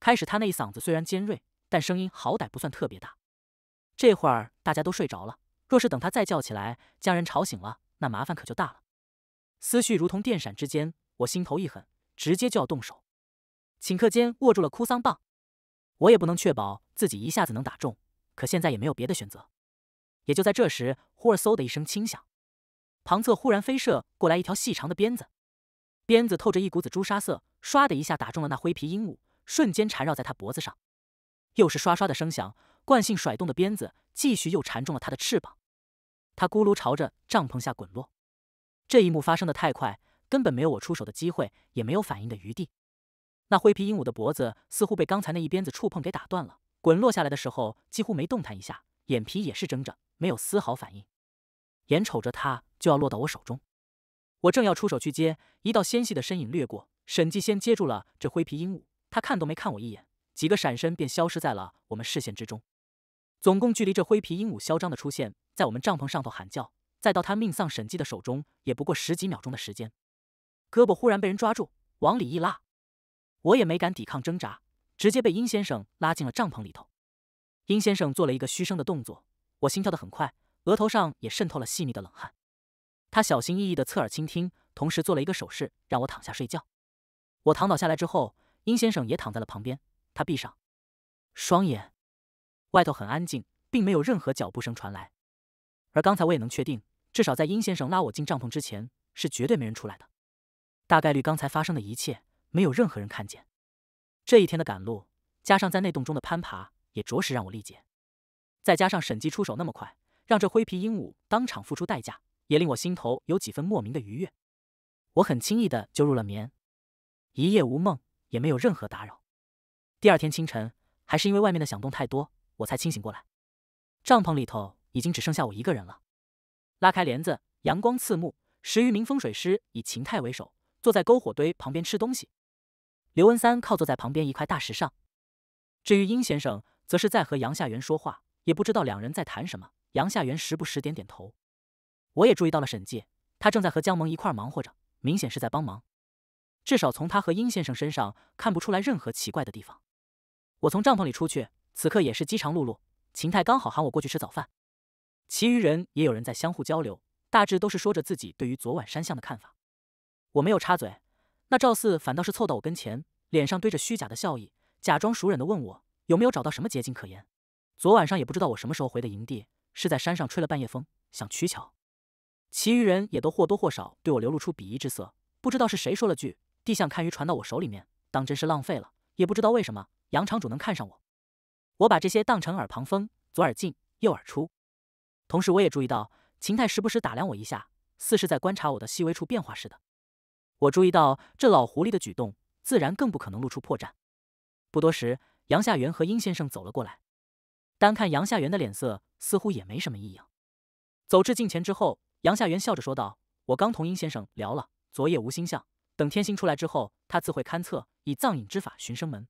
开始他那一嗓子虽然尖锐，但声音好歹不算特别大。这会儿大家都睡着了，若是等他再叫起来将人吵醒了，那麻烦可就大了。思绪如同电闪之间，我心头一狠，直接就要动手。顷刻间握住了哭丧棒，我也不能确保自己一下子能打中，可现在也没有别的选择。也就在这时，忽而嗖的一声轻响，旁侧忽然飞射过来一条细长的鞭子，鞭子透着一股子朱砂色，唰的一下打中了那灰皮鹦鹉。瞬间缠绕在他脖子上，又是刷刷的声响。惯性甩动的鞭子继续又缠中了他的翅膀，他咕噜朝着帐篷下滚落。这一幕发生的太快，根本没有我出手的机会，也没有反应的余地。那灰皮鹦鹉的脖子似乎被刚才那一鞭子触碰给打断了，滚落下来的时候几乎没动弹一下，眼皮也是睁着，没有丝毫反应。眼瞅着它就要落到我手中，我正要出手去接，一道纤细的身影掠过，沈继先接住了这灰皮鹦鹉。他看都没看我一眼，几个闪身便消失在了我们视线之中。总共距离这灰皮鹦鹉嚣张的出现在我们帐篷上头喊叫，再到他命丧沈记的手中，也不过十几秒钟的时间。胳膊忽然被人抓住，往里一拉，我也没敢抵抗挣扎，直接被殷先生拉进了帐篷里头。殷先生做了一个嘘声的动作，我心跳的很快，额头上也渗透了细密的冷汗。他小心翼翼的侧耳倾听，同时做了一个手势让我躺下睡觉。我躺倒下来之后。殷先生也躺在了旁边，他闭上双眼。外头很安静，并没有任何脚步声传来。而刚才我也能确定，至少在殷先生拉我进帐篷之前，是绝对没人出来的。大概率刚才发生的一切，没有任何人看见。这一天的赶路，加上在内洞中的攀爬，也着实让我力竭。再加上沈记出手那么快，让这灰皮鹦鹉当场付出代价，也令我心头有几分莫名的愉悦。我很轻易的就入了眠，一夜无梦。也没有任何打扰。第二天清晨，还是因为外面的响动太多，我才清醒过来。帐篷里头已经只剩下我一个人了。拉开帘子，阳光刺目。十余名风水师以秦泰为首，坐在篝火堆旁边吃东西。刘文三靠坐在旁边一块大石上。至于殷先生，则是在和杨夏元说话，也不知道两人在谈什么。杨夏元时不时点点头。我也注意到了沈介，他正在和江萌一块忙活着，明显是在帮忙。至少从他和殷先生身上看不出来任何奇怪的地方。我从帐篷里出去，此刻也是饥肠辘辘。秦泰刚好喊我过去吃早饭，其余人也有人在相互交流，大致都是说着自己对于昨晚山象的看法。我没有插嘴，那赵四反倒是凑到我跟前，脸上堆着虚假的笑意，假装熟忍的问我有没有找到什么捷径可言。昨晚上也不知道我什么时候回的营地，是在山上吹了半夜风，想取巧。其余人也都或多或少对我流露出鄙夷之色，不知道是谁说了句。地相堪舆传到我手里面，当真是浪费了。也不知道为什么杨厂主能看上我，我把这些当成耳旁风，左耳进右耳出。同时，我也注意到秦泰时不时打量我一下，似是在观察我的细微处变化似的。我注意到这老狐狸的举动，自然更不可能露出破绽。不多时，杨夏元和殷先生走了过来。单看杨夏元的脸色，似乎也没什么异样。走至近前之后，杨夏元笑着说道：“我刚同殷先生聊了，昨夜无心相。”等天星出来之后，他自会勘测，以藏影之法寻生门。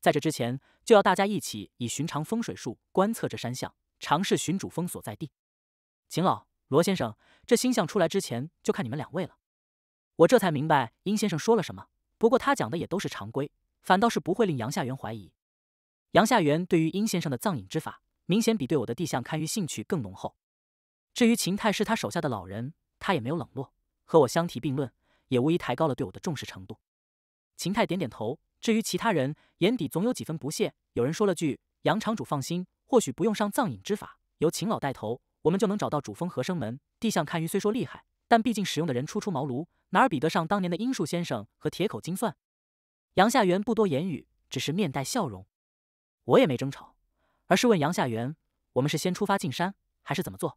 在这之前，就要大家一起以寻常风水术观测这山象，尝试寻主峰所在地。秦老、罗先生，这星象出来之前，就看你们两位了。我这才明白殷先生说了什么。不过他讲的也都是常规，反倒是不会令杨夏元怀疑。杨夏元对于殷先生的藏影之法，明显比对我的地象堪舆兴趣更浓厚。至于秦太师他手下的老人，他也没有冷落，和我相提并论。也无疑抬高了对我的重视程度。秦泰点点头。至于其他人，眼底总有几分不屑。有人说了句：“杨厂主放心，或许不用上藏影之法，由秦老带头，我们就能找到主峰和生门。”地相堪舆虽说厉害，但毕竟使用的人初出茅庐，哪儿比得上当年的英树先生和铁口金算？杨夏元不多言语，只是面带笑容。我也没争吵，而是问杨夏元：“我们是先出发进山，还是怎么做？”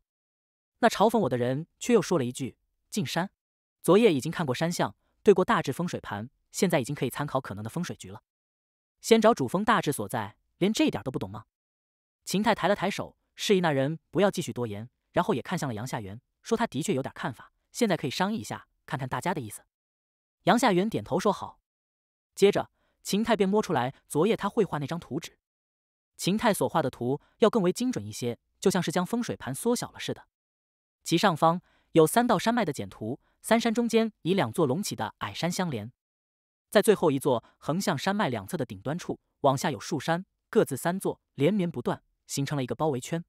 那嘲讽我的人却又说了一句：“进山。”昨夜已经看过山相，对过大致风水盘，现在已经可以参考可能的风水局了。先找主峰大致所在，连这点都不懂吗？秦泰抬了抬手，示意那人不要继续多言，然后也看向了杨夏元，说他的确有点看法，现在可以商议一下，看看大家的意思。杨夏元点头说好。接着，秦泰便摸出来昨夜他绘画那张图纸。秦泰所画的图要更为精准一些，就像是将风水盘缩小了似的。其上方有三道山脉的简图。三山中间以两座隆起的矮山相连，在最后一座横向山脉两侧的顶端处，往下有数山，各自三座，连绵不断，形成了一个包围圈。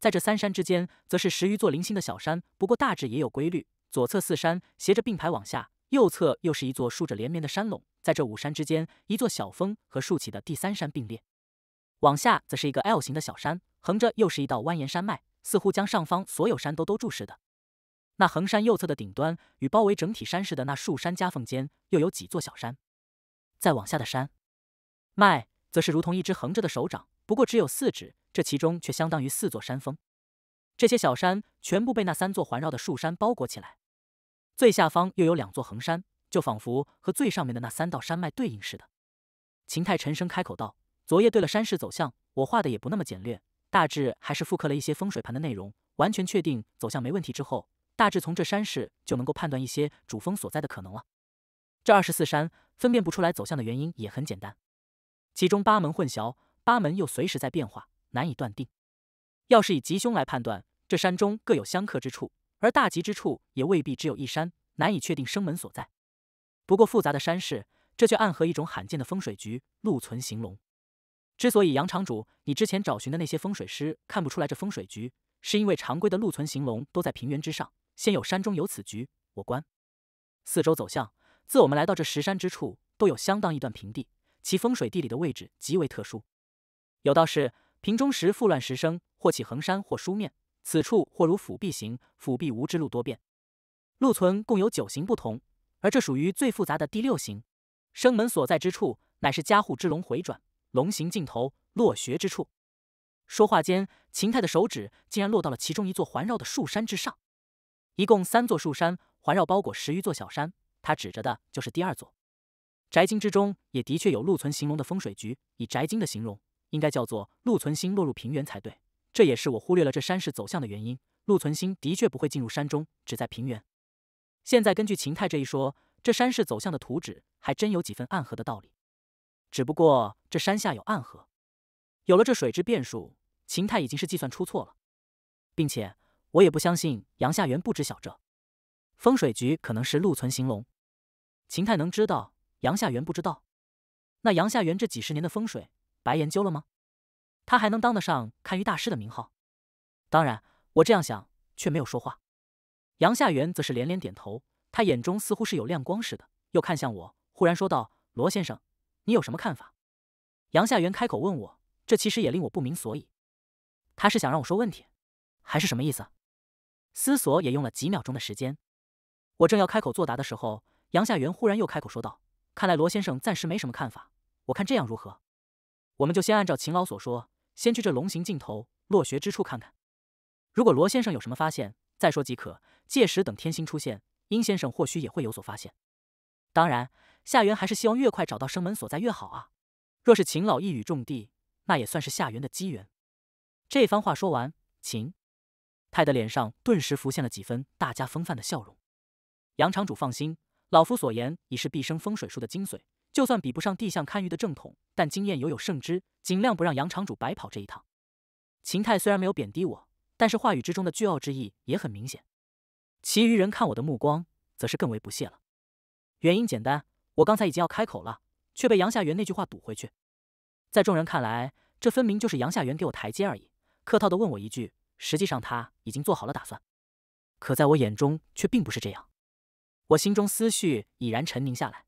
在这三山之间，则是十余座零星的小山，不过大致也有规律。左侧四山斜着并排往下，右侧又是一座竖着连绵的山垄。在这五山之间，一座小峰和竖起的第三山并列，往下则是一个 L 型的小山，横着又是一道蜿蜒山脉，似乎将上方所有山都都注视的。那横山右侧的顶端与包围整体山势的那数山夹缝间，又有几座小山。再往下的山脉，则是如同一只横着的手掌，不过只有四指，这其中却相当于四座山峰。这些小山全部被那三座环绕的树山包裹起来。最下方又有两座横山，就仿佛和最上面的那三道山脉对应似的。秦泰沉声开口道：“昨夜对了山势走向，我画的也不那么简略，大致还是复刻了一些风水盘的内容。完全确定走向没问题之后。”大致从这山势就能够判断一些主峰所在的可能了。这二十四山分辨不出来走向的原因也很简单，其中八门混淆，八门又随时在变化，难以断定。要是以吉凶来判断，这山中各有相克之处，而大吉之处也未必只有一山，难以确定生门所在。不过复杂的山势，这却暗合一种罕见的风水局——陆存行龙。之所以杨长主你之前找寻的那些风水师看不出来这风水局，是因为常规的陆存行龙都在平原之上。先有山中有此局，我观四周走向。自我们来到这石山之处，都有相当一段平地，其风水地理的位置极为特殊。有道是平中石复乱石生，或起横山，或疏面。此处或如府壁形，府壁无之路多变。路存共有九行不同，而这属于最复杂的第六行。生门所在之处，乃是家户之龙回转，龙形尽头落穴之处。说话间，秦泰的手指竟然落到了其中一座环绕的树山之上。一共三座树山环绕包裹十余座小山，他指着的就是第二座。宅经之中也的确有陆存形容的风水局，以宅经的形容，应该叫做陆存星落入平原才对。这也是我忽略了这山势走向的原因。陆存星的确不会进入山中，只在平原。现在根据秦泰这一说，这山势走向的图纸还真有几分暗河的道理。只不过这山下有暗河，有了这水之变数，秦泰已经是计算出错了，并且。我也不相信杨夏元不知晓这风水局可能是陆存行龙，秦太能知道，杨夏元不知道，那杨夏元这几十年的风水白研究了吗？他还能当得上堪舆大师的名号？当然，我这样想却没有说话。杨夏元则是连连点头，他眼中似乎是有亮光似的，又看向我，忽然说道：“罗先生，你有什么看法？”杨夏元开口问我，这其实也令我不明所以。他是想让我说问题，还是什么意思？思索也用了几秒钟的时间，我正要开口作答的时候，杨夏元忽然又开口说道：“看来罗先生暂时没什么看法，我看这样如何？我们就先按照秦老所说，先去这龙形尽头落穴之处看看。如果罗先生有什么发现，再说即可。届时等天星出现，殷先生或许也会有所发现。当然，夏元还是希望越快找到生门所在越好啊。若是秦老一语中的，那也算是夏元的机缘。”这番话说完，秦。泰的脸上顿时浮现了几分大家风范的笑容。杨场主放心，老夫所言已是毕生风水术的精髓，就算比不上地相堪舆的正统，但经验犹有胜之。尽量不让杨场主白跑这一趟。秦泰虽然没有贬低我，但是话语之中的倨傲之意也很明显。其余人看我的目光，则是更为不屑了。原因简单，我刚才已经要开口了，却被杨夏元那句话堵回去。在众人看来，这分明就是杨夏元给我台阶而已，客套的问我一句。实际上他已经做好了打算，可在我眼中却并不是这样。我心中思绪已然沉凝下来。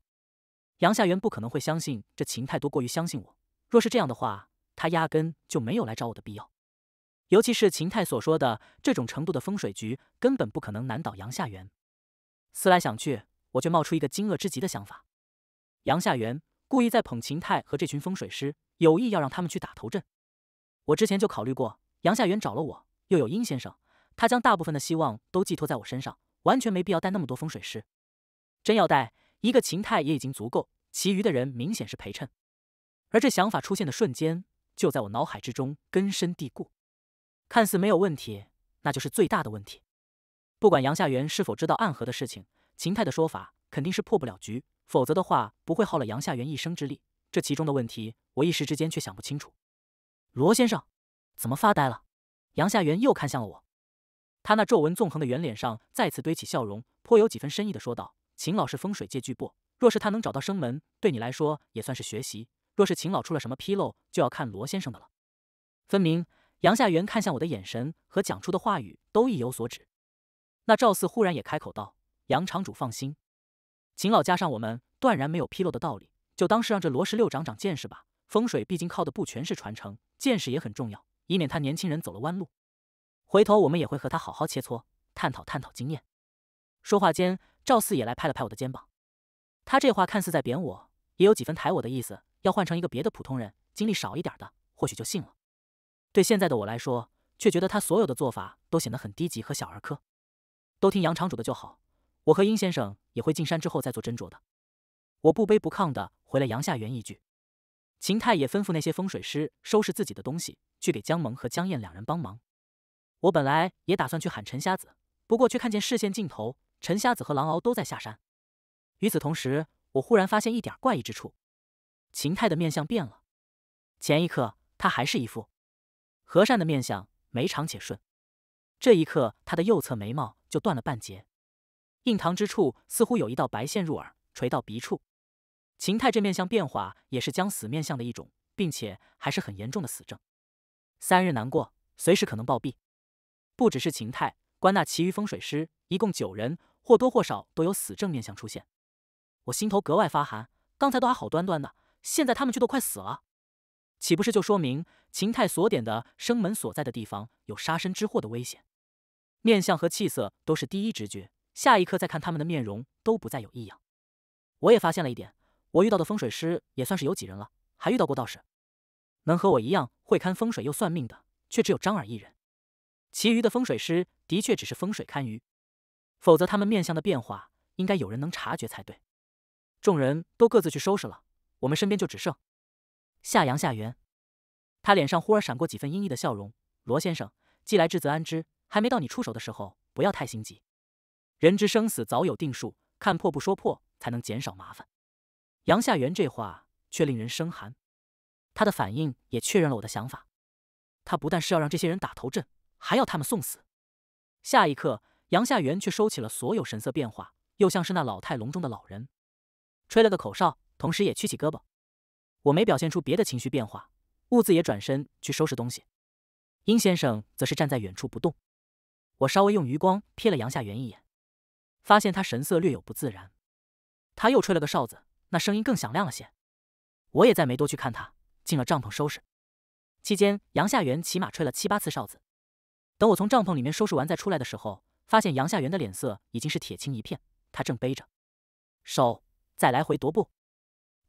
杨夏元不可能会相信这秦太多过于相信我，若是这样的话，他压根就没有来找我的必要。尤其是秦泰所说的这种程度的风水局，根本不可能难倒杨夏元。思来想去，我却冒出一个惊愕之极的想法：杨夏元故意在捧秦泰和这群风水师，有意要让他们去打头阵。我之前就考虑过，杨夏元找了我。又有殷先生，他将大部分的希望都寄托在我身上，完全没必要带那么多风水师。真要带一个秦泰也已经足够，其余的人明显是陪衬。而这想法出现的瞬间，就在我脑海之中根深蒂固。看似没有问题，那就是最大的问题。不管杨夏元是否知道暗河的事情，秦泰的说法肯定是破不了局，否则的话不会耗了杨夏元一生之力。这其中的问题，我一时之间却想不清楚。罗先生，怎么发呆了？杨夏元又看向了我，他那皱纹纵横的圆脸上再次堆起笑容，颇有几分深意的说道：“秦老是风水界巨擘，若是他能找到生门，对你来说也算是学习；若是秦老出了什么纰漏，就要看罗先生的了。”分明，杨夏元看向我的眼神和讲出的话语都意有所指。那赵四忽然也开口道：“杨场主放心，秦老加上我们，断然没有纰漏的道理。就当是让这罗十六长长见识吧。风水毕竟靠的不全是传承，见识也很重要。”以免他年轻人走了弯路，回头我们也会和他好好切磋，探讨探讨经验。说话间，赵四也来拍了拍我的肩膀，他这话看似在贬我，也有几分抬我的意思。要换成一个别的普通人，经历少一点的，或许就信了。对现在的我来说，却觉得他所有的做法都显得很低级和小儿科。都听杨厂主的就好，我和殷先生也会进山之后再做斟酌的。我不卑不亢的回了杨夏元一句。秦太也吩咐那些风水师收拾自己的东西，去给江萌和江燕两人帮忙。我本来也打算去喊陈瞎子，不过却看见视线尽头，陈瞎子和狼敖都在下山。与此同时，我忽然发现一点怪异之处：秦太的面相变了。前一刻他还是一副和善的面相，眉长且顺；这一刻，他的右侧眉毛就断了半截，印堂之处似乎有一道白线入耳，垂到鼻处。秦泰这面相变化也是将死面相的一种，并且还是很严重的死症，三日难过，随时可能暴毙。不只是秦泰，关那其余风水师一共九人，或多或少都有死症面相出现。我心头格外发寒，刚才都还好端端的，现在他们却都快死了，岂不是就说明秦泰所点的生门所在的地方有杀身之祸的危险？面相和气色都是第一直觉，下一刻再看他们的面容都不再有异样。我也发现了一点。我遇到的风水师也算是有几人了，还遇到过道士，能和我一样会看风水又算命的，却只有张耳一人。其余的风水师的确只是风水堪舆，否则他们面相的变化，应该有人能察觉才对。众人都各自去收拾了，我们身边就只剩夏阳、夏元。他脸上忽而闪过几分阴翳的笑容。罗先生，既来之则安之，还没到你出手的时候，不要太心急。人之生死早有定数，看破不说破，才能减少麻烦。杨夏元这话却令人生寒，他的反应也确认了我的想法。他不但是要让这些人打头阵，还要他们送死。下一刻，杨夏元却收起了所有神色变化，又像是那老态龙钟的老人，吹了个口哨，同时也曲起胳膊。我没表现出别的情绪变化，兀自也转身去收拾东西。殷先生则是站在远处不动。我稍微用余光瞥了杨夏元一眼，发现他神色略有不自然。他又吹了个哨子。那声音更响亮了些，我也再没多去看他，进了帐篷收拾。期间，杨夏元起码吹了七八次哨子。等我从帐篷里面收拾完再出来的时候，发现杨夏元的脸色已经是铁青一片，他正背着手在来回踱步。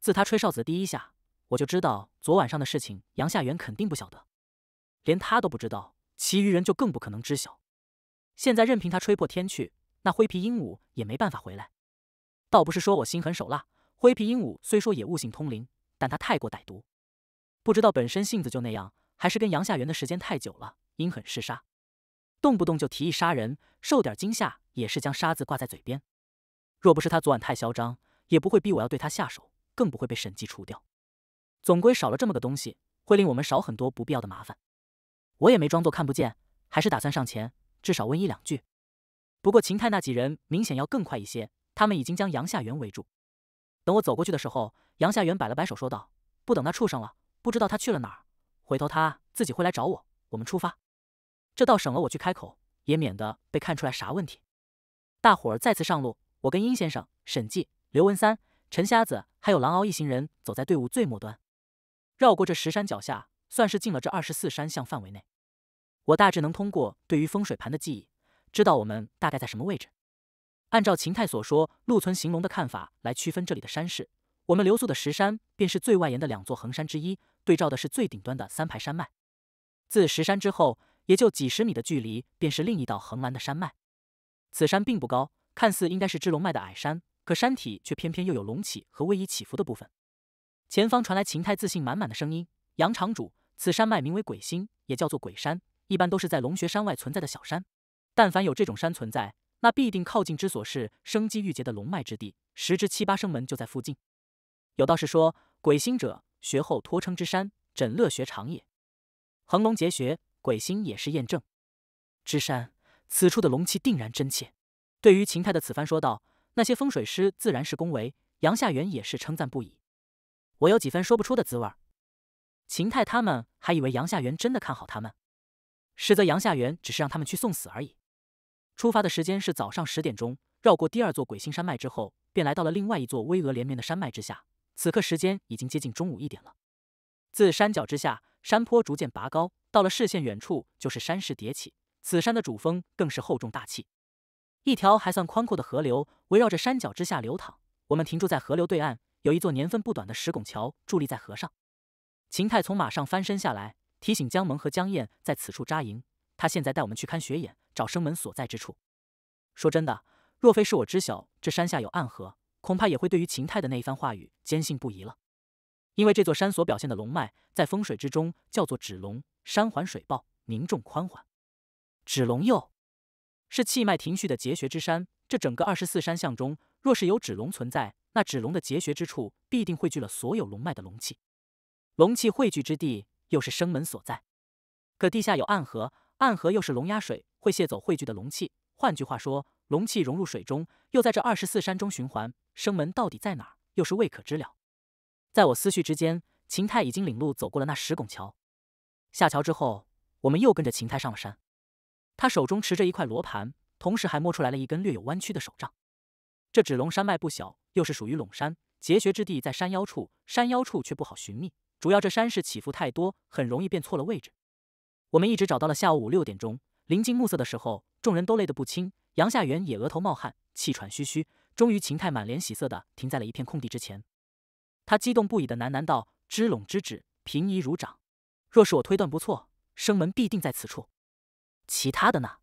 自他吹哨子的第一下，我就知道昨晚上的事情，杨夏元肯定不晓得，连他都不知道，其余人就更不可能知晓。现在任凭他吹破天去，那灰皮鹦鹉也没办法回来。倒不是说我心狠手辣。灰皮鹦鹉虽说也悟性通灵，但它太过歹毒，不知道本身性子就那样，还是跟杨夏元的时间太久了，阴狠嗜杀，动不动就提议杀人，受点惊吓也是将杀字挂在嘴边。若不是他昨晚太嚣张，也不会逼我要对他下手，更不会被审计除掉。总归少了这么个东西，会令我们少很多不必要的麻烦。我也没装作看不见，还是打算上前，至少问一两句。不过秦泰那几人明显要更快一些，他们已经将杨夏元围住。等我走过去的时候，杨夏元摆了摆手说道：“不等那畜生了，不知道他去了哪儿，回头他自己会来找我。我们出发，这倒省了我去开口，也免得被看出来啥问题。”大伙儿再次上路，我跟殷先生、沈记、刘文三、陈瞎子还有狼獒一行人走在队伍最末端，绕过这石山脚下，算是进了这二十四山向范围内。我大致能通过对于风水盘的记忆，知道我们大概在什么位置。按照秦泰所说，陆存行龙的看法来区分这里的山势，我们留宿的石山便是最外沿的两座横山之一。对照的是最顶端的三排山脉，自石山之后，也就几十米的距离，便是另一道横栏的山脉。此山并不高，看似应该是支龙脉的矮山，可山体却偏偏又有隆起和位移起伏的部分。前方传来秦泰自信满满的声音：“杨场主，此山脉名为鬼星，也叫做鬼山，一般都是在龙穴山外存在的小山。但凡有这种山存在。”那必定靠近之所是生机郁结的龙脉之地，十之七八生门就在附近。有道士说：“鬼心者学后托称之山，枕乐学长也。”恒龙结学鬼心也是验证之山，此处的龙气定然真切。对于秦泰的此番说道，那些风水师自然是恭维，杨夏元也是称赞不已。我有几分说不出的滋味。秦泰他们还以为杨夏元真的看好他们，实则杨夏元只是让他们去送死而已。出发的时间是早上十点钟。绕过第二座鬼星山脉之后，便来到了另外一座巍峨连绵的山脉之下。此刻时间已经接近中午一点了。自山脚之下，山坡逐渐拔高，到了视线远处就是山势迭起。此山的主峰更是厚重大气。一条还算宽阔的河流围绕着山脚之下流淌。我们停住在河流对岸，有一座年份不短的石拱桥伫立在河上。秦泰从马上翻身下来，提醒江萌和江燕在此处扎营。他现在带我们去看雪眼。找生门所在之处。说真的，若非是我知晓这山下有暗河，恐怕也会对于秦泰的那一番话语坚信不疑了。因为这座山所表现的龙脉，在风水之中叫做指龙山环水抱，凝重宽缓。指龙又，是气脉停续的结穴之山。这整个二十四山相中，若是有指龙存在，那指龙的结穴之处必定汇聚了所有龙脉的龙气。龙气汇聚之地，又是生门所在。可地下有暗河，暗河又是龙压水。会泄走汇聚的龙气，换句话说，龙气融入水中，又在这二十四山中循环。生门到底在哪儿，又是未可知了。在我思绪之间，秦泰已经领路走过了那石拱桥。下桥之后，我们又跟着秦泰上了山。他手中持着一块罗盘，同时还摸出来了一根略有弯曲的手杖。这指龙山脉不小，又是属于陇山结穴之地，在山腰处，山腰处却不好寻觅，主要这山势起伏太多，很容易变错了位置。我们一直找到了下午五六点钟。临近暮色的时候，众人都累得不轻，杨夏元也额头冒汗，气喘吁吁。终于，秦泰满脸喜色的停在了一片空地之前，他激动不已的喃喃道：“支拢之指，平移如掌，若是我推断不错，生门必定在此处。”其他的呢？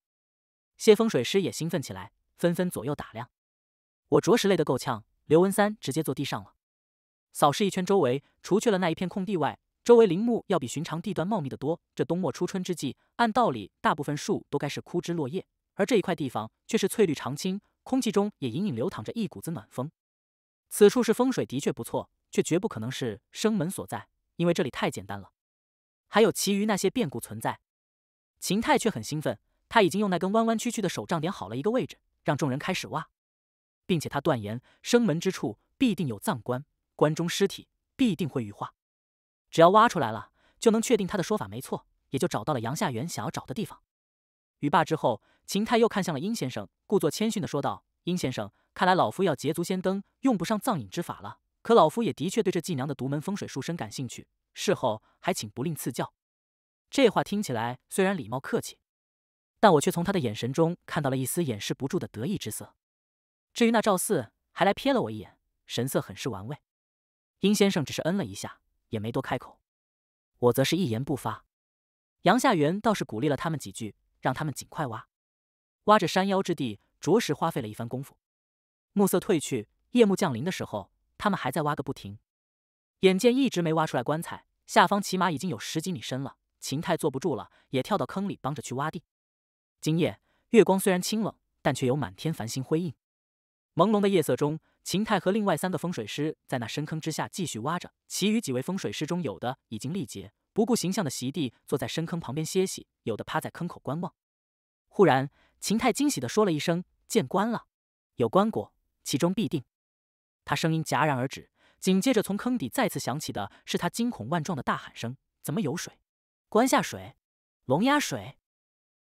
些风水师也兴奋起来，纷纷左右打量。我着实累得够呛，刘文三直接坐地上了，扫视一圈周围，除去了那一片空地外。周围林木要比寻常地段茂密的多，这冬末初春之际，按道理大部分树都该是枯枝落叶，而这一块地方却是翠绿常青，空气中也隐隐流淌着一股子暖风。此处是风水的确不错，却绝不可能是生门所在，因为这里太简单了，还有其余那些变故存在。秦泰却很兴奋，他已经用那根弯弯曲曲的手杖点好了一个位置，让众人开始挖，并且他断言生门之处必定有葬棺，棺中尸体必定会羽化。只要挖出来了，就能确定他的说法没错，也就找到了杨夏元想要找的地方。语罢之后，秦泰又看向了殷先生，故作谦逊的说道：“殷先生，看来老夫要捷足先登，用不上藏隐之法了。可老夫也的确对这季娘的独门风水术深感兴趣，事后还请不吝赐教。”这话听起来虽然礼貌客气，但我却从他的眼神中看到了一丝掩饰不住的得意之色。至于那赵四，还来瞥了我一眼，神色很是玩味。殷先生只是嗯了一下。也没多开口，我则是一言不发。杨夏元倒是鼓励了他们几句，让他们尽快挖。挖着山腰之地，着实花费了一番功夫。暮色褪去，夜幕降临的时候，他们还在挖个不停。眼见一直没挖出来棺材，下方起码已经有十几米深了，秦泰坐不住了，也跳到坑里帮着去挖地。今夜月光虽然清冷，但却有满天繁星辉映，朦胧的夜色中。秦泰和另外三个风水师在那深坑之下继续挖着，其余几位风水师中有的已经力竭，不顾形象的席地坐在深坑旁边歇息，有的趴在坑口观望。忽然，秦泰惊喜地说了一声：“见棺了，有棺椁，其中必定。”他声音戛然而止，紧接着从坑底再次响起的是他惊恐万状的大喊声：“怎么有水？棺下水，龙压水！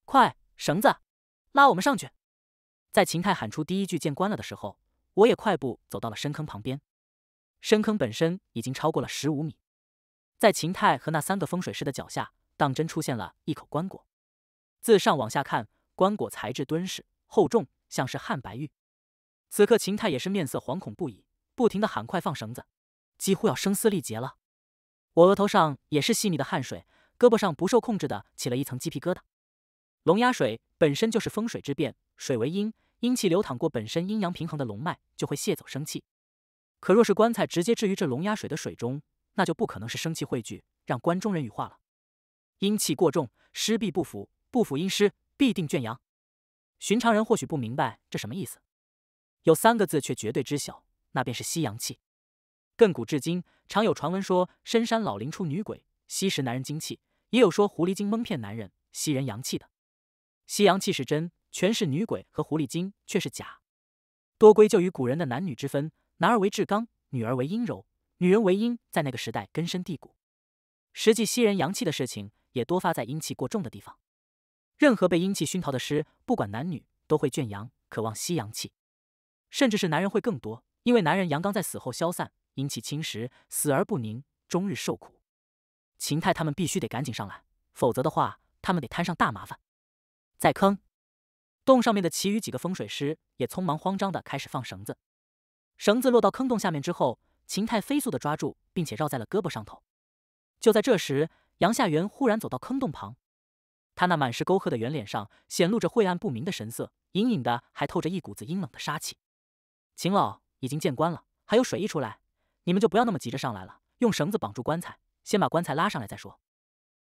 快，绳子，拉我们上去！”在秦泰喊出第一句“见棺了”的时候。我也快步走到了深坑旁边，深坑本身已经超过了十五米，在秦泰和那三个风水师的脚下，当真出现了一口棺椁。自上往下看，棺椁材质敦实厚重，像是汉白玉。此刻秦泰也是面色惶恐不已，不停的喊：“快放绳子！”几乎要声嘶力竭了。我额头上也是细腻的汗水，胳膊上不受控制的起了一层鸡皮疙瘩。龙压水本身就是风水之变，水为阴。阴气流淌过本身阴阳平衡的龙脉，就会泄走生气。可若是棺材直接置于这龙压水的水中，那就不可能是生气汇聚让棺中人羽化了。阴气过重，尸必不腐；不腐阴尸，必定圈阳。寻常人或许不明白这什么意思，有三个字却绝对知晓，那便是吸阳气。亘古至今，常有传闻说深山老林出女鬼，吸食男人精气；也有说狐狸精蒙骗男人，吸人阳气的。吸阳气是真。全是女鬼和狐狸精，却是假。多归咎于古人的男女之分，男儿为至刚，女儿为阴柔，女人为阴，在那个时代根深蒂固。实际吸人阳气的事情，也多发在阴气过重的地方。任何被阴气熏陶的诗，不管男女，都会倦阳，渴望吸阳气，甚至是男人会更多，因为男人阳刚在死后消散，阴气侵蚀，死而不宁，终日受苦。秦太他们必须得赶紧上来，否则的话，他们得摊上大麻烦。再坑。洞上面的其余几个风水师也匆忙慌张的开始放绳子，绳子落到坑洞下面之后，秦泰飞速的抓住，并且绕在了胳膊上头。就在这时，杨夏元忽然走到坑洞旁，他那满是沟壑的圆脸上显露着晦暗不明的神色，隐隐的还透着一股子阴冷的杀气。秦老已经见棺了，还有水一出来，你们就不要那么急着上来了，用绳子绑住棺材，先把棺材拉上来再说。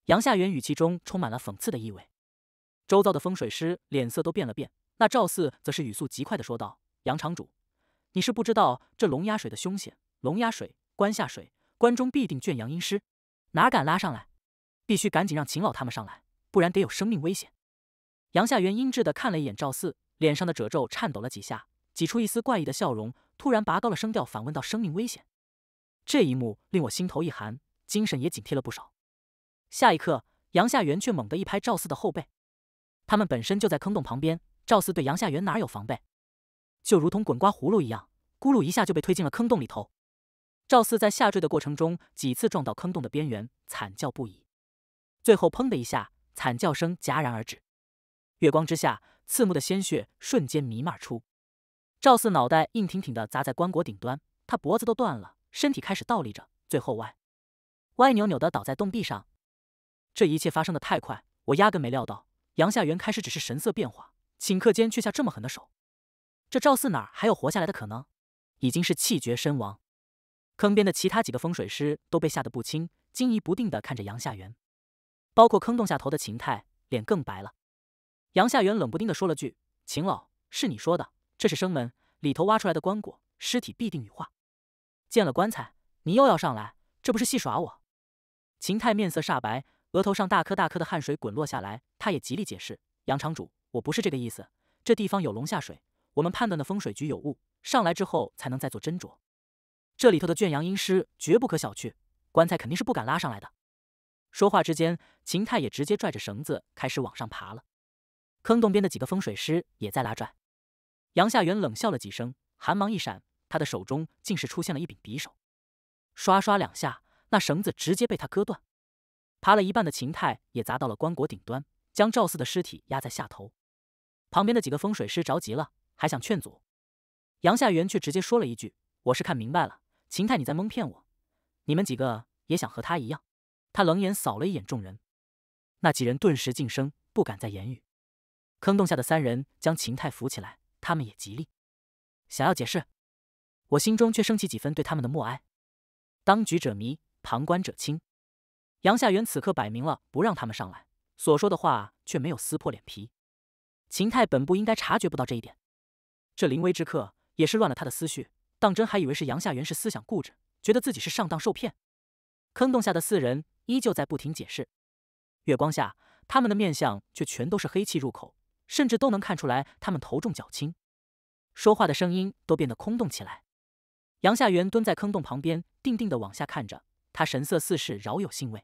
杨夏元语气中充满了讽刺的意味。周遭的风水师脸色都变了变，那赵四则是语速极快的说道：“杨场主，你是不知道这龙压水的凶险，龙压水关下水关中必定圈阳阴尸，哪敢拉上来？必须赶紧让秦老他们上来，不然得有生命危险。”杨夏元阴鸷的看了一眼赵四，脸上的褶皱颤抖了几下，挤出一丝怪异的笑容，突然拔高了声调反问道：“生命危险？”这一幕令我心头一寒，精神也警惕了不少。下一刻，杨夏元却猛地一拍赵四的后背。他们本身就在坑洞旁边，赵四对杨夏元哪有防备？就如同滚瓜葫芦一样，咕噜一下就被推进了坑洞里头。赵四在下坠的过程中几次撞到坑洞的边缘，惨叫不已。最后砰的一下，惨叫声戛然而止。月光之下，刺目的鲜血瞬间弥漫出。赵四脑袋硬挺挺的砸在棺椁顶端，他脖子都断了，身体开始倒立着，最后歪歪扭扭的倒在洞壁上。这一切发生的太快，我压根没料到。杨夏元开始只是神色变化，顷刻间却下这么狠的手，这赵四哪还有活下来的可能？已经是气绝身亡。坑边的其他几个风水师都被吓得不轻，惊疑不定的看着杨夏元，包括坑洞下头的秦泰，脸更白了。杨夏元冷不丁的说了句：“秦老，是你说的，这是生门里头挖出来的棺椁，尸体必定羽化。见了棺材，你又要上来，这不是戏耍我？”秦泰面色煞白。额头上大颗大颗的汗水滚落下来，他也极力解释：“杨厂主，我不是这个意思。这地方有龙下水，我们判断的风水局有误，上来之后才能再做斟酌。这里头的圈阳阴尸绝不可小觑，棺材肯定是不敢拉上来的。”说话之间，秦泰也直接拽着绳子开始往上爬了。坑洞边的几个风水师也在拉拽。杨夏元冷笑了几声，寒芒一闪，他的手中竟是出现了一柄匕首，刷刷两下，那绳子直接被他割断。爬了一半的秦泰也砸到了棺椁顶端，将赵四的尸体压在下头。旁边的几个风水师着急了，还想劝阻，杨夏元却直接说了一句：“我是看明白了，秦泰你在蒙骗我，你们几个也想和他一样。”他冷眼扫了一眼众人，那几人顿时噤声，不敢再言语。坑洞下的三人将秦泰扶起来，他们也极力想要解释，我心中却升起几分对他们的默哀。当局者迷，旁观者清。杨夏元此刻摆明了不让他们上来，所说的话却没有撕破脸皮。秦泰本不应该察觉不到这一点，这临危之刻也是乱了他的思绪，当真还以为是杨夏元是思想固执，觉得自己是上当受骗。坑洞下的四人依旧在不停解释，月光下他们的面相却全都是黑气入口，甚至都能看出来他们头重脚轻，说话的声音都变得空洞起来。杨夏元蹲在坑洞旁边，定定的往下看着，他神色似是饶有兴味。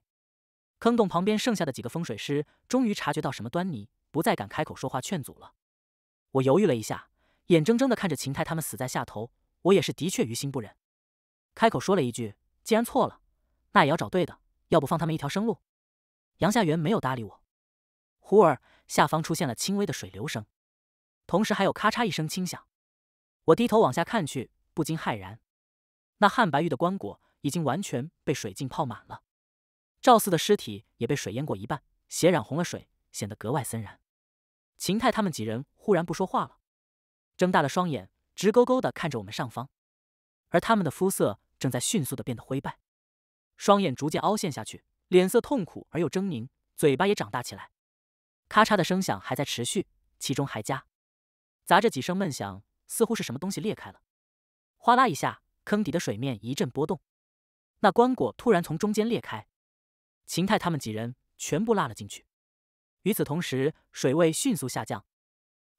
坑洞旁边剩下的几个风水师终于察觉到什么端倪，不再敢开口说话劝阻了。我犹豫了一下，眼睁睁的看着秦泰他们死在下头，我也是的确于心不忍，开口说了一句：“既然错了，那也要找对的，要不放他们一条生路。”杨夏元没有搭理我。忽而下方出现了轻微的水流声，同时还有咔嚓一声轻响。我低头往下看去，不禁骇然，那汉白玉的棺椁已经完全被水浸泡满了。赵四的尸体也被水淹过一半，血染红了水，显得格外森然。秦泰他们几人忽然不说话了，睁大了双眼，直勾勾的看着我们上方，而他们的肤色正在迅速的变得灰败，双眼逐渐凹陷下去，脸色痛苦而又狰狞，嘴巴也长大起来。咔嚓的声响还在持续，其中还夹杂着几声闷响，似乎是什么东西裂开了。哗啦一下，坑底的水面一阵波动，那棺椁突然从中间裂开。秦泰他们几人全部落了进去。与此同时，水位迅速下降。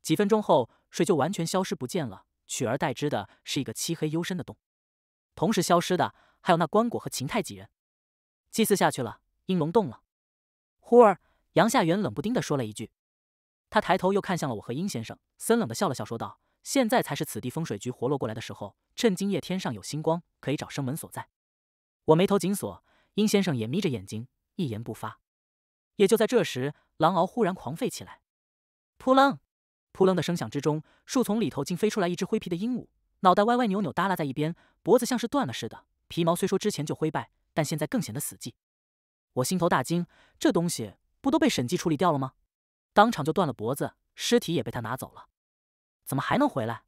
几分钟后，水就完全消失不见了，取而代之的是一个漆黑幽深的洞。同时消失的还有那棺椁和秦泰几人。祭祀下去了，阴龙动了。忽儿，杨夏元冷不丁地说了一句。他抬头又看向了我和殷先生，森冷的笑了笑，说道：“现在才是此地风水局活络过来的时候，趁今夜天上有星光，可以找生门所在。”我眉头紧锁，殷先生也眯着眼睛。一言不发，也就在这时，狼獒忽然狂吠起来，扑棱扑棱的声响之中，树丛里头竟飞出来一只灰皮的鹦鹉，脑袋歪歪扭扭耷拉在一边，脖子像是断了似的。皮毛虽说之前就灰败，但现在更显得死寂。我心头大惊，这东西不都被审计处理掉了吗？当场就断了脖子，尸体也被他拿走了，怎么还能回来？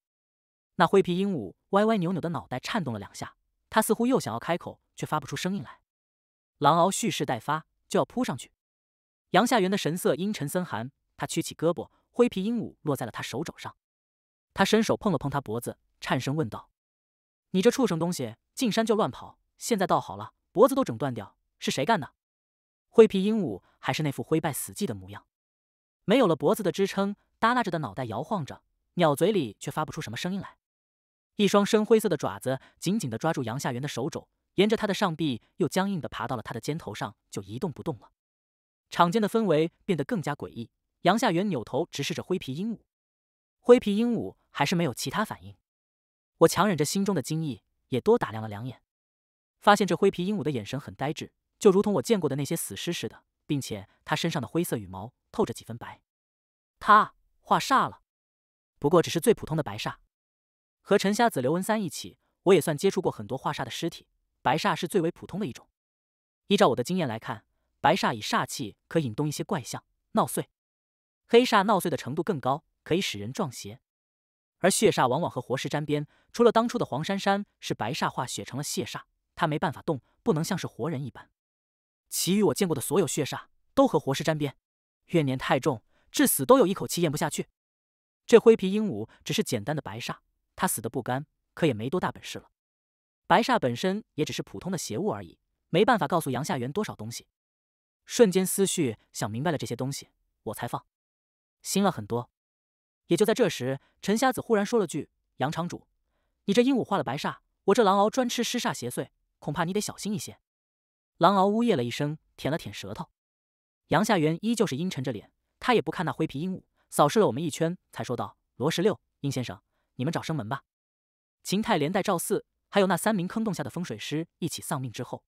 那灰皮鹦鹉歪歪扭扭的脑袋颤动了两下，它似乎又想要开口，却发不出声音来。狼獒蓄势待发，就要扑上去。杨夏元的神色阴沉森寒，他屈起胳膊，灰皮鹦鹉落在了他手肘上。他伸手碰了碰他脖子，颤声问道：“你这畜生东西，进山就乱跑，现在倒好了，脖子都整断掉，是谁干的？”灰皮鹦鹉还是那副灰败死寂的模样，没有了脖子的支撑，耷拉着的脑袋摇晃着，鸟嘴里却发不出什么声音来。一双深灰色的爪子紧紧地抓住杨夏元的手肘。沿着他的上臂，又僵硬地爬到了他的肩头上，就一动不动了。场间的氛围变得更加诡异。杨夏元扭头直视着灰皮鹦鹉，灰皮鹦鹉还是没有其他反应。我强忍着心中的惊异，也多打量了两眼，发现这灰皮鹦鹉的眼神很呆滞，就如同我见过的那些死尸似的，并且它身上的灰色羽毛透着几分白。它化煞了，不过只是最普通的白煞。和陈瞎子、刘文三一起，我也算接触过很多化煞的尸体。白煞是最为普通的一种，依照我的经验来看，白煞以煞气可引动一些怪象闹碎；黑煞闹碎的程度更高，可以使人撞邪，而血煞往往和活尸沾边。除了当初的黄珊珊是白煞化血成了血煞，她没办法动，不能像是活人一般，其余我见过的所有血煞都和活尸沾边，怨念太重，至死都有一口气咽不下去。这灰皮鹦鹉只是简单的白煞，它死的不甘，可也没多大本事了。白煞本身也只是普通的邪物而已，没办法告诉杨夏元多少东西。瞬间思绪想明白了这些东西，我才放心了很多。也就在这时，陈瞎子忽然说了句：“杨场主，你这鹦鹉化了白煞，我这狼獒专吃尸煞邪祟，恐怕你得小心一些。”狼獒呜咽了一声，舔了舔舌头。杨夏元依旧是阴沉着脸，他也不看那灰皮鹦鹉，扫视了我们一圈，才说道：“罗十六，殷先生，你们找生门吧。”秦泰连带赵四。还有那三名坑洞下的风水师一起丧命之后，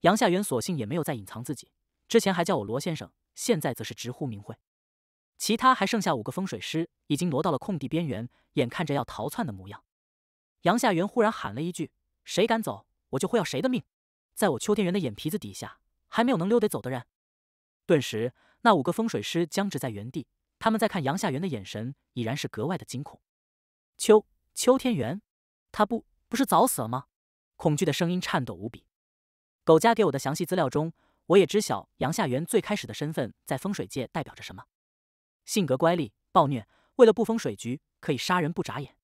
杨夏元索性也没有再隐藏自己，之前还叫我罗先生，现在则是直呼名讳。其他还剩下五个风水师，已经挪到了空地边缘，眼看着要逃窜的模样。杨夏元忽然喊了一句：“谁敢走，我就会要谁的命！在我邱天元的眼皮子底下，还没有能溜得走的人。”顿时，那五个风水师僵直在原地，他们在看杨夏元的眼神已然是格外的惊恐。邱邱天元，他不。不是早死了吗？恐惧的声音颤抖无比。狗家给我的详细资料中，我也知晓杨夏元最开始的身份在风水界代表着什么。性格乖戾、暴虐，为了布风水局可以杀人不眨眼。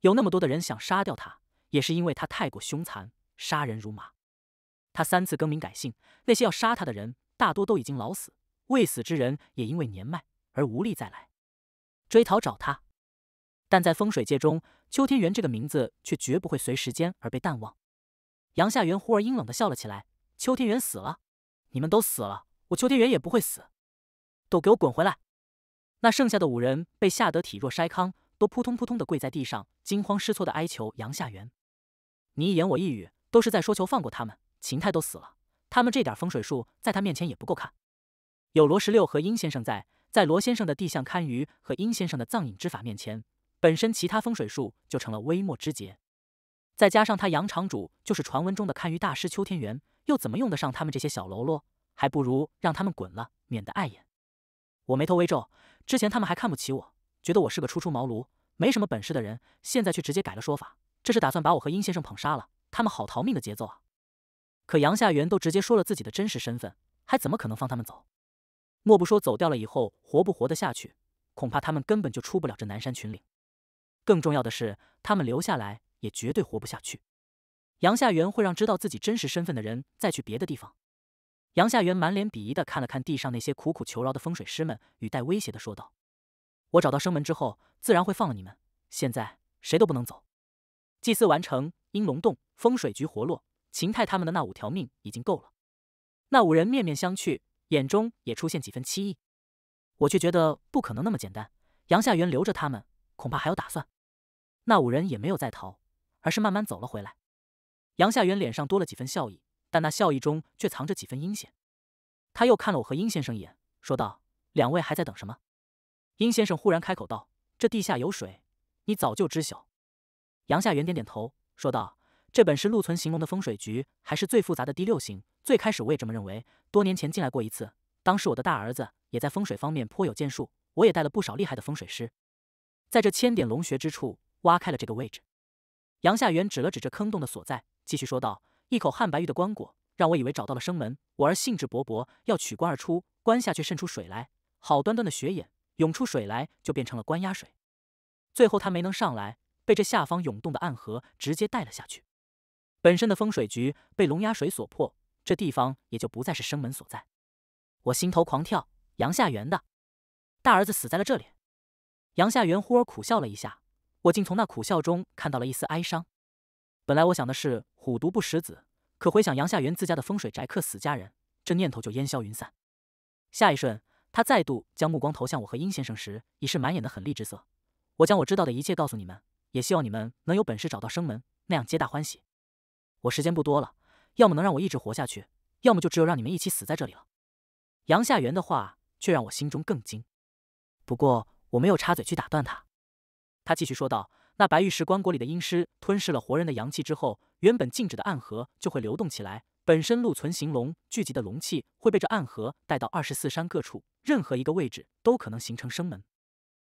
有那么多的人想杀掉他，也是因为他太过凶残，杀人如麻。他三次更名改姓，那些要杀他的人大多都已经老死，未死之人也因为年迈而无力再来追逃找他。但在风水界中，邱天元这个名字却绝不会随时间而被淡忘。杨夏元忽而阴冷的笑了起来：“邱天元死了，你们都死了，我邱天元也不会死，都给我滚回来！”那剩下的五人被吓得体若筛糠，都扑通扑通的跪在地上，惊慌失措的哀求杨夏元：“你一言我一语，都是在说求放过他们。秦泰都死了，他们这点风水术在他面前也不够看。有罗十六和殷先生在，在罗先生的地相堪舆和殷先生的藏影之法面前。”本身其他风水术就成了微末之劫。再加上他杨场主就是传闻中的堪舆大师邱天元，又怎么用得上他们这些小喽啰？还不如让他们滚了，免得碍眼。我眉头微皱，之前他们还看不起我，觉得我是个初出茅庐、没什么本事的人，现在却直接改了说法，这是打算把我和殷先生捧杀了，他们好逃命的节奏啊！可杨夏元都直接说了自己的真实身份，还怎么可能放他们走？莫不说走掉了以后活不活得下去，恐怕他们根本就出不了这南山群岭。更重要的是，他们留下来也绝对活不下去。杨夏元会让知道自己真实身份的人再去别的地方。杨夏元满脸鄙夷的看了看地上那些苦苦求饶的风水师们，语带威胁的说道：“我找到生门之后，自然会放了你们。现在谁都不能走。”祭祀完成，阴龙洞风水局活络，秦泰他们的那五条命已经够了。那五人面面相觑，眼中也出现几分凄意。我却觉得不可能那么简单。杨夏元留着他们，恐怕还有打算。那五人也没有再逃，而是慢慢走了回来。杨夏元脸上多了几分笑意，但那笑意中却藏着几分阴险。他又看了我和殷先生一眼，说道：“两位还在等什么？”殷先生忽然开口道：“这地下有水，你早就知晓。”杨夏元点点头，说道：“这本是陆存行龙的风水局，还是最复杂的第六型。最开始我也这么认为。多年前进来过一次，当时我的大儿子也在风水方面颇有建树，我也带了不少厉害的风水师，在这千点龙穴之处。”挖开了这个位置，杨夏元指了指这坑洞的所在，继续说道：“一口汉白玉的棺椁，让我以为找到了生门，我儿兴致勃勃要取棺而出，棺下却渗出水来。好端端的血眼涌出水来，就变成了关押水。最后他没能上来，被这下方涌动的暗河直接带了下去。本身的风水局被龙压水所破，这地方也就不再是生门所在。我心头狂跳，杨夏元的大儿子死在了这里。杨夏元忽而苦笑了一下。”我竟从那苦笑中看到了一丝哀伤。本来我想的是虎毒不食子，可回想杨夏元自家的风水宅客死家人，这念头就烟消云散。下一瞬，他再度将目光投向我和殷先生时，已是满眼的狠厉之色。我将我知道的一切告诉你们，也希望你们能有本事找到生门，那样皆大欢喜。我时间不多了，要么能让我一直活下去，要么就只有让你们一起死在这里了。杨夏元的话却让我心中更惊，不过我没有插嘴去打断他。他继续说道：“那白玉石棺椁里的阴尸吞噬了活人的阳气之后，原本静止的暗河就会流动起来。本身陆存行龙聚集的龙气会被这暗河带到二十四山各处，任何一个位置都可能形成生门。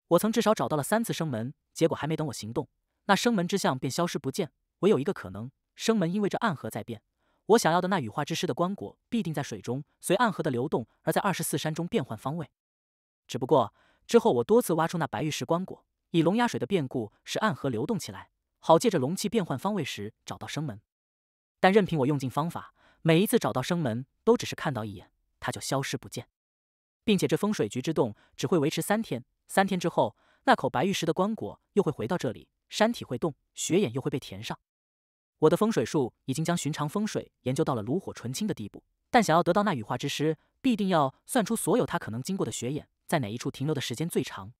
我曾至少找到了三次生门，结果还没等我行动，那生门之象便消失不见。唯有一个可能，生门因为这暗河在变。我想要的那羽化之师的棺椁必定在水中，随暗河的流动而在二十四山中变换方位。只不过之后我多次挖出那白玉石棺椁。”以龙牙水的变故使暗河流动起来，好借着龙气变换方位时找到生门。但任凭我用尽方法，每一次找到生门，都只是看到一眼，它就消失不见。并且这风水局之洞只会维持三天，三天之后，那口白玉石的棺椁又会回到这里，山体会动，雪眼又会被填上。我的风水术已经将寻常风水研究到了炉火纯青的地步，但想要得到那羽化之师，必定要算出所有他可能经过的雪眼在哪一处停留的时间最长。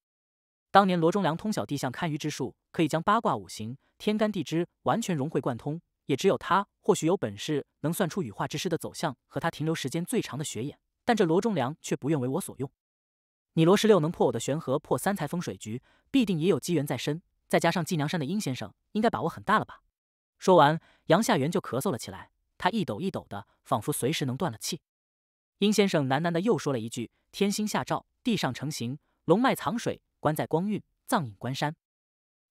当年罗忠良通晓地相堪舆之术，可以将八卦五行、天干地支完全融会贯通。也只有他，或许有本事能算出羽化之师的走向和他停留时间最长的穴眼。但这罗忠良却不愿为我所用。你罗十六能破我的玄合破三才风水局，必定也有机缘在身。再加上纪娘山的殷先生，应该把握很大了吧？说完，杨夏元就咳嗽了起来，他一抖一抖的，仿佛随时能断了气。殷先生喃喃的又说了一句：“天星下照，地上成形，龙脉藏水。”关在光韵藏影关山，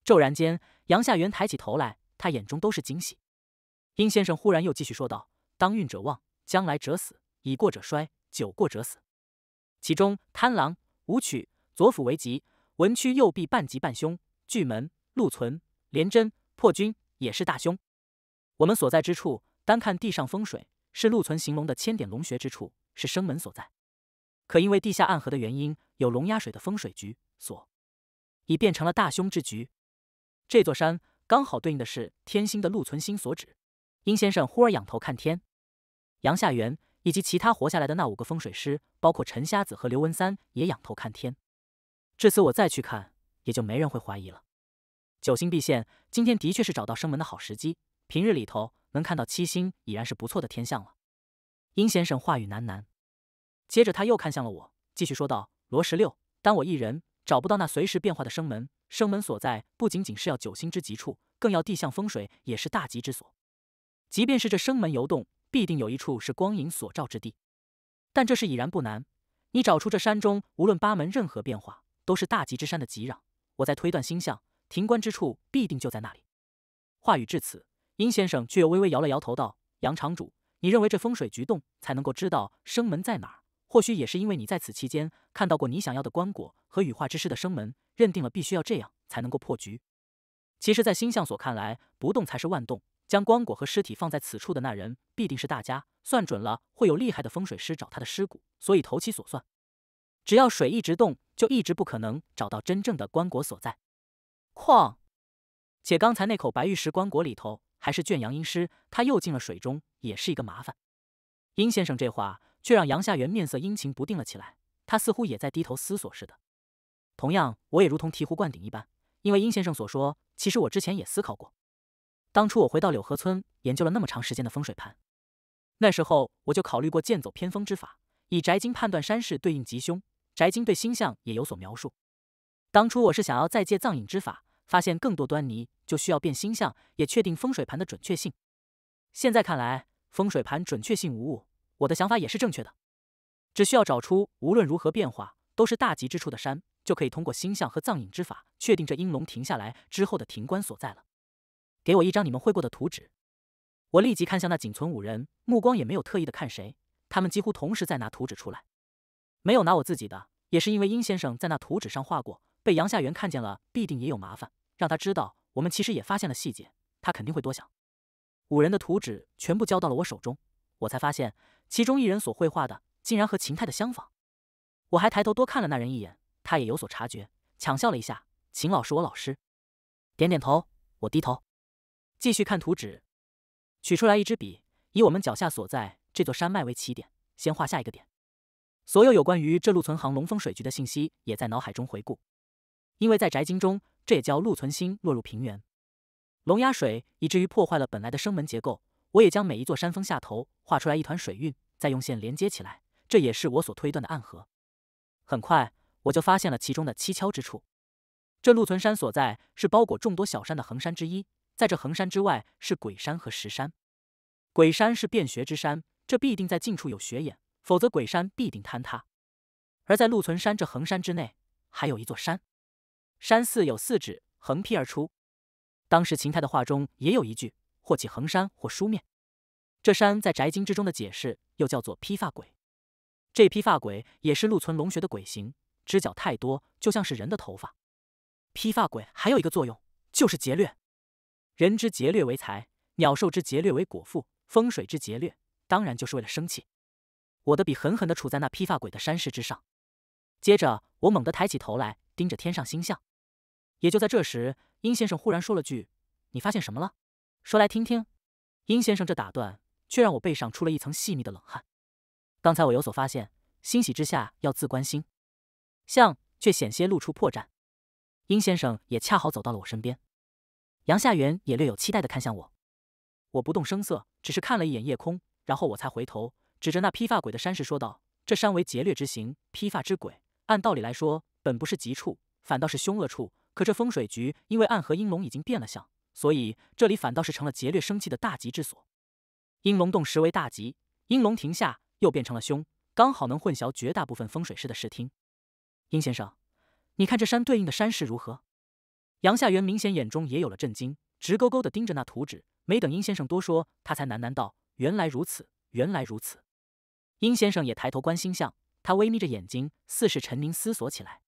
骤然间，杨夏元抬起头来，他眼中都是惊喜。殷先生忽然又继续说道：“当运者旺，将来者死；已过者衰，久过者死。其中贪狼、武曲、左辅为吉，文曲右弼半吉半凶。巨门、禄存、廉贞、破军也是大凶。我们所在之处，单看地上风水，是禄存行龙的千点龙穴之处，是生门所在。可因为地下暗河的原因，有龙压水的风水局。”所已变成了大凶之局。这座山刚好对应的是天星的禄存星所指。殷先生忽而仰头看天，杨夏元以及其他活下来的那五个风水师，包括陈瞎子和刘文三也仰头看天。至此，我再去看，也就没人会怀疑了。九星毕现，今天的确是找到生门的好时机。平日里头能看到七星，已然是不错的天象了。殷先生话语喃喃，接着他又看向了我，继续说道：“罗十六，当我一人。”找不到那随时变化的生门，生门所在不仅仅是要九星之极处，更要地象风水也是大吉之所。即便是这生门游动，必定有一处是光影所照之地。但这事已然不难，你找出这山中无论八门任何变化，都是大吉之山的吉壤。我在推断星象，停观之处必定就在那里。话语至此，殷先生却又微微摇了摇头道：“杨长主，你认为这风水局动才能够知道生门在哪儿？”或许也是因为你在此期间看到过你想要的棺椁和羽化之师的生门，认定了必须要这样才能够破局。其实，在星象所看来，不动才是万动。将棺椁和尸体放在此处的那人必定是大家算准了会有厉害的风水师找他的尸骨，所以投其所算。只要水一直动，就一直不可能找到真正的棺椁所在。况且，刚才那口白玉石棺椁里头还是圈阳阴尸，他又进了水中，也是一个麻烦。殷先生这话。却让杨夏元面色阴晴不定了起来，他似乎也在低头思索似的。同样，我也如同醍醐灌顶一般，因为殷先生所说，其实我之前也思考过。当初我回到柳河村研究了那么长时间的风水盘，那时候我就考虑过剑走偏锋之法，以宅经判断山势对应吉凶。宅经对星象也有所描述。当初我是想要再借藏影之法发现更多端倪，就需要变星象，也确定风水盘的准确性。现在看来，风水盘准确性无误。我的想法也是正确的，只需要找出无论如何变化都是大吉之处的山，就可以通过星象和藏影之法确定这阴龙停下来之后的停关所在了。给我一张你们会过的图纸。我立即看向那仅存五人，目光也没有特意的看谁。他们几乎同时在拿图纸出来，没有拿我自己的，也是因为殷先生在那图纸上画过，被杨夏元看见了，必定也有麻烦。让他知道我们其实也发现了细节，他肯定会多想。五人的图纸全部交到了我手中，我才发现。其中一人所绘画的竟然和秦泰的相仿，我还抬头多看了那人一眼，他也有所察觉，强笑了一下。秦老是我老师，点点头，我低头继续看图纸，取出来一支笔，以我们脚下所在这座山脉为起点，先画下一个点。所有有关于这陆存行龙风水局的信息也在脑海中回顾，因为在宅经中，这也叫陆存心落入平原，龙压水，以至于破坏了本来的生门结构。我也将每一座山峰下头画出来一团水晕，再用线连接起来，这也是我所推断的暗河。很快，我就发现了其中的蹊跷之处。这陆存山所在是包裹众多小山的横山之一，在这横山之外是鬼山和石山。鬼山是便穴之山，这必定在近处有穴眼，否则鬼山必定坍塌。而在陆存山这横山之内，还有一座山，山寺有四指横劈而出。当时秦泰的话中也有一句。或起横山，或书面。这山在《宅经》之中的解释，又叫做披发鬼。这披发鬼也是陆存龙穴的鬼形，只脚太多，就像是人的头发。披发鬼还有一个作用，就是劫掠。人之劫掠为财，鸟兽之劫掠为果腹，风水之劫掠当然就是为了生气。我的笔狠狠的杵在那披发鬼的山势之上，接着我猛地抬起头来，盯着天上星象。也就在这时，殷先生忽然说了句：“你发现什么了？”说来听听，殷先生这打断，却让我背上出了一层细密的冷汗。刚才我有所发现，欣喜之下要自关心，像却险些露出破绽。殷先生也恰好走到了我身边，杨夏元也略有期待的看向我。我不动声色，只是看了一眼夜空，然后我才回头，指着那披发鬼的山石说道：“这山为劫掠之形，披发之鬼，按道理来说本不是吉处，反倒是凶恶处。可这风水局，因为暗河阴龙已经变了相。”所以这里反倒是成了劫掠生气的大吉之所。阴龙洞实为大吉，阴龙亭下又变成了凶，刚好能混淆绝大部分风水师的视听。殷先生，你看这山对应的山势如何？杨夏元明显眼中也有了震惊，直勾勾地盯着那图纸。没等殷先生多说，他才喃喃道：“原来如此，原来如此。”殷先生也抬头观星象，他微眯着眼睛，似是沉凝思索起来。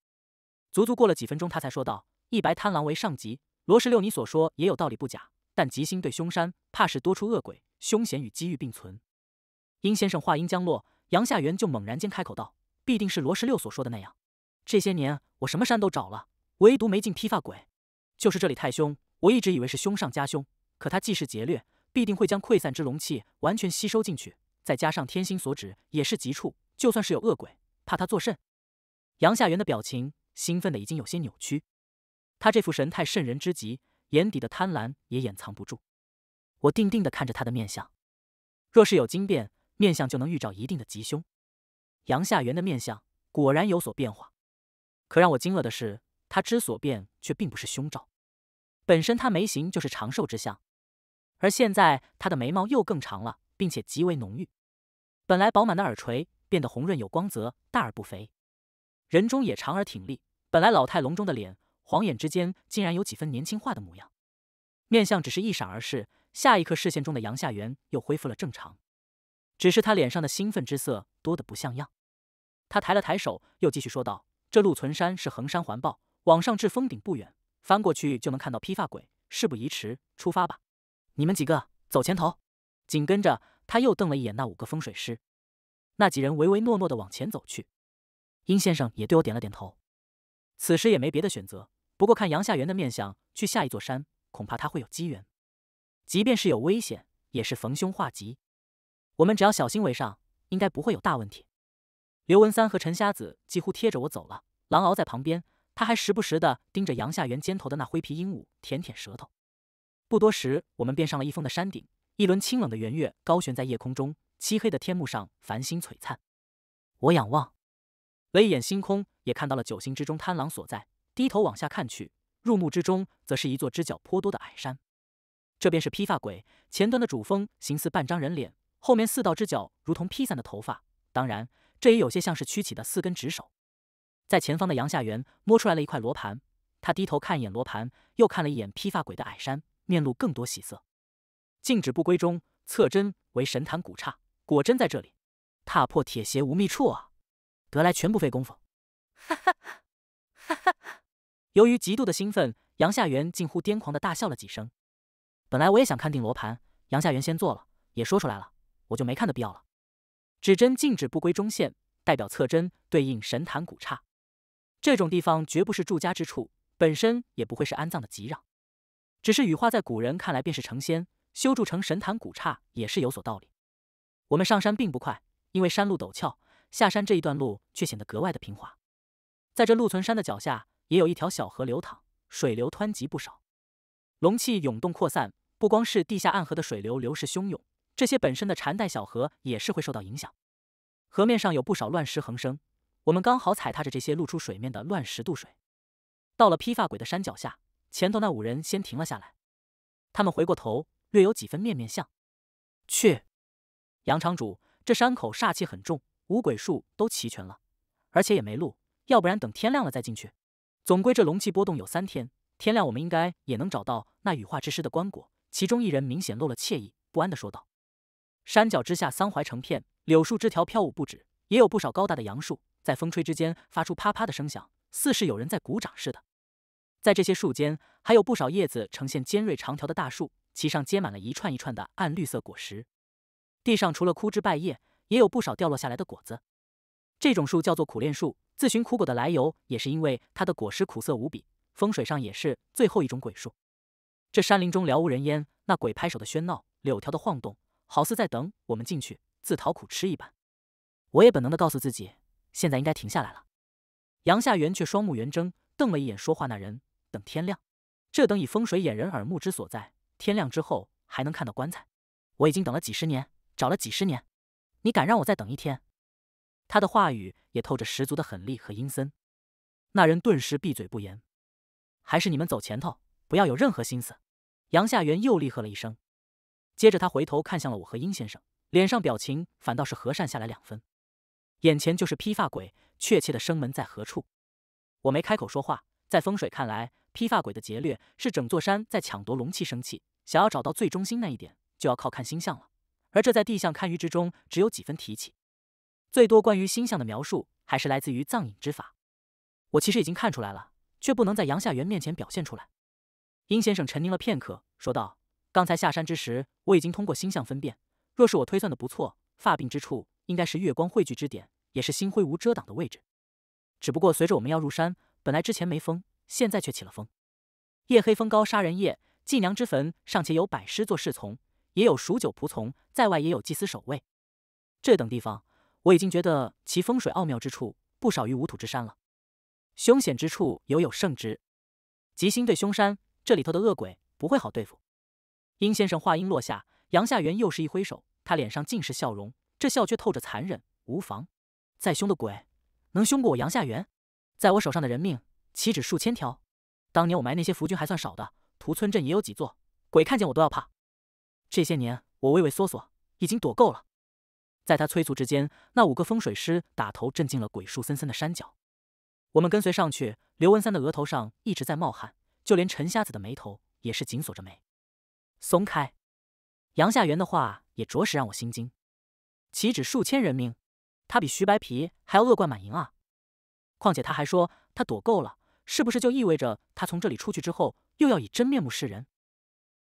足足过了几分钟，他才说道：“一白贪狼为上吉。”罗十六，你所说也有道理，不假。但吉星对凶山，怕是多出恶鬼，凶险与机遇并存。殷先生话音将落，杨夏元就猛然间开口道：“必定是罗十六所说的那样。这些年我什么山都找了，唯独没进披发鬼。就是这里太凶，我一直以为是凶上加凶。可他既是劫掠，必定会将溃散之龙气完全吸收进去，再加上天星所指也是极处，就算是有恶鬼，怕他作甚？”杨夏元的表情兴奋的已经有些扭曲。他这副神态渗人之极，眼底的贪婪也掩藏不住。我定定的看着他的面相，若是有惊变，面相就能预兆一定的吉凶。杨夏元的面相果然有所变化，可让我惊愕的是，他之所变却并不是凶兆。本身他眉形就是长寿之相，而现在他的眉毛又更长了，并且极为浓郁。本来饱满的耳垂变得红润有光泽，大而不肥。人中也长而挺立，本来老态龙钟的脸。晃眼之间，竟然有几分年轻化的模样，面相只是一闪而逝。下一刻，视线中的杨夏元又恢复了正常，只是他脸上的兴奋之色多的不像样。他抬了抬手，又继续说道：“这陆存山是横山环抱，往上至峰顶不远，翻过去就能看到披发鬼。事不宜迟，出发吧！你们几个走前头。”紧跟着，他又瞪了一眼那五个风水师，那几人唯唯诺诺的往前走去。殷先生也对我点了点头。此时也没别的选择。不过看杨夏元的面相，去下一座山，恐怕他会有机缘。即便是有危险，也是逢凶化吉。我们只要小心为上，应该不会有大问题。刘文三和陈瞎子几乎贴着我走了，狼獒在旁边，他还时不时的盯着杨夏元肩头的那灰皮鹦鹉舔舔舌头。不多时，我们便上了一峰的山顶，一轮清冷的圆月高悬在夜空中，漆黑的天幕上繁星璀璨。我仰望了一眼星空，也看到了九星之中贪狼所在。低头往下看去，入目之中则是一座支脚颇多的矮山，这便是披发鬼。前端的主峰形似半张人脸，后面四道支脚如同披散的头发，当然，这也有些像是曲起的四根指手。在前方的杨下元摸出来了一块罗盘，他低头看一眼罗盘，又看了一眼披发鬼的矮山，面露更多喜色。静止不归中，侧针为神坛古刹，果真在这里。踏破铁鞋无觅处啊，得来全不费工夫。哈哈，哈哈。由于极度的兴奋，杨夏元近乎癫狂的大笑了几声。本来我也想看定罗盘，杨夏元先做了，也说出来了，我就没看的必要了。指针静止不归中线，代表侧针对应神坛古刹。这种地方绝不是住家之处，本身也不会是安葬的吉壤。只是羽化在古人看来便是成仙，修筑成神坛古刹也是有所道理。我们上山并不快，因为山路陡峭，下山这一段路却显得格外的平滑。在这陆存山的脚下。也有一条小河流淌，水流湍急不少。龙气涌动扩散，不光是地下暗河的水流流势汹涌，这些本身的缠带小河也是会受到影响。河面上有不少乱石横生，我们刚好踩踏着这些露出水面的乱石渡水。到了披发鬼的山脚下，前头那五人先停了下来。他们回过头，略有几分面面相。去，杨场主，这山口煞气很重，五鬼术都齐全了，而且也没路，要不然等天亮了再进去。总归这龙气波动有三天，天亮我们应该也能找到那羽化之师的棺椁。其中一人明显露了惬意不安的说道：“山脚之下，桑槐成片，柳树枝条飘舞不止，也有不少高大的杨树，在风吹之间发出啪啪的声响，似是有人在鼓掌似的。在这些树间，还有不少叶子呈现尖锐长条的大树，其上结满了一串一串的暗绿色果实。地上除了枯枝败叶，也有不少掉落下来的果子。这种树叫做苦楝树。”自寻苦果的来由，也是因为它的果实苦涩无比。风水上也是最后一种鬼树。这山林中了无人烟，那鬼拍手的喧闹，柳条的晃动，好似在等我们进去自讨苦吃一般。我也本能的告诉自己，现在应该停下来了。杨夏元却双目圆睁，瞪了一眼说话那人。等天亮，这等以风水掩人耳目之所在，天亮之后还能看到棺材。我已经等了几十年，找了几十年，你敢让我再等一天？他的话语也透着十足的狠厉和阴森，那人顿时闭嘴不言。还是你们走前头，不要有任何心思。杨夏元又厉喝了一声，接着他回头看向了我和殷先生，脸上表情反倒是和善下来两分。眼前就是披发鬼，确切的生门在何处？我没开口说话。在风水看来，披发鬼的劫掠是整座山在抢夺龙气生气，想要找到最中心那一点，就要靠看星象了。而这在地象堪舆之中，只有几分提起。最多关于星象的描述，还是来自于藏影之法。我其实已经看出来了，却不能在杨夏元面前表现出来。殷先生沉凝了片刻，说道：“刚才下山之时，我已经通过星象分辨。若是我推算的不错，发病之处应该是月光汇聚之点，也是星辉无遮挡的位置。只不过随着我们要入山，本来之前没风，现在却起了风。夜黑风高杀人夜，祭娘之坟尚且有百尸做侍从，也有数九仆从，在外也有祭司守卫，这等地方。”我已经觉得其风水奥妙之处不少于无土之山了，凶险之处犹有胜之。吉星对凶山，这里头的恶鬼不会好对付。殷先生话音落下，杨夏元又是一挥手，他脸上尽是笑容，这笑却透着残忍。无妨，再凶的鬼，能凶过我杨夏元？在我手上的人命，岂止数千条？当年我埋那些伏军还算少的，屠村镇也有几座，鬼看见我都要怕。这些年我畏畏缩缩，已经躲够了。在他催促之间，那五个风水师打头镇进了鬼树森森的山脚。我们跟随上去，刘文三的额头上一直在冒汗，就连陈瞎子的眉头也是紧锁着眉。松开，杨夏元的话也着实让我心惊。岂止数千人命，他比徐白皮还要恶贯满盈啊！况且他还说他躲够了，是不是就意味着他从这里出去之后又要以真面目示人？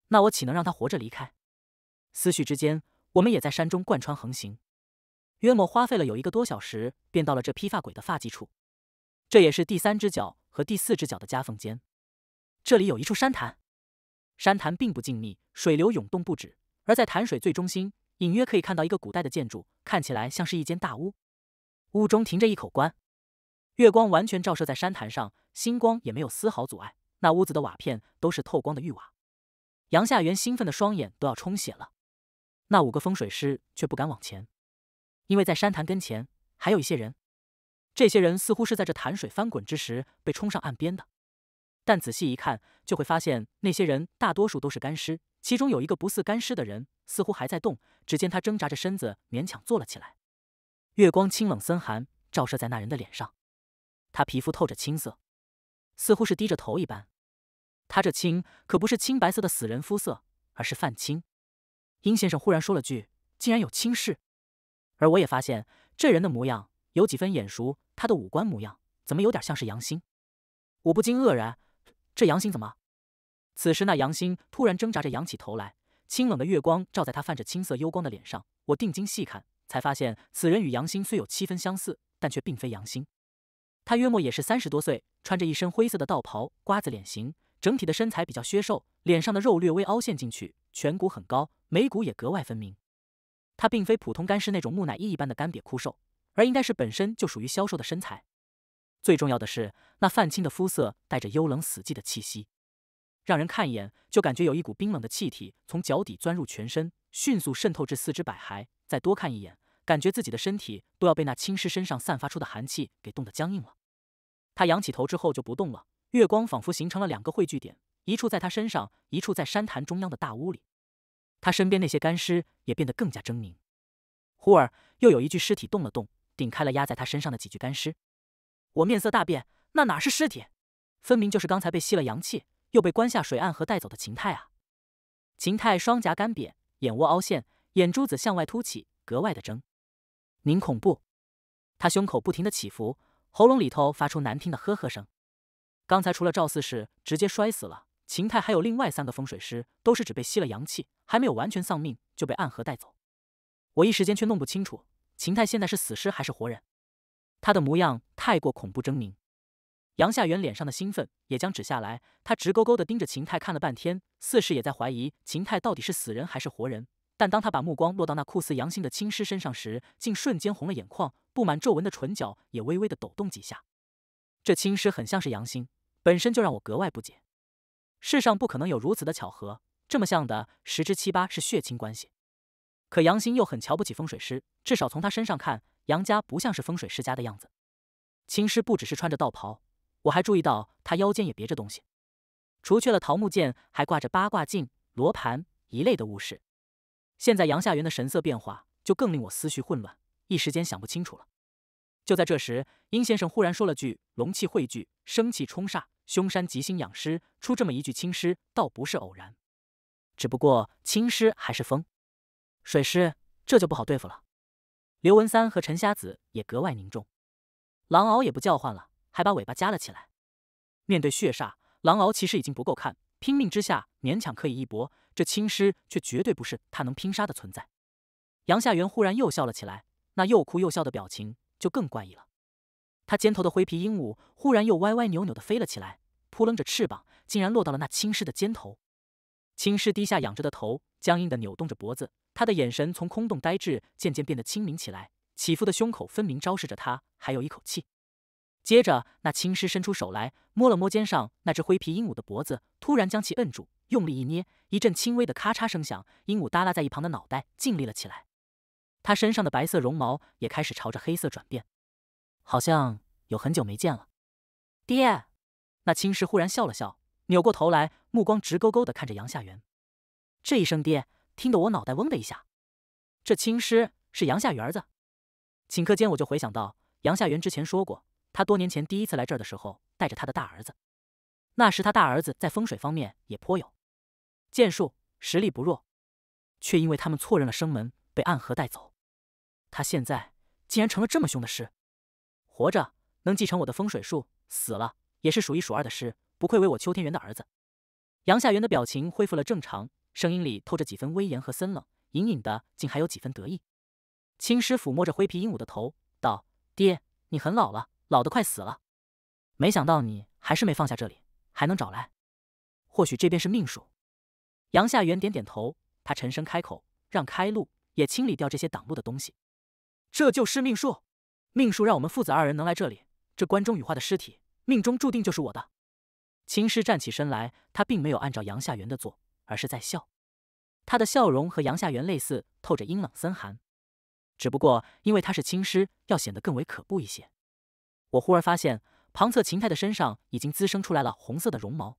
那我岂能让他活着离开？思绪之间，我们也在山中贯穿横行。约莫花费了有一个多小时，便到了这披发鬼的发髻处，这也是第三只脚和第四只脚的夹缝间。这里有一处山潭，山潭并不静谧，水流涌动不止。而在潭水最中心，隐约可以看到一个古代的建筑，看起来像是一间大屋。屋中停着一口棺。月光完全照射在山潭上，星光也没有丝毫阻碍。那屋子的瓦片都是透光的玉瓦。杨夏元兴奋的双眼都要充血了，那五个风水师却不敢往前。因为在山潭跟前，还有一些人。这些人似乎是在这潭水翻滚之时被冲上岸边的，但仔细一看，就会发现那些人大多数都是干尸。其中有一个不似干尸的人，似乎还在动。只见他挣扎着身子，勉强坐了起来。月光清冷森寒，照射在那人的脸上。他皮肤透着青色，似乎是低着头一般。他这青可不是青白色的死人肤色，而是泛青。殷先生忽然说了句：“竟然有青视。而我也发现这人的模样有几分眼熟，他的五官模样怎么有点像是杨欣？我不禁愕然，这杨欣怎么？此时那杨欣突然挣扎着仰起头来，清冷的月光照在他泛着青色幽光的脸上。我定睛细看，才发现此人与杨欣虽有七分相似，但却并非杨欣。他约莫也是三十多岁，穿着一身灰色的道袍，瓜子脸型，整体的身材比较削瘦，脸上的肉略微凹陷进去，颧骨很高，眉骨也格外分明。他并非普通干尸那种木乃伊一般的干瘪枯瘦，而应该是本身就属于消瘦的身材。最重要的是，那泛青的肤色带着幽冷死寂的气息，让人看一眼就感觉有一股冰冷的气体从脚底钻入全身，迅速渗透至四肢百骸。再多看一眼，感觉自己的身体都要被那青尸身上散发出的寒气给冻得僵硬了。他仰起头之后就不动了，月光仿佛形成了两个汇聚点，一处在他身上，一处在山潭中央的大屋里。他身边那些干尸也变得更加狰狞。忽而，又有一具尸体动了动，顶开了压在他身上的几具干尸。我面色大变，那哪是尸体，分明就是刚才被吸了阳气，又被关下水暗河带走的秦泰啊！秦泰双颊干瘪，眼窝凹陷，眼珠子向外凸起，格外的狰狞恐怖。他胸口不停的起伏，喉咙里头发出难听的呵呵声。刚才除了赵四是直接摔死了，秦泰还有另外三个风水师，都是只被吸了阳气。还没有完全丧命就被暗河带走，我一时间却弄不清楚秦泰现在是死尸还是活人，他的模样太过恐怖狰狞。杨夏元脸上的兴奋也将止下来，他直勾勾的盯着秦泰看了半天，似是也在怀疑秦泰到底是死人还是活人。但当他把目光落到那酷似杨兴的青尸身上时，竟瞬间红了眼眶，布满皱纹的唇角也微微的抖动几下。这青尸很像是杨兴，本身就让我格外不解，世上不可能有如此的巧合。这么像的十之七八是血亲关系，可杨欣又很瞧不起风水师，至少从他身上看，杨家不像是风水世家的样子。青师不只是穿着道袍，我还注意到他腰间也别着东西，除去了桃木剑，还挂着八卦镜、罗盘一类的物事。现在杨夏元的神色变化，就更令我思绪混乱，一时间想不清楚了。就在这时，殷先生忽然说了句：“龙气汇聚，生气冲煞，凶山吉星养尸。”出这么一句，青师，倒不是偶然。”只不过青狮还是风，水狮这就不好对付了。刘文三和陈瞎子也格外凝重。狼獒也不叫唤了，还把尾巴夹了起来。面对血煞，狼獒其实已经不够看，拼命之下勉强可以一搏。这青狮却绝对不是他能拼杀的存在。杨夏元忽然又笑了起来，那又哭又笑的表情就更怪异了。他肩头的灰皮鹦鹉忽然又歪歪扭扭的飞了起来，扑棱着翅膀，竟然落到了那青狮的肩头。青狮低下仰着的头，僵硬的扭动着脖子，他的眼神从空洞呆滞渐渐变得清明起来。起伏的胸口分明昭示着他还有一口气。接着，那青狮伸出手来，摸了摸肩上那只灰皮鹦鹉的脖子，突然将其摁住，用力一捏，一阵轻微的咔嚓声响，鹦鹉耷拉在一旁的脑袋尽力了起来，他身上的白色绒毛也开始朝着黑色转变，好像有很久没见了。爹，那青狮忽然笑了笑。扭过头来，目光直勾勾的看着杨夏元。这一声“爹”听得我脑袋嗡的一下。这青狮是杨夏元儿子。顷刻间我就回想到杨夏元之前说过，他多年前第一次来这儿的时候带着他的大儿子。那时他大儿子在风水方面也颇有剑术，实力不弱，却因为他们错认了生门，被暗河带走。他现在竟然成了这么凶的尸，活着能继承我的风水术，死了也是数一数二的尸，不愧为我邱天元的儿子，杨夏元的表情恢复了正常，声音里透着几分威严和森冷，隐隐的竟还有几分得意。青师抚摸着灰皮鹦鹉的头，道：“爹，你很老了，老的快死了。没想到你还是没放下这里，还能找来。或许这便是命数。”杨夏元点点头，他沉声开口：“让开路，也清理掉这些挡路的东西。这就是命数，命数让我们父子二人能来这里。这关中羽化的尸体，命中注定就是我的。”青狮站起身来，他并没有按照杨夏元的做，而是在笑。他的笑容和杨夏元类似，透着阴冷森寒。只不过因为他是青狮，要显得更为可怖一些。我忽而发现，旁侧秦泰的身上已经滋生出来了红色的绒毛，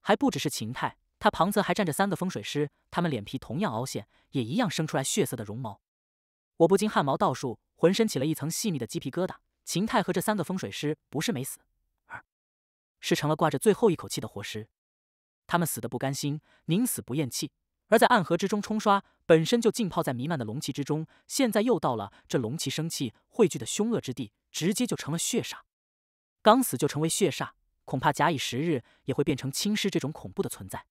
还不只是秦泰，他旁侧还站着三个风水师，他们脸皮同样凹陷，也一样生出来血色的绒毛。我不禁汗毛倒竖，浑身起了一层细密的鸡皮疙瘩。秦泰和这三个风水师不是没死。是成了挂着最后一口气的活尸，他们死的不甘心，宁死不咽气，而在暗河之中冲刷，本身就浸泡在弥漫的龙气之中，现在又到了这龙气生气汇聚的凶恶之地，直接就成了血煞。刚死就成为血煞，恐怕假以时日也会变成青尸这种恐怖的存在。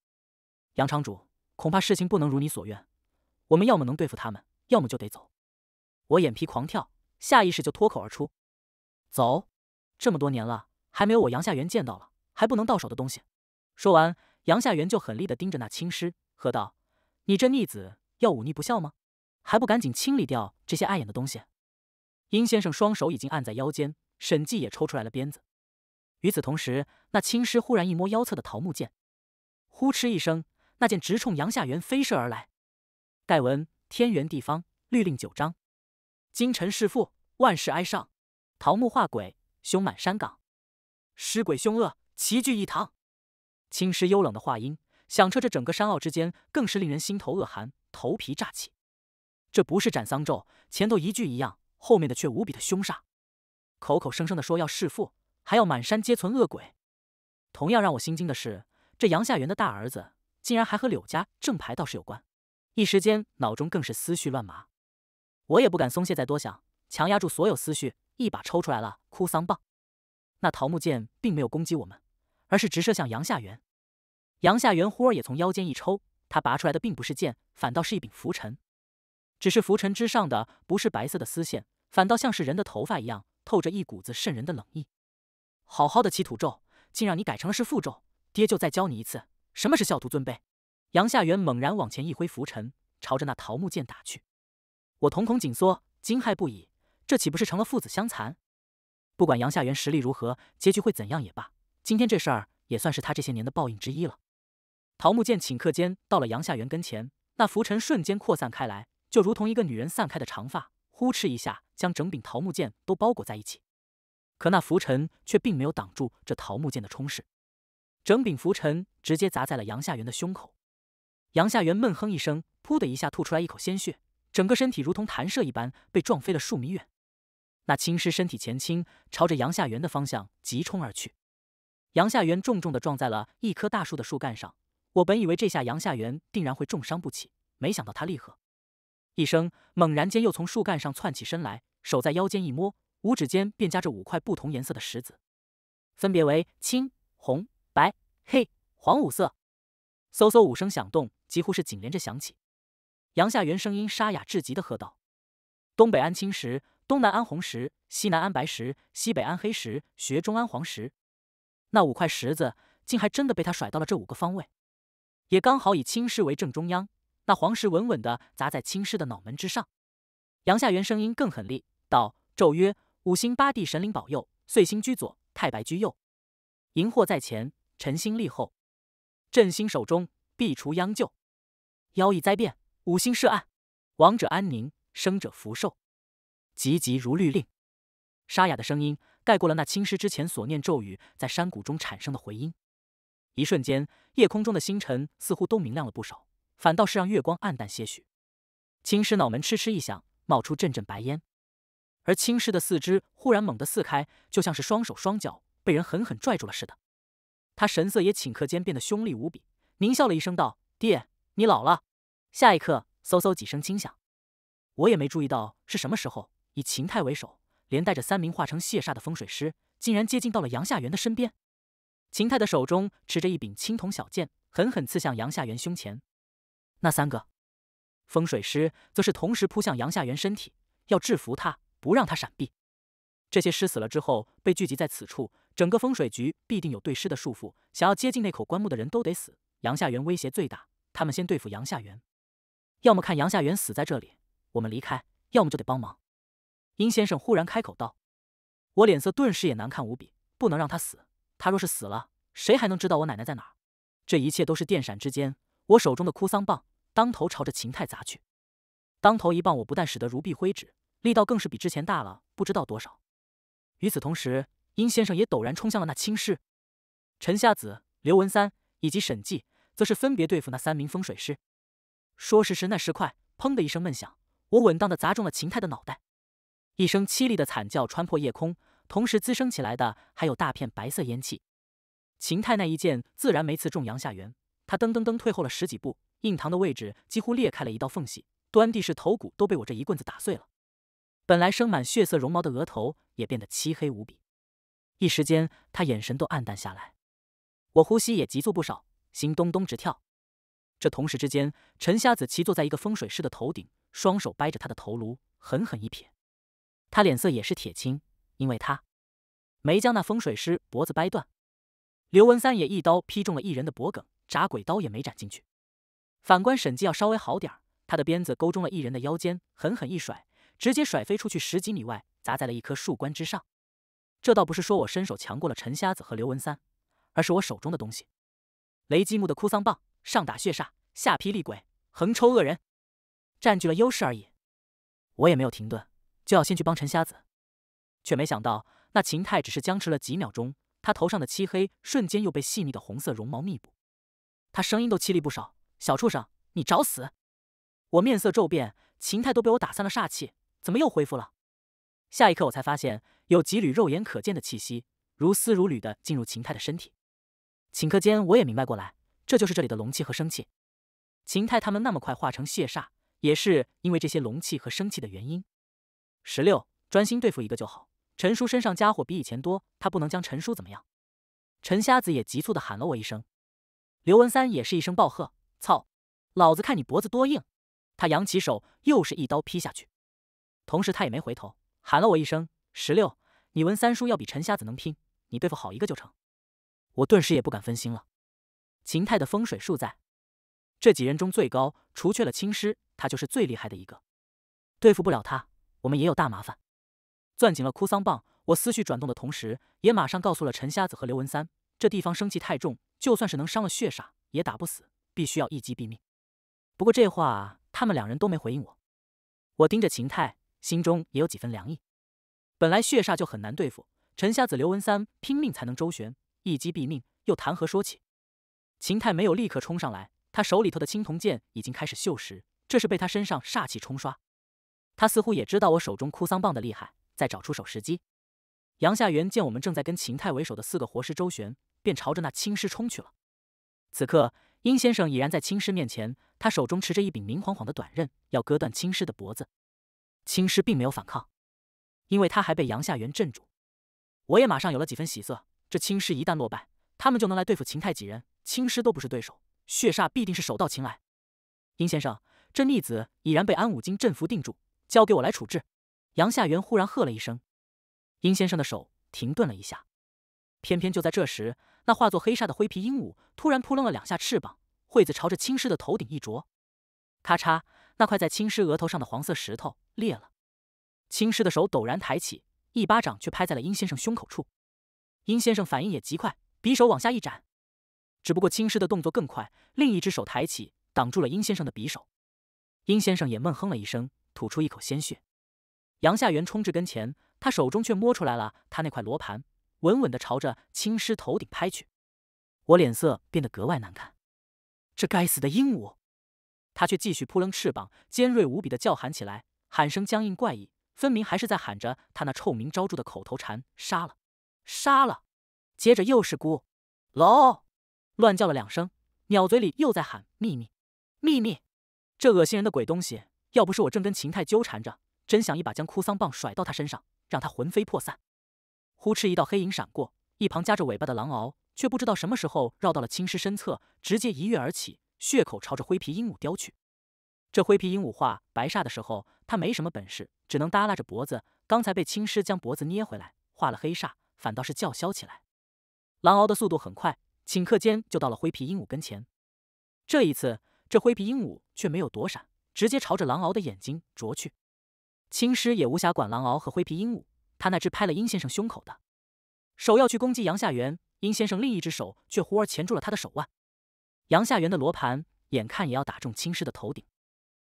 杨长主，恐怕事情不能如你所愿，我们要么能对付他们，要么就得走。我眼皮狂跳，下意识就脱口而出：“走，这么多年了。”还没有我杨夏元见到了，还不能到手的东西。说完，杨夏元就狠厉地盯着那青狮，喝道：“你这逆子，要忤逆不孝吗？还不赶紧清理掉这些碍眼的东西！”殷先生双手已经按在腰间，沈纪也抽出来了鞭子。与此同时，那青狮忽然一摸腰侧的桃木剑，呼哧一声，那剑直冲杨夏元飞射而来。盖文，天圆地方，律令九章，今臣弑父，万事哀上，桃木化鬼，凶满山岗。尸鬼凶恶，齐聚一堂。青师幽冷的话音响彻这整个山坳之间，更是令人心头恶寒，头皮炸起。这不是斩丧咒，前头一句一样，后面的却无比的凶煞。口口声声的说要弑父，还要满山皆存恶鬼。同样让我心惊的是，这杨夏元的大儿子竟然还和柳家正牌道士有关。一时间，脑中更是思绪乱麻。我也不敢松懈，再多想，强压住所有思绪，一把抽出来了哭丧棒。那桃木剑并没有攻击我们，而是直射向杨夏元。杨夏元忽儿也从腰间一抽，他拔出来的并不是剑，反倒是一柄拂尘。只是拂尘之上的不是白色的丝线，反倒像是人的头发一样，透着一股子渗人的冷意。好好的七土咒，竟让你改成了是符咒。爹就再教你一次，什么是孝徒尊卑。杨夏元猛然往前一挥拂尘，朝着那桃木剑打去。我瞳孔紧缩，惊骇不已，这岂不是成了父子相残？不管杨夏元实力如何，结局会怎样也罢，今天这事儿也算是他这些年的报应之一了。桃木剑顷刻间到了杨夏元跟前，那浮尘瞬间扩散开来，就如同一个女人散开的长发，呼哧一下将整柄桃木剑都包裹在一起。可那浮尘却并没有挡住这桃木剑的冲势，整柄浮尘直接砸在了杨夏元的胸口。杨夏元闷哼一声，噗的一下吐出来一口鲜血，整个身体如同弹射一般被撞飞了数米远。那青狮身体前倾，朝着杨夏元的方向急冲而去。杨夏元重重的撞在了一棵大树的树干上。我本以为这下杨夏元定然会重伤不起，没想到他厉喝一声，猛然间又从树干上窜起身来，手在腰间一摸，五指间便夹着五块不同颜色的石子，分别为青、红、白、黑、黄五色。嗖嗖五声响动，几乎是紧连着响起。杨夏元声音沙哑至极的喝道：“东北安青石。”东南安红石，西南安白石，西北安黑石，学中安黄石。那五块石子竟还真的被他甩到了这五个方位，也刚好以青狮为正中央。那黄石稳稳的砸在青狮的脑门之上。杨夏元声音更狠厉道：“咒曰，五星八帝神灵保佑，岁星居左，太白居右，荧惑在前，辰星立后，镇星手中，必除殃咎，妖异灾变，五星涉案，亡者安宁，生者福寿。”急急如律令，沙哑的声音盖过了那青狮之前所念咒语在山谷中产生的回音。一瞬间，夜空中的星辰似乎都明亮了不少，反倒是让月光暗淡些许。青狮脑门嗤嗤一响，冒出阵阵白烟，而青狮的四肢忽然猛地撕开，就像是双手双脚被人狠狠拽住了似的。他神色也顷刻间变得凶厉无比，狞笑了一声道：“爹，你老了。”下一刻，嗖嗖几声轻响，我也没注意到是什么时候。以秦泰为首，连带着三名化成血煞的风水师，竟然接近到了杨夏元的身边。秦泰的手中持着一柄青铜小剑，狠狠刺向杨夏元胸前。那三个风水师则是同时扑向杨夏元身体，要制服他，不让他闪避。这些尸死了之后，被聚集在此处，整个风水局必定有对尸的束缚，想要接近那口棺木的人都得死。杨夏元威胁最大，他们先对付杨夏元，要么看杨夏元死在这里，我们离开；要么就得帮忙。殷先生忽然开口道：“我脸色顿时也难看无比，不能让他死。他若是死了，谁还能知道我奶奶在哪？”这一切都是电闪之间，我手中的哭丧棒当头朝着秦泰砸去。当头一棒，我不但使得如臂挥指，力道更是比之前大了不知道多少。与此同时，殷先生也陡然冲向了那青尸，陈夏子、刘文三以及沈寂，则是分别对付那三名风水师。说时迟，那时快，砰的一声闷响，我稳当的砸中了秦泰的脑袋。一声凄厉的惨叫穿破夜空，同时滋生起来的还有大片白色烟气。秦太那一剑自然没刺中杨夏元，他噔噔噔退后了十几步，印堂的位置几乎裂开了一道缝隙，端地是头骨都被我这一棍子打碎了。本来生满血色绒毛的额头也变得漆黑无比，一时间他眼神都暗淡下来。我呼吸也急促不少，心咚咚直跳。这同时之间，陈瞎子骑坐在一个风水师的头顶，双手掰着他的头颅，狠狠一撇。他脸色也是铁青，因为他没将那风水师脖子掰断。刘文三也一刀劈中了一人的脖颈，铡鬼刀也没斩进去。反观沈记要稍微好点儿，他的鞭子勾中了一人的腰间，狠狠一甩，直接甩飞出去十几米外，砸在了一棵树冠之上。这倒不是说我身手强过了陈瞎子和刘文三，而是我手中的东西——雷击木的哭丧棒，上打血煞，下劈厉鬼，横抽恶人，占据了优势而已。我也没有停顿。就要先去帮陈瞎子，却没想到那秦泰只是僵持了几秒钟，他头上的漆黑瞬间又被细腻的红色绒毛密布，他声音都凄厉不少。小畜生，你找死！我面色骤变，秦泰都被我打散了煞气，怎么又恢复了？下一刻我才发现，有几缕肉眼可见的气息如丝如缕的进入秦泰的身体，顷刻间我也明白过来，这就是这里的龙气和生气。秦泰他们那么快化成血煞，也是因为这些龙气和生气的原因。十六专心对付一个就好。陈叔身上家伙比以前多，他不能将陈叔怎么样。陈瞎子也急促的喊了我一声。刘文三也是一声暴喝：“操，老子看你脖子多硬！”他扬起手，又是一刀劈下去。同时他也没回头，喊了我一声：“十六，你文三叔要比陈瞎子能拼，你对付好一个就成。”我顿时也不敢分心了。秦泰的风水术在这几人中最高，除却了青师，他就是最厉害的一个，对付不了他。我们也有大麻烦。攥紧了哭丧棒，我思绪转动的同时，也马上告诉了陈瞎子和刘文三：这地方生气太重，就算是能伤了血煞，也打不死，必须要一击毙命。不过这话他们两人都没回应我。我盯着秦泰，心中也有几分凉意。本来血煞就很难对付，陈瞎子、刘文三拼命才能周旋，一击毙命又谈何说起？秦泰没有立刻冲上来，他手里头的青铜剑已经开始锈蚀，这是被他身上煞气冲刷。他似乎也知道我手中哭丧棒的厉害，再找出手时机。杨夏元见我们正在跟秦泰为首的四个活尸周旋，便朝着那青尸冲去了。此刻，殷先生已然在青尸面前，他手中持着一柄明晃晃的短刃，要割断青尸的脖子。青尸并没有反抗，因为他还被杨夏元镇住。我也马上有了几分喜色，这青尸一旦落败，他们就能来对付秦泰几人。青尸都不是对手，血煞必定是手到擒来。殷先生，这逆子已然被安武金镇服定住。交给我来处置！杨夏元忽然喝了一声，殷先生的手停顿了一下。偏偏就在这时，那化作黑沙的灰皮鹦鹉突然扑棱了两下翅膀，惠子朝着青狮的头顶一啄，咔嚓，那块在青狮额头上的黄色石头裂了。青狮的手陡然抬起，一巴掌却拍在了殷先生胸口处。殷先生反应也极快，匕首往下一斩，只不过青狮的动作更快，另一只手抬起挡住了殷先生的匕首。殷先生也闷哼了一声。吐出一口鲜血，杨夏元冲至跟前，他手中却摸出来了他那块罗盘，稳稳的朝着青狮头顶拍去。我脸色变得格外难看，这该死的鹦鹉！他却继续扑棱翅膀，尖锐无比的叫喊起来，喊声僵硬怪异，分明还是在喊着他那臭名昭著的口头禅：“杀了，杀了！”接着又是“咕，咯”，乱叫了两声，鸟嘴里又在喊“秘密，秘密”，这恶心人的鬼东西！要不是我正跟秦泰纠缠着，真想一把将哭丧棒甩到他身上，让他魂飞魄散。呼哧！一道黑影闪过，一旁夹着尾巴的狼獒却不知道什么时候绕到了青狮身侧，直接一跃而起，血口朝着灰皮鹦鹉叼去。这灰皮鹦鹉化白煞的时候，他没什么本事，只能耷拉着脖子。刚才被青狮将脖子捏回来，化了黑煞，反倒是叫嚣起来。狼獒的速度很快，顷刻间就到了灰皮鹦鹉跟前。这一次，这灰皮鹦鹉却没有躲闪。直接朝着狼獒的眼睛啄去，青狮也无暇管狼獒和灰皮鹦鹉，他那只拍了殷先生胸口的手要去攻击杨夏元，殷先生另一只手却忽而钳住了他的手腕。杨夏元的罗盘眼看也要打中青狮的头顶，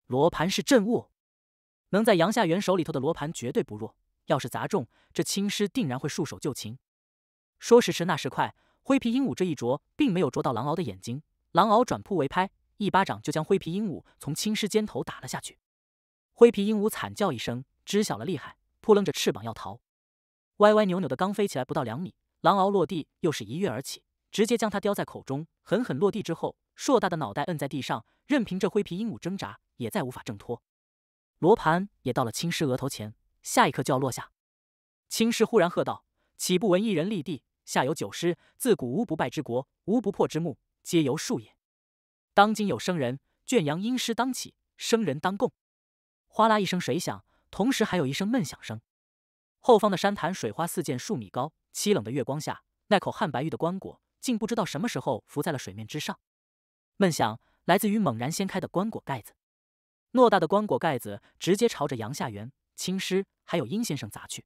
罗盘是镇物，能在杨夏元手里头的罗盘绝对不弱，要是砸中，这青狮定然会束手就擒。说时迟，那时快，灰皮鹦鹉这一啄，并没有啄到狼獒的眼睛，狼獒转扑为拍。一巴掌就将灰皮鹦鹉从青狮肩头打了下去，灰皮鹦鹉惨叫一声，知晓了厉害，扑棱着翅膀要逃，歪歪扭扭的刚飞起来不到两米，狼獒落地，又是一跃而起，直接将它叼在口中，狠狠落地之后，硕大的脑袋摁在地上，任凭这灰皮鹦鹉挣扎，也再无法挣脱。罗盘也到了青狮额头前，下一刻就要落下，青狮忽然喝道：“岂不闻一人立地下有九狮，自古无不败之国，无不破之木，皆由树也。”当今有生人圈养阴尸，当起生人当供。哗啦一声水响，同时还有一声闷响声。后方的山潭水花四溅，数米高。凄冷的月光下，那口汉白玉的棺椁竟不知道什么时候浮在了水面之上。闷响来自于猛然掀开的棺椁盖子。偌大的棺椁盖子直接朝着杨夏元、青尸还有殷先生砸去。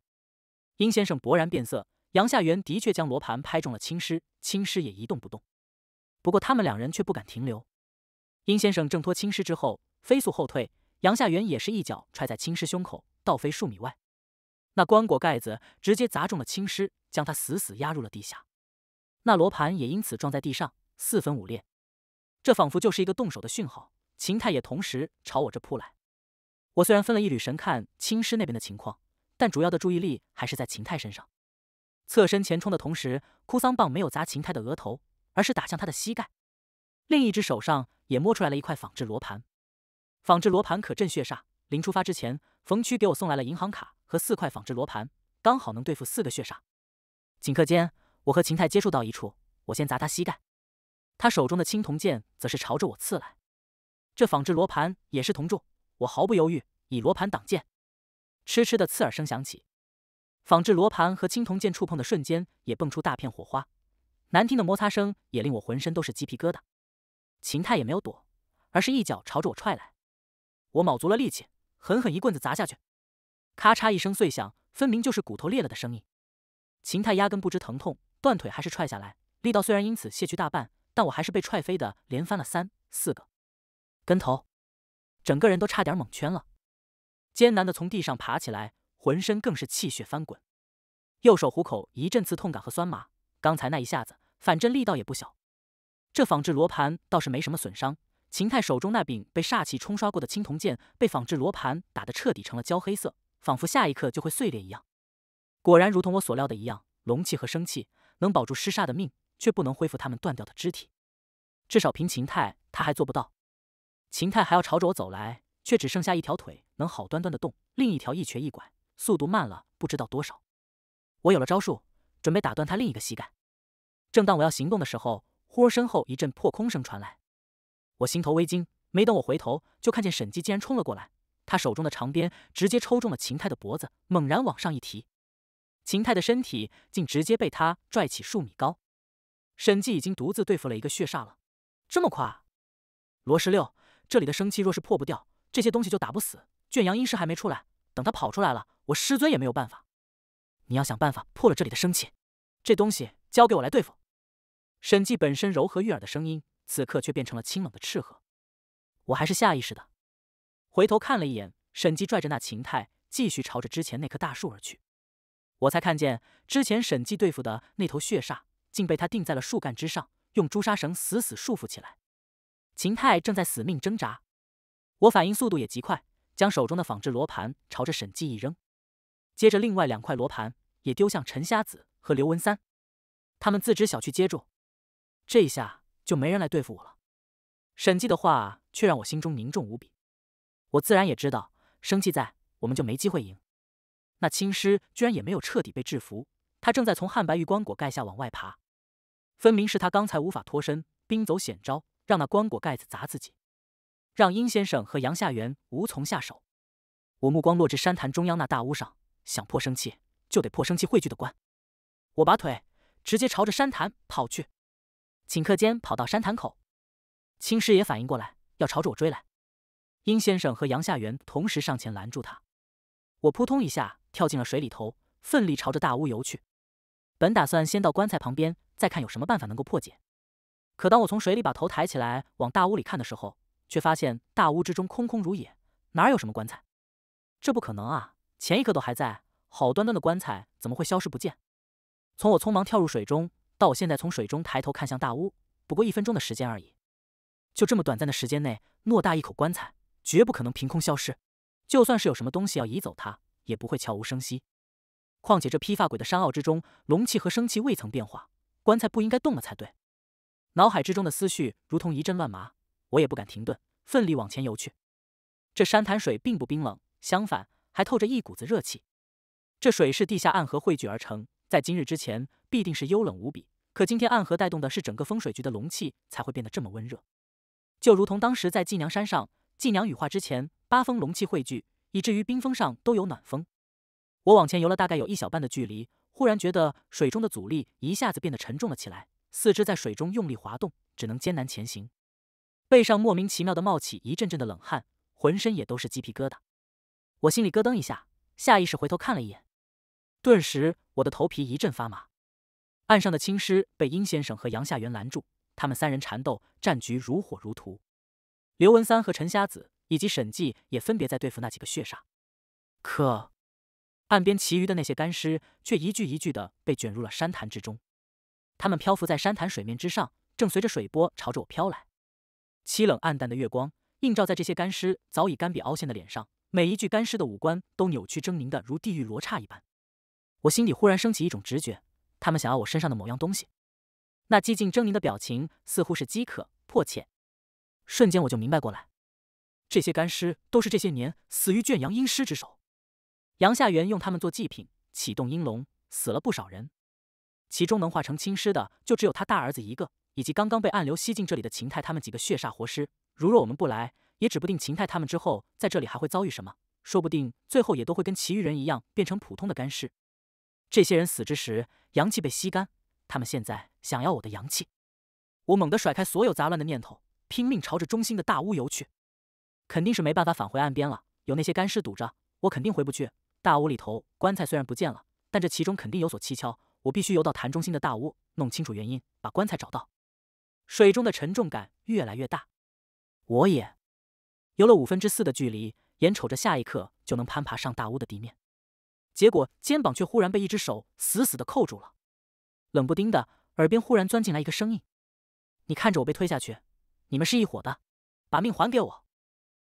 殷先生勃然变色。杨夏元的确将罗盘拍中了青尸，青尸也一动不动。不过他们两人却不敢停留。殷先生挣脱青狮之后，飞速后退。杨夏元也是一脚踹在青狮胸口，倒飞数米外。那棺椁盖子直接砸中了青狮，将他死死压入了地下。那罗盘也因此撞在地上，四分五裂。这仿佛就是一个动手的讯号。秦泰也同时朝我这扑来。我虽然分了一缕神看青狮那边的情况，但主要的注意力还是在秦泰身上。侧身前冲的同时，哭丧棒没有砸秦泰的额头，而是打向他的膝盖。另一只手上也摸出来了一块仿制罗盘，仿制罗盘可镇血煞。临出发之前，冯区给我送来了银行卡和四块仿制罗盘，刚好能对付四个血煞。顷刻间，我和秦泰接触到一处，我先砸他膝盖，他手中的青铜剑则是朝着我刺来。这仿制罗盘也是铜铸，我毫不犹豫以罗盘挡剑，嗤嗤的刺耳声响起，仿制罗盘和青铜剑触碰的瞬间也蹦出大片火花，难听的摩擦声也令我浑身都是鸡皮疙瘩。秦泰也没有躲，而是一脚朝着我踹来。我卯足了力气，狠狠一棍子砸下去，咔嚓一声碎响，分明就是骨头裂了的声音。秦泰压根不知疼痛，断腿还是踹下来，力道虽然因此卸去大半，但我还是被踹飞的，连翻了三四个跟头，整个人都差点蒙圈了。艰难的从地上爬起来，浑身更是气血翻滚，右手虎口一阵刺痛感和酸麻，刚才那一下子，反正力道也不小。这仿制罗盘倒是没什么损伤。秦泰手中那柄被煞气冲刷过的青铜剑，被仿制罗盘打得彻底成了焦黑色，仿佛下一刻就会碎裂一样。果然，如同我所料的一样，龙气和生气能保住尸煞的命，却不能恢复他们断掉的肢体。至少凭秦泰，他还做不到。秦泰还要朝着我走来，却只剩下一条腿能好端端的动，另一条一瘸一拐，速度慢了不知道多少。我有了招数，准备打断他另一个膝盖。正当我要行动的时候。忽而身后一阵破空声传来，我心头微惊，没等我回头，就看见沈纪竟然冲了过来。他手中的长鞭直接抽中了秦泰的脖子，猛然往上一提，秦泰的身体竟直接被他拽起数米高。沈纪已经独自对付了一个血煞了，这么快？罗十六，这里的生气若是破不掉，这些东西就打不死。圈阳阴尸还没出来，等他跑出来了，我师尊也没有办法。你要想办法破了这里的生气，这东西交给我来对付。沈记本身柔和悦耳的声音，此刻却变成了清冷的斥喝。我还是下意识的回头看了一眼，沈记拽着那秦泰，继续朝着之前那棵大树而去。我才看见，之前沈记对付的那头血煞，竟被他钉在了树干之上，用朱砂绳死死束缚起来。秦泰正在死命挣扎，我反应速度也极快，将手中的仿制罗盘朝着沈记一扔，接着另外两块罗盘也丢向陈瞎子和刘文三。他们自知小觑，接住。这一下就没人来对付我了。沈寂的话却让我心中凝重无比。我自然也知道，生气在，我们就没机会赢。那青狮居然也没有彻底被制服，他正在从汉白玉棺椁盖下往外爬。分明是他刚才无法脱身，兵走险招，让那棺椁盖子砸自己，让殷先生和杨夏元无从下手。我目光落至山潭中央那大屋上，想破生气，就得破生气汇聚的关。我拔腿直接朝着山潭跑去。顷刻间跑到山潭口，青师爷反应过来，要朝着我追来。殷先生和杨夏元同时上前拦住他。我扑通一下跳进了水里头，奋力朝着大屋游去。本打算先到棺材旁边，再看有什么办法能够破解。可当我从水里把头抬起来，往大屋里看的时候，却发现大屋之中空空如也，哪有什么棺材？这不可能啊！前一刻都还在，好端端的棺材怎么会消失不见？从我匆忙跳入水中。到我现在从水中抬头看向大屋，不过一分钟的时间而已。就这么短暂的时间内，偌大一口棺材绝不可能凭空消失。就算是有什么东西要移走它，也不会悄无声息。况且这披发鬼的山坳之中，龙气和生气未曾变化，棺材不应该动了才对。脑海之中的思绪如同一阵乱麻，我也不敢停顿，奋力往前游去。这山潭水并不冰冷，相反还透着一股子热气。这水是地下暗河汇聚而成。在今日之前，必定是幽冷无比。可今天暗河带动的是整个风水局的龙气，才会变得这么温热。就如同当时在季娘山上，季娘羽化之前，八峰龙气汇聚，以至于冰峰上都有暖风。我往前游了大概有一小半的距离，忽然觉得水中的阻力一下子变得沉重了起来，四肢在水中用力滑动，只能艰难前行。背上莫名其妙的冒起一阵阵的冷汗，浑身也都是鸡皮疙瘩。我心里咯噔一下，下意识回头看了一眼。顿时，我的头皮一阵发麻。岸上的青尸被殷先生和杨夏元拦住，他们三人缠斗，战局如火如荼。刘文三和陈瞎子以及沈寂也分别在对付那几个血煞。可，岸边其余的那些干尸却一具一具的被卷入了山潭之中。他们漂浮在山潭水面之上，正随着水波朝着我飘来。凄冷暗淡的月光映照在这些干尸早已干瘪凹陷的脸上，每一具干尸的五官都扭曲狰狞的如地狱罗刹一般。我心底忽然升起一种直觉，他们想要我身上的某样东西。那寂静狰狞的表情，似乎是饥渴迫切。瞬间我就明白过来，这些干尸都是这些年死于圈养阴尸之手。杨夏元用他们做祭品，启动阴龙，死了不少人。其中能化成青尸的，就只有他大儿子一个，以及刚刚被暗流吸进这里的秦泰他们几个血煞活尸。如若我们不来，也指不定秦泰他们之后在这里还会遭遇什么，说不定最后也都会跟其余人一样，变成普通的干尸。这些人死之时，阳气被吸干。他们现在想要我的阳气。我猛地甩开所有杂乱的念头，拼命朝着中心的大屋游去。肯定是没办法返回岸边了，有那些干尸堵着，我肯定回不去。大屋里头，棺材虽然不见了，但这其中肯定有所蹊跷。我必须游到潭中心的大屋，弄清楚原因，把棺材找到。水中的沉重感越来越大，我也游了五分之四的距离，眼瞅着下一刻就能攀爬上大屋的地面。结果肩膀却忽然被一只手死死的扣住了，冷不丁的耳边忽然钻进来一个声音：“你看着我被推下去，你们是一伙的，把命还给我！”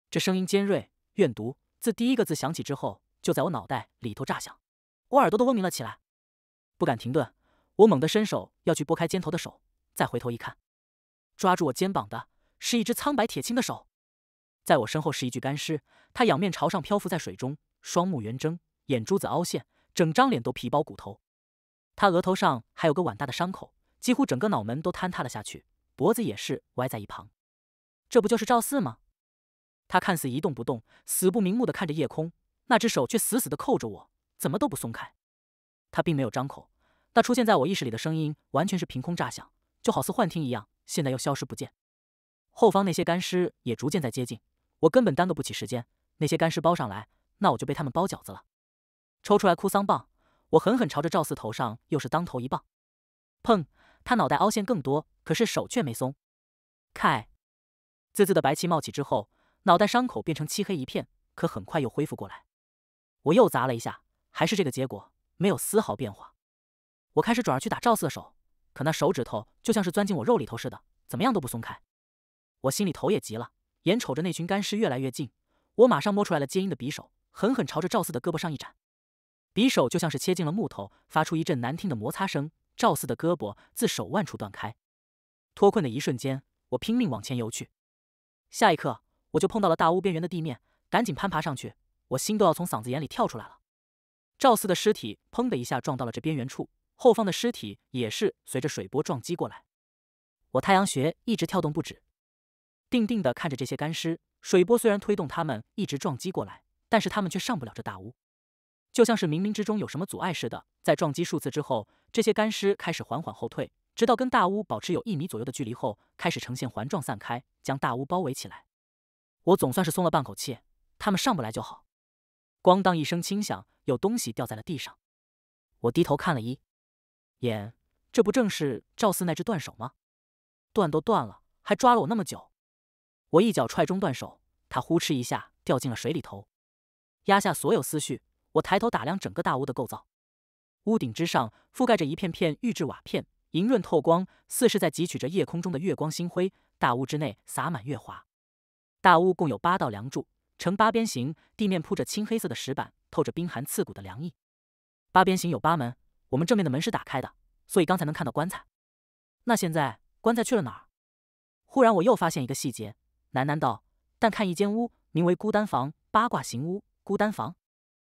这声音尖锐怨毒，自第一个字响起之后，就在我脑袋里头炸响，我耳朵都嗡鸣了起来。不敢停顿，我猛地伸手要去拨开肩头的手，再回头一看，抓住我肩膀的是一只苍白铁青的手。在我身后是一具干尸，他仰面朝上漂浮在水中，双目圆睁。眼珠子凹陷，整张脸都皮包骨头，他额头上还有个碗大的伤口，几乎整个脑门都坍塌了下去，脖子也是歪在一旁。这不就是赵四吗？他看似一动不动，死不瞑目的看着夜空，那只手却死死的扣着我，怎么都不松开。他并没有张口，那出现在我意识里的声音完全是凭空炸响，就好似幻听一样，现在又消失不见。后方那些干尸也逐渐在接近，我根本耽搁不起时间，那些干尸包上来，那我就被他们包饺子了。抽出来哭丧棒，我狠狠朝着赵四头上又是当头一棒，砰！他脑袋凹陷更多，可是手却没松。开，滋滋的白气冒起之后，脑袋伤口变成漆黑一片，可很快又恢复过来。我又砸了一下，还是这个结果，没有丝毫变化。我开始转而去打赵四的手，可那手指头就像是钻进我肉里头似的，怎么样都不松开。我心里头也急了，眼瞅着那群干尸越来越近，我马上摸出来了坚硬的匕首，狠狠朝着赵四的胳膊上一斩。匕首就像是切进了木头，发出一阵难听的摩擦声。赵四的胳膊自手腕处断开，脱困的一瞬间，我拼命往前游去。下一刻，我就碰到了大屋边缘的地面，赶紧攀爬上去。我心都要从嗓子眼里跳出来了。赵四的尸体砰的一下撞到了这边缘处，后方的尸体也是随着水波撞击过来。我太阳穴一直跳动不止，定定的看着这些干尸。水波虽然推动他们一直撞击过来，但是他们却上不了这大屋。就像是冥冥之中有什么阻碍似的，在撞击数次之后，这些干尸开始缓缓后退，直到跟大屋保持有一米左右的距离后，开始呈现环状散开，将大屋包围起来。我总算是松了半口气，他们上不来就好。咣当一声轻响，有东西掉在了地上。我低头看了一眼，这不正是赵四那只断手吗？断都断了，还抓了我那么久。我一脚踹中断手，他呼哧一下掉进了水里头。压下所有思绪。我抬头打量整个大屋的构造，屋顶之上覆盖着一片片玉质瓦片，莹润透光，似是在汲取着夜空中的月光星辉。大屋之内洒满月华。大屋共有八道梁柱，呈八边形，地面铺着青黑色的石板，透着冰寒刺骨的凉意。八边形有八门，我们正面的门是打开的，所以刚才能看到棺材。那现在棺材去了哪儿？忽然我又发现一个细节，喃喃道：“但看一间屋，名为孤单房，八卦形屋，孤单房。”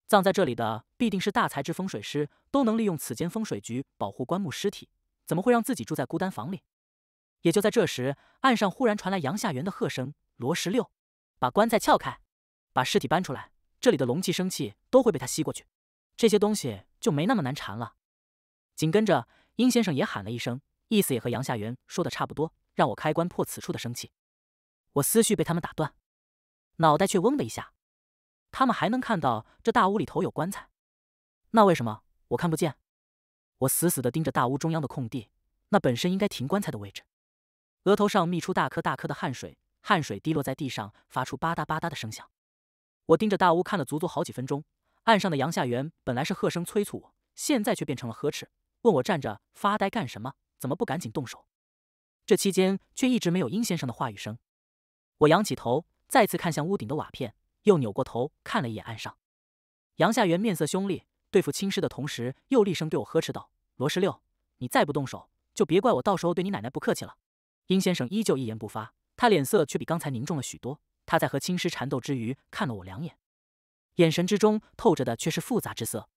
葬在这里的必定是大才之风水师，都能利用此间风水局保护棺木尸体，怎么会让自己住在孤单房里？也就在这时，岸上忽然传来杨夏元的喝声：“罗十六，把棺材撬开，把尸体搬出来，这里的龙气生气都会被他吸过去，这些东西就没那么难缠了。”紧跟着，殷先生也喊了一声，意思也和杨夏元说的差不多，让我开棺破此处的生气。我思绪被他们打断，脑袋却嗡的一下。他们还能看到这大屋里头有棺材，那为什么我看不见？我死死地盯着大屋中央的空地，那本身应该停棺材的位置，额头上泌出大颗大颗的汗水，汗水滴落在地上，发出吧嗒吧嗒的声响。我盯着大屋看了足足好几分钟。岸上的杨夏元本来是喝声催促我，现在却变成了呵斥，问我站着发呆干什么？怎么不赶紧动手？这期间却一直没有殷先生的话语声。我仰起头，再次看向屋顶的瓦片。又扭过头看了一眼岸上，杨夏元面色凶厉，对付青狮的同时，又厉声对我呵斥道：“罗十六，你再不动手，就别怪我到时候对你奶奶不客气了。”殷先生依旧一言不发，他脸色却比刚才凝重了许多。他在和青狮缠斗之余，看了我两眼，眼神之中透着的却是复杂之色。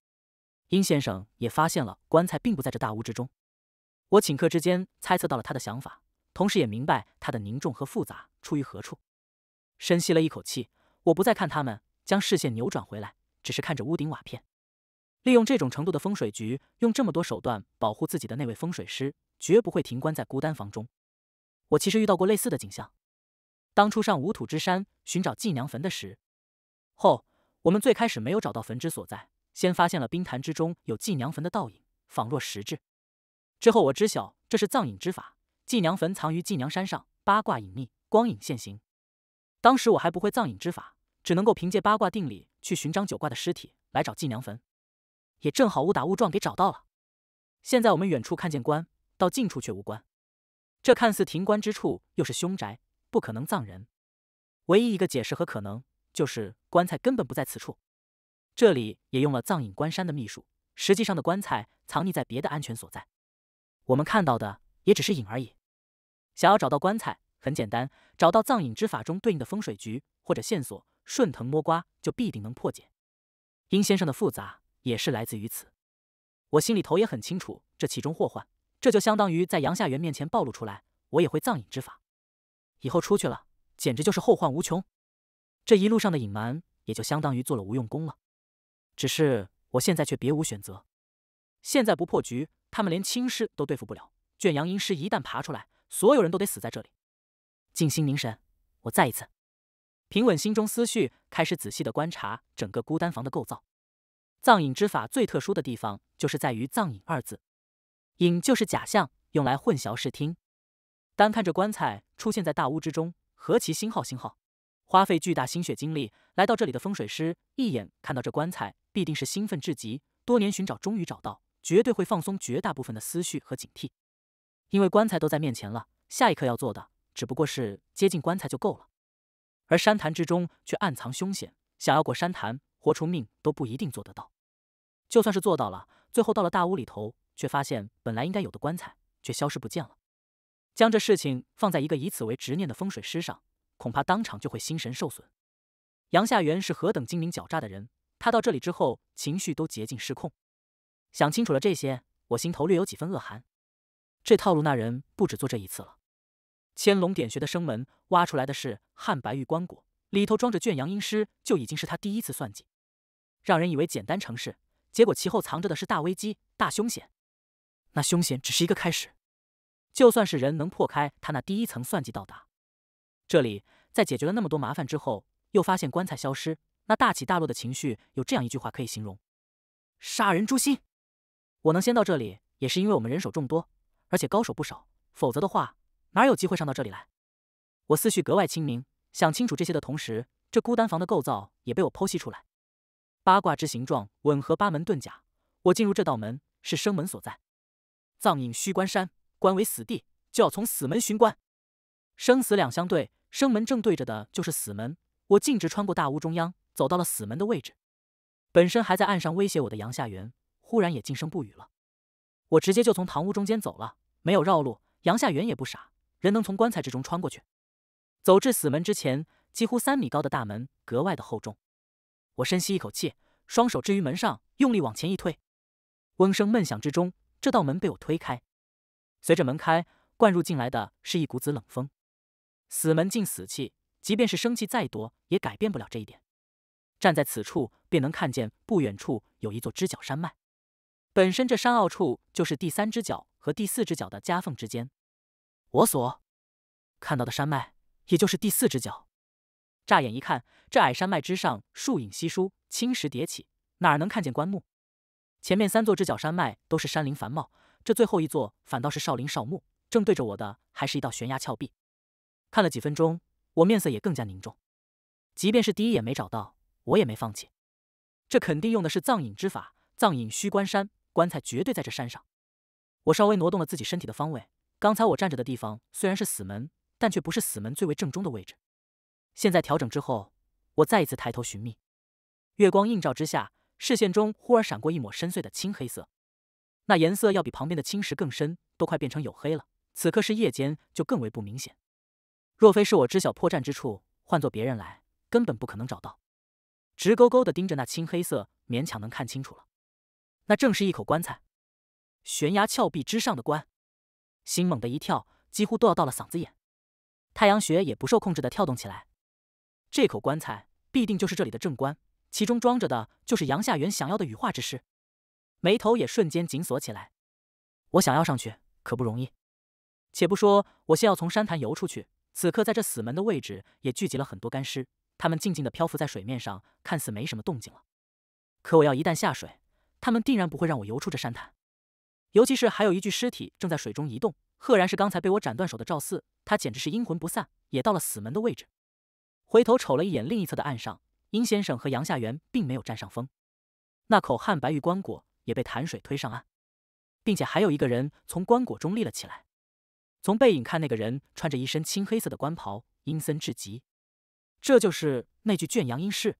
殷先生也发现了棺材并不在这大屋之中，我顷刻之间猜测到了他的想法，同时也明白他的凝重和复杂出于何处。深吸了一口气。我不再看他们，将视线扭转回来，只是看着屋顶瓦片。利用这种程度的风水局，用这么多手段保护自己的那位风水师，绝不会停关在孤单房中。我其实遇到过类似的景象。当初上无土之山寻找纪娘坟的时，后我们最开始没有找到坟之所在，先发现了冰潭之中有纪娘坟的倒影，仿若实质。之后我知晓这是藏影之法，纪娘坟藏于纪娘山上，八卦隐秘，光影现形。当时我还不会藏影之法。只能够凭借八卦定理去寻张九卦的尸体，来找继娘坟，也正好误打误撞给找到了。现在我们远处看见棺，到近处却无棺，这看似停棺之处又是凶宅，不可能葬人。唯一一个解释和可能就是棺材根本不在此处，这里也用了藏影关山的秘术，实际上的棺材藏匿在别的安全所在，我们看到的也只是影而已。想要找到棺材很简单，找到藏影之法中对应的风水局或者线索。顺藤摸瓜，就必定能破解。殷先生的复杂，也是来自于此。我心里头也很清楚，这其中祸患，这就相当于在杨夏元面前暴露出来，我也会藏隐之法。以后出去了，简直就是后患无穷。这一路上的隐瞒，也就相当于做了无用功了。只是我现在却别无选择。现在不破局，他们连亲师都对付不了。卷阳阴师一旦爬出来，所有人都得死在这里。静心凝神，我再一次。平稳心中思绪，开始仔细的观察整个孤单房的构造。藏影之法最特殊的地方，就是在于“藏影”二字。影就是假象，用来混淆视听。单看这棺材出现在大屋之中，何其新号新号！花费巨大心血精力来到这里的风水师，一眼看到这棺材，必定是兴奋至极。多年寻找，终于找到，绝对会放松绝大部分的思绪和警惕。因为棺材都在面前了，下一刻要做的，只不过是接近棺材就够了。而山潭之中却暗藏凶险，想要过山潭，活出命都不一定做得到。就算是做到了，最后到了大屋里头，却发现本来应该有的棺材却消失不见了。将这事情放在一个以此为执念的风水师上，恐怕当场就会心神受损。杨夏元是何等精明狡诈的人，他到这里之后情绪都竭尽失控。想清楚了这些，我心头略有几分恶寒。这套路那人不止做这一次了。千龙点穴的生门挖出来的是汉白玉棺椁，里头装着圈阳阴尸，就已经是他第一次算计，让人以为简单成事，结果其后藏着的是大危机、大凶险。那凶险只是一个开始，就算是人能破开他那第一层算计，到达这里，在解决了那么多麻烦之后，又发现棺材消失，那大起大落的情绪，有这样一句话可以形容：杀人诛心。我能先到这里，也是因为我们人手众多，而且高手不少，否则的话。哪有机会上到这里来？我思绪格外清明，想清楚这些的同时，这孤单房的构造也被我剖析出来。八卦之形状吻合八门遁甲，我进入这道门是生门所在。藏影虚关山，关为死地，就要从死门寻关。生死两相对，生门正对着的就是死门。我径直穿过大屋中央，走到了死门的位置。本身还在岸上威胁我的杨夏元，忽然也静声不语了。我直接就从堂屋中间走了，没有绕路。杨夏元也不傻。人能从棺材之中穿过去，走至死门之前，几乎三米高的大门格外的厚重。我深吸一口气，双手置于门上，用力往前一推。嗡声闷响之中，这道门被我推开。随着门开，灌入进来的是一股子冷风。死门进死气，即便是生气再多，也改变不了这一点。站在此处，便能看见不远处有一座支角山脉。本身这山坳处就是第三支角和第四支角的夹缝之间。我所看到的山脉，也就是第四只脚。乍眼一看，这矮山脉之上树影稀疏，青石叠起，哪儿能看见棺木？前面三座之角山脉都是山林繁茂，这最后一座反倒是少林少墓，正对着我的还是一道悬崖峭壁。看了几分钟，我面色也更加凝重。即便是第一眼没找到，我也没放弃。这肯定用的是藏隐之法，藏隐虚棺山，棺材绝对在这山上。我稍微挪动了自己身体的方位。刚才我站着的地方虽然是死门，但却不是死门最为正中的位置。现在调整之后，我再一次抬头寻觅。月光映照之下，视线中忽而闪过一抹深邃的青黑色，那颜色要比旁边的青石更深，都快变成黝黑了。此刻是夜间，就更为不明显。若非是我知晓破绽之处，换做别人来，根本不可能找到。直勾勾的盯着那青黑色，勉强能看清楚了。那正是一口棺材，悬崖峭壁之上的棺。心猛地一跳，几乎都要到了嗓子眼，太阳穴也不受控制的跳动起来。这口棺材必定就是这里的正棺，其中装着的就是杨夏元想要的羽化之师。眉头也瞬间紧锁起来。我想要上去可不容易，且不说我先要从山潭游出去，此刻在这死门的位置也聚集了很多干尸，他们静静的漂浮在水面上，看似没什么动静了。可我要一旦下水，他们定然不会让我游出这山潭。尤其是还有一具尸体正在水中移动，赫然是刚才被我斩断手的赵四，他简直是阴魂不散，也到了死门的位置。回头瞅了一眼另一侧的岸上，殷先生和杨夏元并没有占上风，那口汉白玉棺椁也被潭水推上岸，并且还有一个人从棺椁中立了起来。从背影看，那个人穿着一身青黑色的官袍，阴森至极。这就是那具圈阳阴尸。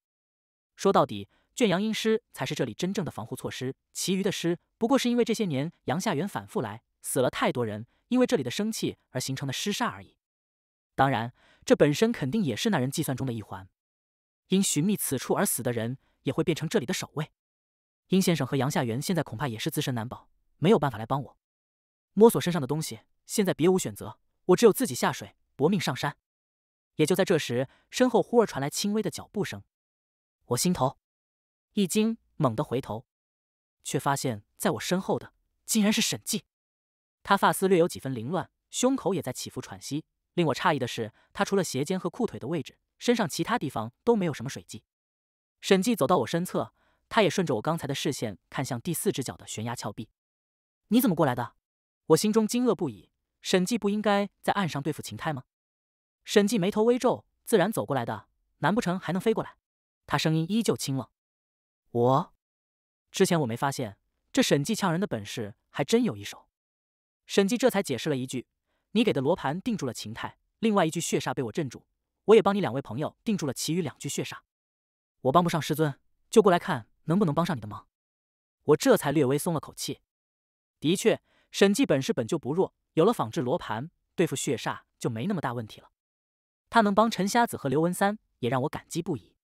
说到底。圈阳阴尸才是这里真正的防护措施，其余的尸不过是因为这些年杨夏元反复来，死了太多人，因为这里的生气而形成的尸煞而已。当然，这本身肯定也是那人计算中的一环。因寻觅此处而死的人，也会变成这里的守卫。殷先生和杨夏元现在恐怕也是自身难保，没有办法来帮我摸索身上的东西。现在别无选择，我只有自己下水，搏命上山。也就在这时，身后忽而传来轻微的脚步声，我心头。一惊，猛地回头，却发现在我身后的竟然是沈寂。他发丝略有几分凌乱，胸口也在起伏喘息。令我诧异的是，他除了鞋尖和裤腿的位置，身上其他地方都没有什么水迹。沈寂走到我身侧，他也顺着我刚才的视线看向第四只脚的悬崖峭壁。你怎么过来的？我心中惊愕不已。沈寂不应该在岸上对付秦泰吗？沈寂眉头微皱，自然走过来的。难不成还能飞过来？他声音依旧清冷。我之前我没发现，这审计呛人的本事还真有一手。审计这才解释了一句：“你给的罗盘定住了秦泰，另外一具血煞被我镇住，我也帮你两位朋友定住了其余两具血煞。我帮不上师尊，就过来看能不能帮上你的忙。”我这才略微松了口气。的确，审计本事本就不弱，有了仿制罗盘，对付血煞就没那么大问题了。他能帮陈瞎子和刘文三，也让我感激不已。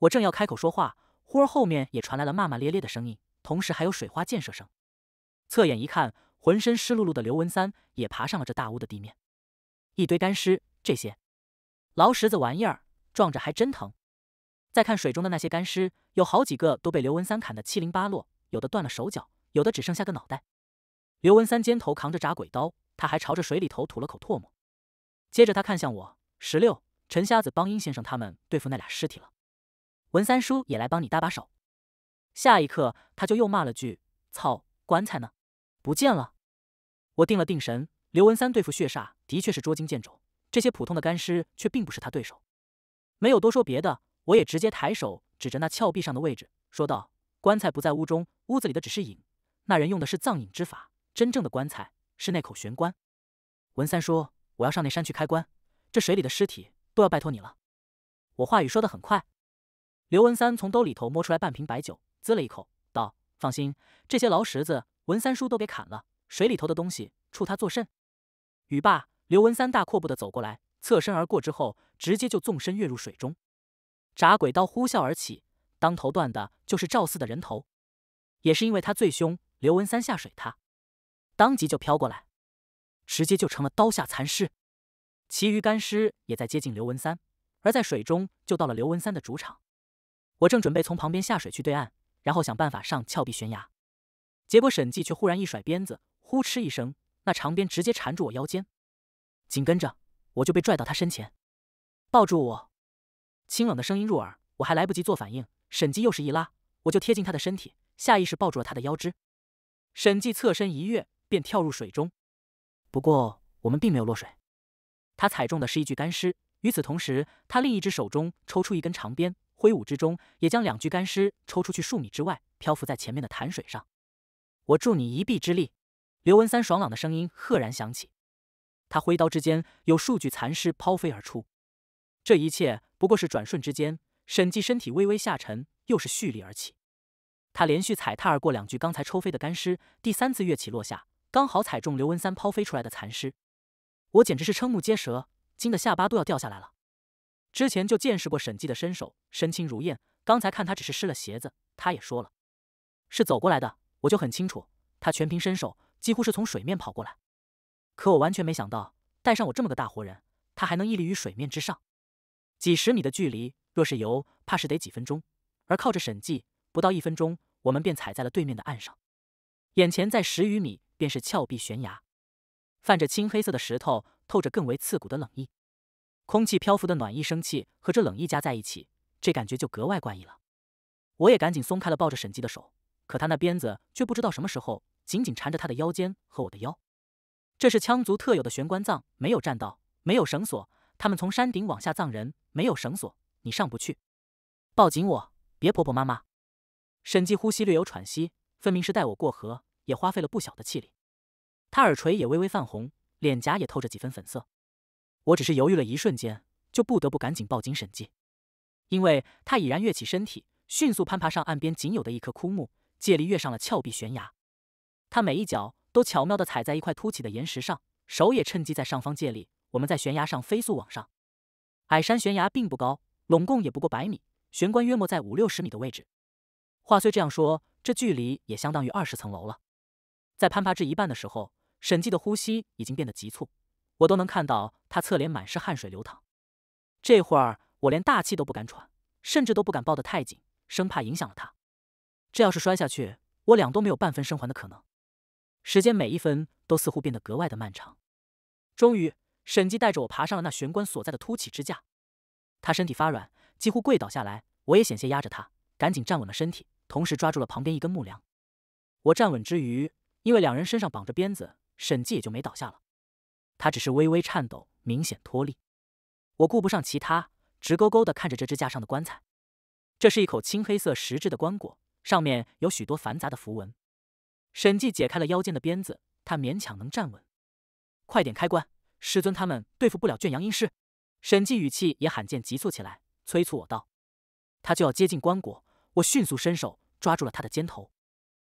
我正要开口说话。忽而，后面也传来了骂骂咧咧的声音，同时还有水花溅射声。侧眼一看，浑身湿漉漉的刘文三也爬上了这大屋的地面。一堆干尸，这些劳什子玩意儿撞着还真疼。再看水中的那些干尸，有好几个都被刘文三砍得七零八落，有的断了手脚，有的只剩下个脑袋。刘文三肩头扛着铡鬼刀，他还朝着水里头吐了口唾沫。接着，他看向我，十六陈瞎子帮殷先生他们对付那俩尸体了。文三叔也来帮你搭把手，下一刻他就又骂了句“操”，棺材呢？不见了！我定了定神，刘文三对付血煞的确是捉襟见肘，这些普通的干尸却并不是他对手。没有多说别的，我也直接抬手指着那峭壁上的位置，说道：“棺材不在屋中，屋子里的只是影。那人用的是藏影之法，真正的棺材是那口玄棺。”文三叔，我要上那山去开棺，这水里的尸体都要拜托你了。我话语说的很快。刘文三从兜里头摸出来半瓶白酒，滋了一口，道：“放心，这些老石子，文三叔都给砍了。水里头的东西，触他作甚？”语罢，刘文三大阔步的走过来，侧身而过之后，直接就纵身跃入水中，铡鬼刀呼啸而起，当头断的就是赵四的人头。也是因为他最凶，刘文三下水，他当即就飘过来，直接就成了刀下残尸。其余干尸也在接近刘文三，而在水中就到了刘文三的主场。我正准备从旁边下水去对岸，然后想办法上峭壁悬崖，结果沈寂却忽然一甩鞭子，呼哧一声，那长鞭直接缠住我腰间，紧跟着我就被拽到他身前，抱住我。清冷的声音入耳，我还来不及做反应，沈寂又是一拉，我就贴近他的身体，下意识抱住了他的腰肢。沈寂侧身一跃，便跳入水中。不过我们并没有落水，他踩中的是一具干尸。与此同时，他另一只手中抽出一根长鞭。挥舞之中，也将两具干尸抽出去数米之外，漂浮在前面的潭水上。我助你一臂之力，刘文三爽朗的声音赫然响起。他挥刀之间，有数具残尸抛飞而出。这一切不过是转瞬之间。沈寂身体微微下沉，又是蓄力而起。他连续踩踏而过两具刚才抽飞的干尸，第三次跃起落下，刚好踩中刘文三抛飞出来的残尸。我简直是瞠目结舌，惊得下巴都要掉下来了。之前就见识过沈记的身手，身轻如燕。刚才看他只是湿了鞋子，他也说了是走过来的，我就很清楚，他全凭身手，几乎是从水面跑过来。可我完全没想到，带上我这么个大活人，他还能屹立于水面之上。几十米的距离，若是游，怕是得几分钟，而靠着沈记，不到一分钟，我们便踩在了对面的岸上。眼前在十余米便是峭壁悬崖，泛着青黑色的石头，透着更为刺骨的冷意。空气漂浮的暖意生气和这冷意加在一起，这感觉就格外怪异了。我也赶紧松开了抱着沈寂的手，可他那鞭子却不知道什么时候紧紧缠着他的腰间和我的腰。这是羌族特有的玄关葬，没有栈道，没有绳索，他们从山顶往下葬人，没有绳索，你上不去。抱紧我，别婆婆妈妈。沈寂呼吸略有喘息，分明是带我过河也花费了不小的气力。他耳垂也微微泛红，脸颊也透着几分粉色。我只是犹豫了一瞬间，就不得不赶紧报警。审计，因为他已然跃起身体，迅速攀爬上岸边仅有的一棵枯木，借力跃上了峭壁悬崖。他每一脚都巧妙的踩在一块凸起的岩石上，手也趁机在上方借力。我们在悬崖上飞速往上。矮山悬崖并不高，拢共也不过百米，悬关约莫在五六十米的位置。话虽这样说，这距离也相当于二十层楼了。在攀爬至一半的时候，沈计的呼吸已经变得急促。我都能看到他侧脸满是汗水流淌，这会儿我连大气都不敢喘，甚至都不敢抱得太紧，生怕影响了他。这要是摔下去，我俩都没有半分生还的可能。时间每一分都似乎变得格外的漫长。终于，沈记带着我爬上了那玄关所在的凸起支架。他身体发软，几乎跪倒下来，我也险些压着他，赶紧站稳了身体，同时抓住了旁边一根木梁。我站稳之余，因为两人身上绑着鞭子，沈记也就没倒下了。他只是微微颤抖，明显脱力。我顾不上其他，直勾勾地看着这支架上的棺材。这是一口青黑色石质的棺椁，上面有许多繁杂的符文。沈寂解开了腰间的鞭子，他勉强能站稳。快点开棺，师尊他们对付不了圈阳阴尸。沈寂语气也罕见急促起来，催促我道：“他就要接近棺椁。”我迅速伸手抓住了他的肩头，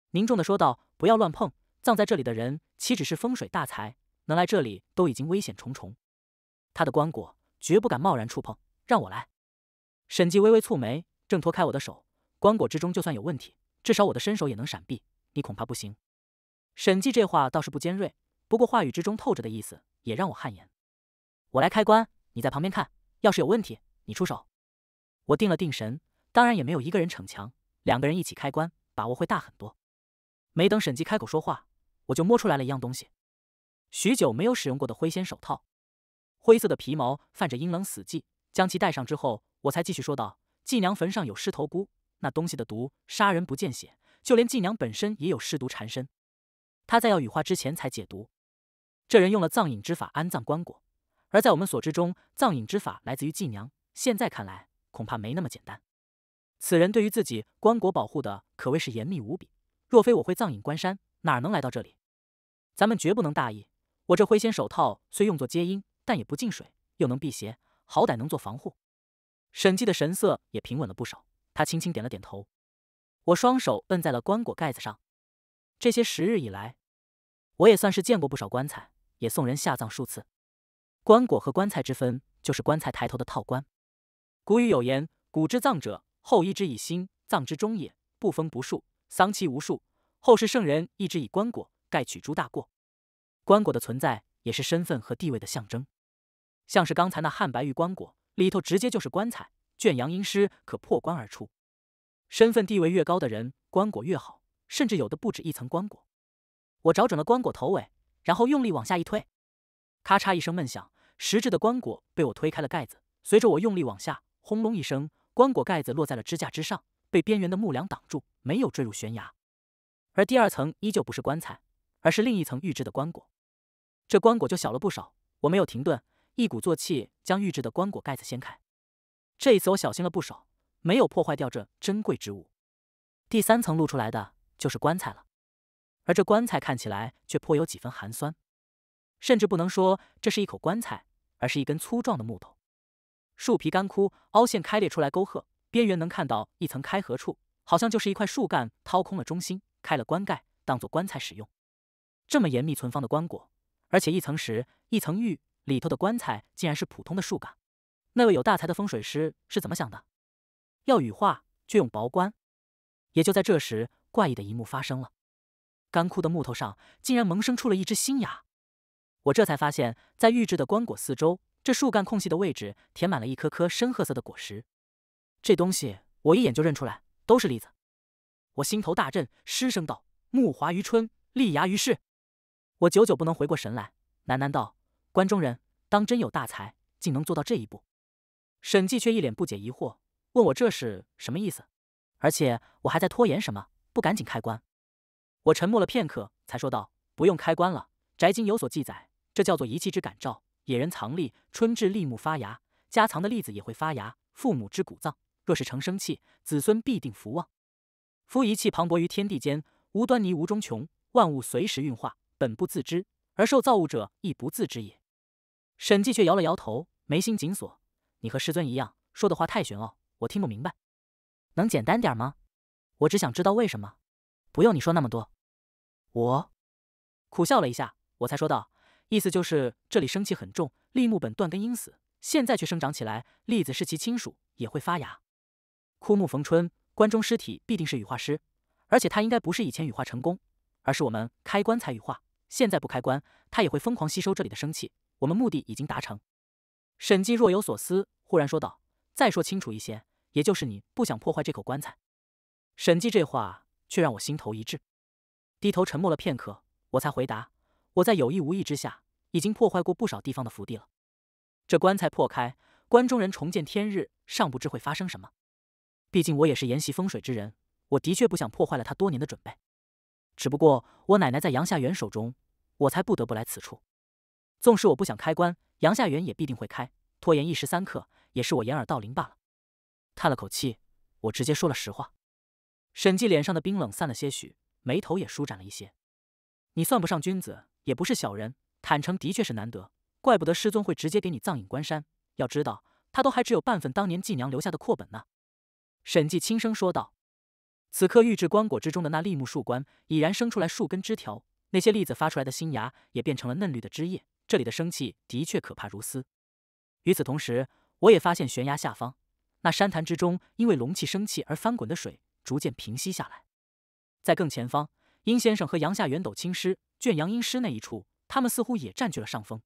凝重地说道：“不要乱碰，葬在这里的人岂止是风水大才。”能来这里都已经危险重重，他的棺椁绝不敢贸然触碰，让我来。沈寂微微蹙眉，挣脱开我的手。棺椁之中就算有问题，至少我的身手也能闪避，你恐怕不行。沈寂这话倒是不尖锐，不过话语之中透着的意思也让我汗颜。我来开棺，你在旁边看，要是有问题，你出手。我定了定神，当然也没有一个人逞强，两个人一起开棺，把握会大很多。没等沈寂开口说话，我就摸出来了一样东西。许久没有使用过的灰仙手套，灰色的皮毛泛着阴冷死寂。将其戴上之后，我才继续说道：“季娘坟上有尸头菇，那东西的毒杀人不见血，就连季娘本身也有尸毒缠身。她在要羽化之前才解毒。这人用了藏隐之法安葬棺椁，而在我们所知中，藏隐之法来自于季娘。现在看来，恐怕没那么简单。此人对于自己棺椁保护的可谓是严密无比，若非我会藏隐关山，哪能来到这里？咱们绝不能大意。”我这灰仙手套虽用作接阴，但也不进水，又能辟邪，好歹能做防护。沈记的神色也平稳了不少，他轻轻点了点头。我双手摁在了棺椁盖子上。这些时日以来，我也算是见过不少棺材，也送人下葬数次。棺椁和棺材之分，就是棺材抬头的套棺。古语有言：“古之葬者，后一之以心，葬之终也；不封不树，丧其无数。后世圣人，一之以棺椁，盖取诸大过。”棺椁的存在也是身份和地位的象征，像是刚才那汉白玉棺椁里头直接就是棺材，圈养阴尸可破棺而出。身份地位越高的人，棺椁越好，甚至有的不止一层棺椁。我找准了棺椁头尾，然后用力往下一推，咔嚓一声闷响，石质的棺椁被我推开了盖子。随着我用力往下，轰隆一声，棺椁盖子落在了支架之上，被边缘的木梁挡住，没有坠入悬崖。而第二层依旧不是棺材，而是另一层预制的棺椁。这棺椁就小了不少。我没有停顿，一鼓作气将预制的棺椁盖子掀开。这一次我小心了不少，没有破坏掉这珍贵之物。第三层露出来的就是棺材了，而这棺材看起来却颇有几分寒酸，甚至不能说这是一口棺材，而是一根粗壮的木头。树皮干枯、凹陷、开裂出来沟壑，边缘能看到一层开合处，好像就是一块树干掏空了中心，开了棺盖，当做棺材使用。这么严密存放的棺椁。而且一层石，一层玉，里头的棺材竟然是普通的树干。那位有大才的风水师是怎么想的？要羽化就用薄棺？也就在这时，怪异的一幕发生了：干枯的木头上竟然萌生出了一只新芽。我这才发现，在预制的棺椁四周，这树干空隙的位置填满了一颗颗深褐色的果实。这东西我一眼就认出来，都是栗子。我心头大震，失声道：“木华于春，立芽于世。”我久久不能回过神来，喃喃道：“关中人当真有大才，竟能做到这一步。”沈寂却一脸不解疑惑，问我这是什么意思。而且我还在拖延什么？不赶紧开棺？我沉默了片刻，才说道：“不用开棺了。宅经有所记载，这叫做遗弃之感召。野人藏栗，春至栗木发芽，家藏的栗子也会发芽。父母之骨葬，若是成生气，子孙必定福旺。夫遗气磅礴于天地间，无端倪，无中穷，万物随时运化。”本不自知，而受造物者亦不自知也。沈寂却摇了摇头，眉心紧锁。你和师尊一样，说的话太玄奥，我听不明白。能简单点吗？我只想知道为什么，不用你说那么多。我苦笑了一下，我才说道：意思就是这里生气很重，立木本断根阴死，现在却生长起来。栗子是其亲属，也会发芽。枯木逢春，棺中尸体必定是羽化尸，而且它应该不是以前羽化成功，而是我们开棺才羽化。现在不开棺，他也会疯狂吸收这里的生气。我们目的已经达成。沈纪若有所思，忽然说道：“再说清楚一些，也就是你不想破坏这口棺材。”沈纪这话却让我心头一滞，低头沉默了片刻，我才回答：“我在有意无意之下，已经破坏过不少地方的福地了。这棺材破开，棺中人重见天日，尚不知会发生什么。毕竟我也是研习风水之人，我的确不想破坏了他多年的准备。”只不过我奶奶在杨夏元手中，我才不得不来此处。纵使我不想开棺，杨夏元也必定会开。拖延一时三刻，也是我掩耳盗铃罢了。叹了口气，我直接说了实话。沈寂脸上的冰冷散了些许，眉头也舒展了一些。你算不上君子，也不是小人，坦诚的确是难得。怪不得师尊会直接给你葬隐关山。要知道，他都还只有半份当年季娘留下的阔本呢。沈寂轻声说道。此刻，玉质棺椁之中的那栗木树冠已然生出来数根枝条，那些栗子发出来的新芽也变成了嫩绿的枝叶。这里的生气的确可怕如斯。与此同时，我也发现悬崖下方那山潭之中，因为龙气生气而翻滚的水逐渐平息下来。在更前方，殷先生和杨夏元斗青狮卷阳阴狮那一处，他们似乎也占据了上风。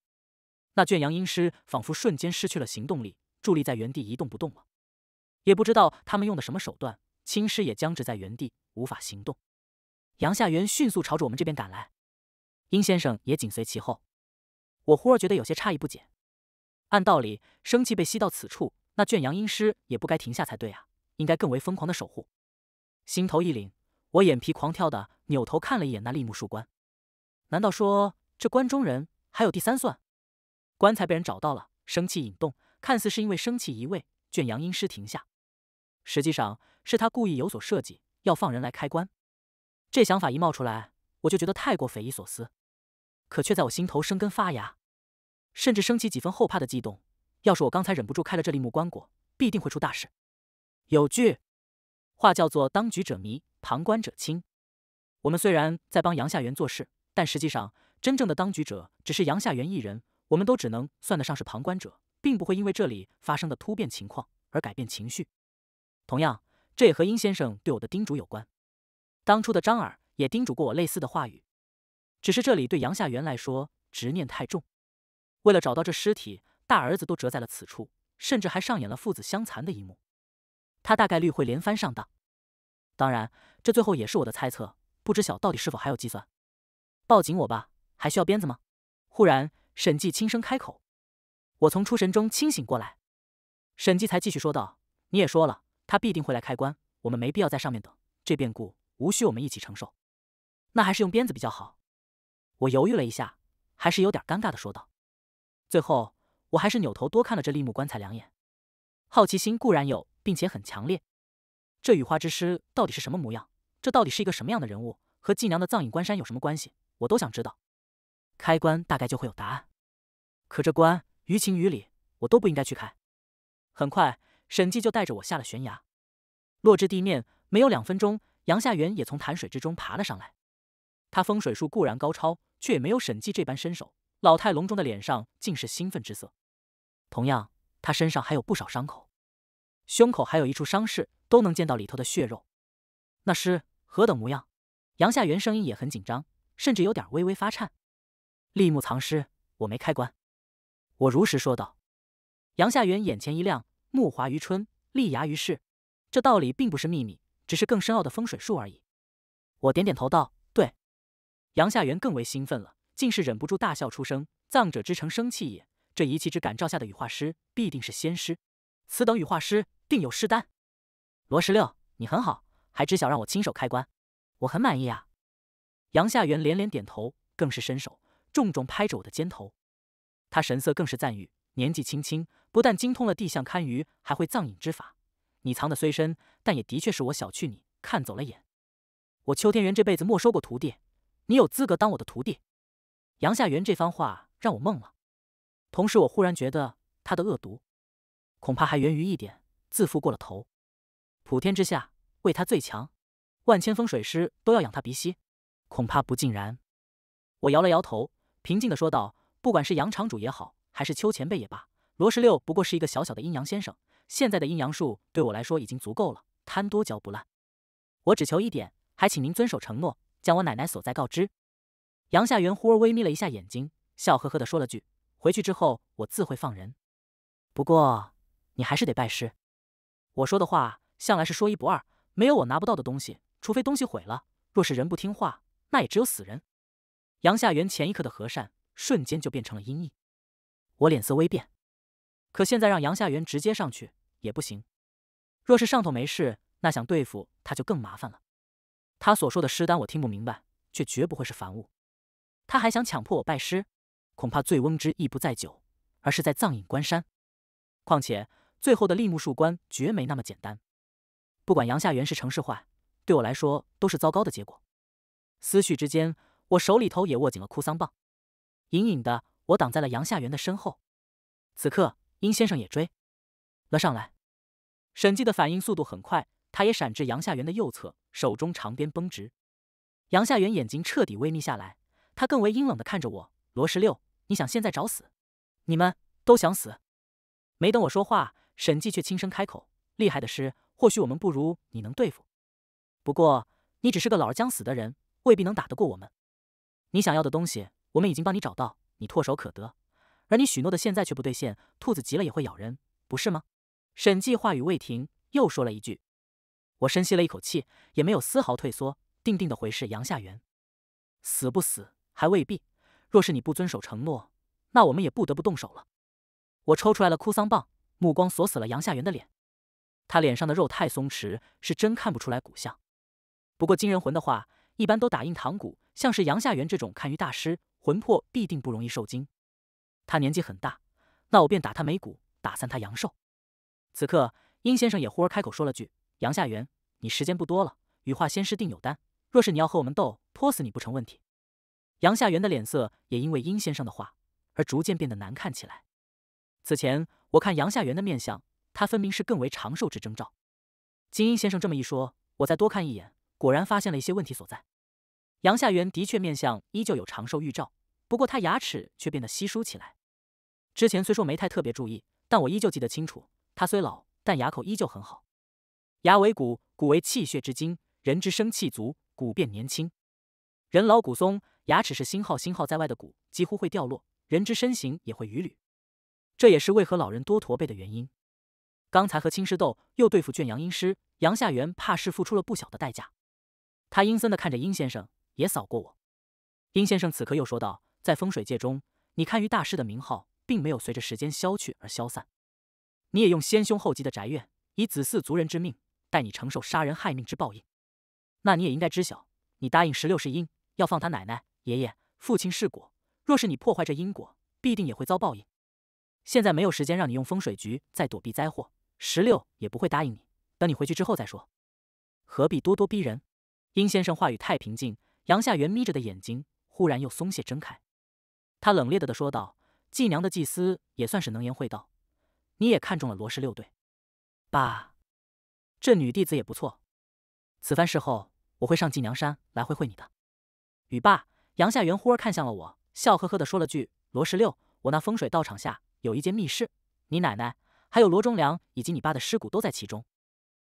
那卷阳阴狮仿佛瞬间失去了行动力，伫立在原地一动不动了。也不知道他们用的什么手段。青尸也僵直在原地，无法行动。杨夏元迅速朝着我们这边赶来，殷先生也紧随其后。我忽而觉得有些诧异不解：按道理，生气被吸到此处，那圈阳阴尸也不该停下才对啊，应该更为疯狂的守护。心头一凛，我眼皮狂跳的扭头看了一眼那立木树棺。难道说这棺中人还有第三算？棺材被人找到了，生气引动，看似是因为生气移位，圈阳阴尸停下，实际上……是他故意有所设计，要放人来开棺。这想法一冒出来，我就觉得太过匪夷所思，可却在我心头生根发芽，甚至生起几分后怕的悸动。要是我刚才忍不住开了这粒木棺椁，必定会出大事。有句话叫做“当局者迷，旁观者清”。我们虽然在帮杨夏元做事，但实际上，真正的当局者只是杨夏元一人，我们都只能算得上是旁观者，并不会因为这里发生的突变情况而改变情绪。同样。这也和殷先生对我的叮嘱有关，当初的张耳也叮嘱过我类似的话语，只是这里对杨夏元来说执念太重，为了找到这尸体，大儿子都折在了此处，甚至还上演了父子相残的一幕，他大概率会连番上当，当然，这最后也是我的猜测，不知晓到底是否还有计算。抱紧我吧，还需要鞭子吗？忽然，沈寂轻声开口，我从出神中清醒过来，沈寂才继续说道：“你也说了。”他必定会来开棺，我们没必要在上面等。这变故无需我们一起承受。那还是用鞭子比较好。我犹豫了一下，还是有点尴尬的说道。最后，我还是扭头多看了这立木棺材两眼。好奇心固然有，并且很强烈。这羽化之师到底是什么模样？这到底是一个什么样的人物？和纪娘的葬影关山有什么关系？我都想知道。开棺大概就会有答案。可这棺，于情于理，我都不应该去开。很快。沈记就带着我下了悬崖，落至地面没有两分钟，杨夏元也从潭水之中爬了上来。他风水术固然高超，却也没有沈记这般身手。老态龙钟的脸上尽是兴奋之色。同样，他身上还有不少伤口，胸口还有一处伤势，都能见到里头的血肉。那尸何等模样？杨夏元声音也很紧张，甚至有点微微发颤。立木藏尸，我没开棺。我如实说道。杨夏元眼前一亮。木华于春，立芽于世，这道理并不是秘密，只是更深奥的风水术而已。我点点头道：“对。”杨夏元更为兴奋了，竟是忍不住大笑出声：“葬者之成生气也，这一气之感召下的羽化师必定是仙师，此等羽化师定有师丹。”罗十六，你很好，还知晓让我亲手开棺，我很满意啊！杨夏元连连点头，更是伸手重重拍着我的肩头，他神色更是赞誉。年纪轻轻，不但精通了地相堪舆，还会藏隐之法。你藏的虽深，但也的确是我小觑你，看走了眼。我邱天元这辈子没收过徒弟，你有资格当我的徒弟？杨夏元这番话让我懵了，同时我忽然觉得他的恶毒，恐怕还源于一点自负过了头。普天之下，为他最强，万千风水师都要仰他鼻息，恐怕不尽然。我摇了摇头，平静的说道：“不管是杨场主也好。”还是邱前辈也罢，罗十六不过是一个小小的阴阳先生。现在的阴阳术对我来说已经足够了，贪多嚼不烂。我只求一点，还请您遵守承诺，将我奶奶所在告知。杨夏元忽而微眯了一下眼睛，笑呵呵地说了句：“回去之后，我自会放人。不过你还是得拜师。我说的话向来是说一不二，没有我拿不到的东西，除非东西毁了。若是人不听话，那也只有死人。”杨夏元前一刻的和善瞬间就变成了阴翳。我脸色微变，可现在让杨夏元直接上去也不行。若是上头没事，那想对付他就更麻烦了。他所说的师丹我听不明白，却绝不会是凡物。他还想强迫我拜师，恐怕醉翁之意不在酒，而是在藏隐关山。况且最后的立木树关绝没那么简单。不管杨夏元是成是坏，对我来说都是糟糕的结果。思绪之间，我手里头也握紧了哭丧棒，隐隐的。我挡在了杨夏元的身后，此刻殷先生也追了上来。沈记的反应速度很快，他也闪至杨夏元的右侧，手中长鞭绷直。杨夏元眼睛彻底微眯下来，他更为阴冷的看着我：“罗十六，你想现在找死？你们都想死？”没等我说话，沈记却轻声开口：“厉害的是，或许我们不如你能对付。不过你只是个老而将死的人，未必能打得过我们。你想要的东西，我们已经帮你找到。”你唾手可得，而你许诺的现在却不兑现，兔子急了也会咬人，不是吗？沈计话语未停，又说了一句。我深吸了一口气，也没有丝毫退缩，定定地回视杨夏元。死不死还未必，若是你不遵守承诺，那我们也不得不动手了。我抽出来了哭丧棒，目光锁死了杨夏元的脸。他脸上的肉太松弛，是真看不出来骨相。不过金人魂的话，一般都打印堂骨，像是杨夏元这种堪舆大师。魂魄必定不容易受惊，他年纪很大，那我便打他眉骨，打散他阳寿。此刻，殷先生也忽而开口说了句：“杨夏元，你时间不多了，羽化仙师定有丹，若是你要和我们斗，拖死你不成问题。”杨夏元的脸色也因为殷先生的话而逐渐变得难看起来。此前我看杨夏元的面相，他分明是更为长寿之征兆。经殷先生这么一说，我再多看一眼，果然发现了一些问题所在。杨夏元的确面相依旧有长寿预兆，不过他牙齿却变得稀疏起来。之前虽说没太特别注意，但我依旧记得清楚。他虽老，但牙口依旧很好。牙为骨，骨为气血之精。人之生气足，骨变年轻；人老骨松，牙齿是星号星号在外的骨几乎会掉落。人之身形也会伛偻，这也是为何老人多驼背的原因。刚才和青狮斗，又对付圈阳阴尸，杨夏元怕是付出了不小的代价。他阴森的看着阴先生。也扫过我，殷先生此刻又说道：“在风水界中，你堪舆大师的名号并没有随着时间消去而消散。你也用先凶后吉的宅院，以子嗣族人之命，待你承受杀人害命之报应。那你也应该知晓，你答应十六是因，要放他奶奶、爷爷、父亲是果。若是你破坏这因果，必定也会遭报应。现在没有时间让你用风水局再躲避灾祸，十六也不会答应你。等你回去之后再说，何必咄咄逼人？”殷先生话语太平静。杨夏元眯着的眼睛忽然又松懈睁开，他冷冽地的说道：“季娘的祭司也算是能言会道，你也看中了罗氏六队，爸，这女弟子也不错。此番事后，我会上季娘山来会会你的。”与爸，杨夏元忽而看向了我，笑呵呵地说了句：“罗十六，我那风水道场下有一间密室，你奶奶还有罗忠良以及你爸的尸骨都在其中，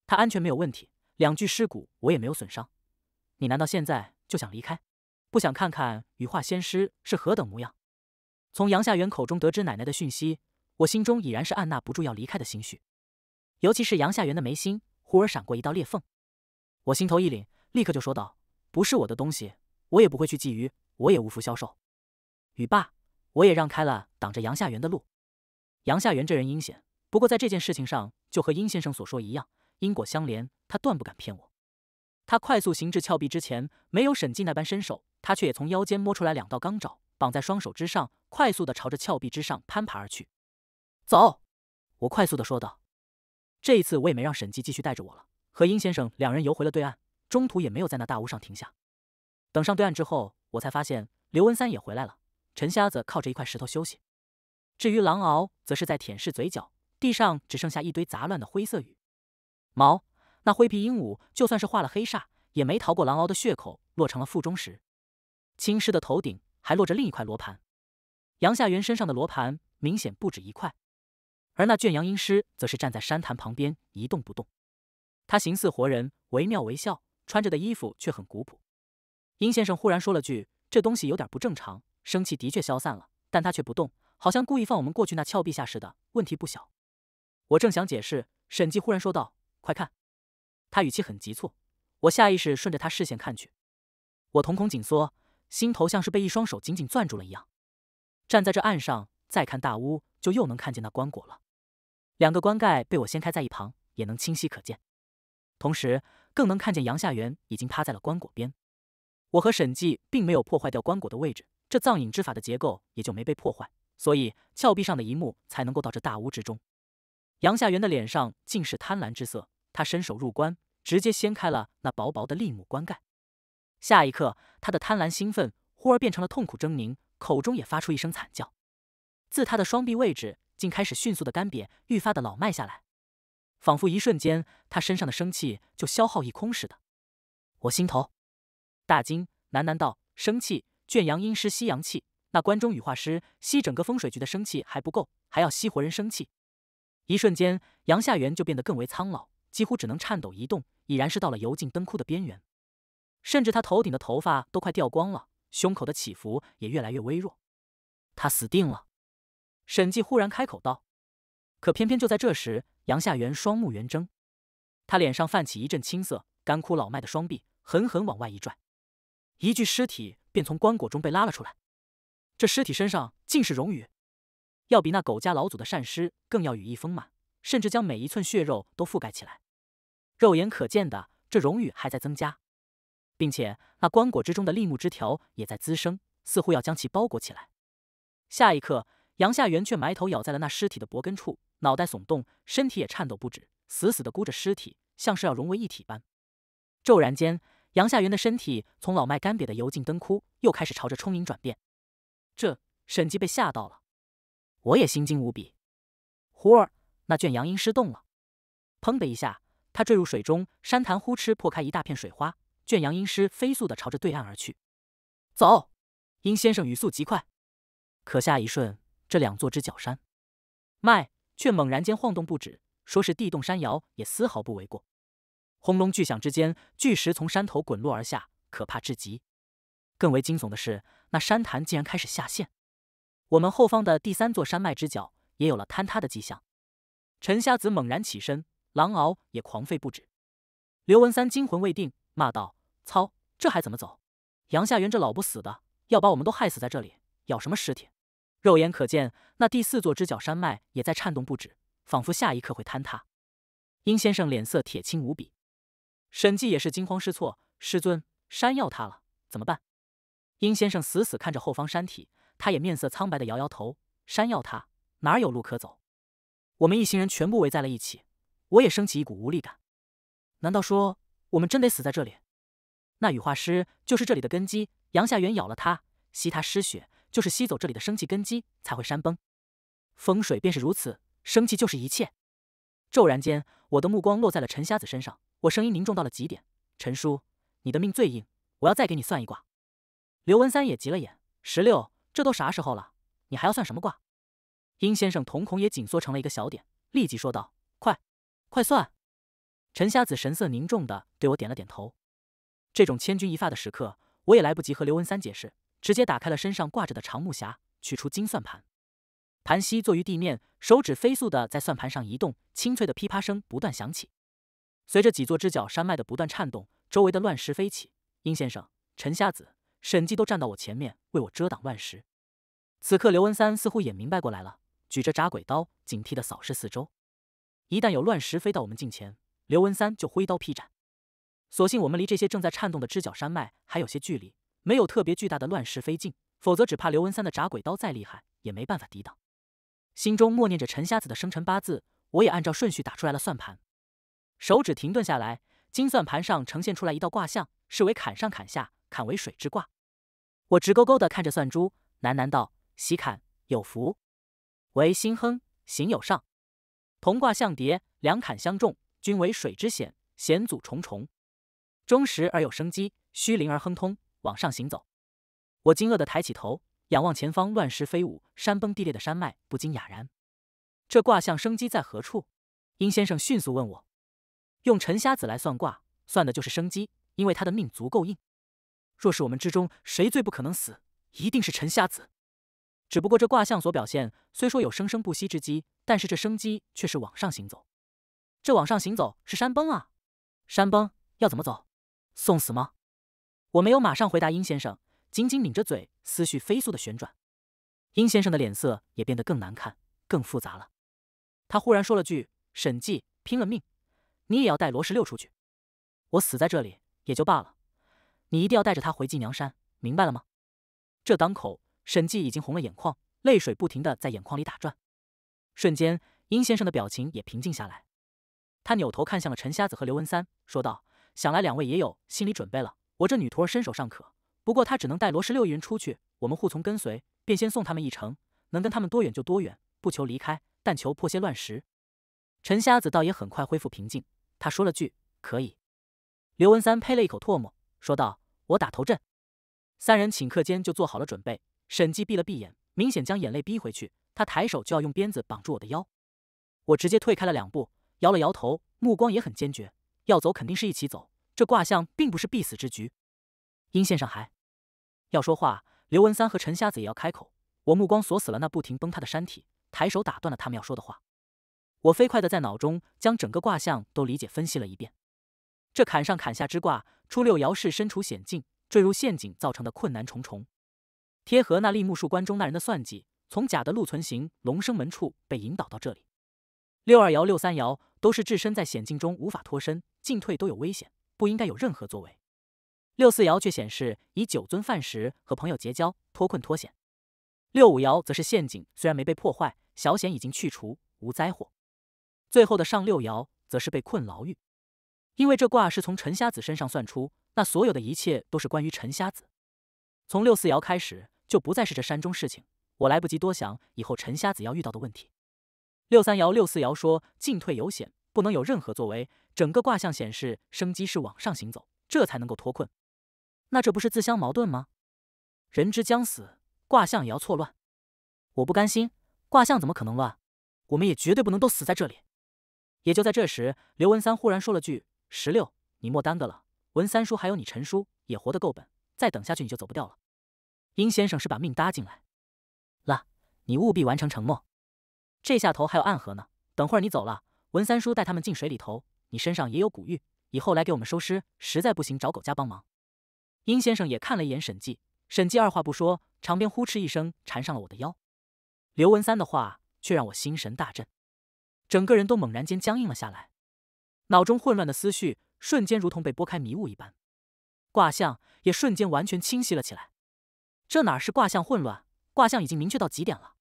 他安全没有问题，两具尸骨我也没有损伤。你难道现在？”就想离开，不想看看羽化仙师是何等模样。从杨夏元口中得知奶奶的讯息，我心中已然是按捺不住要离开的心绪。尤其是杨夏元的眉心忽而闪过一道裂缝，我心头一凛，立刻就说道：“不是我的东西，我也不会去觊觎，我也无福消受。”语罢，我也让开了，挡着杨夏元的路。杨夏元这人阴险，不过在这件事情上，就和殷先生所说一样，因果相连，他断不敢骗我。他快速行至峭壁之前，没有沈记那般伸手，他却也从腰间摸出来两道钢爪，绑在双手之上，快速的朝着峭壁之上攀爬而去。走！我快速的说道。这一次我也没让沈记继续带着我了，和殷先生两人游回了对岸，中途也没有在那大屋上停下。等上对岸之后，我才发现刘文三也回来了。陈瞎子靠着一块石头休息，至于狼獒则是在舔舐嘴角，地上只剩下一堆杂乱的灰色羽毛。那灰皮鹦鹉就算是化了黑煞，也没逃过狼獒的血口，落成了腹中石。青狮的头顶还落着另一块罗盘，杨夏元身上的罗盘明显不止一块，而那圈阳阴尸则是站在山潭旁边一动不动，他形似活人，惟妙惟肖，穿着的衣服却很古朴。殷先生忽然说了句：“这东西有点不正常，生气的确消散了，但他却不动，好像故意放我们过去那峭壁下似的。”问题不小。我正想解释，沈记忽然说道：“快看！”他语气很急促，我下意识顺着他视线看去，我瞳孔紧缩，心头像是被一双手紧紧攥住了一样。站在这岸上，再看大屋，就又能看见那棺椁了。两个棺盖被我掀开在一旁，也能清晰可见，同时更能看见杨夏元已经趴在了棺椁边。我和沈寂并没有破坏掉棺椁的位置，这藏影之法的结构也就没被破坏，所以峭壁上的一幕才能够到这大屋之中。杨夏元的脸上尽是贪婪之色。他伸手入棺，直接掀开了那薄薄的栗木棺盖。下一刻，他的贪婪兴奋忽而变成了痛苦狰狞，口中也发出一声惨叫。自他的双臂位置，竟开始迅速的干瘪，愈发的老迈下来，仿佛一瞬间，他身上的生气就消耗一空似的。我心头大惊，喃喃道：“生气，圈阳阴湿吸阳气，那关中羽化湿吸整个风水局的生气还不够，还要吸活人生气。”一瞬间，杨夏元就变得更为苍老。几乎只能颤抖移动，已然是到了油尽灯枯的边缘，甚至他头顶的头发都快掉光了，胸口的起伏也越来越微弱，他死定了。沈寂忽然开口道：“可偏偏就在这时，杨夏元双目圆睁，他脸上泛起一阵青色，干枯老迈的双臂狠狠往外一拽，一具尸体便从棺椁中被拉了出来。这尸体身上尽是绒羽，要比那狗家老祖的善尸更要羽翼丰满，甚至将每一寸血肉都覆盖起来。”肉眼可见的，这荣誉还在增加，并且那棺椁之中的立木枝条也在滋生，似乎要将其包裹起来。下一刻，杨夏元却埋头咬在了那尸体的脖根处，脑袋耸动，身体也颤抖不止，死死的箍着尸体，像是要融为一体般。骤然间，杨夏元的身体从老迈干瘪的油尽灯枯，又开始朝着充盈转变。这沈琦被吓到了，我也心惊无比。忽儿，那卷阳阴失动了，砰的一下。他坠入水中，山潭呼哧破开一大片水花，卷扬阴尸飞速的朝着对岸而去。走，阴先生语速极快。可下一瞬，这两座之角山脉却猛然间晃动不止，说是地动山摇也丝毫不为过。轰隆巨响之间，巨石从山头滚落而下，可怕至极。更为惊悚的是，那山潭竟然开始下陷。我们后方的第三座山脉之角也有了坍塌的迹象。陈瞎子猛然起身。狼獒也狂吠不止，刘文三惊魂未定，骂道：“操，这还怎么走？杨夏元这老不死的，要把我们都害死在这里！咬什么尸体？”肉眼可见，那第四座支角山脉也在颤动不止，仿佛下一刻会坍塌。殷先生脸色铁青无比，沈寂也是惊慌失措：“师尊，山要塌了，怎么办？”殷先生死死看着后方山体，他也面色苍白的摇摇头：“山要塌，哪有路可走？”我们一行人全部围在了一起。我也升起一股无力感，难道说我们真得死在这里？那羽化师就是这里的根基，杨夏元咬了他，吸他失血，就是吸走这里的生气根基，才会山崩。风水便是如此，生气就是一切。骤然间，我的目光落在了陈瞎子身上，我声音凝重到了极点：“陈叔，你的命最硬，我要再给你算一卦。”刘文三也急了眼：“十六，这都啥时候了，你还要算什么卦？”殷先生瞳孔也紧缩成了一个小点，立即说道。快算！陈瞎子神色凝重的对我点了点头。这种千钧一发的时刻，我也来不及和刘文三解释，直接打开了身上挂着的长木匣，取出金算盘，盘膝坐于地面，手指飞速的在算盘上移动，清脆的噼啪声不断响起。随着几座支脚山脉的不断颤动，周围的乱石飞起。殷先生、陈瞎子、沈记都站到我前面，为我遮挡乱石。此刻，刘文三似乎也明白过来了，举着铡鬼刀，警惕的扫视四周。一旦有乱石飞到我们近前，刘文三就挥刀劈斩。所幸我们离这些正在颤动的支角山脉还有些距离，没有特别巨大的乱石飞进，否则只怕刘文三的铡鬼刀再厉害也没办法抵挡。心中默念着陈瞎子的生辰八字，我也按照顺序打出来了算盘，手指停顿下来，金算盘上呈现出来一道卦象，是为坎上坎下，坎为水之卦。我直勾勾的看着算珠，喃喃道：“喜坎有福，为心亨，行有上。”同卦象叠，两坎相重，均为水之险，险阻重重。中实而有生机，虚灵而亨通，往上行走。我惊愕地抬起头，仰望前方乱石飞舞、山崩地裂的山脉，不禁哑然。这卦象生机在何处？殷先生迅速问我：“用陈瞎子来算卦，算的就是生机，因为他的命足够硬。若是我们之中谁最不可能死，一定是陈瞎子。”只不过这卦象所表现，虽说有生生不息之机，但是这生机却是往上行走。这往上行走是山崩啊！山崩要怎么走？送死吗？我没有马上回答殷先生，紧紧抿着嘴，思绪飞速的旋转。殷先生的脸色也变得更难看、更复杂了。他忽然说了句：“沈记拼了命，你也要带罗十六出去。我死在这里也就罢了，你一定要带着他回晋阳山，明白了吗？这当口。”沈寂已经红了眼眶，泪水不停的在眼眶里打转。瞬间，殷先生的表情也平静下来。他扭头看向了陈瞎子和刘文三，说道：“想来两位也有心理准备了。我这女徒儿身手尚可，不过她只能带罗十六一人出去，我们护从跟随，便先送他们一程，能跟他们多远就多远，不求离开，但求破些乱石。”陈瞎子倒也很快恢复平静，他说了句：“可以。”刘文三呸了一口唾沫，说道：“我打头阵。”三人顷刻间就做好了准备。沈寂闭了闭眼，明显将眼泪逼回去。他抬手就要用鞭子绑住我的腰，我直接退开了两步，摇了摇头，目光也很坚决。要走，肯定是一起走。这卦象并不是必死之局。殷先生还要说话，刘文三和陈瞎子也要开口。我目光锁死了那不停崩塌的山体，抬手打断了他们要说的话。我飞快地在脑中将整个卦象都理解分析了一遍。这坎上坎下之卦，初六爻是身处险境，坠入陷阱造成的困难重重。贴合那立木树关中那人的算计，从假的陆存行龙生门处被引导到这里。六二爻、六三爻都是置身在险境中，无法脱身，进退都有危险，不应该有任何作为。六四爻却显示以九尊饭食和朋友结交，脱困脱险。六五爻则是陷阱，虽然没被破坏，小险已经去除，无灾祸。最后的上六爻则是被困牢狱，因为这卦是从陈瞎子身上算出，那所有的一切都是关于陈瞎子。从六四爻开始。就不再是这山中事情，我来不及多想以后陈瞎子要遇到的问题。六三爻、六四爻说进退有险，不能有任何作为。整个卦象显示生机是往上行走，这才能够脱困。那这不是自相矛盾吗？人之将死，卦象也要错乱。我不甘心，卦象怎么可能乱？我们也绝对不能都死在这里。也就在这时，刘文三忽然说了句：“十六，你莫耽搁了。文三叔还有你陈叔也活得够本，再等下去你就走不掉了。”殷先生是把命搭进来，了，你务必完成承诺。这下头还有暗河呢，等会儿你走了，文三叔带他们进水里头。你身上也有古玉，以后来给我们收尸。实在不行找狗家帮忙。殷先生也看了一眼沈记，沈记二话不说，长鞭呼哧一声缠上了我的腰。刘文三的话却让我心神大振，整个人都猛然间僵硬了下来，脑中混乱的思绪瞬间如同被拨开迷雾一般，卦象也瞬间完全清晰了起来。这哪是卦象混乱？卦象已经明确到极点了。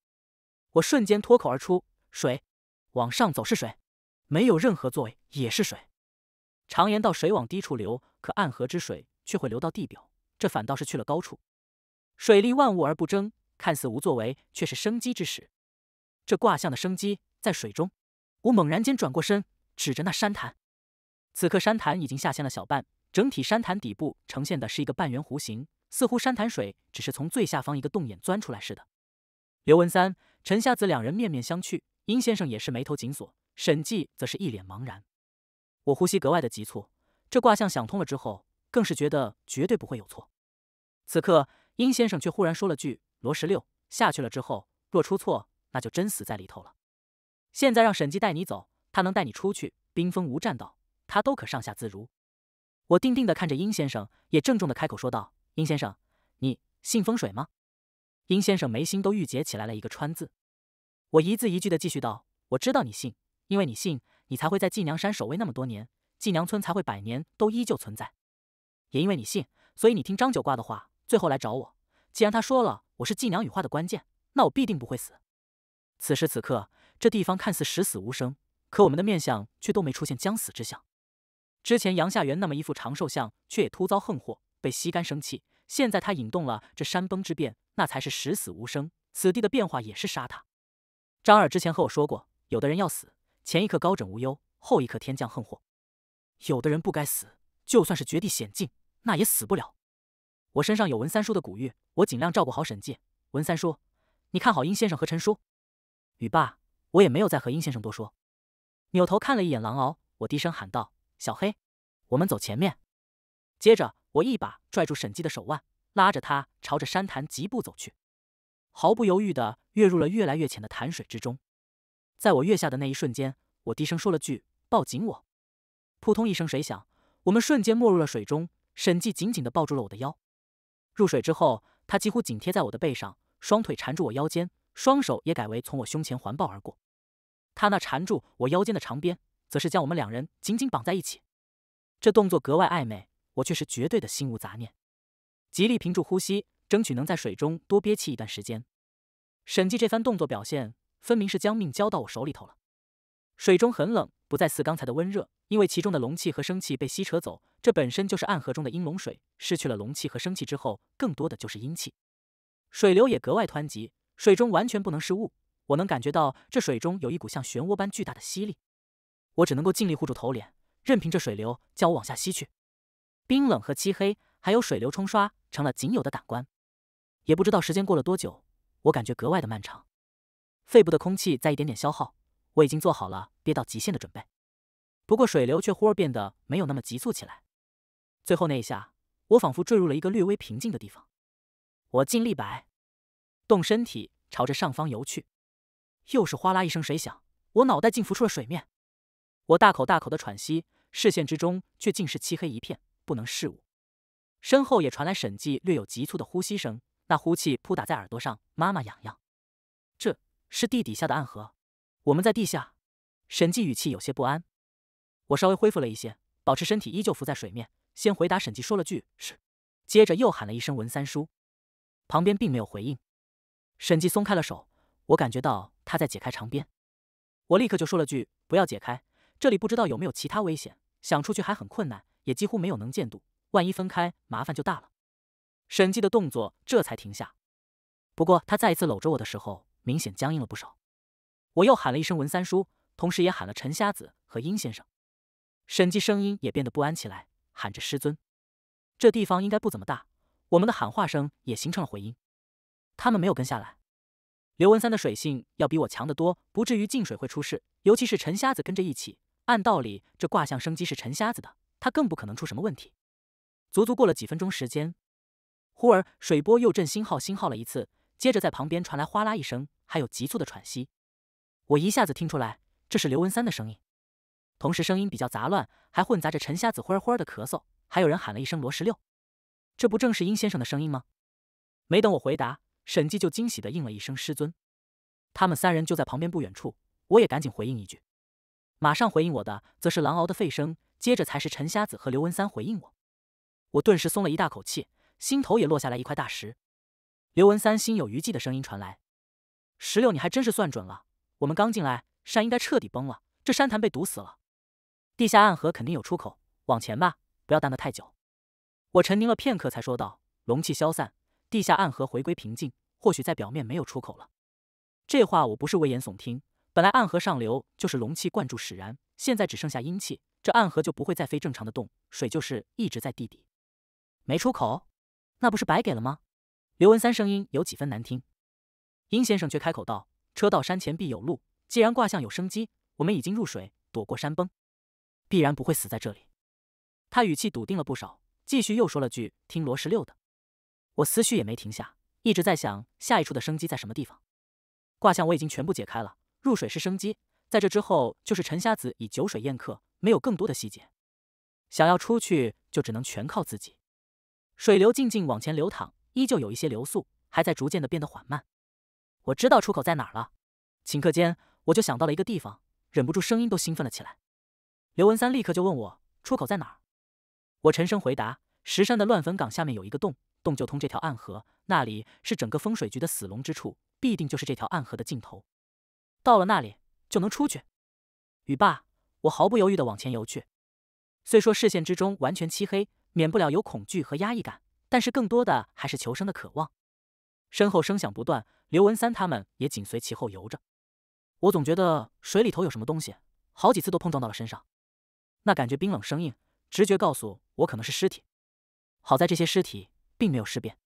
我瞬间脱口而出：“水，往上走是水，没有任何作为也是水。常言道‘水往低处流’，可暗河之水却会流到地表，这反倒是去了高处。水利万物而不争，看似无作为，却是生机之始。这卦象的生机在水中。”我猛然间转过身，指着那山潭。此刻山潭已经下陷了小半，整体山潭底部呈现的是一个半圆弧形。似乎山潭水只是从最下方一个洞眼钻出来似的。刘文三、陈瞎子两人面面相觑，殷先生也是眉头紧锁，沈记则是一脸茫然。我呼吸格外的急促，这卦象想通了之后，更是觉得绝对不会有错。此刻，殷先生却忽然说了句：“罗十六下去了之后，若出错，那就真死在里头了。现在让沈记带你走，他能带你出去。冰封无栈道，他都可上下自如。”我定定的看着殷先生，也郑重的开口说道。殷先生，你信风水吗？殷先生眉心都郁结起来了一个“川”字。我一字一句的继续道：“我知道你信，因为你信，你才会在纪娘山守卫那么多年，纪娘村才会百年都依旧存在。也因为你信，所以你听张九卦的话，最后来找我。既然他说了我是纪娘羽化的关键，那我必定不会死。”此时此刻，这地方看似十死无生，可我们的面相却都没出现将死之相。之前杨夏元那么一副长寿相，却也突遭横祸。被吸干生气，现在他引动了这山崩之变，那才是十死无生。此地的变化也是杀他。张二之前和我说过，有的人要死，前一刻高枕无忧，后一刻天降横祸；有的人不该死，就算是绝地险境，那也死不了。我身上有文三叔的古玉，我尽量照顾好沈介。文三叔，你看好殷先生和陈叔。雨罢，我也没有再和殷先生多说，扭头看了一眼狼獒，我低声喊道：“小黑，我们走前面。”接着，我一把拽住沈寂的手腕，拉着他朝着山潭疾步走去，毫不犹豫地跃入了越来越浅的潭水之中。在我跃下的那一瞬间，我低声说了句：“抱紧我。”扑通一声水响，我们瞬间没入了水中。沈寂紧紧地抱住了我的腰。入水之后，他几乎紧贴在我的背上，双腿缠住我腰间，双手也改为从我胸前环抱而过。他那缠住我腰间的长鞭，则是将我们两人紧紧绑在一起。这动作格外暧昧。我却是绝对的心无杂念，极力屏住呼吸，争取能在水中多憋气一段时间。沈记这番动作表现，分明是将命交到我手里头了。水中很冷，不再似刚才的温热，因为其中的龙气和生气被吸扯走。这本身就是暗河中的阴龙水，失去了龙气和生气之后，更多的就是阴气。水流也格外湍急，水中完全不能失物。我能感觉到这水中有一股像漩涡般巨大的吸力，我只能够尽力护住头脸，任凭这水流将我往下吸去。冰冷和漆黑，还有水流冲刷，成了仅有的感官。也不知道时间过了多久，我感觉格外的漫长。肺部的空气在一点点消耗，我已经做好了憋到极限的准备。不过水流却忽而变得没有那么急促起来。最后那一下，我仿佛坠入了一个略微平静的地方。我尽力摆动身体，朝着上方游去。又是哗啦一声水响，我脑袋竟浮出了水面。我大口大口的喘息，视线之中却尽是漆黑一片。不能视物，身后也传来沈记略有急促的呼吸声，那呼气扑打在耳朵上，妈妈痒痒。这是地底下的暗河，我们在地下。沈记语气有些不安。我稍微恢复了一些，保持身体依旧浮在水面，先回答沈记说了句是，接着又喊了一声文三叔，旁边并没有回应。沈记松开了手，我感觉到他在解开长鞭，我立刻就说了句不要解开，这里不知道有没有其他危险，想出去还很困难。也几乎没有能见度，万一分开，麻烦就大了。沈寂的动作这才停下，不过他再一次搂着我的时候，明显僵硬了不少。我又喊了一声“文三叔”，同时也喊了陈瞎子和殷先生。沈寂声音也变得不安起来，喊着师尊。这地方应该不怎么大，我们的喊话声也形成了回音。他们没有跟下来。刘文三的水性要比我强得多，不至于进水会出事。尤其是陈瞎子跟着一起，按道理这卦象生机是陈瞎子的。他更不可能出什么问题。足足过了几分钟时间，忽而水波又震，星号星号了一次，接着在旁边传来哗啦一声，还有急促的喘息。我一下子听出来，这是刘文三的声音。同时声音比较杂乱，还混杂着陈瞎子“呼儿呼儿”的咳嗽，还有人喊了一声“罗十六”。这不正是殷先生的声音吗？没等我回答，沈记就惊喜的应了一声“师尊”。他们三人就在旁边不远处，我也赶紧回应一句。马上回应我的，则是狼敖的吠声。接着才是陈瞎子和刘文三回应我，我顿时松了一大口气，心头也落下来一块大石。刘文三心有余悸的声音传来：“石榴，你还真是算准了。我们刚进来，山应该彻底崩了，这山潭被堵死了，地下暗河肯定有出口，往前吧，不要耽搁太久。”我沉凝了片刻，才说道：“龙气消散，地下暗河回归平静，或许在表面没有出口了。”这话我不是危言耸听，本来暗河上流就是龙气灌注使然，现在只剩下阴气。这暗河就不会再非正常的动，水就是一直在地底，没出口，那不是白给了吗？刘文三声音有几分难听，殷先生却开口道：“车到山前必有路，既然卦象有生机，我们已经入水，躲过山崩，必然不会死在这里。”他语气笃定了不少，继续又说了句：“听罗十六的。”我思绪也没停下，一直在想下一处的生机在什么地方。卦象我已经全部解开了，入水是生机，在这之后就是陈瞎子以酒水宴客。没有更多的细节，想要出去就只能全靠自己。水流静静往前流淌，依旧有一些流速，还在逐渐的变得缓慢。我知道出口在哪儿了，顷刻间我就想到了一个地方，忍不住声音都兴奋了起来。刘文三立刻就问我出口在哪儿，我沉声回答：石山的乱坟岗下面有一个洞，洞就通这条暗河，那里是整个风水局的死龙之处，必定就是这条暗河的尽头。到了那里就能出去。雨罢。我毫不犹豫的往前游去，虽说视线之中完全漆黑，免不了有恐惧和压抑感，但是更多的还是求生的渴望。身后声响不断，刘文三他们也紧随其后游着。我总觉得水里头有什么东西，好几次都碰撞到了身上，那感觉冰冷生硬，直觉告诉我可能是尸体。好在这些尸体并没有尸变，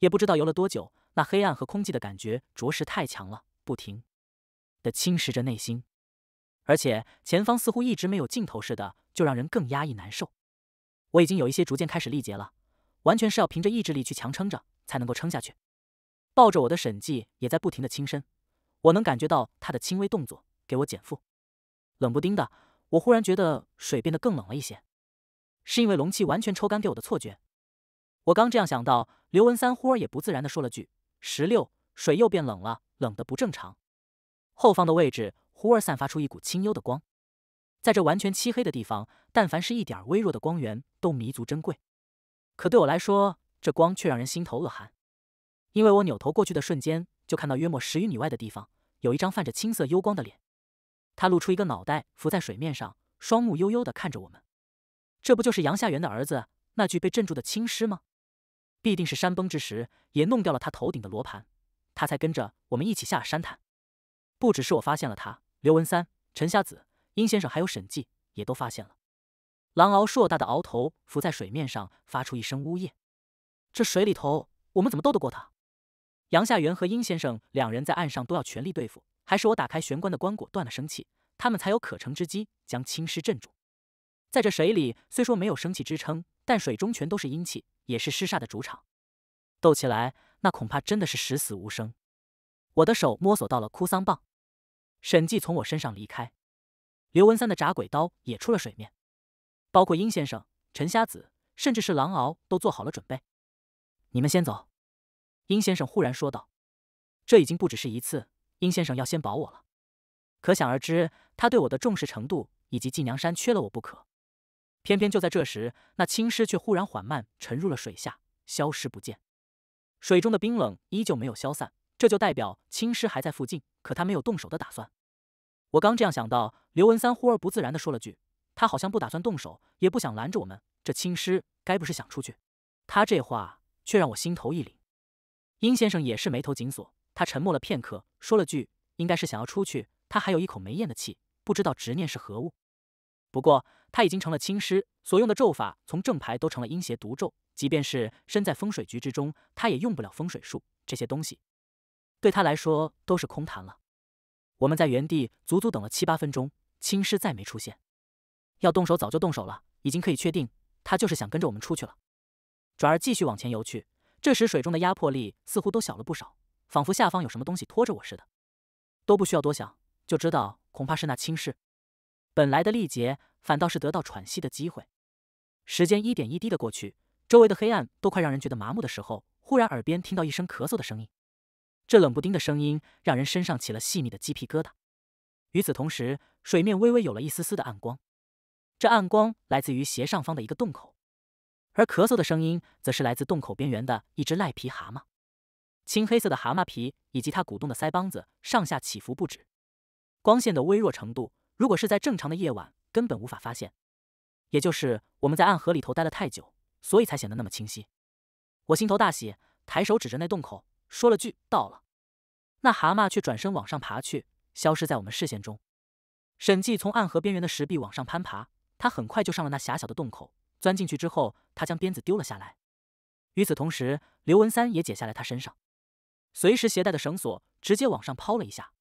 也不知道游了多久，那黑暗和空寂的感觉着实太强了，不停的侵蚀着内心。而且前方似乎一直没有尽头似的，就让人更压抑难受。我已经有一些逐渐开始力竭了，完全是要凭着意志力去强撑着才能够撑下去。抱着我的沈寂也在不停的轻身，我能感觉到他的轻微动作给我减负。冷不丁的，我忽然觉得水变得更冷了一些，是因为龙气完全抽干给我的错觉。我刚这样想到，刘文三忽而也不自然的说了句：“十六，水又变冷了，冷的不正常。”后方的位置。忽而散发出一股清幽的光，在这完全漆黑的地方，但凡是一点微弱的光源都弥足珍贵。可对我来说，这光却让人心头恶寒，因为我扭头过去的瞬间，就看到约莫十余米外的地方，有一张泛着青色幽光的脸。他露出一个脑袋浮在水面上，双目悠悠的看着我们。这不就是杨夏元的儿子那具被镇住的青尸吗？必定是山崩之时，也弄掉了他头顶的罗盘，他才跟着我们一起下了山潭。不只是我发现了他。刘文三、陈瞎子、殷先生还有沈记也都发现了。狼獒硕大的鳌头浮在水面上，发出一声呜咽。这水里头，我们怎么斗得过他？杨夏元和殷先生两人在岸上都要全力对付，还是我打开玄关的棺椁，断了生气，他们才有可乘之机，将青尸镇住。在这水里，虽说没有生气支撑，但水中全都是阴气，也是尸煞的主场。斗起来，那恐怕真的是十死无生。我的手摸索到了哭丧棒。沈寂从我身上离开，刘文三的铡鬼刀也出了水面，包括殷先生、陈瞎子，甚至是狼獒都做好了准备。你们先走。”殷先生忽然说道，“这已经不只是一次，殷先生要先保我了，可想而知他对我的重视程度，以及纪娘山缺了我不可。偏偏就在这时，那青尸却忽然缓慢沉入了水下，消失不见。水中的冰冷依旧没有消散，这就代表青尸还在附近，可他没有动手的打算。”我刚这样想到，刘文三忽而不自然地说了句：“他好像不打算动手，也不想拦着我们。这青狮该不是想出去？”他这话却让我心头一凛。殷先生也是眉头紧锁，他沉默了片刻，说了句：“应该是想要出去。”他还有一口没咽的气，不知道执念是何物。不过他已经成了青狮，所用的咒法从正牌都成了阴邪毒咒，即便是身在风水局之中，他也用不了风水术，这些东西对他来说都是空谈了。我们在原地足足等了七八分钟，青狮再没出现，要动手早就动手了，已经可以确定，他就是想跟着我们出去了，转而继续往前游去。这时水中的压迫力似乎都小了不少，仿佛下方有什么东西拖着我似的，都不需要多想，就知道恐怕是那青狮。本来的力竭，反倒是得到喘息的机会。时间一点一滴的过去，周围的黑暗都快让人觉得麻木的时候，忽然耳边听到一声咳嗽的声音。这冷不丁的声音让人身上起了细腻的鸡皮疙瘩。与此同时，水面微微有了一丝丝的暗光。这暗光来自于斜上方的一个洞口，而咳嗽的声音则是来自洞口边缘的一只赖皮蛤蟆。青黑色的蛤蟆皮以及它鼓动的腮帮子上下起伏不止。光线的微弱程度，如果是在正常的夜晚，根本无法发现。也就是我们在暗河里头待了太久，所以才显得那么清晰。我心头大喜，抬手指着那洞口。说了句“到了”，那蛤蟆却转身往上爬去，消失在我们视线中。沈记从暗河边缘的石壁往上攀爬，他很快就上了那狭小的洞口，钻进去之后，他将鞭子丢了下来。与此同时，刘文三也解下来他身上随时携带的绳索，直接往上抛了一下。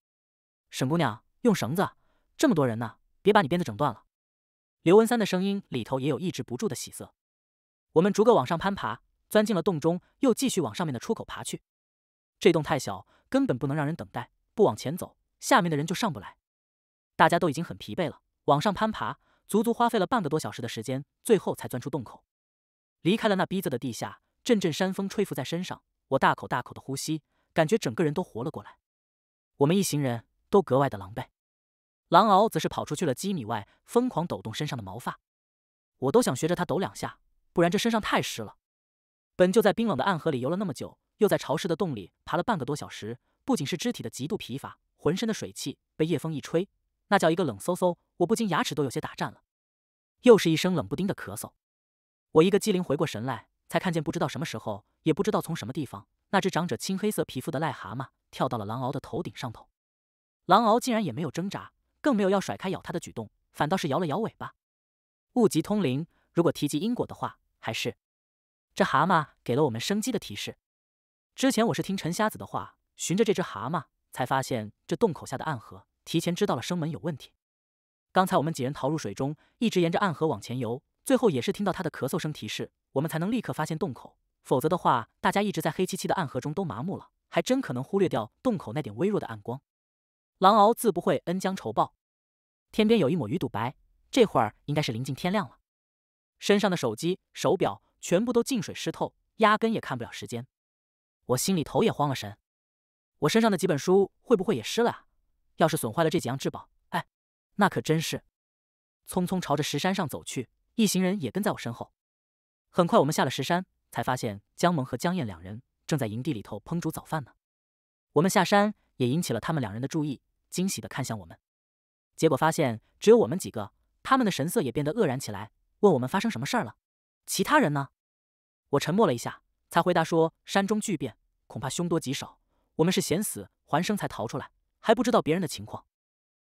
沈姑娘用绳子，这么多人呢，别把你鞭子整断了。刘文三的声音里头也有抑制不住的喜色。我们逐个往上攀爬，钻进了洞中，又继续往上面的出口爬去。这洞太小，根本不能让人等待。不往前走，下面的人就上不来。大家都已经很疲惫了，往上攀爬，足足花费了半个多小时的时间，最后才钻出洞口，离开了那逼子的地下。阵阵山风吹拂在身上，我大口大口的呼吸，感觉整个人都活了过来。我们一行人都格外的狼狈，狼獒则是跑出去了几米外，疯狂抖动身上的毛发。我都想学着它抖两下，不然这身上太湿了。本就在冰冷的暗河里游了那么久。又在潮湿的洞里爬了半个多小时，不仅是肢体的极度疲乏，浑身的水汽被夜风一吹，那叫一个冷飕飕，我不禁牙齿都有些打颤了。又是一声冷不丁的咳嗽，我一个机灵回过神来，才看见不知道什么时候，也不知道从什么地方，那只长着青黑色皮肤的癞蛤蟆跳到了狼獒的头顶上头。狼獒竟然也没有挣扎，更没有要甩开咬它的举动，反倒是摇了摇尾巴。物极通灵，如果提及因果的话，还是这蛤蟆给了我们生机的提示。之前我是听陈瞎子的话，寻着这只蛤蟆，才发现这洞口下的暗河。提前知道了生门有问题。刚才我们几人逃入水中，一直沿着暗河往前游，最后也是听到他的咳嗽声提示，我们才能立刻发现洞口。否则的话，大家一直在黑漆漆的暗河中都麻木了，还真可能忽略掉洞口那点微弱的暗光。狼獒自不会恩将仇报。天边有一抹鱼肚白，这会儿应该是临近天亮了。身上的手机、手表全部都进水湿透，压根也看不了时间。我心里头也慌了神，我身上的几本书会不会也湿了啊？要是损坏了这几样至宝，哎，那可真是……匆匆朝着石山上走去，一行人也跟在我身后。很快，我们下了石山，才发现江萌和江燕两人正在营地里头烹煮早饭呢。我们下山也引起了他们两人的注意，惊喜的看向我们，结果发现只有我们几个，他们的神色也变得愕然起来，问我们发生什么事儿了？其他人呢？我沉默了一下。才回答说：“山中巨变，恐怕凶多吉少。我们是险死还生才逃出来，还不知道别人的情况。”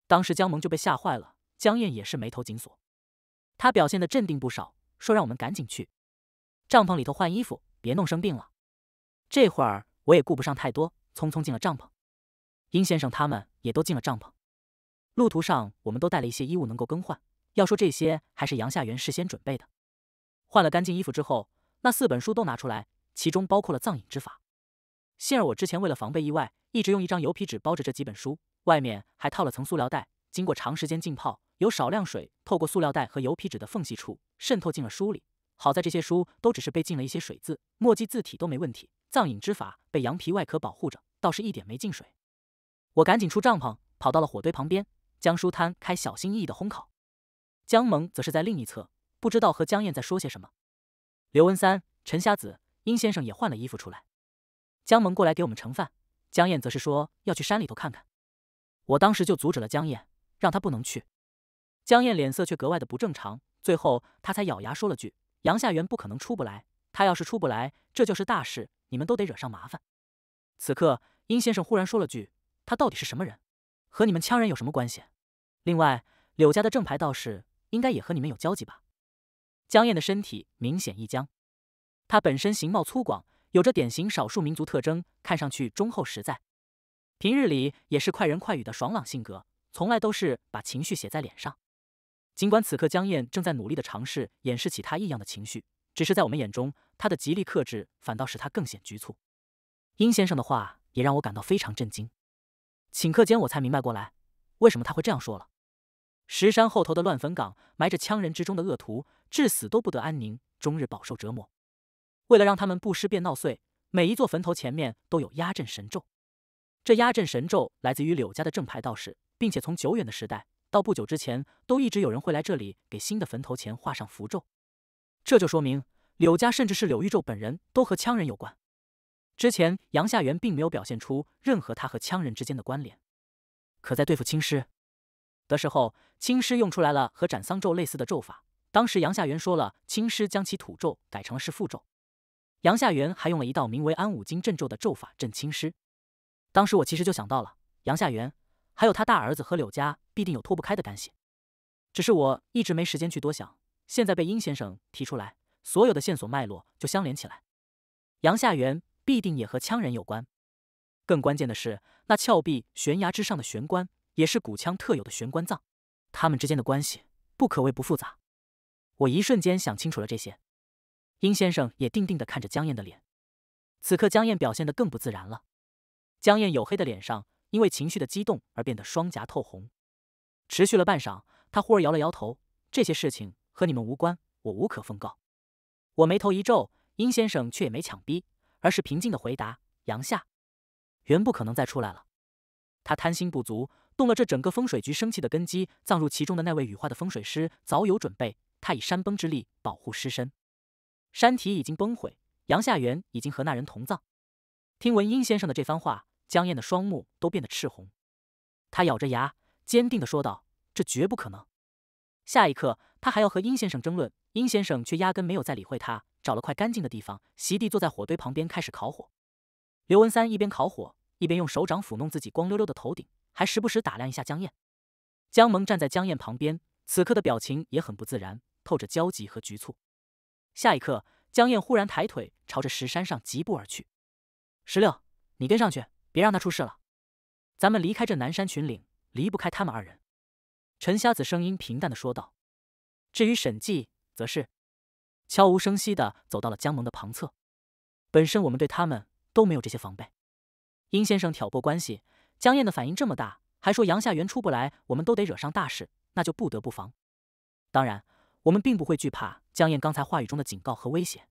当时江萌就被吓坏了，江燕也是眉头紧锁。他表现的镇定不少，说：“让我们赶紧去帐篷里头换衣服，别弄生病了。”这会儿我也顾不上太多，匆匆进了帐篷。殷先生他们也都进了帐篷。路途上我们都带了一些衣物能够更换。要说这些，还是杨夏元事先准备的。换了干净衣服之后，那四本书都拿出来。其中包括了藏影之法。幸而我之前为了防备意外，一直用一张油皮纸包着这几本书，外面还套了层塑料袋。经过长时间浸泡，有少量水透过塑料袋和油皮纸的缝隙处渗透进了书里。好在这些书都只是被浸了一些水渍，墨迹字体都没问题。藏影之法被羊皮外壳保护着，倒是一点没进水。我赶紧出帐篷，跑到了火堆旁边，将书摊开，小心翼翼的烘烤。江萌则是在另一侧，不知道和江燕在说些什么。刘文三、陈瞎子。殷先生也换了衣服出来，江萌过来给我们盛饭，江燕则是说要去山里头看看。我当时就阻止了江燕，让她不能去。江燕脸色却格外的不正常，最后她才咬牙说了句：“杨夏元不可能出不来，他要是出不来，这就是大事，你们都得惹上麻烦。”此刻，殷先生忽然说了句：“他到底是什么人？和你们羌人有什么关系？另外，柳家的正牌道士应该也和你们有交集吧？”江燕的身体明显一僵。他本身形貌粗犷，有着典型少数民族特征，看上去忠厚实在。平日里也是快人快语的爽朗性格，从来都是把情绪写在脸上。尽管此刻江燕正在努力地尝试掩饰起他异样的情绪，只是在我们眼中，他的极力克制反倒使他更显局促。殷先生的话也让我感到非常震惊。顷刻间我才明白过来，为什么他会这样说了。石山后头的乱坟岗埋着羌人之中的恶徒，至死都不得安宁，终日饱受折磨。为了让他们不尸变闹碎，每一座坟头前面都有压阵神咒。这压阵神咒来自于柳家的正牌道士，并且从久远的时代到不久之前，都一直有人会来这里给新的坟头前画上符咒。这就说明柳家，甚至是柳玉咒本人都和羌人有关。之前杨夏元并没有表现出任何他和羌人之间的关联，可在对付青狮的时候，青狮用出来了和斩丧咒类似的咒法。当时杨夏元说了，青狮将其土咒改成了是符咒。杨夏元还用了一道名为“安五经阵咒”的咒法镇青尸。当时我其实就想到了杨夏元，还有他大儿子和柳家必定有脱不开的干系。只是我一直没时间去多想，现在被殷先生提出来，所有的线索脉络就相连起来。杨夏元必定也和羌人有关。更关键的是，那峭壁悬崖之上的悬棺，也是古羌特有的悬棺葬。他们之间的关系不可谓不复杂。我一瞬间想清楚了这些。殷先生也定定的看着江燕的脸，此刻江燕表现得更不自然了。江燕黝黑的脸上因为情绪的激动而变得双颊透红。持续了半晌，他忽而摇了摇头：“这些事情和你们无关，我无可奉告。”我眉头一皱，殷先生却也没强逼，而是平静地回答：“杨夏，原不可能再出来了。他贪心不足，动了这整个风水局生气的根基。葬入其中的那位羽化的风水师早有准备，他以山崩之力保护尸身。”山体已经崩毁，杨夏元已经和那人同葬。听闻殷先生的这番话，江燕的双目都变得赤红，他咬着牙，坚定的说道：“这绝不可能。”下一刻，他还要和殷先生争论，殷先生却压根没有再理会他，找了块干净的地方，席地坐在火堆旁边开始烤火。刘文三一边烤火，一边用手掌抚弄自己光溜溜的头顶，还时不时打量一下江燕。江萌站在江燕旁边，此刻的表情也很不自然，透着焦急和局促。下一刻，江燕忽然抬腿朝着石山上疾步而去。石榴，你跟上去，别让他出事了。咱们离开这南山群岭，离不开他们二人。陈瞎子声音平淡的说道。至于沈寂，则是悄无声息的走到了江萌的旁侧。本身我们对他们都没有这些防备。殷先生挑拨关系，江燕的反应这么大，还说杨夏园出不来，我们都得惹上大事，那就不得不防。当然，我们并不会惧怕。江燕刚才话语中的警告和威胁，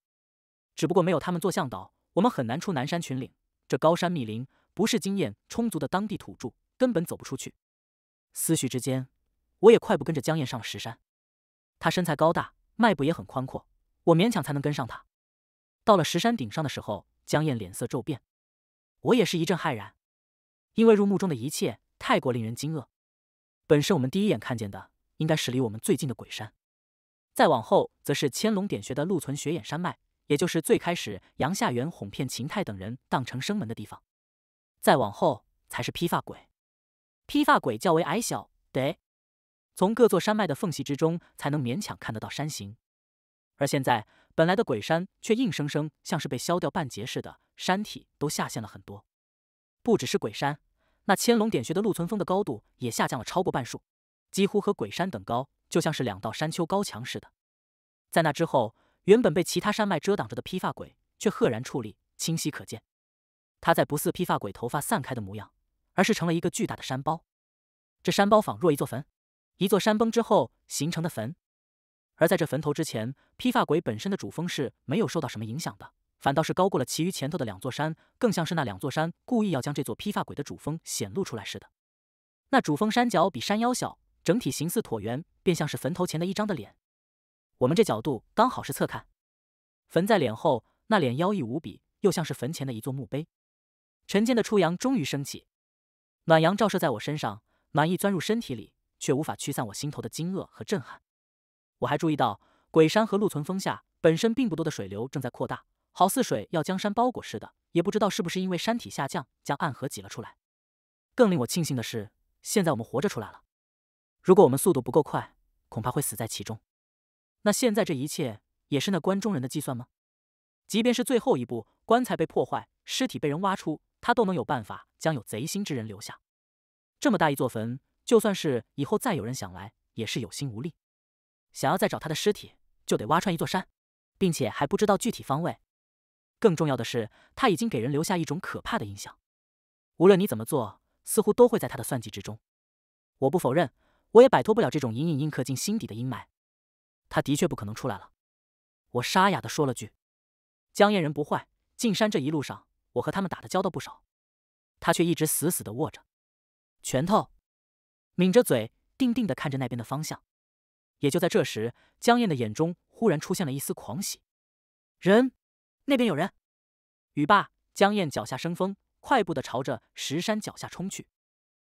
只不过没有他们做向导，我们很难出南山群岭。这高山密林，不是经验充足的当地土著，根本走不出去。思绪之间，我也快步跟着江燕上了石山。他身材高大，迈步也很宽阔，我勉强才能跟上他。到了石山顶上的时候，江燕脸色骤变，我也是一阵骇然，因为入目中的一切太过令人惊愕。本身我们第一眼看见的，应该是离我们最近的鬼山。再往后，则是千龙点穴的陆存雪眼山脉，也就是最开始杨夏元哄骗秦泰等人当成生门的地方。再往后，才是披发鬼。披发鬼较为矮小，得从各座山脉的缝隙之中才能勉强看得到山形。而现在，本来的鬼山却硬生生像是被削掉半截似的，山体都下陷了很多。不只是鬼山，那千龙点穴的陆存峰的高度也下降了超过半数，几乎和鬼山等高。就像是两道山丘高墙似的，在那之后，原本被其他山脉遮挡着的披发鬼，却赫然矗立，清晰可见。它在不似披发鬼头发散开的模样，而是成了一个巨大的山包。这山包仿若一座坟，一座山崩之后形成的坟。而在这坟头之前，披发鬼本身的主峰是没有受到什么影响的，反倒是高过了其余前头的两座山，更像是那两座山故意要将这座披发鬼的主峰显露出来似的。那主峰山脚比山腰小。整体形似椭圆，便像是坟头前的一张的脸。我们这角度刚好是侧看，坟在脸后，那脸妖异无比，又像是坟前的一座墓碑。晨间的初阳终于升起，暖阳照射在我身上，暖意钻入身体里，却无法驱散我心头的惊愕和震撼。我还注意到，鬼山和陆存峰下本身并不多的水流正在扩大，好似水要将山包裹似的。也不知道是不是因为山体下降，将暗河挤了出来。更令我庆幸的是，现在我们活着出来了。如果我们速度不够快，恐怕会死在其中。那现在这一切也是那关中人的计算吗？即便是最后一步，棺材被破坏，尸体被人挖出，他都能有办法将有贼心之人留下。这么大一座坟，就算是以后再有人想来，也是有心无力。想要再找他的尸体，就得挖穿一座山，并且还不知道具体方位。更重要的是，他已经给人留下一种可怕的印象。无论你怎么做，似乎都会在他的算计之中。我不否认。我也摆脱不了这种隐隐印刻进心底的阴霾。他的确不可能出来了。我沙哑的说了句：“江燕人不坏。”进山这一路上，我和他们打的交道不少，他却一直死死的握着拳头，抿着嘴，定定的看着那边的方向。也就在这时，江燕的眼中忽然出现了一丝狂喜。人，那边有人。雨罢，江燕脚下生风，快步的朝着石山脚下冲去。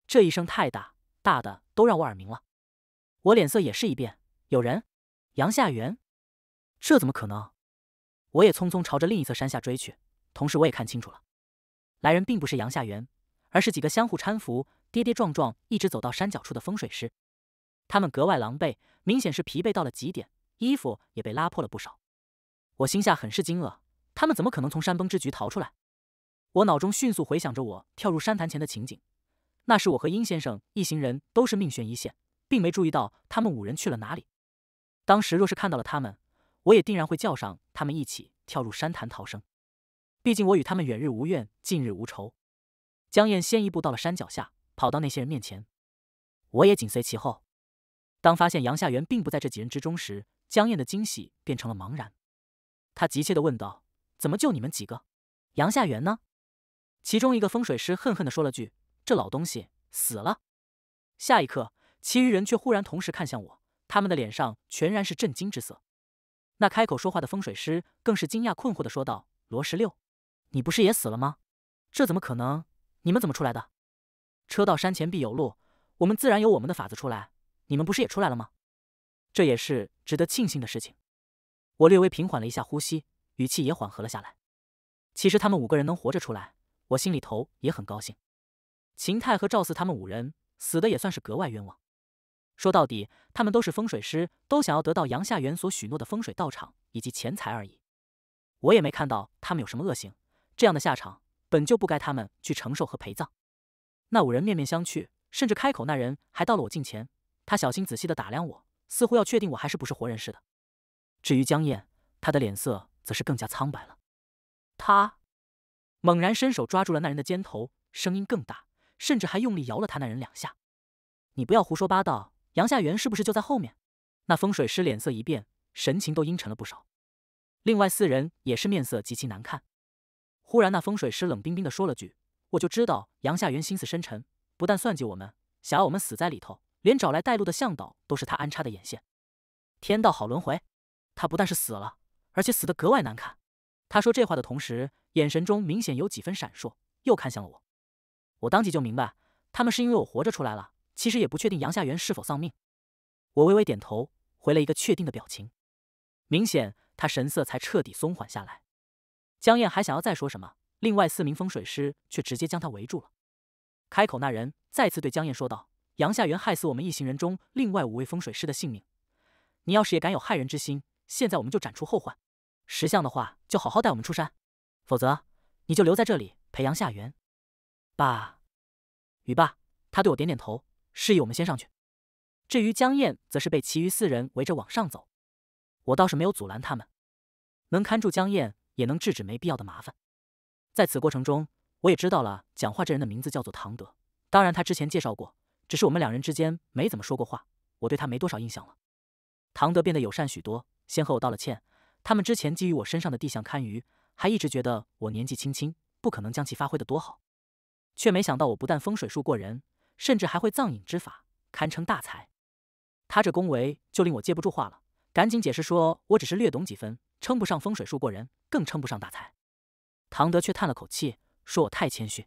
这一声太大。大的都让我耳鸣了，我脸色也是一变。有人，杨夏元？这怎么可能？我也匆匆朝着另一侧山下追去，同时我也看清楚了，来人并不是杨夏元，而是几个相互搀扶、跌跌撞撞一直走到山脚处的风水师。他们格外狼狈，明显是疲惫到了极点，衣服也被拉破了不少。我心下很是惊愕，他们怎么可能从山崩之局逃出来？我脑中迅速回想着我跳入山潭前的情景。那时我和殷先生一行人都是命悬一线，并没注意到他们五人去了哪里。当时若是看到了他们，我也定然会叫上他们一起跳入山潭逃生。毕竟我与他们远日无怨，近日无仇。江燕先一步到了山脚下，跑到那些人面前，我也紧随其后。当发现杨夏元并不在这几人之中时，江燕的惊喜变成了茫然。他急切地问道：“怎么就你们几个？杨夏元呢？”其中一个风水师恨恨地说了句。这老东西死了。下一刻，其余人却忽然同时看向我，他们的脸上全然是震惊之色。那开口说话的风水师更是惊讶困惑的说道：“罗十六，你不是也死了吗？这怎么可能？你们怎么出来的？车到山前必有路，我们自然有我们的法子出来。你们不是也出来了吗？这也是值得庆幸的事情。”我略微平缓了一下呼吸，语气也缓和了下来。其实他们五个人能活着出来，我心里头也很高兴。秦泰和赵四他们五人死的也算是格外冤枉。说到底，他们都是风水师，都想要得到杨夏元所许诺的风水道场以及钱财而已。我也没看到他们有什么恶行，这样的下场本就不该他们去承受和陪葬。那五人面面相觑，甚至开口。那人还到了我近前，他小心仔细的打量我，似乎要确定我还是不是活人似的。至于江燕，她的脸色则是更加苍白了。他猛然伸手抓住了那人的肩头，声音更大。甚至还用力摇了他那人两下，你不要胡说八道！杨夏元是不是就在后面？那风水师脸色一变，神情都阴沉了不少。另外四人也是面色极其难看。忽然，那风水师冷冰冰的说了句：“我就知道杨夏元心思深沉，不但算计我们，想要我们死在里头，连找来带路的向导都是他安插的眼线。天道好轮回，他不但是死了，而且死得格外难看。”他说这话的同时，眼神中明显有几分闪烁，又看向了我。我当即就明白，他们是因为我活着出来了，其实也不确定杨夏元是否丧命。我微微点头，回了一个确定的表情，明显他神色才彻底松缓下来。江燕还想要再说什么，另外四名风水师却直接将他围住了。开口那人再次对江燕说道：“杨夏元害死我们一行人中另外五位风水师的性命，你要是也敢有害人之心，现在我们就斩除后患。识相的话，就好好带我们出山，否则你就留在这里陪杨夏元。”爸，雨爸，他对我点点头，示意我们先上去。至于江燕，则是被其余四人围着往上走。我倒是没有阻拦他们，能看住江燕，也能制止没必要的麻烦。在此过程中，我也知道了讲话这人的名字叫做唐德。当然，他之前介绍过，只是我们两人之间没怎么说过话，我对他没多少印象了。唐德变得友善许多，先和我道了歉。他们之前基于我身上的地相堪舆，还一直觉得我年纪轻轻，不可能将其发挥的多好。却没想到，我不但风水术过人，甚至还会藏影之法，堪称大才。他这恭维就令我接不住话了，赶紧解释说：“我只是略懂几分，称不上风水术过人，更称不上大才。”唐德却叹了口气，说我太谦虚。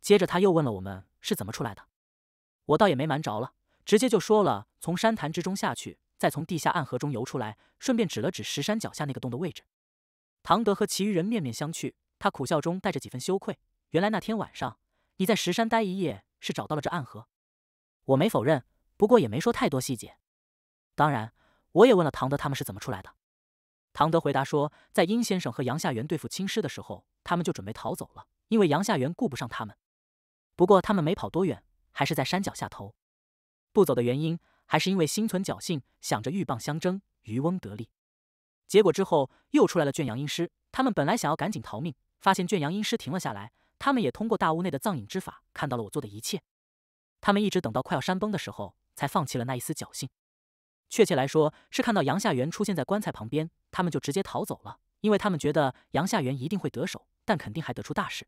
接着他又问了我们是怎么出来的。我倒也没瞒着了，直接就说了：从山潭之中下去，再从地下暗河中游出来，顺便指了指石山脚下那个洞的位置。唐德和其余人面面相觑，他苦笑中带着几分羞愧。原来那天晚上。你在石山待一夜，是找到了这暗河。我没否认，不过也没说太多细节。当然，我也问了唐德他们是怎么出来的。唐德回答说，在殷先生和杨夏元对付青狮的时候，他们就准备逃走了，因为杨夏元顾不上他们。不过他们没跑多远，还是在山脚下头。不走的原因，还是因为心存侥幸，想着鹬蚌相争，渔翁得利。结果之后，又出来了圈养阴师，他们本来想要赶紧逃命，发现圈养阴师停了下来。他们也通过大屋内的藏影之法看到了我做的一切。他们一直等到快要山崩的时候，才放弃了那一丝侥幸。确切来说，是看到杨夏元出现在棺材旁边，他们就直接逃走了，因为他们觉得杨夏元一定会得手，但肯定还得出大事。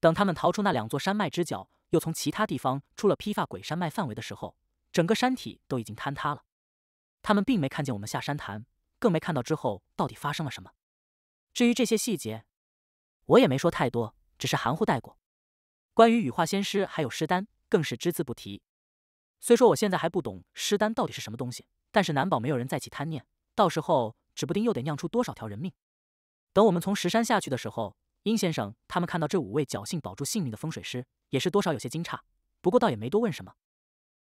等他们逃出那两座山脉之角，又从其他地方出了披发鬼山脉范围的时候，整个山体都已经坍塌了。他们并没看见我们下山潭，更没看到之后到底发生了什么。至于这些细节，我也没说太多。只是含糊带过，关于羽化仙师还有尸丹，更是只字不提。虽说我现在还不懂尸丹到底是什么东西，但是难保没有人再起贪念，到时候指不定又得酿出多少条人命。等我们从石山下去的时候，殷先生他们看到这五位侥幸保住性命的风水师，也是多少有些惊诧，不过倒也没多问什么。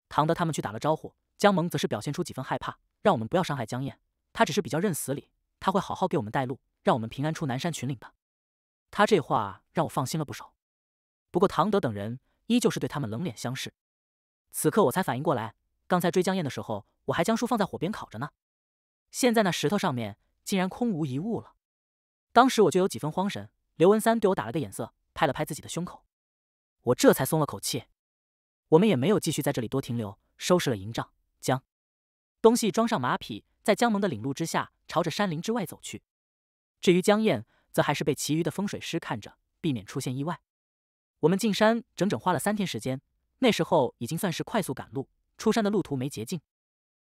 唐德他们去打了招呼，江萌则是表现出几分害怕，让我们不要伤害江燕。他只是比较认死理，他会好好给我们带路，让我们平安出南山群岭的。他这话让我放心了不少，不过唐德等人依旧是对他们冷脸相视。此刻我才反应过来，刚才追江燕的时候，我还将书放在火边烤着呢。现在那石头上面竟然空无一物了。当时我就有几分慌神，刘文三对我打了个眼色，拍了拍自己的胸口，我这才松了口气。我们也没有继续在这里多停留，收拾了营帐，将东西装上马匹，在江萌的领路之下，朝着山林之外走去。至于江燕。则还是被其余的风水师看着，避免出现意外。我们进山整整花了三天时间，那时候已经算是快速赶路。出山的路途没捷径。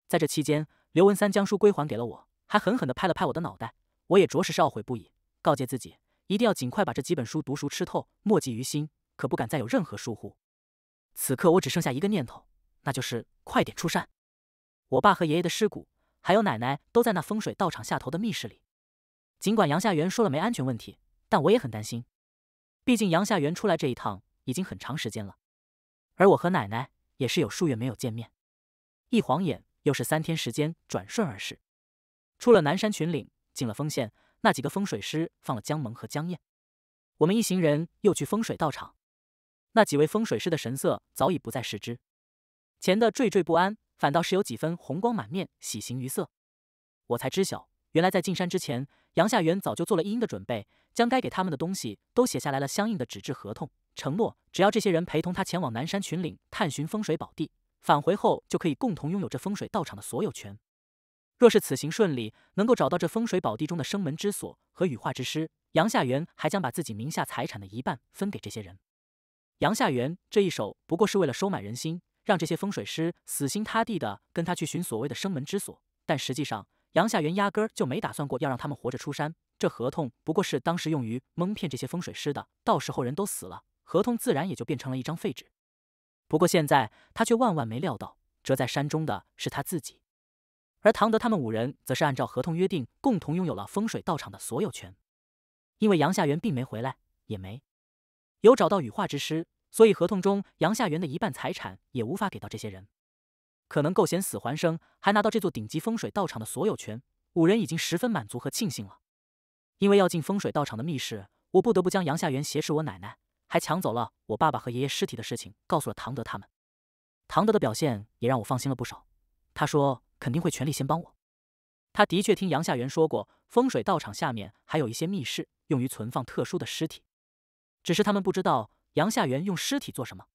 在这期间，刘文三将书归还给了我，还狠狠地拍了拍我的脑袋。我也着实是懊悔不已，告诫自己一定要尽快把这几本书读熟吃透，莫记于心，可不敢再有任何疏忽。此刻我只剩下一个念头，那就是快点出山。我爸和爷爷的尸骨，还有奶奶，都在那风水道场下头的密室里。尽管杨夏元说了没安全问题，但我也很担心。毕竟杨夏元出来这一趟已经很长时间了，而我和奶奶也是有数月没有见面。一晃眼，又是三天时间转瞬而逝。出了南山群岭，进了丰县，那几个风水师放了江萌和江燕，我们一行人又去风水道场。那几位风水师的神色早已不再失之前的惴惴不安，反倒是有几分红光满面，喜形于色。我才知晓，原来在进山之前。杨夏元早就做了一应的准备，将该给他们的东西都写下来了，相应的纸质合同，承诺只要这些人陪同他前往南山群岭探寻风水宝地，返回后就可以共同拥有这风水道场的所有权。若是此行顺利，能够找到这风水宝地中的生门之所和羽化之师，杨夏元还将把自己名下财产的一半分给这些人。杨夏元这一手不过是为了收买人心，让这些风水师死心塌地的跟他去寻所谓的生门之所，但实际上。杨夏元压根就没打算过要让他们活着出山，这合同不过是当时用于蒙骗这些风水师的。到时候人都死了，合同自然也就变成了一张废纸。不过现在他却万万没料到，折在山中的是他自己，而唐德他们五人则是按照合同约定，共同拥有了风水道场的所有权。因为杨夏元并没回来，也没有找到羽化之师，所以合同中杨夏元的一半财产也无法给到这些人。可能够险死还生，还拿到这座顶级风水道场的所有权，五人已经十分满足和庆幸了。因为要进风水道场的密室，我不得不将杨夏元挟持我奶奶，还抢走了我爸爸和爷爷尸体的事情告诉了唐德他们。唐德的表现也让我放心了不少，他说肯定会全力先帮我。他的确听杨夏元说过，风水道场下面还有一些密室，用于存放特殊的尸体，只是他们不知道杨夏元用尸体做什么。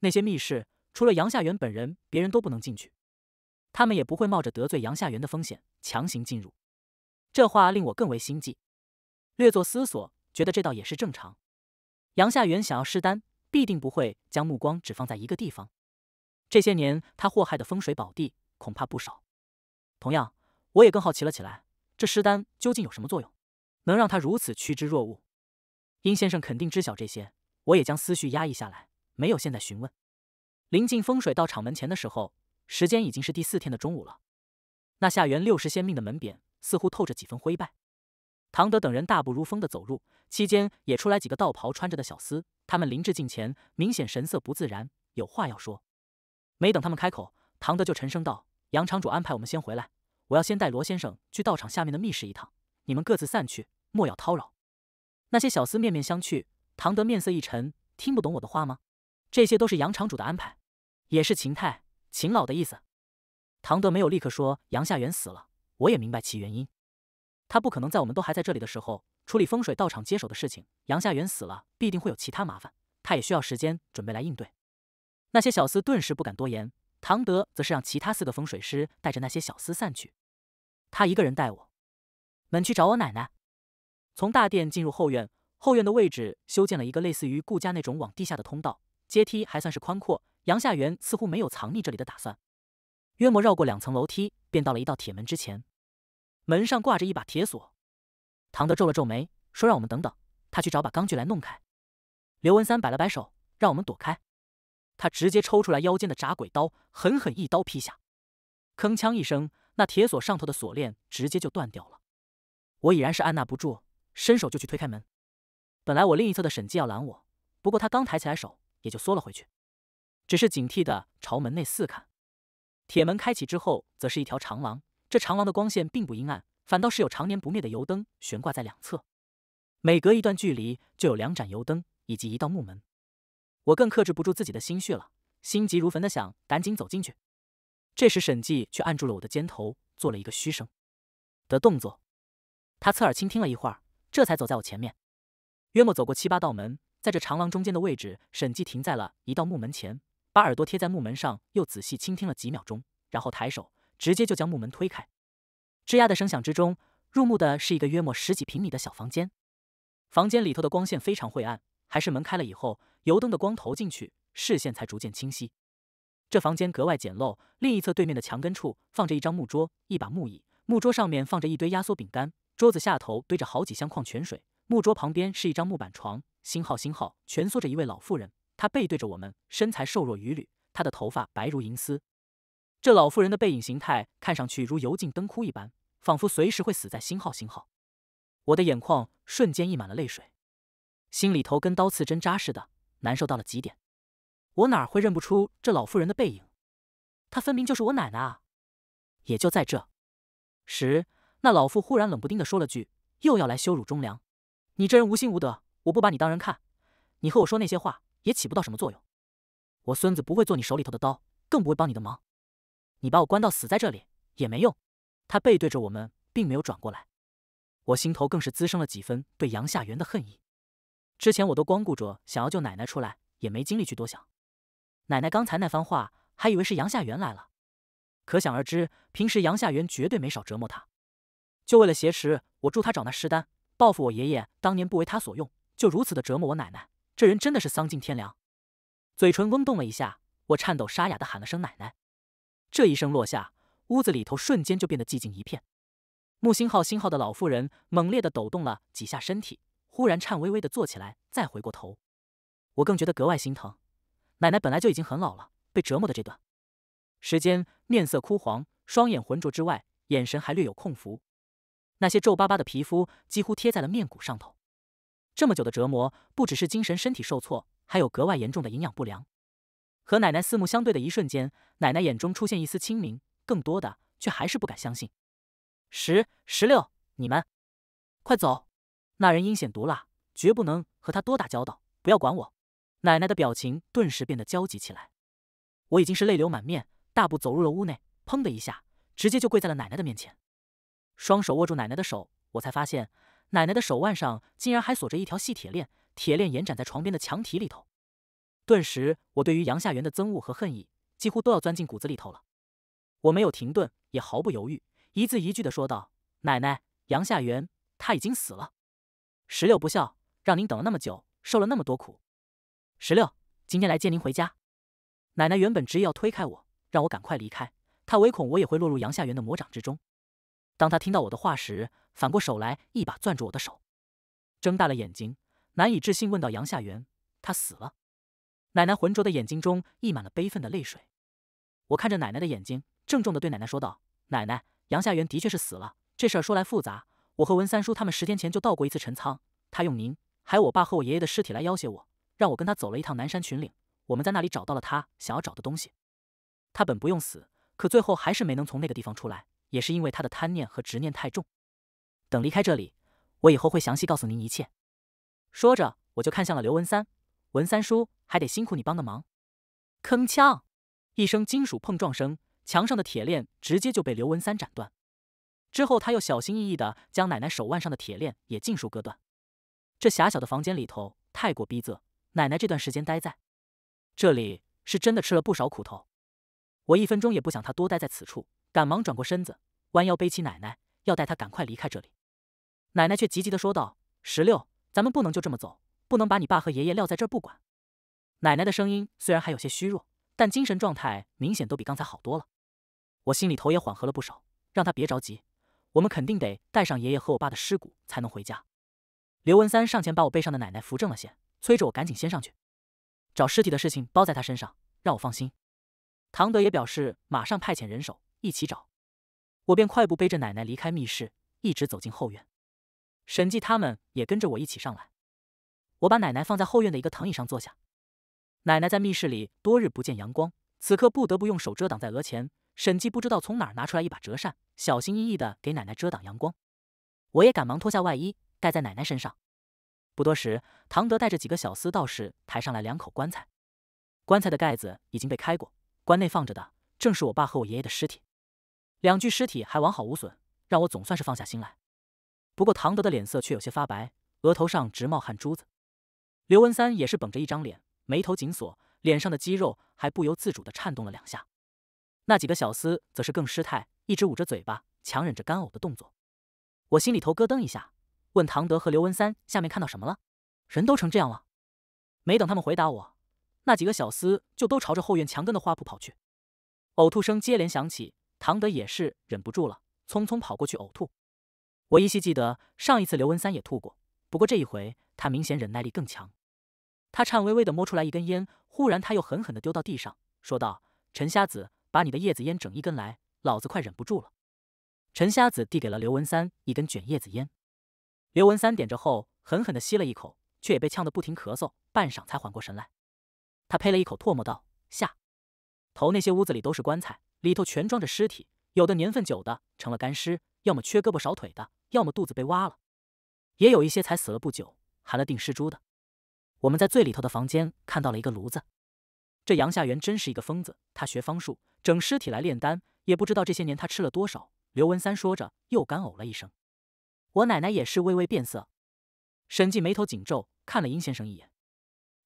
那些密室。除了杨夏元本人，别人都不能进去。他们也不会冒着得罪杨夏元的风险强行进入。这话令我更为心悸。略作思索，觉得这倒也是正常。杨夏元想要失丹，必定不会将目光只放在一个地方。这些年他祸害的风水宝地恐怕不少。同样，我也更好奇了起来：这尸丹究竟有什么作用，能让他如此趋之若鹜？殷先生肯定知晓这些，我也将思绪压抑下来，没有现在询问。临近风水道场门前的时候，时间已经是第四天的中午了。那下元六十仙命的门匾似乎透着几分灰败。唐德等人大步如风的走入，期间也出来几个道袍穿着的小厮。他们临至近前，明显神色不自然，有话要说。没等他们开口，唐德就沉声道：“杨场主安排我们先回来，我要先带罗先生去道场下面的密室一趟，你们各自散去，莫要叨扰。”那些小厮面面相觑，唐德面色一沉：“听不懂我的话吗？这些都是杨场主的安排。”也是秦太、秦老的意思。唐德没有立刻说杨夏元死了，我也明白其原因。他不可能在我们都还在这里的时候处理风水道场接手的事情。杨夏元死了，必定会有其他麻烦，他也需要时间准备来应对。那些小厮顿时不敢多言。唐德则是让其他四个风水师带着那些小厮散去，他一个人带我，们去找我奶奶。从大殿进入后院，后院的位置修建了一个类似于顾家那种往地下的通道。阶梯还算是宽阔，杨夏元似乎没有藏匿这里的打算。约莫绕过两层楼梯，便到了一道铁门之前，门上挂着一把铁锁。唐德皱了皱眉，说：“让我们等等，他去找把钢锯来弄开。”刘文三摆了摆手，让我们躲开。他直接抽出来腰间的铡鬼刀，狠狠一刀劈下，铿锵一声，那铁锁上头的锁链直接就断掉了。我已然是按捺不住，伸手就去推开门。本来我另一侧的沈计要拦我，不过他刚抬起来手。也就缩了回去，只是警惕的朝门内四看。铁门开启之后，则是一条长廊。这长廊的光线并不阴暗，反倒是有常年不灭的油灯悬挂在两侧，每隔一段距离就有两盏油灯以及一道木门。我更克制不住自己的心绪了，心急如焚的想赶紧走进去。这时，沈记却按住了我的肩头，做了一个嘘声的动作。他侧耳倾听了一会儿，这才走在我前面，约莫走过七八道门。在这长廊中间的位置，沈计停在了一道木门前，把耳朵贴在木门上，又仔细倾听了几秒钟，然后抬手直接就将木门推开。吱呀的声响之中，入目的是一个约莫十几平米的小房间。房间里头的光线非常晦暗，还是门开了以后，油灯的光投进去，视线才逐渐清晰。这房间格外简陋，另一侧对面的墙根处放着一张木桌、一把木椅，木桌上面放着一堆压缩饼干，桌子下头堆着好几箱矿泉水，木桌旁边是一张木板床。星号星号，蜷缩着一位老妇人，她背对着我们，身材瘦弱如缕，她的头发白如银丝。这老妇人的背影形态看上去如油尽灯枯一般，仿佛随时会死在星号星号。我的眼眶瞬间溢满了泪水，心里头跟刀刺针扎似的，难受到了极点。我哪会认不出这老妇人的背影？她分明就是我奶奶啊！也就在这时，那老妇忽然冷不丁地说了句：“又要来羞辱忠良？你这人无心无德！”我不把你当人看，你和我说那些话也起不到什么作用。我孙子不会做你手里头的刀，更不会帮你的忙。你把我关到死在这里也没用。他背对着我们，并没有转过来。我心头更是滋生了几分对杨夏元的恨意。之前我都光顾着想要救奶奶出来，也没精力去多想。奶奶刚才那番话，还以为是杨夏元来了。可想而知，平时杨夏元绝对没少折磨他，就为了挟持我，助他找那尸丹，报复我爷爷当年不为他所用。就如此的折磨我奶奶，这人真的是丧尽天良！嘴唇嗡动了一下，我颤抖沙哑的喊了声“奶奶”，这一声落下，屋子里头瞬间就变得寂静一片。木星号星号的老妇人猛烈的抖动了几下身体，忽然颤巍巍的坐起来，再回过头，我更觉得格外心疼。奶奶本来就已经很老了，被折磨的这段时间，面色枯黄，双眼浑浊之外，眼神还略有空浮，那些皱巴巴的皮肤几乎贴在了面骨上头。这么久的折磨，不只是精神、身体受挫，还有格外严重的营养不良。和奶奶四目相对的一瞬间，奶奶眼中出现一丝清明，更多的却还是不敢相信。十十六，你们快走！那人阴险毒辣，绝不能和他多打交道。不要管我！奶奶的表情顿时变得焦急起来。我已经是泪流满面，大步走入了屋内，砰的一下，直接就跪在了奶奶的面前，双手握住奶奶的手，我才发现。奶奶的手腕上竟然还锁着一条细铁链，铁链延展在床边的墙体里头。顿时，我对于杨夏元的憎恶和恨意几乎都要钻进骨子里头了。我没有停顿，也毫不犹豫，一字一句的说道：“奶奶，杨夏元他已经死了。石榴不孝，让您等了那么久，受了那么多苦。石榴今天来接您回家。”奶奶原本执意要推开我，让我赶快离开，她唯恐我也会落入杨夏元的魔掌之中。当他听到我的话时，反过手来，一把攥住我的手，睁大了眼睛，难以置信问到：“杨夏元，他死了？”奶奶浑浊的眼睛中溢满了悲愤的泪水。我看着奶奶的眼睛，郑重地对奶奶说道：“奶奶，杨夏元的确是死了。这事儿说来复杂，我和文三叔他们十天前就到过一次陈仓。他用您、还有我爸和我爷爷的尸体来要挟我，让我跟他走了一趟南山群岭。我们在那里找到了他想要找的东西。他本不用死，可最后还是没能从那个地方出来。”也是因为他的贪念和执念太重。等离开这里，我以后会详细告诉您一切。说着，我就看向了刘文三，文三叔，还得辛苦你帮个忙。铿锵一声金属碰撞声，墙上的铁链直接就被刘文三斩断。之后，他又小心翼翼的将奶奶手腕上的铁链也尽数割断。这狭小的房间里头太过逼仄，奶奶这段时间待在这里，是真的吃了不少苦头。我一分钟也不想他多待在此处。赶忙转过身子，弯腰背起奶奶，要带她赶快离开这里。奶奶却急急地说道：“十六，咱们不能就这么走，不能把你爸和爷爷撂在这不管。”奶奶的声音虽然还有些虚弱，但精神状态明显都比刚才好多了。我心里头也缓和了不少，让他别着急，我们肯定得带上爷爷和我爸的尸骨才能回家。刘文三上前把我背上的奶奶扶正了些，催着我赶紧先上去。找尸体的事情包在他身上，让我放心。唐德也表示马上派遣人手。一起找，我便快步背着奶奶离开密室，一直走进后院。沈记他们也跟着我一起上来。我把奶奶放在后院的一个藤椅上坐下。奶奶在密室里多日不见阳光，此刻不得不用手遮挡在额前。沈记不知道从哪儿拿出来一把折扇，小心翼翼的给奶奶遮挡阳光。我也赶忙脱下外衣盖在奶奶身上。不多时，唐德带着几个小厮道士抬上来两口棺材，棺材的盖子已经被开过，棺内放着的正是我爸和我爷爷的尸体。两具尸体还完好无损，让我总算是放下心来。不过唐德的脸色却有些发白，额头上直冒汗珠子。刘文三也是绷着一张脸，眉头紧锁，脸上的肌肉还不由自主地颤动了两下。那几个小厮则是更失态，一直捂着嘴巴，强忍着干呕的动作。我心里头咯噔一下，问唐德和刘文三：“下面看到什么了？人都成这样了？”没等他们回答我，那几个小厮就都朝着后院墙根的花圃跑去，呕吐声接连响起。唐德也是忍不住了，匆匆跑过去呕吐。我依稀记得上一次刘文三也吐过，不过这一回他明显忍耐力更强。他颤巍巍地摸出来一根烟，忽然他又狠狠地丢到地上，说道：“陈瞎子，把你的叶子烟整一根来，老子快忍不住了。”陈瞎子递给了刘文三一根卷叶子烟，刘文三点着后狠狠地吸了一口，却也被呛得不停咳嗽，半晌才缓过神来。他呸了一口唾沫道：“下头那些屋子里都是棺材。”里头全装着尸体，有的年份久的成了干尸，要么缺胳膊少腿的，要么肚子被挖了，也有一些才死了不久，含了定尸珠的。我们在最里头的房间看到了一个炉子，这杨夏元真是一个疯子，他学方术，整尸体来炼丹，也不知道这些年他吃了多少。刘文三说着又干呕了一声，我奶奶也是微微变色，沈记眉头紧皱，看了殷先生一眼，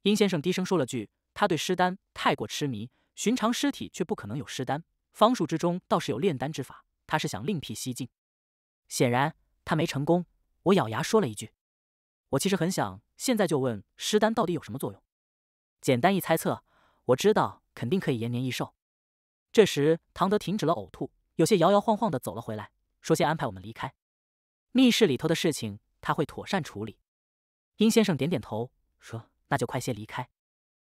殷先生低声说了句，他对尸丹太过痴迷，寻常尸体却不可能有尸丹。方术之中倒是有炼丹之法，他是想另辟蹊径。显然他没成功。我咬牙说了一句：“我其实很想现在就问尸丹到底有什么作用。”简单一猜测，我知道肯定可以延年益寿。这时唐德停止了呕吐，有些摇摇晃晃的走了回来，说：“先安排我们离开密室里头的事情，他会妥善处理。”殷先生点点头，说：“那就快些离开。”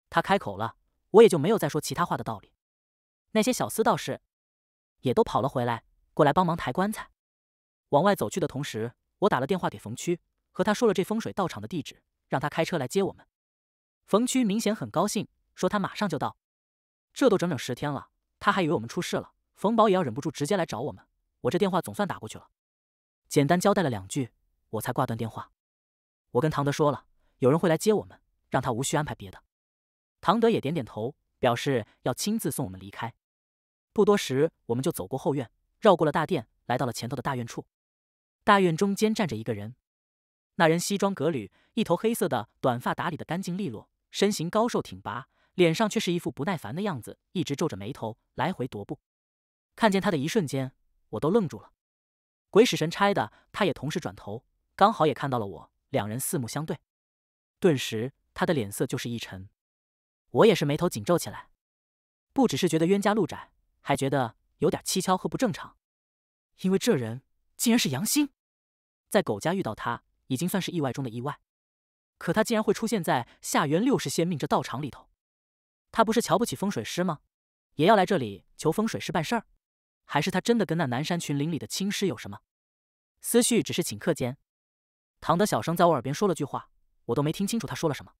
他开口了，我也就没有再说其他话的道理。那些小厮倒是，也都跑了回来，过来帮忙抬棺材，往外走去的同时，我打了电话给冯区，和他说了这风水道场的地址，让他开车来接我们。冯区明显很高兴，说他马上就到。这都整整十天了，他还以为我们出事了，冯宝也要忍不住直接来找我们。我这电话总算打过去了，简单交代了两句，我才挂断电话。我跟唐德说了，有人会来接我们，让他无需安排别的。唐德也点点头，表示要亲自送我们离开。不多时，我们就走过后院，绕过了大殿，来到了前头的大院处。大院中间站着一个人，那人西装革履，一头黑色的短发打理的干净利落，身形高瘦挺拔，脸上却是一副不耐烦的样子，一直皱着眉头来回踱步。看见他的一瞬间，我都愣住了。鬼使神差的，他也同时转头，刚好也看到了我，两人四目相对，顿时他的脸色就是一沉，我也是眉头紧皱起来，不只是觉得冤家路窄。还觉得有点蹊跷和不正常，因为这人竟然是杨星，在狗家遇到他已经算是意外中的意外，可他竟然会出现在下元六十仙命这道场里头。他不是瞧不起风水师吗？也要来这里求风水师办事儿？还是他真的跟那南山群林里的青师有什么？思绪只是顷刻间，唐德小声在我耳边说了句话，我都没听清楚他说了什么。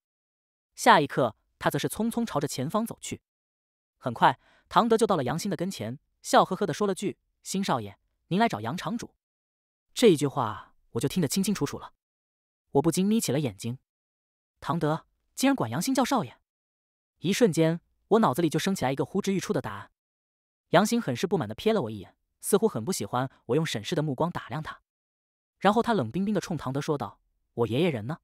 下一刻，他则是匆匆朝着前方走去，很快。唐德就到了杨欣的跟前，笑呵呵的说了句：“新少爷，您来找杨厂主。”这一句话我就听得清清楚楚了，我不禁眯起了眼睛。唐德竟然管杨欣叫少爷，一瞬间，我脑子里就升起来一个呼之欲出的答案。杨欣很是不满的瞥了我一眼，似乎很不喜欢我用审视的目光打量他。然后他冷冰冰的冲唐德说道：“我爷爷人呢？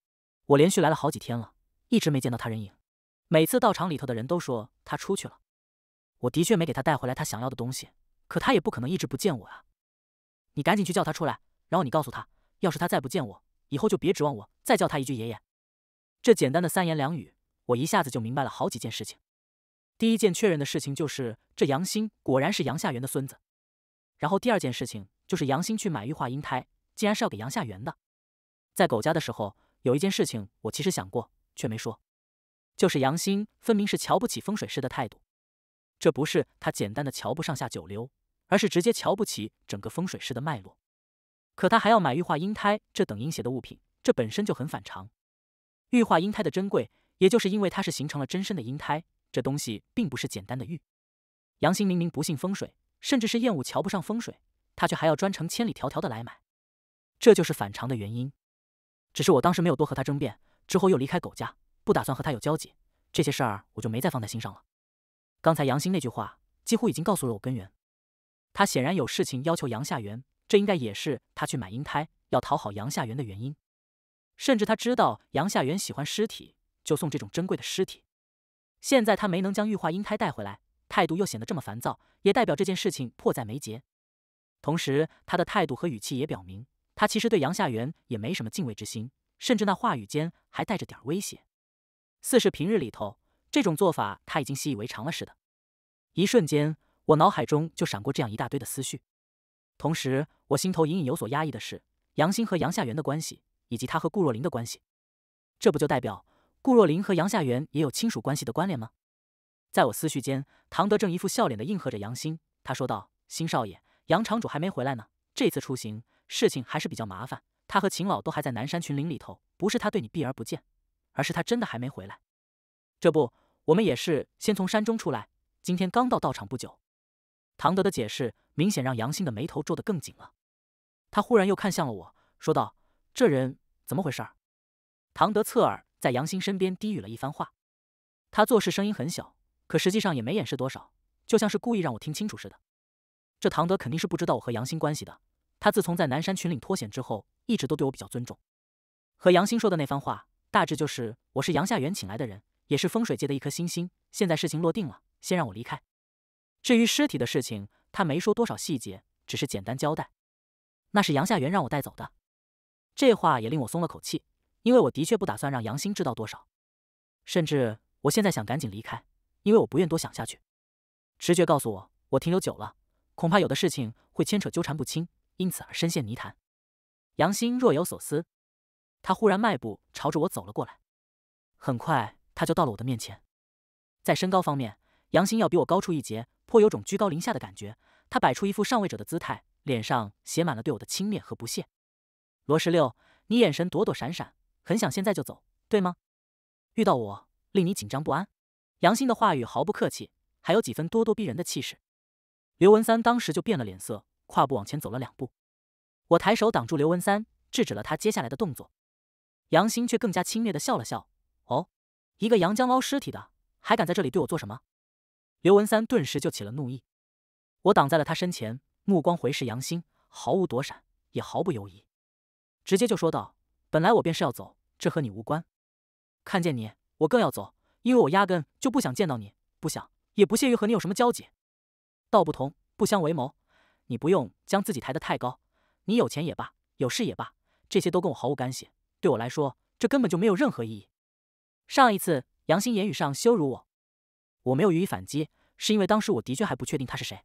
我连续来了好几天了，一直没见到他人影。每次到厂里头的人都说他出去了。”我的确没给他带回来他想要的东西，可他也不可能一直不见我啊！你赶紧去叫他出来，然后你告诉他，要是他再不见我，以后就别指望我再叫他一句爷爷。这简单的三言两语，我一下子就明白了好几件事情。第一件确认的事情就是，这杨鑫果然是杨夏元的孙子。然后第二件事情就是，杨鑫去买玉化阴胎，竟然是要给杨夏元的。在狗家的时候，有一件事情我其实想过，却没说，就是杨鑫分明是瞧不起风水师的态度。这不是他简单的瞧不上下九流，而是直接瞧不起整个风水师的脉络。可他还要买玉化阴胎这等阴邪的物品，这本身就很反常。玉化阴胎的珍贵，也就是因为它是形成了真身的阴胎，这东西并不是简单的玉。杨兴明明不信风水，甚至是厌恶瞧不上风水，他却还要专程千里迢迢的来买，这就是反常的原因。只是我当时没有多和他争辩，之后又离开狗家，不打算和他有交集，这些事儿我就没再放在心上了。刚才杨欣那句话，几乎已经告诉了我根源。他显然有事情要求杨夏元，这应该也是他去买阴胎要讨好杨夏元的原因。甚至他知道杨夏元喜欢尸体，就送这种珍贵的尸体。现在他没能将玉化阴胎带回来，态度又显得这么烦躁，也代表这件事情迫在眉睫。同时，他的态度和语气也表明，他其实对杨夏元也没什么敬畏之心，甚至那话语间还带着点威胁，似是平日里头。这种做法他已经习以为常了似的，一瞬间，我脑海中就闪过这样一大堆的思绪，同时，我心头隐隐有所压抑的是杨欣和杨夏元的关系，以及他和顾若琳的关系，这不就代表顾若琳和杨夏元也有亲属关系的关联吗？在我思绪间，唐德正一副笑脸的应和着杨欣，他说道：“新少爷，杨厂主还没回来呢，这次出行事情还是比较麻烦，他和秦老都还在南山群林里头，不是他对你避而不见，而是他真的还没回来，这不。”我们也是先从山中出来，今天刚到道场不久。唐德的解释明显让杨兴的眉头皱得更紧了。他忽然又看向了我，说道：“这人怎么回事？”唐德侧耳在杨兴身边低语了一番话。他做事声音很小，可实际上也没掩饰多少，就像是故意让我听清楚似的。这唐德肯定是不知道我和杨兴关系的。他自从在南山群岭脱险之后，一直都对我比较尊重。和杨兴说的那番话，大致就是我是杨夏元请来的人。也是风水界的一颗星星。现在事情落定了，先让我离开。至于尸体的事情，他没说多少细节，只是简单交代，那是杨夏元让我带走的。这话也令我松了口气，因为我的确不打算让杨鑫知道多少。甚至我现在想赶紧离开，因为我不愿多想下去。直觉告诉我，我停留久了，恐怕有的事情会牵扯纠缠不清，因此而深陷泥潭。杨鑫若有所思，他忽然迈步朝着我走了过来，很快。他就到了我的面前，在身高方面，杨欣要比我高出一截，颇有种居高临下的感觉。他摆出一副上位者的姿态，脸上写满了对我的轻蔑和不屑。罗十六，你眼神躲躲闪闪，很想现在就走，对吗？遇到我，令你紧张不安。杨欣的话语毫不客气，还有几分咄咄逼人的气势。刘文三当时就变了脸色，跨步往前走了两步。我抬手挡住刘文三，制止了他接下来的动作。杨欣却更加轻蔑地笑了笑，哦。一个阳江捞尸体的，还敢在这里对我做什么？刘文三顿时就起了怒意。我挡在了他身前，目光回视杨鑫，毫无躲闪，也毫不犹疑，直接就说道：“本来我便是要走，这和你无关。看见你，我更要走，因为我压根就不想见到你，不想，也不屑于和你有什么交集。道不同，不相为谋。你不用将自己抬得太高，你有钱也罢，有势也罢，这些都跟我毫无干系。对我来说，这根本就没有任何意义。”上一次杨欣言语上羞辱我，我没有予以反击，是因为当时我的确还不确定他是谁。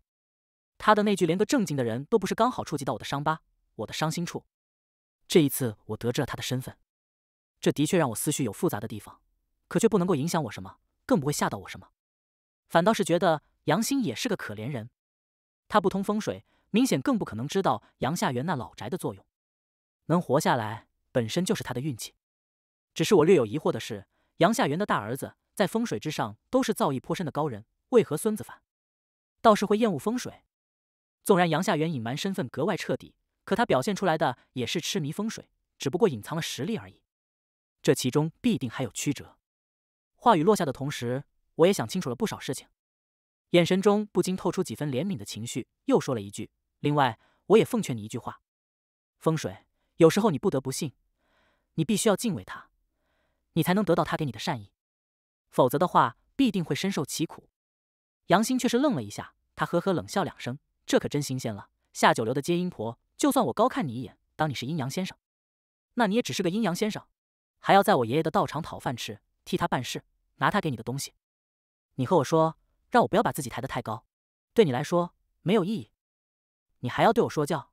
他的那句“连个正经的人都不是”刚好触及到我的伤疤，我的伤心处。这一次我得知了他的身份，这的确让我思绪有复杂的地方，可却不能够影响我什么，更不会吓到我什么。反倒是觉得杨欣也是个可怜人，他不通风水，明显更不可能知道杨夏元那老宅的作用，能活下来本身就是他的运气。只是我略有疑惑的是。杨夏元的大儿子在风水之上都是造诣颇深的高人，为何孙子反倒是会厌恶风水？纵然杨夏元隐瞒身份格外彻底，可他表现出来的也是痴迷风水，只不过隐藏了实力而已。这其中必定还有曲折。话语落下的同时，我也想清楚了不少事情，眼神中不禁透出几分怜悯的情绪，又说了一句：“另外，我也奉劝你一句话：风水，有时候你不得不信，你必须要敬畏它。”你才能得到他给你的善意，否则的话必定会深受其苦。杨欣却是愣了一下，他呵呵冷笑两声：“这可真新鲜了，下九流的接阴婆，就算我高看你一眼，当你是阴阳先生，那你也只是个阴阳先生，还要在我爷爷的道场讨饭吃，替他办事，拿他给你的东西。你和我说让我不要把自己抬得太高，对你来说没有意义。你还要对我说教？”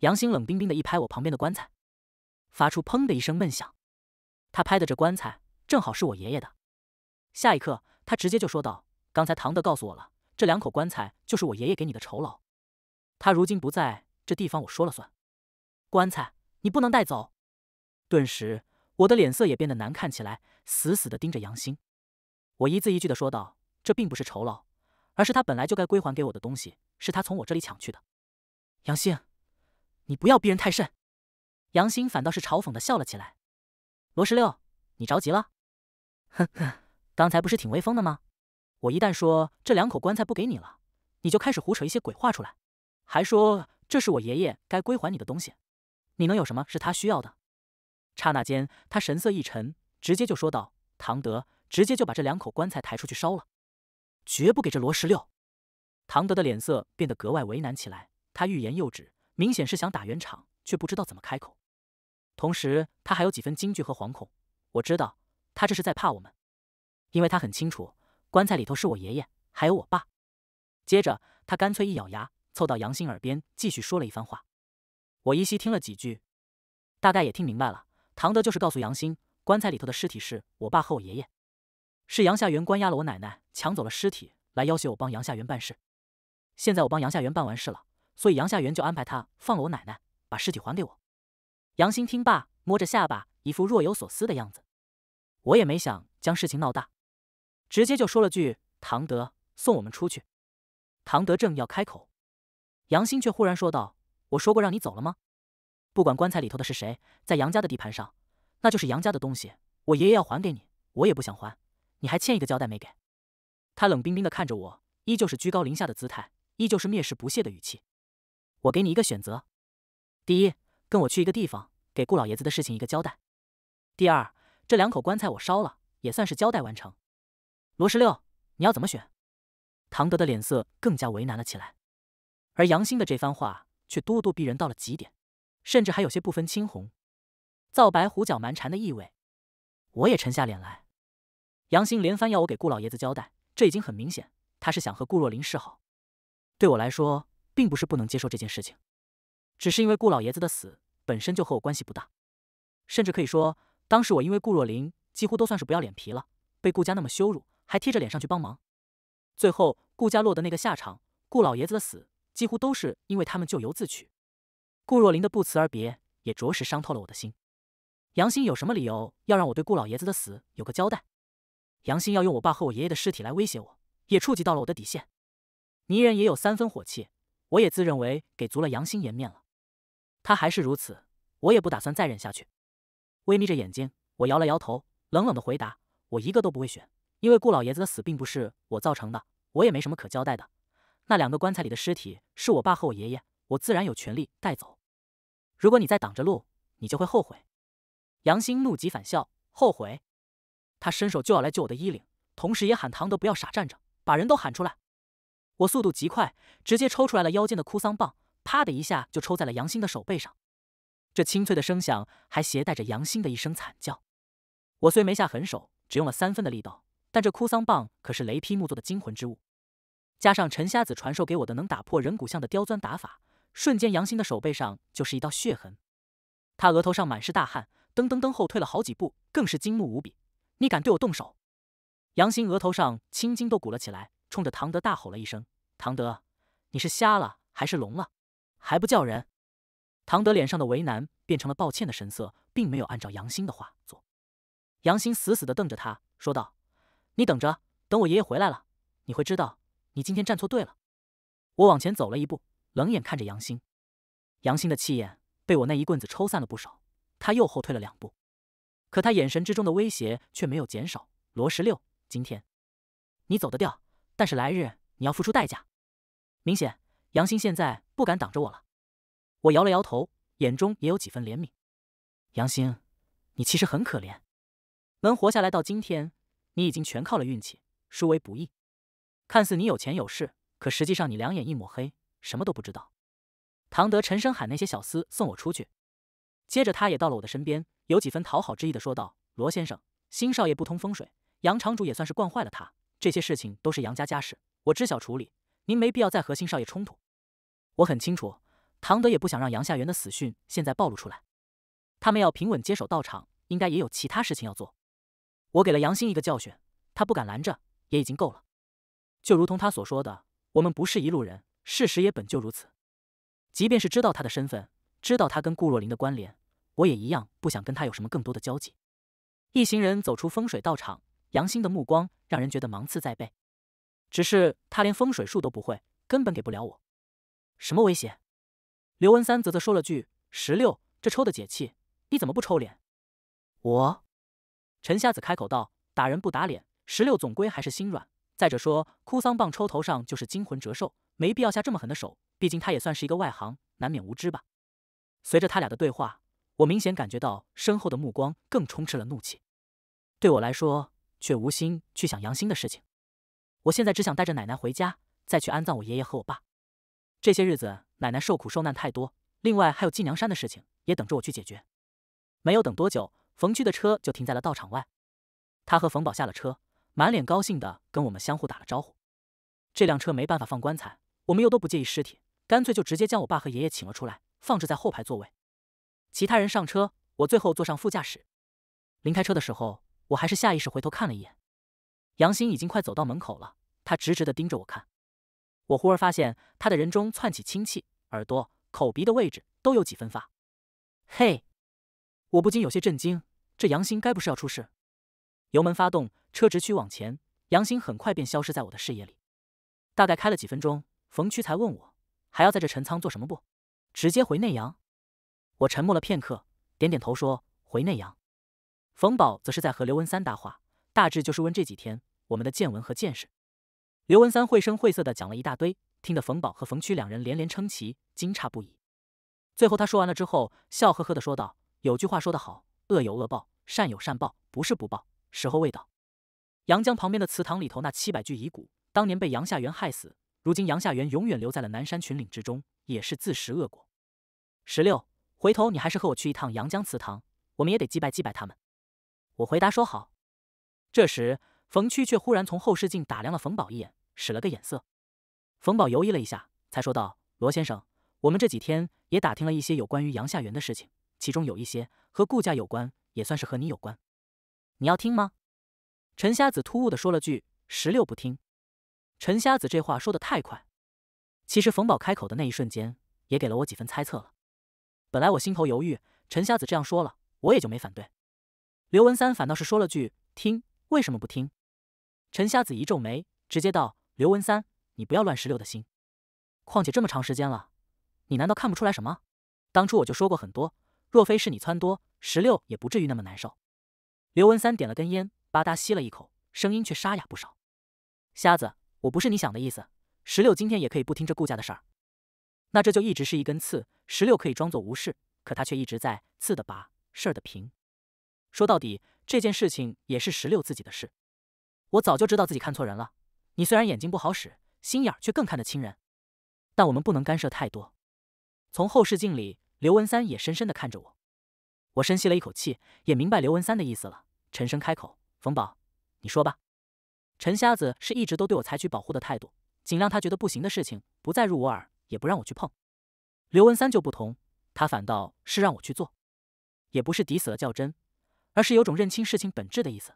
杨欣冷冰冰的一拍我旁边的棺材，发出“砰”的一声闷响。他拍的这棺材正好是我爷爷的。下一刻，他直接就说道：“刚才唐德告诉我了，这两口棺材就是我爷爷给你的酬劳。他如今不在这地方，我说了算。棺材你不能带走。”顿时，我的脸色也变得难看起来，死死地盯着杨欣。我一字一句地说道：“这并不是酬劳，而是他本来就该归还给我的东西，是他从我这里抢去的。”杨欣，你不要逼人太甚。杨欣反倒是嘲讽地笑了起来。罗十六，你着急了？呵呵，刚才不是挺威风的吗？我一旦说这两口棺材不给你了，你就开始胡扯一些鬼话出来，还说这是我爷爷该归还你的东西。你能有什么是他需要的？刹那间，他神色一沉，直接就说道：“唐德，直接就把这两口棺材抬出去烧了，绝不给这罗十六。”唐德的脸色变得格外为难起来，他欲言又止，明显是想打圆场，却不知道怎么开口。同时，他还有几分惊惧和惶恐。我知道，他这是在怕我们，因为他很清楚，棺材里头是我爷爷还有我爸。接着，他干脆一咬牙，凑到杨欣耳边，继续说了一番话。我依稀听了几句，大概也听明白了。唐德就是告诉杨欣，棺材里头的尸体是我爸和我爷爷，是杨夏元关押了我奶奶，抢走了尸体，来要挟我帮杨夏元办事。现在我帮杨夏元办完事了，所以杨夏元就安排他放了我奶奶，把尸体还给我。杨欣听罢，摸着下巴，一副若有所思的样子。我也没想将事情闹大，直接就说了句：“唐德，送我们出去。”唐德正要开口，杨欣却忽然说道：“我说过让你走了吗？不管棺材里头的是谁，在杨家的地盘上，那就是杨家的东西。我爷爷要还给你，我也不想还。你还欠一个交代没给？”他冷冰冰的看着我，依旧是居高临下的姿态，依旧是蔑视不屑的语气。我给你一个选择：第一。跟我去一个地方，给顾老爷子的事情一个交代。第二，这两口棺材我烧了，也算是交代完成。罗十六，你要怎么选？唐德的脸色更加为难了起来。而杨兴的这番话却咄咄逼人到了极点，甚至还有些不分青红皂白、胡搅蛮缠的意味。我也沉下脸来。杨兴连番要我给顾老爷子交代，这已经很明显，他是想和顾若琳示好。对我来说，并不是不能接受这件事情。只是因为顾老爷子的死本身就和我关系不大，甚至可以说，当时我因为顾若琳几乎都算是不要脸皮了，被顾家那么羞辱，还贴着脸上去帮忙。最后顾家落的那个下场，顾老爷子的死几乎都是因为他们咎由自取。顾若琳的不辞而别也着实伤透了我的心。杨鑫有什么理由要让我对顾老爷子的死有个交代？杨鑫要用我爸和我爷爷的尸体来威胁我，也触及到了我的底线。泥人也有三分火气，我也自认为给足了杨鑫颜面了。他还是如此，我也不打算再忍下去。微眯着眼睛，我摇了摇头，冷冷的回答：“我一个都不会选，因为顾老爷子的死并不是我造成的，我也没什么可交代的。那两个棺材里的尸体是我爸和我爷爷，我自然有权利带走。如果你再挡着路，你就会后悔。”杨欣怒极反笑，后悔。他伸手就要来救我的衣领，同时也喊唐德不要傻站着，把人都喊出来。我速度极快，直接抽出来了腰间的哭丧棒。啪的一下，就抽在了杨兴的手背上，这清脆的声响还携带着杨兴的一声惨叫。我虽没下狠手，只用了三分的力道，但这哭丧棒可是雷劈木做的惊魂之物，加上陈瞎子传授给我的能打破人骨像的刁钻打法，瞬间杨兴的手背上就是一道血痕。他额头上满是大汗，噔噔噔后退了好几步，更是惊怒无比。你敢对我动手？杨欣额头上青筋都鼓了起来，冲着唐德大吼了一声：“唐德，你是瞎了还是聋了？”还不叫人！唐德脸上的为难变成了抱歉的神色，并没有按照杨欣的话做。杨欣死死的瞪着他，说道：“你等着，等我爷爷回来了，你会知道你今天站错队了。”我往前走了一步，冷眼看着杨欣。杨欣的气焰被我那一棍子抽散了不少，他又后退了两步，可他眼神之中的威胁却没有减少。罗十六，今天你走得掉，但是来日你要付出代价。明显。杨欣现在不敢挡着我了，我摇了摇头，眼中也有几分怜悯。杨欣，你其实很可怜，能活下来到今天，你已经全靠了运气，殊为不易。看似你有钱有势，可实际上你两眼一抹黑，什么都不知道。唐德沉声喊：“那些小厮送我出去。”接着他也到了我的身边，有几分讨好之意的说道：“罗先生，新少爷不通风水，杨厂主也算是惯坏了他。这些事情都是杨家家事，我知晓处理。”您没必要再和新少爷冲突。我很清楚，唐德也不想让杨夏元的死讯现在暴露出来。他们要平稳接手道场，应该也有其他事情要做。我给了杨兴一个教训，他不敢拦着，也已经够了。就如同他所说的，我们不是一路人，事实也本就如此。即便是知道他的身份，知道他跟顾若琳的关联，我也一样不想跟他有什么更多的交集。一行人走出风水道场，杨兴的目光让人觉得芒刺在背。只是他连风水术都不会，根本给不了我什么威胁。刘文三啧啧说了句：“十六，这抽的解气，你怎么不抽脸？”我，陈瞎子开口道：“打人不打脸，十六总归还是心软。再者说，哭丧棒抽头上就是惊魂折寿，没必要下这么狠的手。毕竟他也算是一个外行，难免无知吧。”随着他俩的对话，我明显感觉到身后的目光更充斥了怒气。对我来说，却无心去想杨兴的事情。我现在只想带着奶奶回家，再去安葬我爷爷和我爸。这些日子，奶奶受苦受难太多，另外还有祭娘山的事情也等着我去解决。没有等多久，冯区的车就停在了道场外。他和冯宝下了车，满脸高兴地跟我们相互打了招呼。这辆车没办法放棺材，我们又都不介意尸体，干脆就直接将我爸和爷爷请了出来，放置在后排座位。其他人上车，我最后坐上副驾驶。临开车的时候，我还是下意识回头看了一眼。杨欣已经快走到门口了，他直直的盯着我看。我忽而发现他的人中窜起氢气，耳朵、口鼻的位置都有几分发。嘿，我不禁有些震惊，这杨欣该不是要出事？油门发动，车直驱往前，杨欣很快便消失在我的视野里。大概开了几分钟，冯区才问我还要在这陈仓做什么不？直接回内阳？我沉默了片刻，点点头说回内阳。冯宝则是在和刘文三搭话，大致就是问这几天。我们的见闻和见识，刘文三绘声绘色地讲了一大堆，听得冯宝和冯区两人连连称奇，惊诧不已。最后他说完了之后，笑呵呵地说道：“有句话说得好，恶有恶报，善有善报，不是不报，时候未到。”阳江旁边的祠堂里头那七百具遗骨，当年被杨夏元害死，如今杨夏元永远留在了南山群岭之中，也是自食恶果。十六，回头你还是和我去一趟阳江祠堂，我们也得祭拜祭拜他们。我回答说好。这时。冯区却忽然从后视镜打量了冯宝一眼，使了个眼色。冯宝犹豫了一下，才说道：“罗先生，我们这几天也打听了一些有关于杨夏园的事情，其中有一些和顾家有关，也算是和你有关。你要听吗？”陈瞎子突兀地说了句：“十六不听。”陈瞎子这话说的太快，其实冯宝开口的那一瞬间，也给了我几分猜测了。本来我心头犹豫，陈瞎子这样说了，我也就没反对。刘文三反倒是说了句：“听，为什么不听？”陈瞎子一皱眉，直接道：“刘文三，你不要乱石榴的心。况且这么长时间了，你难道看不出来什么？当初我就说过很多，若非是你撺掇，石榴也不至于那么难受。”刘文三点了根烟，吧嗒吸了一口，声音却沙哑不少。“瞎子，我不是你想的意思。石榴今天也可以不听这顾家的事儿，那这就一直是一根刺。石榴可以装作无事，可他却一直在刺的拔，事儿的平。说到底，这件事情也是石榴自己的事。”我早就知道自己看错人了。你虽然眼睛不好使，心眼儿却更看得清人。但我们不能干涉太多。从后视镜里，刘文三也深深的看着我。我深吸了一口气，也明白刘文三的意思了。沉声开口：“冯宝，你说吧。”陈瞎子是一直都对我采取保护的态度，尽量他觉得不行的事情不再入我耳，也不让我去碰。刘文三就不同，他反倒是让我去做，也不是抵死了较真，而是有种认清事情本质的意思。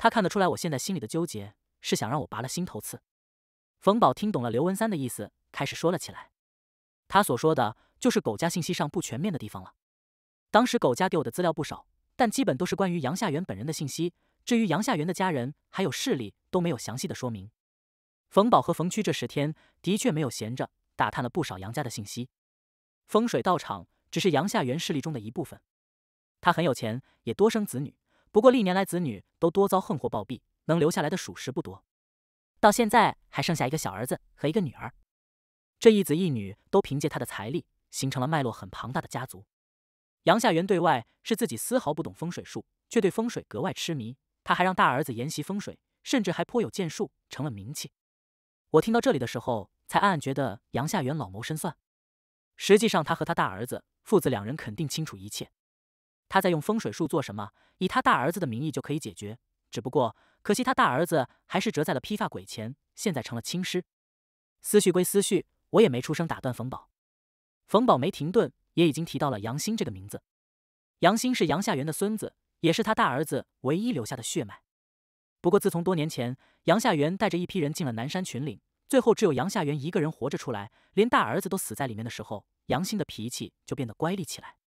他看得出来，我现在心里的纠结是想让我拔了心头刺。冯宝听懂了刘文三的意思，开始说了起来。他所说的，就是狗家信息上不全面的地方了。当时狗家给我的资料不少，但基本都是关于杨夏元本人的信息，至于杨夏元的家人还有势力，都没有详细的说明。冯宝和冯区这十天的确没有闲着，打探了不少杨家的信息。风水道场只是杨夏元势力中的一部分。他很有钱，也多生子女。不过历年来子女都多遭横祸暴毙，能留下来的属实不多。到现在还剩下一个小儿子和一个女儿，这一子一女都凭借他的财力形成了脉络很庞大的家族。杨夏元对外是自己丝毫不懂风水术，却对风水格外痴迷。他还让大儿子研习风水，甚至还颇有建树，成了名气。我听到这里的时候，才暗暗觉得杨夏元老谋深算。实际上，他和他大儿子父子两人肯定清楚一切。他在用风水术做什么？以他大儿子的名义就可以解决。只不过可惜他大儿子还是折在了披发鬼前，现在成了青尸。思绪归思绪，我也没出声打断冯宝。冯宝没停顿，也已经提到了杨欣这个名字。杨欣是杨夏元的孙子，也是他大儿子唯一留下的血脉。不过自从多年前杨夏元带着一批人进了南山群岭，最后只有杨夏元一个人活着出来，连大儿子都死在里面的时候，杨欣的脾气就变得乖戾起来。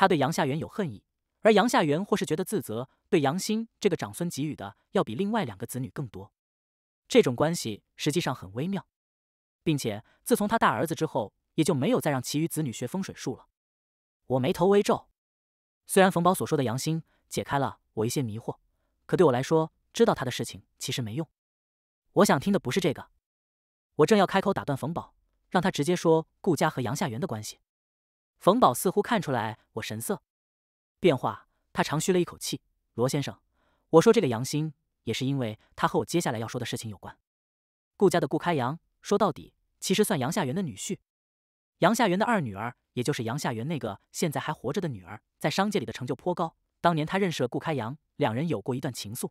他对杨夏元有恨意，而杨夏元或是觉得自责，对杨欣这个长孙给予的要比另外两个子女更多。这种关系实际上很微妙，并且自从他大儿子之后，也就没有再让其余子女学风水术了。我眉头微皱，虽然冯宝所说的杨欣解开了我一些迷惑，可对我来说，知道他的事情其实没用。我想听的不是这个，我正要开口打断冯宝，让他直接说顾家和杨夏元的关系。冯宝似乎看出来我神色变化，他长吁了一口气。罗先生，我说这个杨欣，也是因为他和我接下来要说的事情有关。顾家的顾开阳，说到底其实算杨夏元的女婿。杨夏元的二女儿，也就是杨夏元那个现在还活着的女儿，在商界里的成就颇高。当年他认识了顾开阳，两人有过一段情愫。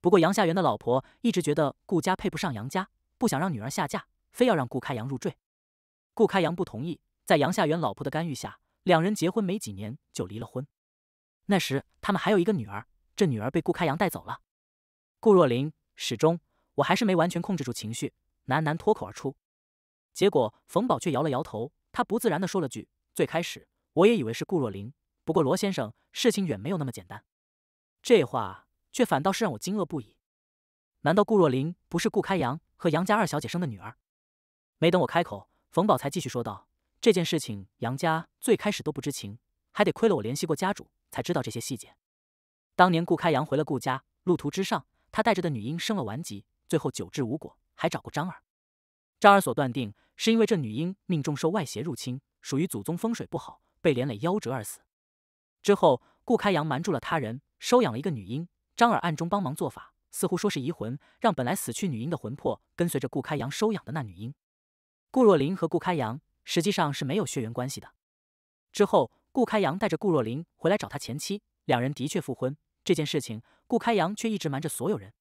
不过杨夏元的老婆一直觉得顾家配不上杨家，不想让女儿下嫁，非要让顾开阳入赘。顾开阳不同意。在杨夏元老婆的干预下，两人结婚没几年就离了婚。那时他们还有一个女儿，这女儿被顾开阳带走了。顾若琳，始终我还是没完全控制住情绪，喃喃脱口而出。结果冯宝却摇了摇头，他不自然地说了句：“最开始我也以为是顾若琳，不过罗先生，事情远没有那么简单。”这话却反倒是让我惊愕不已。难道顾若琳不是顾开阳和杨家二小姐生的女儿？没等我开口，冯宝才继续说道。这件事情，杨家最开始都不知情，还得亏了我联系过家主，才知道这些细节。当年顾开阳回了顾家，路途之上，他带着的女婴生了顽疾，最后久治无果，还找过张耳。张耳所断定，是因为这女婴命中受外邪入侵，属于祖宗风水不好，被连累夭折而死。之后，顾开阳瞒住了他人，收养了一个女婴。张耳暗中帮忙做法，似乎说是移魂，让本来死去女婴的魂魄跟随着顾开阳收养的那女婴。顾若琳和顾开阳。实际上是没有血缘关系的。之后，顾开阳带着顾若琳回来找他前妻，两人的确复婚。这件事情，顾开阳却一直瞒着所有人。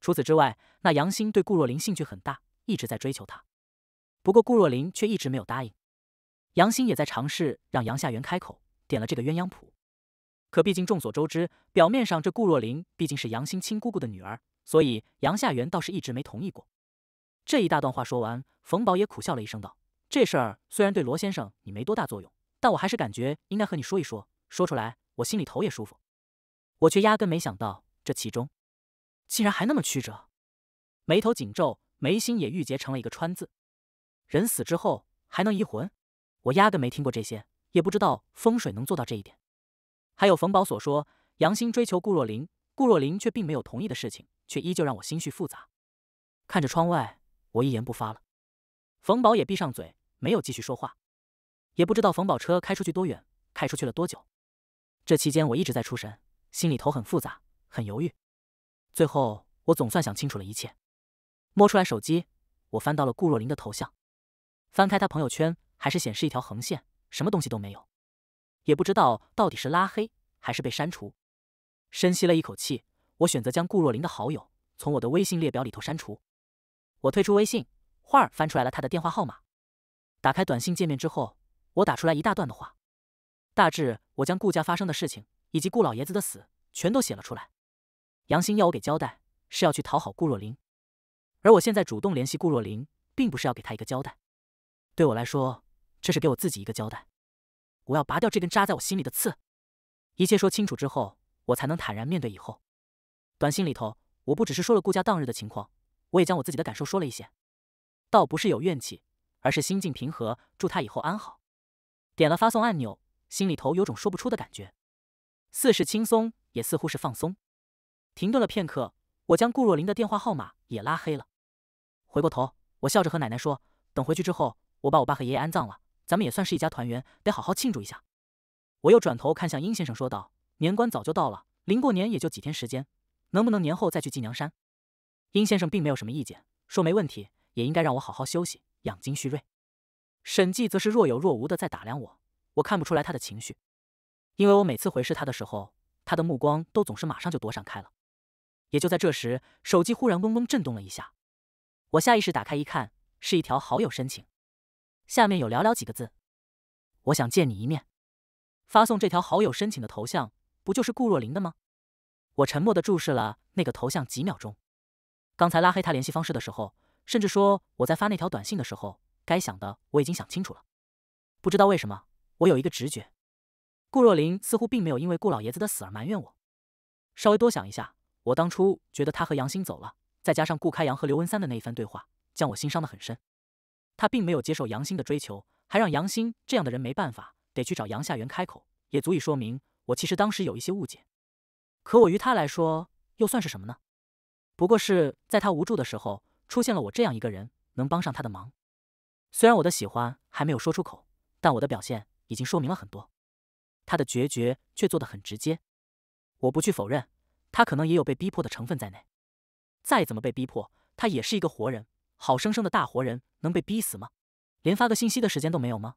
除此之外，那杨欣对顾若琳兴趣很大，一直在追求她。不过，顾若琳却一直没有答应。杨欣也在尝试让杨夏元开口点了这个鸳鸯谱，可毕竟众所周知，表面上这顾若琳毕竟是杨欣亲姑姑的女儿，所以杨夏元倒是一直没同意过。这一大段话说完，冯宝也苦笑了一声，道。这事儿虽然对罗先生你没多大作用，但我还是感觉应该和你说一说。说出来我心里头也舒服。我却压根没想到这其中竟然还那么曲折，眉头紧皱，眉心也郁结成了一个川字。人死之后还能移魂？我压根没听过这些，也不知道风水能做到这一点。还有冯宝所说，杨欣追求顾若琳，顾若琳却并没有同意的事情，却依旧让我心绪复杂。看着窗外，我一言不发了。冯宝也闭上嘴。没有继续说话，也不知道冯宝车开出去多远，开出去了多久。这期间我一直在出神，心里头很复杂，很犹豫。最后我总算想清楚了一切，摸出来手机，我翻到了顾若琳的头像，翻开她朋友圈，还是显示一条横线，什么东西都没有。也不知道到底是拉黑还是被删除。深吸了一口气，我选择将顾若琳的好友从我的微信列表里头删除。我退出微信，画儿翻出来了她的电话号码。打开短信界面之后，我打出来一大段的话，大致我将顾家发生的事情以及顾老爷子的死全都写了出来。杨欣要我给交代，是要去讨好顾若琳，而我现在主动联系顾若琳，并不是要给他一个交代，对我来说，这是给我自己一个交代。我要拔掉这根扎在我心里的刺，一切说清楚之后，我才能坦然面对以后。短信里头，我不只是说了顾家当日的情况，我也将我自己的感受说了一些，倒不是有怨气。而是心境平和，祝他以后安好。点了发送按钮，心里头有种说不出的感觉，似是轻松，也似乎是放松。停顿了片刻，我将顾若琳的电话号码也拉黑了。回过头，我笑着和奶奶说：“等回去之后，我把我爸和爷爷安葬了，咱们也算是一家团圆，得好好庆祝一下。”我又转头看向殷先生，说道：“年关早就到了，临过年也就几天时间，能不能年后再去祭娘山？”殷先生并没有什么意见，说没问题，也应该让我好好休息。养精蓄锐，沈寂则是若有若无的在打量我，我看不出来他的情绪，因为我每次回视他的时候，他的目光都总是马上就躲闪开了。也就在这时，手机忽然嗡嗡震动了一下，我下意识打开一看，是一条好友申请，下面有寥寥几个字：“我想见你一面。”发送这条好友申请的头像不就是顾若琳的吗？我沉默的注视了那个头像几秒钟，刚才拉黑他联系方式的时候。甚至说，我在发那条短信的时候，该想的我已经想清楚了。不知道为什么，我有一个直觉，顾若琳似乎并没有因为顾老爷子的死而埋怨我。稍微多想一下，我当初觉得他和杨鑫走了，再加上顾开阳和刘文三的那一番对话，将我心伤得很深。他并没有接受杨鑫的追求，还让杨鑫这样的人没办法，得去找杨夏元开口，也足以说明我其实当时有一些误解。可我于他来说，又算是什么呢？不过是在他无助的时候。出现了我这样一个人能帮上他的忙，虽然我的喜欢还没有说出口，但我的表现已经说明了很多。他的决绝却做得很直接，我不去否认，他可能也有被逼迫的成分在内。再怎么被逼迫，他也是一个活人，好生生的大活人，能被逼死吗？连发个信息的时间都没有吗？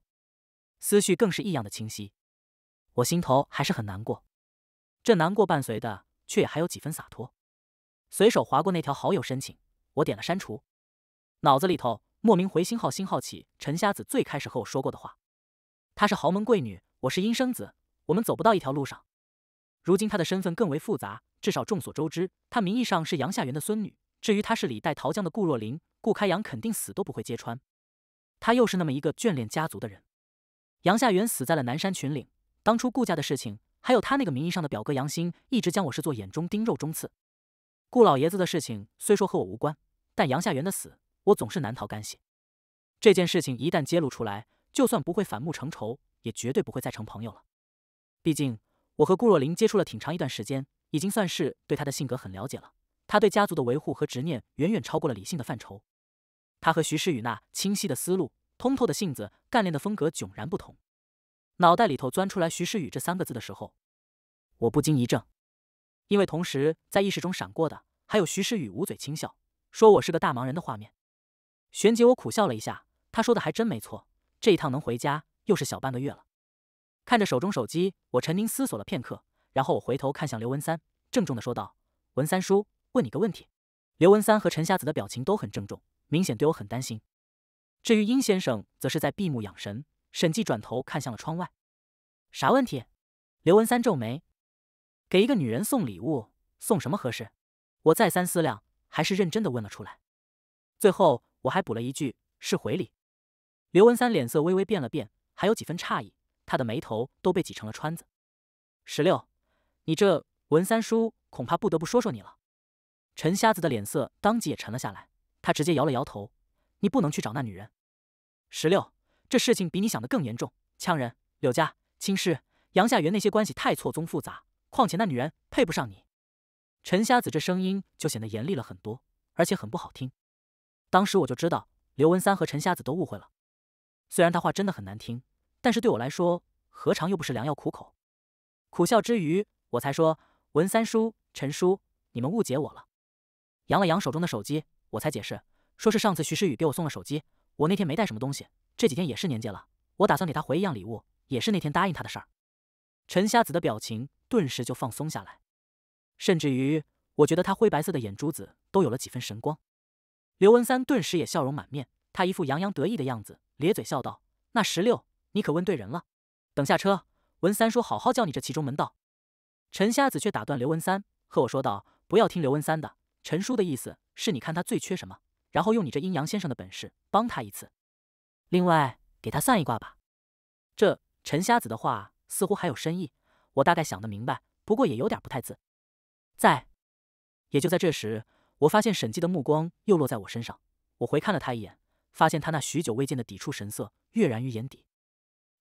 思绪更是异样的清晰，我心头还是很难过。这难过伴随的，却也还有几分洒脱。随手划过那条好友申请。我点了删除，脑子里头莫名回星号星号起陈瞎子最开始和我说过的话，她是豪门贵女，我是阴生子，我们走不到一条路上。如今她的身份更为复杂，至少众所周知，她名义上是杨夏元的孙女，至于她是李代桃僵的顾若琳，顾开阳肯定死都不会揭穿。她又是那么一个眷恋家族的人，杨夏元死在了南山群岭，当初顾家的事情，还有他那个名义上的表哥杨兴，一直将我视作眼中钉肉中刺。顾老爷子的事情虽说和我无关，但杨夏元的死我总是难逃干系。这件事情一旦揭露出来，就算不会反目成仇，也绝对不会再成朋友了。毕竟我和顾若琳接触了挺长一段时间，已经算是对他的性格很了解了。他对家族的维护和执念远远超过了理性的范畴。他和徐诗雨那清晰的思路、通透的性子、干练的风格迥然不同。脑袋里头钻出来“徐诗雨”这三个字的时候，我不禁一怔。因为同时在意识中闪过的还有徐诗雨捂嘴轻笑，说我是个大忙人的画面。旋即我苦笑了一下，他说的还真没错，这一趟能回家又是小半个月了。看着手中手机，我沉凝思索了片刻，然后我回头看向刘文三，郑重的说道：“文三叔，问你个问题。”刘文三和陈瞎子的表情都很郑重，明显对我很担心。至于殷先生，则是在闭目养神。沈记转头看向了窗外：“啥问题？”刘文三皱眉。给一个女人送礼物，送什么合适？我再三思量，还是认真的问了出来。最后，我还补了一句：“是回礼。”刘文三脸色微微变了变，还有几分诧异，他的眉头都被挤成了川子。十六，你这文三叔恐怕不得不说说你了。陈瞎子的脸色当即也沉了下来，他直接摇了摇头：“你不能去找那女人。”十六，这事情比你想的更严重。羌人、柳家、青氏、杨夏元那些关系太错综复杂。况且那女人配不上你，陈瞎子这声音就显得严厉了很多，而且很不好听。当时我就知道刘文三和陈瞎子都误会了。虽然他话真的很难听，但是对我来说何尝又不是良药苦口？苦笑之余，我才说：“文三叔，陈叔，你们误解我了。”扬了扬手中的手机，我才解释，说是上次徐诗雨给我送了手机，我那天没带什么东西。这几天也是年节了，我打算给他回一样礼物，也是那天答应他的事儿。陈瞎子的表情。顿时就放松下来，甚至于我觉得他灰白色的眼珠子都有了几分神光。刘文三顿时也笑容满面，他一副洋洋得意的样子，咧嘴笑道：“那十六，你可问对人了。等下车，文三说好好教你这其中门道。”陈瞎子却打断刘文三和我说道：“不要听刘文三的，陈叔的意思是，你看他最缺什么，然后用你这阴阳先生的本事帮他一次。另外，给他算一卦吧。”这陈瞎子的话似乎还有深意。我大概想得明白，不过也有点不太自在。也就在这时，我发现沈记的目光又落在我身上。我回看了他一眼，发现他那许久未见的抵触神色跃然于眼底。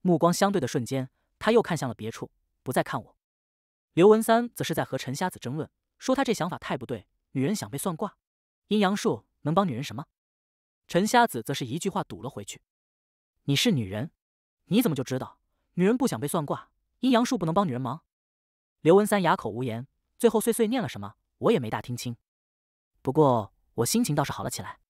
目光相对的瞬间，他又看向了别处，不再看我。刘文三则是在和陈瞎子争论，说他这想法太不对，女人想被算卦，阴阳术能帮女人什么？陈瞎子则是一句话堵了回去：“你是女人，你怎么就知道女人不想被算卦？”阴阳术不能帮女人忙，刘文三哑口无言，最后碎碎念了什么，我也没大听清。不过我心情倒是好了起来，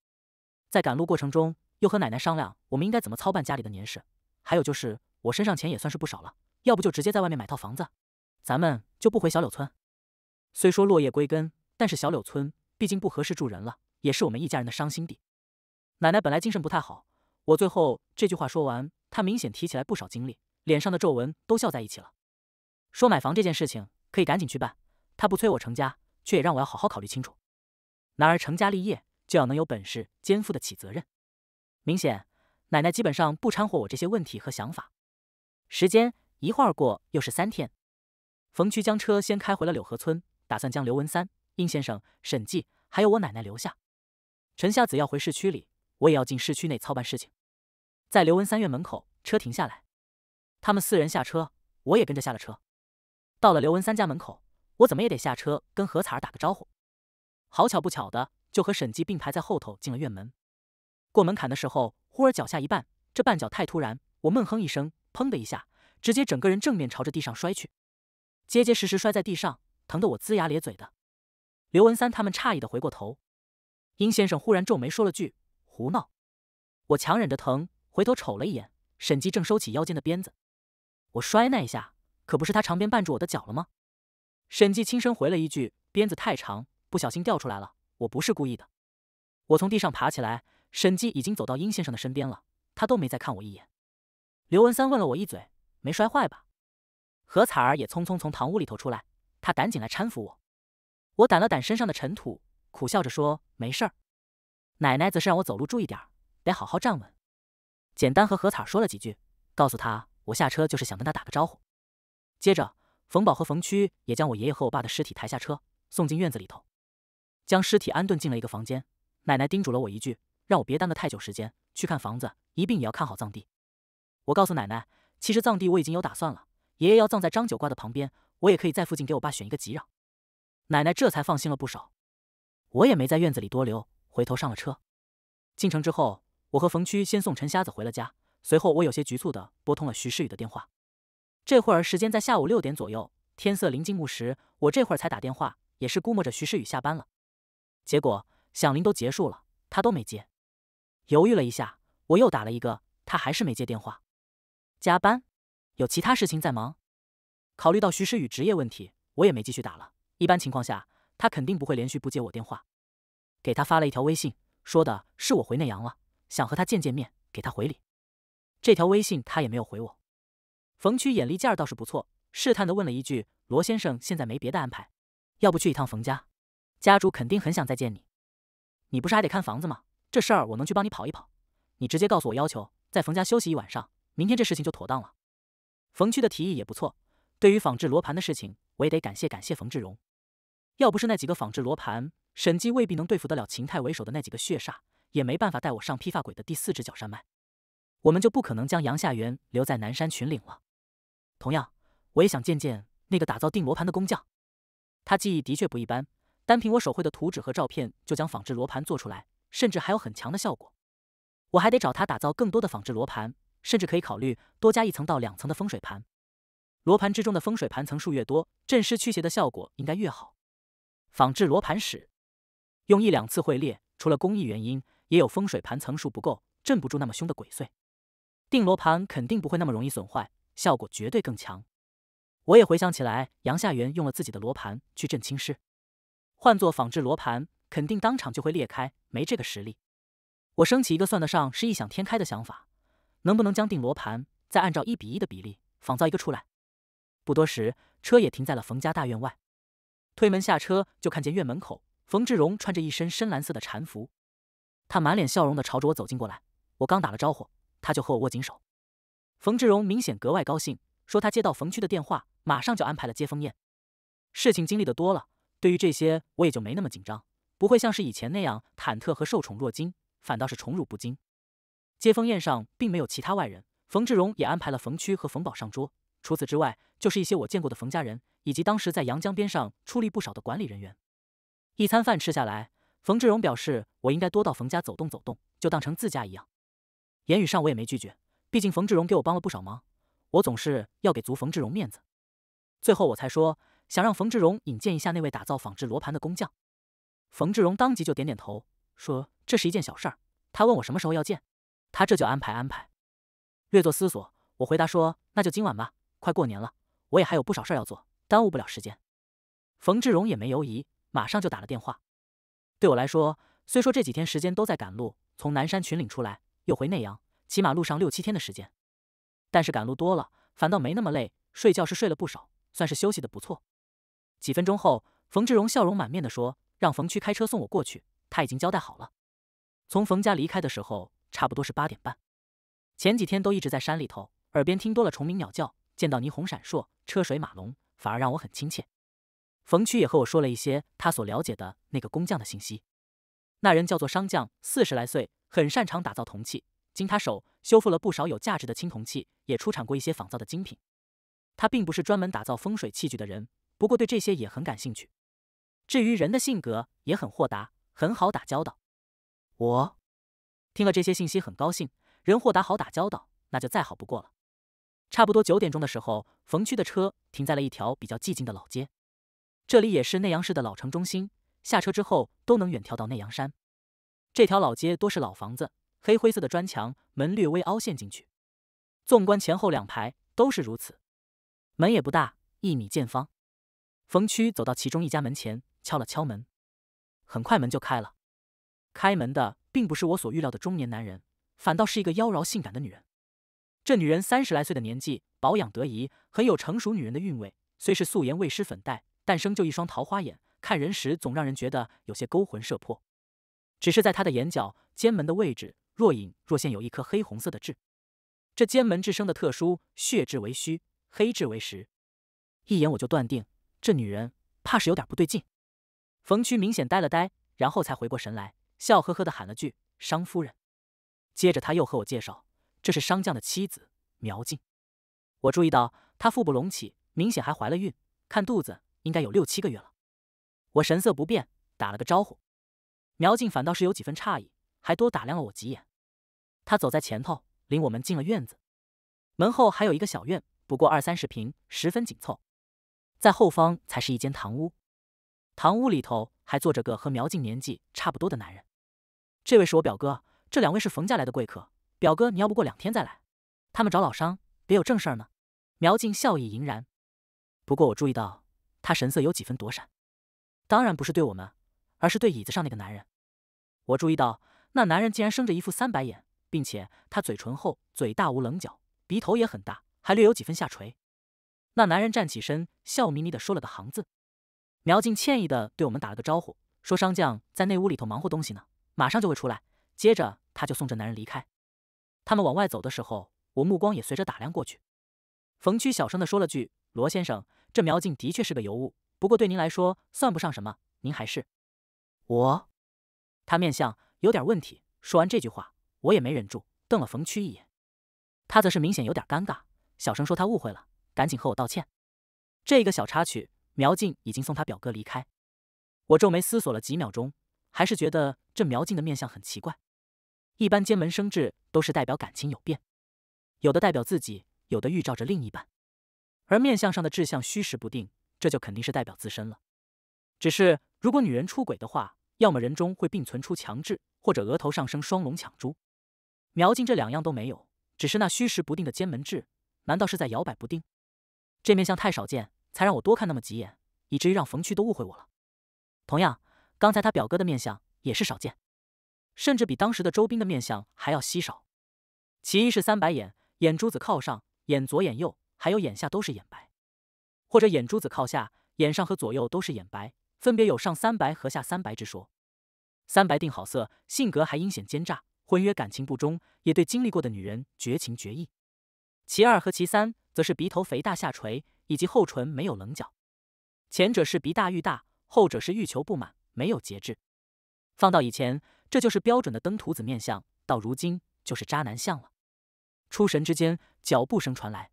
在赶路过程中又和奶奶商量，我们应该怎么操办家里的年事，还有就是我身上钱也算是不少了，要不就直接在外面买套房子，咱们就不回小柳村。虽说落叶归根，但是小柳村毕竟不合适住人了，也是我们一家人的伤心地。奶奶本来精神不太好，我最后这句话说完，她明显提起来不少精力。脸上的皱纹都笑在一起了，说买房这件事情可以赶紧去办。他不催我成家，却也让我要好好考虑清楚。男儿成家立业，就要能有本事，肩负得起责任。明显，奶奶基本上不掺和我这些问题和想法。时间一会儿过，又是三天。冯区将车先开回了柳河村，打算将刘文三、殷先生、沈记还有我奶奶留下。陈瞎子要回市区里，我也要进市区内操办事情。在刘文三院门口，车停下来。他们四人下车，我也跟着下了车。到了刘文三家门口，我怎么也得下车跟何彩儿打个招呼。好巧不巧的，就和沈记并排在后头进了院门。过门槛的时候，忽而脚下一绊，这绊脚太突然，我闷哼一声，砰的一下，直接整个人正面朝着地上摔去，结结实实摔在地上，疼得我龇牙咧嘴的。刘文三他们诧异的回过头，殷先生忽然皱眉说了句：“胡闹！”我强忍着疼，回头瞅了一眼，沈记正收起腰间的鞭子。我摔那一下，可不是他长鞭绊住我的脚了吗？沈纪轻声回了一句：“鞭子太长，不小心掉出来了，我不是故意的。”我从地上爬起来，沈纪已经走到殷先生的身边了，他都没再看我一眼。刘文三问了我一嘴：“没摔坏吧？”何彩儿也匆匆从堂屋里头出来，他赶紧来搀扶我。我掸了掸身上的尘土，苦笑着说：“没事儿。”奶奶则是让我走路注意点儿，得好好站稳。简单和何彩儿说了几句，告诉他。我下车就是想跟他打个招呼，接着冯宝和冯区也将我爷爷和我爸的尸体抬下车，送进院子里头，将尸体安顿进了一个房间。奶奶叮嘱了我一句，让我别耽搁太久时间，去看房子一并也要看好葬地。我告诉奶奶，其实葬地我已经有打算了，爷爷要葬在张九挂的旁边，我也可以在附近给我爸选一个吉壤。奶奶这才放心了不少，我也没在院子里多留，回头上了车。进城之后，我和冯区先送陈瞎子回了家。随后，我有些局促的拨通了徐诗雨的电话。这会儿时间在下午六点左右，天色临近暮时，我这会儿才打电话，也是估摸着徐诗雨下班了。结果响铃都结束了，他都没接。犹豫了一下，我又打了一个，他还是没接电话。加班？有其他事情在忙？考虑到徐诗雨职业问题，我也没继续打了。一般情况下，他肯定不会连续不接我电话。给他发了一条微信，说的是我回内阳了，想和他见见面，给他回礼。这条微信他也没有回我。冯区眼力劲儿倒是不错，试探地问了一句：“罗先生现在没别的安排，要不去一趟冯家？家主肯定很想再见你。你不是还得看房子吗？这事儿我能去帮你跑一跑。你直接告诉我要求，在冯家休息一晚上，明天这事情就妥当了。”冯区的提议也不错。对于仿制罗盘的事情，我也得感谢感谢冯志荣。要不是那几个仿制罗盘，沈机未必能对付得了秦泰为首的那几个血煞，也没办法带我上披发鬼的第四只脚山脉。我们就不可能将杨夏元留在南山群岭了。同样，我也想见见那个打造定罗盘的工匠，他技艺的确不一般。单凭我手绘的图纸和照片，就将仿制罗盘做出来，甚至还有很强的效果。我还得找他打造更多的仿制罗盘，甚至可以考虑多加一层到两层的风水盘。罗盘之中的风水盘层数越多，镇尸驱邪的效果应该越好。仿制罗盘时，用一两次会裂，除了工艺原因，也有风水盘层数不够，镇不住那么凶的鬼祟。定罗盘肯定不会那么容易损坏，效果绝对更强。我也回想起来，杨夏元用了自己的罗盘去镇青师，换做仿制罗盘，肯定当场就会裂开，没这个实力。我升起一个算得上是异想天开的想法，能不能将定罗盘再按照一比一的比例仿造一个出来？不多时，车也停在了冯家大院外，推门下车就看见院门口，冯志荣穿着一身深蓝色的禅服，他满脸笑容地朝着我走近过来，我刚打了招呼。他就和我握紧手，冯志荣明显格外高兴，说他接到冯区的电话，马上就安排了接风宴。事情经历的多了，对于这些我也就没那么紧张，不会像是以前那样忐忑和受宠若惊，反倒是宠辱不惊。接风宴上并没有其他外人，冯志荣也安排了冯区和冯宝上桌。除此之外，就是一些我见过的冯家人，以及当时在阳江边上出力不少的管理人员。一餐饭吃下来，冯志荣表示我应该多到冯家走动走动，就当成自家一样。言语上我也没拒绝，毕竟冯志荣给我帮了不少忙，我总是要给足冯志荣面子。最后我才说想让冯志荣引荐一下那位打造仿制罗盘的工匠。冯志荣当即就点点头，说这是一件小事儿。他问我什么时候要见，他这就安排安排。略作思索，我回答说那就今晚吧，快过年了，我也还有不少事儿要做，耽误不了时间。冯志荣也没犹疑，马上就打了电话。对我来说，虽说这几天时间都在赶路，从南山群岭出来。就回内阳，起码路上六七天的时间。但是赶路多了，反倒没那么累。睡觉是睡了不少，算是休息的不错。几分钟后，冯志荣笑容满面的说：“让冯区开车送我过去，他已经交代好了。”从冯家离开的时候，差不多是八点半。前几天都一直在山里头，耳边听多了虫鸣鸟叫，见到霓虹闪烁、车水马龙，反而让我很亲切。冯区也和我说了一些他所了解的那个工匠的信息。那人叫做商匠，四十来岁。很擅长打造铜器，经他手修复了不少有价值的青铜器，也出产过一些仿造的精品。他并不是专门打造风水器具的人，不过对这些也很感兴趣。至于人的性格，也很豁达，很好打交道。我听了这些信息很高兴，人豁达好打交道，那就再好不过了。差不多九点钟的时候，冯区的车停在了一条比较寂静的老街，这里也是内阳市的老城中心。下车之后，都能远眺到内阳山。这条老街多是老房子，黑灰色的砖墙，门略微凹陷进去。纵观前后两排都是如此，门也不大，一米见方。冯区走到其中一家门前，敲了敲门，很快门就开了。开门的并不是我所预料的中年男人，反倒是一个妖娆性感的女人。这女人三十来岁的年纪，保养得宜，很有成熟女人的韵味。虽是素颜未施粉黛，但生就一双桃花眼，看人时总让人觉得有些勾魂摄魄。只是在他的眼角、肩门的位置，若隐若现有一颗黑红色的痣。这肩门痣生的特殊，血痣为虚，黑痣为实。一眼我就断定，这女人怕是有点不对劲。冯屈明显呆了呆，然后才回过神来，笑呵呵的喊了句“商夫人”。接着他又和我介绍，这是商将的妻子苗静。我注意到她腹部隆起，明显还怀了孕，看肚子应该有六七个月了。我神色不变，打了个招呼。苗静反倒是有几分诧异，还多打量了我几眼。他走在前头，领我们进了院子。门后还有一个小院，不过二三十平，十分紧凑。在后方才是一间堂屋，堂屋里头还坐着个和苗静年纪差不多的男人。这位是我表哥，这两位是冯家来的贵客。表哥，你要不过两天再来，他们找老商，别有正事儿呢。苗静笑意盈然，不过我注意到他神色有几分躲闪，当然不是对我们，而是对椅子上那个男人。我注意到那男人竟然生着一副三白眼，并且他嘴唇厚、嘴大无棱角，鼻头也很大，还略有几分下垂。那男人站起身，笑眯眯的说了个行字。苗静歉意的对我们打了个招呼，说商将在内屋里头忙活东西呢，马上就会出来。接着他就送这男人离开。他们往外走的时候，我目光也随着打量过去。冯区小声的说了句：“罗先生，这苗静的确是个尤物，不过对您来说算不上什么，您还是我。”他面相有点问题。说完这句话，我也没忍住，瞪了冯区一眼。他则是明显有点尴尬，小声说他误会了，赶紧和我道歉。这一个小插曲，苗静已经送他表哥离开。我皱眉思索了几秒钟，还是觉得这苗静的面相很奇怪。一般尖门生痣都是代表感情有变，有的代表自己，有的预兆着另一半。而面相上的志向虚实不定，这就肯定是代表自身了。只是如果女人出轨的话，要么人中会并存出强痣，或者额头上生双龙抢珠。苗金这两样都没有，只是那虚实不定的尖门痣，难道是在摇摆不定？这面相太少见，才让我多看那么几眼，以至于让冯区都误会我了。同样，刚才他表哥的面相也是少见，甚至比当时的周兵的面相还要稀少。其一是三白眼，眼珠子靠上、眼左、眼右，还有眼下都是眼白，或者眼珠子靠下，眼上和左右都是眼白。分别有上三白和下三白之说，三白定好色，性格还阴险奸诈，婚约感情不忠，也对经历过的女人绝情绝义。其二和其三，则是鼻头肥大下垂，以及后唇没有棱角。前者是鼻大欲大，后者是欲求不满，没有节制。放到以前，这就是标准的登徒子面相；到如今，就是渣男相了。出神之间，脚步声传来，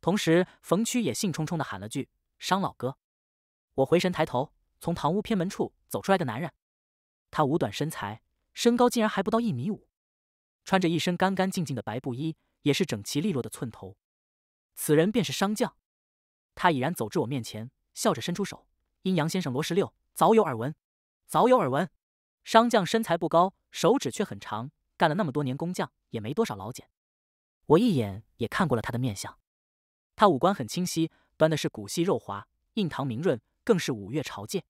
同时冯区也兴冲冲地喊了句：“商老哥！”我回神抬头。从堂屋偏门处走出来的男人，他五短身材，身高竟然还不到一米五，穿着一身干干净净的白布衣，也是整齐利落的寸头。此人便是商将。他已然走至我面前，笑着伸出手：“阴阳先生罗十六，早有耳闻。”早有耳闻。商将身材不高，手指却很长，干了那么多年工匠也没多少老茧。我一眼也看过了他的面相，他五官很清晰，端的是骨细肉滑，印堂明润，更是五岳朝见。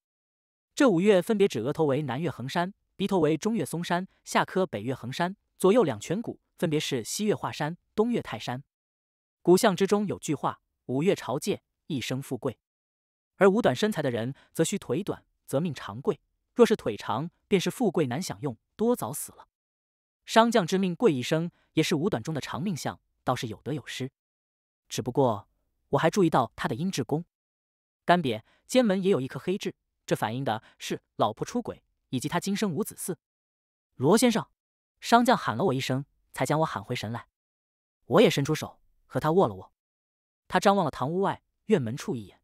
这五岳分别指额头为南岳衡山，鼻头为中岳嵩山，下颌北岳衡山，左右两颧骨分别是西岳华山、东岳泰山。古相之中有句话：“五岳朝界，一生富贵。”而五短身材的人则需腿短，则命长贵；若是腿长，便是富贵难享用，多早死了。商将之命贵一生，也是五短中的长命相，倒是有得有失。只不过我还注意到他的阴痣宫干瘪，肩门也有一颗黑痣。这反映的是老婆出轨，以及他今生无子嗣。罗先生，商将喊了我一声，才将我喊回神来。我也伸出手和他握了握。他张望了堂屋外院门处一眼，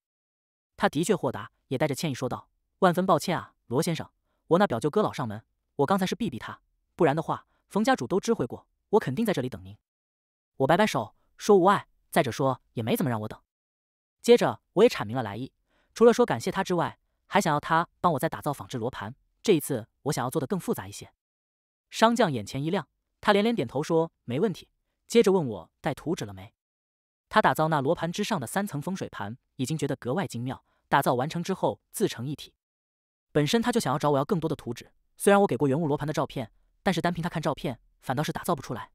他的确豁达，也带着歉意说道：“万分抱歉啊，罗先生，我那表舅哥老上门，我刚才是避避他，不然的话，冯家主都知会过我，肯定在这里等您。”我摆摆手说：“无碍。”再者说，也没怎么让我等。接着我也阐明了来意，除了说感谢他之外。还想要他帮我再打造仿制罗盘，这一次我想要做的更复杂一些。商将眼前一亮，他连连点头说：“没问题。”接着问我带图纸了没。他打造那罗盘之上的三层风水盘，已经觉得格外精妙。打造完成之后自成一体。本身他就想要找我要更多的图纸，虽然我给过原物罗盘的照片，但是单凭他看照片，反倒是打造不出来。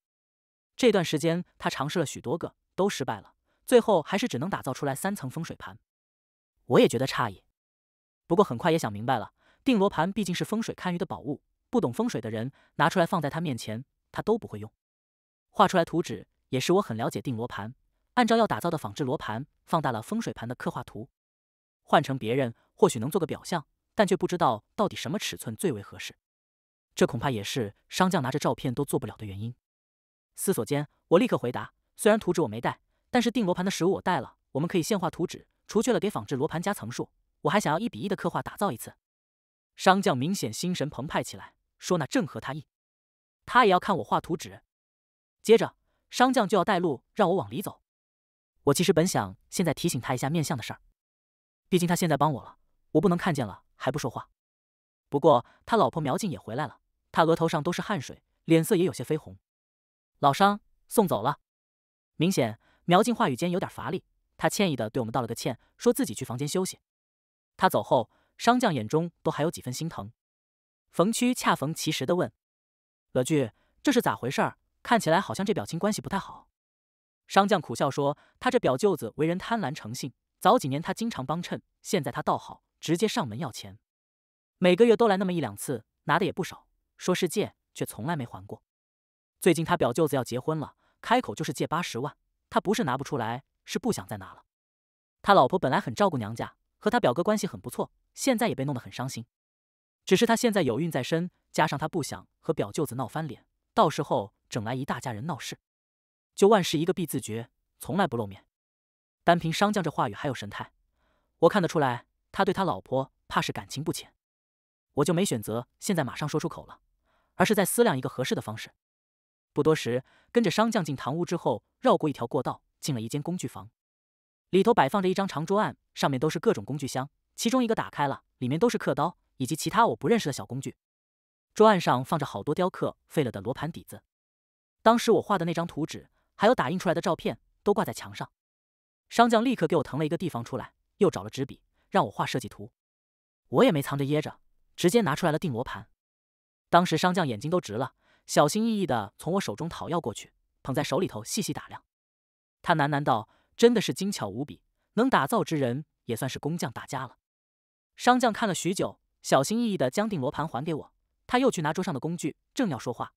这段时间他尝试了许多个，都失败了，最后还是只能打造出来三层风水盘。我也觉得诧异。不过很快也想明白了，定罗盘毕竟是风水堪舆的宝物，不懂风水的人拿出来放在他面前，他都不会用。画出来图纸也是我很了解定罗盘，按照要打造的仿制罗盘放大了风水盘的刻画图。换成别人或许能做个表象，但却不知道到底什么尺寸最为合适。这恐怕也是商匠拿着照片都做不了的原因。思索间，我立刻回答：虽然图纸我没带，但是定罗盘的实物我带了，我们可以现画图纸，除去了给仿制罗盘加层数。我还想要一比一的刻画打造一次，商将明显心神澎湃起来，说：“那正合他意，他也要看我画图纸。”接着，商将就要带路让我往里走。我其实本想现在提醒他一下面相的事儿，毕竟他现在帮我了，我不能看见了还不说话。不过他老婆苗静也回来了，他额头上都是汗水，脸色也有些绯红。老商送走了，明显苗静话语间有点乏力，他歉意的对我们道了个歉，说自己去房间休息。他走后，商将眼中都还有几分心疼。冯区恰逢其时的问了句：“这是咋回事？看起来好像这表亲关系不太好。”商将苦笑说：“他这表舅子为人贪婪成性，早几年他经常帮衬，现在他倒好，直接上门要钱。每个月都来那么一两次，拿的也不少。说是借，却从来没还过。最近他表舅子要结婚了，开口就是借八十万。他不是拿不出来，是不想再拿了。他老婆本来很照顾娘家。”和他表哥关系很不错，现在也被弄得很伤心。只是他现在有孕在身，加上他不想和表舅子闹翻脸，到时候整来一大家人闹事，就万事一个必字诀，从来不露面。单凭商将这话语还有神态，我看得出来，他对他老婆怕是感情不浅。我就没选择现在马上说出口了，而是在思量一个合适的方式。不多时，跟着商将进堂屋之后，绕过一条过道，进了一间工具房。里头摆放着一张长桌案，上面都是各种工具箱，其中一个打开了，里面都是刻刀以及其他我不认识的小工具。桌案上放着好多雕刻废了的罗盘底子，当时我画的那张图纸还有打印出来的照片都挂在墙上。商匠立刻给我腾了一个地方出来，又找了纸笔让我画设计图。我也没藏着掖着，直接拿出来了定罗盘。当时商匠眼睛都直了，小心翼翼地从我手中讨要过去，捧在手里头细细打量。他喃喃道。真的是精巧无比，能打造之人也算是工匠大家了。商匠看了许久，小心翼翼的将定罗盘还给我。他又去拿桌上的工具，正要说话，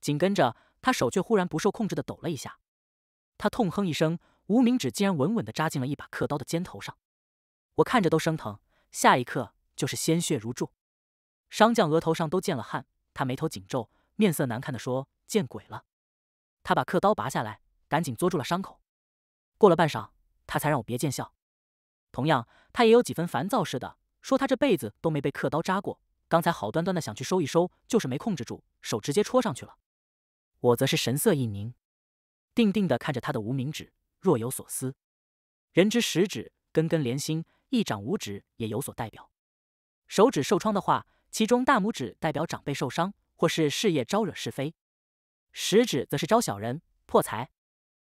紧跟着他手却忽然不受控制的抖了一下。他痛哼一声，无名指竟然稳稳的扎进了一把刻刀的尖头上。我看着都生疼，下一刻就是鲜血如注。商匠额头上都见了汗，他眉头紧皱，面色难看的说：“见鬼了！”他把刻刀拔下来，赶紧捉住了伤口。过了半晌，他才让我别见笑。同样，他也有几分烦躁似的，说他这辈子都没被刻刀扎过，刚才好端端的想去收一收，就是没控制住，手直接戳上去了。我则是神色一凝，定定的看着他的无名指，若有所思。人之十指，根根连心，一掌五指也有所代表。手指受创的话，其中大拇指代表长辈受伤，或是事业招惹是非；食指则是招小人、破财。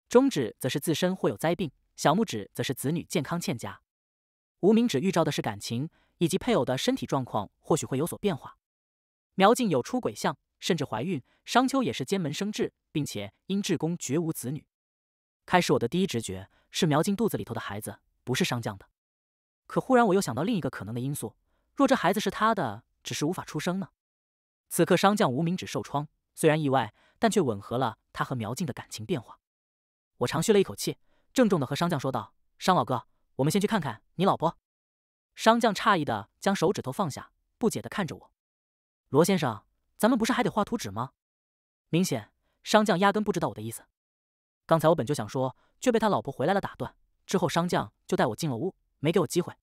中指则是自身或有灾病，小拇指则是子女健康欠佳，无名指预兆的是感情以及配偶的身体状况或许会有所变化。苗静有出轨相，甚至怀孕。商丘也是奸门生子，并且因至宫绝无子女。开始我的第一直觉是苗静肚子里头的孩子不是商将的，可忽然我又想到另一个可能的因素：若这孩子是他的，只是无法出生呢？此刻商将无名指受创，虽然意外，但却吻合了他和苗静的感情变化。我长吁了一口气，郑重的和商将说道：“商老哥，我们先去看看你老婆。”商将诧异的将手指头放下，不解的看着我：“罗先生，咱们不是还得画图纸吗？”明显，商将压根不知道我的意思。刚才我本就想说，却被他老婆回来了打断。之后，商将就带我进了屋，没给我机会。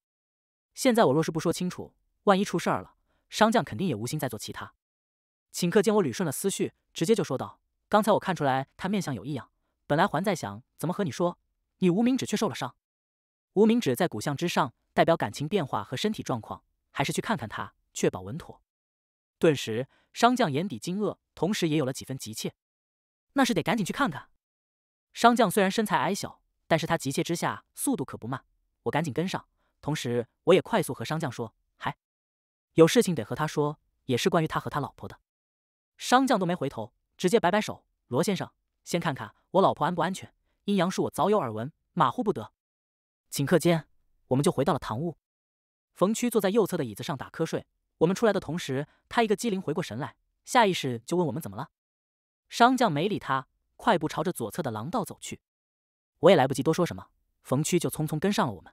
现在我若是不说清楚，万一出事儿了，商将肯定也无心再做其他。顷刻间，我捋顺了思绪，直接就说道：“刚才我看出来他面相有异样。”本来还在想怎么和你说，你无名指却受了伤。无名指在骨相之上，代表感情变化和身体状况，还是去看看他，确保稳妥。顿时，商将眼底惊愕，同时也有了几分急切。那是得赶紧去看看。商将虽然身材矮小，但是他急切之下速度可不慢。我赶紧跟上，同时我也快速和商将说，还有事情得和他说，也是关于他和他老婆的。商将都没回头，直接摆摆手，罗先生。先看看我老婆安不安全。阴阳术我早有耳闻，马虎不得。顷刻间，我们就回到了堂屋。冯区坐在右侧的椅子上打瞌睡。我们出来的同时，他一个机灵回过神来，下意识就问我们怎么了。商将没理他，快步朝着左侧的廊道走去。我也来不及多说什么，冯区就匆匆跟上了我们。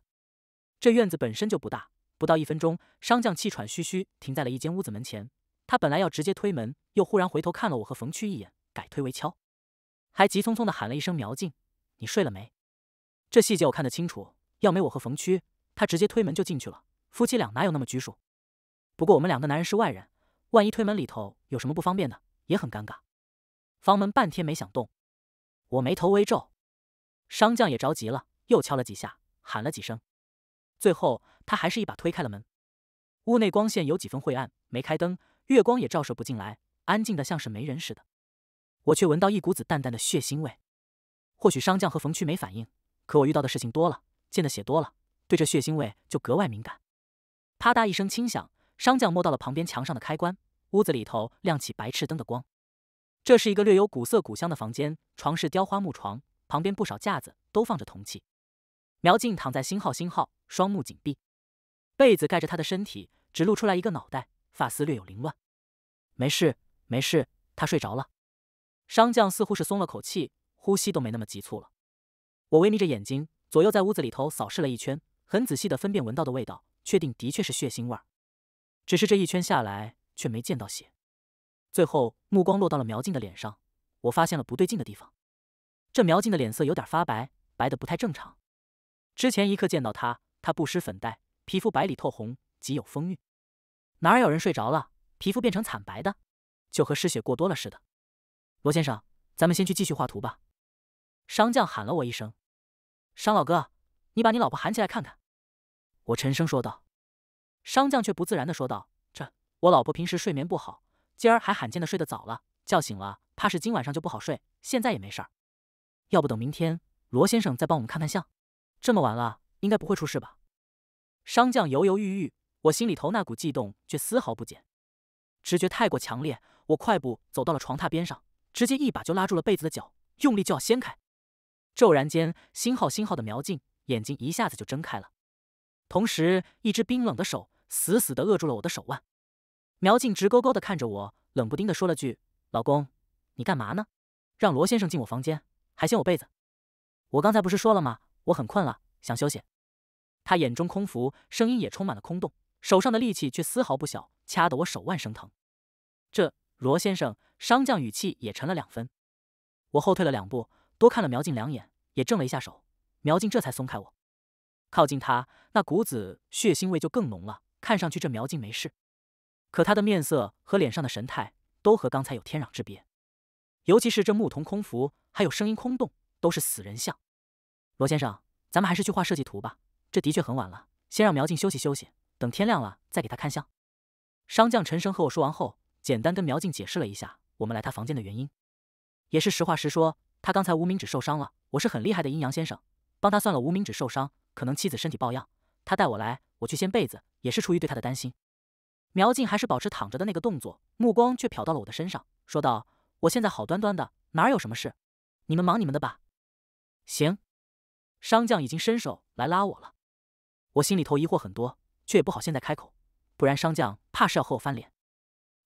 这院子本身就不大，不到一分钟，商将气喘吁吁停在了一间屋子门前。他本来要直接推门，又忽然回头看了我和冯区一眼，改推为敲。还急匆匆地喊了一声：“苗静，你睡了没？”这细节我看得清楚。要没我和冯区，他直接推门就进去了。夫妻俩哪有那么拘束？不过我们两个男人是外人，万一推门里头有什么不方便的，也很尴尬。房门半天没响动，我眉头微皱，商将也着急了，又敲了几下，喊了几声，最后他还是一把推开了门。屋内光线有几分晦暗，没开灯，月光也照射不进来，安静的像是没人似的。我却闻到一股子淡淡的血腥味。或许商将和冯区没反应，可我遇到的事情多了，见的血多了，对这血腥味就格外敏感。啪嗒一声轻响，商将摸到了旁边墙上的开关，屋子里头亮起白炽灯的光。这是一个略有古色古香的房间，床是雕花木床，旁边不少架子都放着铜器。苗静躺在新号新号，双目紧闭，被子盖着他的身体，只露出来一个脑袋，发丝略有凌乱。没事，没事，他睡着了。商将似乎是松了口气，呼吸都没那么急促了。我微眯着眼睛，左右在屋子里头扫视了一圈，很仔细的分辨闻到的味道，确定的确是血腥味儿。只是这一圈下来，却没见到血。最后目光落到了苗静的脸上，我发现了不对劲的地方。这苗静的脸色有点发白，白的不太正常。之前一刻见到他，他不施粉黛，皮肤白里透红，极有风韵。哪有人睡着了，皮肤变成惨白的，就和失血过多了似的。罗先生，咱们先去继续画图吧。”商将喊了我一声，“商老哥，你把你老婆喊起来看看。”我沉声说道。商将却不自然的说道：“这我老婆平时睡眠不好，今儿还罕见的睡得早了，叫醒了，怕是今晚上就不好睡。现在也没事儿，要不等明天罗先生再帮我们看看相？这么晚了，应该不会出事吧？”商将犹犹豫豫，我心里头那股悸动却丝毫不减，直觉太过强烈，我快步走到了床榻边上。直接一把就拉住了被子的脚，用力就要掀开。骤然间，星号星号的苗静眼睛一下子就睁开了，同时一只冰冷的手死死的扼住了我的手腕。苗静直勾勾的看着我，冷不丁的说了句：“老公，你干嘛呢？让罗先生进我房间，还掀我被子？我刚才不是说了吗？我很困了，想休息。”他眼中空浮，声音也充满了空洞，手上的力气却丝毫不小，掐得我手腕生疼。这。罗先生，商将语气也沉了两分，我后退了两步，多看了苗静两眼，也挣了一下手，苗静这才松开我。靠近他，那股子血腥味就更浓了。看上去这苗静没事，可他的面色和脸上的神态都和刚才有天壤之别，尤其是这牧童空服，还有声音空洞，都是死人像。罗先生，咱们还是去画设计图吧，这的确很晚了。先让苗静休息休息，等天亮了再给他看相。商将沉声和我说完后。简单跟苗静解释了一下我们来他房间的原因，也是实话实说。他刚才无名指受伤了，我是很厉害的阴阳先生，帮他算了无名指受伤，可能妻子身体抱恙。他带我来，我去掀被子，也是出于对他的担心。苗静还是保持躺着的那个动作，目光却瞟到了我的身上，说道：“我现在好端端的，哪有什么事？你们忙你们的吧。”行，商将已经伸手来拉我了，我心里头疑惑很多，却也不好现在开口，不然商将怕是要和我翻脸。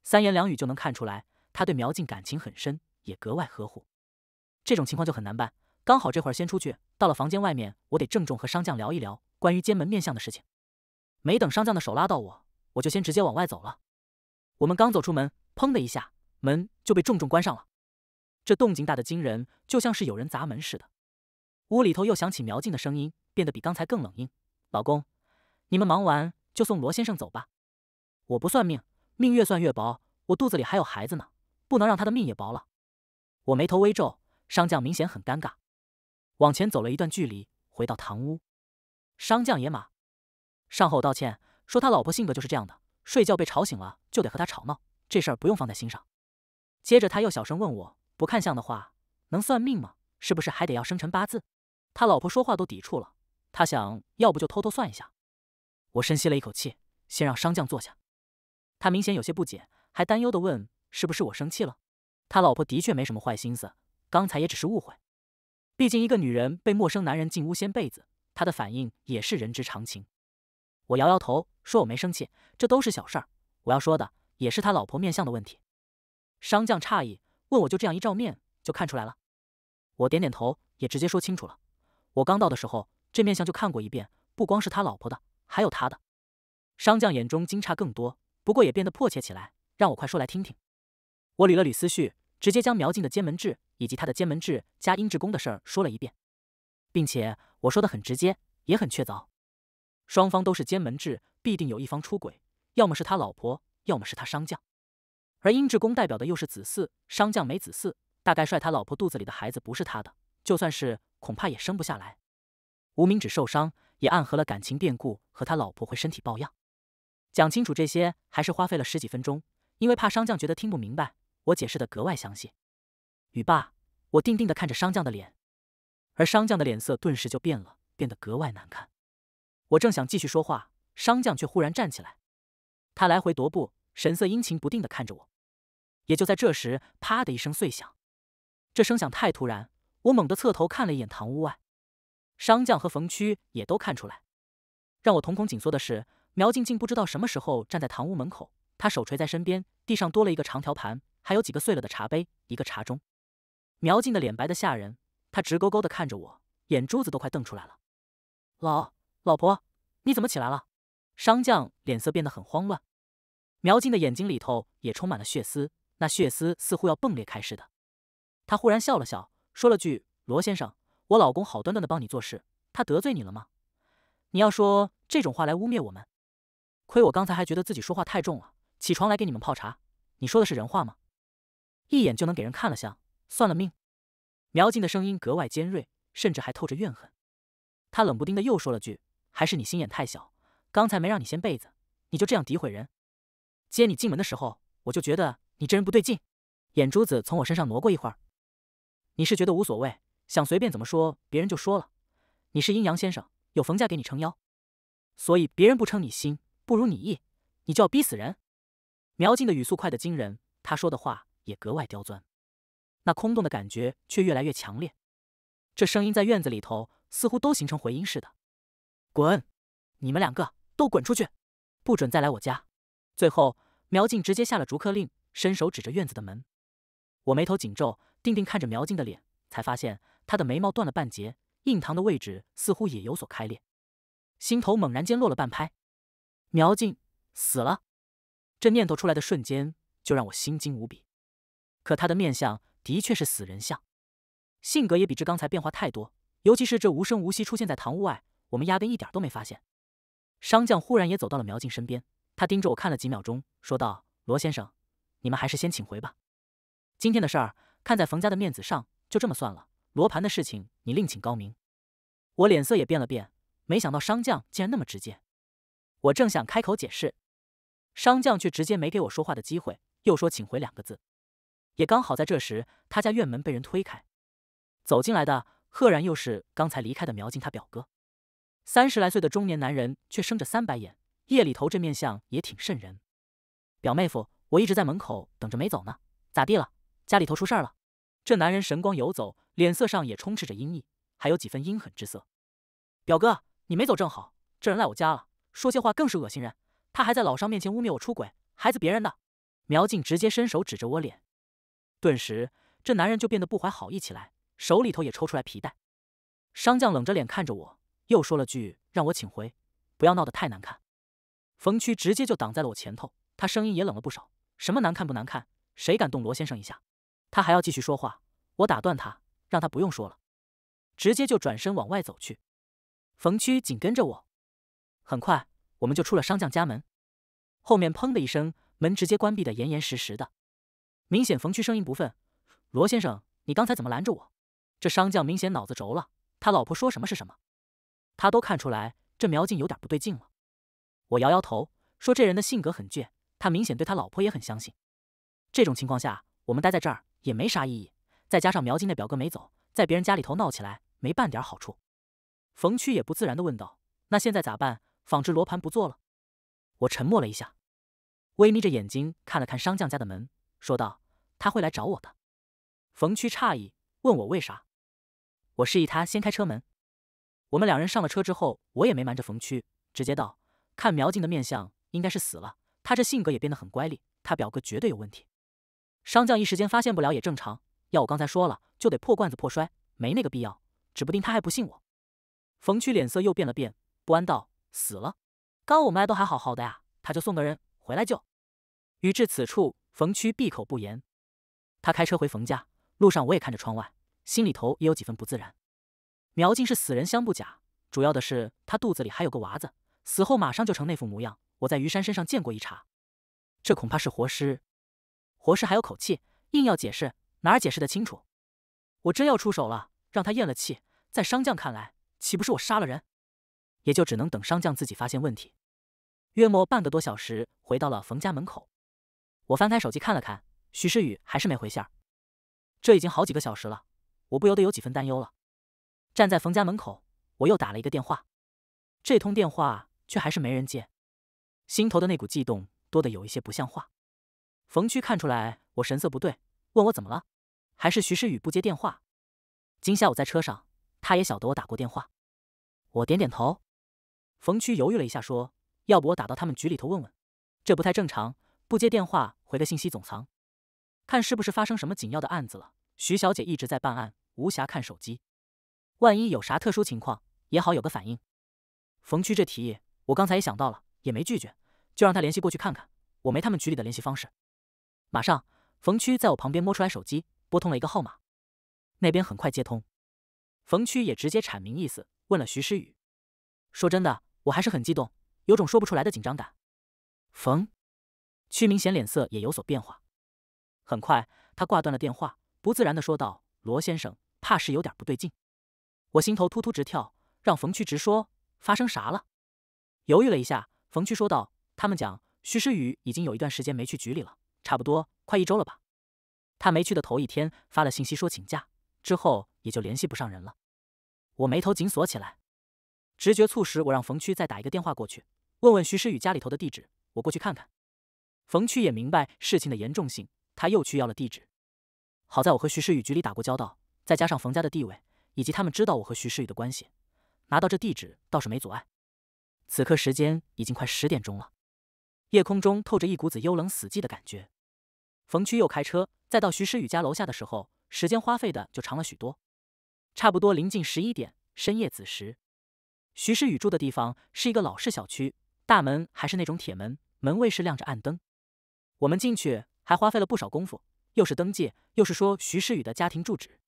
三言两语就能看出来，他对苗静感情很深，也格外呵护。这种情况就很难办。刚好这会儿先出去，到了房间外面，我得郑重和商将聊一聊关于监门面相的事情。没等商将的手拉到我，我就先直接往外走了。我们刚走出门，砰的一下，门就被重重关上了。这动静大得惊人，就像是有人砸门似的。屋里头又响起苗静的声音，变得比刚才更冷硬：“老公，你们忙完就送罗先生走吧。我不算命。”命越算越薄，我肚子里还有孩子呢，不能让他的命也薄了。我眉头微皱，商将明显很尴尬，往前走了一段距离，回到堂屋。商将野马上后道歉，说他老婆性格就是这样的，睡觉被吵醒了就得和他吵闹，这事儿不用放在心上。接着他又小声问我，不看相的话能算命吗？是不是还得要生辰八字？他老婆说话都抵触了，他想要不就偷偷算一下。我深吸了一口气，先让商将坐下。他明显有些不解，还担忧的问：“是不是我生气了？”他老婆的确没什么坏心思，刚才也只是误会。毕竟一个女人被陌生男人进屋掀被子，她的反应也是人之常情。我摇摇头，说我没生气，这都是小事儿。我要说的也是他老婆面相的问题。商将诧异，问：“我就这样一照面就看出来了？”我点点头，也直接说清楚了。我刚到的时候，这面相就看过一遍，不光是他老婆的，还有他的。商将眼中惊诧更多。不过也变得迫切起来，让我快说来听听。我捋了捋思绪，直接将苗静的监门制以及他的监门制加殷志公的事儿说了一遍，并且我说的很直接，也很确凿。双方都是监门制，必定有一方出轨，要么是他老婆，要么是他商将。而殷志公代表的又是子嗣，商将没子嗣，大概率他老婆肚子里的孩子不是他的，就算是，恐怕也生不下来。无名指受伤，也暗合了感情变故和他老婆会身体抱恙。讲清楚这些还是花费了十几分钟，因为怕商将觉得听不明白，我解释的格外详细。语罢，我定定地看着商将的脸，而商将的脸色顿时就变了，变得格外难看。我正想继续说话，商将却忽然站起来，他来回踱步，神色阴晴不定地看着我。也就在这时，啪的一声碎响，这声响太突然，我猛地侧头看了一眼堂屋外，商将和冯屈也都看出来。让我瞳孔紧缩的是。苗静静不知道什么时候站在堂屋门口，她手垂在身边，地上多了一个长条盘，还有几个碎了的茶杯，一个茶盅。苗静的脸白的吓人，她直勾勾地看着我，眼珠子都快瞪出来了。老老婆，你怎么起来了？商将脸色变得很慌乱，苗静的眼睛里头也充满了血丝，那血丝似乎要迸裂开似的。她忽然笑了笑，说了句：“罗先生，我老公好端端的帮你做事，他得罪你了吗？你要说这种话来污蔑我们？”亏我刚才还觉得自己说话太重了，起床来给你们泡茶。你说的是人话吗？一眼就能给人看了相，算了命。苗静的声音格外尖锐，甚至还透着怨恨。他冷不丁的又说了句：“还是你心眼太小，刚才没让你掀被子，你就这样诋毁人。接你进门的时候，我就觉得你这人不对劲，眼珠子从我身上挪过一会儿。你是觉得无所谓，想随便怎么说，别人就说了。你是阴阳先生，有冯家给你撑腰，所以别人不撑你心。”不如你意，你就要逼死人。苗静的语速快得惊人，他说的话也格外刁钻，那空洞的感觉却越来越强烈。这声音在院子里头似乎都形成回音似的。滚！你们两个都滚出去，不准再来我家。最后，苗静直接下了逐客令，伸手指着院子的门。我眉头紧皱，定定看着苗静的脸，才发现她的眉毛断了半截，印堂的位置似乎也有所开裂，心头猛然间落了半拍。苗静死了，这念头出来的瞬间就让我心惊无比。可他的面相的确是死人相，性格也比之刚才变化太多。尤其是这无声无息出现在堂屋外，我们压根一点都没发现。商将忽然也走到了苗静身边，他盯着我看了几秒钟，说道：“罗先生，你们还是先请回吧。今天的事儿，看在冯家的面子上，就这么算了。罗盘的事情，你另请高明。”我脸色也变了变，没想到商将竟然那么直接。我正想开口解释，商将却直接没给我说话的机会，又说：“请回两个字。”也刚好在这时，他家院门被人推开，走进来的赫然又是刚才离开的苗金他表哥，三十来岁的中年男人，却生着三白眼，夜里头这面相也挺瘆人。表妹夫，我一直在门口等着没走呢，咋地了？家里头出事了？这男人神光游走，脸色上也充斥着阴翳，还有几分阴狠之色。表哥，你没走正好，这人来我家了。说些话更是恶心人，他还在老商面前污蔑我出轨，孩子别人的。苗静直接伸手指着我脸，顿时这男人就变得不怀好意起来，手里头也抽出来皮带。商将冷着脸看着我，又说了句让我请回，不要闹得太难看。冯区直接就挡在了我前头，他声音也冷了不少，什么难看不难看，谁敢动罗先生一下？他还要继续说话，我打断他，让他不用说了，直接就转身往外走去。冯区紧跟着我。很快我们就出了商将家门，后面砰的一声，门直接关闭的严严实实的。明显冯区声音不忿：“罗先生，你刚才怎么拦着我？”这商将明显脑子轴了，他老婆说什么是什么，他都看出来。这苗静有点不对劲了。我摇摇头说：“这人的性格很倔，他明显对他老婆也很相信。这种情况下，我们待在这儿也没啥意义。再加上苗金那表哥没走，在别人家里头闹起来没半点好处。”冯区也不自然的问道：“那现在咋办？”纺织罗盘不做了，我沉默了一下，微眯着眼睛看了看商匠家的门，说道：“他会来找我的。”冯区诧异，问我为啥。我示意他先开车门。我们两人上了车之后，我也没瞒着冯区，直接道：“看苗静的面相，应该是死了。他这性格也变得很乖戾，他表哥绝对有问题。”商将一时间发现不了也正常，要我刚才说了，就得破罐子破摔，没那个必要。指不定他还不信我。冯区脸色又变了变，不安道。死了，刚我们来都还好好的呀，他就送个人回来就。于至此处，冯区闭口不言。他开车回冯家，路上我也看着窗外，心里头也有几分不自然。苗静是死人香不假，主要的是她肚子里还有个娃子，死后马上就成那副模样。我在余山身上见过一茬，这恐怕是活尸。活尸还有口气，硬要解释，哪儿解释得清楚？我真要出手了，让他咽了气，在商将看来，岂不是我杀了人？也就只能等商将自己发现问题。约莫半个多小时，回到了冯家门口，我翻开手机看了看，徐诗雨还是没回信儿。这已经好几个小时了，我不由得有几分担忧了。站在冯家门口，我又打了一个电话，这通电话却还是没人接，心头的那股悸动多的有一些不像话。冯区看出来我神色不对，问我怎么了，还是徐诗雨不接电话。今下午在车上，他也晓得我打过电话。我点点头。冯区犹豫了一下，说：“要不我打到他们局里头问问，这不太正常，不接电话，回的信息总藏，看是不是发生什么紧要的案子了。”徐小姐一直在办案，无暇看手机，万一有啥特殊情况，也好有个反应。冯区这提议，我刚才也想到了，也没拒绝，就让他联系过去看看。我没他们局里的联系方式。马上，冯区在我旁边摸出来手机，拨通了一个号码，那边很快接通，冯区也直接阐明意思，问了徐诗雨：“说真的。”我还是很激动，有种说不出来的紧张感。冯区明显脸色也有所变化，很快他挂断了电话，不自然的说道：“罗先生，怕是有点不对劲。”我心头突突直跳，让冯区直说发生啥了。犹豫了一下，冯区说道：“他们讲徐诗雨已经有一段时间没去局里了，差不多快一周了吧。他没去的头一天发了信息说请假，之后也就联系不上人了。”我眉头紧锁起来。直觉促使我让冯区再打一个电话过去，问问徐诗雨家里头的地址，我过去看看。冯区也明白事情的严重性，他又去要了地址。好在我和徐诗雨局里打过交道，再加上冯家的地位，以及他们知道我和徐诗雨的关系，拿到这地址倒是没阻碍。此刻时间已经快十点钟了，夜空中透着一股子幽冷死寂的感觉。冯区又开车，再到徐诗雨家楼下的时候，时间花费的就长了许多，差不多临近十一点，深夜子时。徐诗雨住的地方是一个老式小区，大门还是那种铁门，门卫是亮着暗灯。我们进去还花费了不少功夫，又是登记，又是说徐诗雨的家庭住址。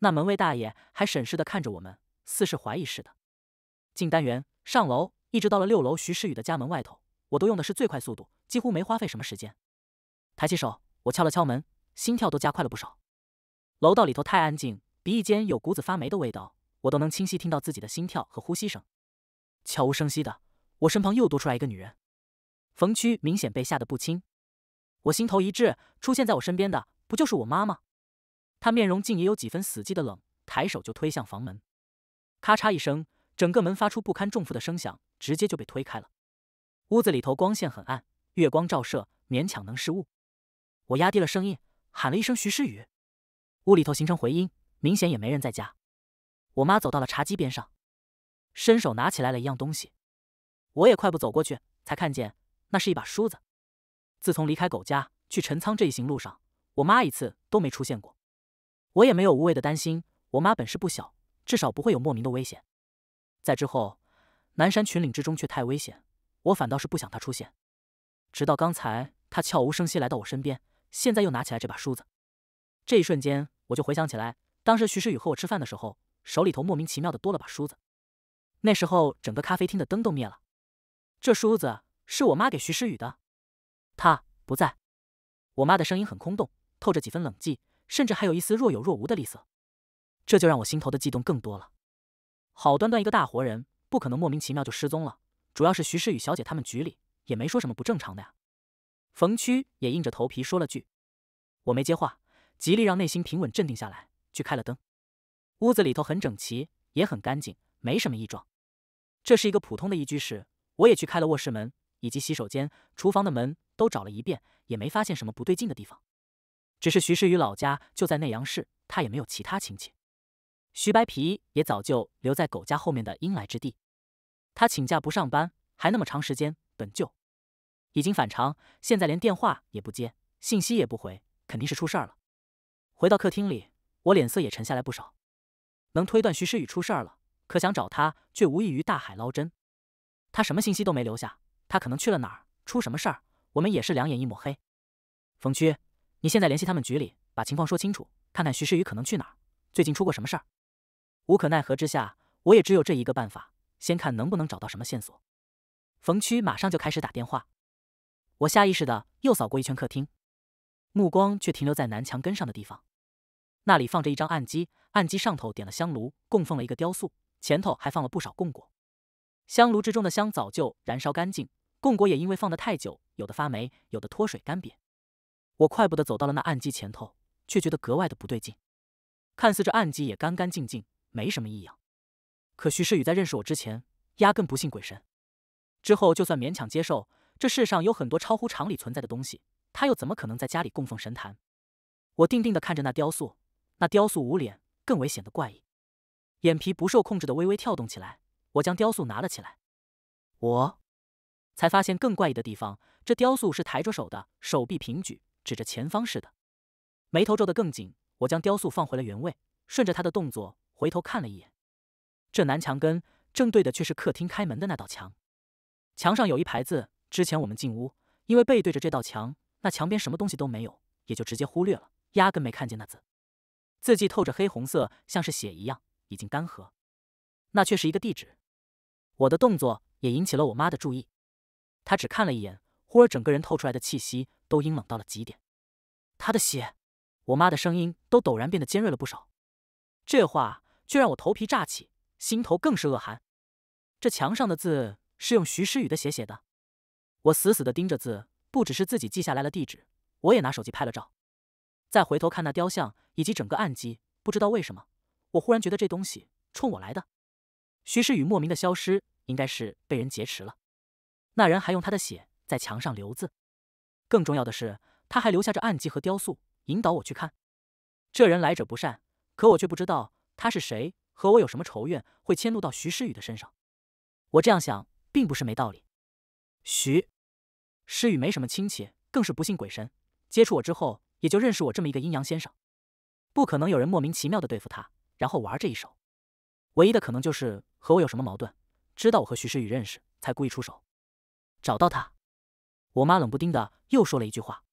那门卫大爷还审视的看着我们，似是怀疑似的。进单元，上楼，一直到了六楼徐诗雨的家门外头，我都用的是最快速度，几乎没花费什么时间。抬起手，我敲了敲门，心跳都加快了不少。楼道里头太安静，鼻翼间有股子发霉的味道。我都能清晰听到自己的心跳和呼吸声，悄无声息的，我身旁又多出来一个女人。冯区明显被吓得不轻，我心头一滞，出现在我身边的不就是我妈吗？她面容竟也有几分死寂的冷，抬手就推向房门，咔嚓一声，整个门发出不堪重负的声响，直接就被推开了。屋子里头光线很暗，月光照射勉强能视物。我压低了声音喊了一声徐诗雨，屋里头形成回音，明显也没人在家。我妈走到了茶几边上，伸手拿起来了一样东西。我也快步走过去，才看见那是一把梳子。自从离开狗家去陈仓这一行路上，我妈一次都没出现过。我也没有无谓的担心，我妈本事不小，至少不会有莫名的危险。在之后，南山群岭之中却太危险，我反倒是不想她出现。直到刚才，她悄无声息来到我身边，现在又拿起来这把梳子。这一瞬间，我就回想起来当时徐诗雨和我吃饭的时候。手里头莫名其妙的多了把梳子，那时候整个咖啡厅的灯都灭了。这梳子是我妈给徐诗雨的，她不在。我妈的声音很空洞，透着几分冷寂，甚至还有一丝若有若无的厉色。这就让我心头的悸动更多了。好端端一个大活人，不可能莫名其妙就失踪了。主要是徐诗雨小姐他们局里也没说什么不正常的呀。冯区也硬着头皮说了句，我没接话，极力让内心平稳镇定下来，去开了灯。屋子里头很整齐，也很干净，没什么异状。这是一个普通的一居室，我也去开了卧室门以及洗手间、厨房的门，都找了一遍，也没发现什么不对劲的地方。只是徐世宇老家就在内阳市，他也没有其他亲戚，徐白皮也早就留在狗家后面的阴霾之地。他请假不上班，还那么长时间，本就已经反常，现在连电话也不接，信息也不回，肯定是出事儿了。回到客厅里，我脸色也沉下来不少。能推断徐诗雨出事儿了，可想找他却无异于大海捞针。他什么信息都没留下，他可能去了哪儿？出什么事儿？我们也是两眼一抹黑。冯区，你现在联系他们局里，把情况说清楚，看看徐诗雨可能去哪儿，最近出过什么事儿。无可奈何之下，我也只有这一个办法，先看能不能找到什么线索。冯区马上就开始打电话。我下意识的又扫过一圈客厅，目光却停留在南墙根上的地方。那里放着一张案几，案几上头点了香炉，供奉了一个雕塑，前头还放了不少供果。香炉之中的香早就燃烧干净，供果也因为放得太久，有的发霉，有的脱水干瘪。我快步的走到了那案几前头，却觉得格外的不对劲。看似这案几也干干净净，没什么异样。可徐世宇在认识我之前，压根不信鬼神，之后就算勉强接受，这世上有很多超乎常理存在的东西，他又怎么可能在家里供奉神坛？我定定的看着那雕塑。那雕塑捂脸，更为显得怪异，眼皮不受控制的微微跳动起来。我将雕塑拿了起来，我才发现更怪异的地方：这雕塑是抬着手的，手臂平举，指着前方似的。眉头皱得更紧。我将雕塑放回了原位，顺着他的动作回头看了一眼，这南墙根正对的却是客厅开门的那道墙，墙上有一排字。之前我们进屋，因为背对着这道墙，那墙边什么东西都没有，也就直接忽略了，压根没看见那字。字迹透着黑红色，像是血一样，已经干涸。那却是一个地址。我的动作也引起了我妈的注意，她只看了一眼，忽而整个人透出来的气息都阴冷到了极点。她的血，我妈的声音都陡然变得尖锐了不少。这话却让我头皮炸起，心头更是恶寒。这墙上的字是用徐诗雨的血写的。我死死的盯着字，不只是自己记下来了地址，我也拿手机拍了照。再回头看那雕像以及整个暗机，不知道为什么，我忽然觉得这东西冲我来的。徐诗雨莫名的消失，应该是被人劫持了。那人还用他的血在墙上留字，更重要的是，他还留下这暗记和雕塑，引导我去看。这人来者不善，可我却不知道他是谁，和我有什么仇怨，会迁怒到徐诗雨的身上。我这样想并不是没道理。徐诗雨没什么亲戚，更是不信鬼神，接触我之后。也就认识我这么一个阴阳先生，不可能有人莫名其妙的对付他，然后玩这一手。唯一的可能就是和我有什么矛盾，知道我和徐诗雨认识，才故意出手。找到他，我妈冷不丁的又说了一句话。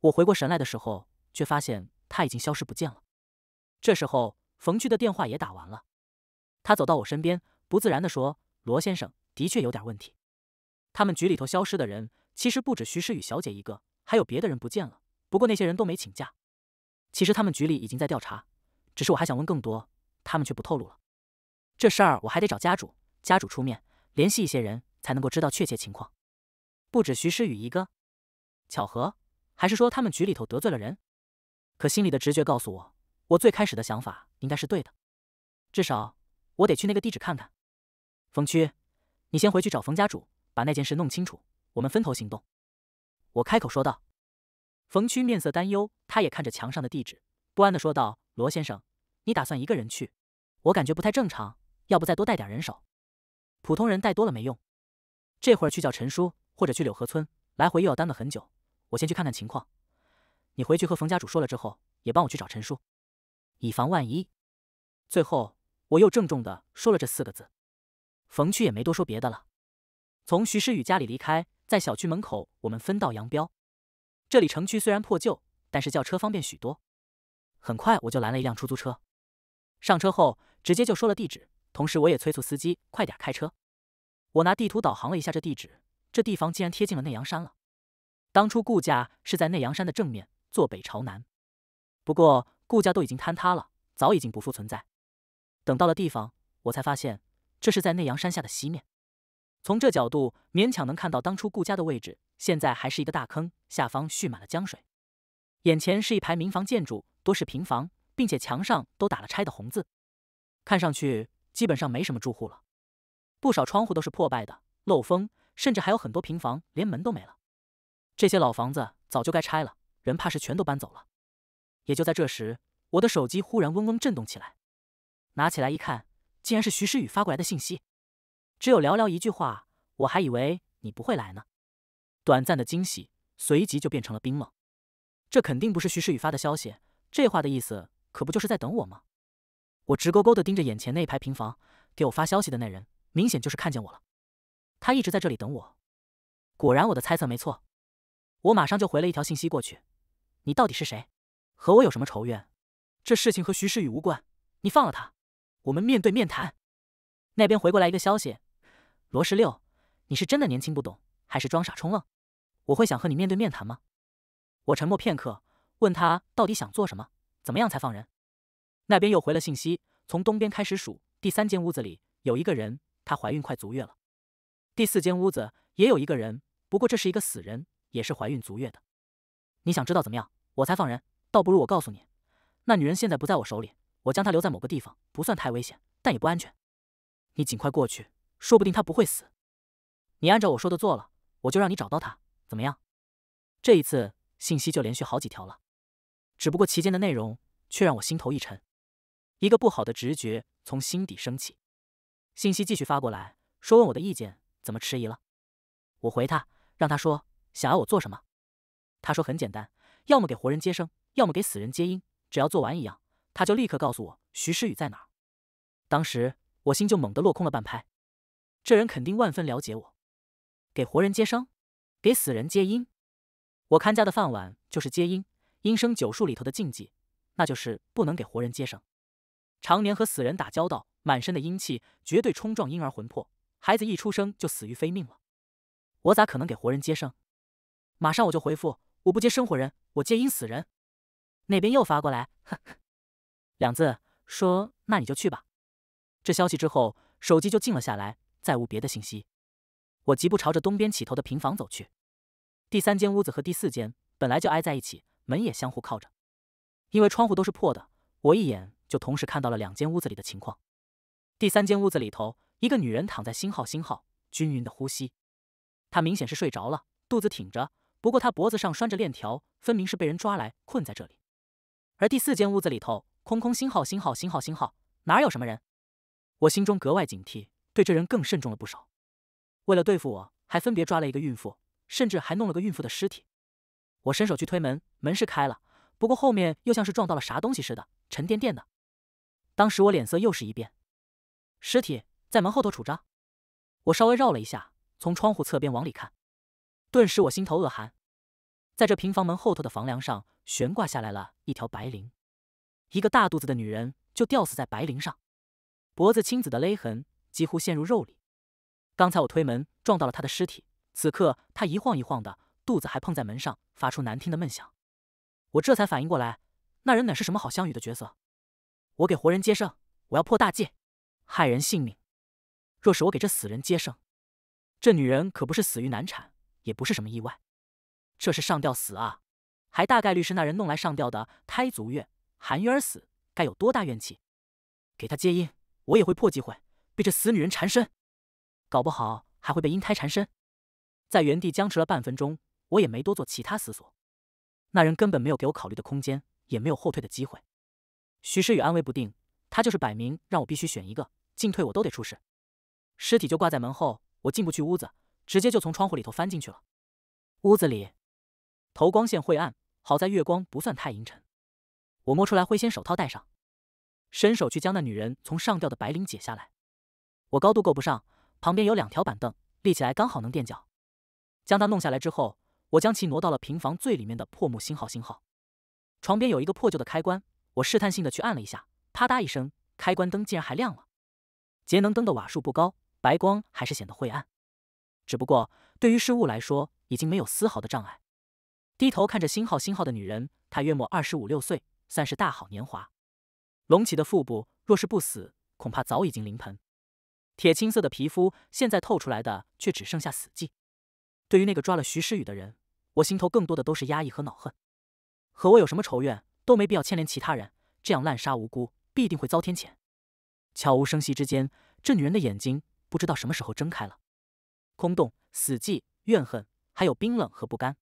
我回过神来的时候，却发现他已经消失不见了。这时候，冯局的电话也打完了。他走到我身边，不自然的说：“罗先生，的确有点问题。他们局里头消失的人，其实不止徐诗雨小姐一个，还有别的人不见了。”不过那些人都没请假，其实他们局里已经在调查，只是我还想问更多，他们却不透露了。这事儿我还得找家主，家主出面联系一些人才能够知道确切情况。不止徐诗雨一个，巧合，还是说他们局里头得罪了人？可心里的直觉告诉我，我最开始的想法应该是对的。至少我得去那个地址看看。冯区，你先回去找冯家主，把那件事弄清楚。我们分头行动。我开口说道。冯区面色担忧，他也看着墙上的地址，不安的说道：“罗先生，你打算一个人去？我感觉不太正常，要不再多带点人手？普通人带多了没用，这会儿去叫陈叔或者去柳河村，来回又要耽搁很久。我先去看看情况，你回去和冯家主说了之后，也帮我去找陈叔，以防万一。”最后，我又郑重的说了这四个字。冯区也没多说别的了。从徐诗雨家里离开，在小区门口，我们分道扬镳。这里城区虽然破旧，但是叫车方便许多。很快我就拦了一辆出租车，上车后直接就说了地址，同时我也催促司机快点开车。我拿地图导航了一下这地址，这地方竟然贴近了内阳山了。当初顾家是在内阳山的正面，坐北朝南。不过顾家都已经坍塌了，早已经不复存在。等到了地方，我才发现这是在内阳山下的西面。从这角度，勉强能看到当初顾家的位置，现在还是一个大坑，下方蓄满了江水。眼前是一排民房建筑，多是平房，并且墙上都打了拆的红字，看上去基本上没什么住户了。不少窗户都是破败的，漏风，甚至还有很多平房连门都没了。这些老房子早就该拆了，人怕是全都搬走了。也就在这时，我的手机忽然嗡嗡震动起来，拿起来一看，竟然是徐诗雨发过来的信息。只有寥寥一句话，我还以为你不会来呢。短暂的惊喜，随即就变成了冰冷。这肯定不是徐世宇发的消息。这话的意思，可不就是在等我吗？我直勾勾的盯着眼前那一排平房，给我发消息的那人，明显就是看见我了。他一直在这里等我。果然，我的猜测没错。我马上就回了一条信息过去：“你到底是谁？和我有什么仇怨？这事情和徐世宇无关。你放了他，我们面对面谈。”那边回过来一个消息。罗十六，你是真的年轻不懂，还是装傻充愣？我会想和你面对面谈吗？我沉默片刻，问他到底想做什么，怎么样才放人？那边又回了信息：从东边开始数，第三间屋子里有一个人，她怀孕快足月了；第四间屋子也有一个人，不过这是一个死人，也是怀孕足月的。你想知道怎么样我才放人？倒不如我告诉你，那女人现在不在我手里，我将她留在某个地方，不算太危险，但也不安全。你尽快过去。说不定他不会死，你按照我说的做了，我就让你找到他，怎么样？这一次信息就连续好几条了，只不过其间的内容却让我心头一沉，一个不好的直觉从心底升起。信息继续发过来，说问我的意见，怎么迟疑了？我回他，让他说想要我做什么。他说很简单，要么给活人接生，要么给死人接阴，只要做完一样，他就立刻告诉我徐诗雨在哪。当时我心就猛地落空了半拍。这人肯定万分了解我，给活人接生，给死人接阴。我看家的饭碗就是接阴，阴生九术里头的禁忌，那就是不能给活人接生。常年和死人打交道，满身的阴气绝对冲撞婴儿魂魄，孩子一出生就死于非命了。我咋可能给活人接生？马上我就回复，我不接生活人，我接阴死人。那边又发过来，呵，两字说那你就去吧。这消息之后，手机就静了下来。再无别的信息，我疾步朝着东边起头的平房走去。第三间屋子和第四间本来就挨在一起，门也相互靠着。因为窗户都是破的，我一眼就同时看到了两间屋子里的情况。第三间屋子里头，一个女人躺在星号星号，均匀的呼吸，她明显是睡着了，肚子挺着。不过她脖子上拴着链条，分明是被人抓来困在这里。而第四间屋子里头，空空星号星号星号星号，哪有什么人？我心中格外警惕。对这人更慎重了不少。为了对付我，还分别抓了一个孕妇，甚至还弄了个孕妇的尸体。我伸手去推门，门是开了，不过后面又像是撞到了啥东西似的，沉甸甸的。当时我脸色又是一变，尸体在门后头杵着。我稍微绕了一下，从窗户侧边往里看，顿时我心头恶寒。在这平房门后头的房梁上悬挂下来了一条白绫，一个大肚子的女人就吊死在白绫上，脖子青紫的勒痕。几乎陷入肉里。刚才我推门撞到了他的尸体，此刻他一晃一晃的，肚子还碰在门上，发出难听的闷响。我这才反应过来，那人哪是什么好相与的角色？我给活人接生，我要破大戒，害人性命。若是我给这死人接生，这女人可不是死于难产，也不是什么意外，这是上吊死啊！还大概率是那人弄来上吊的。胎足月，含冤而死，该有多大怨气？给他接阴，我也会破机会。被这死女人缠身，搞不好还会被阴胎缠身。在原地僵持了半分钟，我也没多做其他思索。那人根本没有给我考虑的空间，也没有后退的机会。徐诗雨安慰不定，他就是摆明让我必须选一个，进退我都得出事。尸体就挂在门后，我进不去屋子，直接就从窗户里头翻进去了。屋子里头光线晦暗，好在月光不算太阴沉。我摸出来灰仙手套戴上，伸手去将那女人从上吊的白绫解下来。我高度够不上，旁边有两条板凳，立起来刚好能垫脚，将它弄下来之后，我将其挪到了平房最里面的破木。星号星号床边有一个破旧的开关，我试探性的去按了一下，啪嗒一声，开关灯竟然还亮了。节能灯的瓦数不高，白光还是显得晦暗，只不过对于事物来说，已经没有丝毫的障碍。低头看着星号星号的女人，她约莫二十五六岁，算是大好年华，隆起的腹部，若是不死，恐怕早已经临盆。铁青色的皮肤，现在透出来的却只剩下死寂。对于那个抓了徐诗雨的人，我心头更多的都是压抑和恼恨。和我有什么仇怨，都没必要牵连其他人，这样滥杀无辜，必定会遭天谴。悄无声息之间，这女人的眼睛不知道什么时候睁开了，空洞、死寂、怨恨，还有冰冷和不甘。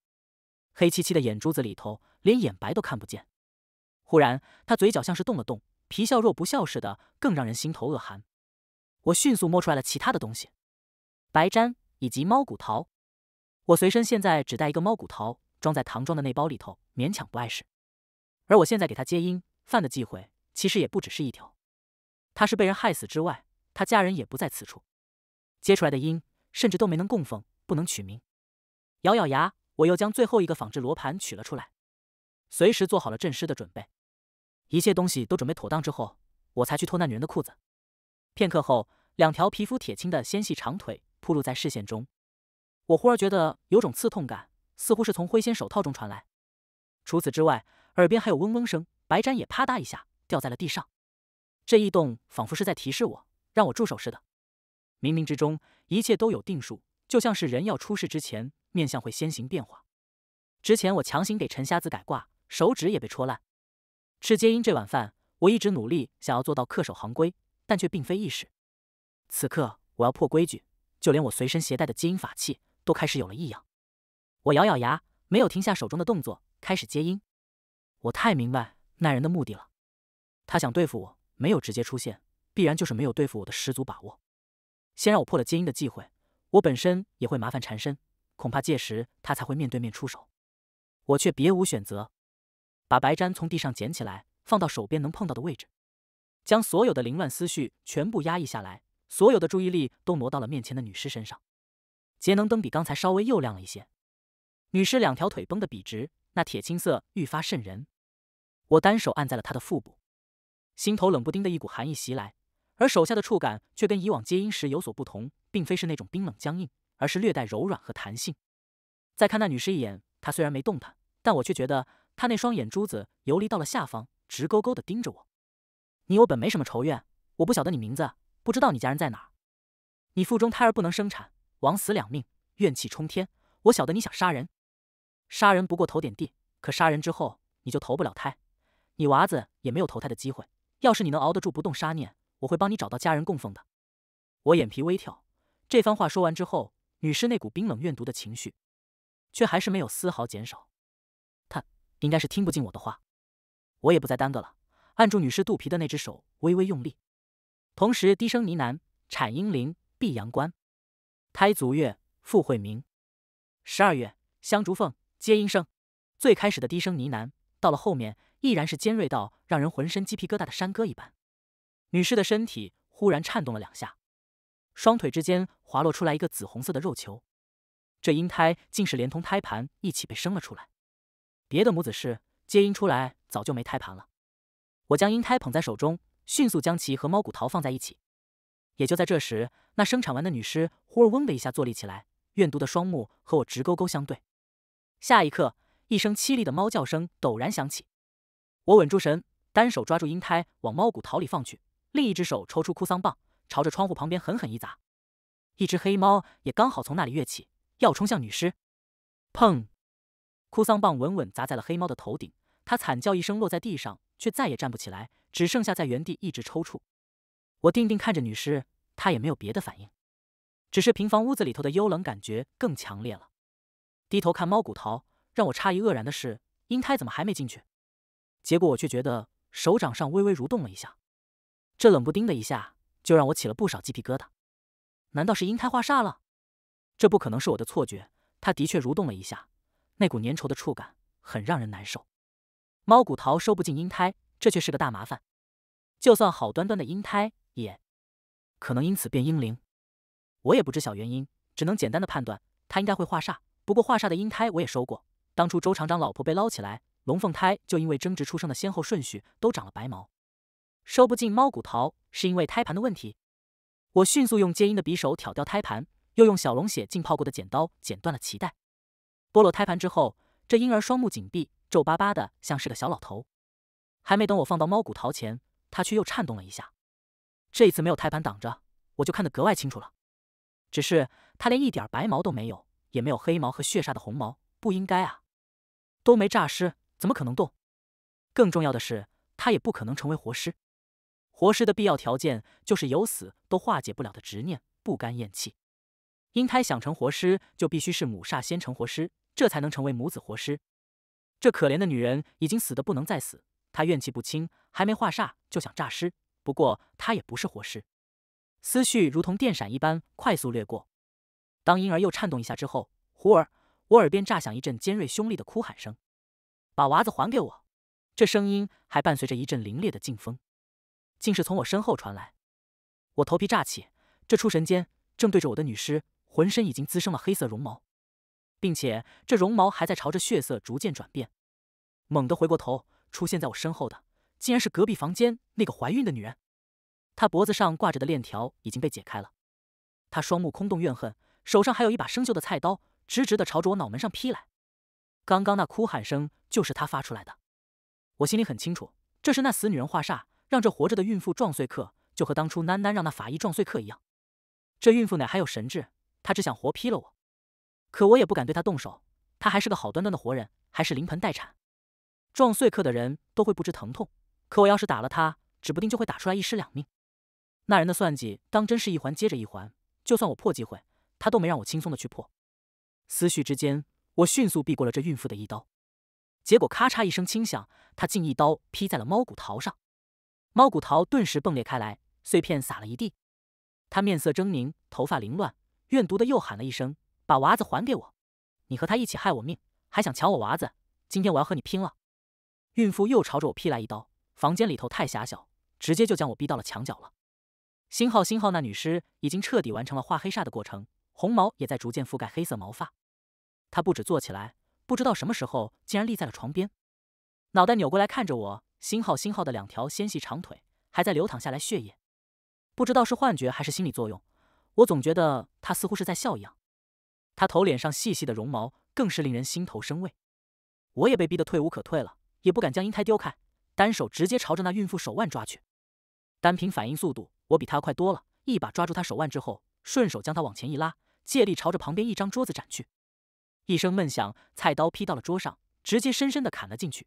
黑漆漆的眼珠子里头，连眼白都看不见。忽然，她嘴角像是动了动，皮笑肉不笑似的，更让人心头恶寒。我迅速摸出来了其他的东西，白毡以及猫骨桃。我随身现在只带一个猫骨桃，装在唐装的那包里头，勉强不碍事。而我现在给他接音犯的忌讳，其实也不只是一条。他是被人害死之外，他家人也不在此处。接出来的音甚至都没能供奉，不能取名。咬咬牙，我又将最后一个仿制罗盘取了出来，随时做好了阵尸的准备。一切东西都准备妥当之后，我才去脱那女人的裤子。片刻后，两条皮肤铁青的纤细长腿铺露在视线中，我忽而觉得有种刺痛感，似乎是从灰仙手套中传来。除此之外，耳边还有嗡嗡声，白毡也啪嗒一下掉在了地上。这异动仿佛是在提示我，让我住手似的。冥冥之中，一切都有定数，就像是人要出世之前，面相会先行变化。之前我强行给陈瞎子改卦，手指也被戳烂。吃接英这碗饭，我一直努力想要做到恪守行规。但却并非易事。此刻我要破规矩，就连我随身携带的接音法器都开始有了异样。我咬咬牙，没有停下手中的动作，开始接音。我太明白那人的目的了，他想对付我，没有直接出现，必然就是没有对付我的十足把握。先让我破了接音的忌讳，我本身也会麻烦缠身，恐怕届时他才会面对面出手。我却别无选择，把白毡从地上捡起来，放到手边能碰到的位置。将所有的凌乱思绪全部压抑下来，所有的注意力都挪到了面前的女尸身上。节能灯比刚才稍微又亮了一些。女尸两条腿绷得笔直，那铁青色愈发渗人。我单手按在了她的腹部，心头冷不丁的一股寒意袭来，而手下的触感却跟以往接阴时有所不同，并非是那种冰冷僵硬，而是略带柔软和弹性。再看那女尸一眼，她虽然没动弹，但我却觉得她那双眼珠子游离到了下方，直勾勾的盯着我。你我本没什么仇怨，我不晓得你名字，不知道你家人在哪。你腹中胎儿不能生产，枉死两命，怨气冲天。我晓得你想杀人，杀人不过头点地，可杀人之后你就投不了胎，你娃子也没有投胎的机会。要是你能熬得住不动杀念，我会帮你找到家人供奉的。我眼皮微跳，这番话说完之后，女尸那股冰冷怨毒的情绪，却还是没有丝毫减少。她应该是听不进我的话，我也不再耽搁了。按住女尸肚皮的那只手微微用力，同时低声呢喃：“产婴灵，闭阳关，胎足月，复会明。十二月，香烛奉，接婴生。”最开始的低声呢喃，到了后面，依然是尖锐到让人浑身鸡皮疙瘩的山歌一般。女尸的身体忽然颤动了两下，双腿之间滑落出来一个紫红色的肉球，这婴胎竟是连同胎盘一起被生了出来。别的母子是接婴出来，早就没胎盘了。我将婴胎捧在手中，迅速将其和猫骨桃放在一起。也就在这时，那生产完的女尸忽而“嗡”的一下坐立起来，怨毒的双目和我直勾勾相对。下一刻，一声凄厉的猫叫声陡然响起。我稳住神，单手抓住婴胎往猫骨桃里放去，另一只手抽出哭丧棒，朝着窗户旁边狠狠一砸。一只黑猫也刚好从那里跃起，要冲向女尸。砰！哭丧棒稳稳砸在了黑猫的头顶，它惨叫一声落在地上。却再也站不起来，只剩下在原地一直抽搐。我定定看着女尸，她也没有别的反应，只是平房屋子里头的幽冷感觉更强烈了。低头看猫骨头，让我诧异愕然的是，阴胎怎么还没进去？结果我却觉得手掌上微微蠕动了一下，这冷不丁的一下就让我起了不少鸡皮疙瘩。难道是阴胎化煞了？这不可能是我的错觉，它的确蠕动了一下，那股粘稠的触感很让人难受。猫骨桃收不进阴胎，这却是个大麻烦。就算好端端的阴胎，也可能因此变阴灵。我也不知晓原因，只能简单的判断，他应该会化煞。不过化煞的阴胎我也收过，当初周厂长老婆被捞起来，龙凤胎就因为争执出生的先后顺序，都长了白毛。收不进猫骨桃，是因为胎盘的问题。我迅速用接婴的匕首挑掉胎盘，又用小龙血浸泡过的剪刀剪断了脐带。剥落胎盘之后，这婴儿双目紧闭。皱巴巴的，像是个小老头。还没等我放到猫骨陶前，它却又颤动了一下。这一次没有胎盘挡着，我就看得格外清楚了。只是它连一点白毛都没有，也没有黑毛和血煞的红毛，不应该啊！都没诈尸，怎么可能动？更重要的是，它也不可能成为活尸。活尸的必要条件就是有死都化解不了的执念，不甘咽气。阴胎想成活尸，就必须是母煞先成活尸，这才能成为母子活尸。这可怜的女人已经死得不能再死，她怨气不轻，还没化煞就想诈尸。不过她也不是活尸。思绪如同电闪一般快速掠过。当婴儿又颤动一下之后，忽而我耳边炸响一阵尖锐凶厉的哭喊声：“把娃子还给我！”这声音还伴随着一阵凌冽的劲风，竟是从我身后传来。我头皮炸起，这出神间，正对着我的女尸，浑身已经滋生了黑色绒毛。并且这绒毛还在朝着血色逐渐转变。猛地回过头，出现在我身后的竟然是隔壁房间那个怀孕的女人。她脖子上挂着的链条已经被解开了。她双目空洞怨恨，手上还有一把生锈的菜刀，直直的朝着我脑门上劈来。刚刚那哭喊声就是她发出来的。我心里很清楚，这是那死女人化煞，让这活着的孕妇撞碎客，就和当初囡囡让那法医撞碎客一样。这孕妇哪还有神智？她只想活劈了我。可我也不敢对他动手，他还是个好端端的活人，还是临盆待产。撞碎客的人都会不知疼痛，可我要是打了他，指不定就会打出来一尸两命。那人的算计当真是一环接着一环，就算我破机会，他都没让我轻松的去破。思绪之间，我迅速避过了这孕妇的一刀，结果咔嚓一声轻响，他竟一刀劈在了猫骨桃上，猫骨桃顿时迸裂开来，碎片撒了一地。他面色狰狞，头发凌乱，怨毒的又喊了一声。把娃子还给我！你和他一起害我命，还想抢我娃子？今天我要和你拼了！孕妇又朝着我劈来一刀，房间里头太狭小，直接就将我逼到了墙角了。星号星号，那女尸已经彻底完成了化黑煞的过程，红毛也在逐渐覆盖黑色毛发。她不止坐起来，不知道什么时候竟然立在了床边，脑袋扭过来看着我。星号星号的两条纤细长腿还在流淌下来血液，不知道是幻觉还是心理作用，我总觉得她似乎是在笑一样。他头脸上细细的绒毛，更是令人心头生畏。我也被逼得退无可退了，也不敢将婴胎丢开，单手直接朝着那孕妇手腕抓去。单凭反应速度，我比他快多了。一把抓住他手腕之后，顺手将他往前一拉，借力朝着旁边一张桌子斩去。一声闷响，菜刀劈到了桌上，直接深深的砍了进去。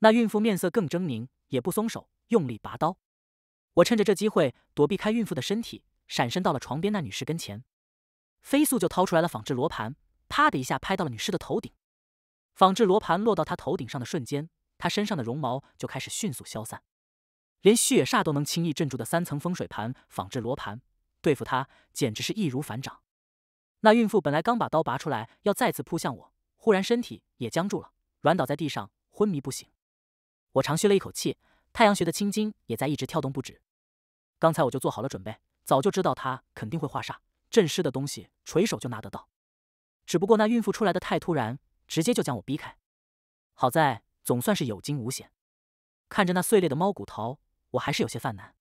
那孕妇面色更狰狞，也不松手，用力拔刀。我趁着这机会躲避开孕妇的身体，闪身到了床边那女士跟前。飞速就掏出来了仿制罗盘，啪的一下拍到了女尸的头顶。仿制罗盘落到她头顶上的瞬间，她身上的绒毛就开始迅速消散。连血煞都能轻易镇住的三层风水盘仿制罗盘，对付她简直是易如反掌。那孕妇本来刚把刀拔出来要再次扑向我，忽然身体也僵住了，软倒在地上，昏迷不醒。我长吁了一口气，太阳穴的青筋也在一直跳动不止。刚才我就做好了准备，早就知道她肯定会化煞。阵尸的东西，垂手就拿得到。只不过那孕妇出来的太突然，直接就将我逼开。好在总算是有惊无险。看着那碎裂的猫骨头，我还是有些犯难。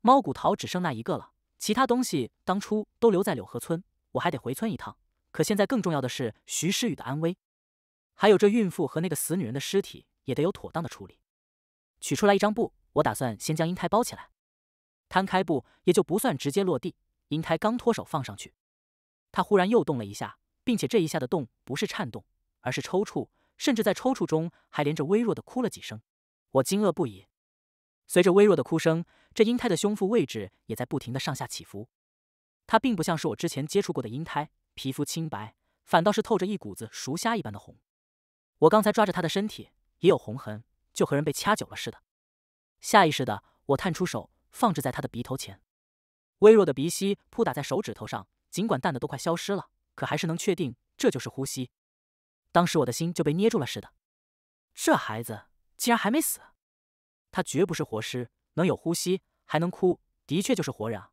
猫骨头只剩那一个了，其他东西当初都留在柳河村，我还得回村一趟。可现在更重要的是徐诗雨的安危，还有这孕妇和那个死女人的尸体也得有妥当的处理。取出来一张布，我打算先将婴胎包起来。摊开布，也就不算直接落地。婴胎刚脱手放上去，他忽然又动了一下，并且这一下的动不是颤动，而是抽搐，甚至在抽搐中还连着微弱的哭了几声。我惊愕不已。随着微弱的哭声，这婴胎的胸腹位置也在不停的上下起伏。他并不像是我之前接触过的婴胎，皮肤清白，反倒是透着一股子熟虾一般的红。我刚才抓着他的身体也有红痕，就和人被掐久了似的。下意识的，我探出手放置在他的鼻头前。微弱的鼻息扑打在手指头上，尽管淡的都快消失了，可还是能确定这就是呼吸。当时我的心就被捏住了似的。这孩子竟然还没死！他绝不是活尸，能有呼吸还能哭，的确就是活人啊！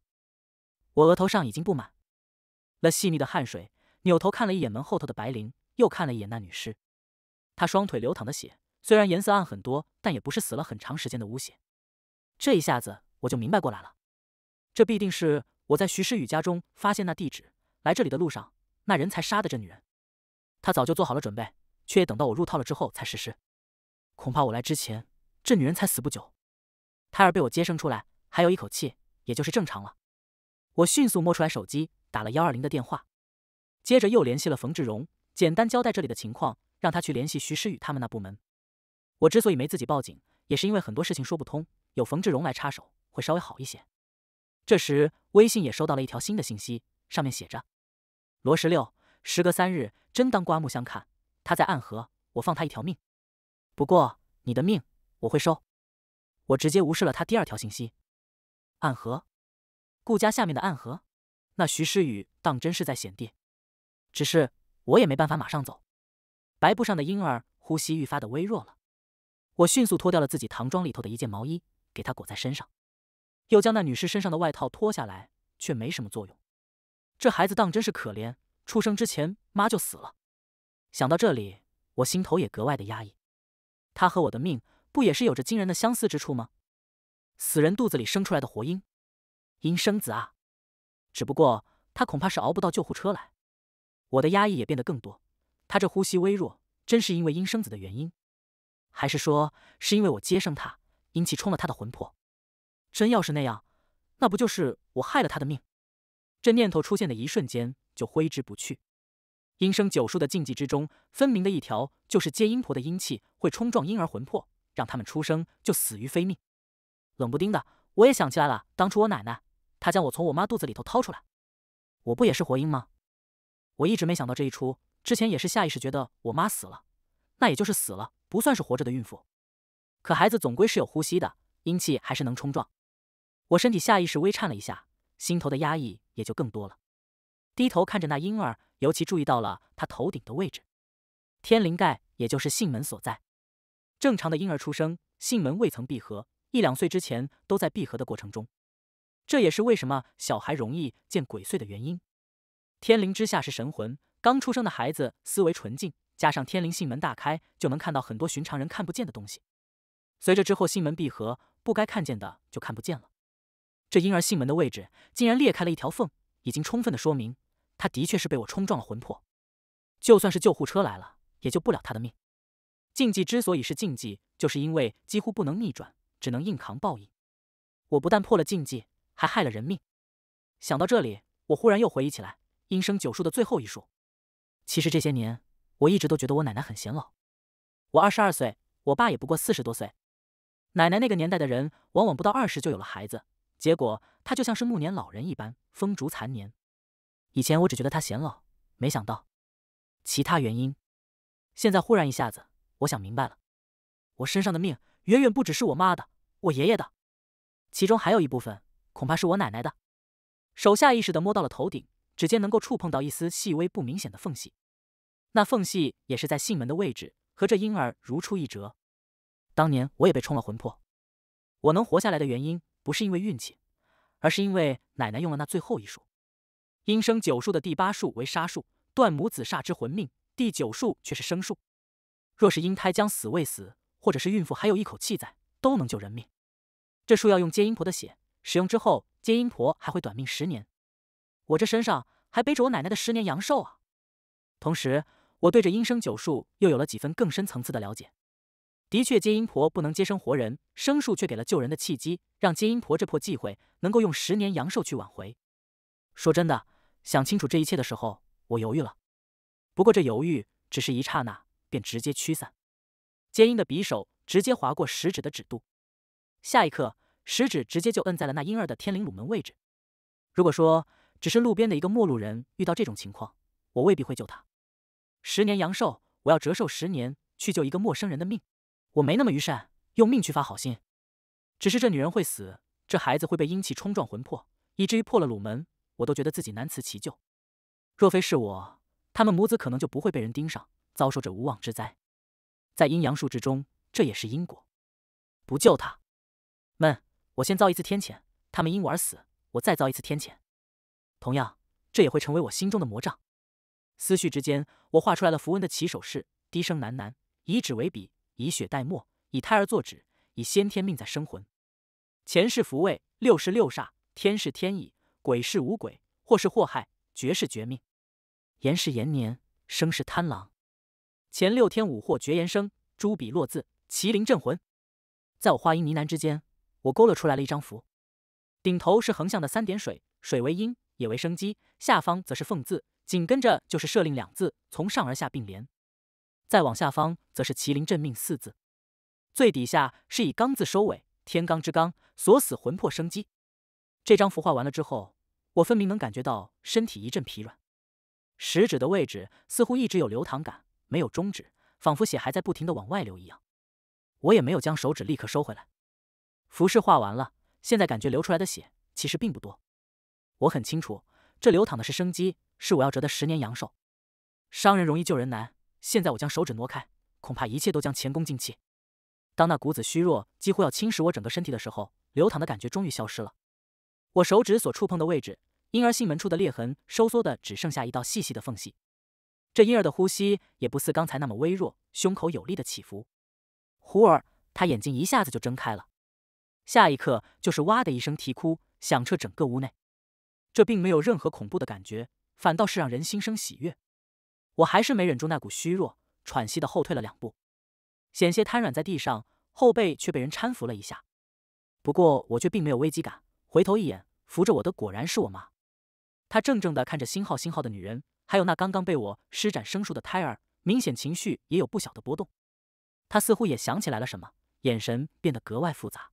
我额头上已经布满了细密的汗水，扭头看了一眼门后头的白灵，又看了一眼那女尸。她双腿流淌的血虽然颜色暗很多，但也不是死了很长时间的污血。这一下子我就明白过来了。这必定是我在徐诗雨家中发现那地址，来这里的路上，那人才杀的这女人。他早就做好了准备，却也等到我入套了之后才实施。恐怕我来之前，这女人才死不久。胎儿被我接生出来，还有一口气，也就是正常了。我迅速摸出来手机，打了幺二零的电话，接着又联系了冯志荣，简单交代这里的情况，让他去联系徐诗雨他们那部门。我之所以没自己报警，也是因为很多事情说不通，有冯志荣来插手会稍微好一些。这时，微信也收到了一条新的信息，上面写着：“罗十六，时隔三日，真当刮目相看。他在暗河，我放他一条命，不过你的命我会收。”我直接无视了他第二条信息。暗河，顾家下面的暗河，那徐诗雨当真是在险地。只是我也没办法马上走。白布上的婴儿呼吸愈发的微弱了，我迅速脱掉了自己唐装里头的一件毛衣，给他裹在身上。又将那女尸身上的外套脱下来，却没什么作用。这孩子当真是可怜，出生之前妈就死了。想到这里，我心头也格外的压抑。他和我的命不也是有着惊人的相似之处吗？死人肚子里生出来的活婴，婴生子啊！只不过他恐怕是熬不到救护车来。我的压抑也变得更多。他这呼吸微弱，真是因为婴生子的原因，还是说是因为我接生他，阴气冲了他的魂魄？真要是那样，那不就是我害了他的命？这念头出现的一瞬间就挥之不去。阴生九术的禁忌之中，分明的一条就是接阴婆的阴气会冲撞婴儿魂魄，让他们出生就死于非命。冷不丁的，我也想起来了，当初我奶奶她将我从我妈肚子里头掏出来，我不也是活婴吗？我一直没想到这一出，之前也是下意识觉得我妈死了，那也就是死了，不算是活着的孕妇。可孩子总归是有呼吸的，阴气还是能冲撞。我身体下意识微颤了一下，心头的压抑也就更多了。低头看着那婴儿，尤其注意到了他头顶的位置——天灵盖，也就是性门所在。正常的婴儿出生，性门未曾闭合，一两岁之前都在闭合的过程中。这也是为什么小孩容易见鬼祟的原因。天灵之下是神魂，刚出生的孩子思维纯净，加上天灵性门大开，就能看到很多寻常人看不见的东西。随着之后性门闭合，不该看见的就看不见了。这婴儿囟门的位置竟然裂开了一条缝，已经充分的说明，他的确是被我冲撞了魂魄。就算是救护车来了，也救不了他的命。禁忌之所以是禁忌，就是因为几乎不能逆转，只能硬扛报应。我不但破了禁忌，还害了人命。想到这里，我忽然又回忆起来，阴生九术的最后一术。其实这些年，我一直都觉得我奶奶很显老。我二十二岁，我爸也不过四十多岁。奶奶那个年代的人，往往不到二十就有了孩子。结果他就像是暮年老人一般风烛残年。以前我只觉得他显老，没想到其他原因。现在忽然一下子，我想明白了，我身上的命远远不只是我妈的、我爷爷的，其中还有一部分恐怕是我奶奶的。手下意识的摸到了头顶，指尖能够触碰到一丝细微不明显的缝隙，那缝隙也是在囟门的位置，和这婴儿如出一辙。当年我也被冲了魂魄，我能活下来的原因。不是因为运气，而是因为奶奶用了那最后一术。阴生九术的第八术为杀术，断母子煞之魂命；第九术却是生术。若是阴胎将死未死，或者是孕妇还有一口气在，都能救人命。这术要用接阴婆的血，使用之后，接阴婆还会短命十年。我这身上还背着我奶奶的十年阳寿啊！同时，我对着阴生九术又有了几分更深层次的了解。的确，接阴婆不能接生活人，生术却给了救人的契机，让接阴婆这破忌讳能够用十年阳寿去挽回。说真的，想清楚这一切的时候，我犹豫了。不过这犹豫只是一刹那，便直接驱散。接阴的匕首直接划过食指的指肚，下一刻，食指直接就摁在了那婴儿的天灵囟门位置。如果说只是路边的一个陌路人遇到这种情况，我未必会救他。十年阳寿，我要折寿十年去救一个陌生人的命。我没那么愚善，用命去发好心。只是这女人会死，这孩子会被阴气冲撞魂魄，以至于破了鲁门，我都觉得自己难辞其咎。若非是我，他们母子可能就不会被人盯上，遭受这无妄之灾。在阴阳术之中，这也是因果。不救他们，我先遭一次天谴，他们因我而死，我再遭一次天谴。同样，这也会成为我心中的魔障。思绪之间，我画出来了符文的起手式，低声喃喃，以指为笔。以血代墨，以胎儿作纸，以先天命在生魂。前世福位，六是六煞，天是天意，鬼是五鬼，祸是祸害，绝是绝命，延是延年，生是贪狼。前六天五祸绝延生，朱笔落字，麒麟镇魂。在我话音呢喃之间，我勾勒出来了一张符，顶头是横向的三点水，水为阴，也为生机；下方则是凤字，紧跟着就是赦令两字，从上而下并联。再往下方，则是“麒麟镇命”四字，最底下是以“刚”字收尾，天罡之刚，锁死魂魄生机。这张符画完了之后，我分明能感觉到身体一阵疲软，食指的位置似乎一直有流淌感，没有中指，仿佛血还在不停的往外流一样。我也没有将手指立刻收回来。符饰画完了，现在感觉流出来的血其实并不多。我很清楚，这流淌的是生机，是我要折的十年阳寿。伤人容易，救人难。现在我将手指挪开，恐怕一切都将前功尽弃。当那股子虚弱，几乎要侵蚀我整个身体的时候，流淌的感觉终于消失了。我手指所触碰的位置，婴儿心门处的裂痕收缩的只剩下一道细细的缝隙。这婴儿的呼吸也不似刚才那么微弱，胸口有力的起伏。忽而，他眼睛一下子就睁开了。下一刻，就是哇的一声啼哭，响彻整个屋内。这并没有任何恐怖的感觉，反倒是让人心生喜悦。我还是没忍住那股虚弱，喘息的后退了两步，险些瘫软在地上，后背却被人搀扶了一下。不过我却并没有危机感，回头一眼，扶着我的果然是我妈。她怔怔的看着星号星号的女人，还有那刚刚被我施展生术的胎儿，明显情绪也有不小的波动。她似乎也想起来了什么，眼神变得格外复杂。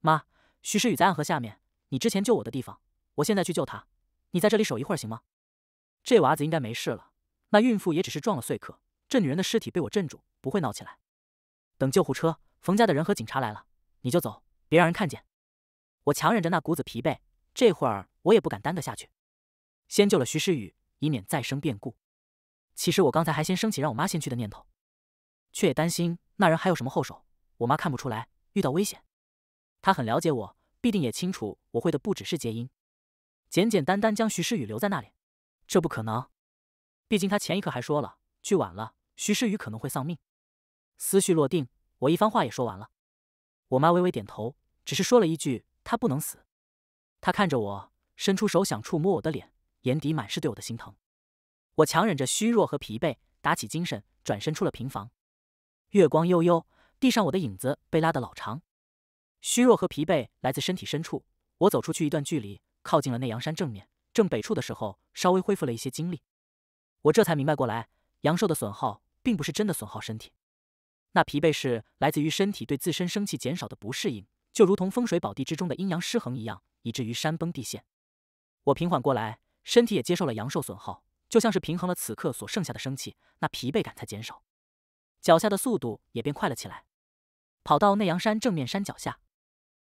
妈，徐诗雨在暗河下面，你之前救我的地方，我现在去救他，你在这里守一会儿行吗？这娃子应该没事了。那孕妇也只是撞了碎客，这女人的尸体被我镇住，不会闹起来。等救护车，冯家的人和警察来了，你就走，别让人看见。我强忍着那股子疲惫，这会儿我也不敢耽搁下去，先救了徐诗雨，以免再生变故。其实我刚才还先升起让我妈先去的念头，却也担心那人还有什么后手，我妈看不出来，遇到危险，她很了解我，必定也清楚我会的不只是结音。简简单单将徐诗雨留在那里，这不可能。毕竟他前一刻还说了，去晚了，徐诗雨可能会丧命。思绪落定，我一番话也说完了。我妈微微点头，只是说了一句：“他不能死。”她看着我，伸出手想触摸我的脸，眼底满是对我的心疼。我强忍着虚弱和疲惫，打起精神，转身出了平房。月光悠悠，地上我的影子被拉得老长。虚弱和疲惫来自身体深处。我走出去一段距离，靠近了内阳山正面正北处的时候，稍微恢复了一些精力。我这才明白过来，阳寿的损耗并不是真的损耗身体，那疲惫是来自于身体对自身生气减少的不适应，就如同风水宝地之中的阴阳失衡一样，以至于山崩地陷。我平缓过来，身体也接受了阳寿损耗，就像是平衡了此刻所剩下的生气，那疲惫感才减少，脚下的速度也变快了起来。跑到内阳山正面山脚下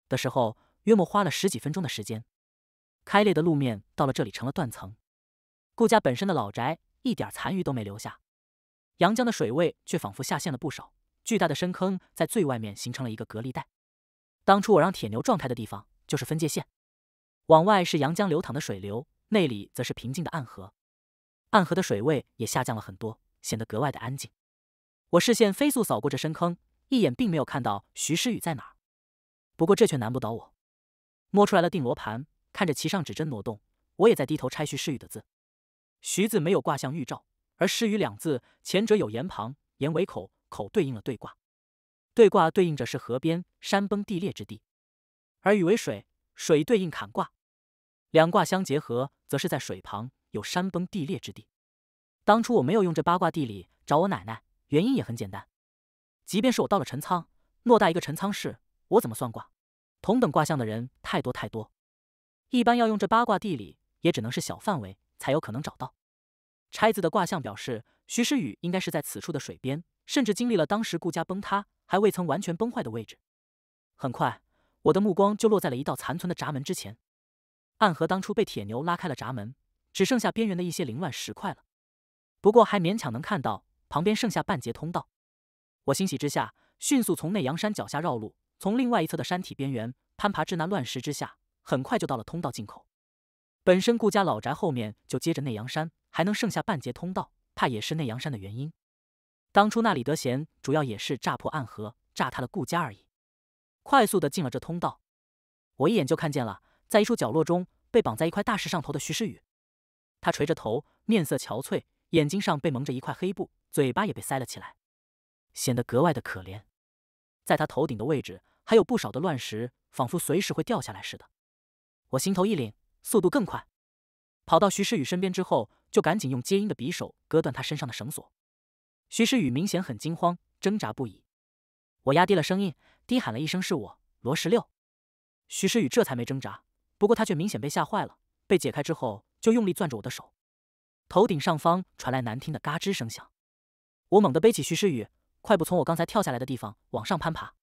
的时候，约莫花了十几分钟的时间。开裂的路面到了这里成了断层，顾家本身的老宅。一点残余都没留下，阳江的水位却仿佛下陷了不少，巨大的深坑在最外面形成了一个隔离带。当初我让铁牛状态的地方就是分界线，往外是阳江流淌的水流，内里则是平静的暗河。暗河的水位也下降了很多，显得格外的安静。我视线飞速扫过这深坑，一眼并没有看到徐诗雨在哪，不过这却难不倒我。摸出来了定罗盘，看着其上指针挪动，我也在低头拆徐诗雨的字。徐字没有卦象预兆，而诗与两字，前者有言旁，言为口，口对应了对卦；对卦对应着是河边山崩地裂之地，而雨为水，水对应坎卦，两卦相结合，则是在水旁有山崩地裂之地。当初我没有用这八卦地理找我奶奶，原因也很简单，即便是我到了陈仓，偌大一个陈仓市，我怎么算卦？同等卦象的人太多太多，一般要用这八卦地理，也只能是小范围。才有可能找到。拆字的卦象表示，徐诗雨应该是在此处的水边，甚至经历了当时顾家崩塌还未曾完全崩坏的位置。很快，我的目光就落在了一道残存的闸门之前。暗河当初被铁牛拉开了闸门，只剩下边缘的一些凌乱石块了。不过还勉强能看到旁边剩下半截通道。我欣喜之下，迅速从内阳山脚下绕路，从另外一侧的山体边缘攀爬至那乱石之下，很快就到了通道尽口。本身顾家老宅后面就接着内阳山，还能剩下半截通道，怕也是内阳山的原因。当初那李德贤主要也是炸破暗河，炸塌了顾家而已。快速的进了这通道，我一眼就看见了，在一处角落中被绑在一块大石上头的徐诗雨。他垂着头，面色憔悴，眼睛上被蒙着一块黑布，嘴巴也被塞了起来，显得格外的可怜。在他头顶的位置还有不少的乱石，仿佛随时会掉下来似的。我心头一凛。速度更快，跑到徐诗雨身边之后，就赶紧用接音的匕首割断他身上的绳索。徐诗雨明显很惊慌，挣扎不已。我压低了声音，低喊了一声：“是我，罗十六。”徐诗雨这才没挣扎，不过他却明显被吓坏了。被解开之后，就用力攥着我的手。头顶上方传来难听的嘎吱声响，我猛地背起徐诗雨，快步从我刚才跳下来的地方往上攀爬。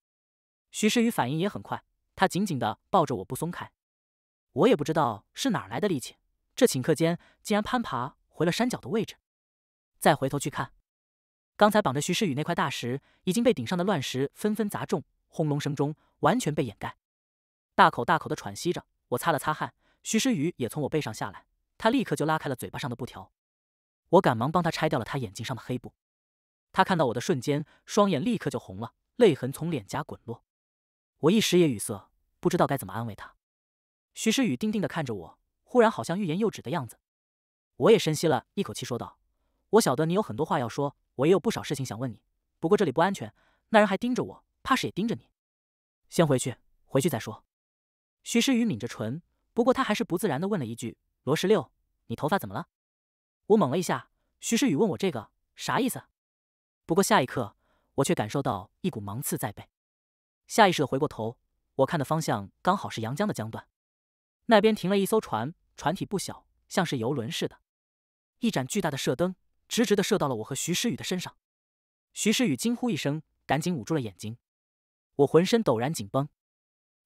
徐诗雨反应也很快，他紧紧的抱着我不松开。我也不知道是哪来的力气，这顷刻间竟然攀爬回了山脚的位置。再回头去看，刚才绑着徐诗雨那块大石已经被顶上的乱石纷纷砸中，轰隆声中完全被掩盖。大口大口的喘息着，我擦了擦汗。徐诗雨也从我背上下来，他立刻就拉开了嘴巴上的布条。我赶忙帮他拆掉了他眼睛上的黑布。他看到我的瞬间，双眼立刻就红了，泪痕从脸颊滚落。我一时也语塞，不知道该怎么安慰他。徐诗雨定定的看着我，忽然好像欲言又止的样子。我也深吸了一口气，说道：“我晓得你有很多话要说，我也有不少事情想问你。不过这里不安全，那人还盯着我，怕是也盯着你。先回去，回去再说。”徐诗雨抿着唇，不过他还是不自然的问了一句：“罗十六，你头发怎么了？”我懵了一下，徐诗雨问我这个啥意思？不过下一刻，我却感受到一股芒刺在背，下意识的回过头，我看的方向刚好是阳江的江段。那边停了一艘船，船体不小，像是游轮似的。一盏巨大的射灯直直的射到了我和徐诗雨的身上。徐诗雨惊呼一声，赶紧捂住了眼睛。我浑身陡然紧绷，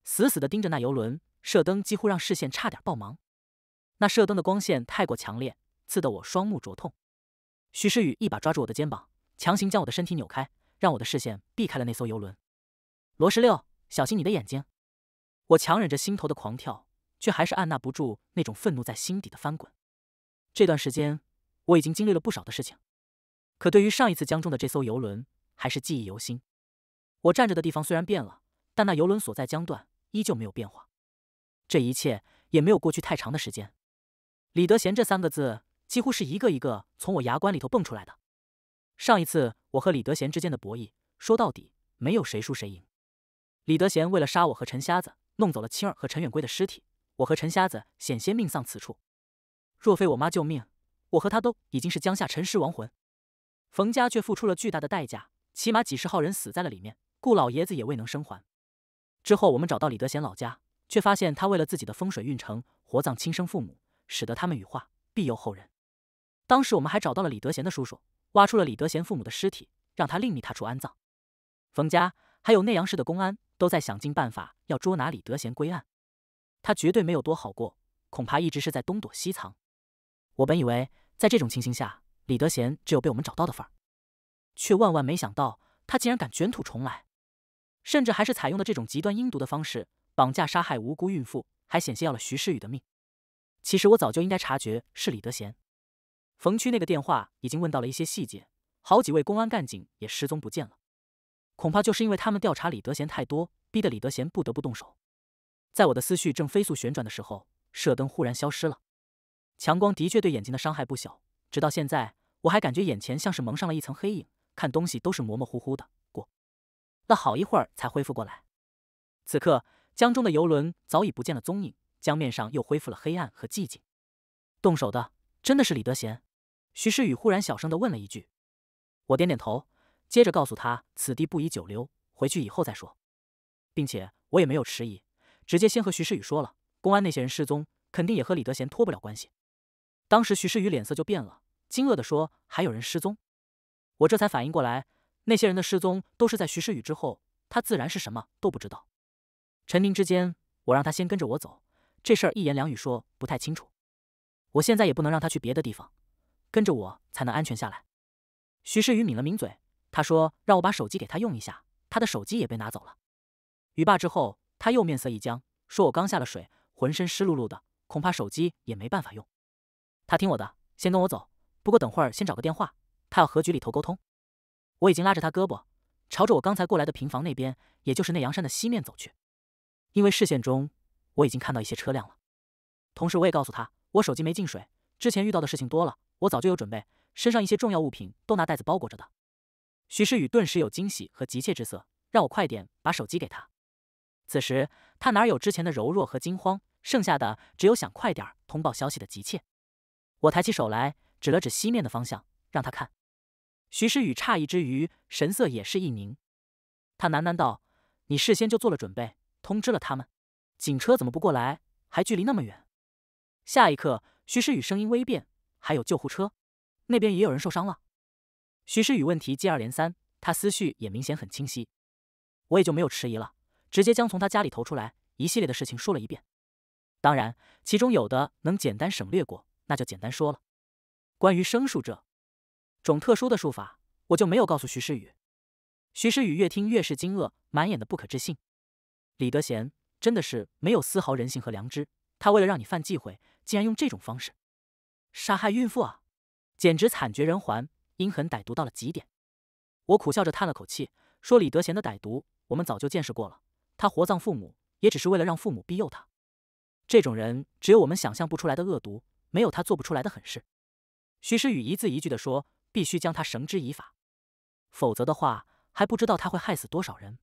死死的盯着那游轮。射灯几乎让视线差点爆盲，那射灯的光线太过强烈，刺得我双目灼痛。徐诗雨一把抓住我的肩膀，强行将我的身体扭开，让我的视线避开了那艘游轮。罗十六，小心你的眼睛！我强忍着心头的狂跳。却还是按捺不住那种愤怒在心底的翻滚。这段时间我已经经历了不少的事情，可对于上一次江中的这艘游轮，还是记忆犹新。我站着的地方虽然变了，但那游轮所在江段依旧没有变化。这一切也没有过去太长的时间。李德贤这三个字几乎是一个一个从我牙关里头蹦出来的。上一次我和李德贤之间的博弈，说到底没有谁输谁赢。李德贤为了杀我和陈瞎子，弄走了青儿和陈远贵的尸体。我和陈瞎子险些命丧此处，若非我妈救命，我和他都已经是江夏沉尸亡魂。冯家却付出了巨大的代价，起码几十号人死在了里面，顾老爷子也未能生还。之后，我们找到李德贤老家，却发现他为了自己的风水运程，活葬亲生父母，使得他们羽化必有后人。当时，我们还找到了李德贤的叔叔，挖出了李德贤父母的尸体，让他另觅他处安葬。冯家还有内阳市的公安，都在想尽办法要捉拿李德贤归案。他绝对没有多好过，恐怕一直是在东躲西藏。我本以为在这种情形下，李德贤只有被我们找到的份儿，却万万没想到他竟然敢卷土重来，甚至还是采用了这种极端阴毒的方式，绑架杀害无辜孕妇，还险些要了徐世宇的命。其实我早就应该察觉是李德贤。冯区那个电话已经问到了一些细节，好几位公安干警也失踪不见了，恐怕就是因为他们调查李德贤太多，逼得李德贤不得不动手。在我的思绪正飞速旋转的时候，射灯忽然消失了。强光的确对眼睛的伤害不小，直到现在我还感觉眼前像是蒙上了一层黑影，看东西都是模模糊糊的。过了好一会儿才恢复过来。此刻江中的游轮早已不见了踪影，江面上又恢复了黑暗和寂静。动手的真的是李德贤？徐诗雨忽然小声的问了一句。我点点头，接着告诉他：“此地不宜久留，回去以后再说。”并且我也没有迟疑。直接先和徐诗雨说了，公安那些人失踪，肯定也和李德贤脱不了关系。当时徐诗雨脸色就变了，惊愕地说：“还有人失踪？”我这才反应过来，那些人的失踪都是在徐诗雨之后，他自然是什么都不知道。陈宁之间，我让他先跟着我走，这事儿一言两语说不太清楚。我现在也不能让他去别的地方，跟着我才能安全下来。徐诗雨抿了抿嘴，他说：“让我把手机给他用一下，他的手机也被拿走了。”雨罢之后。他又面色一僵，说：“我刚下了水，浑身湿漉漉的，恐怕手机也没办法用。”他听我的，先跟我走。不过等会儿先找个电话，他要和局里头沟通。我已经拉着他胳膊，朝着我刚才过来的平房那边，也就是那阳山的西面走去。因为视线中我已经看到一些车辆了。同时我也告诉他，我手机没进水，之前遇到的事情多了，我早就有准备，身上一些重要物品都拿袋子包裹着的。徐诗雨顿时有惊喜和急切之色，让我快点把手机给他。此时他哪有之前的柔弱和惊慌，剩下的只有想快点儿通报消息的急切。我抬起手来，指了指西面的方向，让他看。徐诗雨诧异之余，神色也是一凝。他喃喃道：“你事先就做了准备，通知了他们，警车怎么不过来，还距离那么远？”下一刻，徐诗雨声音微变：“还有救护车，那边也有人受伤了。”徐诗雨问题接二连三，他思绪也明显很清晰。我也就没有迟疑了。直接将从他家里投出来一系列的事情说了一遍，当然，其中有的能简单省略过，那就简单说了。关于生术这种特殊的术法，我就没有告诉徐诗雨。徐诗雨越听越是惊愕，满眼的不可置信。李德贤真的是没有丝毫人性和良知，他为了让你犯忌讳，竟然用这种方式杀害孕妇啊，简直惨绝人寰，阴狠歹毒到了极点。我苦笑着叹了口气，说：“李德贤的歹毒，我们早就见识过了。”他活葬父母，也只是为了让父母庇佑他。这种人只有我们想象不出来的恶毒，没有他做不出来的狠事。徐诗雨一字一句地说：“必须将他绳之以法，否则的话，还不知道他会害死多少人。”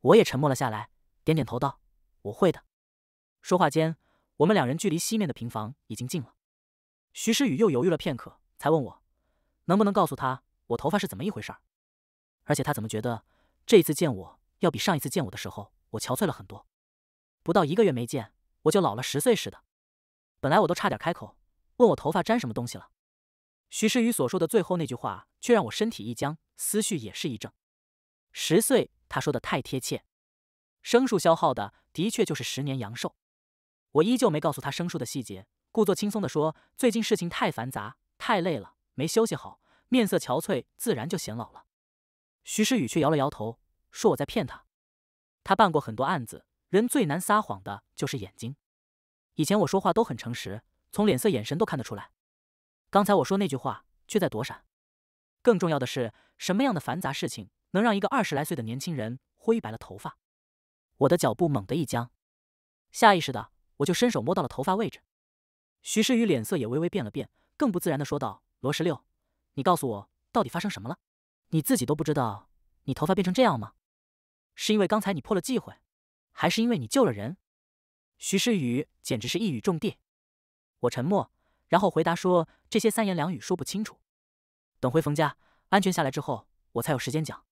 我也沉默了下来，点点头道：“我会的。”说话间，我们两人距离西面的平房已经近了。徐诗雨又犹豫了片刻，才问我：“能不能告诉他我头发是怎么一回事？而且他怎么觉得这一次见我要比上一次见我的时候？”我憔悴了很多，不到一个月没见，我就老了十岁似的。本来我都差点开口问我头发沾什么东西了，徐诗雨所说的最后那句话却让我身体一僵，思绪也是一怔。十岁，他说的太贴切，生数消耗的的确就是十年阳寿。我依旧没告诉他生数的细节，故作轻松的说：“最近事情太繁杂，太累了，没休息好，面色憔悴，自然就显老了。”徐诗雨却摇了摇头，说：“我在骗他。”他办过很多案子，人最难撒谎的就是眼睛。以前我说话都很诚实，从脸色、眼神都看得出来。刚才我说那句话，却在躲闪。更重要的是，什么样的繁杂事情能让一个二十来岁的年轻人灰白了头发？我的脚步猛地一僵，下意识的我就伸手摸到了头发位置。徐世宇脸色也微微变了变，更不自然的说道：“罗十六，你告诉我到底发生什么了？你自己都不知道，你头发变成这样吗？”是因为刚才你破了忌讳，还是因为你救了人？徐诗雨简直是一语中的。我沉默，然后回答说：“这些三言两语说不清楚，等回冯家安全下来之后，我才有时间讲。”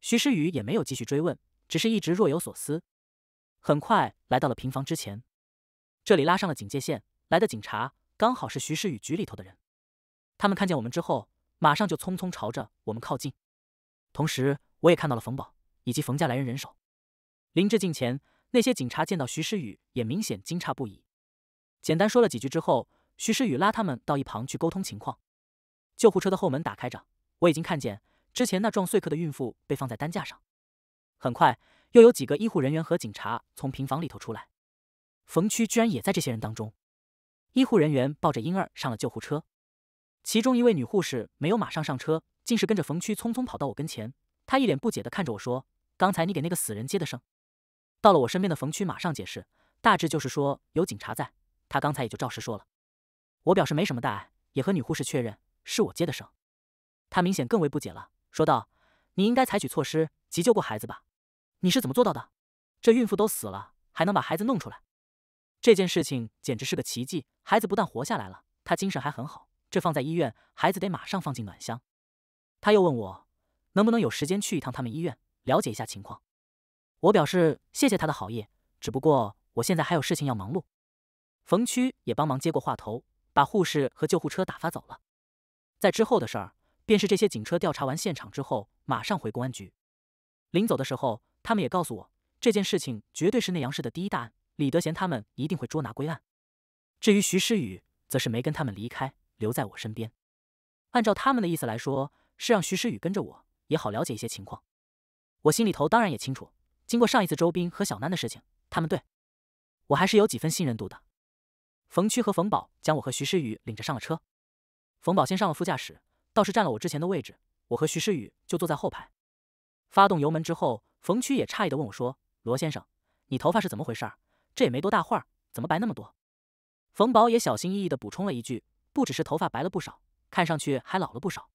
徐诗雨也没有继续追问，只是一直若有所思。很快来到了平房之前，这里拉上了警戒线，来的警察刚好是徐诗雨局里头的人。他们看见我们之后，马上就匆匆朝着我们靠近，同时我也看到了冯宝。以及冯家来人人手，临至近前，那些警察见到徐诗雨也明显惊诧不已。简单说了几句之后，徐诗雨拉他们到一旁去沟通情况。救护车的后门打开着，我已经看见之前那撞碎客的孕妇被放在担架上。很快，又有几个医护人员和警察从平房里头出来。冯区居然也在这些人当中。医护人员抱着婴儿上了救护车，其中一位女护士没有马上上车，竟是跟着冯区匆匆跑到我跟前。他一脸不解地看着我说：“刚才你给那个死人接的生。”到了我身边的冯区马上解释，大致就是说有警察在，他刚才也就照实说了。我表示没什么大碍，也和女护士确认是我接的生。他明显更为不解了，说道：“你应该采取措施急救过孩子吧？你是怎么做到的？这孕妇都死了，还能把孩子弄出来？这件事情简直是个奇迹！孩子不但活下来了，他精神还很好。这放在医院，孩子得马上放进暖箱。”他又问我。能不能有时间去一趟他们医院，了解一下情况？我表示谢谢他的好意，只不过我现在还有事情要忙碌。冯区也帮忙接过话头，把护士和救护车打发走了。在之后的事儿，便是这些警车调查完现场之后，马上回公安局。临走的时候，他们也告诉我，这件事情绝对是内阳市的第一大案，李德贤他们一定会捉拿归案。至于徐诗雨，则是没跟他们离开，留在我身边。按照他们的意思来说，是让徐诗雨跟着我。也好了解一些情况，我心里头当然也清楚。经过上一次周斌和小南的事情，他们对我还是有几分信任度的。冯区和冯宝将我和徐诗雨领着上了车，冯宝先上了副驾驶，倒是占了我之前的位置。我和徐诗雨就坐在后排。发动油门之后，冯区也诧异的问我说：“罗先生，你头发是怎么回事？这也没多大会儿，怎么白那么多？”冯宝也小心翼翼的补充了一句：“不只是头发白了不少，看上去还老了不少。”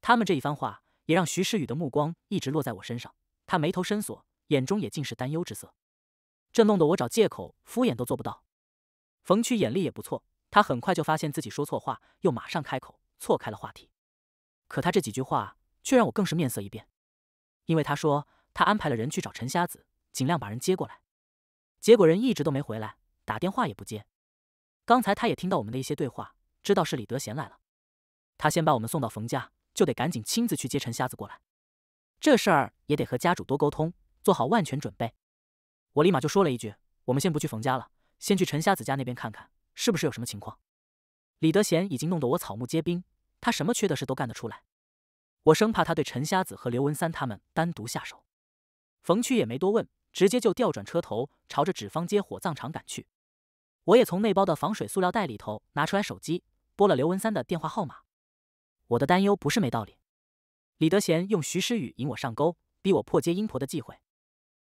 他们这一番话。也让徐诗雨的目光一直落在我身上，他眉头深锁，眼中也尽是担忧之色。这弄得我找借口敷衍都做不到。冯曲眼力也不错，他很快就发现自己说错话，又马上开口错开了话题。可他这几句话却让我更是面色一变，因为他说他安排了人去找陈瞎子，尽量把人接过来，结果人一直都没回来，打电话也不接。刚才他也听到我们的一些对话，知道是李德贤来了，他先把我们送到冯家。就得赶紧亲自去接陈瞎子过来，这事儿也得和家主多沟通，做好万全准备。我立马就说了一句：“我们先不去冯家了，先去陈瞎子家那边看看，是不是有什么情况。”李德贤已经弄得我草木皆兵，他什么缺德事都干得出来，我生怕他对陈瞎子和刘文三他们单独下手。冯区也没多问，直接就调转车头，朝着纸坊街火葬场赶去。我也从内包的防水塑料袋里头拿出来手机，拨了刘文三的电话号码。我的担忧不是没道理。李德贤用徐诗雨引我上钩，逼我破接阴婆的忌讳，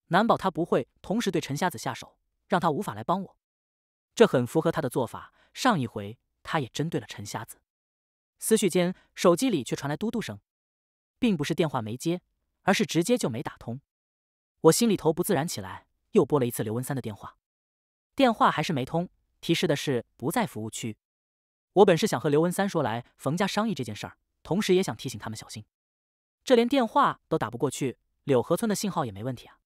难保他不会同时对陈瞎子下手，让他无法来帮我。这很符合他的做法。上一回他也针对了陈瞎子。思绪间，手机里却传来嘟嘟声，并不是电话没接，而是直接就没打通。我心里头不自然起来，又拨了一次刘文三的电话，电话还是没通，提示的是不在服务区。我本是想和刘文三说来冯家商议这件事儿，同时也想提醒他们小心。这连电话都打不过去，柳河村的信号也没问题啊！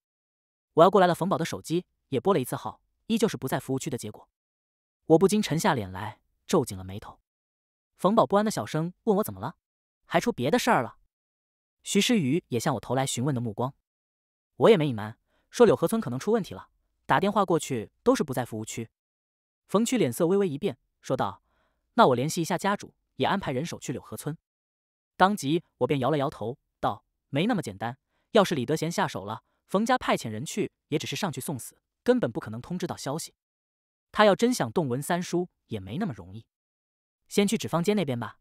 我要过来了，冯宝的手机也拨了一次号，依旧是不在服务区的结果。我不禁沉下脸来，皱紧了眉头。冯宝不安的小声问我怎么了，还出别的事儿了？徐诗雨也向我投来询问的目光。我也没隐瞒，说柳河村可能出问题了，打电话过去都是不在服务区。冯区脸色微微一变，说道。那我联系一下家主，也安排人手去柳河村。当即，我便摇了摇头，道：“没那么简单。要是李德贤下手了，冯家派遣人去，也只是上去送死，根本不可能通知到消息。他要真想动文三叔，也没那么容易。先去纸坊街那边吧。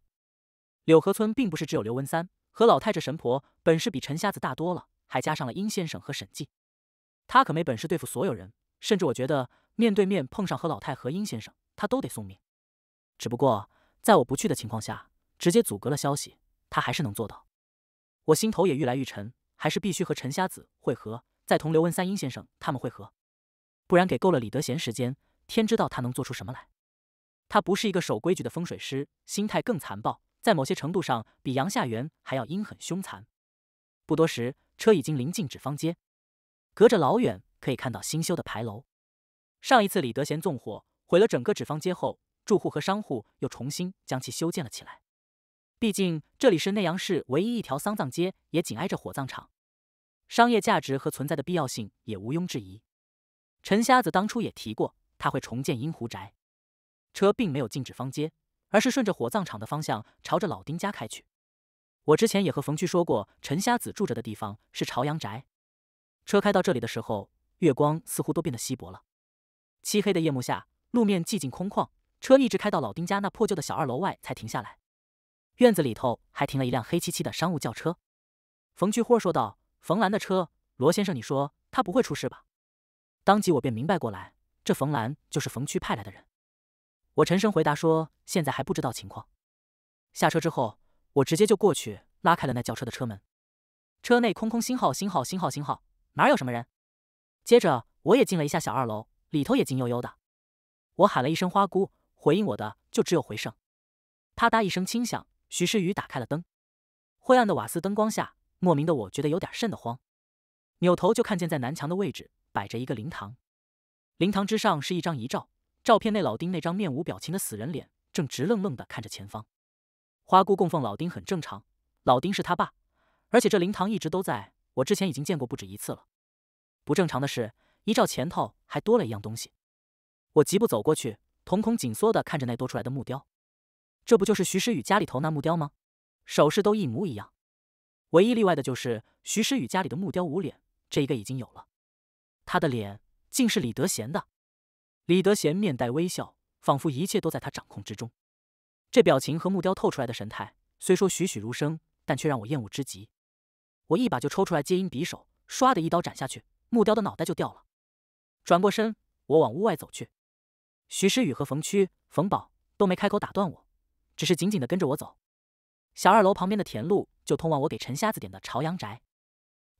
柳河村并不是只有刘文三和老太这神婆，本事比陈瞎子大多了，还加上了殷先生和沈记，他可没本事对付所有人。甚至，我觉得面对面碰上和老太和殷先生，他都得送命。”只不过在我不去的情况下，直接阻隔了消息，他还是能做到。我心头也愈来愈沉，还是必须和陈瞎子会合，再同刘文三英先生他们会合，不然给够了李德贤时间，天知道他能做出什么来。他不是一个守规矩的风水师，心态更残暴，在某些程度上比杨夏元还要阴狠凶残。不多时，车已经临近纸坊街，隔着老远可以看到新修的牌楼。上一次李德贤纵火毁了整个纸坊街后。住户和商户又重新将其修建了起来，毕竟这里是内阳市唯一一条丧葬街，也紧挨着火葬场，商业价值和存在的必要性也毋庸置疑。陈瞎子当初也提过，他会重建阴湖宅。车并没有禁止方街，而是顺着火葬场的方向朝着老丁家开去。我之前也和冯区说过，陈瞎子住着的地方是朝阳宅。车开到这里的时候，月光似乎都变得稀薄了，漆黑的夜幕下，路面寂静空旷。车一直开到老丁家那破旧的小二楼外才停下来，院子里头还停了一辆黑漆漆的商务轿车。冯去霍说道：“冯兰的车，罗先生，你说他不会出事吧？”当即我便明白过来，这冯兰就是冯区派来的人。我沉声回答说：“现在还不知道情况。”下车之后，我直接就过去拉开了那轿车的车门，车内空空。星号星号星号星号，哪有什么人？接着我也进了一下小二楼，里头也静悠悠的。我喊了一声“花姑”。回应我的就只有回声，啪嗒一声轻响，徐诗雨打开了灯。灰暗的瓦斯灯光下，莫名的我觉得有点瘆得慌。扭头就看见在南墙的位置摆着一个灵堂，灵堂之上是一张遗照，照片内老丁那张面无表情的死人脸正直愣愣的看着前方。花姑供奉老丁很正常，老丁是他爸，而且这灵堂一直都在，我之前已经见过不止一次了。不正常的是，遗照前头还多了一样东西。我疾步走过去。瞳孔紧缩的看着那多出来的木雕，这不就是徐诗雨家里头那木雕吗？首饰都一模一样，唯一例外的就是徐诗雨家里的木雕无脸，这一个已经有了，他的脸竟是李德贤的。李德贤面带微笑，仿佛一切都在他掌控之中。这表情和木雕透出来的神态，虽说栩栩如生，但却让我厌恶之极。我一把就抽出来接音匕首，唰的一刀斩下去，木雕的脑袋就掉了。转过身，我往屋外走去。徐诗雨和冯区、冯宝都没开口打断我，只是紧紧的跟着我走。小二楼旁边的田路就通往我给陈瞎子点的朝阳宅，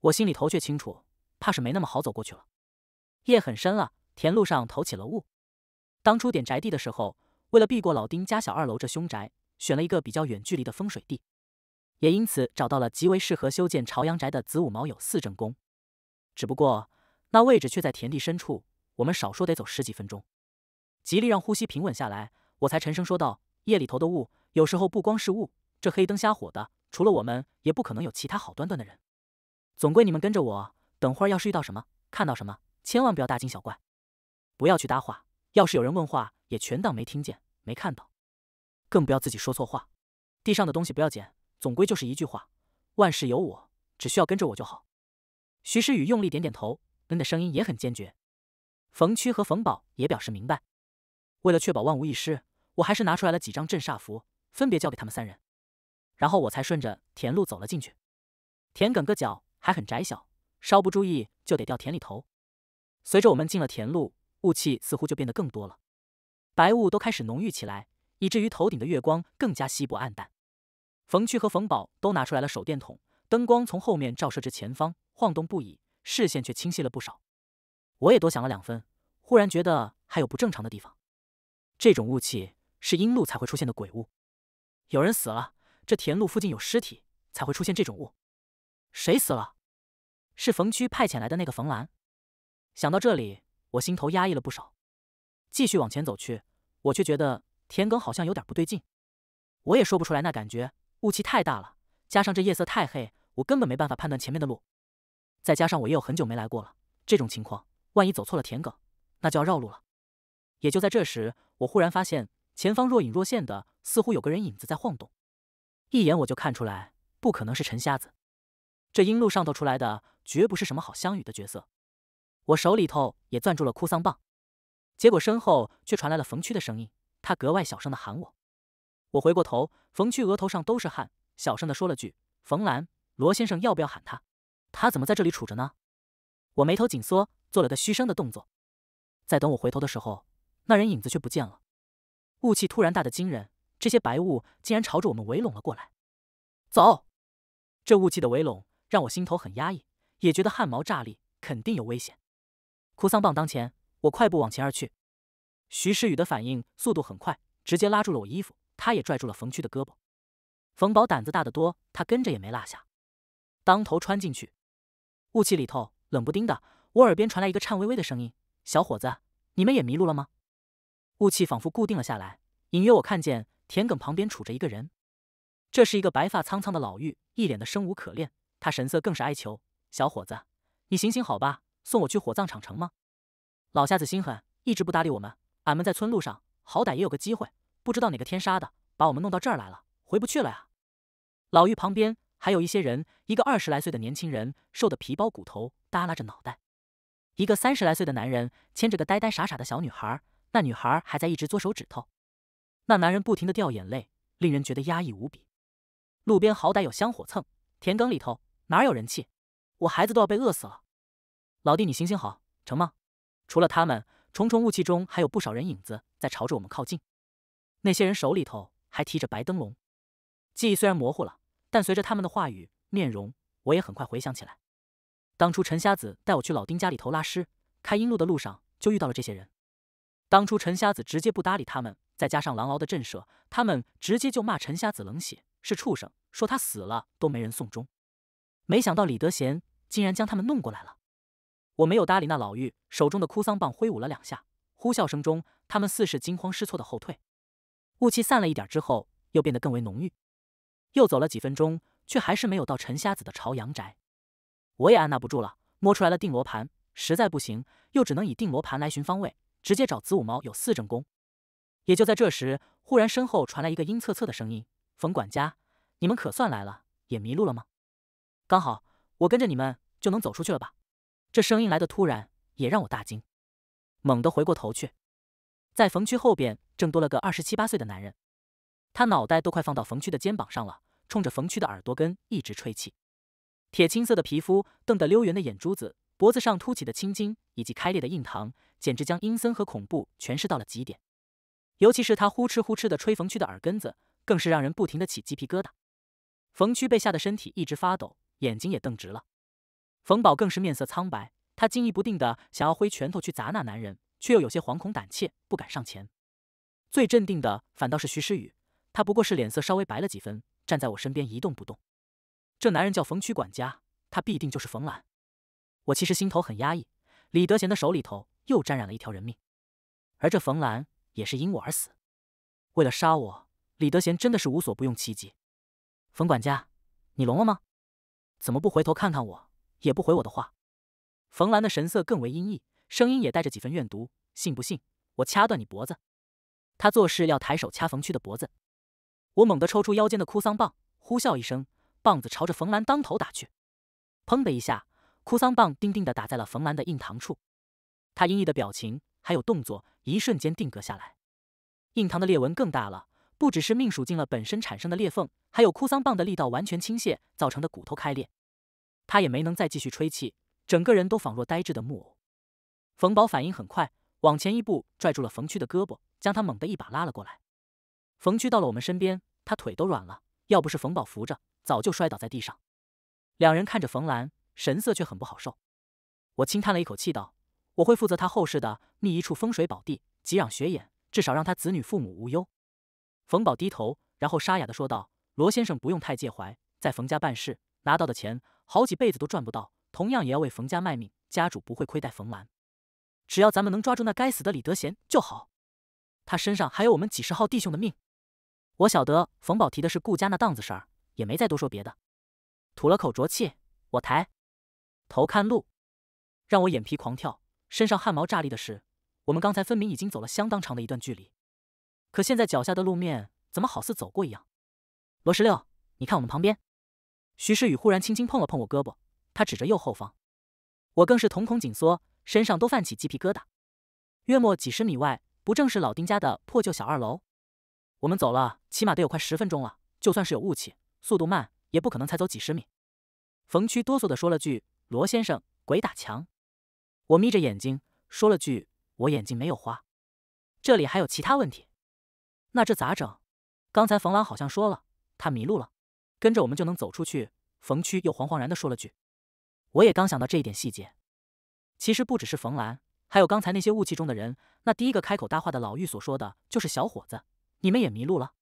我心里头却清楚，怕是没那么好走过去了。夜很深了，田路上投起了雾。当初点宅地的时候，为了避过老丁家小二楼这凶宅，选了一个比较远距离的风水地，也因此找到了极为适合修建朝阳宅的子午卯酉四正宫。只不过那位置却在田地深处，我们少说得走十几分钟。极力让呼吸平稳下来，我才沉声说道：“夜里头的雾，有时候不光是雾。这黑灯瞎火的，除了我们，也不可能有其他好端端的人。总归你们跟着我，等会儿要是遇到什么，看到什么，千万不要大惊小怪，不要去搭话。要是有人问话，也全当没听见、没看到，更不要自己说错话。地上的东西不要捡。总归就是一句话：万事有我，只需要跟着我就好。”徐诗雨用力点点头，嗯的声音也很坚决。冯区和冯宝也表示明白。为了确保万无一失，我还是拿出来了几张镇煞符，分别交给他们三人，然后我才顺着田路走了进去。田埂个角还很窄小，稍不注意就得掉田里头。随着我们进了田路，雾气似乎就变得更多了，白雾都开始浓郁起来，以至于头顶的月光更加稀薄暗淡。冯区和冯宝都拿出来了手电筒，灯光从后面照射至前方，晃动不已，视线却清晰了不少。我也多想了两分，忽然觉得还有不正常的地方。这种雾气是阴路才会出现的鬼雾，有人死了，这田路附近有尸体才会出现这种雾。谁死了？是冯区派遣来的那个冯兰。想到这里，我心头压抑了不少。继续往前走去，我却觉得田埂好像有点不对劲。我也说不出来那感觉，雾气太大了，加上这夜色太黑，我根本没办法判断前面的路。再加上我也有很久没来过了，这种情况万一走错了田埂，那就要绕路了。也就在这时。我忽然发现前方若隐若现的，似乎有个人影子在晃动。一眼我就看出来，不可能是陈瞎子。这阴路上头出来的，绝不是什么好相遇的角色。我手里头也攥住了哭丧棒，结果身后却传来了冯区的声音。他格外小声的喊我。我回过头，冯区额头上都是汗，小声的说了句：“冯兰，罗先生要不要喊他？他怎么在这里杵着呢？”我眉头紧缩，做了个嘘声的动作。在等我回头的时候。那人影子却不见了，雾气突然大得惊人，这些白雾竟然朝着我们围拢了过来。走，这雾气的围拢让我心头很压抑，也觉得汗毛炸立，肯定有危险。哭丧棒当前，我快步往前而去。徐诗雨的反应速度很快，直接拉住了我衣服，他也拽住了冯区的胳膊。冯宝胆子大得多，他跟着也没落下。当头穿进去，雾气里头冷不丁的，我耳边传来一个颤巍巍的声音：“小伙子，你们也迷路了吗？”雾气仿佛固定了下来，隐约我看见田埂旁边杵着一个人，这是一个白发苍苍的老妪，一脸的生无可恋，他神色更是哀求：“小伙子，你行行好吧，送我去火葬场成吗？”老瞎子心狠，一直不搭理我们，俺们在村路上，好歹也有个机会，不知道哪个天杀的把我们弄到这儿来了，回不去了呀！老妪旁边还有一些人，一个二十来岁的年轻人，瘦的皮包骨头，耷拉着脑袋；一个三十来岁的男人牵着个呆呆傻傻的小女孩。那女孩还在一直嘬手指头，那男人不停的掉眼泪，令人觉得压抑无比。路边好歹有香火蹭，田埂里头哪有人气？我孩子都要被饿死了，老弟你行行好，成吗？除了他们，重重雾气中还有不少人影子在朝着我们靠近。那些人手里头还提着白灯笼。记忆虽然模糊了，但随着他们的话语、面容，我也很快回想起来。当初陈瞎子带我去老丁家里头拉尸，开阴路的路上就遇到了这些人。当初陈瞎子直接不搭理他们，再加上狼獒的震慑，他们直接就骂陈瞎子冷血是畜生，说他死了都没人送终。没想到李德贤竟然将他们弄过来了。我没有搭理那老妪，手中的哭丧棒挥舞了两下，呼啸声中，他们似是惊慌失措的后退。雾气散了一点之后，又变得更为浓郁。又走了几分钟，却还是没有到陈瞎子的朝阳宅。我也按捺不住了，摸出来了定罗盘，实在不行，又只能以定罗盘来寻方位。直接找子午卯有四正宫。也就在这时，忽然身后传来一个阴恻恻的声音：“冯管家，你们可算来了，也迷路了吗？刚好我跟着你们就能走出去了吧？”这声音来得突然，也让我大惊，猛地回过头去，在冯区后边正多了个二十七八岁的男人，他脑袋都快放到冯区的肩膀上了，冲着冯区的耳朵根一直吹气，铁青色的皮肤，瞪得溜圆的眼珠子，脖子上凸起的青筋，以及开裂的印堂。简直将阴森和恐怖诠释到了极点，尤其是他呼哧呼哧的吹冯区的耳根子，更是让人不停的起鸡皮疙瘩。冯区被吓得身体一直发抖，眼睛也瞪直了。冯宝更是面色苍白，他惊疑不定的想要挥拳头去砸那男人，却又有些惶恐胆怯，不敢上前。最镇定的反倒是徐诗雨，他不过是脸色稍微白了几分，站在我身边一动不动。这男人叫冯区管家，他必定就是冯兰。我其实心头很压抑，李德贤的手里头。又沾染了一条人命，而这冯兰也是因我而死。为了杀我，李德贤真的是无所不用其极。冯管家，你聋了吗？怎么不回头看看我，也不回我的话？冯兰的神色更为阴翳，声音也带着几分怨毒。信不信我掐断你脖子？他做事要抬手掐冯去的脖子，我猛地抽出腰间的哭丧棒，呼啸一声，棒子朝着冯兰当头打去。砰的一下，哭丧棒钉钉的打在了冯兰的印堂处。他阴翳的表情还有动作，一瞬间定格下来。印堂的裂纹更大了，不只是命数尽了本身产生的裂缝，还有哭丧棒的力道完全倾泻造成的骨头开裂。他也没能再继续吹气，整个人都仿若呆滞的木偶。冯宝反应很快，往前一步拽住了冯屈的胳膊，将他猛地一把拉了过来。冯屈到了我们身边，他腿都软了，要不是冯宝扶着，早就摔倒在地上。两人看着冯兰，神色却很不好受。我轻叹了一口气，道。我会负责他后世的，觅一处风水宝地，给养学眼，至少让他子女父母无忧。冯宝低头，然后沙哑的说道：“罗先生不用太介怀，在冯家办事拿到的钱，好几辈子都赚不到，同样也要为冯家卖命，家主不会亏待冯兰。只要咱们能抓住那该死的李德贤就好，他身上还有我们几十号弟兄的命。”我晓得冯宝提的是顾家那档子事儿，也没再多说别的，吐了口浊气，我抬头看路，让我眼皮狂跳。身上汗毛炸立的是，我们刚才分明已经走了相当长的一段距离，可现在脚下的路面怎么好似走过一样？罗十六，你看我们旁边。徐世宇忽然轻轻碰了碰我胳膊，他指着右后方，我更是瞳孔紧缩，身上都泛起鸡皮疙瘩。约莫几十米外，不正是老丁家的破旧小二楼？我们走了起码得有快十分钟了，就算是有雾气，速度慢也不可能才走几十米。冯区哆嗦的说了句：“罗先生，鬼打墙。”我眯着眼睛，说了句：“我眼睛没有花。”这里还有其他问题，那这咋整？刚才冯兰好像说了，他迷路了，跟着我们就能走出去。冯区又惶惶然的说了句：“我也刚想到这一点细节。”其实不只是冯兰，还有刚才那些雾气中的人。那第一个开口搭话的老妪所说的就是小伙子，你们也迷路了。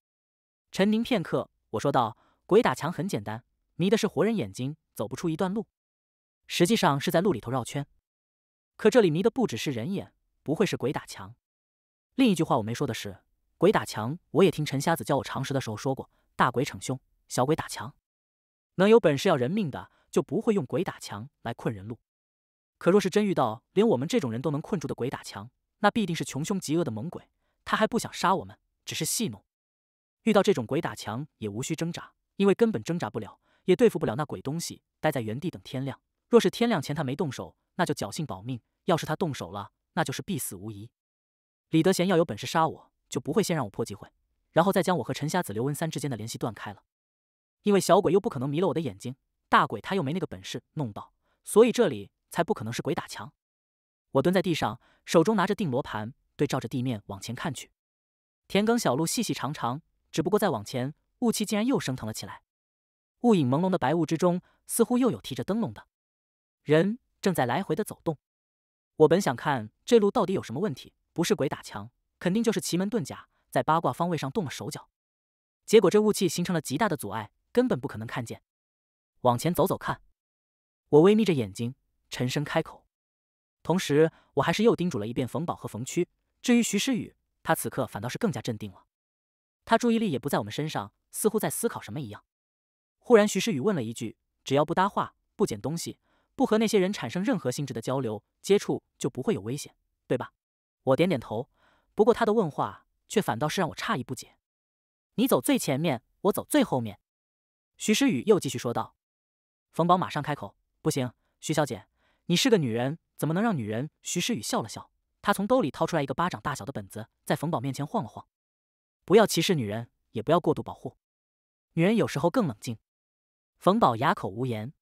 沉凝片刻，我说道：“鬼打墙很简单，迷的是活人眼睛，走不出一段路，实际上是在路里头绕圈。”可这里迷的不只是人眼，不会是鬼打墙。另一句话我没说的是，鬼打墙，我也听陈瞎子教我常识的时候说过，大鬼逞凶，小鬼打墙。能有本事要人命的，就不会用鬼打墙来困人路。可若是真遇到连我们这种人都能困住的鬼打墙，那必定是穷凶极恶的猛鬼，他还不想杀我们，只是戏弄。遇到这种鬼打墙也无需挣扎，因为根本挣扎不了，也对付不了那鬼东西，待在原地等天亮。若是天亮前他没动手，那就侥幸保命；要是他动手了，那就是必死无疑。李德贤要有本事杀我，就不会先让我破机会，然后再将我和陈瞎子、刘文三之间的联系断开了。因为小鬼又不可能迷了我的眼睛，大鬼他又没那个本事弄到，所以这里才不可能是鬼打墙。我蹲在地上，手中拿着定罗盘，对照着地面往前看去。田埂小路细细长长，只不过再往前，雾气竟然又升腾了起来。雾影朦胧的白雾之中，似乎又有提着灯笼的。人正在来回的走动，我本想看这路到底有什么问题，不是鬼打墙，肯定就是奇门遁甲在八卦方位上动了手脚。结果这雾气形成了极大的阻碍，根本不可能看见。往前走走看，我微眯着眼睛，沉声开口，同时我还是又叮嘱了一遍冯宝和冯区。至于徐诗雨，他此刻反倒是更加镇定了，他注意力也不在我们身上，似乎在思考什么一样。忽然，徐诗雨问了一句：“只要不搭话，不捡东西。”不和那些人产生任何性质的交流接触，就不会有危险，对吧？我点点头。不过他的问话却反倒是让我诧异不解。你走最前面，我走最后面。徐诗雨又继续说道。冯宝马上开口：“不行，徐小姐，你是个女人，怎么能让女人？”徐诗雨笑了笑，她从兜里掏出来一个巴掌大小的本子，在冯宝面前晃了晃。“不要歧视女人，也不要过度保护。女人有时候更冷静。”冯宝哑口无言。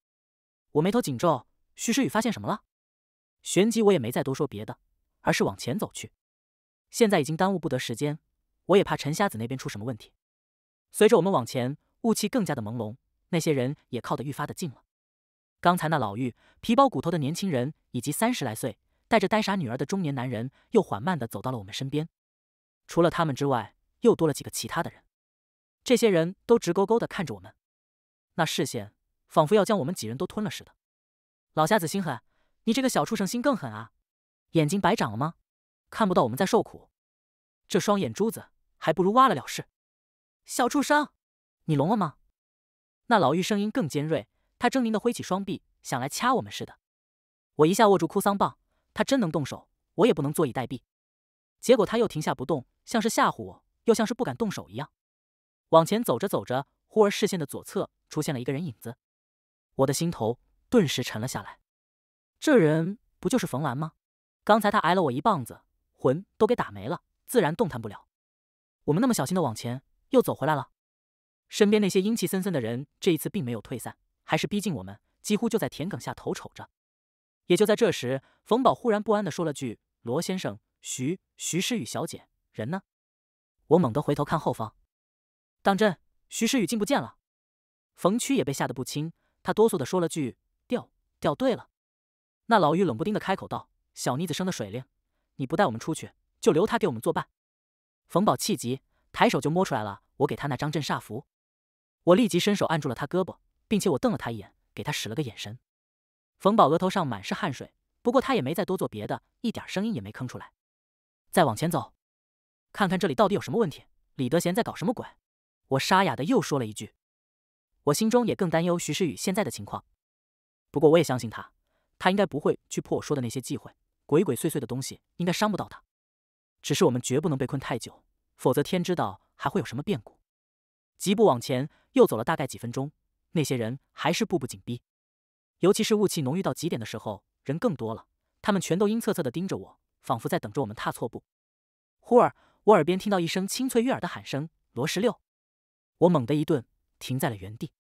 我眉头紧皱，徐诗雨发现什么了？旋即我也没再多说别的，而是往前走去。现在已经耽误不得时间，我也怕陈瞎子那边出什么问题。随着我们往前，雾气更加的朦胧，那些人也靠得愈发的近了。刚才那老妪、皮包骨头的年轻人，以及三十来岁带着呆傻女儿的中年男人，又缓慢的走到了我们身边。除了他们之外，又多了几个其他的人。这些人都直勾勾的看着我们，那视线。仿佛要将我们几人都吞了似的。老瞎子心狠，你这个小畜生心更狠啊！眼睛白长了吗？看不到我们在受苦？这双眼珠子还不如挖了了事。小畜生，你聋了吗？那老妪声音更尖锐，她狰狞的挥起双臂，想来掐我们似的。我一下握住哭丧棒，他真能动手，我也不能坐以待毙。结果他又停下不动，像是吓唬我，又像是不敢动手一样。往前走着走着，忽而视线的左侧出现了一个人影子。我的心头顿时沉了下来，这人不就是冯兰吗？刚才他挨了我一棒子，魂都给打没了，自然动弹不了。我们那么小心的往前，又走回来了。身边那些阴气森森的人这一次并没有退散，还是逼近我们，几乎就在田埂下头瞅着。也就在这时，冯宝忽然不安的说了句：“罗先生，徐徐诗雨小姐人呢？”我猛地回头看后方，当真，徐诗雨竟不见了。冯区也被吓得不轻。他哆嗦的说了句：“掉掉队了。”那老妪冷不丁的开口道：“小妮子生的水灵，你不带我们出去，就留她给我们作伴。”冯宝气急，抬手就摸出来了我给他那张镇煞符。我立即伸手按住了他胳膊，并且我瞪了他一眼，给他使了个眼神。冯宝额头上满是汗水，不过他也没再多做别的，一点声音也没吭出来。再往前走，看看这里到底有什么问题？李德贤在搞什么鬼？我沙哑的又说了一句。我心中也更担忧徐诗雨现在的情况，不过我也相信他，他应该不会去破我说的那些忌讳。鬼鬼祟祟的东西应该伤不到他，只是我们绝不能被困太久，否则天知道还会有什么变故。疾步往前，又走了大概几分钟，那些人还是步步紧逼，尤其是雾气浓郁到极点的时候，人更多了，他们全都阴恻恻的盯着我，仿佛在等着我们踏错步。忽而，我耳边听到一声清脆悦耳的喊声：“罗十六！”我猛地一顿。停在了原地，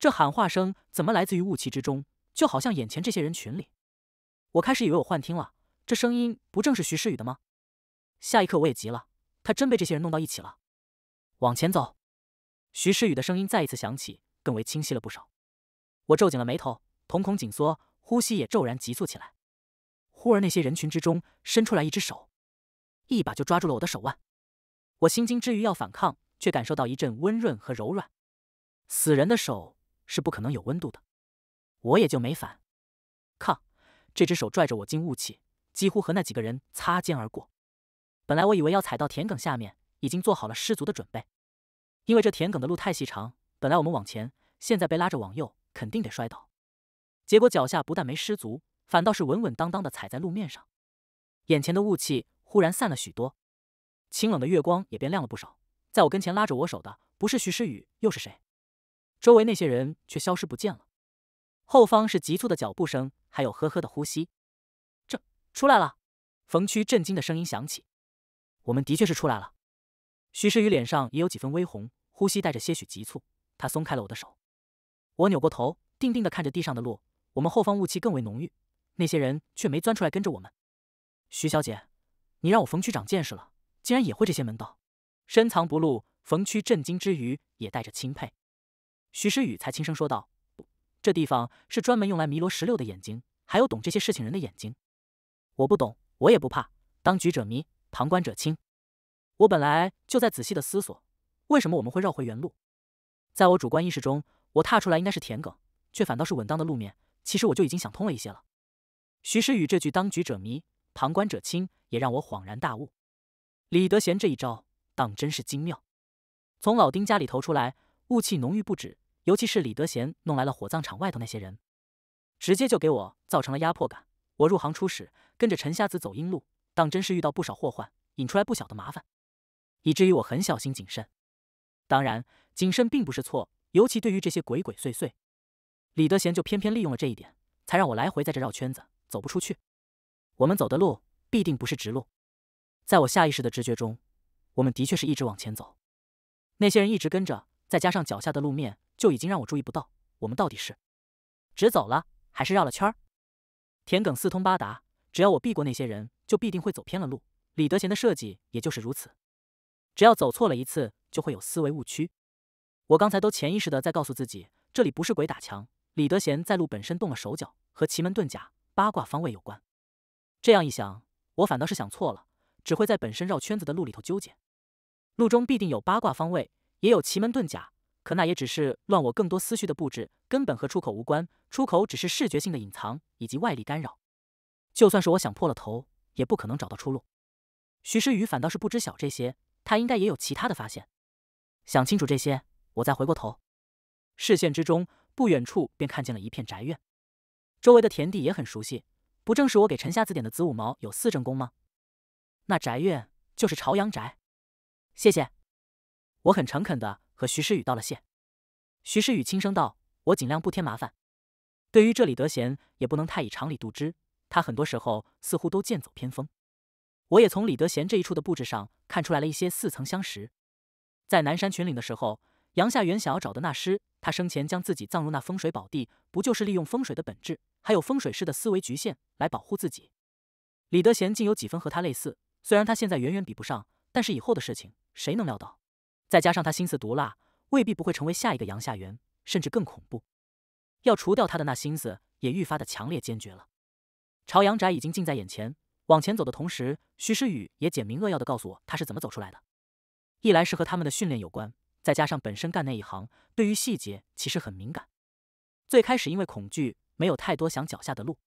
这喊话声怎么来自于雾气之中？就好像眼前这些人群里，我开始以为我幻听了，这声音不正是徐诗雨的吗？下一刻我也急了，他真被这些人弄到一起了。往前走，徐诗雨的声音再一次响起，更为清晰了不少。我皱紧了眉头，瞳孔紧缩，呼吸也骤然急促起来。忽而那些人群之中伸出来一只手，一把就抓住了我的手腕。我心惊之余要反抗，却感受到一阵温润和柔软。死人的手是不可能有温度的，我也就没反抗。这只手拽着我进雾气，几乎和那几个人擦肩而过。本来我以为要踩到田埂下面，已经做好了失足的准备，因为这田埂的路太细长。本来我们往前，现在被拉着往右，肯定得摔倒。结果脚下不但没失足，反倒是稳稳当当的踩在路面上。眼前的雾气忽然散了许多，清冷的月光也变亮了不少。在我跟前拉着我手的，不是徐诗雨又是谁？周围那些人却消失不见了，后方是急促的脚步声，还有呵呵的呼吸。这出来了，冯区震惊的声音响起：“我们的确是出来了。”徐诗雨脸上也有几分微红，呼吸带着些许急促。他松开了我的手，我扭过头，定定的看着地上的路。我们后方雾气更为浓郁，那些人却没钻出来跟着我们。徐小姐，你让我冯区长见识了，竟然也会这些门道，深藏不露。冯区震惊之余，也带着钦佩。徐诗雨才轻声说道：“这地方是专门用来迷罗十六的眼睛，还有懂这些事情人的眼睛。我不懂，我也不怕。当局者迷，旁观者清。我本来就在仔细的思索，为什么我们会绕回原路。在我主观意识中，我踏出来应该是田埂，却反倒是稳当的路面。其实我就已经想通了一些了。”徐诗雨这句“当局者迷，旁观者清”也让我恍然大悟。李德贤这一招当真是精妙。从老丁家里头出来。雾气浓郁不止，尤其是李德贤弄来了火葬场外头那些人，直接就给我造成了压迫感。我入行初始，跟着陈瞎子走阴路，当真是遇到不少祸患，引出来不小的麻烦，以至于我很小心谨慎。当然，谨慎并不是错，尤其对于这些鬼鬼祟祟，李德贤就偏偏利用了这一点，才让我来回在这绕圈子，走不出去。我们走的路必定不是直路，在我下意识的直觉中，我们的确是一直往前走，那些人一直跟着。再加上脚下的路面，就已经让我注意不到我们到底是直走了还是绕了圈儿。田埂四通八达，只要我避过那些人，就必定会走偏了路。李德贤的设计也就是如此，只要走错了一次，就会有思维误区。我刚才都潜意识的在告诉自己，这里不是鬼打墙，李德贤在路本身动了手脚，和奇门遁甲、八卦方位有关。这样一想，我反倒是想错了，只会在本身绕圈子的路里头纠结。路中必定有八卦方位。也有奇门遁甲，可那也只是乱我更多思绪的布置，根本和出口无关。出口只是视觉性的隐藏以及外力干扰。就算是我想破了头，也不可能找到出路。徐诗雨反倒是不知晓这些，他应该也有其他的发现。想清楚这些，我再回过头。视线之中，不远处便看见了一片宅院，周围的田地也很熟悉，不正是我给陈瞎子点的子午卯有四正宫吗？那宅院就是朝阳宅。谢谢。我很诚恳的和徐诗雨道了谢，徐诗雨轻声道：“我尽量不添麻烦。”对于这李德贤也不能太以常理度之，他很多时候似乎都剑走偏锋。我也从李德贤这一处的布置上看出来了一些似曾相识。在南山群岭的时候，杨夏元想要找的那师，他生前将自己葬入那风水宝地，不就是利用风水的本质，还有风水师的思维局限来保护自己？李德贤竟有几分和他类似，虽然他现在远远比不上，但是以后的事情谁能料到？再加上他心思毒辣，未必不会成为下一个杨夏元，甚至更恐怖。要除掉他的那心思也愈发的强烈坚决了。朝阳宅已经近在眼前，往前走的同时，徐诗雨也简明扼要的告诉我他是怎么走出来的。一来是和他们的训练有关，再加上本身干那一行，对于细节其实很敏感。最开始因为恐惧，没有太多想脚下的路。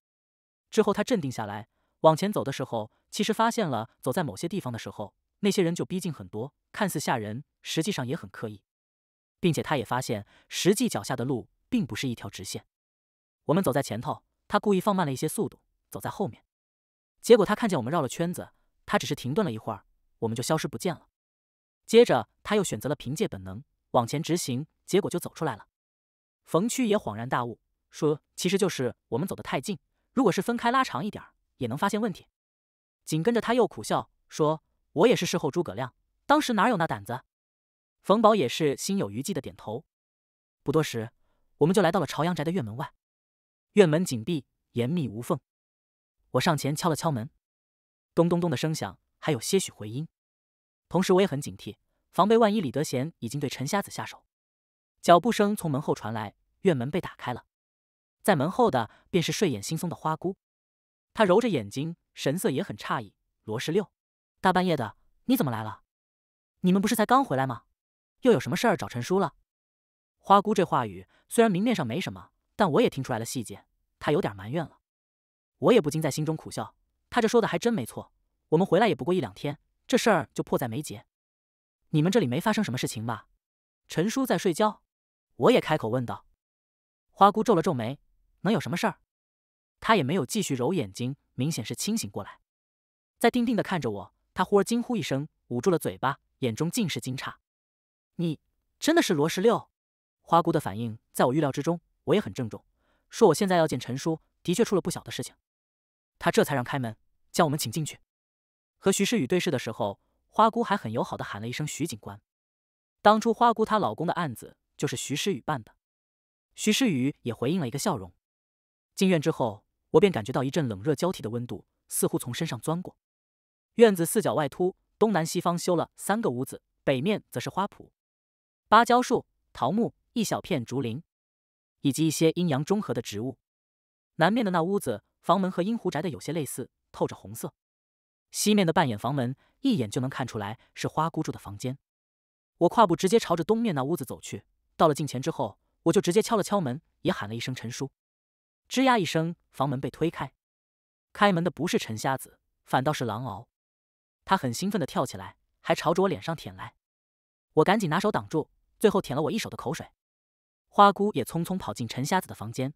之后他镇定下来，往前走的时候，其实发现了走在某些地方的时候。那些人就逼近很多，看似吓人，实际上也很刻意，并且他也发现，实际脚下的路并不是一条直线。我们走在前头，他故意放慢了一些速度，走在后面。结果他看见我们绕了圈子，他只是停顿了一会儿，我们就消失不见了。接着他又选择了凭借本能往前直行，结果就走出来了。冯区也恍然大悟，说：“其实就是我们走得太近，如果是分开拉长一点，也能发现问题。”紧跟着他又苦笑说。我也是事后诸葛亮，当时哪有那胆子？冯宝也是心有余悸的点头。不多时，我们就来到了朝阳宅的院门外，院门紧闭，严密无缝。我上前敲了敲门，咚咚咚的声响还有些许回音。同时我也很警惕，防备万一李德贤已经对陈瞎子下手。脚步声从门后传来，院门被打开了，在门后的便是睡眼惺忪的花姑，她揉着眼睛，神色也很诧异。罗十六。大半夜的，你怎么来了？你们不是才刚回来吗？又有什么事儿找陈叔了？花姑这话语虽然明面上没什么，但我也听出来了细节，她有点埋怨了。我也不禁在心中苦笑，她这说的还真没错。我们回来也不过一两天，这事儿就迫在眉睫。你们这里没发生什么事情吧？陈叔在睡觉，我也开口问道。花姑皱了皱眉，能有什么事儿？她也没有继续揉眼睛，明显是清醒过来，在定定的看着我。他忽而惊呼一声，捂住了嘴巴，眼中尽是惊诧：“你真的是罗十六？”花姑的反应在我预料之中，我也很郑重，说：“我现在要见陈叔，的确出了不小的事情。”他这才让开门，将我们请进去。和徐诗雨对视的时候，花姑还很友好的喊了一声：“徐警官。”当初花姑她老公的案子就是徐诗雨办的，徐诗雨也回应了一个笑容。进院之后，我便感觉到一阵冷热交替的温度，似乎从身上钻过。院子四角外凸，东南西方修了三个屋子，北面则是花圃，芭蕉树、桃木，一小片竹林，以及一些阴阳中和的植物。南面的那屋子，房门和阴湖宅的有些类似，透着红色。西面的半掩房门，一眼就能看出来是花姑住的房间。我跨步直接朝着东面那屋子走去，到了近前之后，我就直接敲了敲门，也喊了一声陈叔。吱呀一声，房门被推开。开门的不是陈瞎子，反倒是狼獒。他很兴奋地跳起来，还朝着我脸上舔来，我赶紧拿手挡住，最后舔了我一手的口水。花姑也匆匆跑进陈瞎子的房间。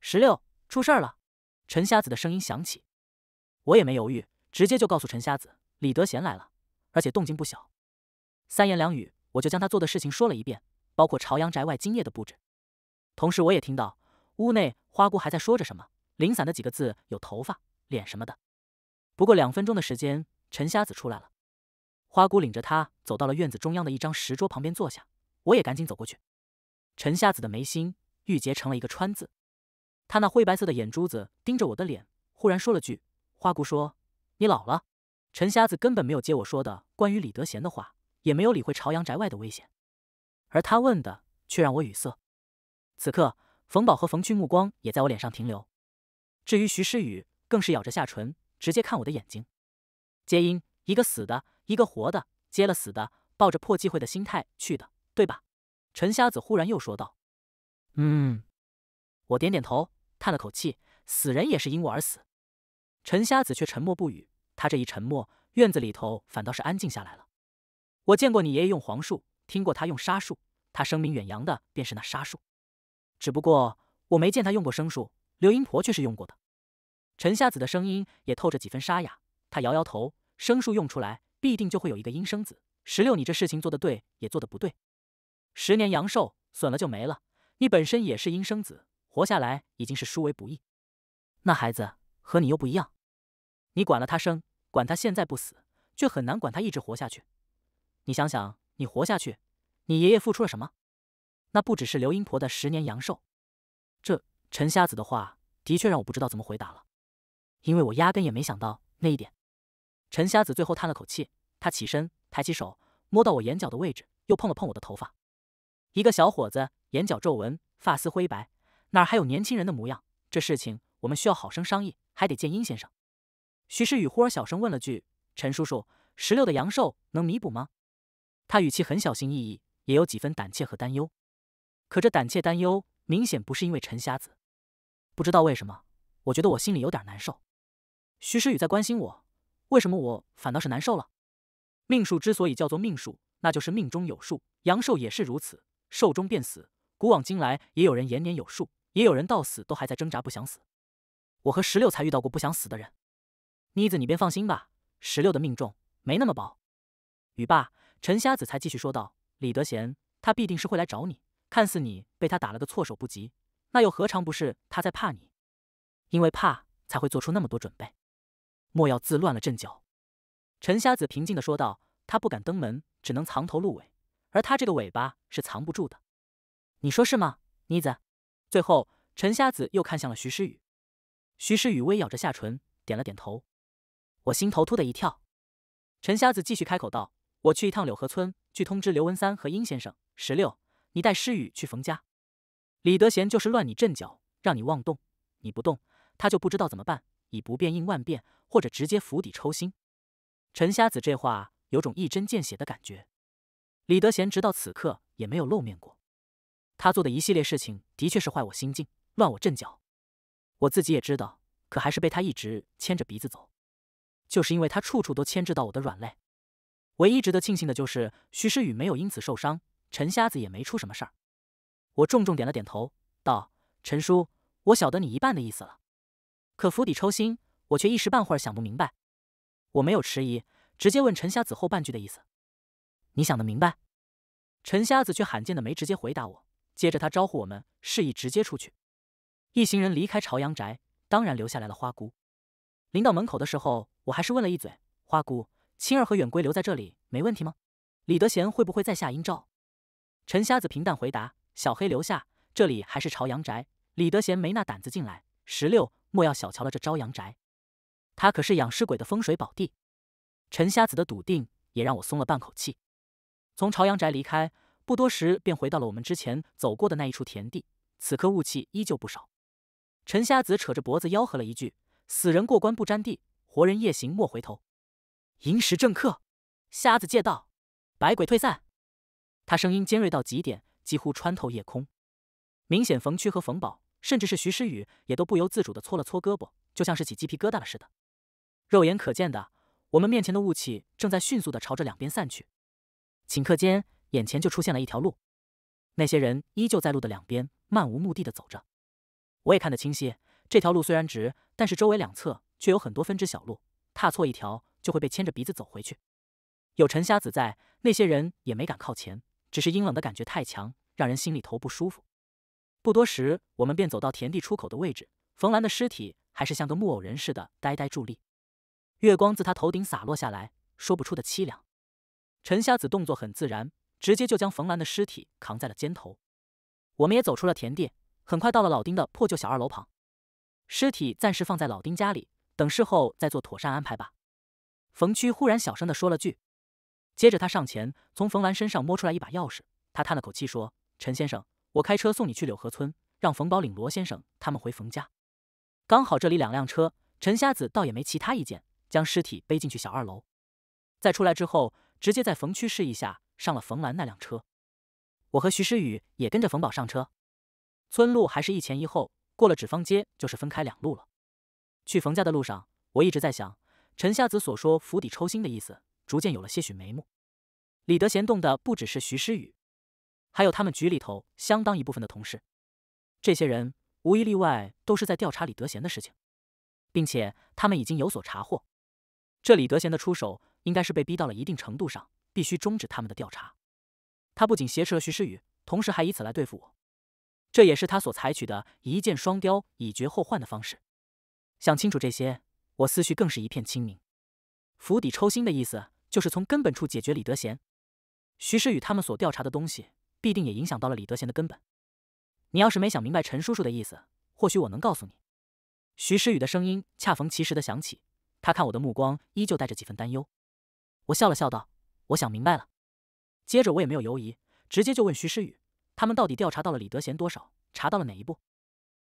十六出事了，陈瞎子的声音响起。我也没犹豫，直接就告诉陈瞎子李德贤来了，而且动静不小。三言两语，我就将他做的事情说了一遍，包括朝阳宅外今夜的布置。同时，我也听到屋内花姑还在说着什么，零散的几个字，有头发、脸什么的。不过两分钟的时间。陈瞎子出来了，花姑领着他走到了院子中央的一张石桌旁边坐下，我也赶紧走过去。陈瞎子的眉心郁结成了一个川字，他那灰白色的眼珠子盯着我的脸，忽然说了句：“花姑说你老了。”陈瞎子根本没有接我说的关于李德贤的话，也没有理会朝阳宅外的危险，而他问的却让我语塞。此刻，冯宝和冯去目光也在我脸上停留，至于徐诗雨，更是咬着下唇，直接看我的眼睛。皆因一个死的，一个活的，接了死的，抱着破忌讳的心态去的，对吧？陈瞎子忽然又说道：“嗯。”我点点头，叹了口气：“死人也是因我而死。”陈瞎子却沉默不语。他这一沉默，院子里头反倒是安静下来了。我见过你爷爷用黄术，听过他用沙术，他声名远扬的便是那沙术。只不过我没见他用过生术，刘英婆却是用过的。陈瞎子的声音也透着几分沙哑，他摇摇头。生数用出来，必定就会有一个阴生子。十六，你这事情做得对，也做得不对。十年阳寿损了就没了，你本身也是阴生子，活下来已经是殊为不易。那孩子和你又不一样，你管了他生，管他现在不死，却很难管他一直活下去。你想想，你活下去，你爷爷付出了什么？那不只是刘英婆的十年阳寿。这陈瞎子的话，的确让我不知道怎么回答了，因为我压根也没想到那一点。陈瞎子最后叹了口气，他起身，抬起手，摸到我眼角的位置，又碰了碰我的头发。一个小伙子，眼角皱纹，发丝灰白，哪还有年轻人的模样？这事情我们需要好生商议，还得见殷先生。徐诗雨忽而小声问了句：“陈叔叔，十六的阳寿能弥补吗？”他语气很小心翼翼，也有几分胆怯和担忧。可这胆怯担忧，明显不是因为陈瞎子。不知道为什么，我觉得我心里有点难受。徐诗雨在关心我。为什么我反倒是难受了？命数之所以叫做命数，那就是命中有数，阳寿也是如此，寿终便死。古往今来，也有人延年有数，也有人到死都还在挣扎不想死。我和十六才遇到过不想死的人。妮子，你便放心吧，十六的命重，没那么薄。语罢，陈瞎子才继续说道：“李德贤，他必定是会来找你。看似你被他打了个措手不及，那又何尝不是他在怕你？因为怕，才会做出那么多准备。”莫要自乱了阵脚。”陈瞎子平静的说道。他不敢登门，只能藏头露尾，而他这个尾巴是藏不住的。你说是吗，妮子？”最后，陈瞎子又看向了徐诗雨。徐诗雨微咬着下唇，点了点头。我心头突的一跳。陈瞎子继续开口道：“我去一趟柳河村，去通知刘文三和殷先生。十六，你带诗雨去冯家。李德贤就是乱你阵脚，让你妄动，你不动，他就不知道怎么办。”以不变应万变，或者直接釜底抽薪。陈瞎子这话有种一针见血的感觉。李德贤直到此刻也没有露面过，他做的一系列事情的确是坏我心境，乱我阵脚。我自己也知道，可还是被他一直牵着鼻子走。就是因为他处处都牵制到我的软肋。唯一值得庆幸的就是徐诗雨没有因此受伤，陈瞎子也没出什么事儿。我重重点了点头，道：“陈叔，我晓得你一半的意思了。”可釜底抽薪，我却一时半会儿想不明白。我没有迟疑，直接问陈瞎子后半句的意思。你想的明白？陈瞎子却罕见的没直接回答我。接着他招呼我们，示意直接出去。一行人离开朝阳宅，当然留下来了花姑。临到门口的时候，我还是问了一嘴：“花姑，青儿和远归留在这里没问题吗？李德贤会不会再下阴招？”陈瞎子平淡回答：“小黑留下，这里还是朝阳宅。李德贤没那胆子进来。”十六。莫要小瞧了这朝阳宅，它可是养尸鬼的风水宝地。陈瞎子的笃定也让我松了半口气。从朝阳宅离开不多时，便回到了我们之前走过的那一处田地。此刻雾气依旧不少。陈瞎子扯着脖子吆喝了一句：“死人过关不沾地，活人夜行莫回头。”银石正客，瞎子借道，百鬼退散。他声音尖锐到极点，几乎穿透夜空。明显冯区和冯宝。甚至是徐诗雨也都不由自主的搓了搓胳膊，就像是起鸡皮疙瘩了似的。肉眼可见的，我们面前的雾气正在迅速的朝着两边散去，顷刻间，眼前就出现了一条路。那些人依旧在路的两边漫无目的的走着。我也看得清晰，这条路虽然直，但是周围两侧却有很多分支小路，踏错一条就会被牵着鼻子走回去。有陈瞎子在，那些人也没敢靠前，只是阴冷的感觉太强，让人心里头不舒服。不多时，我们便走到田地出口的位置。冯兰的尸体还是像个木偶人似的呆呆伫立，月光自他头顶洒落下来，说不出的凄凉。陈瞎子动作很自然，直接就将冯兰的尸体扛在了肩头。我们也走出了田地，很快到了老丁的破旧小二楼旁，尸体暂时放在老丁家里，等事后再做妥善安排吧。冯区忽然小声的说了句，接着他上前从冯兰身上摸出来一把钥匙，他叹了口气说：“陈先生。”我开车送你去柳河村，让冯宝领罗先生他们回冯家。刚好这里两辆车，陈瞎子倒也没其他意见，将尸体背进去小二楼。在出来之后，直接在冯区示意下上了冯兰那辆车。我和徐诗雨也跟着冯宝上车。村路还是一前一后，过了纸坊街就是分开两路了。去冯家的路上，我一直在想陈瞎子所说“釜底抽薪”的意思，逐渐有了些许眉目。李德贤动的不只是徐诗雨。还有他们局里头相当一部分的同事，这些人无一例外都是在调查李德贤的事情，并且他们已经有所查获。这李德贤的出手应该是被逼到了一定程度上，必须终止他们的调查。他不仅挟持了徐诗雨，同时还以此来对付我，这也是他所采取的一箭双雕、以绝后患的方式。想清楚这些，我思绪更是一片清明。釜底抽薪的意思就是从根本处解决李德贤、徐诗雨他们所调查的东西。必定也影响到了李德贤的根本。你要是没想明白陈叔叔的意思，或许我能告诉你。徐诗雨的声音恰逢其时的响起，他看我的目光依旧带着几分担忧。我笑了笑道：“我想明白了。”接着我也没有犹疑，直接就问徐诗雨：“他们到底调查到了李德贤多少？查到了哪一步？”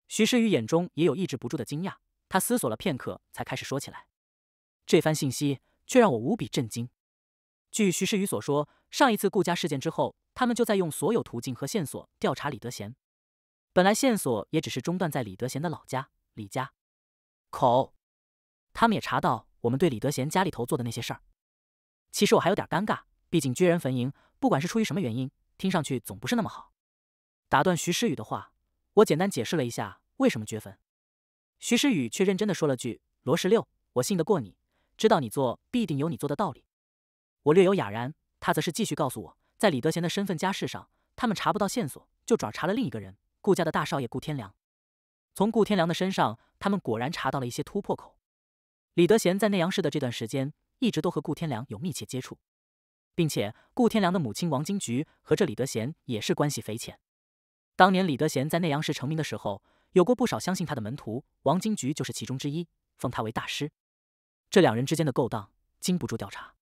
徐诗雨眼中也有抑制不住的惊讶，他思索了片刻，才开始说起来。这番信息却让我无比震惊。据徐诗雨所说，上一次顾家事件之后。他们就在用所有途径和线索调查李德贤。本来线索也只是中断在李德贤的老家李家口。他们也查到我们对李德贤家里头做的那些事儿。其实我还有点尴尬，毕竟掘人坟茔，不管是出于什么原因，听上去总不是那么好。打断徐诗雨的话，我简单解释了一下为什么掘坟。徐诗雨却认真的说了句：“罗十六，我信得过你，知道你做必定有你做的道理。”我略有哑然，他则是继续告诉我。在李德贤的身份家世上，他们查不到线索，就转查了另一个人——顾家的大少爷顾天良。从顾天良的身上，他们果然查到了一些突破口。李德贤在内阳市的这段时间，一直都和顾天良有密切接触，并且顾天良的母亲王金菊和这李德贤也是关系匪浅。当年李德贤在内阳市成名的时候，有过不少相信他的门徒，王金菊就是其中之一，奉他为大师。这两人之间的勾当，经不住调查。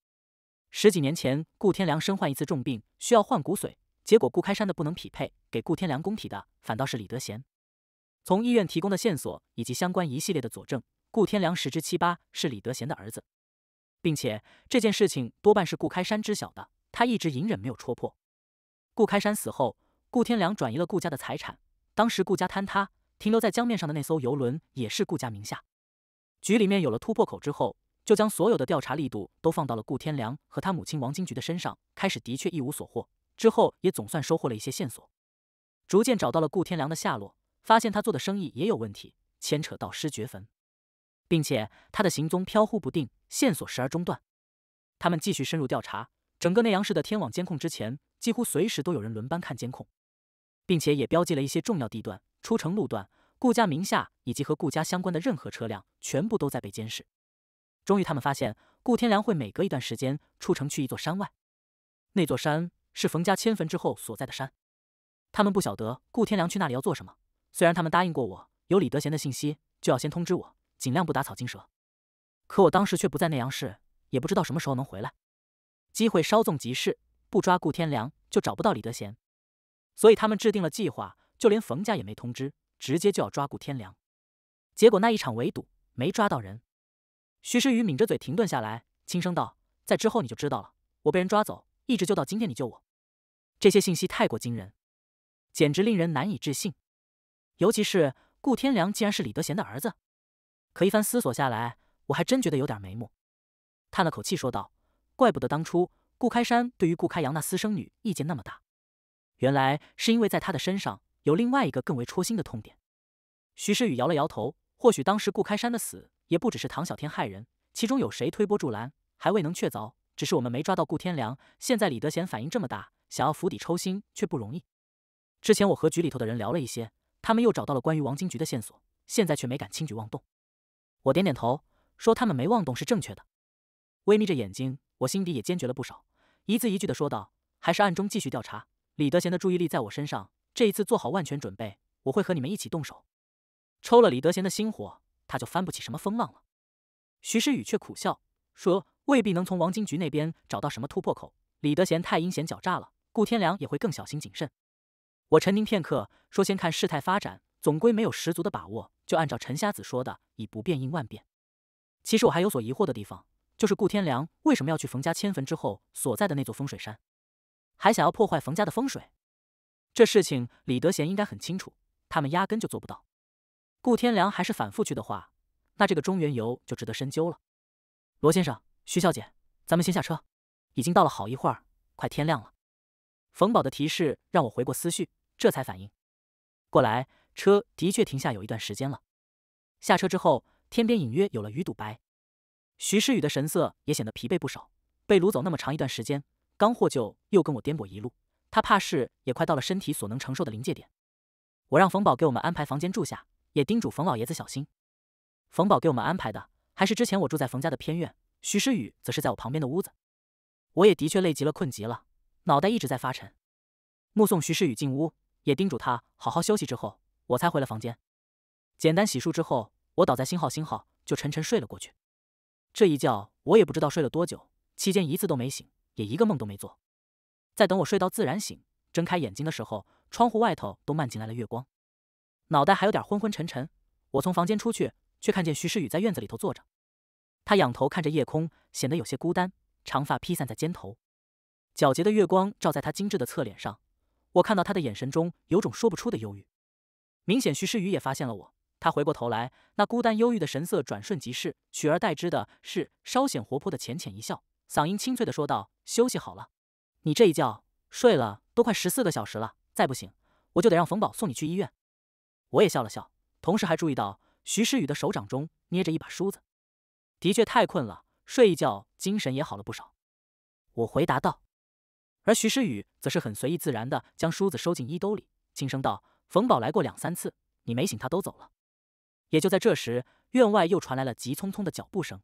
十几年前，顾天良身患一次重病，需要换骨髓，结果顾开山的不能匹配，给顾天良供体的反倒是李德贤。从医院提供的线索以及相关一系列的佐证，顾天良十之七八是李德贤的儿子，并且这件事情多半是顾开山知晓的，他一直隐忍没有戳破。顾开山死后，顾天良转移了顾家的财产，当时顾家坍塌，停留在江面上的那艘游轮也是顾家名下。局里面有了突破口之后。就将所有的调查力度都放到了顾天良和他母亲王金菊的身上，开始的确一无所获，之后也总算收获了一些线索，逐渐找到了顾天良的下落，发现他做的生意也有问题，牵扯到失绝坟，并且他的行踪飘忽不定，线索时而中断。他们继续深入调查，整个内阳市的天网监控之前几乎随时都有人轮班看监控，并且也标记了一些重要地段、出城路段、顾家名下以及和顾家相关的任何车辆，全部都在被监视。终于，他们发现顾天良会每隔一段时间出城去一座山外。那座山是冯家迁坟之后所在的山。他们不晓得顾天良去那里要做什么。虽然他们答应过我，有李德贤的信息就要先通知我，尽量不打草惊蛇。可我当时却不在内阳市，也不知道什么时候能回来。机会稍纵即逝，不抓顾天良就找不到李德贤。所以他们制定了计划，就连冯家也没通知，直接就要抓顾天良。结果那一场围堵没抓到人。徐诗雨抿着嘴，停顿下来，轻声道：“在之后你就知道了，我被人抓走，一直就到今天你救我。这些信息太过惊人，简直令人难以置信。尤其是顾天良竟然是李德贤的儿子。可一番思索下来，我还真觉得有点眉目。”叹了口气说道：“怪不得当初顾开山对于顾开阳那私生女意见那么大，原来是因为在他的身上有另外一个更为戳心的痛点。”徐诗雨摇了摇头，或许当时顾开山的死。也不只是唐小天害人，其中有谁推波助澜，还未能确凿。只是我们没抓到顾天良，现在李德贤反应这么大，想要釜底抽薪却不容易。之前我和局里头的人聊了一些，他们又找到了关于王金菊的线索，现在却没敢轻举妄动。我点点头，说他们没妄动是正确的。微眯着眼睛，我心底也坚决了不少，一字一句的说道：“还是暗中继续调查。李德贤的注意力在我身上，这一次做好万全准备，我会和你们一起动手，抽了李德贤的心火。”他就翻不起什么风浪了。徐诗雨却苦笑说：“未必能从王金菊那边找到什么突破口。李德贤太阴险狡诈了，顾天良也会更小心谨慎。”我沉吟片刻，说：“先看事态发展，总归没有十足的把握，就按照陈瞎子说的，以不变应万变。”其实我还有所疑惑的地方，就是顾天良为什么要去冯家迁坟之后所在的那座风水山，还想要破坏冯家的风水？这事情李德贤应该很清楚，他们压根就做不到。顾天良还是反复去的话，那这个中原游就值得深究了。罗先生，徐小姐，咱们先下车，已经到了好一会儿，快天亮了。冯宝的提示让我回过思绪，这才反应过来，车的确停下有一段时间了。下车之后，天边隐约有了鱼肚白。徐诗雨的神色也显得疲惫不少，被掳走那么长一段时间，刚获救又跟我颠簸一路，他怕是也快到了身体所能承受的临界点。我让冯宝给我们安排房间住下。也叮嘱冯老爷子小心。冯宝给我们安排的还是之前我住在冯家的偏院，徐诗雨则是在我旁边的屋子。我也的确累极了，困极了，脑袋一直在发沉。目送徐诗雨进屋，也叮嘱他好好休息之后，我才回了房间。简单洗漱之后，我倒在新号新号，就沉沉睡了过去。这一觉我也不知道睡了多久，期间一次都没醒，也一个梦都没做。在等我睡到自然醒，睁开眼睛的时候，窗户外头都漫进来了月光。脑袋还有点昏昏沉沉，我从房间出去，却看见徐诗雨在院子里头坐着。他仰头看着夜空，显得有些孤单，长发披散在肩头，皎洁的月光照在他精致的侧脸上。我看到他的眼神中有种说不出的忧郁。明显徐诗雨也发现了我，他回过头来，那孤单忧郁的神色转瞬即逝，取而代之的是稍显活泼的浅浅一笑，嗓音清脆的说道：“休息好了，你这一觉睡了都快十四个小时了，再不醒，我就得让冯宝送你去医院。”我也笑了笑，同时还注意到徐诗雨的手掌中捏着一把梳子。的确太困了，睡一觉精神也好了不少。我回答道，而徐诗雨则是很随意自然的将梳子收进衣兜里，轻声道：“冯宝来过两三次，你没醒，他都走了。”也就在这时，院外又传来了急匆匆的脚步声。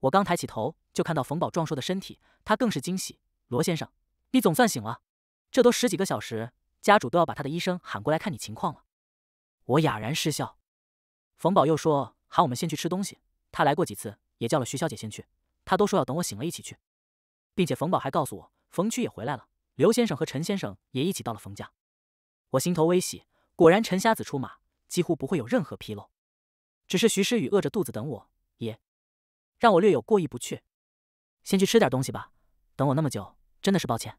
我刚抬起头，就看到冯宝壮硕的身体，他更是惊喜：“罗先生，你总算醒了！这都十几个小时，家主都要把他的医生喊过来看你情况了。”我哑然失笑，冯宝又说：“喊我们先去吃东西。他来过几次，也叫了徐小姐先去。他都说要等我醒了一起去，并且冯宝还告诉我，冯区也回来了，刘先生和陈先生也一起到了冯家。我心头微喜，果然陈瞎子出马，几乎不会有任何纰漏。只是徐诗雨饿着肚子等我，也让我略有过意不去。先去吃点东西吧，等我那么久，真的是抱歉。”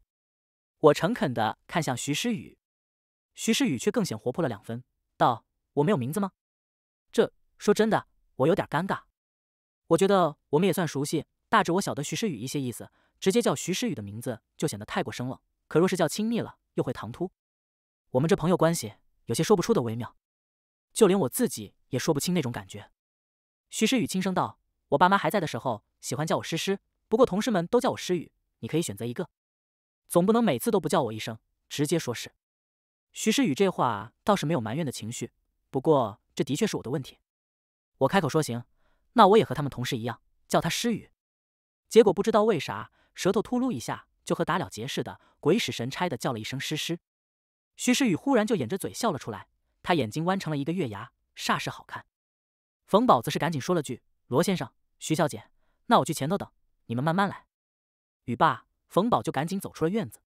我诚恳的看向徐诗雨，徐诗雨却更显活泼了两分。道：“我没有名字吗？这说真的，我有点尴尬。我觉得我们也算熟悉，大致我晓得徐诗雨一些意思。直接叫徐诗雨的名字，就显得太过生冷。可若是叫亲密了，又会唐突。我们这朋友关系，有些说不出的微妙，就连我自己也说不清那种感觉。”徐诗雨轻声道：“我爸妈还在的时候，喜欢叫我诗诗，不过同事们都叫我诗雨。你可以选择一个，总不能每次都不叫我一声，直接说是。”徐诗雨这话倒是没有埋怨的情绪，不过这的确是我的问题。我开口说行，那我也和他们同事一样叫他诗雨。结果不知道为啥，舌头突噜一下，就和打了结似的，鬼使神差的叫了一声诗诗。徐诗雨忽然就掩着嘴笑了出来，他眼睛弯成了一个月牙，煞是好看。冯宝则是赶紧说了句：“罗先生，徐小姐，那我去前头等，你们慢慢来。”语罢，冯宝就赶紧走出了院子。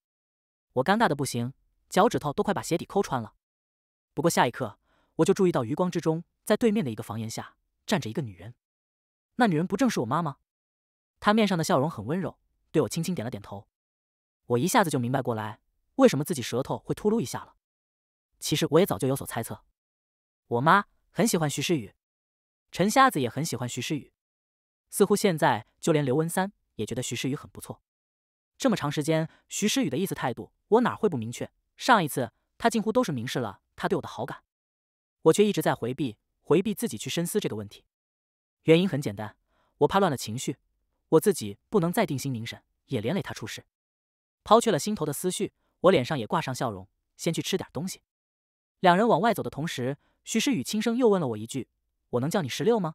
我尴尬的不行。脚趾头都快把鞋底抠穿了，不过下一刻我就注意到余光之中，在对面的一个房檐下站着一个女人，那女人不正是我妈吗？她面上的笑容很温柔，对我轻轻点了点头，我一下子就明白过来，为什么自己舌头会秃噜一下了。其实我也早就有所猜测，我妈很喜欢徐诗雨，陈瞎子也很喜欢徐诗雨，似乎现在就连刘文三也觉得徐诗雨很不错。这么长时间，徐诗雨的意思态度，我哪会不明确？上一次，他近乎都是明示了他对我的好感，我却一直在回避，回避自己去深思这个问题。原因很简单，我怕乱了情绪，我自己不能再定心凝神，也连累他出事。抛却了心头的思绪，我脸上也挂上笑容，先去吃点东西。两人往外走的同时，徐诗雨轻声又问了我一句：“我能叫你十六吗？”“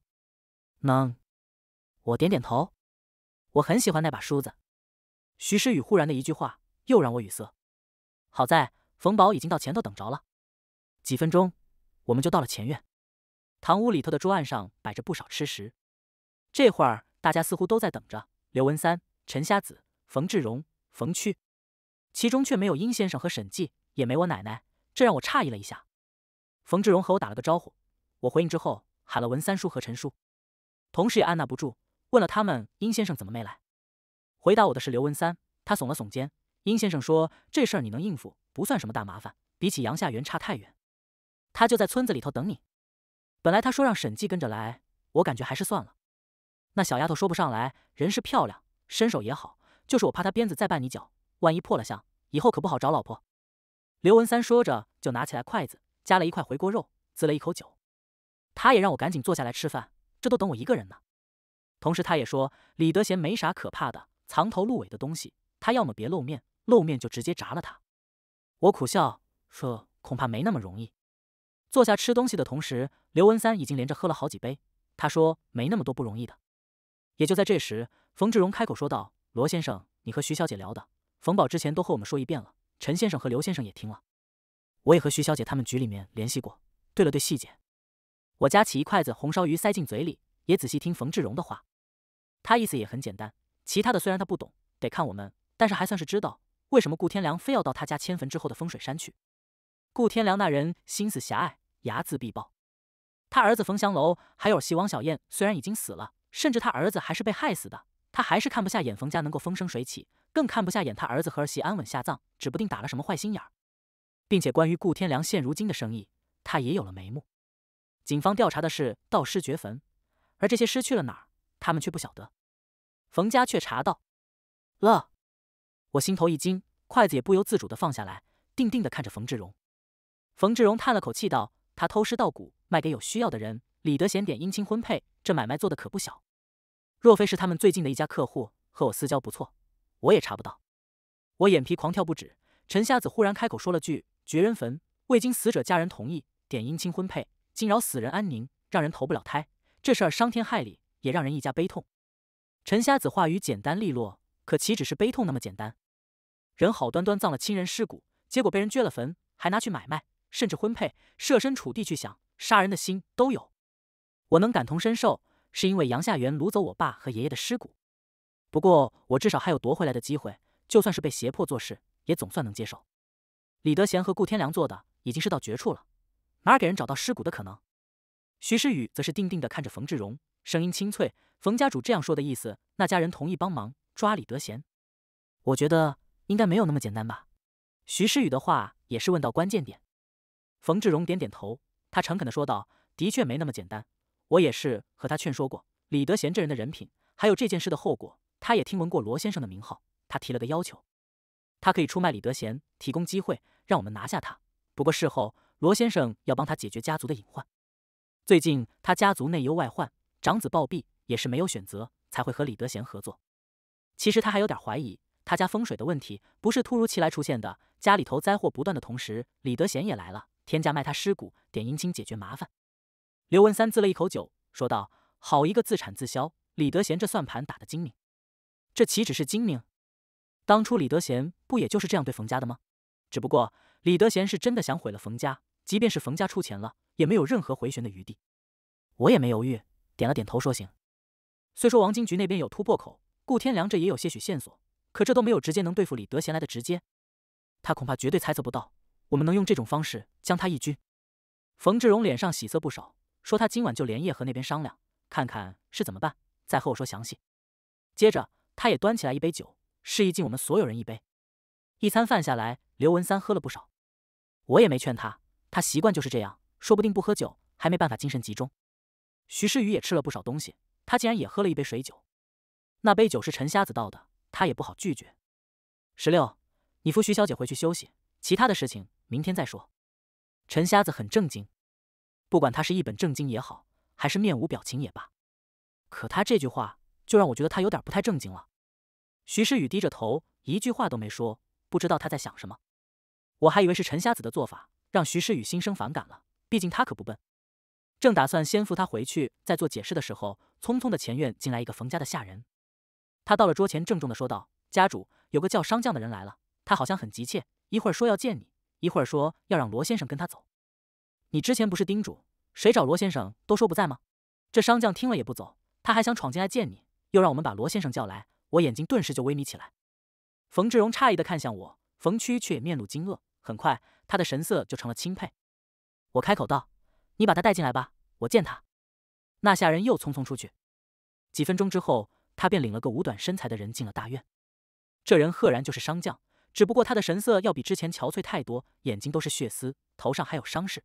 能。”我点点头。我很喜欢那把梳子。徐诗雨忽然的一句话又让我语塞。好在。冯宝已经到前头等着了，几分钟，我们就到了前院。堂屋里头的桌案上摆着不少吃食，这会儿大家似乎都在等着。刘文三、陈瞎子、冯志荣、冯屈，其中却没有殷先生和沈记，也没我奶奶，这让我诧异了一下。冯志荣和我打了个招呼，我回应之后喊了文三叔和陈叔，同时也按捺不住问了他们：殷先生怎么没来？回答我的是刘文三，他耸了耸肩。殷先生说：“这事儿你能应付。”不算什么大麻烦，比起杨夏媛差太远。他就在村子里头等你。本来他说让沈计跟着来，我感觉还是算了。那小丫头说不上来，人是漂亮，身手也好，就是我怕她鞭子再绊你脚，万一破了相，以后可不好找老婆。刘文三说着，就拿起来筷子夹了一块回锅肉，滋了一口酒。他也让我赶紧坐下来吃饭，这都等我一个人呢。同时，他也说李德贤没啥可怕的，藏头露尾的东西，他要么别露面，露面就直接砸了他。我苦笑说：“恐怕没那么容易。”坐下吃东西的同时，刘文三已经连着喝了好几杯。他说：“没那么多不容易的。”也就在这时，冯志荣开口说道：“罗先生，你和徐小姐聊的，冯宝之前都和我们说一遍了。陈先生和刘先生也听了，我也和徐小姐他们局里面联系过。对了，对细节，我夹起一筷子红烧鱼塞进嘴里，也仔细听冯志荣的话。他意思也很简单，其他的虽然他不懂，得看我们，但是还算是知道。”为什么顾天良非要到他家迁坟之后的风水山去？顾天良那人心思狭隘，睚眦必报。他儿子冯祥楼还有儿媳王小燕虽然已经死了，甚至他儿子还是被害死的，他还是看不下眼冯家能够风生水起，更看不下眼他儿子和儿媳安稳下葬，指不定打了什么坏心眼儿。并且关于顾天良现如今的生意，他也有了眉目。警方调查的是盗尸掘坟，而这些尸去了哪儿，他们却不晓得。冯家却查到了。我心头一惊，筷子也不由自主地放下来，定定地看着冯志荣。冯志荣叹了口气道：“他偷尸盗骨，卖给有需要的人。李德贤点姻亲婚配，这买卖做的可不小。若非是他们最近的一家客户和我私交不错，我也查不到。”我眼皮狂跳不止。陈瞎子忽然开口说了句：“掘人坟，未经死者家人同意，点姻亲婚配，惊扰死人安宁，让人投不了胎。这事儿伤天害理，也让人一家悲痛。”陈瞎子话语简单利落，可岂止是悲痛那么简单？人好端端葬了亲人尸骨，结果被人掘了坟，还拿去买卖，甚至婚配。设身处地去想，杀人的心都有。我能感同身受，是因为杨夏元掳走我爸和爷爷的尸骨。不过我至少还有夺回来的机会，就算是被胁迫做事，也总算能接受。李德贤和顾天良做的已经是到绝处了，哪给人找到尸骨的可能？徐诗雨则是定定地看着冯志荣，声音清脆：“冯家主这样说的意思，那家人同意帮忙抓李德贤。我觉得。”应该没有那么简单吧？徐诗雨的话也是问到关键点。冯志荣点点头，他诚恳地说道：“的确没那么简单。我也是和他劝说过李德贤这人的人品，还有这件事的后果。他也听闻过罗先生的名号。他提了个要求，他可以出卖李德贤，提供机会让我们拿下他。不过事后，罗先生要帮他解决家族的隐患。最近他家族内忧外患，长子暴毙，也是没有选择才会和李德贤合作。其实他还有点怀疑。”他家风水的问题不是突如其来出现的，家里头灾祸不断的同时，李德贤也来了，天价卖他尸骨，点阴亲解决麻烦。刘文三滋了一口酒，说道：“好一个自产自销，李德贤这算盘打得精明，这岂止是精明？当初李德贤不也就是这样对冯家的吗？只不过李德贤是真的想毁了冯家，即便是冯家出钱了，也没有任何回旋的余地。”我也没犹豫，点了点头说：“行。”虽说王金菊那边有突破口，顾天良这也有些许线索。可这都没有直接能对付李德贤来的直接，他恐怕绝对猜测不到我们能用这种方式将他一军。冯志荣脸上喜色不少，说他今晚就连夜和那边商量，看看是怎么办，再和我说详细。接着，他也端起来一杯酒，示意敬我们所有人一杯。一餐饭下来，刘文三喝了不少，我也没劝他，他习惯就是这样，说不定不喝酒还没办法精神集中。徐诗雨也吃了不少东西，他竟然也喝了一杯水酒，那杯酒是陈瞎子倒的。他也不好拒绝。十六，你扶徐小姐回去休息，其他的事情明天再说。陈瞎子很正经，不管他是一本正经也好，还是面无表情也罢，可他这句话就让我觉得他有点不太正经了。徐诗雨低着头，一句话都没说，不知道他在想什么。我还以为是陈瞎子的做法让徐诗雨心生反感了，毕竟他可不笨。正打算先扶他回去再做解释的时候，匆匆的前院进来一个冯家的下人。他到了桌前，郑重地说道：“家主，有个叫商将的人来了，他好像很急切。一会儿说要见你，一会儿说要让罗先生跟他走。你之前不是叮嘱谁找罗先生都说不在吗？这商将听了也不走，他还想闯进来见你，又让我们把罗先生叫来。我眼睛顿时就微眯起来。”冯志荣诧异地看向我，冯区却也面露惊愕。很快，他的神色就成了钦佩。我开口道：“你把他带进来吧，我见他。”那下人又匆匆出去。几分钟之后。他便领了个五短身材的人进了大院，这人赫然就是商将，只不过他的神色要比之前憔悴太多，眼睛都是血丝，头上还有伤势，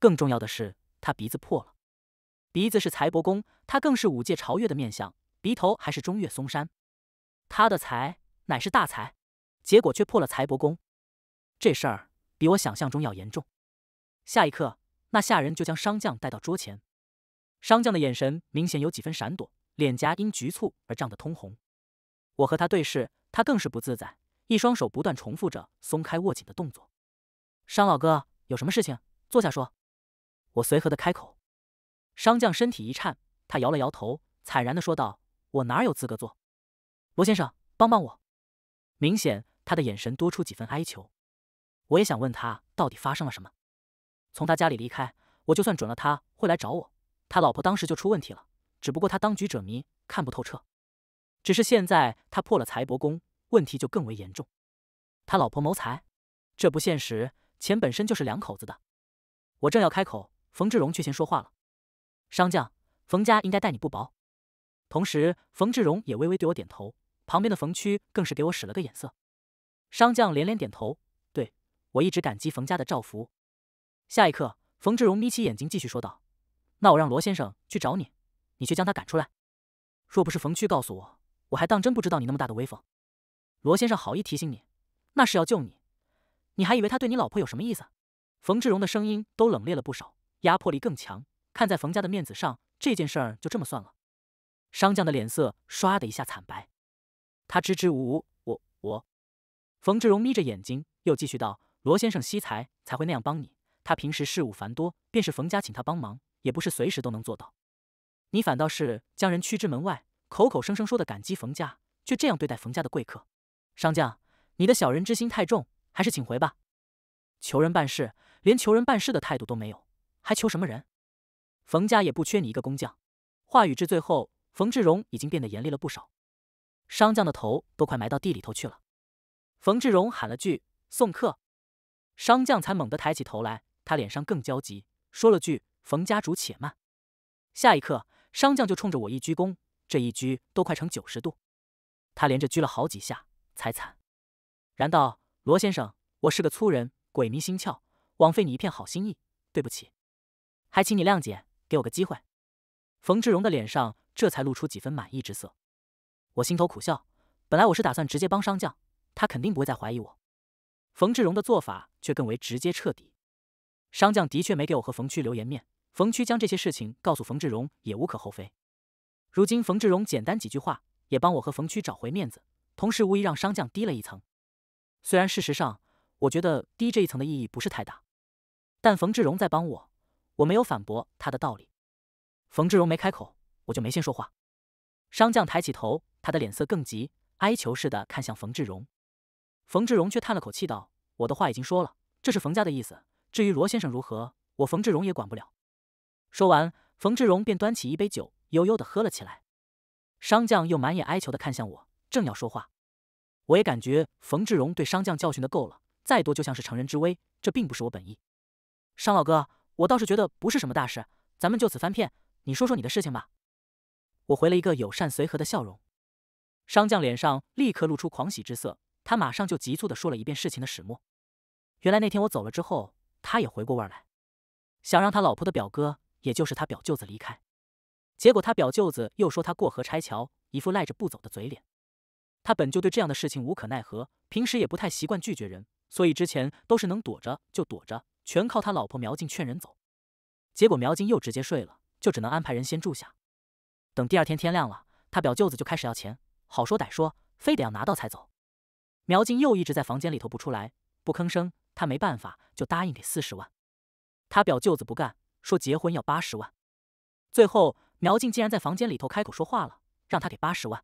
更重要的是他鼻子破了。鼻子是财帛宫，他更是五界朝月的面相，鼻头还是中岳嵩山。他的财乃是大财，结果却破了财帛宫，这事儿比我想象中要严重。下一刻，那下人就将商将带到桌前，商将的眼神明显有几分闪躲。脸颊因局促而涨得通红，我和他对视，他更是不自在，一双手不断重复着松开握紧的动作。商老哥，有什么事情？坐下说。我随和的开口。商将身体一颤，他摇了摇头，惨然的说道：“我哪有资格坐？罗先生，帮帮我！”明显，他的眼神多出几分哀求。我也想问他到底发生了什么。从他家里离开，我就算准了他会来找我。他老婆当时就出问题了。只不过他当局者迷，看不透彻。只是现在他破了财帛宫，问题就更为严重。他老婆谋财，这不现实，钱本身就是两口子的。我正要开口，冯志荣却先说话了：“商将，冯家应该待你不薄。”同时，冯志荣也微微对我点头，旁边的冯屈更是给我使了个眼色。商将连连点头：“对我一直感激冯家的照拂。”下一刻，冯志荣眯起眼睛继续说道：“那我让罗先生去找你。”你却将他赶出来，若不是冯区告诉我，我还当真不知道你那么大的威风。罗先生好意提醒你，那是要救你，你还以为他对你老婆有什么意思？冯志荣的声音都冷冽了不少，压迫力更强。看在冯家的面子上，这件事儿就这么算了。商将的脸色唰的一下惨白，他支支吾吾：“我我……”冯志荣眯着眼睛，又继续道：“罗先生惜才，才会那样帮你。他平时事务繁多，便是冯家请他帮忙，也不是随时都能做到。”你反倒是将人驱之门外，口口声声说的感激冯家，却这样对待冯家的贵客。商将，你的小人之心太重，还是请回吧。求人办事，连求人办事的态度都没有，还求什么人？冯家也不缺你一个工匠。话语至最后，冯志荣已经变得严厉了不少。商将的头都快埋到地里头去了。冯志荣喊了句“送客”，商将才猛地抬起头来，他脸上更焦急，说了句“冯家主且慢”。下一刻。商将就冲着我一鞠躬，这一鞠都快成九十度，他连着鞠了好几下才惨。然道：“罗先生，我是个粗人，鬼迷心窍，枉费你一片好心意，对不起，还请你谅解，给我个机会。”冯志荣的脸上这才露出几分满意之色。我心头苦笑，本来我是打算直接帮商将，他肯定不会再怀疑我。冯志荣的做法却更为直接彻底，商将的确没给我和冯区留颜面。冯区将这些事情告诉冯志荣也无可厚非。如今冯志荣简单几句话也帮我和冯区找回面子，同时无疑让商降低了一层。虽然事实上，我觉得低这一层的意义不是太大，但冯志荣在帮我，我没有反驳他的道理。冯志荣没开口，我就没先说话。商将抬起头，他的脸色更急，哀求似的看向冯志荣。冯志荣却叹了口气道：“我的话已经说了，这是冯家的意思。至于罗先生如何，我冯志荣也管不了。”说完，冯志荣便端起一杯酒，悠悠的喝了起来。商将又满眼哀求的看向我，正要说话，我也感觉冯志荣对商将教训的够了，再多就像是乘人之危，这并不是我本意。商老哥，我倒是觉得不是什么大事，咱们就此翻篇。你说说你的事情吧。我回了一个友善随和的笑容，商将脸上立刻露出狂喜之色，他马上就急促的说了一遍事情的始末。原来那天我走了之后，他也回过味儿来，想让他老婆的表哥。也就是他表舅子离开，结果他表舅子又说他过河拆桥，一副赖着不走的嘴脸。他本就对这样的事情无可奈何，平时也不太习惯拒绝人，所以之前都是能躲着就躲着，全靠他老婆苗静劝人走。结果苗静又直接睡了，就只能安排人先住下。等第二天天亮了，他表舅子就开始要钱，好说歹说，非得要拿到才走。苗静又一直在房间里头不出来，不吭声，他没办法，就答应给四十万。他表舅子不干。说结婚要八十万，最后苗静竟然在房间里头开口说话了，让他给八十万。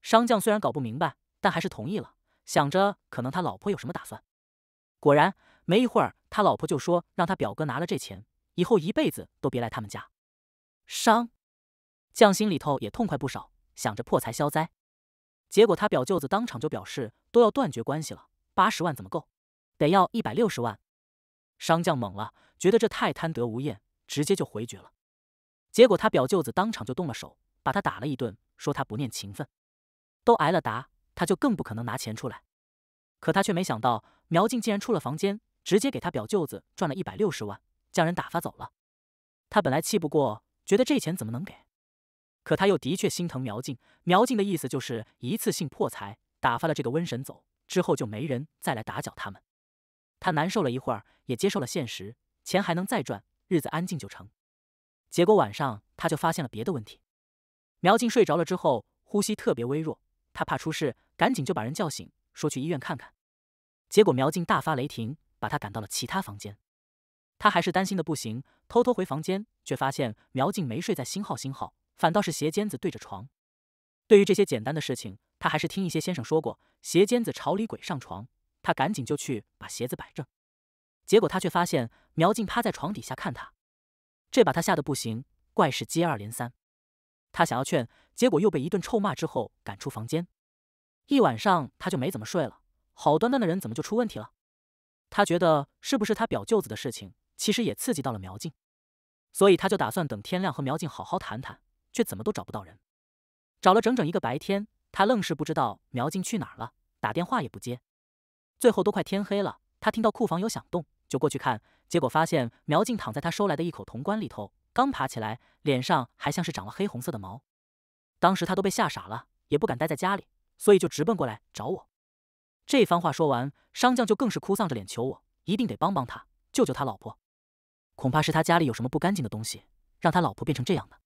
商将虽然搞不明白，但还是同意了，想着可能他老婆有什么打算。果然，没一会儿，他老婆就说让他表哥拿了这钱，以后一辈子都别来他们家。商将心里头也痛快不少，想着破财消灾。结果他表舅子当场就表示都要断绝关系了，八十万怎么够？得要一百六十万。商将懵了。觉得这太贪得无厌，直接就回绝了。结果他表舅子当场就动了手，把他打了一顿，说他不念情分。都挨了打，他就更不可能拿钱出来。可他却没想到，苗静竟然出了房间，直接给他表舅子赚了一百六十万，将人打发走了。他本来气不过，觉得这钱怎么能给？可他又的确心疼苗静。苗静的意思就是一次性破财，打发了这个瘟神走之后，就没人再来打搅他们。他难受了一会儿，也接受了现实。钱还能再赚，日子安静就成。结果晚上他就发现了别的问题。苗静睡着了之后，呼吸特别微弱，他怕出事，赶紧就把人叫醒，说去医院看看。结果苗静大发雷霆，把他赶到了其他房间。他还是担心的不行，偷偷回房间，却发现苗静没睡在新号新号，反倒是斜尖子对着床。对于这些简单的事情，他还是听一些先生说过，斜尖子朝里鬼上床。他赶紧就去把鞋子摆正。结果他却发现苗静趴在床底下看他，这把他吓得不行。怪事接二连三，他想要劝，结果又被一顿臭骂之后赶出房间。一晚上他就没怎么睡了。好端端的人怎么就出问题了？他觉得是不是他表舅子的事情，其实也刺激到了苗静，所以他就打算等天亮和苗静好好谈谈，却怎么都找不到人。找了整整一个白天，他愣是不知道苗静去哪儿了，打电话也不接。最后都快天黑了，他听到库房有响动。就过去看，结果发现苗静躺在他收来的一口铜棺里头，刚爬起来，脸上还像是长了黑红色的毛。当时他都被吓傻了，也不敢待在家里，所以就直奔过来找我。这番话说完，商将就更是哭丧着脸求我，一定得帮帮他，救救他老婆。恐怕是他家里有什么不干净的东西，让他老婆变成这样的。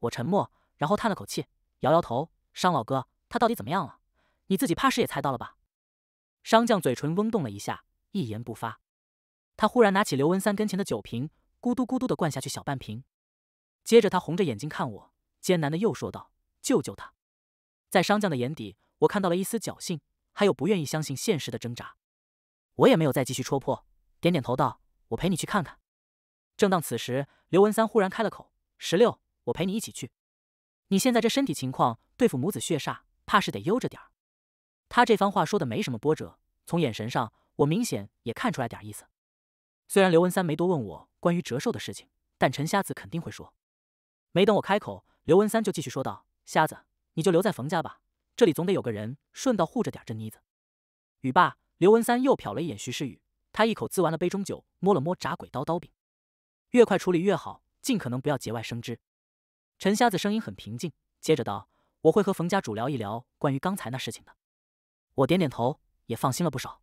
我沉默，然后叹了口气，摇摇头。商老哥，他到底怎么样了？你自己怕是也猜到了吧？商将嘴唇嗡动了一下，一言不发。他忽然拿起刘文三跟前的酒瓶，咕嘟咕嘟的灌下去小半瓶，接着他红着眼睛看我，艰难的又说道：“救救他！”在商将的眼底，我看到了一丝侥幸，还有不愿意相信现实的挣扎。我也没有再继续戳破，点点头道：“我陪你去看看。”正当此时，刘文三忽然开了口：“十六，我陪你一起去。你现在这身体情况，对付母子血煞，怕是得悠着点儿。”他这番话说的没什么波折，从眼神上，我明显也看出来点意思。虽然刘文三没多问我关于折寿的事情，但陈瞎子肯定会说。没等我开口，刘文三就继续说道：“瞎子，你就留在冯家吧，这里总得有个人，顺道护着点这妮子。”语罢，刘文三又瞟了一眼徐世雨，他一口滋完了杯中酒，摸了摸铡鬼刀刀柄，越快处理越好，尽可能不要节外生枝。陈瞎子声音很平静，接着道：“我会和冯家主聊一聊关于刚才那事情的。”我点点头，也放心了不少，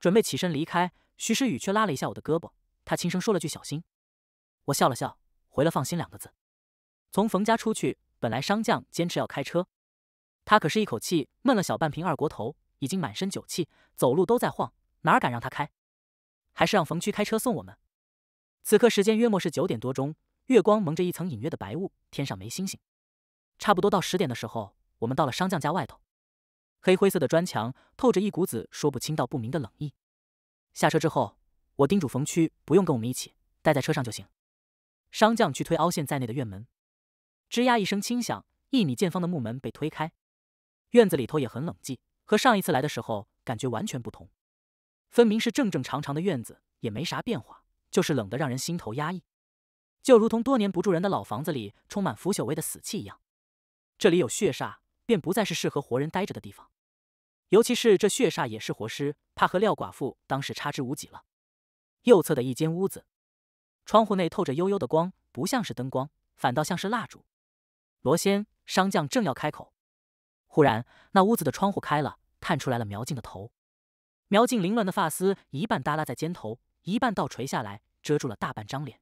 准备起身离开。徐诗雨却拉了一下我的胳膊，她轻声说了句“小心”，我笑了笑，回了“放心”两个字。从冯家出去，本来商将坚持要开车，他可是一口气闷了小半瓶二锅头，已经满身酒气，走路都在晃，哪敢让他开？还是让冯区开车送我们。此刻时间约莫是九点多钟，月光蒙着一层隐约的白雾，天上没星星。差不多到十点的时候，我们到了商将家外头，黑灰色的砖墙透着一股子说不清道不明的冷意。下车之后，我叮嘱冯区不用跟我们一起，待在车上就行。商将去推凹陷在内的院门，吱呀一声轻响，一米见方的木门被推开。院子里头也很冷寂，和上一次来的时候感觉完全不同。分明是正正常常的院子，也没啥变化，就是冷得让人心头压抑，就如同多年不住人的老房子里充满腐朽味的死气一样。这里有血煞，便不再是适合活人待着的地方，尤其是这血煞也是活尸。怕和廖寡妇当时差之无几了。右侧的一间屋子，窗户内透着幽幽的光，不像是灯光，反倒像是蜡烛。罗仙商将正要开口，忽然那屋子的窗户开了，探出来了苗静的头。苗静凌乱的发丝一半耷拉在肩头，一半倒垂下来，遮住了大半张脸。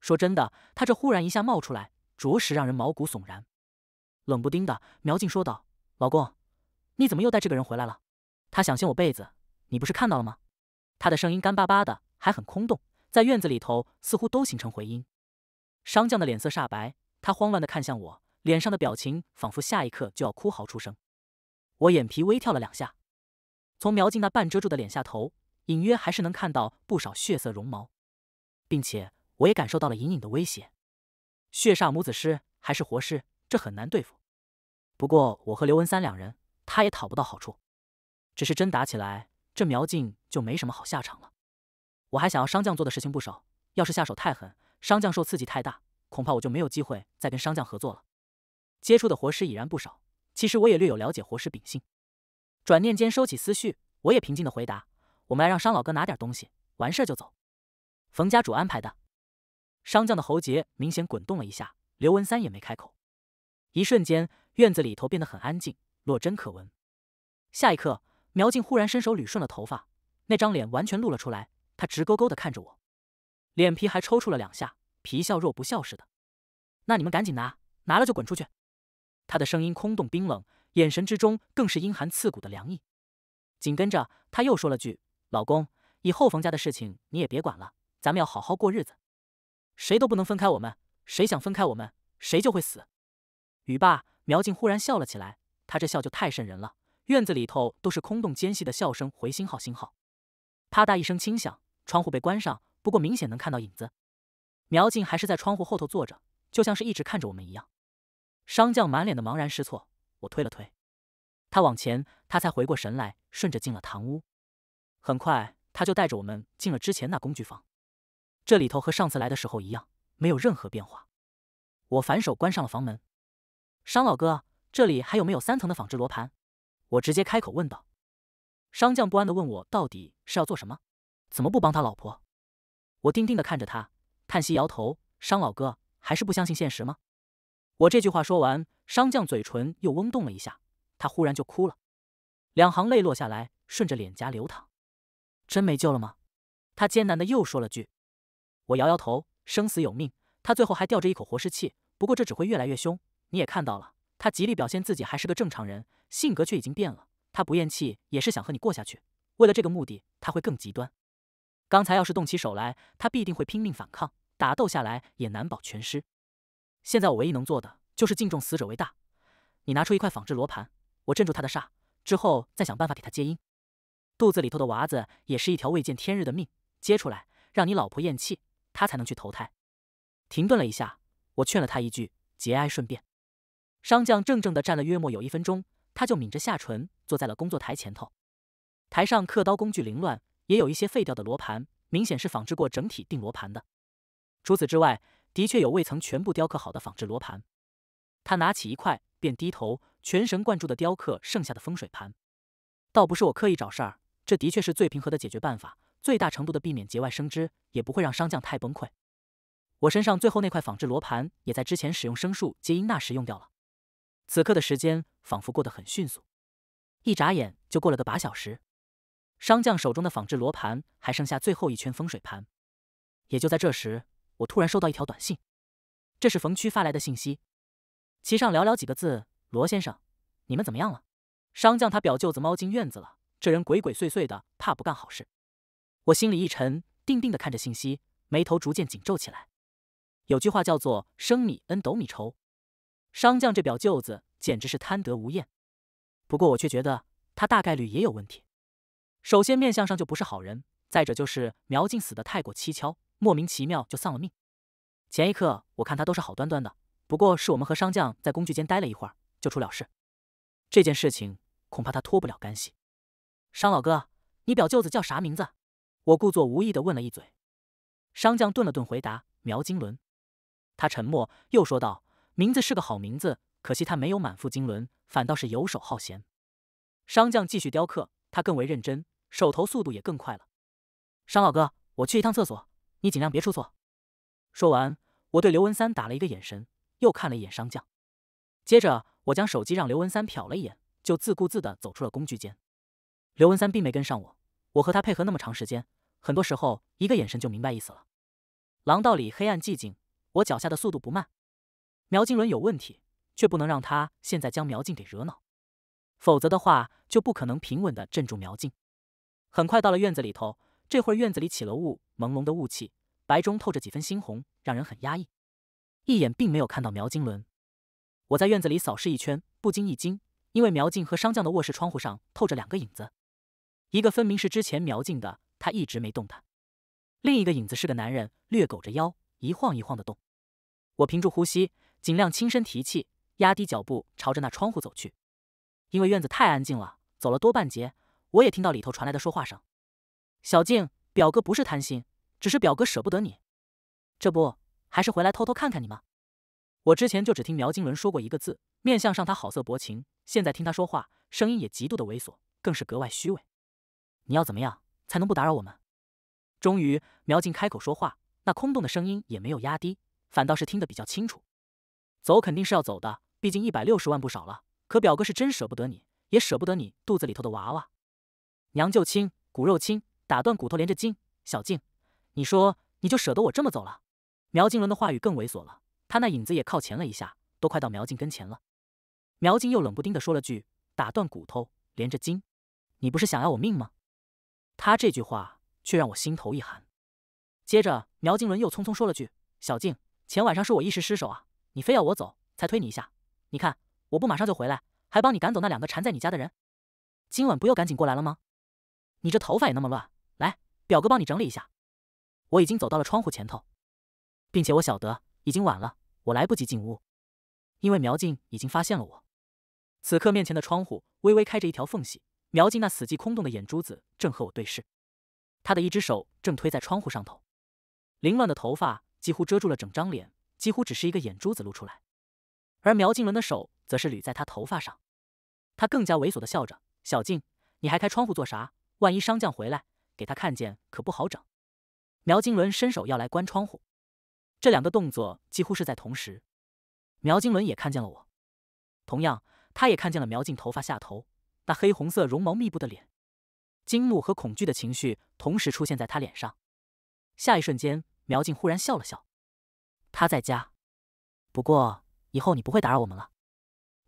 说真的，他这忽然一下冒出来，着实让人毛骨悚然。冷不丁的，苗静说道：“老公，你怎么又带这个人回来了？他想掀我被子。”你不是看到了吗？他的声音干巴巴的，还很空洞，在院子里头似乎都形成回音。商将的脸色煞白，他慌乱地看向我，脸上的表情仿佛下一刻就要哭嚎出声。我眼皮微跳了两下，从苗静那半遮住的脸下头，隐约还是能看到不少血色绒毛，并且我也感受到了隐隐的威胁。血煞母子尸还是活尸，这很难对付。不过我和刘文三两人，他也讨不到好处。只是真打起来。这苗静就没什么好下场了。我还想要商将做的事情不少，要是下手太狠，商将受刺激太大，恐怕我就没有机会再跟商将合作了。接触的活尸已然不少，其实我也略有了解活尸秉性。转念间收起思绪，我也平静的回答：“我们来让商老哥拿点东西，完事儿就走。”冯家主安排的。商将的喉结明显滚动了一下，刘文三也没开口。一瞬间，院子里头变得很安静，落针可闻。下一刻。苗静忽然伸手捋顺了头发，那张脸完全露了出来。她直勾勾的看着我，脸皮还抽搐了两下，皮笑肉不笑似的。那你们赶紧拿，拿了就滚出去。她的声音空洞冰冷，眼神之中更是阴寒刺骨的凉意。紧跟着，她又说了句：“老公，以后冯家的事情你也别管了，咱们要好好过日子，谁都不能分开我们，谁想分开我们，谁就会死。”语罢，苗静忽然笑了起来，她这笑就太瘆人了。院子里头都是空洞尖细的笑声。回星号星号，啪嗒一声轻响，窗户被关上。不过明显能看到影子，苗静还是在窗户后头坐着，就像是一直看着我们一样。商将满脸的茫然失措，我推了推他，往前，他才回过神来，顺着进了堂屋。很快，他就带着我们进了之前那工具房，这里头和上次来的时候一样，没有任何变化。我反手关上了房门。商老哥，这里还有没有三层的纺织罗盘？我直接开口问道：“商将不安的问我，到底是要做什么？怎么不帮他老婆？”我定定的看着他，叹息摇头：“商老哥，还是不相信现实吗？”我这句话说完，商将嘴唇又嗡动了一下，他忽然就哭了，两行泪落下来，顺着脸颊流淌。“真没救了吗？”他艰难的又说了句。我摇摇头：“生死有命。”他最后还吊着一口活尸气，不过这只会越来越凶。你也看到了，他极力表现自己还是个正常人。性格却已经变了，他不咽气也是想和你过下去。为了这个目的，他会更极端。刚才要是动起手来，他必定会拼命反抗，打斗下来也难保全尸。现在我唯一能做的就是敬重死者为大。你拿出一块仿制罗盘，我镇住他的煞，之后再想办法给他接音。肚子里头的娃子也是一条未见天日的命，接出来，让你老婆咽气，他才能去投胎。停顿了一下，我劝了他一句：“节哀顺变。”商将怔怔地站了约莫有一分钟。他就抿着下唇，坐在了工作台前头。台上刻刀工具凌乱，也有一些废掉的罗盘，明显是仿制过整体定罗盘的。除此之外，的确有未曾全部雕刻好的仿制罗盘。他拿起一块，便低头全神贯注的雕刻剩下的风水盘。倒不是我刻意找事儿，这的确是最平和的解决办法，最大程度的避免节外生枝，也不会让商将太崩溃。我身上最后那块仿制罗盘，也在之前使用生术，接音那时用掉了。此刻的时间仿佛过得很迅速，一眨眼就过了个把小时。商将手中的仿制罗盘还剩下最后一圈风水盘。也就在这时，我突然收到一条短信，这是冯区发来的信息，其上寥寥几个字：“罗先生，你们怎么样了？商将他表舅子猫进院子了，这人鬼鬼祟祟的，怕不干好事。”我心里一沉，定定的看着信息，眉头逐渐紧皱起来。有句话叫做“生米恩，斗米仇”。商将这表舅子简直是贪得无厌，不过我却觉得他大概率也有问题。首先面相上就不是好人，再者就是苗静死的太过蹊跷，莫名其妙就丧了命。前一刻我看他都是好端端的，不过是我们和商将在工具间待了一会儿，就出了事。这件事情恐怕他脱不了干系。商老哥，你表舅子叫啥名字？我故作无意地问了一嘴。商将顿了顿，回答：“苗金轮。”他沉默，又说道。名字是个好名字，可惜他没有满腹经纶，反倒是游手好闲。商将继续雕刻，他更为认真，手头速度也更快了。商老哥，我去一趟厕所，你尽量别出错。说完，我对刘文三打了一个眼神，又看了一眼商将。接着我将手机让刘文三瞟了一眼，就自顾自的走出了工具间。刘文三并没跟上我，我和他配合那么长时间，很多时候一个眼神就明白意思了。廊道里黑暗寂静，我脚下的速度不慢。苗金轮有问题，却不能让他现在将苗静给惹恼，否则的话就不可能平稳的镇住苗静。很快到了院子里头，这会儿院子里起了雾，朦胧的雾气，白中透着几分猩红，让人很压抑。一眼并没有看到苗金轮，我在院子里扫视一圈，不禁一惊，因为苗静和商将的卧室窗户上透着两个影子，一个分明是之前苗静的，他一直没动弹；另一个影子是个男人，略苟着腰，一晃一晃的动。我屏住呼吸。尽量轻声提气，压低脚步，朝着那窗户走去。因为院子太安静了，走了多半截，我也听到里头传来的说话声。小静，表哥不是贪心，只是表哥舍不得你。这不，还是回来偷偷看看你吗？我之前就只听苗金伦说过一个字，面相上他好色薄情，现在听他说话，声音也极度的猥琐，更是格外虚伪。你要怎么样才能不打扰我们？终于，苗静开口说话，那空洞的声音也没有压低，反倒是听得比较清楚。走肯定是要走的，毕竟一百六十万不少了。可表哥是真舍不得你，也舍不得你肚子里头的娃娃。娘舅亲，骨肉亲，打断骨头连着筋。小静，你说你就舍得我这么走了？苗金轮的话语更猥琐了，他那影子也靠前了一下，都快到苗静跟前了。苗静又冷不丁的说了句：“打断骨头连着筋，你不是想要我命吗？”他这句话却让我心头一寒。接着，苗金轮又匆匆说了句：“小静，前晚上是我一时失手啊。”你非要我走，才推你一下。你看，我不马上就回来，还帮你赶走那两个缠在你家的人。今晚不又赶紧过来了吗？你这头发也那么乱，来，表哥帮你整理一下。我已经走到了窗户前头，并且我晓得已经晚了，我来不及进屋，因为苗静已经发现了我。此刻面前的窗户微微开着一条缝隙，苗静那死寂空洞的眼珠子正和我对视，她的一只手正推在窗户上头，凌乱的头发几乎遮住了整张脸。几乎只是一个眼珠子露出来，而苗静伦的手则是捋在她头发上。他更加猥琐的笑着：“小静，你还开窗户做啥？万一商将回来，给他看见可不好整。”苗静伦伸手要来关窗户，这两个动作几乎是在同时。苗静伦也看见了我，同样，他也看见了苗静头发下头那黑红色绒毛密布的脸。惊怒和恐惧的情绪同时出现在他脸上。下一瞬间，苗静忽然笑了笑。他在家，不过以后你不会打扰我们了。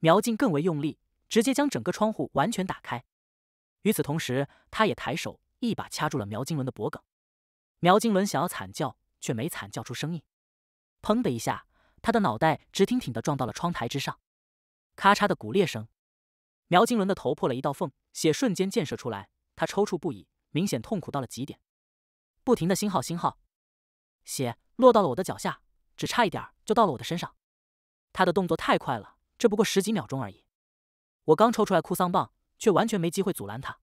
苗静更为用力，直接将整个窗户完全打开。与此同时，他也抬手一把掐住了苗金轮的脖颈。苗金轮想要惨叫，却没惨叫出声音。砰的一下，他的脑袋直挺挺的撞到了窗台之上，咔嚓的骨裂声。苗金轮的头破了一道缝，血瞬间溅射出来。他抽搐不已，明显痛苦到了极点。不停的星号星号，血落到了我的脚下。只差一点就到了我的身上，他的动作太快了，这不过十几秒钟而已。我刚抽出来哭丧棒，却完全没机会阻拦他。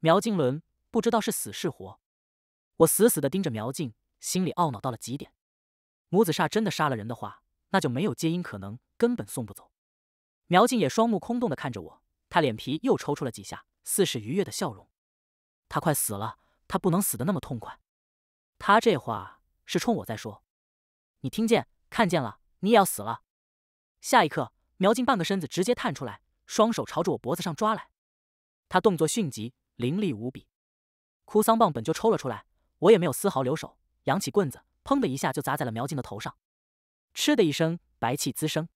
苗金伦不知道是死是活，我死死的盯着苗静，心里懊恼到了极点。母子煞真的杀了人的话，那就没有接应可能，根本送不走。苗静也双目空洞的看着我，他脸皮又抽搐了几下，似是愉悦的笑容。他快死了，他不能死的那么痛快。他这话是冲我在说。你听见？看见了？你也要死了！下一刻，苗静半个身子直接探出来，双手朝着我脖子上抓来。他动作迅疾，凌厉无比。哭丧棒本就抽了出来，我也没有丝毫留手，扬起棍子，砰的一下就砸在了苗静的头上。嗤的一声，白气滋生。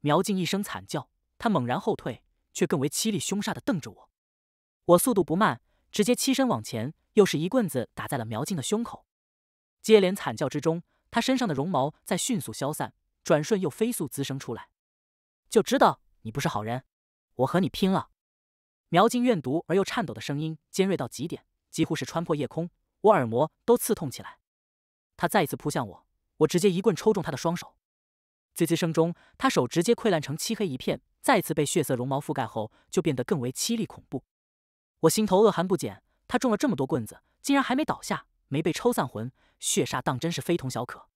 苗静一声惨叫，他猛然后退，却更为凄厉凶煞的瞪着我。我速度不慢，直接欺身往前，又是一棍子打在了苗静的胸口。接连惨叫之中。他身上的绒毛在迅速消散，转瞬又飞速滋生出来。就知道你不是好人，我和你拼了！苗静怨毒而又颤抖的声音尖锐到极点，几乎是穿破夜空，我耳膜都刺痛起来。他再一次扑向我，我直接一棍抽中他的双手，滋滋声中，他手直接溃烂成漆黑一片，再次被血色绒毛覆盖后，就变得更为凄厉恐怖。我心头恶寒不减，他中了这么多棍子，竟然还没倒下，没被抽散魂。血煞当真是非同小可，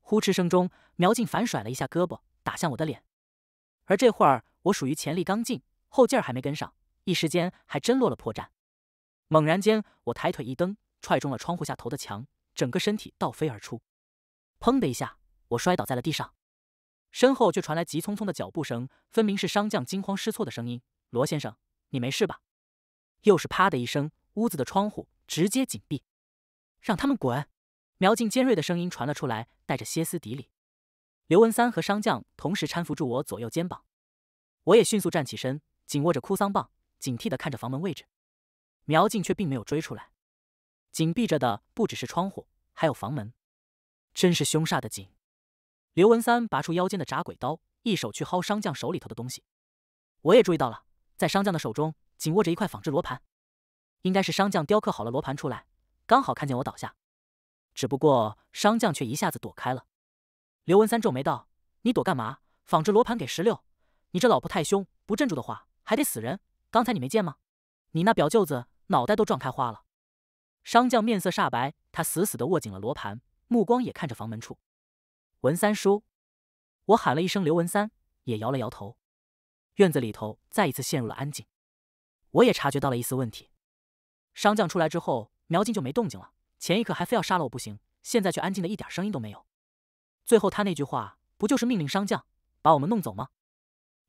呼哧声中，苗静反甩了一下胳膊，打向我的脸。而这会儿，我属于潜力刚劲，后劲儿还没跟上，一时间还真落了破绽。猛然间，我抬腿一蹬，踹中了窗户下头的墙，整个身体倒飞而出。砰的一下，我摔倒在了地上，身后却传来急匆匆的脚步声，分明是商将惊慌失措的声音：“罗先生，你没事吧？”又是啪的一声，屋子的窗户直接紧闭，让他们滚！苗静尖锐的声音传了出来，带着歇斯底里。刘文三和商将同时搀扶住我左右肩膀，我也迅速站起身，紧握着哭丧棒，警惕的看着房门位置。苗静却并没有追出来，紧闭着的不只是窗户，还有房门，真是凶煞的紧。刘文三拔出腰间的铡鬼刀，一手去薅商将手里头的东西。我也注意到了，在商将的手中紧握着一块仿制罗盘，应该是商将雕刻好了罗盘出来，刚好看见我倒下。只不过商将却一下子躲开了。刘文三皱眉道：“你躲干嘛？仿制罗盘给十六。你这老婆太凶，不镇住的话还得死人。刚才你没见吗？你那表舅子脑袋都撞开花了。”商将面色煞白，他死死地握紧了罗盘，目光也看着房门处。文三叔，我喊了一声，刘文三也摇了摇头。院子里头再一次陷入了安静。我也察觉到了一丝问题。商将出来之后，苗金就没动静了。前一刻还非要杀了我不行，现在却安静的一点声音都没有。最后他那句话不就是命令商将把我们弄走吗？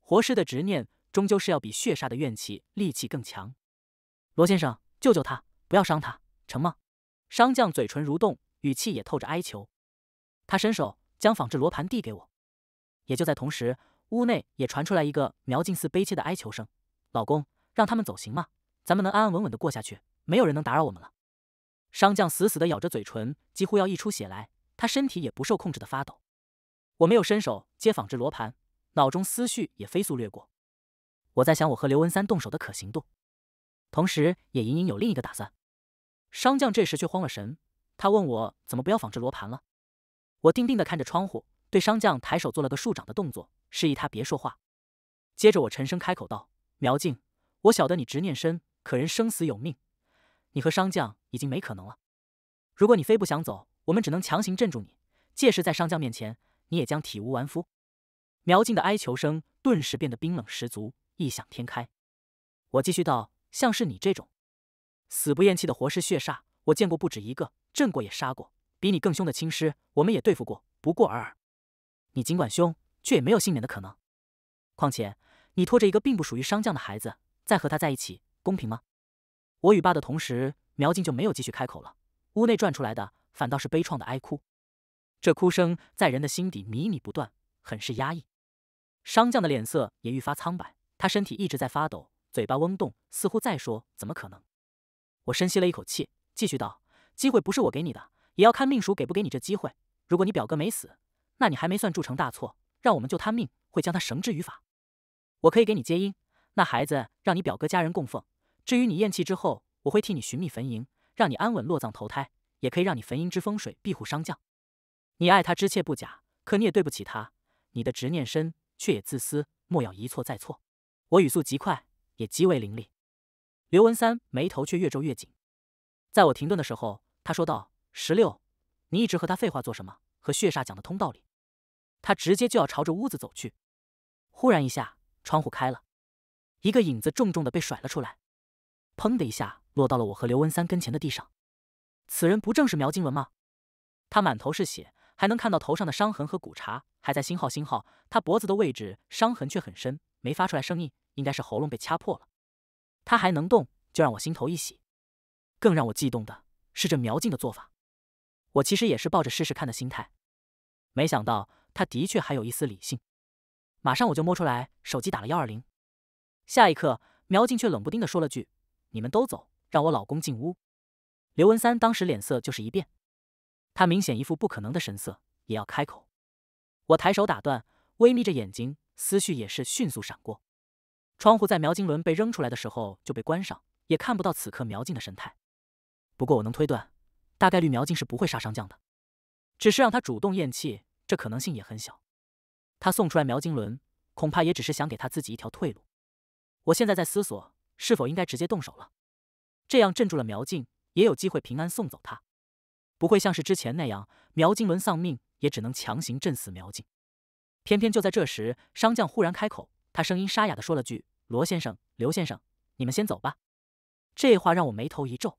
活尸的执念终究是要比血煞的怨气戾气更强。罗先生，救救他，不要伤他，成吗？商将嘴唇蠕动，语气也透着哀求。他伸手将仿制罗盘递给我。也就在同时，屋内也传出来一个苗静似悲切的哀求声：“老公，让他们走行吗？咱们能安安稳稳的过下去，没有人能打扰我们了。”商将死死的咬着嘴唇，几乎要溢出血来，他身体也不受控制的发抖。我没有伸手接仿制罗盘，脑中思绪也飞速掠过。我在想我和刘文三动手的可行度，同时也隐隐有另一个打算。商将这时却慌了神，他问我怎么不要仿制罗盘了。我定定的看着窗户，对商将抬手做了个竖掌的动作，示意他别说话。接着我沉声开口道：“苗静，我晓得你执念深，可人生死有命。”你和商将已经没可能了。如果你非不想走，我们只能强行镇住你。届时在商将面前，你也将体无完肤。苗静的哀求声顿时变得冰冷十足，异想天开。我继续道：“像是你这种死不咽气的活尸血煞，我见过不止一个，镇过也杀过。比你更凶的青尸，我们也对付过，不过尔尔。你尽管凶，却也没有幸免的可能。况且，你拖着一个并不属于商将的孩子，再和他在一起，公平吗？”我与爸的同时，苗静就没有继续开口了。屋内传出来的反倒是悲怆的哀哭，这哭声在人的心底靡靡不断，很是压抑。商将的脸色也愈发苍白，他身体一直在发抖，嘴巴嗡动，似乎在说：“怎么可能？”我深吸了一口气，继续道：“机会不是我给你的，也要看命数给不给你这机会。如果你表哥没死，那你还没算铸成大错。让我们救他命，会将他绳之于法。我可以给你接音，那孩子让你表哥家人供奉。”至于你咽气之后，我会替你寻觅坟茔，让你安稳落葬投胎，也可以让你坟茔之风水庇护商将。你爱他之妾不假，可你也对不起他。你的执念深，却也自私，莫要一错再错。我语速极快，也极为凌厉。刘文三眉头却越皱越紧。在我停顿的时候，他说道：“十六，你一直和他废话做什么？和血煞讲的通道理。”他直接就要朝着屋子走去，忽然一下，窗户开了，一个影子重重的被甩了出来。砰的一下，落到了我和刘文三跟前的地上。此人不正是苗金文吗？他满头是血，还能看到头上的伤痕和骨茬，还在星号星号。他脖子的位置伤痕却很深，没发出来声音，应该是喉咙被掐破了。他还能动，就让我心头一喜。更让我激动的是，这苗静的做法。我其实也是抱着试试看的心态，没想到他的确还有一丝理性。马上我就摸出来手机，打了幺二零。下一刻，苗静却冷不丁的说了句。你们都走，让我老公进屋。刘文三当时脸色就是一变，他明显一副不可能的神色，也要开口。我抬手打断，微眯着眼睛，思绪也是迅速闪过。窗户在苗金轮被扔出来的时候就被关上，也看不到此刻苗静的神态。不过我能推断，大概率苗静是不会杀上将的，只是让他主动咽气，这可能性也很小。他送出来苗金轮，恐怕也只是想给他自己一条退路。我现在在思索。是否应该直接动手了？这样镇住了苗静，也有机会平安送走他，不会像是之前那样苗金轮丧命，也只能强行镇死苗静。偏偏就在这时，商将忽然开口，他声音沙哑的说了句：“罗先生，刘先生，你们先走吧。”这话让我眉头一皱。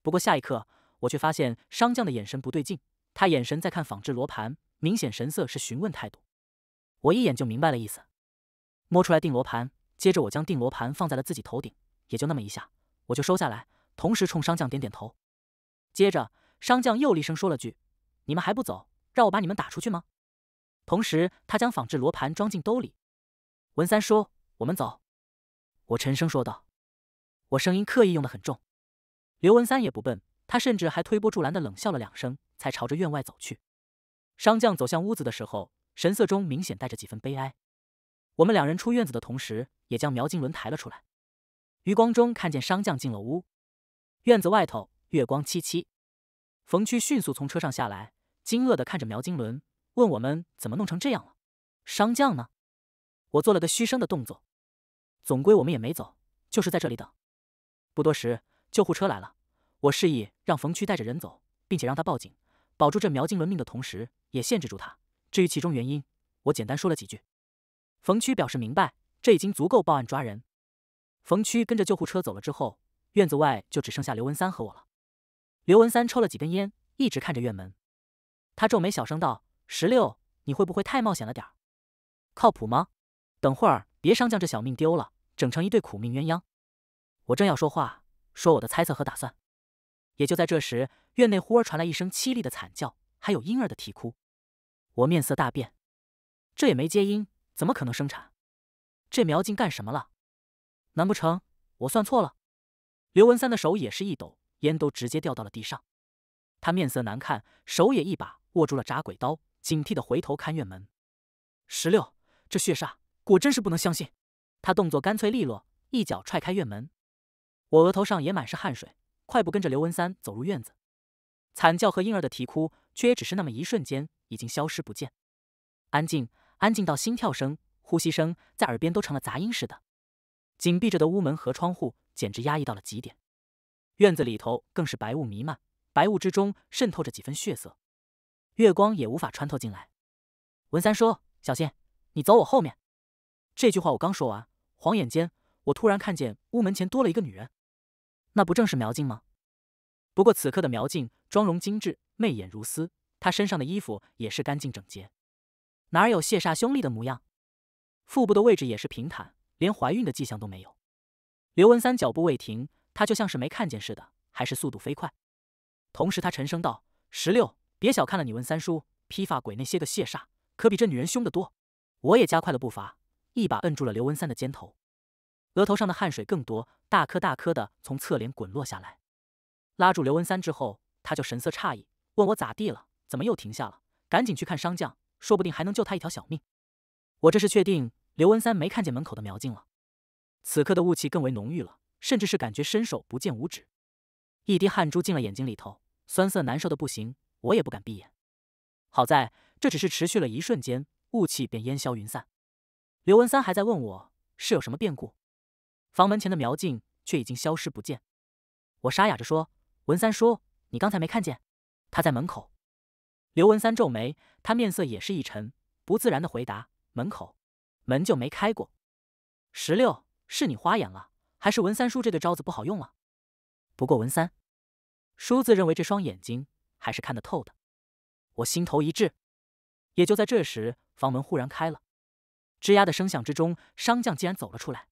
不过下一刻，我却发现商将的眼神不对劲，他眼神在看仿制罗盘，明显神色是询问态度。我一眼就明白了意思，摸出来定罗盘。接着我将定罗盘放在了自己头顶，也就那么一下，我就收下来，同时冲商将点点头。接着商将又厉声说了句：“你们还不走，让我把你们打出去吗？”同时他将仿制罗盘装进兜里。文三说：“我们走。”我沉声说道，我声音刻意用的很重。刘文三也不笨，他甚至还推波助澜的冷笑了两声，才朝着院外走去。商将走向屋子的时候，神色中明显带着几分悲哀。我们两人出院子的同时。也将苗金轮抬了出来。余光中看见商将进了屋，院子外头月光凄凄。冯区迅速从车上下来，惊愕的看着苗金轮，问：“我们怎么弄成这样了？商将呢？”我做了个嘘声的动作。总归我们也没走，就是在这里等。不多时，救护车来了。我示意让冯区带着人走，并且让他报警，保住这苗金轮命的同时，也限制住他。至于其中原因，我简单说了几句。冯区表示明白。这已经足够报案抓人。冯区跟着救护车走了之后，院子外就只剩下刘文三和我了。刘文三抽了几根烟，一直看着院门。他皱眉小声道：“十六，你会不会太冒险了点儿？靠谱吗？等会儿别伤将这小命丢了，整成一对苦命鸳鸯。”我正要说话，说我的猜测和打算，也就在这时，院内忽而传来一声凄厉的惨叫，还有婴儿的啼哭。我面色大变，这也没接音，怎么可能生产？这苗静干什么了？难不成我算错了？刘文三的手也是一抖，烟都直接掉到了地上。他面色难看，手也一把握住了铡鬼刀，警惕的回头看院门。十六，这血煞果真是不能相信。他动作干脆利落，一脚踹开院门。我额头上也满是汗水，快步跟着刘文三走入院子。惨叫和婴儿的啼哭，却也只是那么一瞬间，已经消失不见。安静，安静到心跳声。呼吸声在耳边都成了杂音似的，紧闭着的屋门和窗户简直压抑到了极点，院子里头更是白雾弥漫，白雾之中渗透着几分血色，月光也无法穿透进来。文三说：“小心，你走我后面。”这句话我刚说完，晃眼间我突然看见屋门前多了一个女人，那不正是苗静吗？不过此刻的苗静妆容精致，媚眼如丝，她身上的衣服也是干净整洁，哪有谢煞凶厉的模样？腹部的位置也是平坦，连怀孕的迹象都没有。刘文三脚步未停，他就像是没看见似的，还是速度飞快。同时，他沉声道：“十六，别小看了你文三叔，披发鬼那些个谢煞，可比这女人凶得多。”我也加快了步伐，一把摁住了刘文三的肩头，额头上的汗水更多，大颗大颗的从侧脸滚落下来。拉住刘文三之后，他就神色诧异，问我咋地了？怎么又停下了？赶紧去看商将，说不定还能救他一条小命。我这是确定。刘文三没看见门口的苗静了，此刻的雾气更为浓郁了，甚至是感觉伸手不见五指。一滴汗珠进了眼睛里头，酸涩难受的不行，我也不敢闭眼。好在这只是持续了一瞬间，雾气便烟消云散。刘文三还在问我是有什么变故，房门前的苗静却已经消失不见。我沙哑着说：“文三说你刚才没看见，他在门口。”刘文三皱眉，他面色也是一沉，不自然的回答：“门口。”门就没开过。十六，是你花眼了，还是文三叔这对招子不好用了？不过文三，叔自认为这双眼睛还是看得透的。我心头一滞，也就在这时，房门忽然开了，吱呀的声响之中，商将竟然走了出来。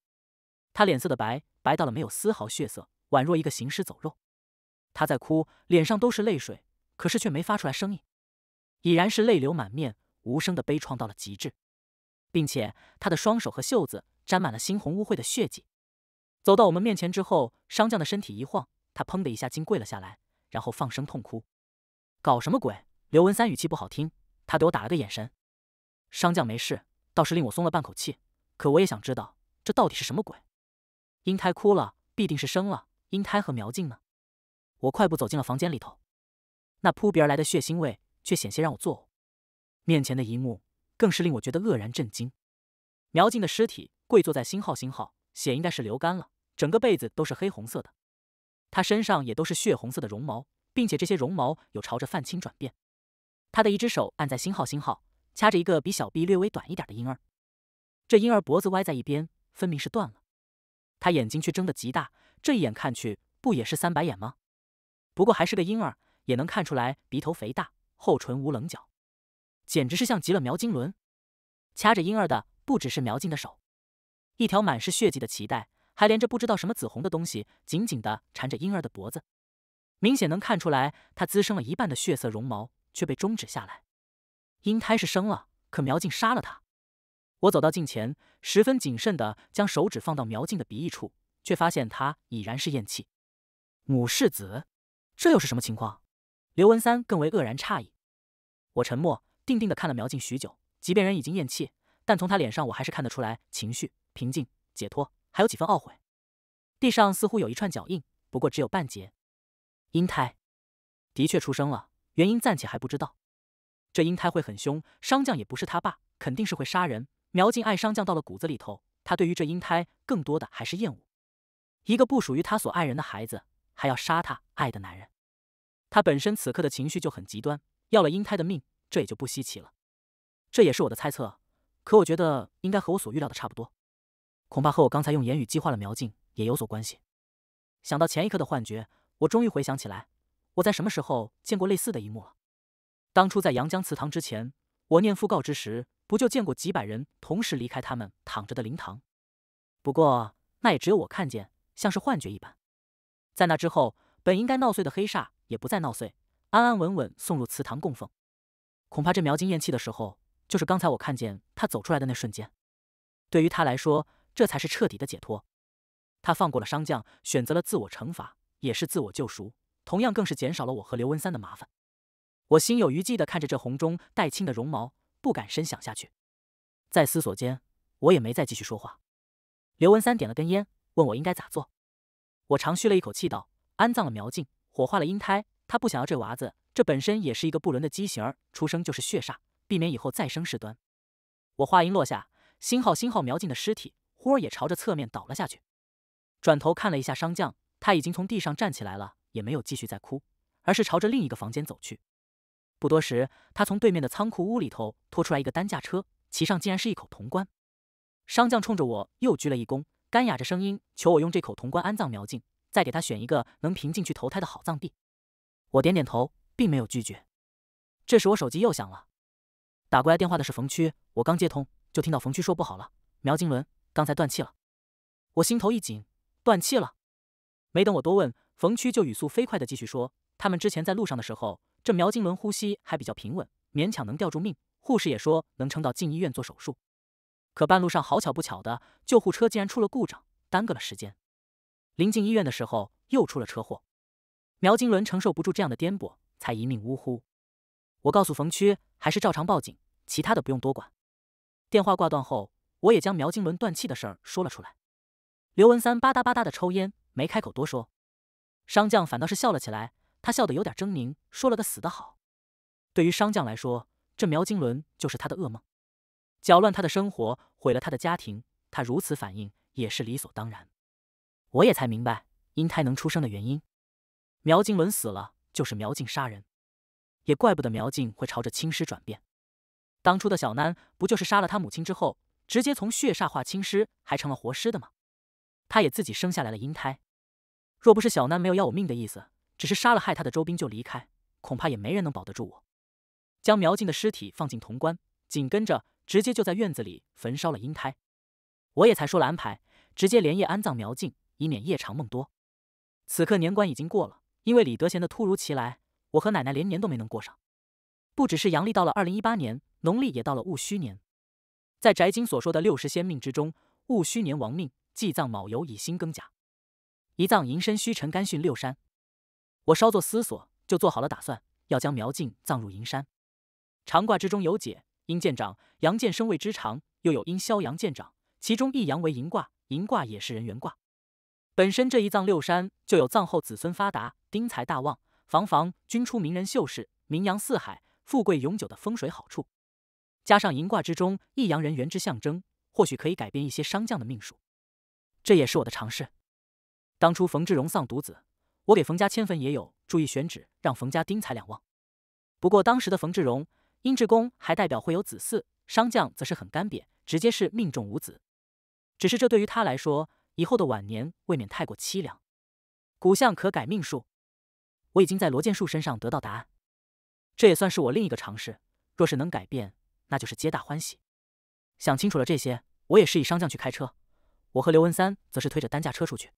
他脸色的白白到了没有丝毫血色，宛若一个行尸走肉。他在哭，脸上都是泪水，可是却没发出来声音，已然是泪流满面，无声的悲怆到了极致。并且他的双手和袖子沾满了猩红污秽的血迹。走到我们面前之后，商将的身体一晃，他砰的一下竟跪了下来，然后放声痛哭。搞什么鬼？刘文三语气不好听，他对我打了个眼神。商将没事，倒是令我松了半口气。可我也想知道，这到底是什么鬼？婴胎哭了，必定是生了。婴胎和苗静呢？我快步走进了房间里头，那扑鼻而来的血腥味却险些让我作呕。面前的一幕。更是令我觉得愕然震惊。苗静的尸体跪坐在星号星号，血应该是流干了，整个被子都是黑红色的。他身上也都是血红色的绒毛，并且这些绒毛有朝着泛青转变。他的一只手按在星号星号，掐着一个比小臂略微短一点的婴儿。这婴儿脖子歪在一边，分明是断了。他眼睛却睁得极大，这一眼看去，不也是三白眼吗？不过还是个婴儿，也能看出来鼻头肥大，厚唇无棱角。简直是像极了苗金轮。掐着婴儿的不只是苗静的手，一条满是血迹的脐带还连着不知道什么紫红的东西，紧紧的缠着婴儿的脖子。明显能看出来，他滋生了一半的血色绒毛却被终止下来。婴胎是生了，可苗静杀了他。我走到近前，十分谨慎的将手指放到苗静的鼻翼处，却发现他已然是咽气。母世子，这又是什么情况？刘文三更为愕然诧异。我沉默。定定的看了苗静许久，即便人已经咽气，但从他脸上我还是看得出来情绪平静、解脱，还有几分懊悔。地上似乎有一串脚印，不过只有半截。婴胎的确出生了，原因暂且还不知道。这婴胎会很凶，商将也不是他爸，肯定是会杀人。苗静爱商将到了骨子里头，他对于这婴胎更多的还是厌恶。一个不属于他所爱人的孩子，还要杀他爱的男人。他本身此刻的情绪就很极端，要了婴胎的命。这也就不稀奇了，这也是我的猜测。可我觉得应该和我所预料的差不多，恐怕和我刚才用言语激化了苗静也有所关系。想到前一刻的幻觉，我终于回想起来，我在什么时候见过类似的一幕了？当初在阳江祠堂之前，我念讣告之时，不就见过几百人同时离开他们躺着的灵堂？不过那也只有我看见，像是幻觉一般。在那之后，本应该闹碎的黑煞也不再闹碎，安安稳稳送入祠堂供奉。恐怕这苗金咽气的时候，就是刚才我看见他走出来的那瞬间。对于他来说，这才是彻底的解脱。他放过了商将，选择了自我惩罚，也是自我救赎，同样更是减少了我和刘文三的麻烦。我心有余悸的看着这红中带青的绒毛，不敢深想下去。在思索间，我也没再继续说话。刘文三点了根烟，问我应该咋做。我长吁了一口气，道：“安葬了苗静，火化了婴胎，他不想要这娃子。”这本身也是一个不伦的畸形儿，出生就是血煞，避免以后再生事端。我话音落下，星号星号苗静的尸体忽而也朝着侧面倒了下去。转头看了一下商将，他已经从地上站起来了，也没有继续再哭，而是朝着另一个房间走去。不多时，他从对面的仓库屋里头拖出来一个担架车，骑上竟然是一口铜棺。商将冲着我又鞠了一躬，干哑着声音求我用这口铜棺安葬苗静，再给他选一个能平静去投胎的好葬地。我点点头。并没有拒绝。这时我手机又响了，打过来电话的是冯区。我刚接通，就听到冯区说：“不好了，苗金伦刚才断气了。”我心头一紧，断气了。没等我多问，冯区就语速飞快的继续说：“他们之前在路上的时候，这苗金伦呼吸还比较平稳，勉强能吊住命。护士也说能撑到进医院做手术。可半路上好巧不巧的，救护车竟然出了故障，耽搁了时间。临近医院的时候，又出了车祸，苗金伦承受不住这样的颠簸。”才一命呜呼。我告诉冯区，还是照常报警，其他的不用多管。电话挂断后，我也将苗金轮断气的事儿说了出来。刘文三吧嗒吧嗒的抽烟，没开口多说。商将反倒是笑了起来，他笑得有点狰狞，说了个死的好。对于商将来说，这苗金轮就是他的噩梦，搅乱他的生活，毁了他的家庭。他如此反应也是理所当然。我也才明白，婴胎能出生的原因。苗金轮死了。就是苗静杀人，也怪不得苗静会朝着青尸转变。当初的小南不就是杀了他母亲之后，直接从血煞化青尸，还成了活尸的吗？他也自己生下来了阴胎。若不是小南没有要我命的意思，只是杀了害他的周兵就离开，恐怕也没人能保得住我。将苗静的尸体放进潼关，紧跟着直接就在院子里焚烧了阴胎。我也才说了安排，直接连夜安葬苗静，以免夜长梦多。此刻年关已经过了。因为李德贤的突如其来，我和奶奶连年都没能过上。不只是阳历到了二零一八年，农历也到了戊戌年。在翟经所说的六十先命之中，戊戌年亡命，即葬卯酉，以辛庚甲；一葬银身，戌辰干巽六山。我稍作思索，就做好了打算，要将苗晋葬入银山。长卦之中有解，阴见长，阳见生位之长；又有阴消阳见长，其中一阳为银卦，银卦也是人元卦。本身这一藏六山就有藏后子孙发达、丁财大旺、房房均出名人秀士、名扬四海、富贵永久的风水好处，加上《银卦》之中一阳人缘之象征，或许可以改变一些商将的命数。这也是我的尝试。当初冯志荣丧独子，我给冯家迁坟也有注意选址，让冯家丁财两旺。不过当时的冯志荣阴志公还代表会有子嗣，商将则是很干瘪，直接是命中无子。只是这对于他来说。以后的晚年未免太过凄凉。骨相可改命数，我已经在罗建树身上得到答案。这也算是我另一个尝试。若是能改变，那就是皆大欢喜。想清楚了这些，我也示意商将去开车。我和刘文三则是推着担架车出去。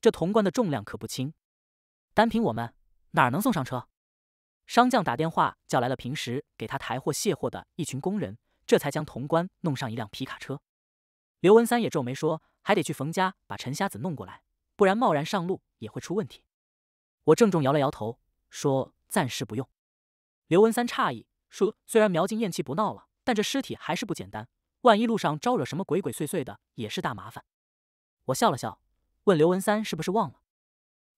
这潼关的重量可不轻，单凭我们哪能送上车？商将打电话叫来了平时给他抬货卸货的一群工人，这才将潼关弄上一辆皮卡车。刘文三也皱眉说。还得去冯家把陈瞎子弄过来，不然贸然上路也会出问题。我郑重摇了摇头，说：“暂时不用。”刘文三诧异说：“虽然苗静咽气不闹了，但这尸体还是不简单，万一路上招惹什么鬼鬼祟祟的，也是大麻烦。”我笑了笑，问刘文三：“是不是忘了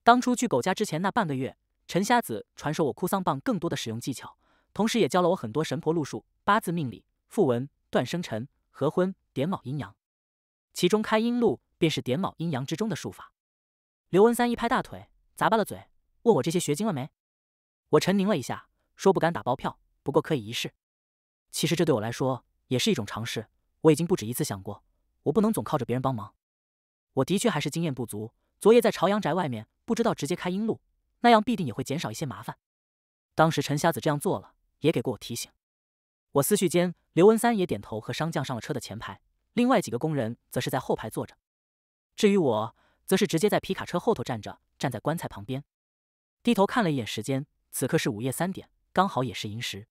当初去狗家之前那半个月，陈瞎子传授我哭丧棒更多的使用技巧，同时也教了我很多神婆路数、八字命理、符文、断生辰、合婚、点卯、阴阳？”其中开阴路便是点卯阴阳之中的术法。刘文三一拍大腿，咂巴了嘴，问我这些学精了没？我沉凝了一下，说不敢打包票，不过可以一试。其实这对我来说也是一种尝试。我已经不止一次想过，我不能总靠着别人帮忙。我的确还是经验不足。昨夜在朝阳宅外面，不知道直接开阴路，那样必定也会减少一些麻烦。当时陈瞎子这样做了，也给过我提醒。我思绪间，刘文三也点头，和商将上了车的前排。另外几个工人则是在后排坐着，至于我，则是直接在皮卡车后头站着，站在棺材旁边，低头看了一眼时间，此刻是午夜三点，刚好也是寅时。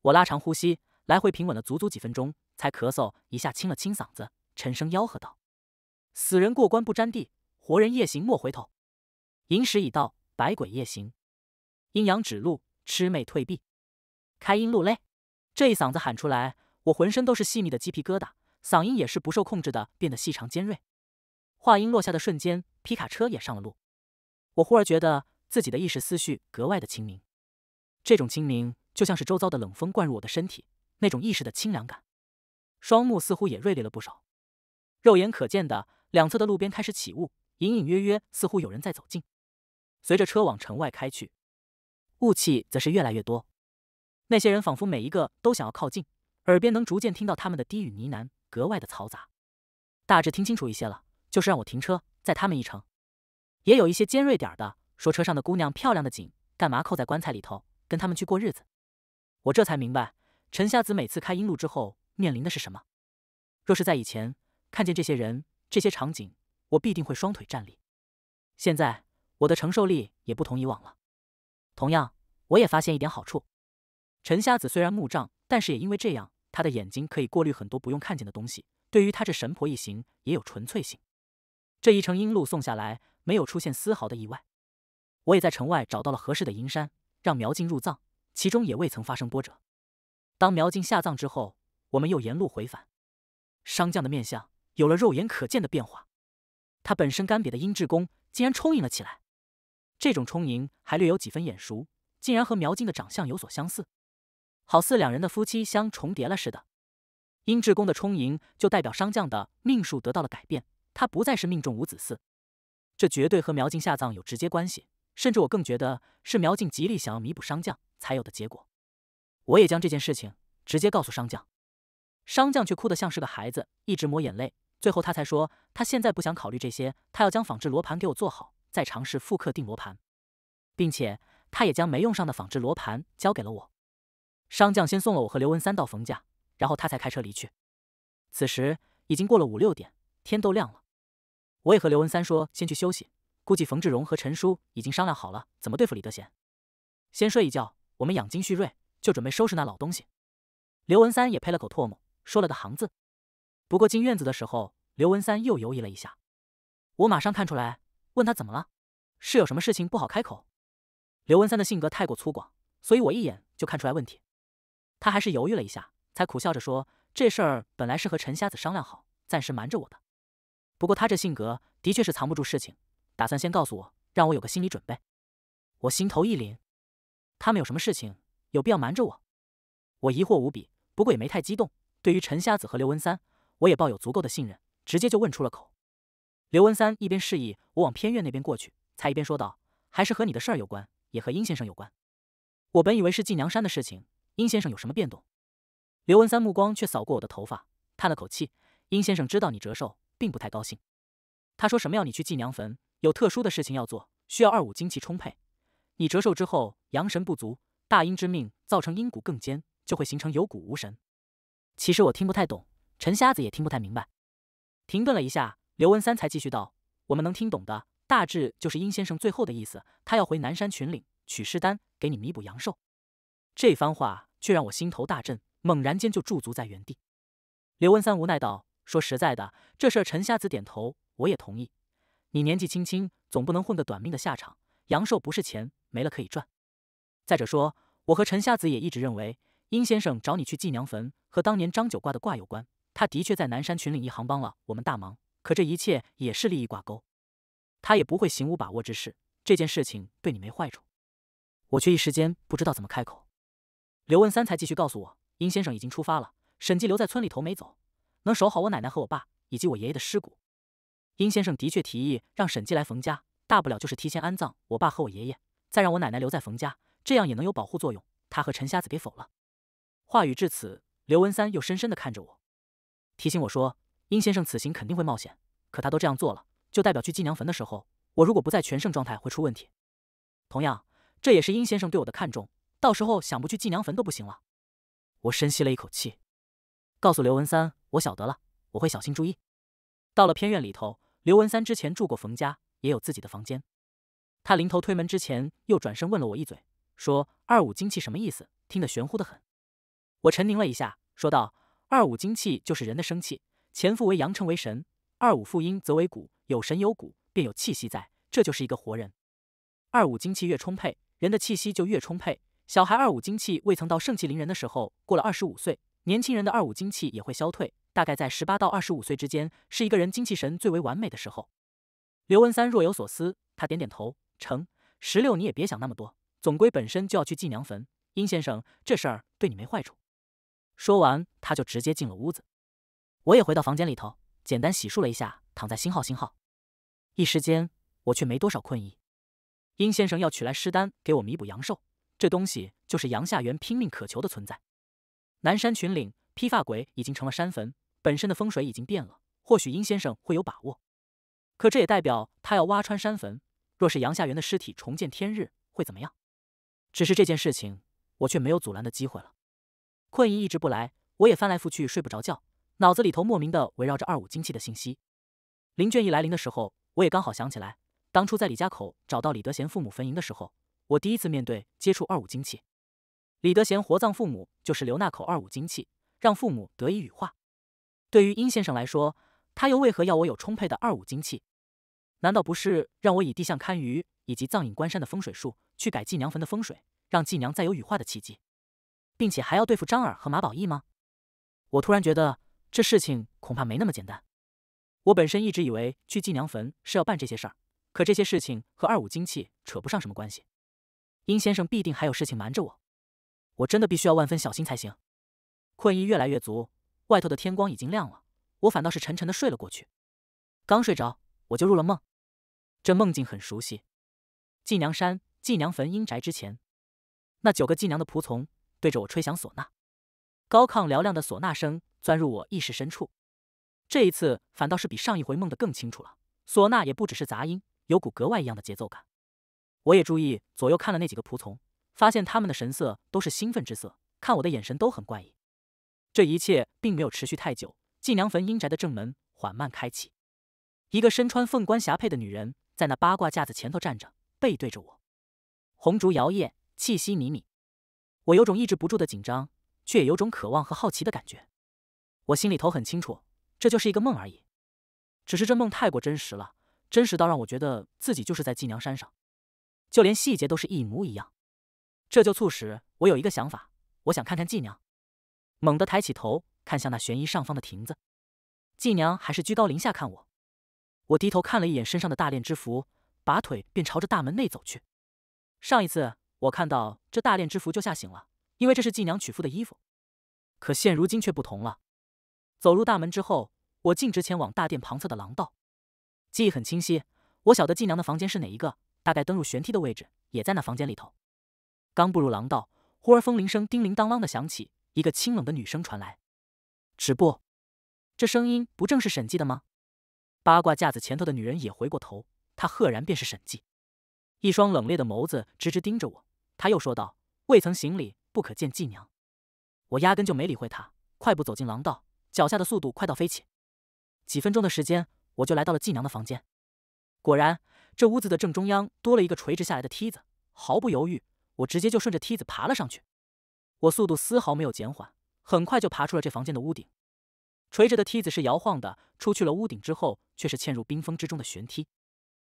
我拉长呼吸，来回平稳了足足几分钟，才咳嗽一下，清了清嗓子，沉声吆喝道：“死人过关不沾地，活人夜行莫回头。寅时已到，百鬼夜行，阴阳指路，魑魅退避，开阴路嘞！”这一嗓子喊出来，我浑身都是细密的鸡皮疙瘩。嗓音也是不受控制的变得细长尖锐，话音落下的瞬间，皮卡车也上了路。我忽而觉得自己的意识思绪格外的清明，这种清明就像是周遭的冷风灌入我的身体，那种意识的清凉感。双目似乎也锐利了不少，肉眼可见的两侧的路边开始起雾，隐隐约约似乎有人在走近。随着车往城外开去，雾气则是越来越多。那些人仿佛每一个都想要靠近，耳边能逐渐听到他们的低语呢喃。格外的嘈杂，大致听清楚一些了，就是让我停车载他们一程。也有一些尖锐点的，说车上的姑娘漂亮的紧，干嘛扣在棺材里头，跟他们去过日子？我这才明白，陈瞎子每次开阴路之后面临的是什么。若是在以前，看见这些人、这些场景，我必定会双腿站立。现在我的承受力也不同以往了。同样，我也发现一点好处：陈瞎子虽然木障，但是也因为这样。他的眼睛可以过滤很多不用看见的东西，对于他这神婆一行也有纯粹性。这一程阴路送下来，没有出现丝毫的意外。我也在城外找到了合适的阴山，让苗静入葬，其中也未曾发生波折。当苗静下葬之后，我们又沿路回返。商将的面相有了肉眼可见的变化，他本身干瘪的阴质宫竟然充盈了起来。这种充盈还略有几分眼熟，竟然和苗静的长相有所相似。好似两人的夫妻相重叠了似的，阴至公的充盈就代表商将的命数得到了改变，他不再是命中无子嗣。这绝对和苗静下葬有直接关系，甚至我更觉得是苗静极力想要弥补商将才有的结果。我也将这件事情直接告诉商将，商将却哭得像是个孩子，一直抹眼泪。最后他才说，他现在不想考虑这些，他要将仿制罗盘给我做好，再尝试复刻定罗盘，并且他也将没用上的仿制罗盘交给了我。商将先送了我和刘文三到冯家，然后他才开车离去。此时已经过了五六点，天都亮了。我也和刘文三说，先去休息。估计冯志荣和陈叔已经商量好了怎么对付李德贤。先睡一觉，我们养精蓄锐，就准备收拾那老东西。刘文三也呸了口唾沫，说了个行字。不过进院子的时候，刘文三又犹疑了一下。我马上看出来，问他怎么了？是有什么事情不好开口？刘文三的性格太过粗犷，所以我一眼就看出来问题。他还是犹豫了一下，才苦笑着说：“这事儿本来是和陈瞎子商量好，暂时瞒着我的。不过他这性格，的确是藏不住事情，打算先告诉我，让我有个心理准备。”我心头一凛，他们有什么事情有必要瞒着我？我疑惑无比，不过也没太激动。对于陈瞎子和刘文三，我也抱有足够的信任，直接就问出了口。刘文三一边示意我往偏院那边过去，才一边说道：“还是和你的事儿有关，也和殷先生有关。”我本以为是纪娘山的事情。殷先生有什么变动？刘文三目光却扫过我的头发，叹了口气。殷先生知道你折寿，并不太高兴。他说什么要你去祭娘坟，有特殊的事情要做，需要二五精气充沛。你折寿之后，阳神不足，大阴之命造成阴骨更坚，就会形成有骨无神。其实我听不太懂，陈瞎子也听不太明白。停顿了一下，刘文三才继续道：“我们能听懂的，大致就是殷先生最后的意思。他要回南山群岭取尸丹，给你弥补阳寿。”这番话。却让我心头大震，猛然间就驻足在原地。刘文三无奈道：“说实在的，这事陈瞎子点头，我也同意。你年纪轻轻，总不能混个短命的下场。阳寿不是钱，没了可以赚。再者说，我和陈瞎子也一直认为，殷先生找你去祭娘坟，和当年张九挂的卦有关。他的确在南山群岭一行帮了我们大忙，可这一切也是利益挂钩。他也不会行无把握之事。这件事情对你没坏处，我却一时间不知道怎么开口。”刘文三才继续告诉我，殷先生已经出发了，沈记留在村里头没走，能守好我奶奶和我爸以及我爷爷的尸骨。殷先生的确提议让沈记来冯家，大不了就是提前安葬我爸和我爷爷，再让我奶奶留在冯家，这样也能有保护作用。他和陈瞎子给否了。话语至此，刘文三又深深的看着我，提醒我说，殷先生此行肯定会冒险，可他都这样做了，就代表去纪娘坟的时候，我如果不在全盛状态会出问题。同样，这也是殷先生对我的看重。到时候想不去祭娘坟都不行了。我深吸了一口气，告诉刘文三：“我晓得了，我会小心注意。”到了偏院里头，刘文三之前住过冯家，也有自己的房间。他临头推门之前，又转身问了我一嘴，说：“二五精气什么意思？”听得玄乎的很。我沉凝了一下，说道：“二五精气就是人的生气，前父为阳，称为神；二五父阴则为骨，有神有骨，便有气息在，这就是一个活人。二五精气越充沛，人的气息就越充沛。”小孩二五精气未曾到盛气凌人的时候，过了二十五岁，年轻人的二五精气也会消退，大概在十八到二十五岁之间，是一个人精气神最为完美的时候。刘文三若有所思，他点点头，成。十六你也别想那么多，总归本身就要去祭娘坟。殷先生，这事儿对你没坏处。说完，他就直接进了屋子。我也回到房间里头，简单洗漱了一下，躺在新号新号。一时间，我却没多少困意。殷先生要取来尸丹给我弥补阳寿。这东西就是杨夏元拼命渴求的存在。南山群岭，披发鬼已经成了山坟，本身的风水已经变了。或许殷先生会有把握，可这也代表他要挖穿山坟。若是杨夏元的尸体重见天日，会怎么样？只是这件事情，我却没有阻拦的机会了。困意一直不来，我也翻来覆去睡不着觉，脑子里头莫名的围绕着二五精气的信息。林卷一来临的时候，我也刚好想起来，当初在李家口找到李德贤父母坟茔的时候。我第一次面对接触二五精气，李德贤活葬父母就是留那口二五精气，让父母得以羽化。对于殷先生来说，他又为何要我有充沛的二五精气？难道不是让我以地象堪舆以及藏隐关山的风水术去改祭娘坟的风水，让祭娘再有羽化的契机，并且还要对付张耳和马宝义吗？我突然觉得这事情恐怕没那么简单。我本身一直以为去祭娘坟是要办这些事儿，可这些事情和二五精气扯不上什么关系。殷先生必定还有事情瞒着我，我真的必须要万分小心才行。困意越来越足，外头的天光已经亮了，我反倒是沉沉的睡了过去。刚睡着，我就入了梦，这梦境很熟悉。纪娘山、纪娘坟、阴宅之前，那九个纪娘的仆从对着我吹响唢呐，高亢嘹亮的唢呐声钻入我意识深处。这一次反倒是比上一回梦的更清楚了，唢呐也不只是杂音，有股格外一样的节奏感。我也注意左右看了那几个仆从，发现他们的神色都是兴奋之色，看我的眼神都很怪异。这一切并没有持续太久，纪娘坟阴宅的正门缓慢开启，一个身穿凤冠霞帔的女人在那八卦架子前头站着，背对着我，红烛摇曳，气息迷靡。我有种抑制不住的紧张，却也有种渴望和好奇的感觉。我心里头很清楚，这就是一个梦而已，只是这梦太过真实了，真实到让我觉得自己就是在纪娘山上。就连细节都是一模一样，这就促使我有一个想法，我想看看季娘。猛地抬起头，看向那悬疑上方的亭子，季娘还是居高临下看我。我低头看了一眼身上的大练之服，拔腿便朝着大门内走去。上一次我看到这大练之服就吓醒了，因为这是季娘娶夫的衣服，可现如今却不同了。走入大门之后，我径直前往大殿旁侧的廊道。记忆很清晰，我晓得季娘的房间是哪一个。大概登入悬梯的位置也在那房间里头。刚步入廊道，忽而风铃声叮铃当啷的响起，一个清冷的女声传来：“止步！”这声音不正是沈记的吗？八卦架子前头的女人也回过头，她赫然便是沈记，一双冷冽的眸子直直盯着我。她又说道：“未曾行礼，不可见纪娘。”我压根就没理会她，快步走进廊道，脚下的速度快到飞起。几分钟的时间，我就来到了纪娘的房间，果然。这屋子的正中央多了一个垂直下来的梯子，毫不犹豫，我直接就顺着梯子爬了上去。我速度丝毫没有减缓，很快就爬出了这房间的屋顶。垂着的梯子是摇晃的，出去了屋顶之后，却是嵌入冰封之中的悬梯。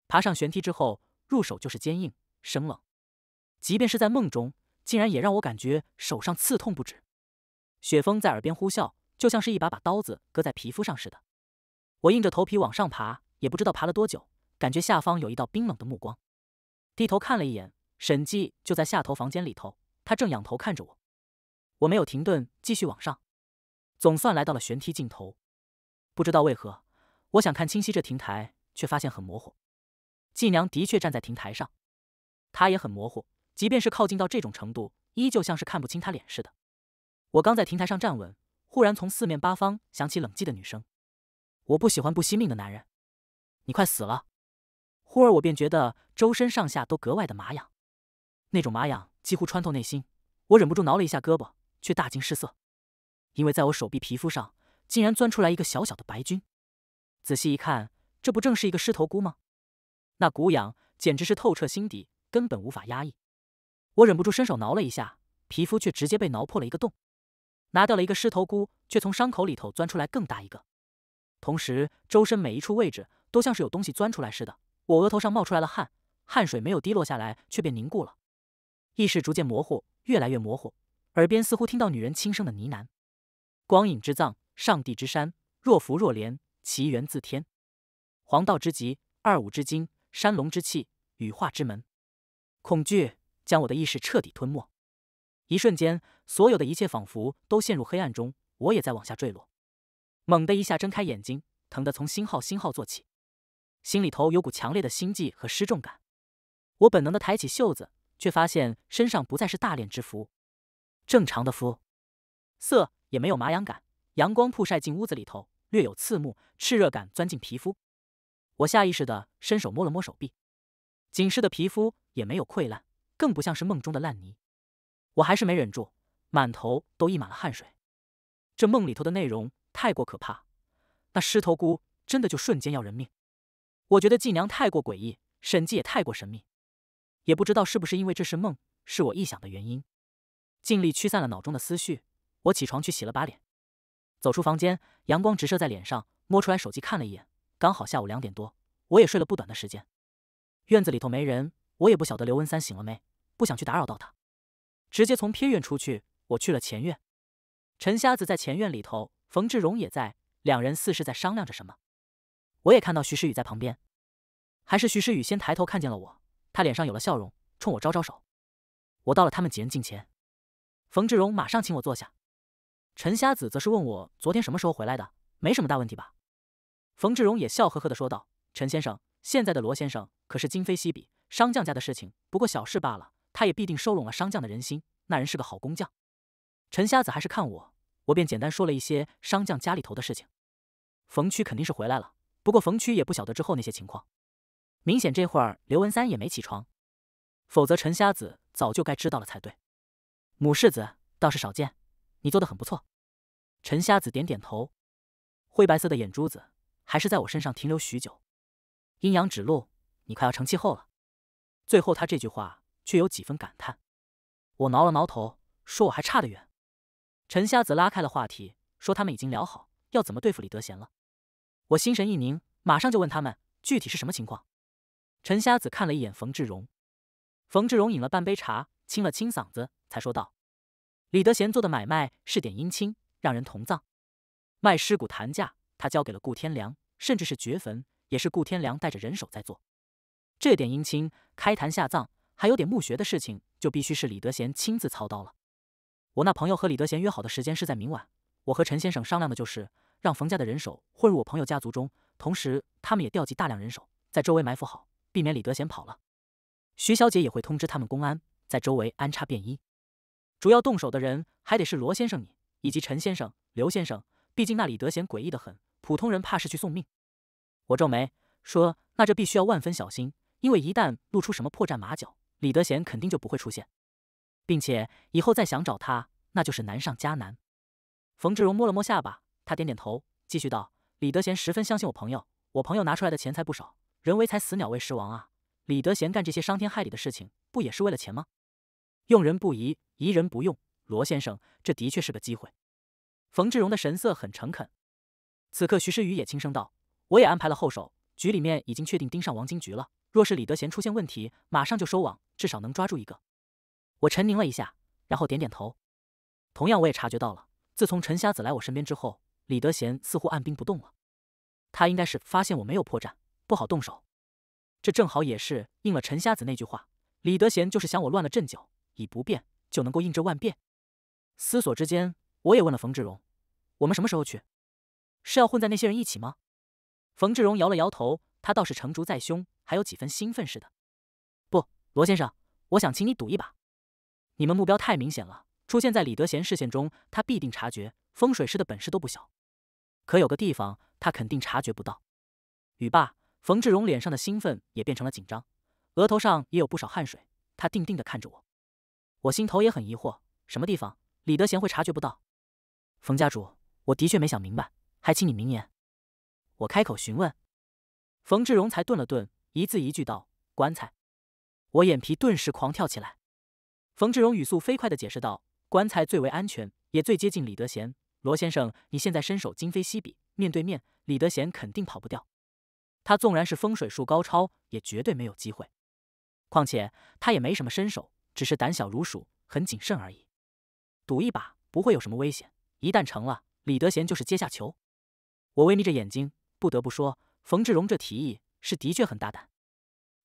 爬上悬梯之后，入手就是坚硬、生冷，即便是在梦中，竟然也让我感觉手上刺痛不止。雪风在耳边呼啸，就像是一把把刀子割在皮肤上似的。我硬着头皮往上爬，也不知道爬了多久。感觉下方有一道冰冷的目光，低头看了一眼，沈寂就在下头房间里头，他正仰头看着我。我没有停顿，继续往上，总算来到了悬梯尽头。不知道为何，我想看清晰这亭台，却发现很模糊。季娘的确站在亭台上，她也很模糊，即便是靠近到这种程度，依旧像是看不清她脸似的。我刚在亭台上站稳，忽然从四面八方响起冷寂的女声：“我不喜欢不惜命的男人，你快死了。”忽而，我便觉得周身上下都格外的麻痒，那种麻痒几乎穿透内心。我忍不住挠了一下胳膊，却大惊失色，因为在我手臂皮肤上竟然钻出来一个小小的白菌。仔细一看，这不正是一个狮头菇吗？那骨痒简直是透彻心底，根本无法压抑。我忍不住伸手挠了一下，皮肤却直接被挠破了一个洞，拿掉了一个狮头菇，却从伤口里头钻出来更大一个。同时，周身每一处位置都像是有东西钻出来似的。我额头上冒出来了汗，汗水没有滴落下来，却变凝固了，意识逐渐模糊，越来越模糊，耳边似乎听到女人轻声的呢喃：“光影之藏，上帝之山，若福若怜，其源自天，黄道之极，二五之精，山龙之气，羽化之门。”恐惧将我的意识彻底吞没，一瞬间，所有的一切仿佛都陷入黑暗中，我也在往下坠落，猛地一下睁开眼睛，疼得从星号星号坐起。心里头有股强烈的心悸和失重感，我本能的抬起袖子，却发现身上不再是大脸之服，正常的肤色也没有麻痒感。阳光曝晒进屋子里头，略有刺目、炽热感钻进皮肤。我下意识的伸手摸了摸手臂，紧实的皮肤也没有溃烂，更不像是梦中的烂泥。我还是没忍住，满头都溢满了汗水。这梦里头的内容太过可怕，那狮头菇真的就瞬间要人命。我觉得季娘太过诡异，沈记也太过神秘，也不知道是不是因为这是梦，是我臆想的原因。尽力驱散了脑中的思绪，我起床去洗了把脸，走出房间，阳光直射在脸上，摸出来手机看了一眼，刚好下午两点多。我也睡了不短的时间，院子里头没人，我也不晓得刘文三醒了没，不想去打扰到他，直接从偏院出去，我去了前院。陈瞎子在前院里头，冯志荣也在，两人似是在商量着什么。我也看到徐诗雨在旁边，还是徐诗雨先抬头看见了我，他脸上有了笑容，冲我招招手。我到了他们几人近前，冯志荣马上请我坐下，陈瞎子则是问我昨天什么时候回来的，没什么大问题吧？冯志荣也笑呵呵的说道：“陈先生，现在的罗先生可是今非昔比，商匠家的事情不过小事罢了，他也必定收拢了商匠的人心。那人是个好工匠。”陈瞎子还是看我，我便简单说了一些商匠家里头的事情。冯区肯定是回来了。不过冯区也不晓得之后那些情况，明显这会儿刘文三也没起床，否则陈瞎子早就该知道了才对。母世子倒是少见，你做的很不错。陈瞎子点点头，灰白色的眼珠子还是在我身上停留许久。阴阳指路，你快要成气候了。最后他这句话却有几分感叹。我挠了挠头，说我还差得远。陈瞎子拉开了话题，说他们已经聊好要怎么对付李德贤了。我心神一凝，马上就问他们具体是什么情况。陈瞎子看了一眼冯志荣，冯志荣饮了半杯茶，清了清嗓子，才说道：“李德贤做的买卖是点阴亲，让人同葬，卖尸骨谈价，他交给了顾天良，甚至是掘坟，也是顾天良带着人手在做。这点阴亲、开坛下葬，还有点墓穴的事情，就必须是李德贤亲自操刀了。我那朋友和李德贤约好的时间是在明晚，我和陈先生商量的就是。”让冯家的人手混入我朋友家族中，同时他们也调集大量人手在周围埋伏好，避免李德贤跑了。徐小姐也会通知他们公安在周围安插便衣，主要动手的人还得是罗先生你以及陈先生、刘先生，毕竟那李德贤诡异的很，普通人怕是去送命。我皱眉说：“那这必须要万分小心，因为一旦露出什么破绽马脚，李德贤肯定就不会出现，并且以后再想找他那就是难上加难。”冯志荣摸了摸下巴。他点点头，继续道：“李德贤十分相信我朋友，我朋友拿出来的钱财不少。人为财死，鸟为食亡啊！李德贤干这些伤天害理的事情，不也是为了钱吗？用人不疑，疑人不用。罗先生，这的确是个机会。”冯志荣的神色很诚恳。此刻，徐诗雨也轻声道：“我也安排了后手，局里面已经确定盯上王金菊了。若是李德贤出现问题，马上就收网，至少能抓住一个。”我沉凝了一下，然后点点头。同样，我也察觉到了。自从陈瞎子来我身边之后。李德贤似乎按兵不动了，他应该是发现我没有破绽，不好动手。这正好也是应了陈瞎子那句话：李德贤就是想我乱了阵脚，以不变就能够应之万变。思索之间，我也问了冯志荣：“我们什么时候去？是要混在那些人一起吗？”冯志荣摇了摇头，他倒是成竹在胸，还有几分兴奋似的。“不，罗先生，我想请你赌一把。你们目标太明显了，出现在李德贤视线中，他必定察觉。风水师的本事都不小。”可有个地方，他肯定察觉不到。语罢，冯志荣脸上的兴奋也变成了紧张，额头上也有不少汗水。他定定地看着我，我心头也很疑惑，什么地方李德贤会察觉不到？冯家主，我的确没想明白，还请你明言。我开口询问，冯志荣才顿了顿，一字一句道：“棺材。”我眼皮顿时狂跳起来。冯志荣语速飞快地解释道：“棺材最为安全，也最接近李德贤。”罗先生，你现在身手今非昔比，面对面，李德贤肯定跑不掉。他纵然是风水术高超，也绝对没有机会。况且他也没什么身手，只是胆小如鼠，很谨慎而已。赌一把不会有什么危险，一旦成了，李德贤就是阶下囚。我微眯着眼睛，不得不说，冯志荣这提议是的确很大胆。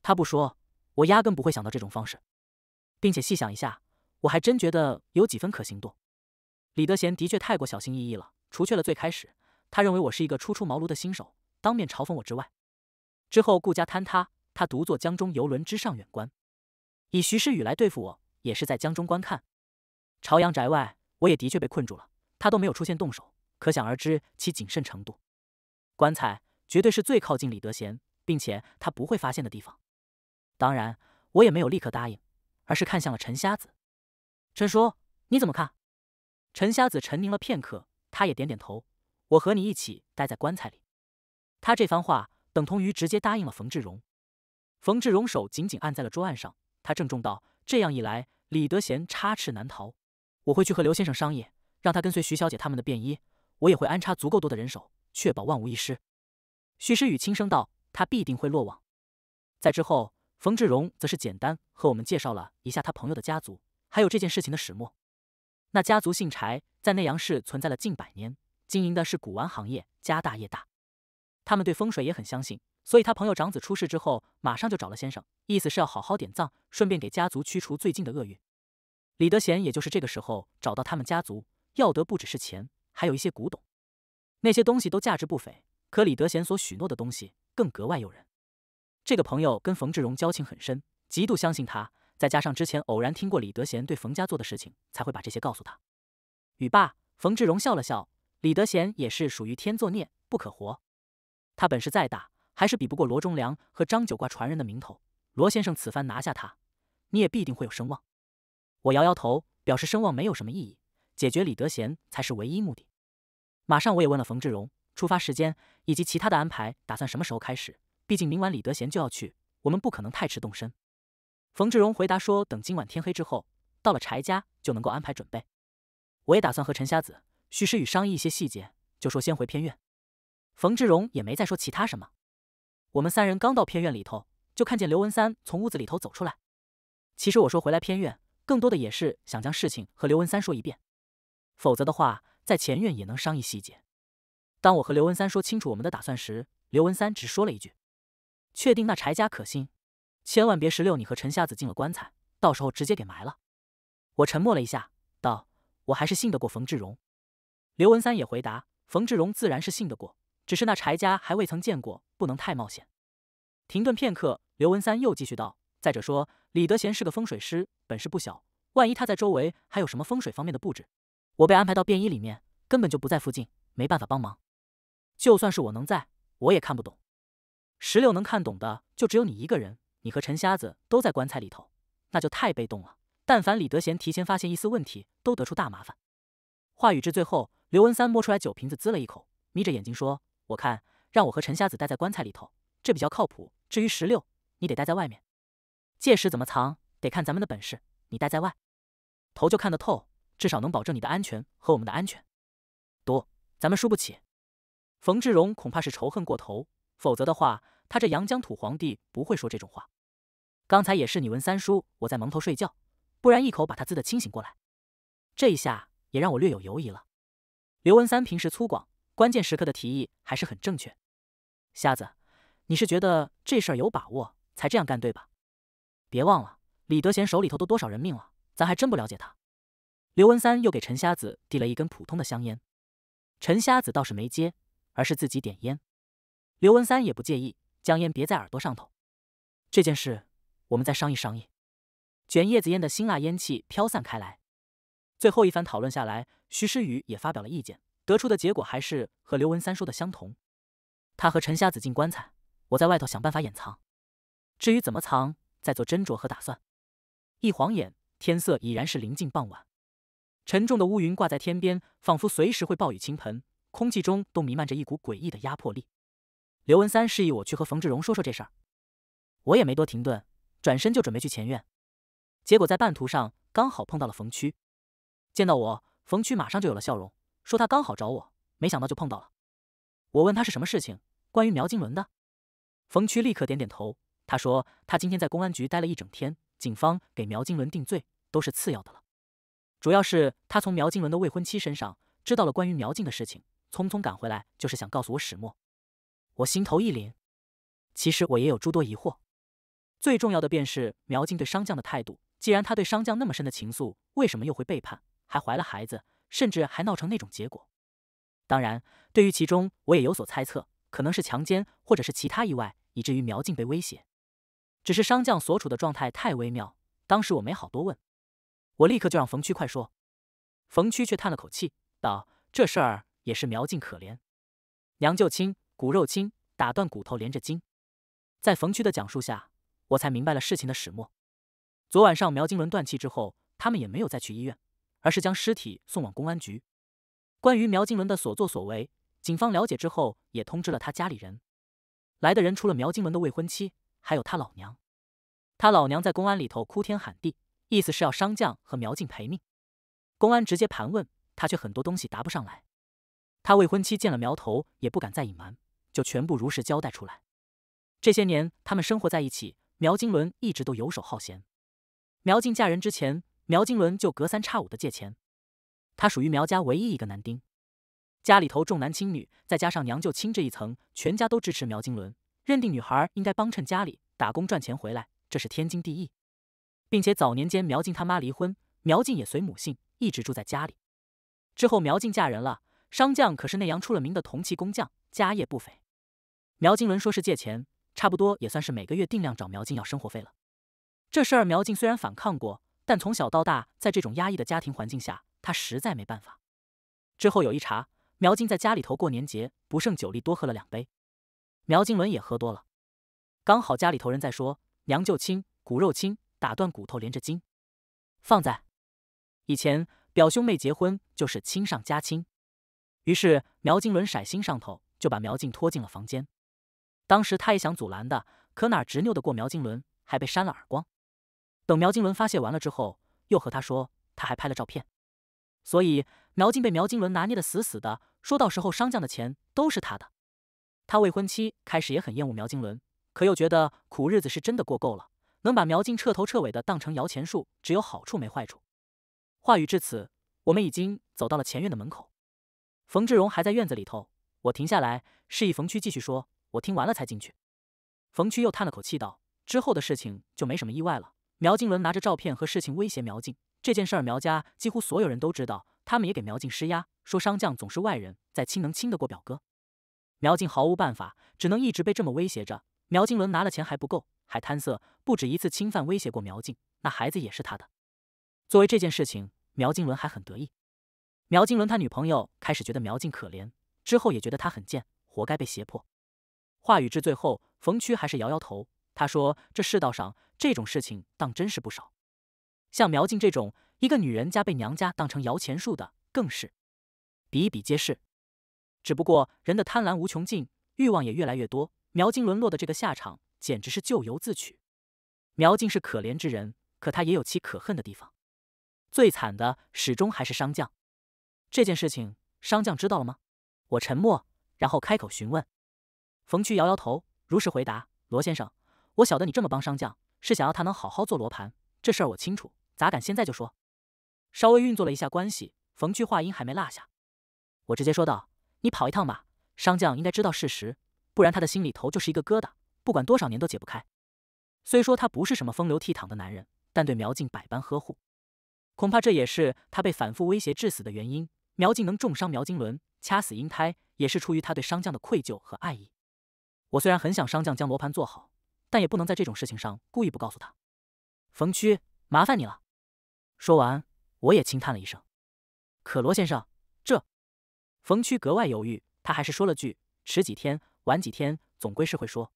他不说，我压根不会想到这种方式，并且细想一下，我还真觉得有几分可行度。李德贤的确太过小心翼翼了。除去了最开始他认为我是一个初出茅庐的新手，当面嘲讽我之外，之后顾家坍塌，他独坐江中游轮之上远观；以徐诗雨来对付我，也是在江中观看。朝阳宅外，我也的确被困住了，他都没有出现动手，可想而知其谨慎程度。棺材绝对是最靠近李德贤，并且他不会发现的地方。当然，我也没有立刻答应，而是看向了陈瞎子：“陈叔，你怎么看？”陈瞎子沉凝了片刻，他也点点头。我和你一起待在棺材里。他这番话等同于直接答应了冯志荣。冯志荣手紧紧按在了桌案上，他郑重道：“这样一来，李德贤插翅难逃。我会去和刘先生商议，让他跟随徐小姐他们的便衣。我也会安插足够多的人手，确保万无一失。”徐诗雨轻声道：“他必定会落网。”在之后，冯志荣则是简单和我们介绍了一下他朋友的家族，还有这件事情的始末。那家族姓柴，在内阳市存在了近百年，经营的是古玩行业，家大业大。他们对风水也很相信，所以他朋友长子出事之后，马上就找了先生，意思是要好好点葬，顺便给家族驱除最近的厄运。李德贤也就是这个时候找到他们家族，要的不只是钱，还有一些古董。那些东西都价值不菲，可李德贤所许诺的东西更格外诱人。这个朋友跟冯志荣交情很深，极度相信他。再加上之前偶然听过李德贤对冯家做的事情，才会把这些告诉他。语罢，冯志荣笑了笑。李德贤也是属于天作孽不可活，他本事再大，还是比不过罗忠良和张九挂传人的名头。罗先生此番拿下他，你也必定会有声望。我摇摇头，表示声望没有什么意义，解决李德贤才是唯一目的。马上我也问了冯志荣出发时间以及其他的安排，打算什么时候开始？毕竟明晚李德贤就要去，我们不可能太迟动身。冯志荣回答说：“等今晚天黑之后，到了柴家就能够安排准备。我也打算和陈瞎子、徐诗雨商议一些细节，就说先回偏院。”冯志荣也没再说其他什么。我们三人刚到偏院里头，就看见刘文三从屋子里头走出来。其实我说回来偏院，更多的也是想将事情和刘文三说一遍，否则的话，在前院也能商议细节。当我和刘文三说清楚我们的打算时，刘文三只说了一句：“确定那柴家可信？”千万别，十六，你和陈瞎子进了棺材，到时候直接给埋了。我沉默了一下，道：“我还是信得过冯志荣。”刘文三也回答：“冯志荣自然是信得过，只是那柴家还未曾见过，不能太冒险。”停顿片刻，刘文三又继续道：“再者说，李德贤是个风水师，本事不小，万一他在周围还有什么风水方面的布置，我被安排到便衣里面，根本就不在附近，没办法帮忙。就算是我能在，我也看不懂。石榴能看懂的，就只有你一个人。”你和陈瞎子都在棺材里头，那就太被动了。但凡李德贤提前发现一丝问题，都得出大麻烦。话语至最后，刘文三摸出来酒瓶子，滋了一口，眯着眼睛说：“我看让我和陈瞎子待在棺材里头，这比较靠谱。至于十六，你得待在外面。届时怎么藏，得看咱们的本事。你待在外头就看得透，至少能保证你的安全和我们的安全。赌，咱们输不起。冯志荣恐怕是仇恨过头，否则的话，他这阳江土皇帝不会说这种话。”刚才也是你文三叔，我在蒙头睡觉，不然一口把他滋的清醒过来。这一下也让我略有犹疑了。刘文三平时粗犷，关键时刻的提议还是很正确。瞎子，你是觉得这事儿有把握才这样干对吧？别忘了，李德贤手里头都多少人命了，咱还真不了解他。刘文三又给陈瞎子递了一根普通的香烟，陈瞎子倒是没接，而是自己点烟。刘文三也不介意，将烟别在耳朵上头。这件事。我们再商议商议，卷叶子烟的辛辣烟气飘散开来。最后一番讨论下来，徐诗雨也发表了意见，得出的结果还是和刘文三说的相同。他和陈瞎子进棺材，我在外头想办法掩藏。至于怎么藏，再做斟酌和打算。一晃眼，天色已然是临近傍晚，沉重的乌云挂在天边，仿佛随时会暴雨倾盆，空气中都弥漫着一股诡异的压迫力。刘文三示意我去和冯志荣说说这事儿，我也没多停顿。转身就准备去前院，结果在半途上刚好碰到了冯区。见到我，冯区马上就有了笑容，说他刚好找我，没想到就碰到了。我问他是什么事情，关于苗金轮的。冯区立刻点点头，他说他今天在公安局待了一整天，警方给苗金轮定罪都是次要的了，主要是他从苗金轮的未婚妻身上知道了关于苗静的事情，匆匆赶回来就是想告诉我始末。我心头一凛，其实我也有诸多疑惑。最重要的便是苗静对商将的态度。既然他对商将那么深的情愫，为什么又会背叛，还怀了孩子，甚至还闹成那种结果？当然，对于其中我也有所猜测，可能是强奸，或者是其他意外，以至于苗静被威胁。只是商将所处的状态太微妙，当时我没好多问，我立刻就让冯区快说。冯区却叹了口气道：“这事儿也是苗静可怜，娘舅亲，骨肉亲，打断骨头连着筋。”在冯区的讲述下。我才明白了事情的始末。昨晚上苗金伦断气之后，他们也没有再去医院，而是将尸体送往公安局。关于苗金伦的所作所为，警方了解之后也通知了他家里人。来的人除了苗金伦的未婚妻，还有他老娘。他老娘在公安里头哭天喊地，意思是要商将和苗静赔命。公安直接盘问他，却很多东西答不上来。他未婚妻见了苗头也不敢再隐瞒，就全部如实交代出来。这些年他们生活在一起。苗金轮一直都游手好闲。苗静嫁人之前，苗金轮就隔三差五的借钱。他属于苗家唯一一个男丁，家里头重男轻女，再加上娘舅亲这一层，全家都支持苗金轮，认定女孩应该帮衬家里，打工赚钱回来，这是天经地义。并且早年间苗静他妈离婚，苗静也随母姓，一直住在家里。之后苗静嫁人了，商将可是内阳出了名的铜器工匠，家业不菲。苗金轮说是借钱。差不多也算是每个月定量找苗静要生活费了。这事儿苗静虽然反抗过，但从小到大在这种压抑的家庭环境下，她实在没办法。之后有一茬，苗静在家里头过年节不胜酒力，多喝了两杯。苗金伦也喝多了，刚好家里头人在说“娘舅亲，骨肉亲，打断骨头连着筋”。放在以前，表兄妹结婚就是亲上加亲。于是苗金伦甩心上头，就把苗静拖进了房间。当时他也想阻拦的，可哪执拗的过苗金轮，还被扇了耳光。等苗金轮发泄完了之后，又和他说，他还拍了照片。所以苗金被苗金轮拿捏的死死的，说到时候商将的钱都是他的。他未婚妻开始也很厌恶苗金轮，可又觉得苦日子是真的过够了，能把苗金彻头彻尾的当成摇钱树，只有好处没坏处。话语至此，我们已经走到了前院的门口，冯志荣还在院子里头。我停下来，示意冯区继续说。我听完了才进去。冯区又叹了口气道：“之后的事情就没什么意外了。”苗静伦拿着照片和事情威胁苗静，这件事儿苗家几乎所有人都知道，他们也给苗静施压，说商将总是外人，再亲能亲得过表哥。苗静毫无办法，只能一直被这么威胁着。苗静伦拿了钱还不够，还贪色，不止一次侵犯威胁过苗静。那孩子也是他的。作为这件事情，苗静伦还很得意。苗静伦他女朋友开始觉得苗静可怜，之后也觉得他很贱，活该被胁迫。话语至最后，冯屈还是摇摇头。他说：“这世道上这种事情当真是不少，像苗静这种一个女人家被娘家当成摇钱树的，更是比比皆是。只不过人的贪婪无穷尽，欲望也越来越多。苗静沦落的这个下场，简直是咎由自取。苗静是可怜之人，可她也有其可恨的地方。最惨的始终还是商将。这件事情，商将知道了吗？”我沉默，然后开口询问。冯区摇摇头，如实回答：“罗先生，我晓得你这么帮商将，是想要他能好好做罗盘，这事儿我清楚。咋敢现在就说？”稍微运作了一下关系，冯区话音还没落下，我直接说道：“你跑一趟吧，商将应该知道事实，不然他的心里头就是一个疙瘩，不管多少年都解不开。虽说他不是什么风流倜傥的男人，但对苗静百般呵护，恐怕这也是他被反复威胁致死的原因。苗静能重伤苗金轮，掐死婴胎，也是出于他对商将的愧疚和爱意。”我虽然很想商将将罗盘做好，但也不能在这种事情上故意不告诉他。冯区，麻烦你了。说完，我也轻叹了一声。可罗先生，这……冯区格外犹豫，他还是说了句：“迟几天，晚几天，总归是会说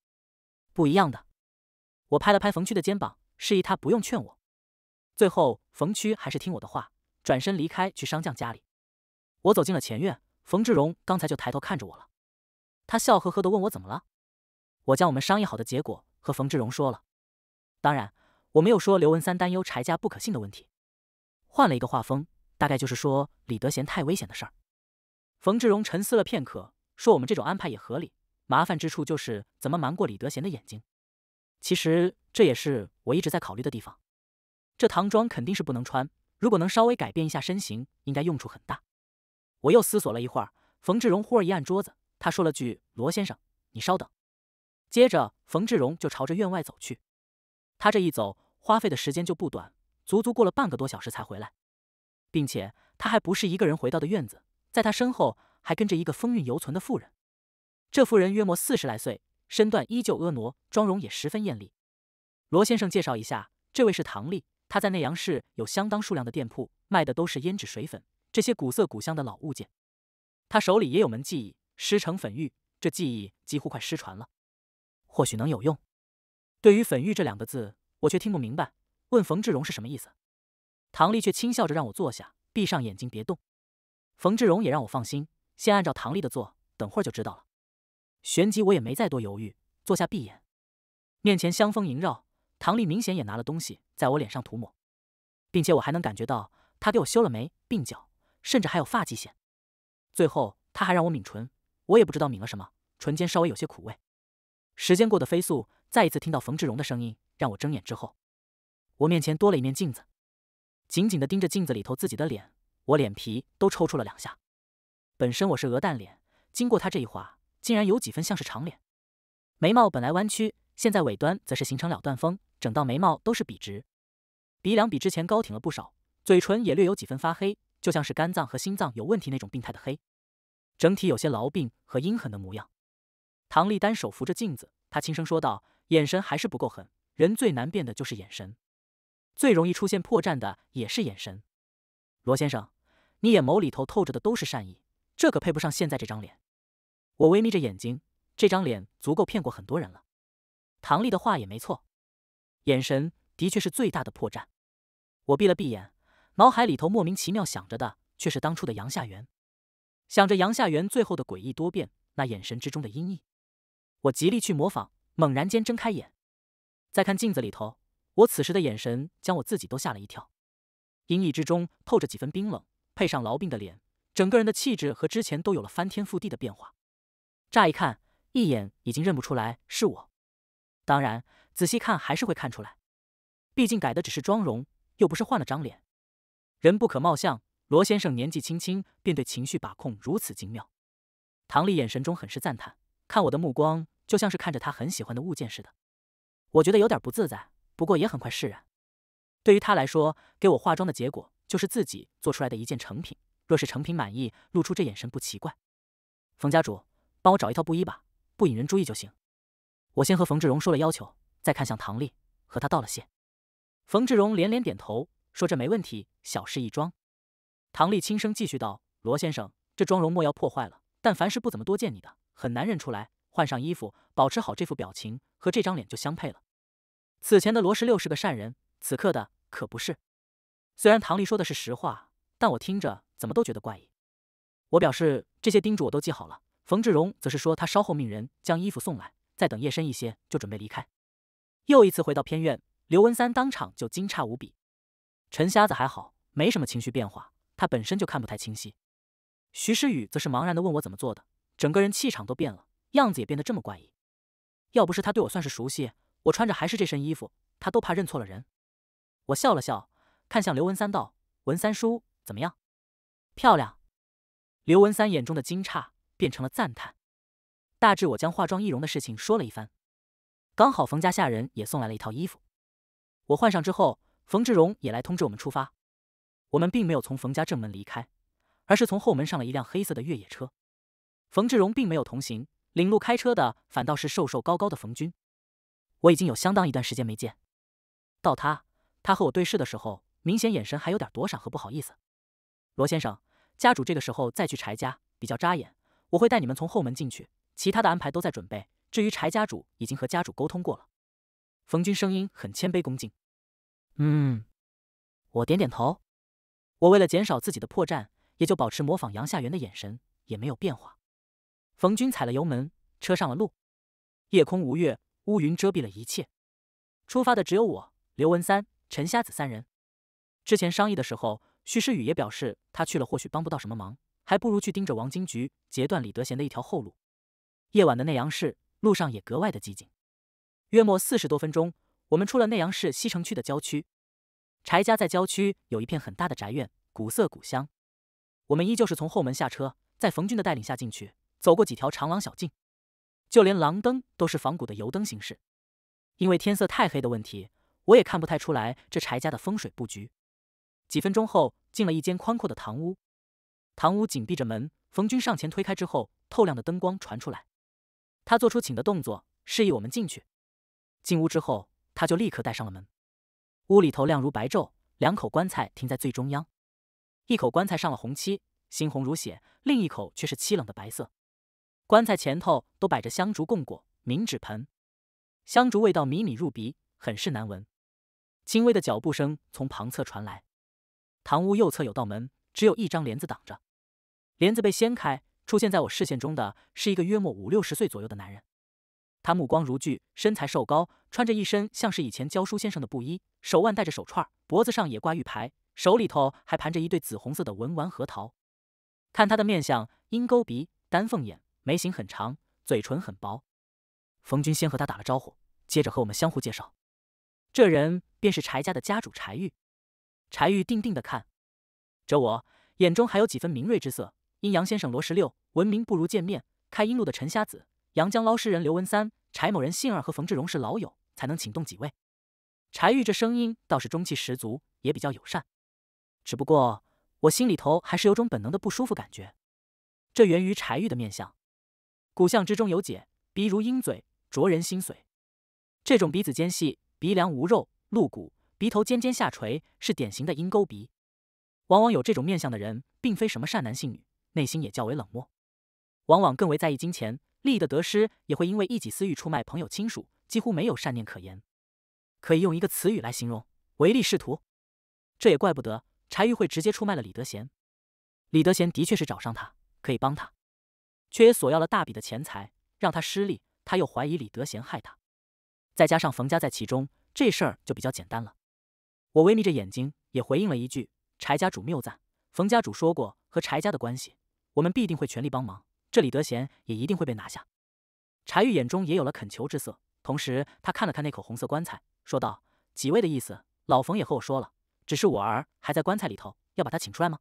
不一样的。”我拍了拍冯区的肩膀，示意他不用劝我。最后，冯区还是听我的话，转身离开去商将家里。我走进了前院，冯志荣刚才就抬头看着我了。他笑呵呵地问我怎么了。我将我们商议好的结果和冯志荣说了，当然我没有说刘文三担忧柴家不可信的问题，换了一个画风，大概就是说李德贤太危险的事儿。冯志荣沉思了片刻，说：“我们这种安排也合理，麻烦之处就是怎么瞒过李德贤的眼睛。其实这也是我一直在考虑的地方。这唐装肯定是不能穿，如果能稍微改变一下身形，应该用处很大。”我又思索了一会儿，冯志荣忽而一按桌子，他说了句：“罗先生，你稍等。”接着，冯志荣就朝着院外走去。他这一走，花费的时间就不短，足足过了半个多小时才回来，并且他还不是一个人回到的院子，在他身后还跟着一个风韵犹存的妇人。这妇人约莫四十来岁，身段依旧婀娜，妆容也十分艳丽。罗先生介绍一下，这位是唐丽，她在内阳市有相当数量的店铺，卖的都是胭脂水粉这些古色古香的老物件。他手里也有门技艺，师承粉玉，这技艺几乎快失传了。或许能有用。对于“粉玉”这两个字，我却听不明白。问冯志荣是什么意思？唐丽却轻笑着让我坐下，闭上眼睛别动。冯志荣也让我放心，先按照唐丽的做，等会儿就知道了。旋即，我也没再多犹豫，坐下闭眼。面前香风萦绕，唐丽明显也拿了东西在我脸上涂抹，并且我还能感觉到她给我修了眉、鬓角，甚至还有发际线。最后，她还让我抿唇，我也不知道抿了什么，唇间稍微有些苦味。时间过得飞速，再一次听到冯志荣的声音，让我睁眼之后，我面前多了一面镜子，紧紧的盯着镜子里头自己的脸，我脸皮都抽搐了两下。本身我是鹅蛋脸，经过他这一划，竟然有几分像是长脸。眉毛本来弯曲，现在尾端则是形成了断峰，整道眉毛都是笔直。鼻梁比之前高挺了不少，嘴唇也略有几分发黑，就像是肝脏和心脏有问题那种病态的黑，整体有些痨病和阴狠的模样。唐丽单手扶着镜子，她轻声说道：“眼神还是不够狠。人最难变的就是眼神，最容易出现破绽的也是眼神。”罗先生，你眼眸里头透着的都是善意，这可配不上现在这张脸。我微眯着眼睛，这张脸足够骗过很多人了。唐丽的话也没错，眼神的确是最大的破绽。我闭了闭眼，脑海里头莫名其妙想着的却是当初的杨夏元，想着杨夏元最后的诡异多变，那眼神之中的阴翳。我极力去模仿，猛然间睁开眼，再看镜子里头，我此时的眼神将我自己都吓了一跳，阴翳之中透着几分冰冷，配上痨病的脸，整个人的气质和之前都有了翻天覆地的变化，乍一看一眼已经认不出来是我，当然仔细看还是会看出来，毕竟改的只是妆容，又不是换了张脸。人不可貌相，罗先生年纪轻轻便对情绪把控如此精妙，唐丽眼神中很是赞叹。看我的目光就像是看着他很喜欢的物件似的，我觉得有点不自在，不过也很快释然。对于他来说，给我化妆的结果就是自己做出来的一件成品，若是成品满意，露出这眼神不奇怪。冯家主，帮我找一套布衣吧，不引人注意就行。我先和冯志荣说了要求，再看向唐丽，和他道了谢。冯志荣连连点头，说这没问题，小事一桩。唐丽轻声继续道：“罗先生，这妆容莫要破坏了，但凡是不怎么多见你的。”很难认出来。换上衣服，保持好这副表情和这张脸就相配了。此前的罗十六是个善人，此刻的可不是。虽然唐丽说的是实话，但我听着怎么都觉得怪异。我表示这些叮嘱我都记好了。冯志荣则是说他稍后命人将衣服送来，再等夜深一些就准备离开。又一次回到偏院，刘文三当场就惊诧无比。陈瞎子还好，没什么情绪变化，他本身就看不太清晰。徐诗雨则是茫然的问我怎么做的。整个人气场都变了，样子也变得这么怪异。要不是他对我算是熟悉，我穿着还是这身衣服，他都怕认错了人。我笑了笑，看向刘文三道：“文三叔，怎么样？漂亮？”刘文三眼中的惊诧变成了赞叹。大致我将化妆易容的事情说了一番。刚好冯家下人也送来了一套衣服，我换上之后，冯志荣也来通知我们出发。我们并没有从冯家正门离开，而是从后门上了一辆黑色的越野车。冯志荣并没有同行，领路开车的反倒是瘦瘦高高的冯军。我已经有相当一段时间没见到他，他和我对视的时候，明显眼神还有点躲闪和不好意思。罗先生，家主这个时候再去柴家比较扎眼，我会带你们从后门进去，其他的安排都在准备。至于柴家主，已经和家主沟通过了。冯军声音很谦卑恭敬。嗯，我点点头。我为了减少自己的破绽，也就保持模仿杨夏元的眼神，也没有变化。冯军踩了油门，车上了路。夜空无月，乌云遮蔽了一切。出发的只有我、刘文三、陈瞎子三人。之前商议的时候，徐诗雨也表示他去了或许帮不到什么忙，还不如去盯着王金菊，截断李德贤的一条后路。夜晚的内阳市路上也格外的寂静。约莫四十多分钟，我们出了内阳市西城区的郊区。柴家在郊区有一片很大的宅院，古色古香。我们依旧是从后门下车，在冯军的带领下进去。走过几条长廊小径，就连廊灯都是仿古的油灯形式。因为天色太黑的问题，我也看不太出来这柴家的风水布局。几分钟后，进了一间宽阔的堂屋。堂屋紧闭着门，冯军上前推开之后，透亮的灯光传出来。他做出请的动作，示意我们进去。进屋之后，他就立刻带上了门。屋里头亮如白昼，两口棺材停在最中央。一口棺材上了红漆，猩红如血；另一口却是凄冷的白色。棺材前头都摆着香烛供果、冥纸盆，香烛味道靡靡入鼻，很是难闻。轻微的脚步声从旁侧传来，堂屋右侧有道门，只有一张帘子挡着。帘子被掀开，出现在我视线中的是一个约莫五六十岁左右的男人。他目光如炬，身材瘦高，穿着一身像是以前教书先生的布衣，手腕戴着手串，脖子上也挂玉牌，手里头还盘着一对紫红色的文玩核桃。看他的面相，鹰钩鼻、丹凤眼。眉形很长，嘴唇很薄。冯军先和他打了招呼，接着和我们相互介绍，这人便是柴家的家主柴玉。柴玉定定的看着我，眼中还有几分敏锐之色。阴阳先生罗十六，闻名不如见面。开阴路的陈瞎子，阳江捞尸人刘文三，柴某人杏儿和冯志荣是老友，才能请动几位。柴玉这声音倒是中气十足，也比较友善。只不过我心里头还是有种本能的不舒服感觉，这源于柴玉的面相。骨相之中有解，鼻如鹰嘴，灼人心髓。这种鼻子尖细，鼻梁无肉，露骨，鼻头尖尖下垂，是典型的鹰钩鼻。往往有这种面相的人，并非什么善男信女，内心也较为冷漠。往往更为在意金钱利益的得失，也会因为一己私欲出卖朋友亲属，几乎没有善念可言。可以用一个词语来形容：唯利是图。这也怪不得柴玉慧直接出卖了李德贤。李德贤的确是找上他，可以帮他。却也索要了大笔的钱财，让他失利。他又怀疑李德贤害他，再加上冯家在其中，这事儿就比较简单了。我微眯着眼睛，也回应了一句：“柴家主谬赞，冯家主说过和柴家的关系，我们必定会全力帮忙。这李德贤也一定会被拿下。”柴玉眼中也有了恳求之色，同时他看了看那口红色棺材，说道：“几位的意思，老冯也和我说了，只是我儿还在棺材里头，要把他请出来吗？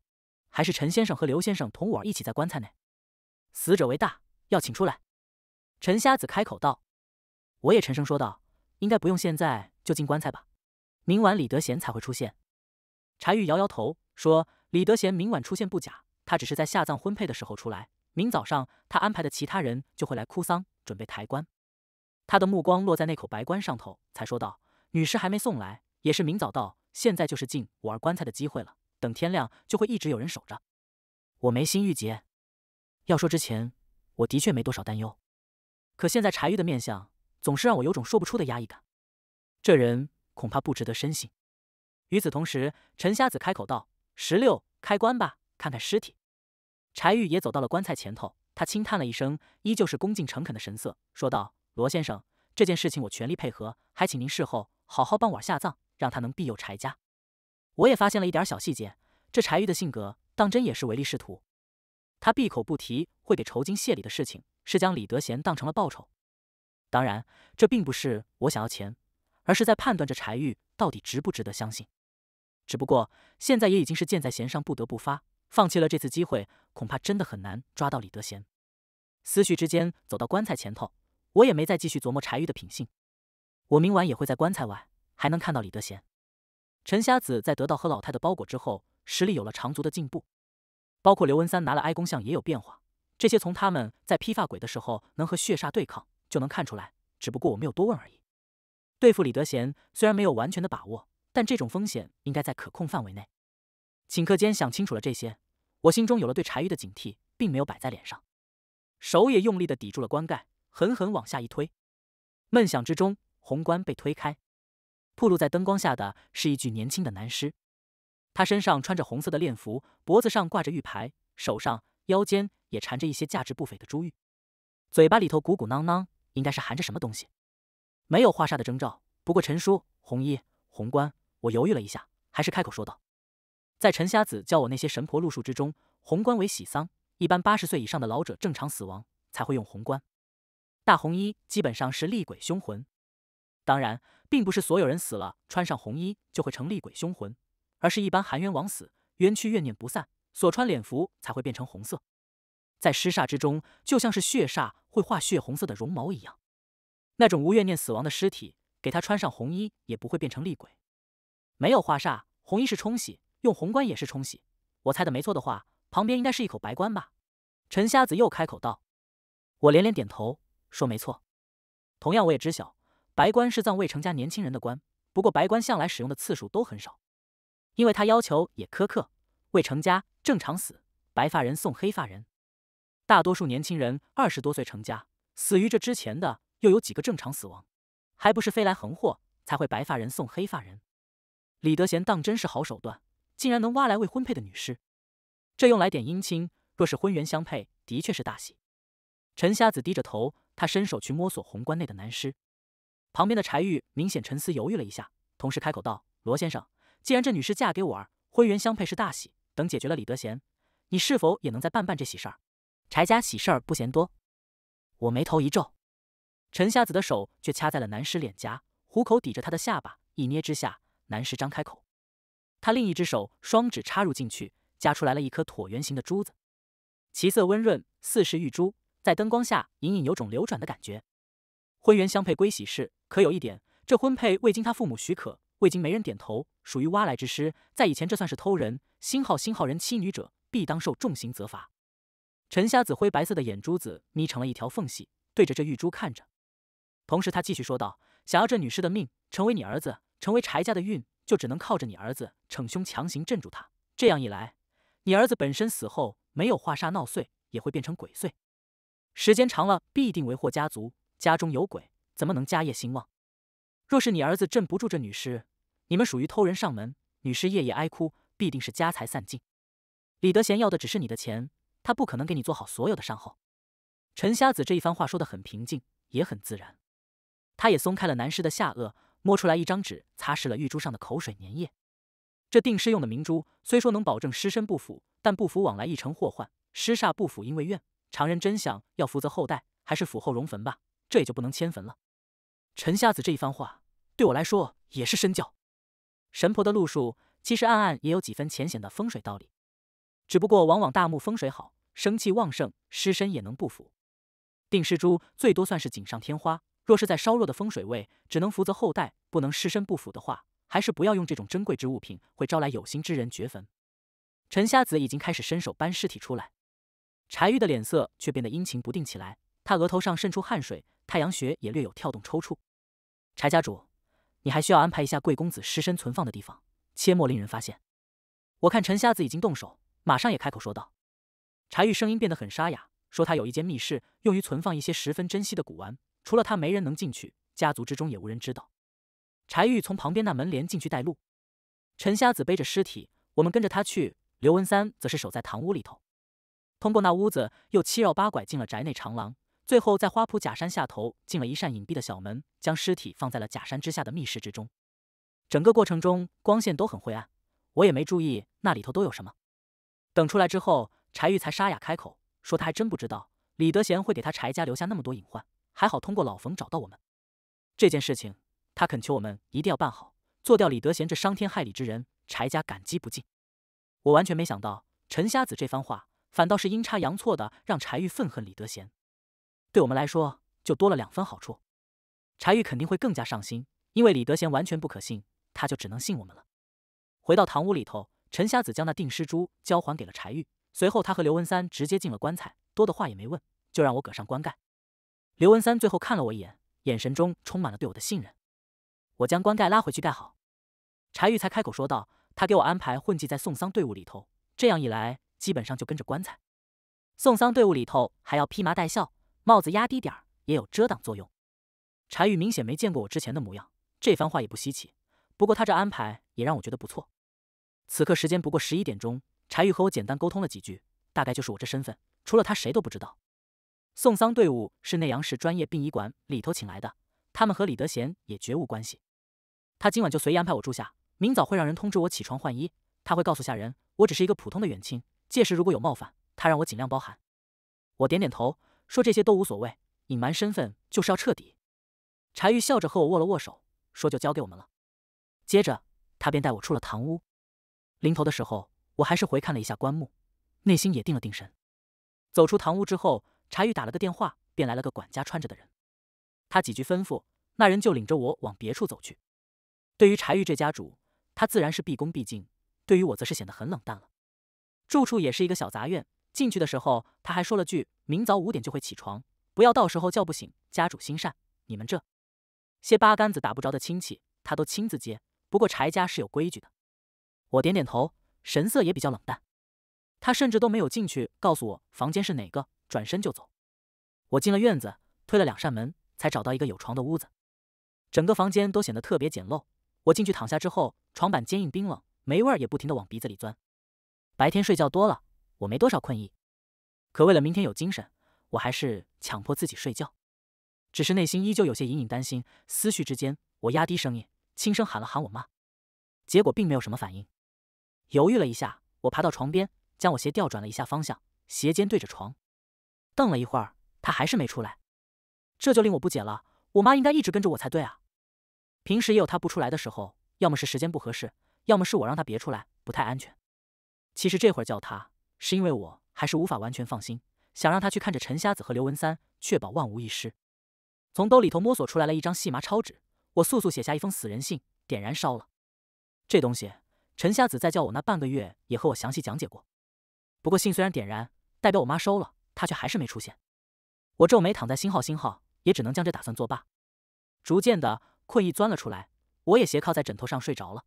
还是陈先生和刘先生同我一起在棺材内？”死者为大，要请出来。陈瞎子开口道：“我也沉声说道，应该不用，现在就进棺材吧。明晚李德贤才会出现。”柴玉摇摇头说：“李德贤明晚出现不假，他只是在下葬婚配的时候出来。明早上他安排的其他人就会来哭丧，准备抬棺。”他的目光落在那口白棺上头，才说道：“女尸还没送来，也是明早到。现在就是进我儿棺材的机会了。等天亮就会一直有人守着。”我眉心郁结。要说之前，我的确没多少担忧，可现在柴玉的面相总是让我有种说不出的压抑感，这人恐怕不值得深信。与此同时，陈瞎子开口道：“十六，开棺吧，看看尸体。”柴玉也走到了棺材前头，他轻叹了一声，依旧是恭敬诚恳的神色，说道：“罗先生，这件事情我全力配合，还请您事后好好帮我下葬，让他能庇佑柴家。”我也发现了一点小细节，这柴玉的性格当真也是唯利是图。他闭口不提会给酬金谢礼的事情，是将李德贤当成了报酬。当然，这并不是我想要钱，而是在判断这柴玉到底值不值得相信。只不过现在也已经是箭在弦上，不得不发。放弃了这次机会，恐怕真的很难抓到李德贤。思绪之间，走到棺材前头，我也没再继续琢磨柴玉的品性。我明晚也会在棺材外，还能看到李德贤。陈瞎子在得到何老太的包裹之后，实力有了长足的进步。包括刘文三拿了哀公像也有变化，这些从他们在披发鬼的时候能和血煞对抗就能看出来，只不过我没有多问而已。对付李德贤虽然没有完全的把握，但这种风险应该在可控范围内。顷刻间想清楚了这些，我心中有了对柴玉的警惕，并没有摆在脸上，手也用力的抵住了棺盖，狠狠往下一推。闷响之中，红棺被推开，暴露在灯光下的是一具年轻的男尸。他身上穿着红色的链服，脖子上挂着玉牌，手上、腰间也缠着一些价值不菲的珠玉，嘴巴里头鼓鼓囊囊，应该是含着什么东西。没有化煞的征兆。不过，陈叔，红衣，红冠，我犹豫了一下，还是开口说道：“在陈瞎子教我那些神婆路数之中，红冠为喜丧，一般八十岁以上的老者正常死亡才会用红冠。大红衣基本上是厉鬼凶魂。当然，并不是所有人死了穿上红衣就会成厉鬼凶魂。”而是一般含冤枉死、冤屈怨念不散，所穿脸符才会变成红色。在尸煞之中，就像是血煞会化血红色的绒毛一样，那种无怨念死亡的尸体，给他穿上红衣也不会变成厉鬼。没有化煞，红衣是冲洗，用红棺也是冲洗。我猜的没错的话，旁边应该是一口白棺吧？陈瞎子又开口道。我连连点头，说没错。同样，我也知晓白棺是葬未成家年轻人的棺，不过白棺向来使用的次数都很少。因为他要求也苛刻，未成家正常死，白发人送黑发人。大多数年轻人二十多岁成家，死于这之前的又有几个正常死亡？还不是飞来横祸才会白发人送黑发人？李德贤当真是好手段，竟然能挖来未婚配的女尸，这用来点姻亲。若是婚缘相配，的确是大喜。陈瞎子低着头，他伸手去摸索红棺内的男尸。旁边的柴玉明显沉思犹豫了一下，同时开口道：“罗先生。”既然这女士嫁给我儿，婚缘相配是大喜。等解决了李德贤，你是否也能再办办这喜事儿？柴家喜事儿不嫌多。我眉头一皱，陈瞎子的手却掐在了男尸脸颊，虎口抵着他的下巴，一捏之下，男尸张开口。他另一只手双指插入进去，夹出来了一颗椭圆形的珠子，其色温润，似是玉珠，在灯光下隐隐有种流转的感觉。婚缘相配归喜事，可有一点，这婚配未经他父母许可。未经媒人点头，属于挖来之尸，在以前这算是偷人。星号星号人妻女者，必当受重刑责罚。陈瞎子灰白色的眼珠子眯成了一条缝隙，对着这玉珠看着。同时他继续说道：“想要这女尸的命，成为你儿子，成为柴家的运，就只能靠着你儿子逞凶强行镇住他。这样一来，你儿子本身死后没有化煞闹祟，也会变成鬼祟。时间长了必定为祸家族，家中有鬼怎么能家业兴旺？”若是你儿子镇不住这女尸，你们属于偷人上门。女尸夜夜哀哭，必定是家财散尽。李德贤要的只是你的钱，他不可能给你做好所有的善后。陈瞎子这一番话说的很平静，也很自然。他也松开了男尸的下颚，摸出来一张纸，擦拭了玉珠上的口水粘液。这定尸用的明珠虽说能保证尸身不腐，但不腐往来亦成祸患。尸煞不腐，因为怨。常人真想要福泽后代，还是腐后容坟吧，这也就不能迁坟了。陈瞎子这一番话，对我来说也是身教。神婆的路数，其实暗暗也有几分浅显的风水道理。只不过，往往大墓风水好，生气旺盛，尸身也能不腐。定尸珠最多算是锦上添花。若是在稍弱的风水位，只能福泽后代，不能尸身不腐的话，还是不要用这种珍贵之物品，会招来有心之人掘坟。陈瞎子已经开始伸手搬尸体出来，柴玉的脸色却变得阴晴不定起来。他额头上渗出汗水，太阳穴也略有跳动抽搐。柴家主，你还需要安排一下贵公子尸身存放的地方，切莫令人发现。我看陈瞎子已经动手，马上也开口说道。柴玉声音变得很沙哑，说他有一间密室，用于存放一些十分珍惜的古玩，除了他没人能进去，家族之中也无人知道。柴玉从旁边那门帘进去带路，陈瞎子背着尸体，我们跟着他去。刘文三则是守在堂屋里头，通过那屋子又七绕八拐进了宅内长廊。最后，在花圃假山下头进了一扇隐蔽的小门，将尸体放在了假山之下的密室之中。整个过程中光线都很灰暗，我也没注意那里头都有什么。等出来之后，柴玉才沙哑开口说：“他还真不知道李德贤会给他柴家留下那么多隐患，还好通过老冯找到我们。这件事情，他恳求我们一定要办好，做掉李德贤这伤天害理之人。柴家感激不尽。”我完全没想到，陈瞎子这番话反倒是阴差阳错的让柴玉愤恨李德贤。对我们来说，就多了两分好处。柴玉肯定会更加上心，因为李德贤完全不可信，他就只能信我们了。回到堂屋里头，陈瞎子将那定尸珠交还给了柴玉，随后他和刘文三直接进了棺材，多的话也没问，就让我搁上棺盖。刘文三最后看了我一眼，眼神中充满了对我的信任。我将棺盖拉回去盖好，柴玉才开口说道：“他给我安排混迹在送丧队伍里头，这样一来，基本上就跟着棺材。送丧队伍里头还要披麻戴孝。”帽子压低点儿也有遮挡作用。柴玉明显没见过我之前的模样，这番话也不稀奇。不过他这安排也让我觉得不错。此刻时间不过十一点钟，柴玉和我简单沟通了几句，大概就是我这身份，除了他谁都不知道。送丧队伍是内阳市专业殡仪馆里头请来的，他们和李德贤也绝无关系。他今晚就随意安排我住下，明早会让人通知我起床换衣。他会告诉下人，我只是一个普通的远亲。届时如果有冒犯，他让我尽量包涵。我点点头。说这些都无所谓，隐瞒身份就是要彻底。柴玉笑着和我握了握手，说：“就交给我们了。”接着他便带我出了堂屋。临头的时候，我还是回看了一下棺木，内心也定了定神。走出堂屋之后，柴玉打了个电话，便来了个管家穿着的人。他几句吩咐，那人就领着我往别处走去。对于柴玉这家主，他自然是毕恭毕敬；对于我，则是显得很冷淡了。住处也是一个小杂院。进去的时候，他还说了句：“明早五点就会起床，不要到时候叫不醒。”家主心善，你们这些八竿子打不着的亲戚，他都亲自接。不过柴家是有规矩的。我点点头，神色也比较冷淡。他甚至都没有进去告诉我房间是哪个，转身就走。我进了院子，推了两扇门，才找到一个有床的屋子。整个房间都显得特别简陋。我进去躺下之后，床板坚硬冰冷，霉味儿也不停的往鼻子里钻。白天睡觉多了。我没多少困意，可为了明天有精神，我还是强迫自己睡觉。只是内心依旧有些隐隐担心。思绪之间，我压低声音，轻声喊了喊我妈，结果并没有什么反应。犹豫了一下，我爬到床边，将我鞋调转了一下方向，鞋尖对着床，瞪了一会儿，她还是没出来。这就令我不解了，我妈应该一直跟着我才对啊。平时也有她不出来的时候，要么是时间不合适，要么是我让她别出来，不太安全。其实这会儿叫她。是因为我还是无法完全放心，想让他去看着陈瞎子和刘文三，确保万无一失。从兜里头摸索出来了一张细麻抄纸，我速速写下一封死人信，点燃烧了。这东西陈瞎子在叫我那半个月也和我详细讲解过。不过信虽然点燃，代表我妈收了，她却还是没出现。我皱眉躺在新号新号，也只能将这打算作罢。逐渐的困意钻了出来，我也斜靠在枕头上睡着了。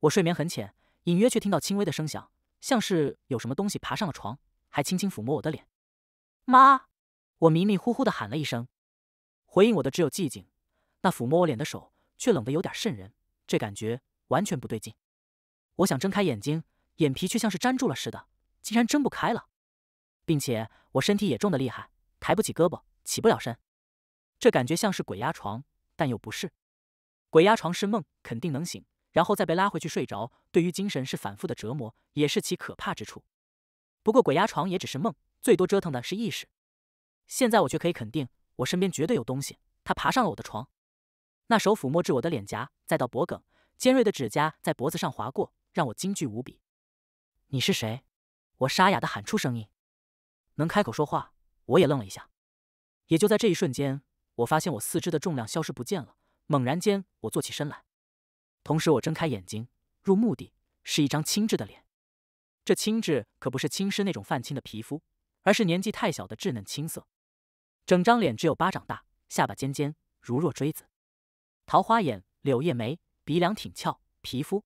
我睡眠很浅，隐约却听到轻微的声响。像是有什么东西爬上了床，还轻轻抚摸我的脸。妈，我迷迷糊糊的喊了一声，回应我的只有寂静。那抚摸我脸的手却冷得有点渗人，这感觉完全不对劲。我想睁开眼睛，眼皮却像是粘住了似的，竟然睁不开了。并且我身体也重的厉害，抬不起胳膊，起不了身。这感觉像是鬼压床，但又不是。鬼压床是梦，肯定能醒。然后再被拉回去睡着，对于精神是反复的折磨，也是其可怕之处。不过鬼压床也只是梦，最多折腾的是意识。现在我却可以肯定，我身边绝对有东西，它爬上了我的床。那手抚摸至我的脸颊，再到脖颈，尖锐的指甲在脖子上划过，让我惊惧无比。你是谁？我沙哑的喊出声音。能开口说话，我也愣了一下。也就在这一瞬间，我发现我四肢的重量消失不见了。猛然间，我坐起身来。同时，我睁开眼睛，入目的是一张青稚的脸。这青稚可不是青师那种泛青的皮肤，而是年纪太小的稚嫩青涩。整张脸只有巴掌大，下巴尖尖，如若锥子。桃花眼，柳叶眉，鼻梁挺翘，皮肤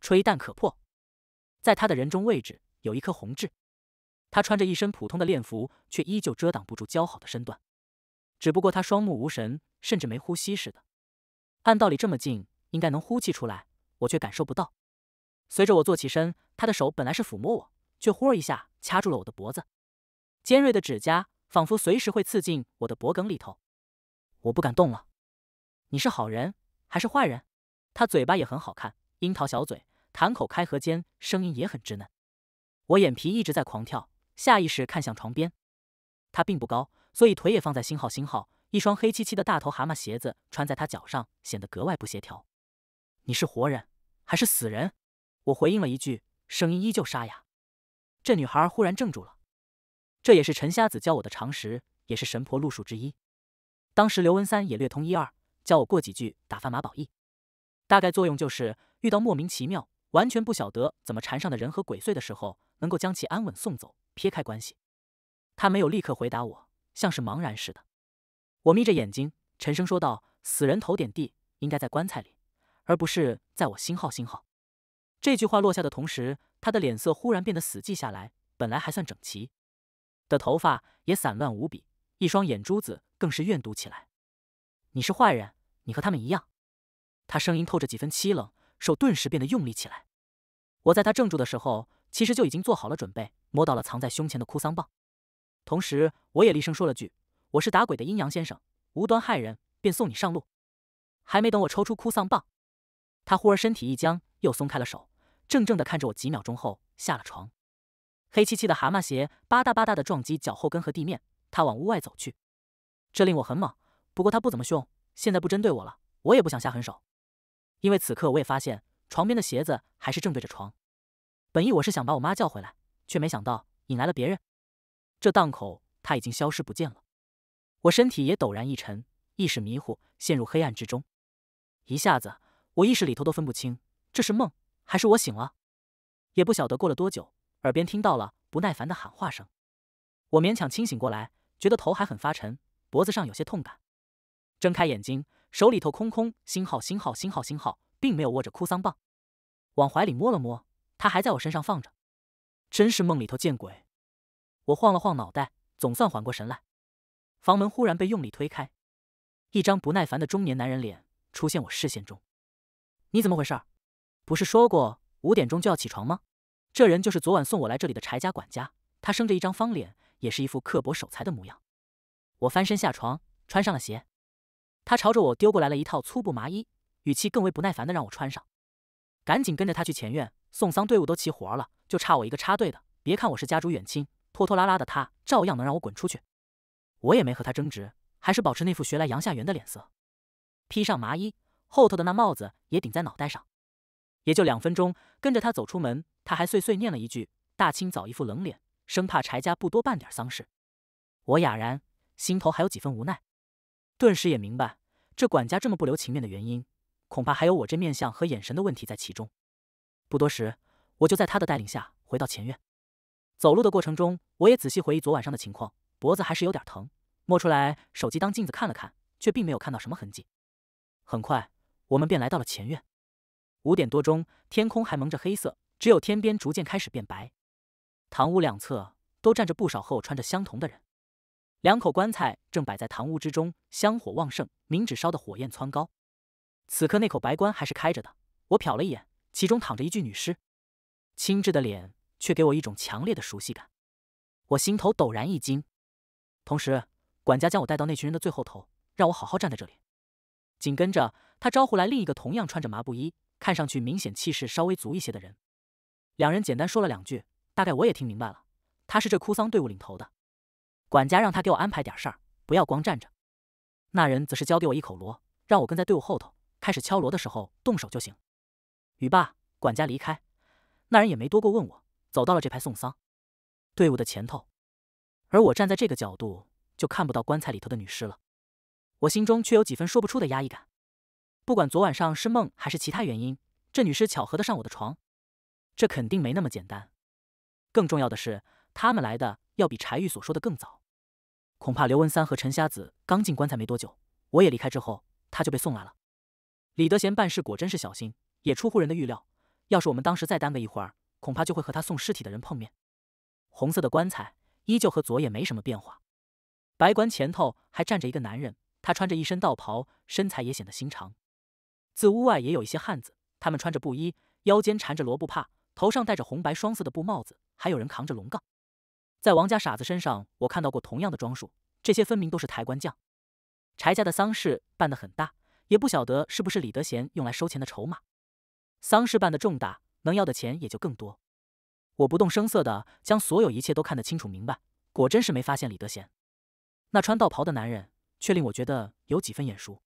吹弹可破。在他的人中位置有一颗红痣。他穿着一身普通的练服，却依旧遮挡不住姣好的身段。只不过他双目无神，甚至没呼吸似的。按道理这么近。应该能呼气出来，我却感受不到。随着我坐起身，他的手本来是抚摸我，却忽儿一下掐住了我的脖子，尖锐的指甲仿佛随时会刺进我的脖梗里头。我不敢动了。你是好人还是坏人？他嘴巴也很好看，樱桃小嘴，谈口开合间声音也很稚嫩。我眼皮一直在狂跳，下意识看向床边。他并不高，所以腿也放在星号星号，一双黑漆漆的大头蛤蟆鞋子穿在他脚上，显得格外不协调。你是活人还是死人？我回应了一句，声音依旧沙哑。这女孩忽然怔住了。这也是陈瞎子教我的常识，也是神婆路数之一。当时刘文三也略通一二，教我过几句，打发马宝义。大概作用就是，遇到莫名其妙、完全不晓得怎么缠上的人和鬼祟的时候，能够将其安稳送走，撇开关系。他没有立刻回答我，像是茫然似的。我眯着眼睛，沉声说道：“死人头点地，应该在棺材里。”而不是在我星号星号这句话落下的同时，他的脸色忽然变得死寂下来，本来还算整齐的头发也散乱无比，一双眼珠子更是怨毒起来。你是坏人，你和他们一样。他声音透着几分凄冷，手顿时变得用力起来。我在他怔住的时候，其实就已经做好了准备，摸到了藏在胸前的哭丧棒，同时我也厉声说了句：“我是打鬼的阴阳先生，无端害人，便送你上路。”还没等我抽出哭丧棒，他忽而身体一僵，又松开了手，怔怔地看着我几秒钟后下了床，黑漆漆的蛤蟆鞋吧嗒吧嗒地撞击脚后跟和地面。他往屋外走去，这令我很猛。不过他不怎么凶，现在不针对我了，我也不想下狠手。因为此刻我也发现床边的鞋子还是正对着床，本意我是想把我妈叫回来，却没想到引来了别人。这档口他已经消失不见了，我身体也陡然一沉，意识迷糊，陷入黑暗之中，一下子。我意识里头都分不清，这是梦还是我醒了，也不晓得过了多久，耳边听到了不耐烦的喊话声。我勉强清醒过来，觉得头还很发沉，脖子上有些痛感。睁开眼睛，手里头空空，星号星号星号星号，并没有握着哭丧棒。往怀里摸了摸，他还在我身上放着，真是梦里头见鬼！我晃了晃脑袋，总算缓过神来。房门忽然被用力推开，一张不耐烦的中年男人脸出现我视线中。你怎么回事？不是说过五点钟就要起床吗？这人就是昨晚送我来这里的柴家管家，他生着一张方脸，也是一副刻薄守财的模样。我翻身下床，穿上了鞋。他朝着我丢过来了一套粗布麻衣，语气更为不耐烦的让我穿上。赶紧跟着他去前院，送丧队伍都齐活了，就差我一个插队的。别看我是家主远亲，拖拖拉拉的他照样能让我滚出去。我也没和他争执，还是保持那副学来杨夏元的脸色，披上麻衣。后头的那帽子也顶在脑袋上，也就两分钟，跟着他走出门，他还碎碎念了一句：“大清早一副冷脸，生怕柴家不多办点丧事。”我哑然，心头还有几分无奈，顿时也明白这管家这么不留情面的原因，恐怕还有我这面相和眼神的问题在其中。不多时，我就在他的带领下回到前院。走路的过程中，我也仔细回忆昨晚上的情况，脖子还是有点疼，摸出来手机当镜子看了看，却并没有看到什么痕迹。很快。我们便来到了前院。五点多钟，天空还蒙着黑色，只有天边逐渐开始变白。堂屋两侧都站着不少和我穿着相同的人。两口棺材正摆在堂屋之中，香火旺盛，冥纸烧的火焰蹿高。此刻那口白棺还是开着的，我瞟了一眼，其中躺着一具女尸，清稚的脸却给我一种强烈的熟悉感。我心头陡然一惊，同时管家将我带到那群人的最后头，让我好好站在这里。紧跟着。他招呼来另一个同样穿着麻布衣、看上去明显气势稍微足一些的人，两人简单说了两句，大概我也听明白了。他是这哭丧队伍领头的，管家让他给我安排点事儿，不要光站着。那人则是交给我一口锣，让我跟在队伍后头，开始敲锣的时候动手就行。语罢，管家离开，那人也没多过问我，走到了这排送丧队伍的前头，而我站在这个角度就看不到棺材里头的女尸了，我心中却有几分说不出的压抑感。不管昨晚上是梦还是其他原因，这女尸巧合的上我的床，这肯定没那么简单。更重要的是，他们来的要比柴玉所说的更早。恐怕刘文三和陈瞎子刚进棺材没多久，我也离开之后，他就被送来了。李德贤办事果真是小心，也出乎人的预料。要是我们当时再耽搁一会儿，恐怕就会和他送尸体的人碰面。红色的棺材依旧和昨夜没什么变化，白棺前头还站着一个男人，他穿着一身道袍，身材也显得心长。自屋外也有一些汉子，他们穿着布衣，腰间缠着罗布帕，头上戴着红白双色的布帽子，还有人扛着龙杠。在王家傻子身上，我看到过同样的装束，这些分明都是抬棺匠。柴家的丧事办得很大，也不晓得是不是李德贤用来收钱的筹码。丧事办得重大，能要的钱也就更多。我不动声色地将所有一切都看得清楚明白，果真是没发现李德贤。那穿道袍的男人却令我觉得有几分眼熟。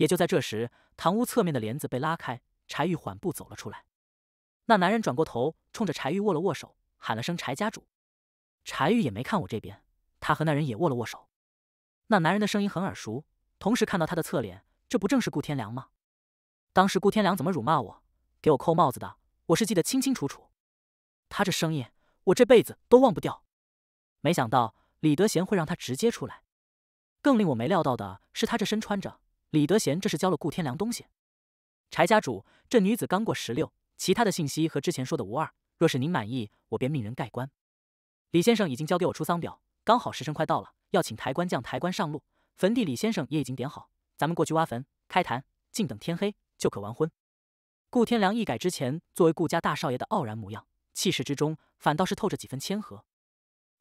也就在这时，堂屋侧面的帘子被拉开，柴玉缓步走了出来。那男人转过头，冲着柴玉握了握手，喊了声“柴家主”。柴玉也没看我这边，他和那人也握了握手。那男人的声音很耳熟，同时看到他的侧脸，这不正是顾天良吗？当时顾天良怎么辱骂我，给我扣帽子的，我是记得清清楚楚。他这声音，我这辈子都忘不掉。没想到李德贤会让他直接出来，更令我没料到的是，他这身穿着。李德贤，这是教了顾天良东西。柴家主，这女子刚过十六，其他的信息和之前说的无二。若是您满意，我便命人盖棺。李先生已经交给我出丧表，刚好时辰快到了，要请抬棺匠抬棺上路。坟地李先生也已经点好，咱们过去挖坟、开坛，静等天黑就可完婚。顾天良一改之前作为顾家大少爷的傲然模样，气势之中反倒是透着几分谦和。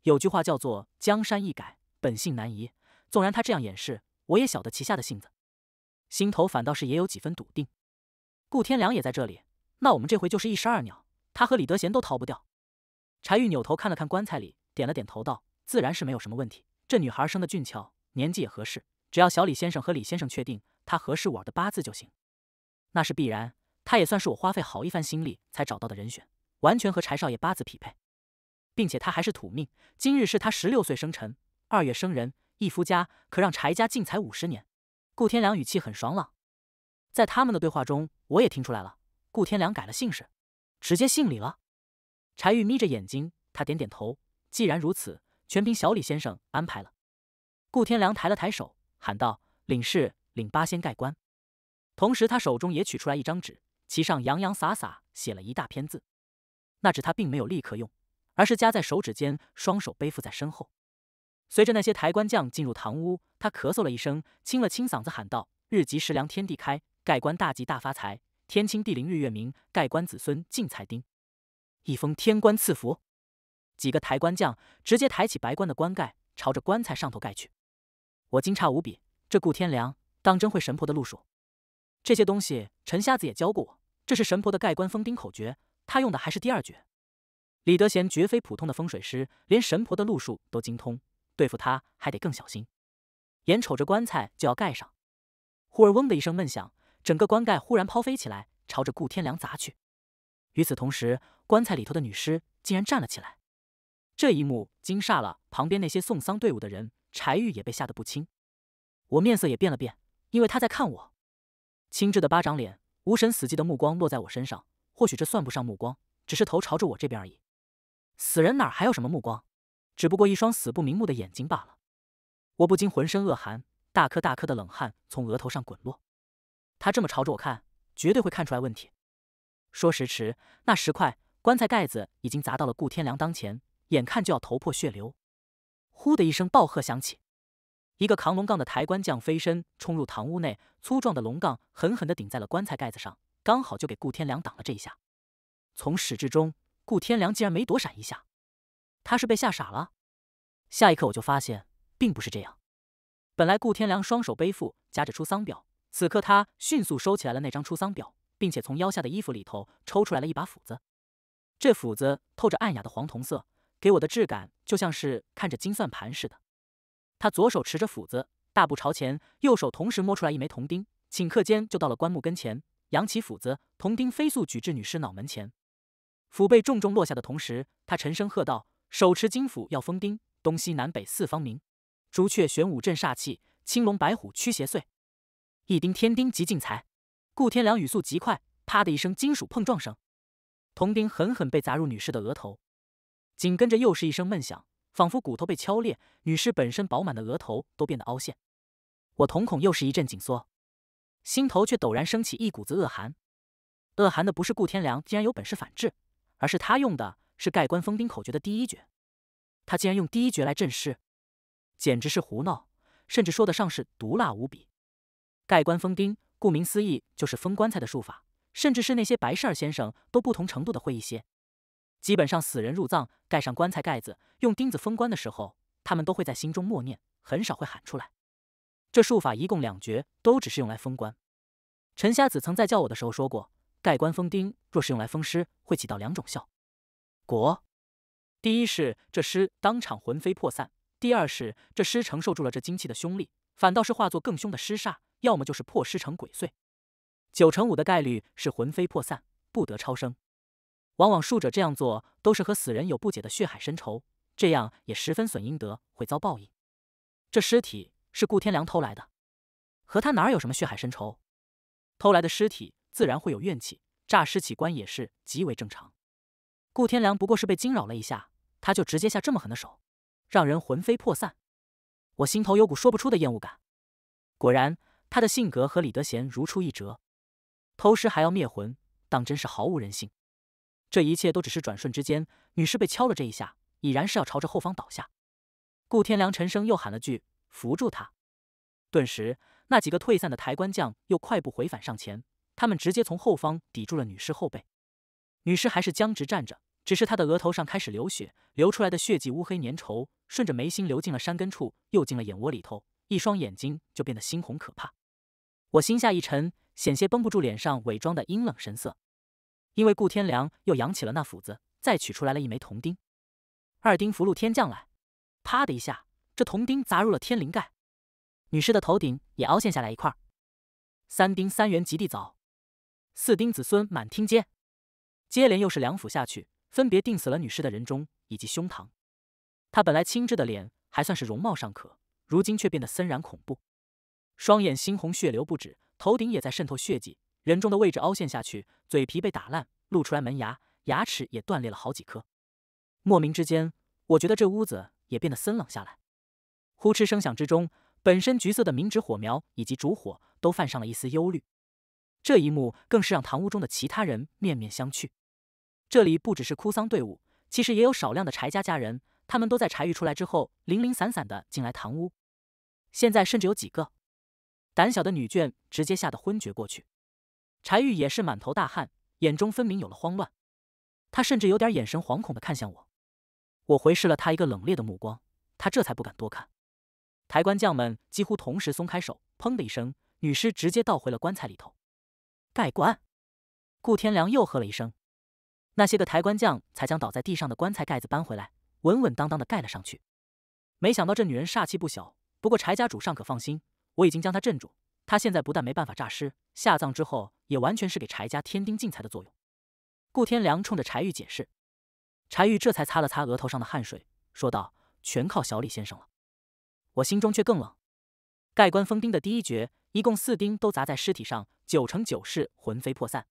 有句话叫做“江山易改，本性难移”，纵然他这样掩饰，我也晓得其下的性子。心头反倒是也有几分笃定，顾天良也在这里，那我们这回就是一石二鸟，他和李德贤都逃不掉。柴玉扭头看了看棺材里，点了点头道：“自然是没有什么问题。这女孩生的俊俏，年纪也合适，只要小李先生和李先生确定她合适我的八字就行。那是必然，她也算是我花费好一番心力才找到的人选，完全和柴少爷八字匹配，并且她还是土命。今日是她十六岁生辰，二月生人，一夫家可让柴家进财五十年。”顾天良语气很爽朗，在他们的对话中，我也听出来了，顾天良改了姓氏，直接姓李了。柴玉眯着眼睛，他点点头，既然如此，全凭小李先生安排了。顾天良抬了抬手，喊道：“领事，领八仙盖棺。”同时，他手中也取出来一张纸，其上洋洋洒洒写了一大篇字。那纸他并没有立刻用，而是夹在手指间，双手背负在身后。随着那些抬棺匠进入堂屋。他咳嗽了一声，清了清嗓子，喊道：“日吉时良天地开，盖棺大吉大发财；天清地灵日月明，盖棺子孙尽财丁。”一封天官赐福，几个抬棺匠直接抬起白棺的棺盖，朝着棺材上头盖去。我惊诧无比，这顾天良当真会神婆的路数。这些东西陈瞎子也教过我，这是神婆的盖棺封钉口诀，他用的还是第二诀。李德贤绝非普通的风水师，连神婆的路数都精通，对付他还得更小心。眼瞅着棺材就要盖上，忽而“嗡”的一声闷响，整个棺盖忽然抛飞起来，朝着顾天良砸去。与此同时，棺材里头的女尸竟然站了起来。这一幕惊煞了旁边那些送丧队伍的人，柴玉也被吓得不轻。我面色也变了变，因为他在看我。青稚的巴掌脸，无神死寂的目光落在我身上。或许这算不上目光，只是头朝着我这边而已。死人哪还有什么目光？只不过一双死不瞑目的眼睛罢了。我不禁浑身恶寒，大颗大颗的冷汗从额头上滚落。他这么朝着我看，绝对会看出来问题。说时迟，那时快，棺材盖子已经砸到了顾天良当前，眼看就要头破血流。呼的一声爆喝响起，一个扛龙杠的抬棺匠飞身冲入堂屋内，粗壮的龙杠狠狠地顶在了棺材盖子上，刚好就给顾天良挡了这一下。从始至终，顾天良竟然没躲闪一下，他是被吓傻了。下一刻，我就发现。并不是这样。本来顾天良双手背负夹着出丧表，此刻他迅速收起来了那张出丧表，并且从腰下的衣服里头抽出来了一把斧子。这斧子透着暗哑的黄铜色，给我的质感就像是看着金算盘似的。他左手持着斧子，大步朝前，右手同时摸出来一枚铜钉，顷刻间就到了棺木跟前，扬起斧子，铜钉飞速举至女尸脑门前，斧背重重落下的同时，他沉声喝道：“手持金斧要封钉，东西南北四方明。”朱雀玄武镇煞气，青龙白虎驱邪祟。一钉天钉即进财。顾天良语速极快，啪的一声金属碰撞声，铜钉狠狠被砸入女士的额头。紧跟着又是一声闷响，仿佛骨头被敲裂，女士本身饱满的额头都变得凹陷。我瞳孔又是一阵紧缩，心头却陡然升起一股子恶寒。恶寒的不是顾天良竟然有本事反制，而是他用的是盖棺封钉口诀的第一诀，他竟然用第一诀来镇尸。简直是胡闹，甚至说得上是毒辣无比。盖棺封钉，顾名思义就是封棺材的术法，甚至是那些白事儿先生都不同程度的会一些。基本上，死人入葬，盖上棺材盖子，用钉子封棺的时候，他们都会在心中默念，很少会喊出来。这术法一共两绝，都只是用来封棺。陈瞎子曾在教我的时候说过，盖棺封钉若是用来封尸，会起到两种效果：第一是这尸当场魂飞魄散。第二是这尸承受住了这精气的凶力，反倒是化作更凶的尸煞，要么就是破尸成鬼祟，九成五的概率是魂飞魄散，不得超生。往往术者这样做都是和死人有不解的血海深仇，这样也十分损阴德，会遭报应。这尸体是顾天良偷来的，和他哪有什么血海深仇？偷来的尸体自然会有怨气，诈尸起棺也是极为正常。顾天良不过是被惊扰了一下，他就直接下这么狠的手。让人魂飞魄散，我心头有股说不出的厌恶感。果然，他的性格和李德贤如出一辙，偷尸还要灭魂，当真是毫无人性。这一切都只是转瞬之间，女尸被敲了这一下，已然是要朝着后方倒下。顾天良沉声又喊了句：“扶住他！”顿时，那几个退散的抬棺匠又快步回返上前，他们直接从后方抵住了女尸后背，女尸还是僵直站着。只是他的额头上开始流血，流出来的血迹乌黑粘稠，顺着眉心流进了山根处，又进了眼窝里头，一双眼睛就变得猩红可怕。我心下一沉，险些绷不住脸上伪装的阴冷神色，因为顾天良又扬起了那斧子，再取出来了一枚铜钉。二钉福禄天降来，啪的一下，这铜钉砸入了天灵盖，女尸的头顶也凹陷下来一块。三钉三元及地早，四钉子孙满天街，接连又是两斧下去。分别钉死了女尸的人中以及胸膛。他本来清稚的脸还算是容貌尚可，如今却变得森然恐怖，双眼猩红，血流不止，头顶也在渗透血迹。人中的位置凹陷下去，嘴皮被打烂，露出来门牙，牙齿也断裂了好几颗。莫名之间，我觉得这屋子也变得森冷下来。呼哧声响之中，本身橘色的明纸火苗以及烛火都泛上了一丝忧虑。这一幕更是让堂屋中的其他人面面相觑。这里不只是哭丧队伍，其实也有少量的柴家家人，他们都在柴玉出来之后，零零散散的进来堂屋。现在甚至有几个胆小的女眷，直接吓得昏厥过去。柴玉也是满头大汗，眼中分明有了慌乱，他甚至有点眼神惶恐的看向我。我回视了他一个冷冽的目光，他这才不敢多看。抬棺匠们几乎同时松开手，砰的一声，女尸直接倒回了棺材里头。盖棺。顾天良又喝了一声。那些个抬棺匠才将倒在地上的棺材盖子搬回来，稳稳当当的盖了上去。没想到这女人煞气不小，不过柴家主尚可放心，我已经将她镇住。她现在不但没办法诈尸，下葬之后也完全是给柴家添丁进财的作用。顾天良冲着柴玉解释，柴玉这才擦了擦额头上的汗水，说道：“全靠小李先生了。”我心中却更冷。盖棺封钉的第一绝，一共四钉都砸在尸体上，九成九是魂飞魄散。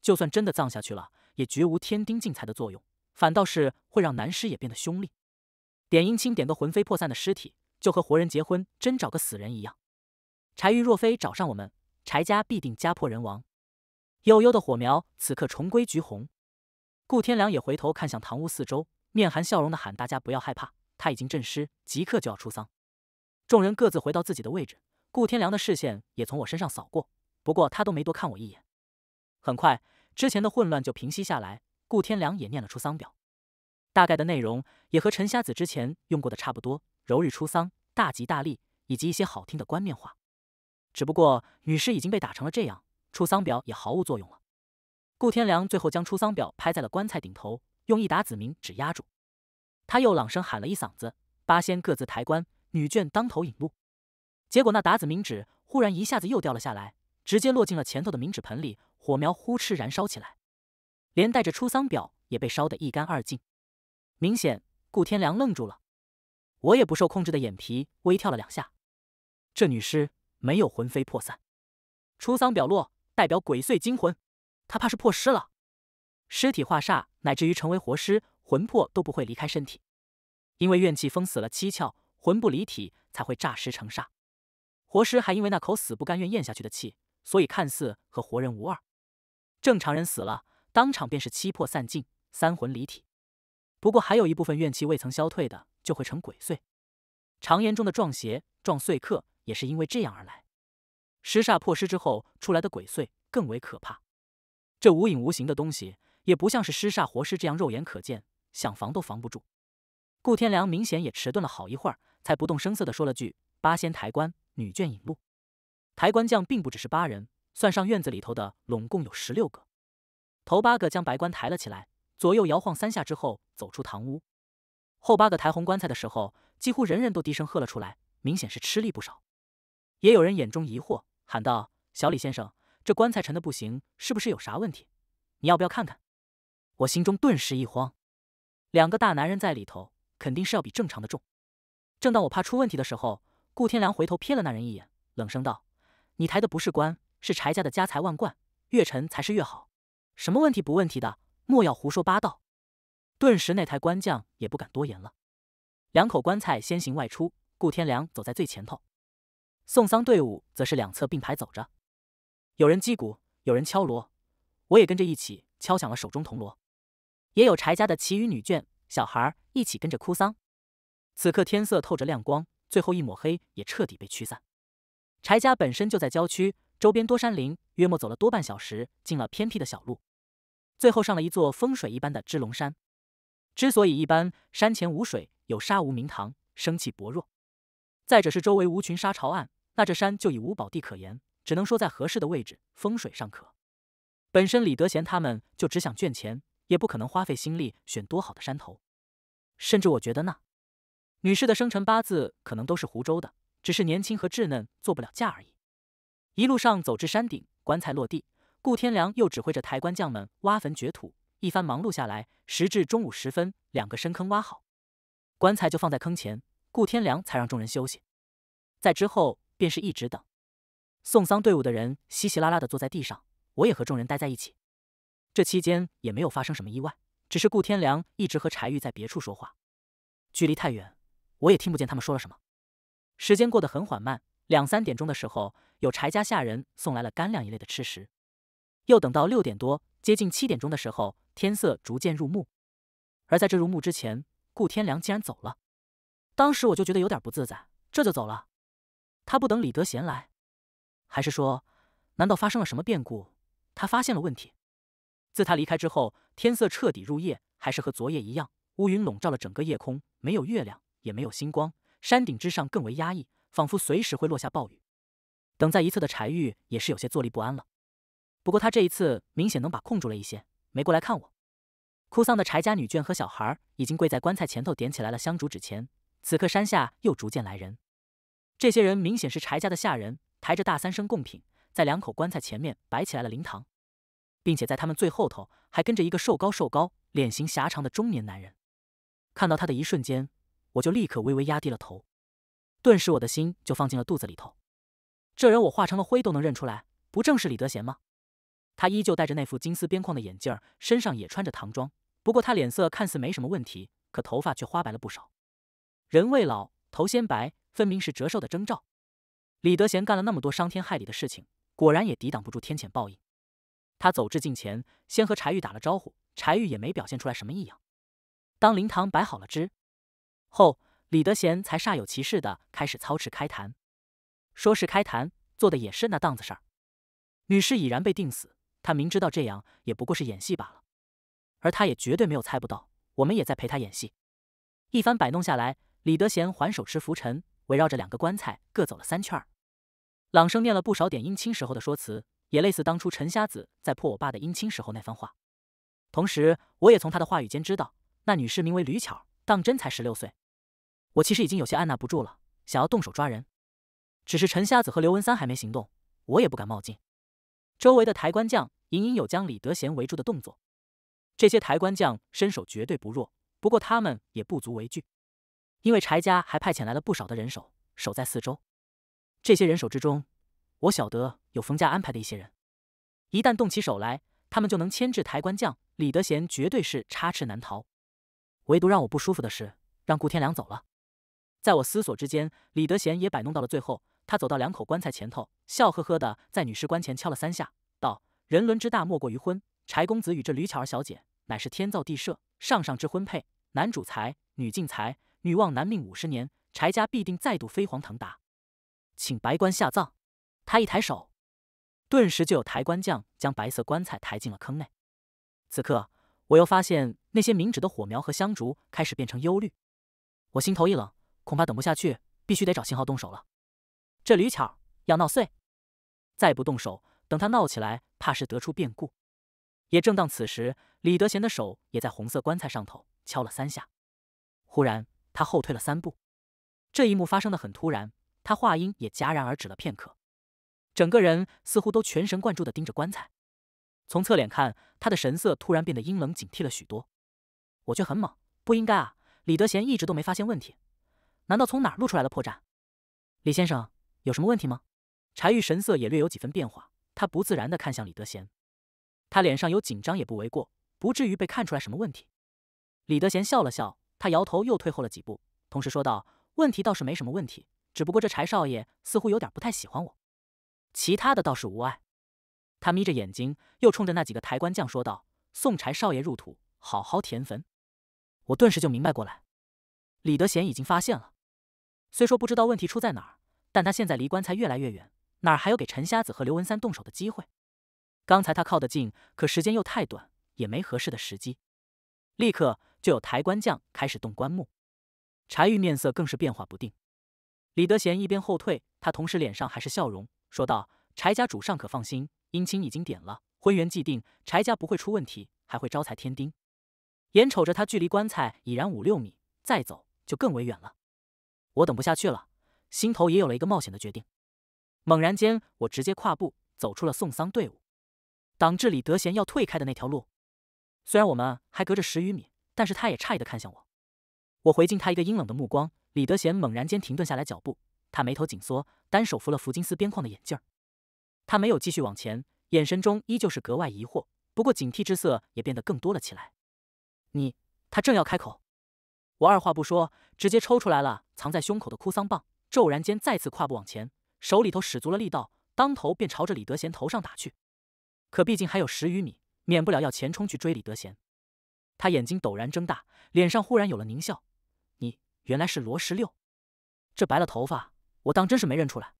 就算真的葬下去了。也绝无天丁进财的作用，反倒是会让男尸也变得凶厉。点阴亲点个魂飞魄散的尸体，就和活人结婚，真找个死人一样。柴玉若非找上我们，柴家必定家破人亡。悠悠的火苗此刻重归橘红。顾天良也回头看向堂屋四周，面含笑容的喊大家不要害怕，他已经震尸，即刻就要出丧。众人各自回到自己的位置，顾天良的视线也从我身上扫过，不过他都没多看我一眼。很快。之前的混乱就平息下来，顾天良也念了出丧表，大概的内容也和陈瞎子之前用过的差不多，柔日出丧，大吉大利，以及一些好听的官面话。只不过女尸已经被打成了这样，出丧表也毫无作用了。顾天良最后将出丧表拍在了棺材顶头，用一沓子明纸压住。他又朗声喊了一嗓子：“八仙各自抬棺，女眷当头引路。”结果那沓子明纸忽然一下子又掉了下来，直接落进了前头的明纸盆里。火苗呼哧燃烧起来，连带着出丧表也被烧得一干二净。明显，顾天良愣住了。我也不受控制的眼皮微跳了两下。这女尸没有魂飞魄散，出丧表落代表鬼祟惊魂，她怕是破尸了。尸体化煞，乃至于成为活尸，魂魄都不会离开身体，因为怨气封死了七窍，魂不离体才会诈尸成煞。活尸还因为那口死不甘愿咽下去的气，所以看似和活人无二。正常人死了，当场便是七魄散尽，三魂离体。不过还有一部分怨气未曾消退的，就会成鬼祟。常言中的撞邪、撞祟客，也是因为这样而来。尸煞破尸之后出来的鬼祟更为可怕。这无影无形的东西，也不像是尸煞、活尸这样肉眼可见，想防都防不住。顾天良明显也迟钝了好一会儿，才不动声色的说了句：“八仙抬棺，女眷引路。抬棺匠并不只是八人。”算上院子里头的，拢共有十六个。头八个将白棺抬了起来，左右摇晃三下之后，走出堂屋。后八个抬红棺材的时候，几乎人人都低声喝了出来，明显是吃力不少。也有人眼中疑惑，喊道：“小李先生，这棺材沉的不行，是不是有啥问题？你要不要看看？”我心中顿时一慌。两个大男人在里头，肯定是要比正常的重。正当我怕出问题的时候，顾天良回头瞥了那人一眼，冷声道：“你抬的不是棺。”是柴家的家财万贯，越沉才是越好。什么问题不问题的，莫要胡说八道。顿时，那台官将也不敢多言了。两口棺材先行外出，顾天良走在最前头，送丧队伍则是两侧并排走着。有人击鼓，有人敲锣，我也跟着一起敲响了手中铜锣。也有柴家的其余女眷、小孩一起跟着哭丧。此刻天色透着亮光，最后一抹黑也彻底被驱散。柴家本身就在郊区。周边多山林，约莫走了多半小时，进了偏僻的小路，最后上了一座风水一般的支龙山。之所以一般，山前无水，有沙无明堂，生气薄弱。再者是周围无群沙潮岸，那这山就已无宝地可言，只能说在合适的位置，风水尚可。本身李德贤他们就只想卷钱，也不可能花费心力选多好的山头。甚至我觉得呢，女士的生辰八字可能都是湖州的，只是年轻和稚嫩做不了嫁而已。一路上走至山顶，棺材落地。顾天良又指挥着抬棺匠们挖坟掘土，一番忙碌下来，时至中午时分，两个深坑挖好，棺材就放在坑前。顾天良才让众人休息。在之后便是一直等送丧队伍的人稀稀拉拉的坐在地上，我也和众人待在一起。这期间也没有发生什么意外，只是顾天良一直和柴玉在别处说话，距离太远，我也听不见他们说了什么。时间过得很缓慢，两三点钟的时候。有柴家下人送来了干粮一类的吃食，又等到六点多，接近七点钟的时候，天色逐渐入暮。而在这入暮之前，顾天良竟然走了。当时我就觉得有点不自在，这就走了？他不等李德贤来，还是说，难道发生了什么变故？他发现了问题？自他离开之后，天色彻底入夜，还是和昨夜一样，乌云笼罩了整个夜空，没有月亮，也没有星光。山顶之上更为压抑，仿佛随时会落下暴雨。等在一侧的柴玉也是有些坐立不安了，不过他这一次明显能把控住了一些，没过来看我。哭丧的柴家女眷和小孩已经跪在棺材前头，点起来了香烛纸钱。此刻山下又逐渐来人，这些人明显是柴家的下人，抬着大三升贡品，在两口棺材前面摆起来了灵堂，并且在他们最后头还跟着一个瘦高瘦高、脸型狭长的中年男人。看到他的一瞬间，我就立刻微微压低了头，顿时我的心就放进了肚子里头。这人我化成了灰都能认出来，不正是李德贤吗？他依旧戴着那副金丝边框的眼镜，身上也穿着唐装。不过他脸色看似没什么问题，可头发却花白了不少。人未老，头先白，分明是折寿的征兆。李德贤干了那么多伤天害理的事情，果然也抵挡不住天谴报应。他走至近前，先和柴玉打了招呼，柴玉也没表现出来什么异样。当灵堂摆好了之后，李德贤才煞有其事的开始操持开坛。说是开坛，做的也是那档子事儿。女尸已然被定死，他明知道这样也不过是演戏罢了，而他也绝对没有猜不到，我们也在陪他演戏。一番摆弄下来，李德贤还手持拂尘，围绕着两个棺材各走了三圈，朗声念了不少点姻亲时候的说辞，也类似当初陈瞎子在破我爸的姻亲时候那番话。同时，我也从他的话语间知道，那女士名为吕巧，当真才十六岁。我其实已经有些按捺不住了，想要动手抓人。只是陈瞎子和刘文三还没行动，我也不敢冒进。周围的抬棺匠隐隐有将李德贤围住的动作，这些抬棺匠身手绝对不弱，不过他们也不足为惧，因为柴家还派遣来了不少的人手守在四周。这些人手之中，我晓得有冯家安排的一些人，一旦动起手来，他们就能牵制抬棺匠。李德贤绝对是插翅难逃。唯独让我不舒服的是，让顾天良走了。在我思索之间，李德贤也摆弄到了最后。他走到两口棺材前头，笑呵呵的在女尸棺前敲了三下，道：“人伦之大，莫过于婚。柴公子与这吕巧儿小姐，乃是天造地设，上上之婚配。男主财，女进财，女旺男命，五十年，柴家必定再度飞黄腾达。”请白棺下葬。他一抬手，顿时就有抬棺匠将白色棺材抬进了坑内。此刻，我又发现那些冥纸的火苗和香烛开始变成幽绿，我心头一冷，恐怕等不下去，必须得找信号动手了。这驴巧要闹碎，再不动手，等他闹起来，怕是得出变故。也正当此时，李德贤的手也在红色棺材上头敲了三下。忽然，他后退了三步。这一幕发生的很突然，他话音也戛然而止了片刻，整个人似乎都全神贯注的盯着棺材。从侧脸看，他的神色突然变得阴冷、警惕了许多。我却很猛，不应该啊！李德贤一直都没发现问题，难道从哪儿露出来了破绽？李先生。有什么问题吗？柴玉神色也略有几分变化，他不自然的看向李德贤，他脸上有紧张也不为过，不至于被看出来什么问题。李德贤笑了笑，他摇头又退后了几步，同时说道：“问题倒是没什么问题，只不过这柴少爷似乎有点不太喜欢我，其他的倒是无碍。”他眯着眼睛，又冲着那几个抬棺匠说道：“送柴少爷入土，好好填坟。”我顿时就明白过来，李德贤已经发现了，虽说不知道问题出在哪儿。但他现在离棺材越来越远，哪儿还有给陈瞎子和刘文三动手的机会？刚才他靠得近，可时间又太短，也没合适的时机。立刻就有抬棺匠开始动棺木，柴玉面色更是变化不定。李德贤一边后退，他同时脸上还是笑容，说道：“柴家主上可放心，姻亲已经点了，婚缘既定，柴家不会出问题，还会招财添丁。”眼瞅着他距离棺材已然五六米，再走就更为远了。我等不下去了。心头也有了一个冒险的决定。猛然间，我直接跨步走出了送丧队伍，挡住李德贤要退开的那条路。虽然我们还隔着十余米，但是他也诧异的看向我。我回敬他一个阴冷的目光。李德贤猛然间停顿下来脚步，他眉头紧缩，单手扶了弗金斯边框的眼镜。他没有继续往前，眼神中依旧是格外疑惑，不过警惕之色也变得更多了起来。你……他正要开口，我二话不说，直接抽出来了藏在胸口的哭丧棒。骤然间再次跨步往前，手里头使足了力道，当头便朝着李德贤头上打去。可毕竟还有十余米，免不了要前冲去追李德贤。他眼睛陡然睁大，脸上忽然有了狞笑：“你原来是罗十六，这白了头发，我当真是没认出来。”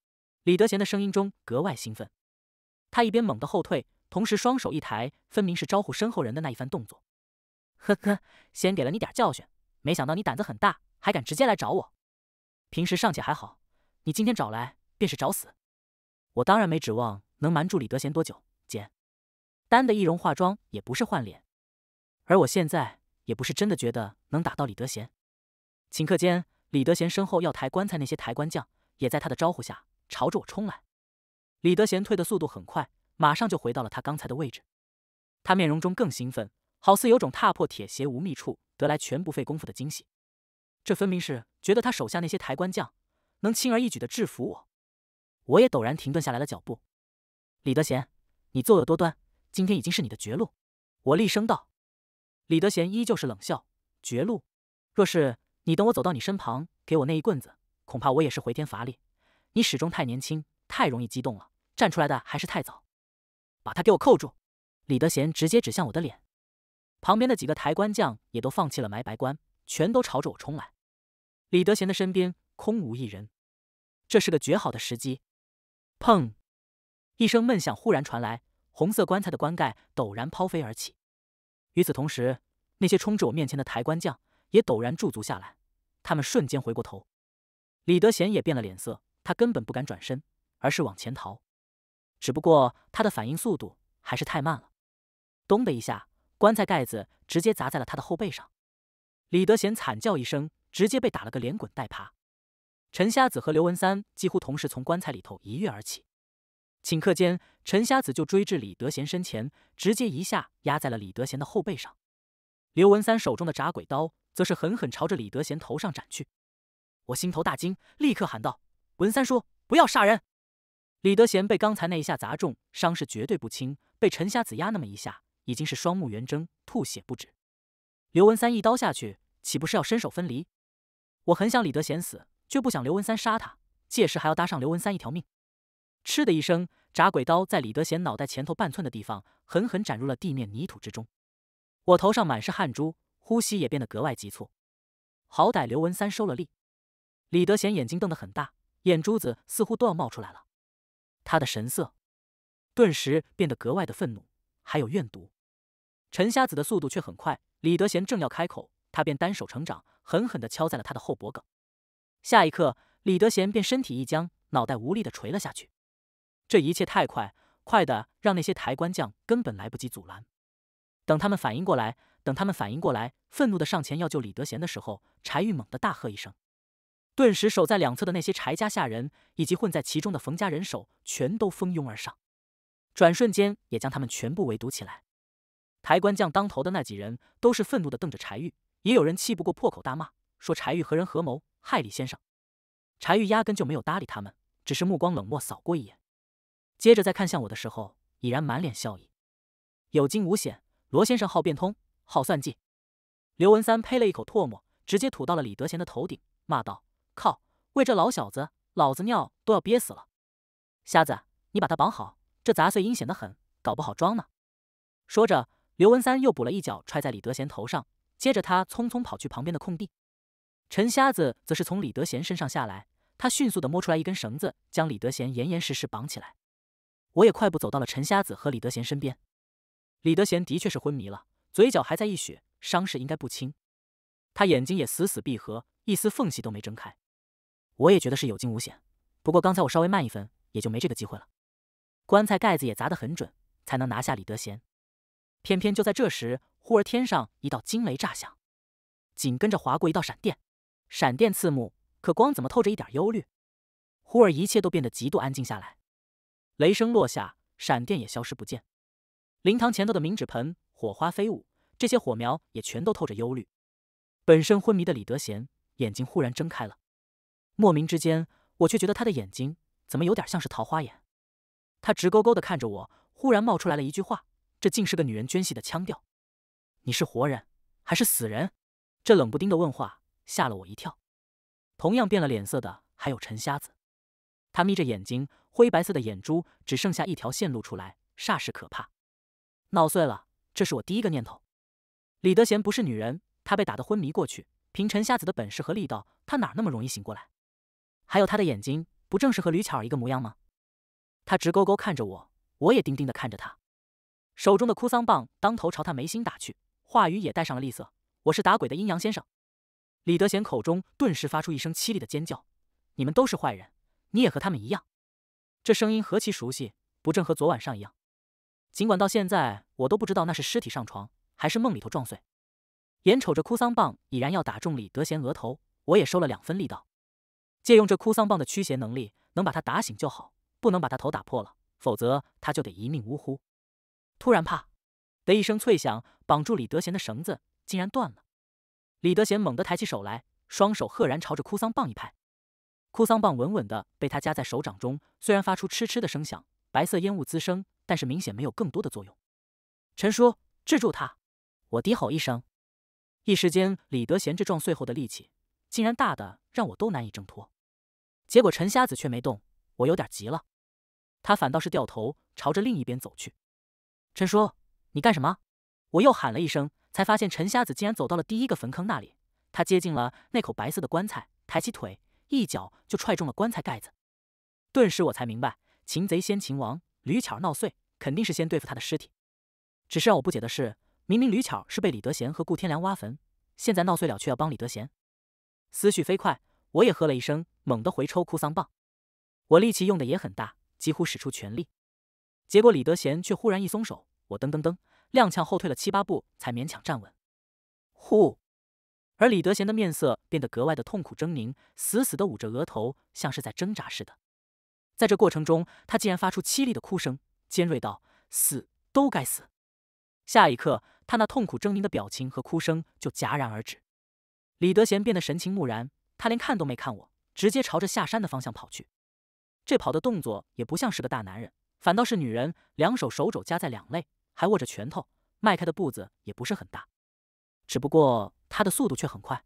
李德贤的声音中格外兴奋。他一边猛地后退，同时双手一抬，分明是招呼身后人的那一番动作。“呵呵，先给了你点教训，没想到你胆子很大，还敢直接来找我。”平时尚且还好，你今天找来便是找死。我当然没指望能瞒住李德贤多久，简单的易容化妆也不是换脸，而我现在也不是真的觉得能打到李德贤。顷刻间，李德贤身后要抬棺材那些抬棺匠也在他的招呼下朝着我冲来。李德贤退的速度很快，马上就回到了他刚才的位置。他面容中更兴奋，好似有种踏破铁鞋无觅处，得来全不费工夫的惊喜。这分明是觉得他手下那些抬棺匠能轻而易举的制服我，我也陡然停顿下来了脚步。李德贤，你作恶多端，今天已经是你的绝路！我厉声道。李德贤依旧是冷笑。绝路，若是你等我走到你身旁，给我那一棍子，恐怕我也是回天乏力。你始终太年轻，太容易激动了，站出来的还是太早。把他给我扣住！李德贤直接指向我的脸，旁边的几个抬棺匠也都放弃了埋白棺，全都朝着我冲来。李德贤的身边空无一人，这是个绝好的时机。砰！一声闷响忽然传来，红色棺材的棺盖陡然抛飞而起。与此同时，那些冲至我面前的抬棺匠也陡然驻足下来，他们瞬间回过头。李德贤也变了脸色，他根本不敢转身，而是往前逃。只不过他的反应速度还是太慢了。咚的一下，棺材盖子直接砸在了他的后背上。李德贤惨叫一声。直接被打了个连滚带爬，陈瞎子和刘文三几乎同时从棺材里头一跃而起，顷刻间，陈瞎子就追至李德贤身前，直接一下压在了李德贤的后背上，刘文三手中的铡鬼刀则是狠狠朝着李德贤头上斩去。我心头大惊，立刻喊道：“文三叔，不要杀人！”李德贤被刚才那一下砸中，伤势绝对不轻，被陈瞎子压那么一下，已经是双目圆睁，吐血不止。刘文三一刀下去，岂不是要身首分离？我很想李德贤死，却不想刘文三杀他，届时还要搭上刘文三一条命。嗤的一声，铡鬼刀在李德贤脑袋前头半寸的地方狠狠斩入了地面泥土之中。我头上满是汗珠，呼吸也变得格外急促。好歹刘文三收了力，李德贤眼睛瞪得很大，眼珠子似乎都要冒出来了。他的神色顿时变得格外的愤怒，还有怨毒。陈瞎子的速度却很快，李德贤正要开口，他便单手成掌。狠狠地敲在了他的后脖颈，下一刻，李德贤便身体一僵，脑袋无力的垂了下去。这一切太快，快的让那些抬棺匠根本来不及阻拦。等他们反应过来，等他们反应过来，愤怒的上前要救李德贤的时候，柴玉猛地大喝一声，顿时守在两侧的那些柴家下人以及混在其中的冯家人手全都蜂拥而上，转瞬间也将他们全部围堵起来。抬棺匠当头的那几人都是愤怒的瞪着柴玉。也有人气不过，破口大骂，说柴玉和人合谋害李先生。柴玉压根就没有搭理他们，只是目光冷漠扫过一眼，接着再看向我的时候，已然满脸笑意。有惊无险，罗先生好变通，好算计。刘文三呸了一口唾沫，直接吐到了李德贤的头顶，骂道：“靠！为这老小子，老子尿都要憋死了。”瞎子，你把他绑好，这杂碎阴险的很，搞不好装呢。说着，刘文三又补了一脚踹在李德贤头上。接着，他匆匆跑去旁边的空地。陈瞎子则是从李德贤身上下来，他迅速地摸出来一根绳子，将李德贤严严实实绑起来。我也快步走到了陈瞎子和李德贤身边。李德贤的确是昏迷了，嘴角还在溢血，伤势应该不轻。他眼睛也死死闭合，一丝缝隙都没睁开。我也觉得是有惊无险，不过刚才我稍微慢一分，也就没这个机会了。棺材盖子也砸得很准，才能拿下李德贤。偏偏就在这时。忽而天上一道惊雷炸响，紧跟着划过一道闪电，闪电刺目，可光怎么透着一点忧虑？忽而一切都变得极度安静下来，雷声落下，闪电也消失不见。灵堂前头的冥纸盆火花飞舞，这些火苗也全都透着忧虑。本身昏迷的李德贤眼睛忽然睁开了，莫名之间，我却觉得他的眼睛怎么有点像是桃花眼？他直勾勾的看着我，忽然冒出来了一句话，这竟是个女人捐细的腔调。你是活人还是死人？这冷不丁的问话吓了我一跳。同样变了脸色的还有陈瞎子，他眯着眼睛，灰白色的眼珠只剩下一条线路出来，煞是可怕。闹碎了，这是我第一个念头。李德贤不是女人，他被打得昏迷过去，凭陈瞎子的本事和力道，他哪那么容易醒过来？还有他的眼睛，不正是和吕巧儿一个模样吗？他直勾勾看着我，我也盯盯的看着他，手中的哭丧棒当头朝他眉心打去。话语也带上了厉色。我是打鬼的阴阳先生，李德贤口中顿时发出一声凄厉的尖叫：“你们都是坏人，你也和他们一样！”这声音何其熟悉，不正和昨晚上一样？尽管到现在我都不知道那是尸体上床，还是梦里头撞碎。眼瞅着哭丧棒已然要打中李德贤额头，我也收了两分力道，借用这哭丧棒的驱邪能力，能把他打醒就好，不能把他头打破了，否则他就得一命呜呼。突然，啪的一声脆响。绑住李德贤的绳子竟然断了，李德贤猛地抬起手来，双手赫然朝着哭丧棒一拍，哭丧棒稳稳地被他夹在手掌中，虽然发出嗤嗤的声响，白色烟雾滋生，但是明显没有更多的作用。陈叔，制住他！我低吼一声，一时间李德贤这撞碎后的力气竟然大的让我都难以挣脱，结果陈瞎子却没动，我有点急了，他反倒是掉头朝着另一边走去。陈叔，你干什么？我又喊了一声，才发现陈瞎子竟然走到了第一个坟坑那里。他接近了那口白色的棺材，抬起腿，一脚就踹中了棺材盖子。顿时，我才明白，擒贼先擒王。吕巧闹碎，肯定是先对付他的尸体。只是让我不解的是，明明吕巧是被李德贤和顾天良挖坟，现在闹碎了，却要帮李德贤。思绪飞快，我也喝了一声，猛地回抽哭丧棒。我力气用的也很大，几乎使出全力。结果李德贤却忽然一松手，我噔噔噔。踉跄后退了七八步，才勉强站稳。呼，而李德贤的面色变得格外的痛苦狰狞，死死的捂着额头，像是在挣扎似的。在这过程中，他竟然发出凄厉的哭声，尖锐道：“死都该死！”下一刻，他那痛苦狰狞的表情和哭声就戛然而止。李德贤变得神情木然，他连看都没看我，直接朝着下山的方向跑去。这跑的动作也不像是个大男人，反倒是女人，两手手肘夹在两肋。还握着拳头，迈开的步子也不是很大，只不过他的速度却很快。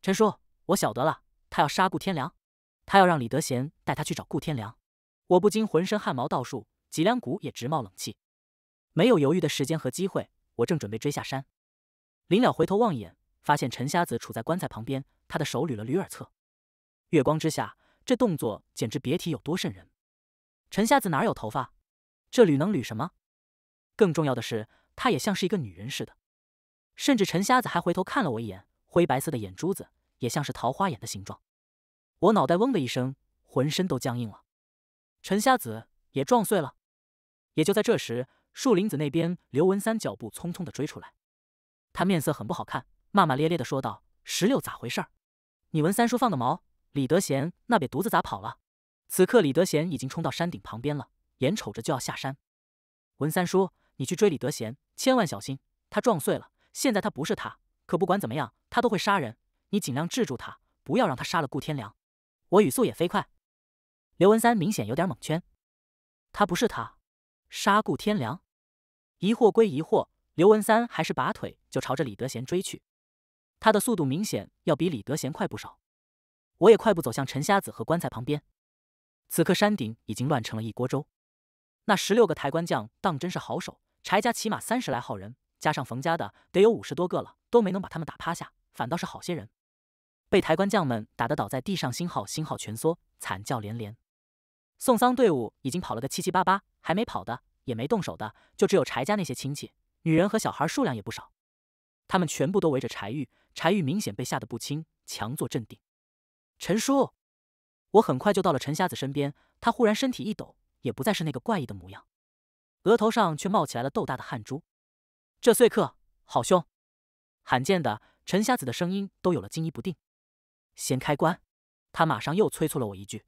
陈叔，我晓得了，他要杀顾天良，他要让李德贤带他去找顾天良。我不禁浑身汗毛倒竖，脊梁骨也直冒冷气。没有犹豫的时间和机会，我正准备追下山，临了回头望眼，发现陈瞎子杵在棺材旁边，他的手捋了捋耳侧。月光之下，这动作简直别提有多瘆人。陈瞎子哪有头发？这捋能捋什么？更重要的是，她也像是一个女人似的，甚至陈瞎子还回头看了我一眼，灰白色的眼珠子也像是桃花眼的形状。我脑袋嗡的一声，浑身都僵硬了。陈瞎子也撞碎了。也就在这时，树林子那边，刘文三脚步匆匆的追出来，他面色很不好看，骂骂咧咧的说道：“石榴咋回事？你文三叔放的毛？李德贤那瘪犊子咋跑了？”此刻，李德贤已经冲到山顶旁边了，眼瞅着就要下山，文三叔。你去追李德贤，千万小心，他撞碎了。现在他不是他，可不管怎么样，他都会杀人。你尽量制住他，不要让他杀了顾天良。我语速也飞快，刘文三明显有点懵圈。他不是他，杀顾天良？疑惑归疑惑，刘文三还是拔腿就朝着李德贤追去。他的速度明显要比李德贤快不少。我也快步走向陈瞎子和棺材旁边。此刻山顶已经乱成了一锅粥，那十六个抬棺匠当真是好手。柴家起码三十来号人，加上冯家的，得有五十多个了，都没能把他们打趴下，反倒是好些人被抬棺匠们打得倒在地上，星号星号蜷缩，惨叫连连。送丧队伍已经跑了个七七八八，还没跑的，也没动手的，就只有柴家那些亲戚、女人和小孩，数量也不少。他们全部都围着柴玉，柴玉明显被吓得不轻，强作镇定。陈叔，我很快就到了陈瞎子身边，他忽然身体一抖，也不再是那个怪异的模样。额头上却冒起来了豆大的汗珠，这碎客好凶，罕见的陈瞎子的声音都有了惊疑不定。先开棺，他马上又催促了我一句。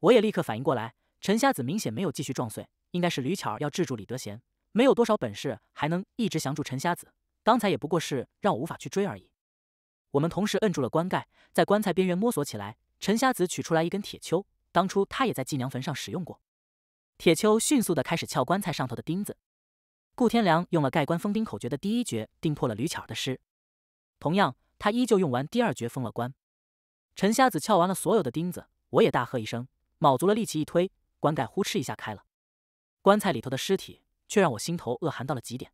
我也立刻反应过来，陈瞎子明显没有继续撞碎，应该是吕巧儿要制住李德贤，没有多少本事还能一直降住陈瞎子，刚才也不过是让我无法去追而已。我们同时摁住了棺盖，在棺材边缘摸索起来。陈瞎子取出来一根铁锹，当初他也在继娘坟上使用过。铁锹迅速的开始撬棺材上头的钉子，顾天良用了盖棺封钉口诀的第一诀，钉破了吕巧儿的尸。同样，他依旧用完第二诀封了棺。陈瞎子撬完了所有的钉子，我也大喝一声，卯足了力气一推，棺盖呼哧一下开了。棺材里头的尸体却让我心头恶寒到了极点。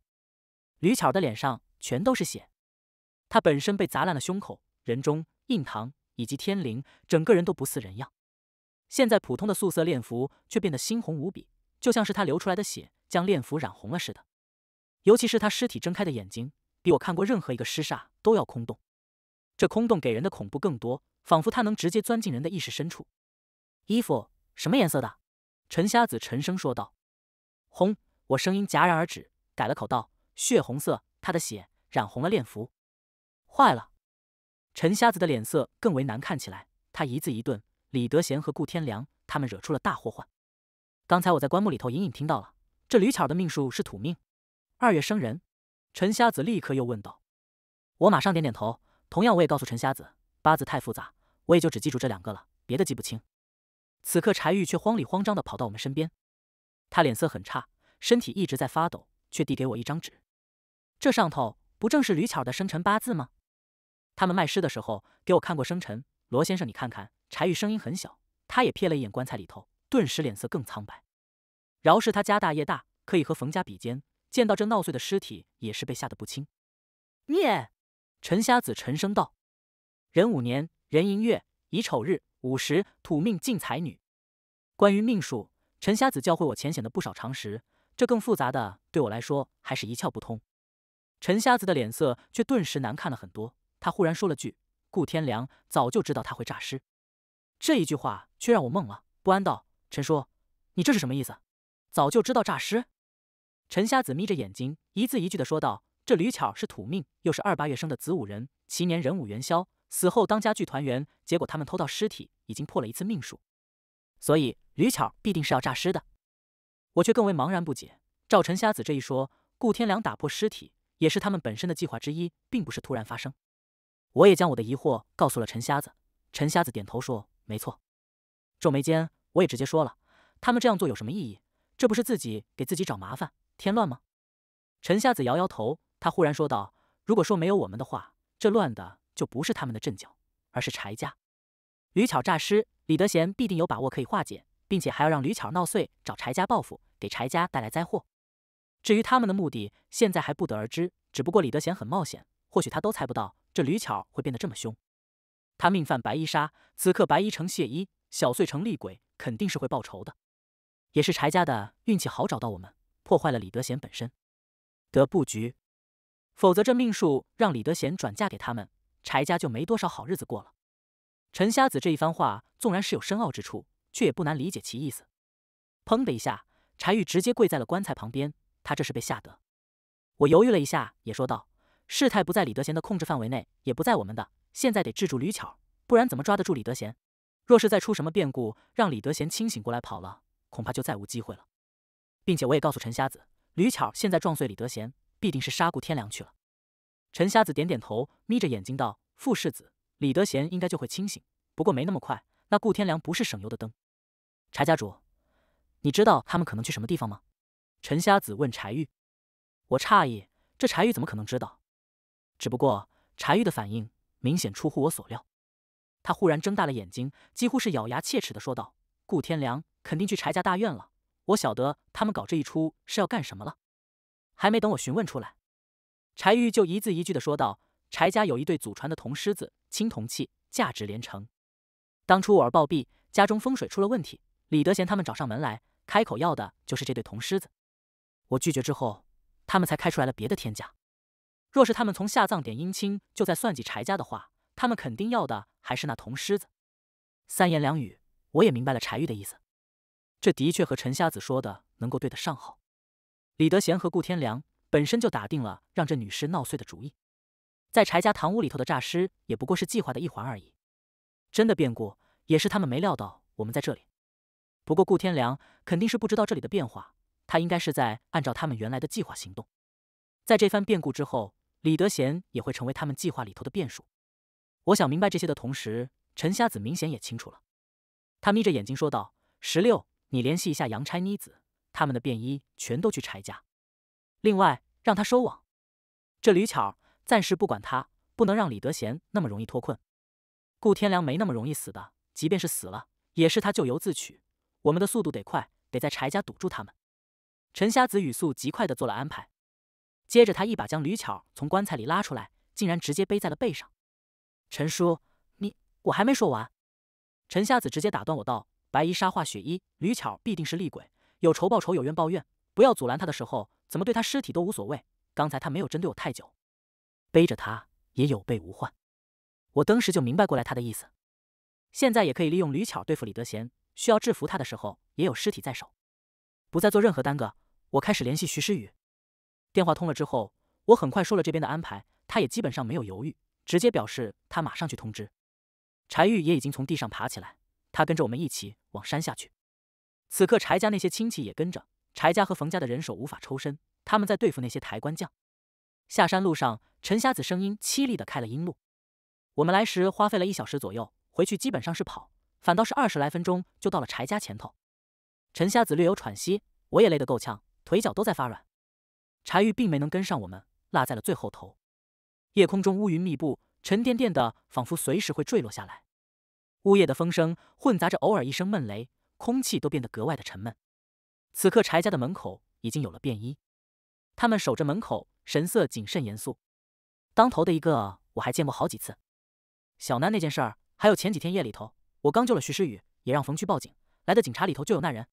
吕巧儿的脸上全都是血，他本身被砸烂了胸口、人中、印堂以及天灵，整个人都不似人样。现在普通的素色练符却变得猩红无比，就像是他流出来的血将练符染红了似的。尤其是他尸体睁开的眼睛，比我看过任何一个尸煞都要空洞。这空洞给人的恐怖更多，仿佛他能直接钻进人的意识深处。衣服什么颜色的？陈瞎子沉声说道。红。我声音戛然而止，改了口道：“血红色，他的血染红了练符。”坏了。陈瞎子的脸色更为难看起来，他一字一顿。李德贤和顾天良他们惹出了大祸患。刚才我在棺木里头隐隐听到了，这吕巧的命数是土命，二月生人。陈瞎子立刻又问道：“我马上点点头，同样我也告诉陈瞎子，八字太复杂，我也就只记住这两个了，别的记不清。”此刻柴玉却慌里慌张的跑到我们身边，他脸色很差，身体一直在发抖，却递给我一张纸，这上头不正是吕巧的生辰八字吗？他们卖尸的时候给我看过生辰，罗先生你看看。柴玉声音很小，他也瞥了一眼棺材里头，顿时脸色更苍白。饶是他家大业大，可以和冯家比肩，见到这闹碎的尸体也是被吓得不轻。念陈瞎子沉声道：“壬午年，壬寅月，乙丑日，午时，土命进财女。”关于命数，陈瞎子教会我浅显的不少常识，这更复杂的对我来说还是一窍不通。陈瞎子的脸色却顿时难看了很多，他忽然说了句：“顾天良早就知道他会诈尸。”这一句话却让我懵了，不安道：“陈叔，你这是什么意思？早就知道诈尸？”陈瞎子眯着眼睛，一字一句的说道：“这吕巧是土命，又是二八月生的子午人，其年人五元宵，死后当家具团圆。结果他们偷到尸体，已经破了一次命数，所以吕巧必定是要诈尸的。”我却更为茫然不解。照陈瞎子这一说，顾天良打破尸体也是他们本身的计划之一，并不是突然发生。我也将我的疑惑告诉了陈瞎子，陈瞎子点头说。没错，皱眉间，我也直接说了，他们这样做有什么意义？这不是自己给自己找麻烦、添乱吗？陈瞎子摇摇头，他忽然说道：“如果说没有我们的话，这乱的就不是他们的阵脚，而是柴家。吕巧诈尸，李德贤必定有把握可以化解，并且还要让吕巧闹碎，找柴家报复，给柴家带来灾祸。至于他们的目的，现在还不得而知。只不过李德贤很冒险，或许他都猜不到，这吕巧会变得这么凶。”他命犯白衣杀，此刻白衣成血衣，小碎成厉鬼，肯定是会报仇的。也是柴家的运气好，找到我们，破坏了李德贤本身的布局，否则这命数让李德贤转嫁给他们，柴家就没多少好日子过了。陈瞎子这一番话，纵然是有深奥之处，却也不难理解其意思。砰的一下，柴玉直接跪在了棺材旁边，他这是被吓得。我犹豫了一下，也说道。事态不在李德贤的控制范围内，也不在我们的。现在得制住吕巧，不然怎么抓得住李德贤？若是再出什么变故，让李德贤清醒过来跑了，恐怕就再无机会了。并且我也告诉陈瞎子，吕巧现在撞碎李德贤，必定是杀顾天良去了。陈瞎子点点头，眯着眼睛道：“傅世子，李德贤应该就会清醒，不过没那么快。那顾天良不是省油的灯。”柴家主，你知道他们可能去什么地方吗？”陈瞎子问柴玉。我诧异，这柴玉怎么可能知道？只不过柴玉的反应明显出乎我所料，他忽然睁大了眼睛，几乎是咬牙切齿的说道：“顾天良肯定去柴家大院了，我晓得他们搞这一出是要干什么了。”还没等我询问出来，柴玉就一字一句的说道：“柴家有一对祖传的铜狮子，青铜器，价值连城。当初我儿暴毙，家中风水出了问题，李德贤他们找上门来，开口要的就是这对铜狮子。我拒绝之后，他们才开出来了别的天价。”若是他们从下葬点姻亲就在算计柴家的话，他们肯定要的还是那铜狮子。三言两语，我也明白了柴玉的意思。这的确和陈瞎子说的能够对得上号。李德贤和顾天良本身就打定了让这女尸闹碎的主意，在柴家堂屋里头的诈尸也不过是计划的一环而已。真的变故也是他们没料到我们在这里。不过顾天良肯定是不知道这里的变化，他应该是在按照他们原来的计划行动。在这番变故之后。李德贤也会成为他们计划里头的变数。我想明白这些的同时，陈瞎子明显也清楚了。他眯着眼睛说道：“十六，你联系一下杨差妮子，他们的便衣全都去柴家。另外，让他收网。这吕巧暂时不管他，不能让李德贤那么容易脱困。顾天良没那么容易死的，即便是死了，也是他咎由自取。我们的速度得快，得在柴家堵住他们。”陈瞎子语速极快的做了安排。接着，他一把将吕巧从棺材里拉出来，竟然直接背在了背上。陈叔，你我还没说完。陈瞎子直接打断我道：“白衣杀化雪衣，吕巧必定是厉鬼，有仇报仇，有怨报怨，不要阻拦他的时候，怎么对他尸体都无所谓。刚才他没有针对我太久，背着他也有备无患。”我当时就明白过来他的意思。现在也可以利用吕巧对付李德贤，需要制服他的时候也有尸体在手，不再做任何耽搁，我开始联系徐诗雨。电话通了之后，我很快说了这边的安排，他也基本上没有犹豫，直接表示他马上去通知。柴玉也已经从地上爬起来，他跟着我们一起往山下去。此刻柴家那些亲戚也跟着，柴家和冯家的人手无法抽身，他们在对付那些抬棺匠。下山路上，陈瞎子声音凄厉的开了音路。我们来时花费了一小时左右，回去基本上是跑，反倒是二十来分钟就到了柴家前头。陈瞎子略有喘息，我也累得够呛，腿脚都在发软。柴玉并没能跟上我们，落在了最后头。夜空中乌云密布，沉甸甸的，仿佛随时会坠落下来。呜咽的风声混杂着偶尔一声闷雷，空气都变得格外的沉闷。此刻柴家的门口已经有了便衣，他们守着门口，神色谨慎严肃。当头的一个我还见过好几次。小南那件事，还有前几天夜里头，我刚救了徐诗雨，也让冯区报警来的警察里头就有那人。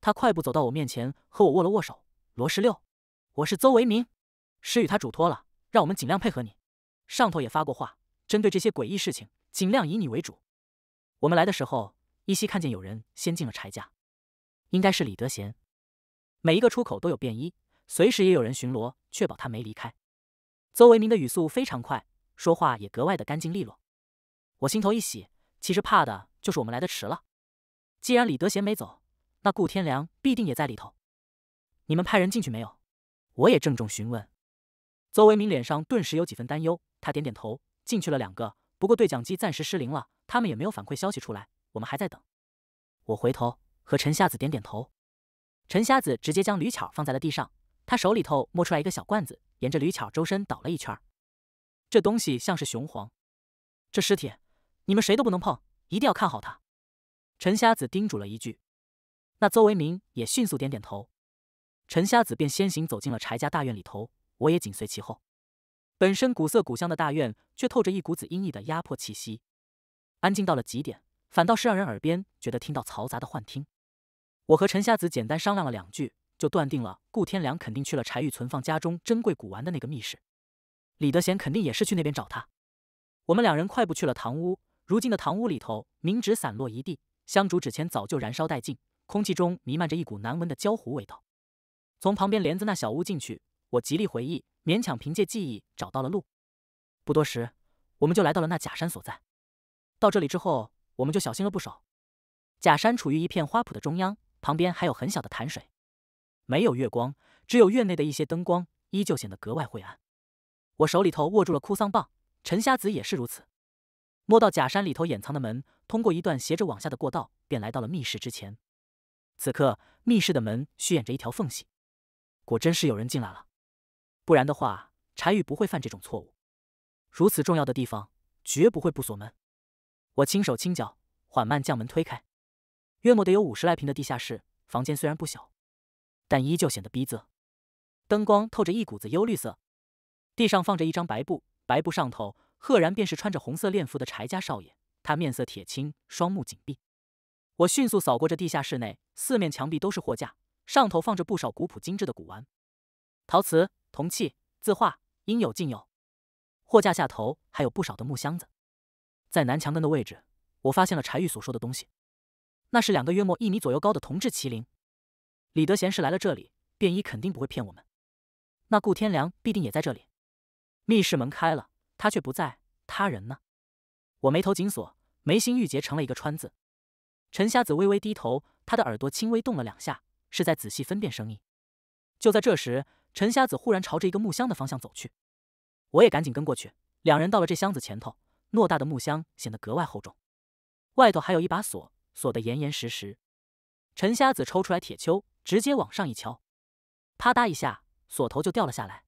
他快步走到我面前，和我握了握手。罗十六。我是邹为民，时雨他嘱托了，让我们尽量配合你。上头也发过话，针对这些诡异事情，尽量以你为主。我们来的时候，依稀看见有人先进了柴家，应该是李德贤。每一个出口都有便衣，随时也有人巡逻，确保他没离开。邹为民的语速非常快，说话也格外的干净利落。我心头一喜，其实怕的就是我们来的迟了。既然李德贤没走，那顾天良必定也在里头。你们派人进去没有？我也郑重询问，邹维民脸上顿时有几分担忧。他点点头，进去了两个，不过对讲机暂时失灵了，他们也没有反馈消息出来，我们还在等。我回头和陈瞎子点点头，陈瞎子直接将吕巧放在了地上，他手里头摸出来一个小罐子，沿着吕巧周身倒了一圈。这东西像是雄黄。这尸体，你们谁都不能碰，一定要看好它。陈瞎子叮嘱了一句，那邹维民也迅速点点头。陈瞎子便先行走进了柴家大院里头，我也紧随其后。本身古色古香的大院，却透着一股子阴翳的压迫气息，安静到了极点，反倒是让人耳边觉得听到嘈杂的幻听。我和陈瞎子简单商量了两句，就断定了顾天良肯定去了柴玉存放家中珍贵古玩的那个密室，李德贤肯定也是去那边找他。我们两人快步去了堂屋。如今的堂屋里头，冥纸散落一地，香烛纸钱早就燃烧殆尽，空气中弥漫着一股难闻的焦糊味道。从旁边帘子那小屋进去，我极力回忆，勉强凭借记忆找到了路。不多时，我们就来到了那假山所在。到这里之后，我们就小心了不少。假山处于一片花圃的中央，旁边还有很小的潭水。没有月光，只有院内的一些灯光，依旧显得格外晦暗。我手里头握住了哭丧棒，陈瞎子也是如此。摸到假山里头掩藏的门，通过一段斜着往下的过道，便来到了密室之前。此刻，密室的门虚掩着一条缝隙。果真是有人进来了，不然的话，柴宇不会犯这种错误。如此重要的地方，绝不会不锁门。我轻手轻脚，缓慢将门推开。约莫得有五十来平的地下室，房间虽然不小，但依旧显得逼仄。灯光透着一股子幽绿色。地上放着一张白布，白布上头赫然便是穿着红色练服的柴家少爷。他面色铁青，双目紧闭。我迅速扫过这地下室内，四面墙壁都是货架。上头放着不少古朴精致的古玩、陶瓷、铜器、字画，应有尽有。货架下头还有不少的木箱子。在南墙根的位置，我发现了柴玉所说的东西，那是两个约莫一米左右高的铜制麒麟。李德贤是来了这里，便衣肯定不会骗我们。那顾天良必定也在这里。密室门开了，他却不在，他人呢？我眉头紧锁，眉心郁结成了一个川字。陈瞎子微微低头，他的耳朵轻微动了两下。是在仔细分辨声音。就在这时，陈瞎子忽然朝着一个木箱的方向走去，我也赶紧跟过去。两人到了这箱子前头，偌大的木箱显得格外厚重，外头还有一把锁，锁得严严实实。陈瞎子抽出来铁锹，直接往上一敲，啪嗒一下，锁头就掉了下来。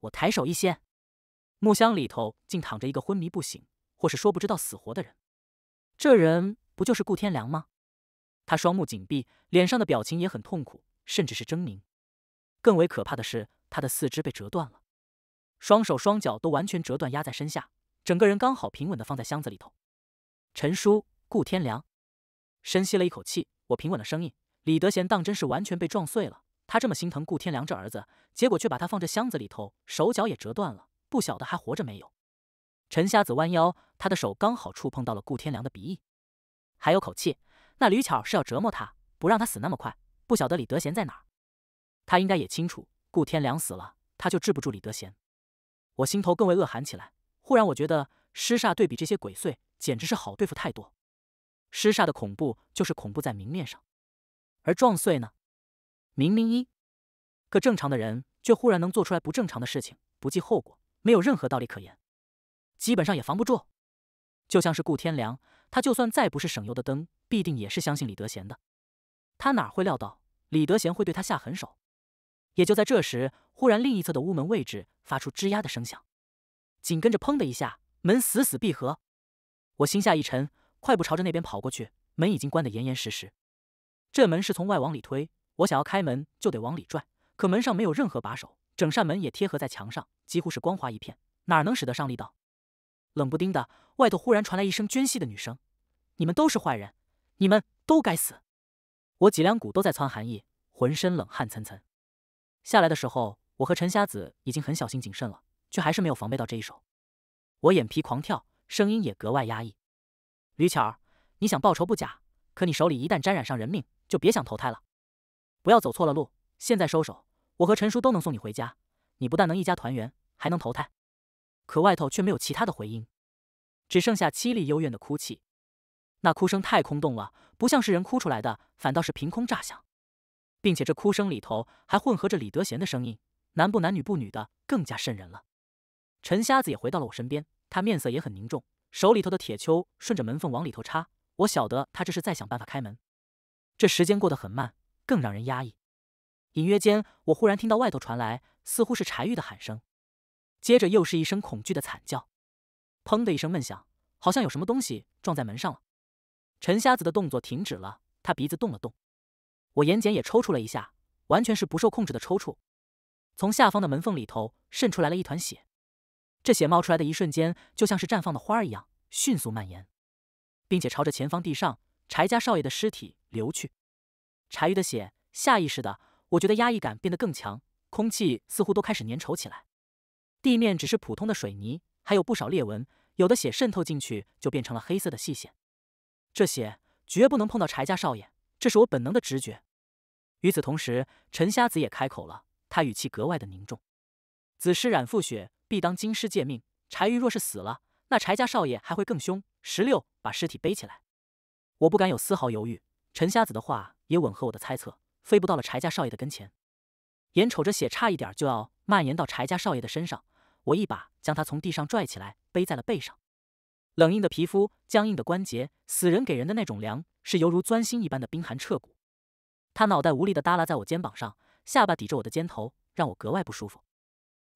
我抬手一掀，木箱里头竟躺着一个昏迷不醒，或是说不知道死活的人。这人不就是顾天良吗？他双目紧闭，脸上的表情也很痛苦，甚至是狰狞。更为可怕的是，他的四肢被折断了，双手双脚都完全折断，压在身下，整个人刚好平稳的放在箱子里头。陈叔，顾天良，深吸了一口气，我平稳了声音：“李德贤当真是完全被撞碎了。他这么心疼顾天良这儿子，结果却把他放这箱子里头，手脚也折断了，不晓得还活着没有。”陈瞎子弯腰，他的手刚好触碰到了顾天良的鼻翼，还有口气。那吕巧是要折磨他，不让他死那么快。不晓得李德贤在哪，他应该也清楚。顾天良死了，他就治不住李德贤。我心头更为恶寒起来。忽然，我觉得尸煞对比这些鬼祟，简直是好对付太多。尸煞的恐怖就是恐怖在明面上，而撞祟呢，明明一个正常的人，却忽然能做出来不正常的事情，不计后果，没有任何道理可言，基本上也防不住。就像是顾天良，他就算再不是省油的灯，必定也是相信李德贤的。他哪会料到李德贤会对他下狠手？也就在这时，忽然另一侧的屋门位置发出吱呀的声响，紧跟着砰的一下，门死死闭合。我心下一沉，快步朝着那边跑过去。门已经关得严严实实，这门是从外往里推，我想要开门就得往里拽。可门上没有任何把手，整扇门也贴合在墙上，几乎是光滑一片，哪能使得上力道？冷不丁的，外头忽然传来一声娟细的女声：“你们都是坏人，你们都该死！”我脊梁骨都在窜寒意，浑身冷汗涔涔。下来的时候，我和陈瞎子已经很小心谨慎了，却还是没有防备到这一手。我眼皮狂跳，声音也格外压抑：“吕巧儿，你想报仇不假，可你手里一旦沾染上人命，就别想投胎了。不要走错了路。现在收手，我和陈叔都能送你回家，你不但能一家团圆，还能投胎。”可外头却没有其他的回音，只剩下凄厉幽怨的哭泣。那哭声太空洞了，不像是人哭出来的，反倒是凭空炸响，并且这哭声里头还混合着李德贤的声音，男不男女不女的，更加瘆人了。陈瞎子也回到了我身边，他面色也很凝重，手里头的铁锹顺着门缝往里头插。我晓得他这是在想办法开门。这时间过得很慢，更让人压抑。隐约间，我忽然听到外头传来，似乎是柴玉的喊声。接着又是一声恐惧的惨叫，砰的一声闷响，好像有什么东西撞在门上了。陈瞎子的动作停止了，他鼻子动了动，我眼睑也抽搐了一下，完全是不受控制的抽搐。从下方的门缝里头渗出来了一团血，这血冒出来的一瞬间，就像是绽放的花一样，迅速蔓延，并且朝着前方地上柴家少爷的尸体流去。柴鱼的血，下意识的，我觉得压抑感变得更强，空气似乎都开始粘稠起来。地面只是普通的水泥，还有不少裂纹，有的血渗透进去就变成了黑色的细线。这血绝不能碰到柴家少爷，这是我本能的直觉。与此同时，陈瞎子也开口了，他语气格外的凝重。子师染父血，必当金师借命。柴玉若是死了，那柴家少爷还会更凶。十六，把尸体背起来。我不敢有丝毫犹豫，陈瞎子的话也吻合我的猜测，飞不到了柴家少爷的跟前。眼瞅着血差一点就要蔓延到柴家少爷的身上，我一把将他从地上拽起来，背在了背上。冷硬的皮肤，僵硬的关节，死人给人的那种凉，是犹如钻心一般的冰寒彻骨。他脑袋无力的耷拉在我肩膀上，下巴抵着我的肩头，让我格外不舒服。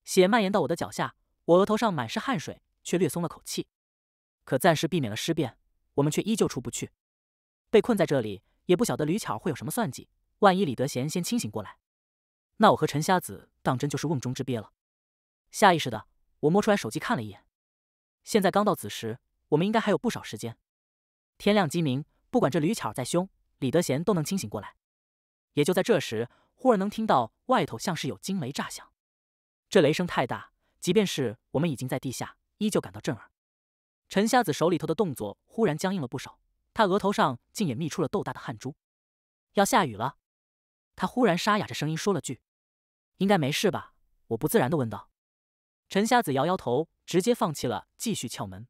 血蔓延到我的脚下，我额头上满是汗水，却略松了口气。可暂时避免了尸变，我们却依旧出不去。被困在这里，也不晓得吕巧会有什么算计。万一李德贤先清醒过来，那我和陈瞎子当真就是瓮中之鳖了。下意识的，我摸出来手机看了一眼，现在刚到子时，我们应该还有不少时间。天亮鸡鸣，不管这驴巧再凶，李德贤都能清醒过来。也就在这时，忽而能听到外头像是有惊雷炸响，这雷声太大，即便是我们已经在地下，依旧感到震耳。陈瞎子手里头的动作忽然僵硬了不少，他额头上竟也泌出了豆大的汗珠。要下雨了，他忽然沙哑着声音说了句。应该没事吧？我不自然的问道。陈瞎子摇摇头，直接放弃了继续撬门。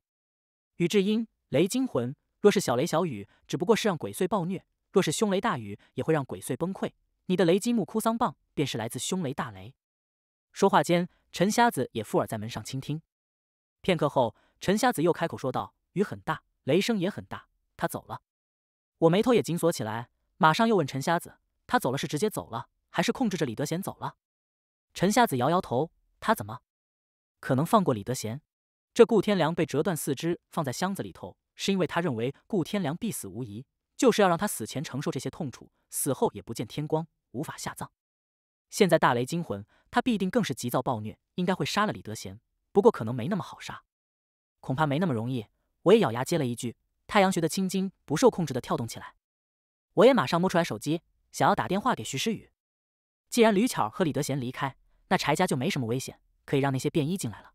雨智英，雷惊魂。若是小雷小雨，只不过是让鬼祟暴虐；若是凶雷大雨，也会让鬼祟崩溃。你的雷击木哭丧棒，便是来自凶雷大雷。说话间，陈瞎子也附耳在门上倾听。片刻后，陈瞎子又开口说道：“雨很大，雷声也很大，他走了。”我眉头也紧锁起来，马上又问陈瞎子：“他走了是直接走了，还是控制着李德贤走了？”陈瞎子摇摇头，他怎么可能放过李德贤？这顾天良被折断四肢放在箱子里头，是因为他认为顾天良必死无疑，就是要让他死前承受这些痛楚，死后也不见天光，无法下葬。现在大雷惊魂，他必定更是急躁暴虐，应该会杀了李德贤。不过可能没那么好杀，恐怕没那么容易。我也咬牙接了一句，太阳穴的青筋不受控制的跳动起来。我也马上摸出来手机，想要打电话给徐诗雨。既然吕巧儿和李德贤离开，那柴家就没什么危险，可以让那些便衣进来了。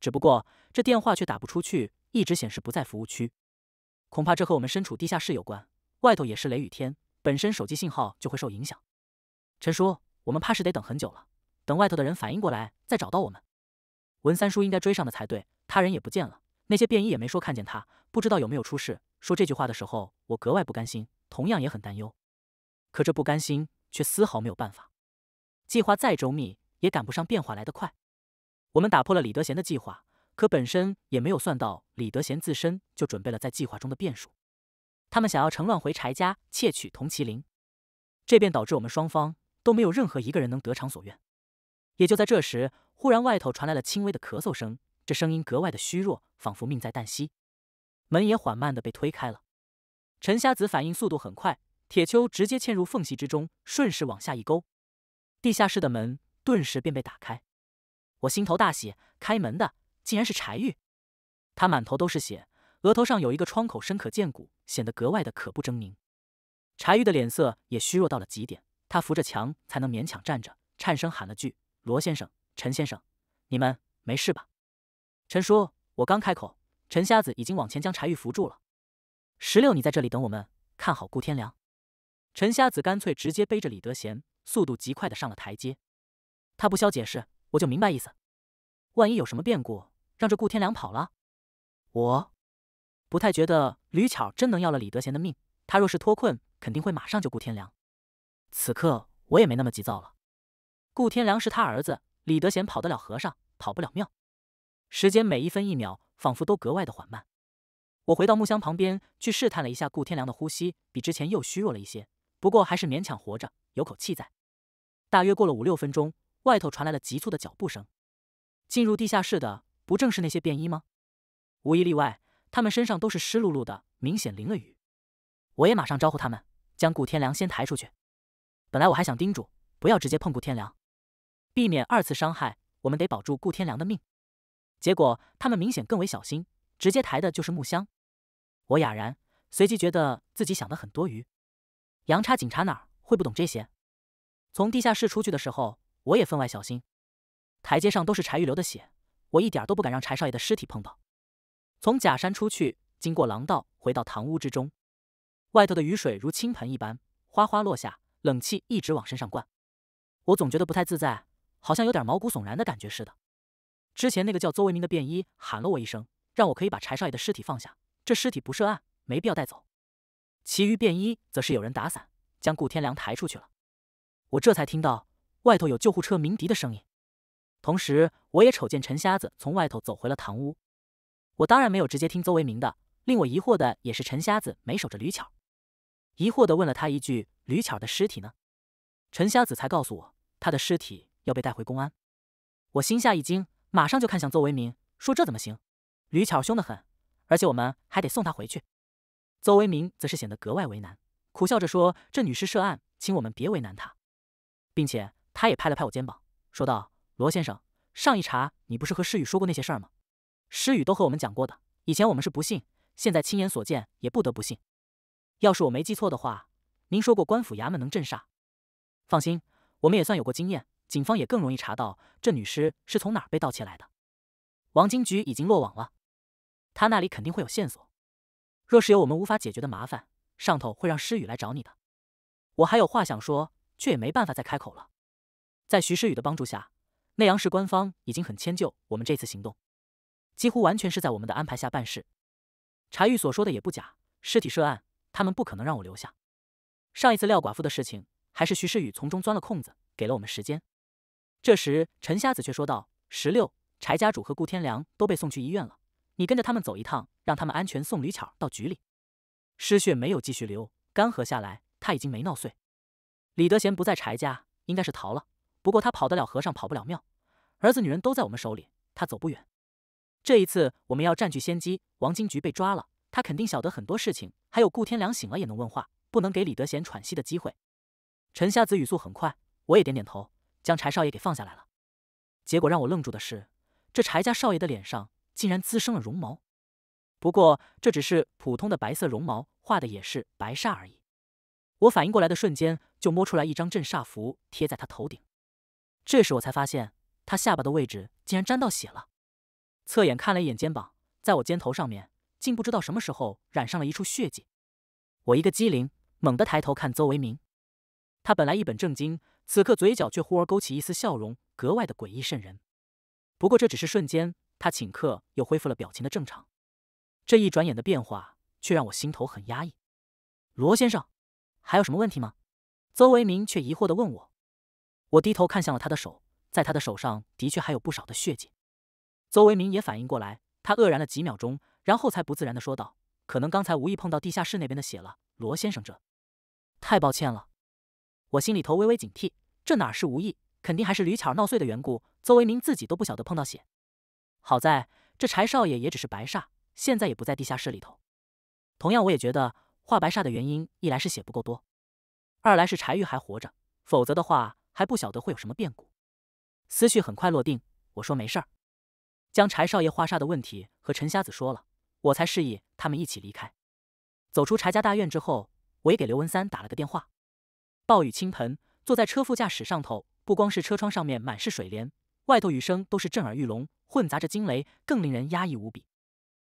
只不过这电话却打不出去，一直显示不在服务区。恐怕这和我们身处地下室有关，外头也是雷雨天，本身手机信号就会受影响。陈叔，我们怕是得等很久了，等外头的人反应过来再找到我们。文三叔应该追上的才对，他人也不见了，那些便衣也没说看见他，不知道有没有出事。说这句话的时候，我格外不甘心，同样也很担忧。可这不甘心却丝毫没有办法，计划再周密。也赶不上变化来得快。我们打破了李德贤的计划，可本身也没有算到李德贤自身就准备了在计划中的变数。他们想要乘乱回柴家窃取铜麒麟，这便导致我们双方都没有任何一个人能得偿所愿。也就在这时，忽然外头传来了轻微的咳嗽声，这声音格外的虚弱，仿佛命在旦夕。门也缓慢的被推开了。陈瞎子反应速度很快，铁锹直接嵌入缝隙之中，顺势往下一勾，地下室的门。顿时便被打开，我心头大喜。开门的竟然是柴玉，他满头都是血，额头上有一个创口深可见骨，显得格外的可不狰狞。柴玉的脸色也虚弱到了极点，他扶着墙才能勉强站着，颤声喊了句：“罗先生，陈先生，你们没事吧？”陈叔，我刚开口，陈瞎子已经往前将柴玉扶住了。石榴，你在这里等我们，看好顾天良。陈瞎子干脆直接背着李德贤，速度极快的上了台阶。他不消解释，我就明白意思。万一有什么变故，让这顾天良跑了，我不太觉得吕巧真能要了李德贤的命。他若是脱困，肯定会马上救顾天良。此刻我也没那么急躁了。顾天良是他儿子，李德贤跑得了和尚，跑不了庙。时间每一分一秒，仿佛都格外的缓慢。我回到木箱旁边去试探了一下顾天良的呼吸，比之前又虚弱了一些，不过还是勉强活着，有口气在。大约过了五六分钟。外头传来了急促的脚步声，进入地下室的不正是那些便衣吗？无一例外，他们身上都是湿漉漉的，明显淋了雨。我也马上招呼他们，将顾天良先抬出去。本来我还想叮嘱不要直接碰顾天良，避免二次伤害，我们得保住顾天良的命。结果他们明显更为小心，直接抬的就是木箱。我哑然，随即觉得自己想的很多余。洋叉警察哪会不懂这些？从地下室出去的时候。我也分外小心，台阶上都是柴玉流的血，我一点儿都不敢让柴少爷的尸体碰到。从假山出去，经过廊道，回到堂屋之中，外头的雨水如倾盆一般，哗哗落下，冷气一直往身上灌，我总觉得不太自在，好像有点毛骨悚然的感觉似的。之前那个叫邹为明的便衣喊了我一声，让我可以把柴少爷的尸体放下，这尸体不涉案，没必要带走。其余便衣则是有人打伞，将顾天良抬出去了。我这才听到。外头有救护车鸣笛的声音，同时我也瞅见陈瞎子从外头走回了堂屋。我当然没有直接听邹维明的，令我疑惑的也是陈瞎子没守着吕巧，疑惑的问了他一句：“吕巧的尸体呢？”陈瞎子才告诉我，他的尸体要被带回公安。我心下一惊，马上就看向邹维明，说：“这怎么行？吕巧凶得很，而且我们还得送她回去。”邹维明则是显得格外为难，苦笑着说：“这女尸涉案，请我们别为难她，并且。”他也拍了拍我肩膀，说道：“罗先生，上一查你不是和诗雨说过那些事儿吗？诗雨都和我们讲过的。以前我们是不信，现在亲眼所见，也不得不信。要是我没记错的话，您说过官府衙门能镇煞。放心，我们也算有过经验，警方也更容易查到这女尸是从哪儿被盗窃来的。王金菊已经落网了，他那里肯定会有线索。若是有我们无法解决的麻烦，上头会让诗雨来找你的。我还有话想说，却也没办法再开口了。”在徐诗雨的帮助下，内阳市官方已经很迁就我们这次行动，几乎完全是在我们的安排下办事。柴玉所说的也不假，尸体涉案，他们不可能让我留下。上一次廖寡妇的事情，还是徐诗雨从中钻了空子，给了我们时间。这时，陈瞎子却说道：“十六，柴家主和顾天良都被送去医院了，你跟着他们走一趟，让他们安全送吕巧到局里。失血没有继续流，干涸下来，他已经没闹碎。李德贤不在柴家，应该是逃了。”不过他跑得了和尚跑不了庙，儿子女人都在我们手里，他走不远。这一次我们要占据先机，王金菊被抓了，他肯定晓得很多事情。还有顾天良醒了也能问话，不能给李德贤喘息的机会。陈瞎子语速很快，我也点点头，将柴少爷给放下来了。结果让我愣住的是，这柴家少爷的脸上竟然滋生了绒毛，不过这只是普通的白色绒毛，画的也是白煞而已。我反应过来的瞬间，就摸出来一张镇煞符贴在他头顶。这时我才发现，他下巴的位置竟然沾到血了。侧眼看了一眼肩膀，在我肩头上面，竟不知道什么时候染上了一处血迹。我一个机灵，猛地抬头看邹维明。他本来一本正经，此刻嘴角却忽而勾起一丝笑容，格外的诡异渗人。不过这只是瞬间，他顷刻又恢复了表情的正常。这一转眼的变化，却让我心头很压抑。罗先生，还有什么问题吗？邹维明却疑惑的问我。我低头看向了他的手，在他的手上，的确还有不少的血迹。邹维明也反应过来，他愕然了几秒钟，然后才不自然的说道：“可能刚才无意碰到地下室那边的血了，罗先生，这太抱歉了。”我心里头微微警惕，这哪是无意？肯定还是驴巧闹碎的缘故。邹维明自己都不晓得碰到血。好在，这柴少爷也只是白煞，现在也不在地下室里头。同样，我也觉得化白煞的原因，一来是血不够多，二来是柴玉还活着，否则的话。还不晓得会有什么变故，思绪很快落定。我说没事儿，将柴少爷画煞的问题和陈瞎子说了，我才示意他们一起离开。走出柴家大院之后，我也给刘文三打了个电话。暴雨倾盆，坐在车副驾驶上头，不光是车窗上面满是水帘，外头雨声都是震耳欲聋，混杂着惊雷，更令人压抑无比。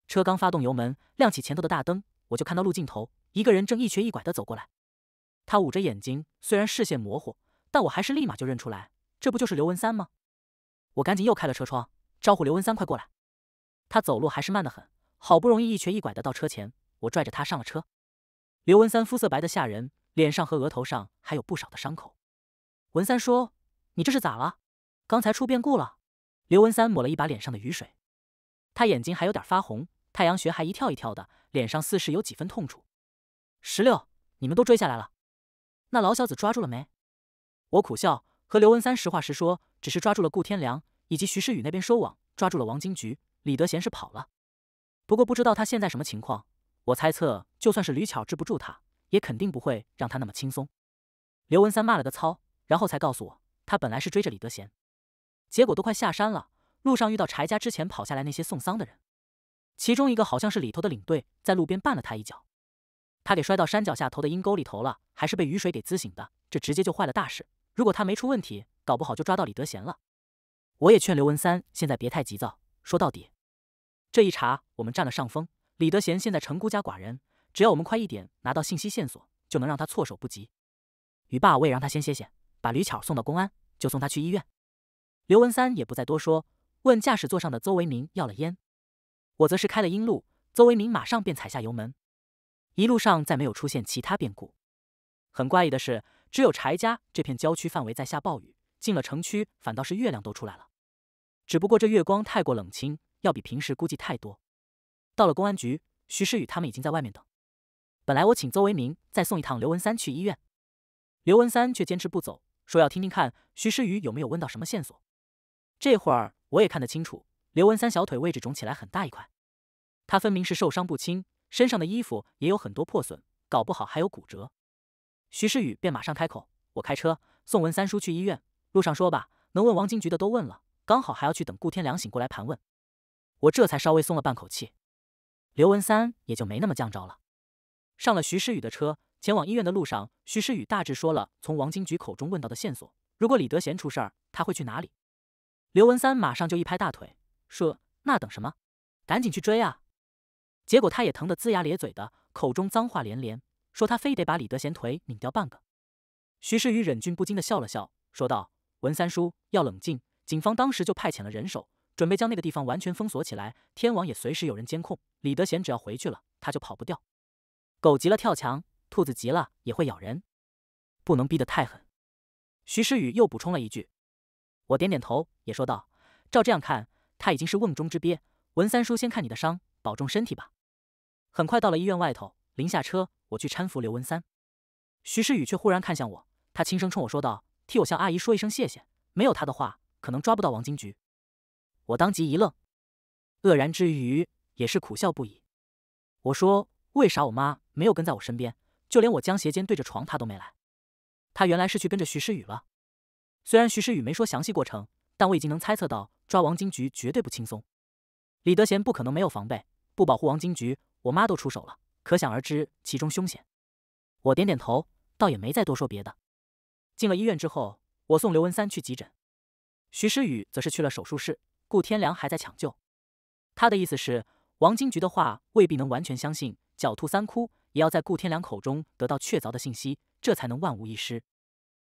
车刚发动油门，亮起前头的大灯，我就看到路尽头一个人正一瘸一拐的走过来。他捂着眼睛，虽然视线模糊。但我还是立马就认出来，这不就是刘文三吗？我赶紧又开了车窗，招呼刘文三快过来。他走路还是慢得很，好不容易一瘸一拐的到车前，我拽着他上了车。刘文三肤色白的吓人，脸上和额头上还有不少的伤口。文三说：“你这是咋了？刚才出变故了。”刘文三抹了一把脸上的雨水，他眼睛还有点发红，太阳穴还一跳一跳的，脸上似是有几分痛楚。十六，你们都追下来了，那老小子抓住了没？我苦笑，和刘文三实话实说，只是抓住了顾天良以及徐诗雨那边收网，抓住了王金菊，李德贤是跑了。不过不知道他现在什么情况，我猜测就算是吕巧治不住他，也肯定不会让他那么轻松。刘文三骂了个操，然后才告诉我，他本来是追着李德贤，结果都快下山了，路上遇到柴家之前跑下来那些送丧的人，其中一个好像是里头的领队，在路边绊了他一脚，他给摔到山脚下头的阴沟里头了，还是被雨水给滋醒的，这直接就坏了大事。如果他没出问题，搞不好就抓到李德贤了。我也劝刘文三现在别太急躁。说到底，这一查我们占了上风，李德贤现在成孤家寡人。只要我们快一点拿到信息线索，就能让他措手不及。雨爸，我也让他先歇歇，把吕巧送到公安，就送他去医院。刘文三也不再多说，问驾驶座上的邹维民要了烟。我则是开了英路，邹维民马上便踩下油门，一路上再没有出现其他变故。很怪异的是。只有柴家这片郊区范围在下暴雨，进了城区反倒是月亮都出来了。只不过这月光太过冷清，要比平时估计太多。到了公安局，徐诗雨他们已经在外面等。本来我请邹维明再送一趟刘文三去医院，刘文三却坚持不走，说要听听看徐诗雨有没有问到什么线索。这会儿我也看得清楚，刘文三小腿位置肿起来很大一块，他分明是受伤不轻，身上的衣服也有很多破损，搞不好还有骨折。徐诗雨便马上开口：“我开车送文三叔去医院，路上说吧。能问王金菊的都问了，刚好还要去等顾天良醒过来盘问。”我这才稍微松了半口气，刘文三也就没那么降着了。上了徐诗雨的车，前往医院的路上，徐诗雨大致说了从王金菊口中问到的线索。如果李德贤出事儿，他会去哪里？刘文三马上就一拍大腿，说：“那等什么？赶紧去追啊！”结果他也疼得龇牙咧嘴的，口中脏话连连。说他非得把李德贤腿拧掉半个。徐诗雨忍俊不禁的笑了笑，说道：“文三叔要冷静，警方当时就派遣了人手，准备将那个地方完全封锁起来。天网也随时有人监控。李德贤只要回去了，他就跑不掉。狗急了跳墙，兔子急了也会咬人，不能逼得太狠。”徐诗雨又补充了一句。我点点头，也说道：“照这样看，他已经是瓮中之鳖。文三叔先看你的伤，保重身体吧。”很快到了医院外头，临下车。我去搀扶刘文三，徐诗雨却忽然看向我，他轻声冲我说道：“替我向阿姨说一声谢谢，没有他的话，可能抓不到王金菊。”我当即一愣，愕然之余也是苦笑不已。我说：“为啥我妈没有跟在我身边？就连我将鞋尖对着床，她都没来。她原来是去跟着徐诗雨了。虽然徐诗雨没说详细过程，但我已经能猜测到抓王金菊绝对不轻松。李德贤不可能没有防备，不保护王金菊，我妈都出手了。”可想而知，其中凶险。我点点头，倒也没再多说别的。进了医院之后，我送刘文三去急诊，徐诗雨则是去了手术室，顾天良还在抢救。他的意思是，王金菊的话未必能完全相信，狡兔三窟也要在顾天良口中得到确凿的信息，这才能万无一失。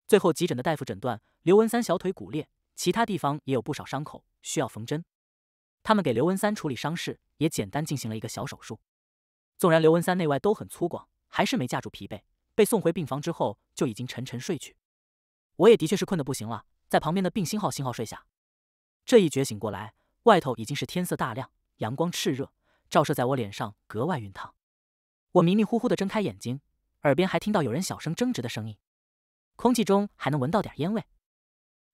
最后，急诊的大夫诊断刘文三小腿骨裂，其他地方也有不少伤口需要缝针。他们给刘文三处理伤势，也简单进行了一个小手术。纵然刘文三内外都很粗犷，还是没架住疲惫。被送回病房之后，就已经沉沉睡去。我也的确是困得不行了，在旁边的病星号星号睡下。这一觉醒过来，外头已经是天色大亮，阳光炽热，照射在我脸上格外晕烫。我迷迷糊糊的睁开眼睛，耳边还听到有人小声争执的声音，空气中还能闻到点烟味。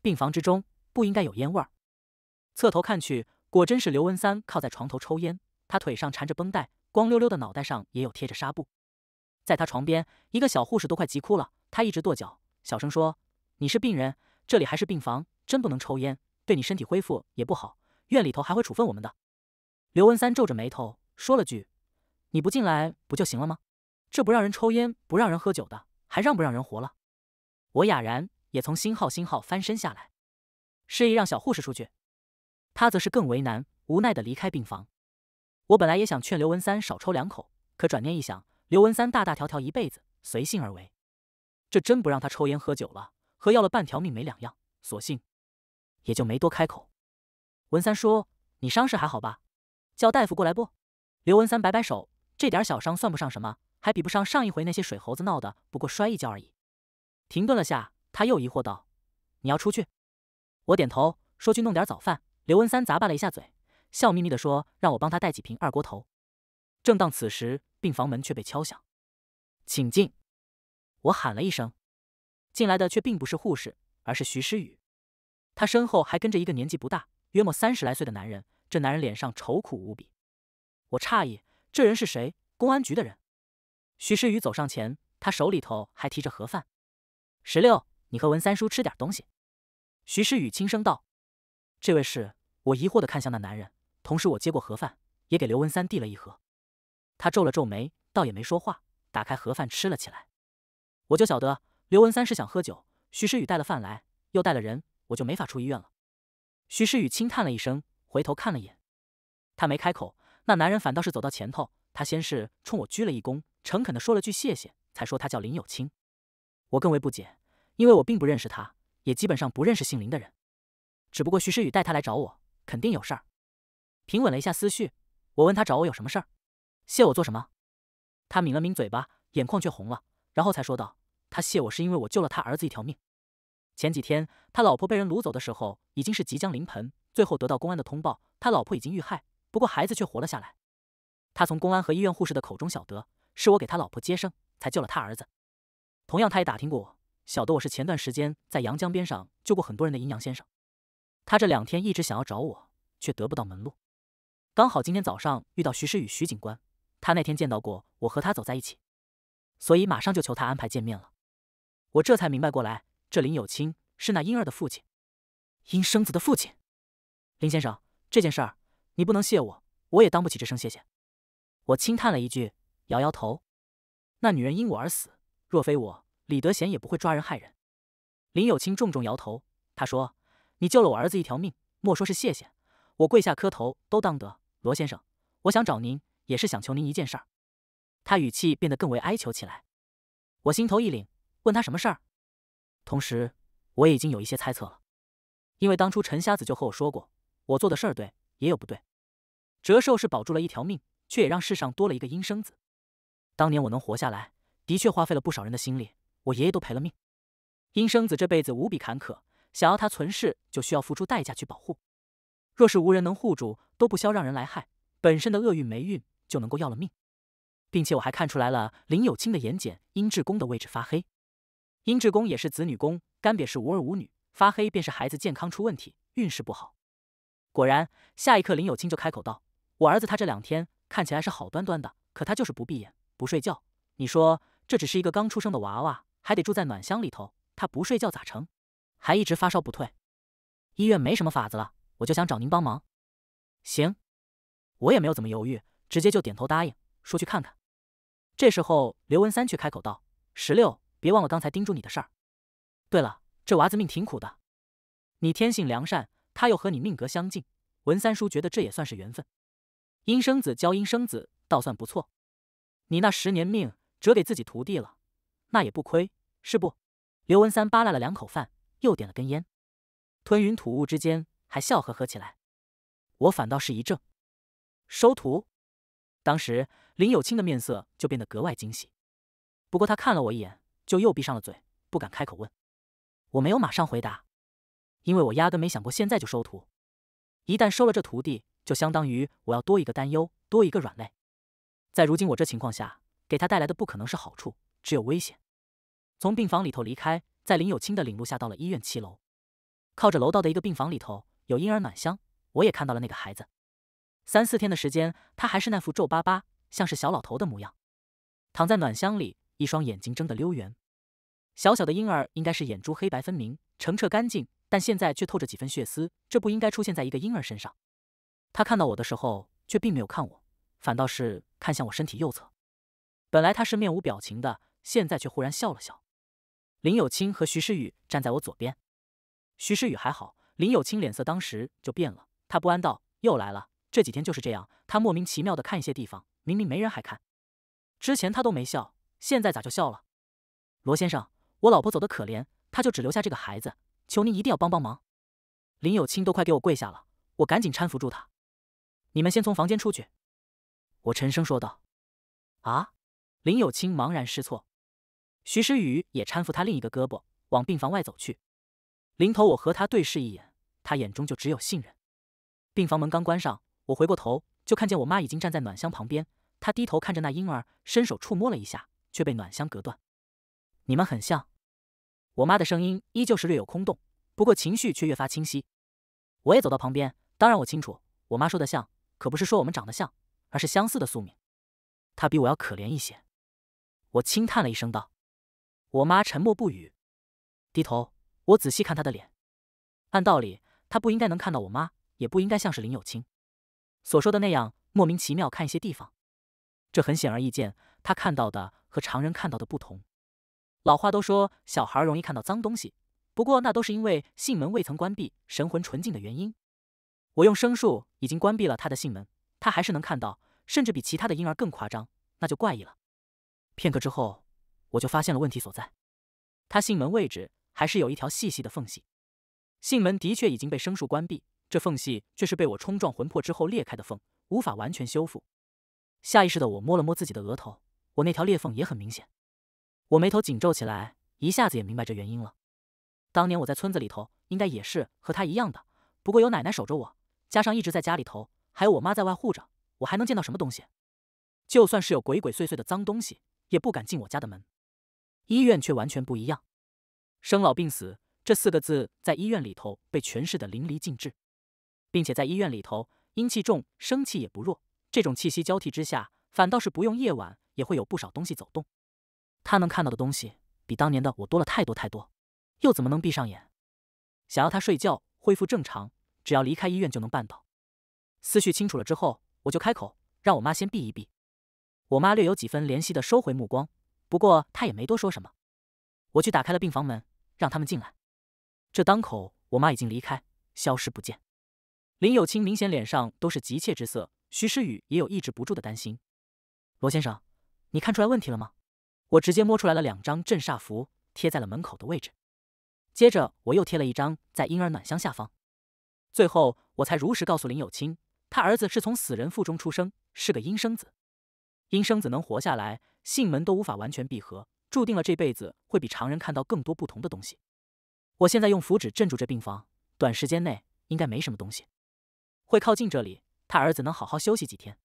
病房之中不应该有烟味儿。侧头看去，果真是刘文三靠在床头抽烟，他腿上缠着绷带。光溜溜的脑袋上也有贴着纱布，在他床边，一个小护士都快急哭了，他一直跺脚，小声说：“你是病人，这里还是病房，真不能抽烟，对你身体恢复也不好，院里头还会处分我们的。”刘文三皱着眉头说了句：“你不进来不就行了吗？这不让人抽烟，不让人喝酒的，还让不让人活了？”我哑然，也从新号新号翻身下来，示意让小护士出去，他则是更为难，无奈的离开病房。我本来也想劝刘文三少抽两口，可转念一想，刘文三大大条条一辈子随性而为，这真不让他抽烟喝酒了，和要了半条命没两样，索性也就没多开口。文三说：“你伤势还好吧？叫大夫过来不？”刘文三摆摆手：“这点小伤算不上什么，还比不上上一回那些水猴子闹的，不过摔一跤而已。”停顿了下，他又疑惑道：“你要出去？”我点头说：“去弄点早饭。”刘文三咂巴了一下嘴。笑眯眯的说：“让我帮他带几瓶二锅头。”正当此时，病房门却被敲响，“请进！”我喊了一声，进来的却并不是护士，而是徐诗雨。他身后还跟着一个年纪不大约莫三十来岁的男人。这男人脸上愁苦无比。我诧异：“这人是谁？公安局的人？”徐诗雨走上前，他手里头还提着盒饭。“十六，你和文三叔吃点东西。”徐诗雨轻声道。“这位是我。”疑惑的看向那男人。同时，我接过盒饭，也给刘文三递了一盒。他皱了皱眉，倒也没说话，打开盒饭吃了起来。我就晓得，刘文三是想喝酒。徐诗雨带了饭来，又带了人，我就没法出医院了。徐诗雨轻叹了一声，回头看了一眼，他没开口，那男人反倒是走到前头。他先是冲我鞠了一躬，诚恳地说了句谢谢，才说他叫林有清。我更为不解，因为我并不认识他，也基本上不认识姓林的人。只不过徐诗雨带他来找我，肯定有事儿。平稳了一下思绪，我问他找我有什么事儿，谢我做什么？他抿了抿嘴巴，眼眶却红了，然后才说道：“他谢我是因为我救了他儿子一条命。前几天他老婆被人掳走的时候，已经是即将临盆，最后得到公安的通报，他老婆已经遇害，不过孩子却活了下来。他从公安和医院护士的口中小得，是我给他老婆接生，才救了他儿子。同样，他也打听过我，晓得我是前段时间在阳江边上救过很多人的阴阳先生。他这两天一直想要找我，却得不到门路。”刚好今天早上遇到徐诗雨、徐警官，他那天见到过我和他走在一起，所以马上就求他安排见面了。我这才明白过来，这林有清是那婴儿的父亲，因生子的父亲。林先生，这件事儿你不能谢我，我也当不起这声谢谢。我轻叹了一句，摇摇头。那女人因我而死，若非我，李德贤也不会抓人害人。林有清重重摇头，他说：“你救了我儿子一条命，莫说是谢谢，我跪下磕头都当得。”罗先生，我想找您，也是想求您一件事儿。他语气变得更为哀求起来。我心头一凛，问他什么事儿？同时，我也已经有一些猜测了，因为当初陈瞎子就和我说过，我做的事儿对也有不对。折寿是保住了一条命，却也让世上多了一个阴生子。当年我能活下来，的确花费了不少人的心力。我爷爷都赔了命。阴生子这辈子无比坎坷，想要他存世，就需要付出代价去保护。若是无人能护住，都不消让人来害，本身的厄运霉运就能够要了命，并且我还看出来了，林有清的眼睑阴质宫的位置发黑，阴质宫也是子女宫，干瘪是无儿无女，发黑便是孩子健康出问题，运势不好。果然，下一刻林有清就开口道：“我儿子他这两天看起来是好端端的，可他就是不闭眼，不睡觉。你说，这只是一个刚出生的娃娃，还得住在暖箱里头，他不睡觉咋成？还一直发烧不退，医院没什么法子了。”我就想找您帮忙，行，我也没有怎么犹豫，直接就点头答应，说去看看。这时候，刘文三却开口道：“十六，别忘了刚才叮嘱你的事儿。对了，这娃子命挺苦的，你天性良善，他又和你命格相近，文三叔觉得这也算是缘分，阴生子教阴生子，倒算不错。你那十年命折给自己徒弟了，那也不亏，是不？”刘文三扒拉了两口饭，又点了根烟，吞云吐雾之间。还笑呵呵起来，我反倒是一怔。收徒，当时林有清的面色就变得格外惊喜。不过他看了我一眼，就又闭上了嘴，不敢开口问。我没有马上回答，因为我压根没想过现在就收徒。一旦收了这徒弟，就相当于我要多一个担忧，多一个软肋。在如今我这情况下，给他带来的不可能是好处，只有危险。从病房里头离开，在林有清的领路下，到了医院七楼，靠着楼道的一个病房里头。有婴儿暖箱，我也看到了那个孩子。三四天的时间，他还是那副皱巴巴、像是小老头的模样，躺在暖箱里，一双眼睛睁得溜圆。小小的婴儿应该是眼珠黑白分明、澄澈干净，但现在却透着几分血丝，这不应该出现在一个婴儿身上。他看到我的时候，却并没有看我，反倒是看向我身体右侧。本来他是面无表情的，现在却忽然笑了笑。林有清和徐诗雨站在我左边，徐诗雨还好。林有清脸色当时就变了，他不安道：“又来了，这几天就是这样。”他莫名其妙的看一些地方，明明没人还看。之前他都没笑，现在咋就笑了？罗先生，我老婆走得可怜，他就只留下这个孩子，求您一定要帮帮忙。林有清都快给我跪下了，我赶紧搀扶住他。你们先从房间出去，我沉声说道。啊！林有清茫然失措，徐诗雨也搀扶他另一个胳膊往病房外走去。临头，我和他对视一眼。他眼中就只有信任。病房门刚关上，我回过头就看见我妈已经站在暖箱旁边。她低头看着那婴儿，伸手触摸了一下，却被暖箱隔断。你们很像。我妈的声音依旧是略有空洞，不过情绪却越发清晰。我也走到旁边。当然，我清楚我妈说的像，可不是说我们长得像，而是相似的宿命。她比我要可怜一些。我轻叹了一声，道：“我妈沉默不语，低头。我仔细看她的脸，按道理。”他不应该能看到我妈，也不应该像是林有清所说的那样莫名其妙看一些地方。这很显而易见，他看到的和常人看到的不同。老话都说小孩容易看到脏东西，不过那都是因为性门未曾关闭、神魂纯净的原因。我用生术已经关闭了他的性门，他还是能看到，甚至比其他的婴儿更夸张，那就怪异了。片刻之后，我就发现了问题所在，他性门位置还是有一条细细的缝隙。信门的确已经被生树关闭，这缝隙却是被我冲撞魂魄之后裂开的缝，无法完全修复。下意识的我摸了摸自己的额头，我那条裂缝也很明显。我眉头紧皱起来，一下子也明白这原因了。当年我在村子里头，应该也是和他一样的，不过有奶奶守着我，加上一直在家里头，还有我妈在外护着，我还能见到什么东西？就算是有鬼鬼祟祟的脏东西，也不敢进我家的门。医院却完全不一样，生老病死。这四个字在医院里头被诠释的淋漓尽致，并且在医院里头阴气重，生气也不弱。这种气息交替之下，反倒是不用夜晚也会有不少东西走动。他能看到的东西比当年的我多了太多太多，又怎么能闭上眼？想要他睡觉恢复正常，只要离开医院就能办到。思绪清楚了之后，我就开口让我妈先避一避。我妈略有几分怜惜的收回目光，不过她也没多说什么。我去打开了病房门，让他们进来。这当口，我妈已经离开，消失不见。林有清明显脸上都是急切之色，徐诗雨也有抑制不住的担心。罗先生，你看出来问题了吗？我直接摸出来了两张镇煞符，贴在了门口的位置。接着我又贴了一张在婴儿暖箱下方。最后我才如实告诉林有清，他儿子是从死人腹中出生，是个阴生子。阴生子能活下来，性门都无法完全闭合，注定了这辈子会比常人看到更多不同的东西。我现在用符纸镇住这病房，短时间内应该没什么东西会靠近这里。他儿子能好好休息几天，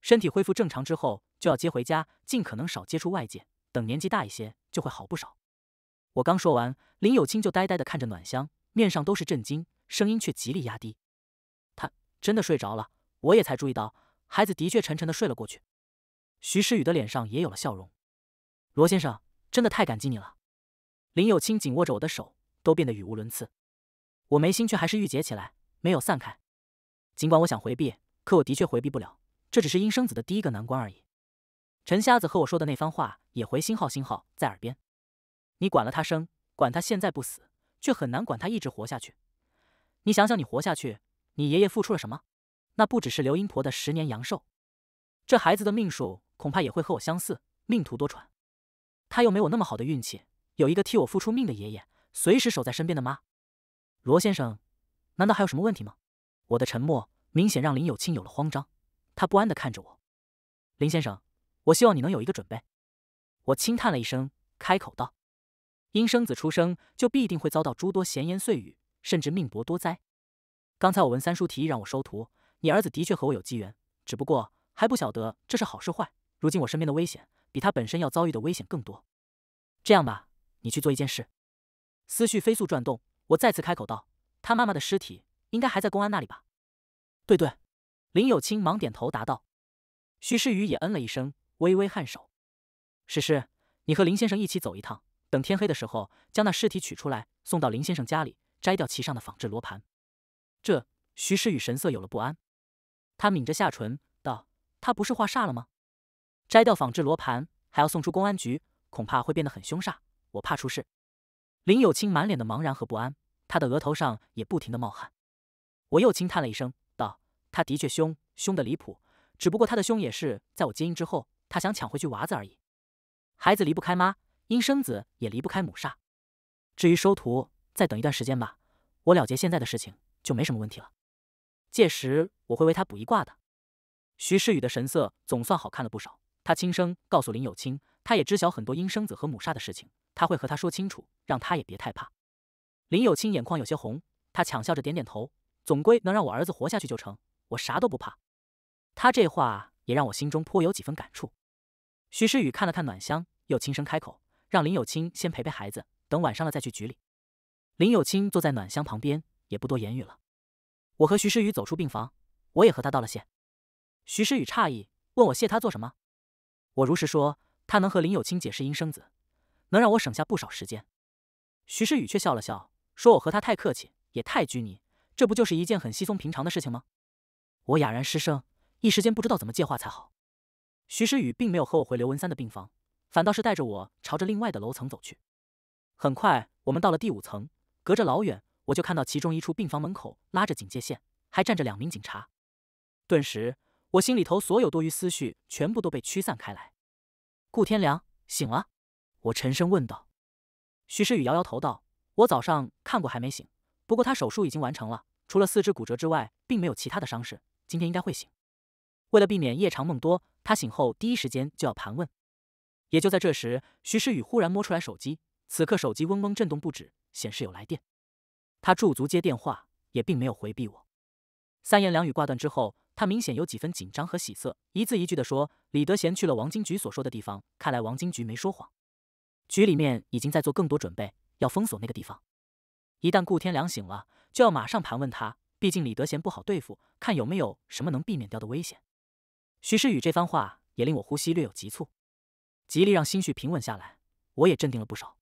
身体恢复正常之后就要接回家，尽可能少接触外界。等年纪大一些，就会好不少。我刚说完，林有清就呆呆的看着暖香，面上都是震惊，声音却极力压低：“他真的睡着了。”我也才注意到，孩子的确沉沉的睡了过去。徐诗雨的脸上也有了笑容。罗先生真的太感激你了。林有清紧握着我的手。都变得语无伦次，我眉心却还是郁结起来，没有散开。尽管我想回避，可我的确回避不了。这只是阴生子的第一个难关而已。陈瞎子和我说的那番话也回：星号星号在耳边。你管了他生，管他现在不死，却很难管他一直活下去。你想想，你活下去，你爷爷付出了什么？那不只是刘英婆的十年阳寿，这孩子的命数恐怕也会和我相似，命途多舛。他又没我那么好的运气，有一个替我付出命的爷爷。随时守在身边的妈，罗先生，难道还有什么问题吗？我的沉默明显让林有庆有了慌张，他不安地看着我。林先生，我希望你能有一个准备。我轻叹了一声，开口道：“因生子出生，就必定会遭到诸多闲言碎语，甚至命薄多灾。刚才我文三叔提议让我收徒，你儿子的确和我有机缘，只不过还不晓得这是好是坏。如今我身边的危险，比他本身要遭遇的危险更多。这样吧，你去做一件事。”思绪飞速转动，我再次开口道：“他妈妈的尸体应该还在公安那里吧？”“对对。”林有清忙点头答道。徐诗雨也嗯了一声，微微颔首。“诗诗，你和林先生一起走一趟，等天黑的时候将那尸体取出来，送到林先生家里，摘掉其上的仿制罗盘。”这徐诗雨神色有了不安，他抿着下唇道：“他不是画煞了吗？摘掉仿制罗盘，还要送出公安局，恐怕会变得很凶煞，我怕出事。”林有清满脸的茫然和不安，他的额头上也不停的冒汗。我又轻叹了一声，道：“他的确凶，凶的离谱。只不过他的凶也是在我接应之后，他想抢回去娃子而已。孩子离不开妈，因生子也离不开母煞。至于收徒，再等一段时间吧。我了结现在的事情，就没什么问题了。届时我会为他卜一卦的。”徐世宇的神色总算好看了不少，他轻声告诉林有清。他也知晓很多阴生子和母煞的事情，他会和他说清楚，让他也别太怕。林有清眼眶有些红，他强笑着点点头，总归能让我儿子活下去就成，我啥都不怕。他这话也让我心中颇有几分感触。徐诗雨看了看暖香，又轻声开口，让林有清先陪陪孩子，等晚上了再去局里。林有清坐在暖香旁边，也不多言语了。我和徐诗雨走出病房，我也和他道了谢。徐诗雨诧异问我谢他做什么，我如实说。他能和林有清解释因生子，能让我省下不少时间。徐诗雨却笑了笑，说：“我和他太客气，也太拘泥，这不就是一件很稀松平常的事情吗？”我哑然失声，一时间不知道怎么接话才好。徐诗雨并没有和我回刘文三的病房，反倒是带着我朝着另外的楼层走去。很快，我们到了第五层，隔着老远，我就看到其中一处病房门口拉着警戒线，还站着两名警察。顿时，我心里头所有多余思绪全部都被驱散开来。顾天良醒了，我沉声问道。徐诗雨摇摇头道：“我早上看过，还没醒。不过他手术已经完成了，除了四肢骨折之外，并没有其他的伤势。今天应该会醒。为了避免夜长梦多，他醒后第一时间就要盘问。”也就在这时，徐诗雨忽然摸出来手机，此刻手机嗡嗡震动不止，显示有来电。他驻足接电话，也并没有回避我。三言两语挂断之后。他明显有几分紧张和喜色，一字一句地说：“李德贤去了王金菊所说的地方，看来王金菊没说谎，局里面已经在做更多准备，要封锁那个地方。一旦顾天良醒了，就要马上盘问他，毕竟李德贤不好对付，看有没有什么能避免掉的危险。”徐诗雨这番话也令我呼吸略有急促，极力让心绪平稳下来，我也镇定了不少。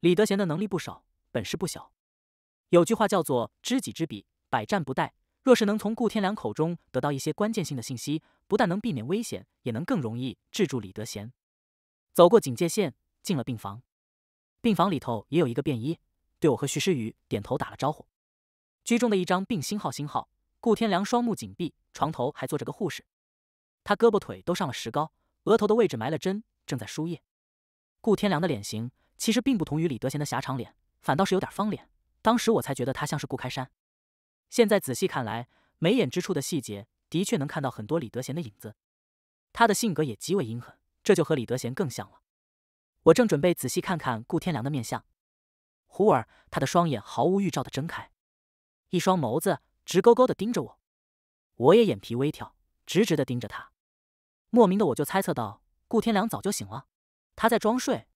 李德贤的能力不少，本事不小，有句话叫做知己知彼，百战不殆。若是能从顾天良口中得到一些关键性的信息，不但能避免危险，也能更容易制住李德贤。走过警戒线，进了病房。病房里头也有一个便衣，对我和徐诗雨点头打了招呼。居中的一张病星号星号，顾天良双目紧闭，床头还坐着个护士。他胳膊腿都上了石膏，额头的位置埋了针，正在输液。顾天良的脸型其实并不同于李德贤的狭长脸，反倒是有点方脸。当时我才觉得他像是顾开山。现在仔细看来，眉眼之处的细节，的确能看到很多李德贤的影子。他的性格也极为阴狠，这就和李德贤更像了。我正准备仔细看看顾天良的面相，忽而他的双眼毫无预兆的睁开，一双眸子直勾勾的盯着我。我也眼皮微跳，直直的盯着他。莫名的我就猜测到，顾天良早就醒了，他在装睡。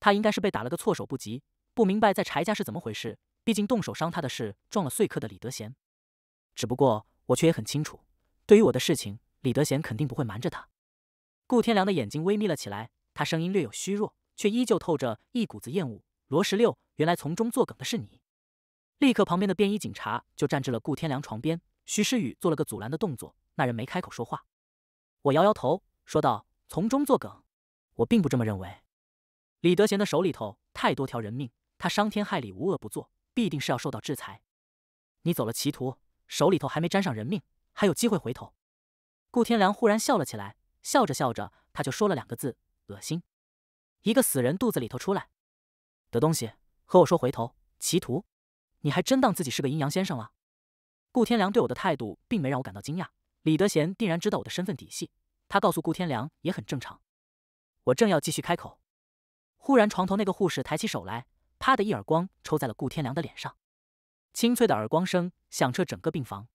他应该是被打了个措手不及，不明白在柴家是怎么回事。毕竟动手伤他的是撞了碎客的李德贤。只不过我却也很清楚，对于我的事情，李德贤肯定不会瞒着他。顾天良的眼睛微眯了起来，他声音略有虚弱，却依旧透着一股子厌恶。罗十六，原来从中作梗的是你。立刻，旁边的便衣警察就站至了顾天良床边。徐诗雨做了个阻拦的动作，那人没开口说话。我摇摇头，说道：“从中作梗，我并不这么认为。”李德贤的手里头太多条人命，他伤天害理，无恶不作。必定是要受到制裁。你走了歧途，手里头还没沾上人命，还有机会回头。顾天良忽然笑了起来，笑着笑着，他就说了两个字：“恶心。”一个死人肚子里头出来的东西，和我说回头歧途，你还真当自己是个阴阳先生了？顾天良对我的态度，并没让我感到惊讶。李德贤定然知道我的身份底细，他告诉顾天良也很正常。我正要继续开口，忽然床头那个护士抬起手来。啪的一耳光抽在了顾天良的脸上，清脆的耳光声响彻整个病房。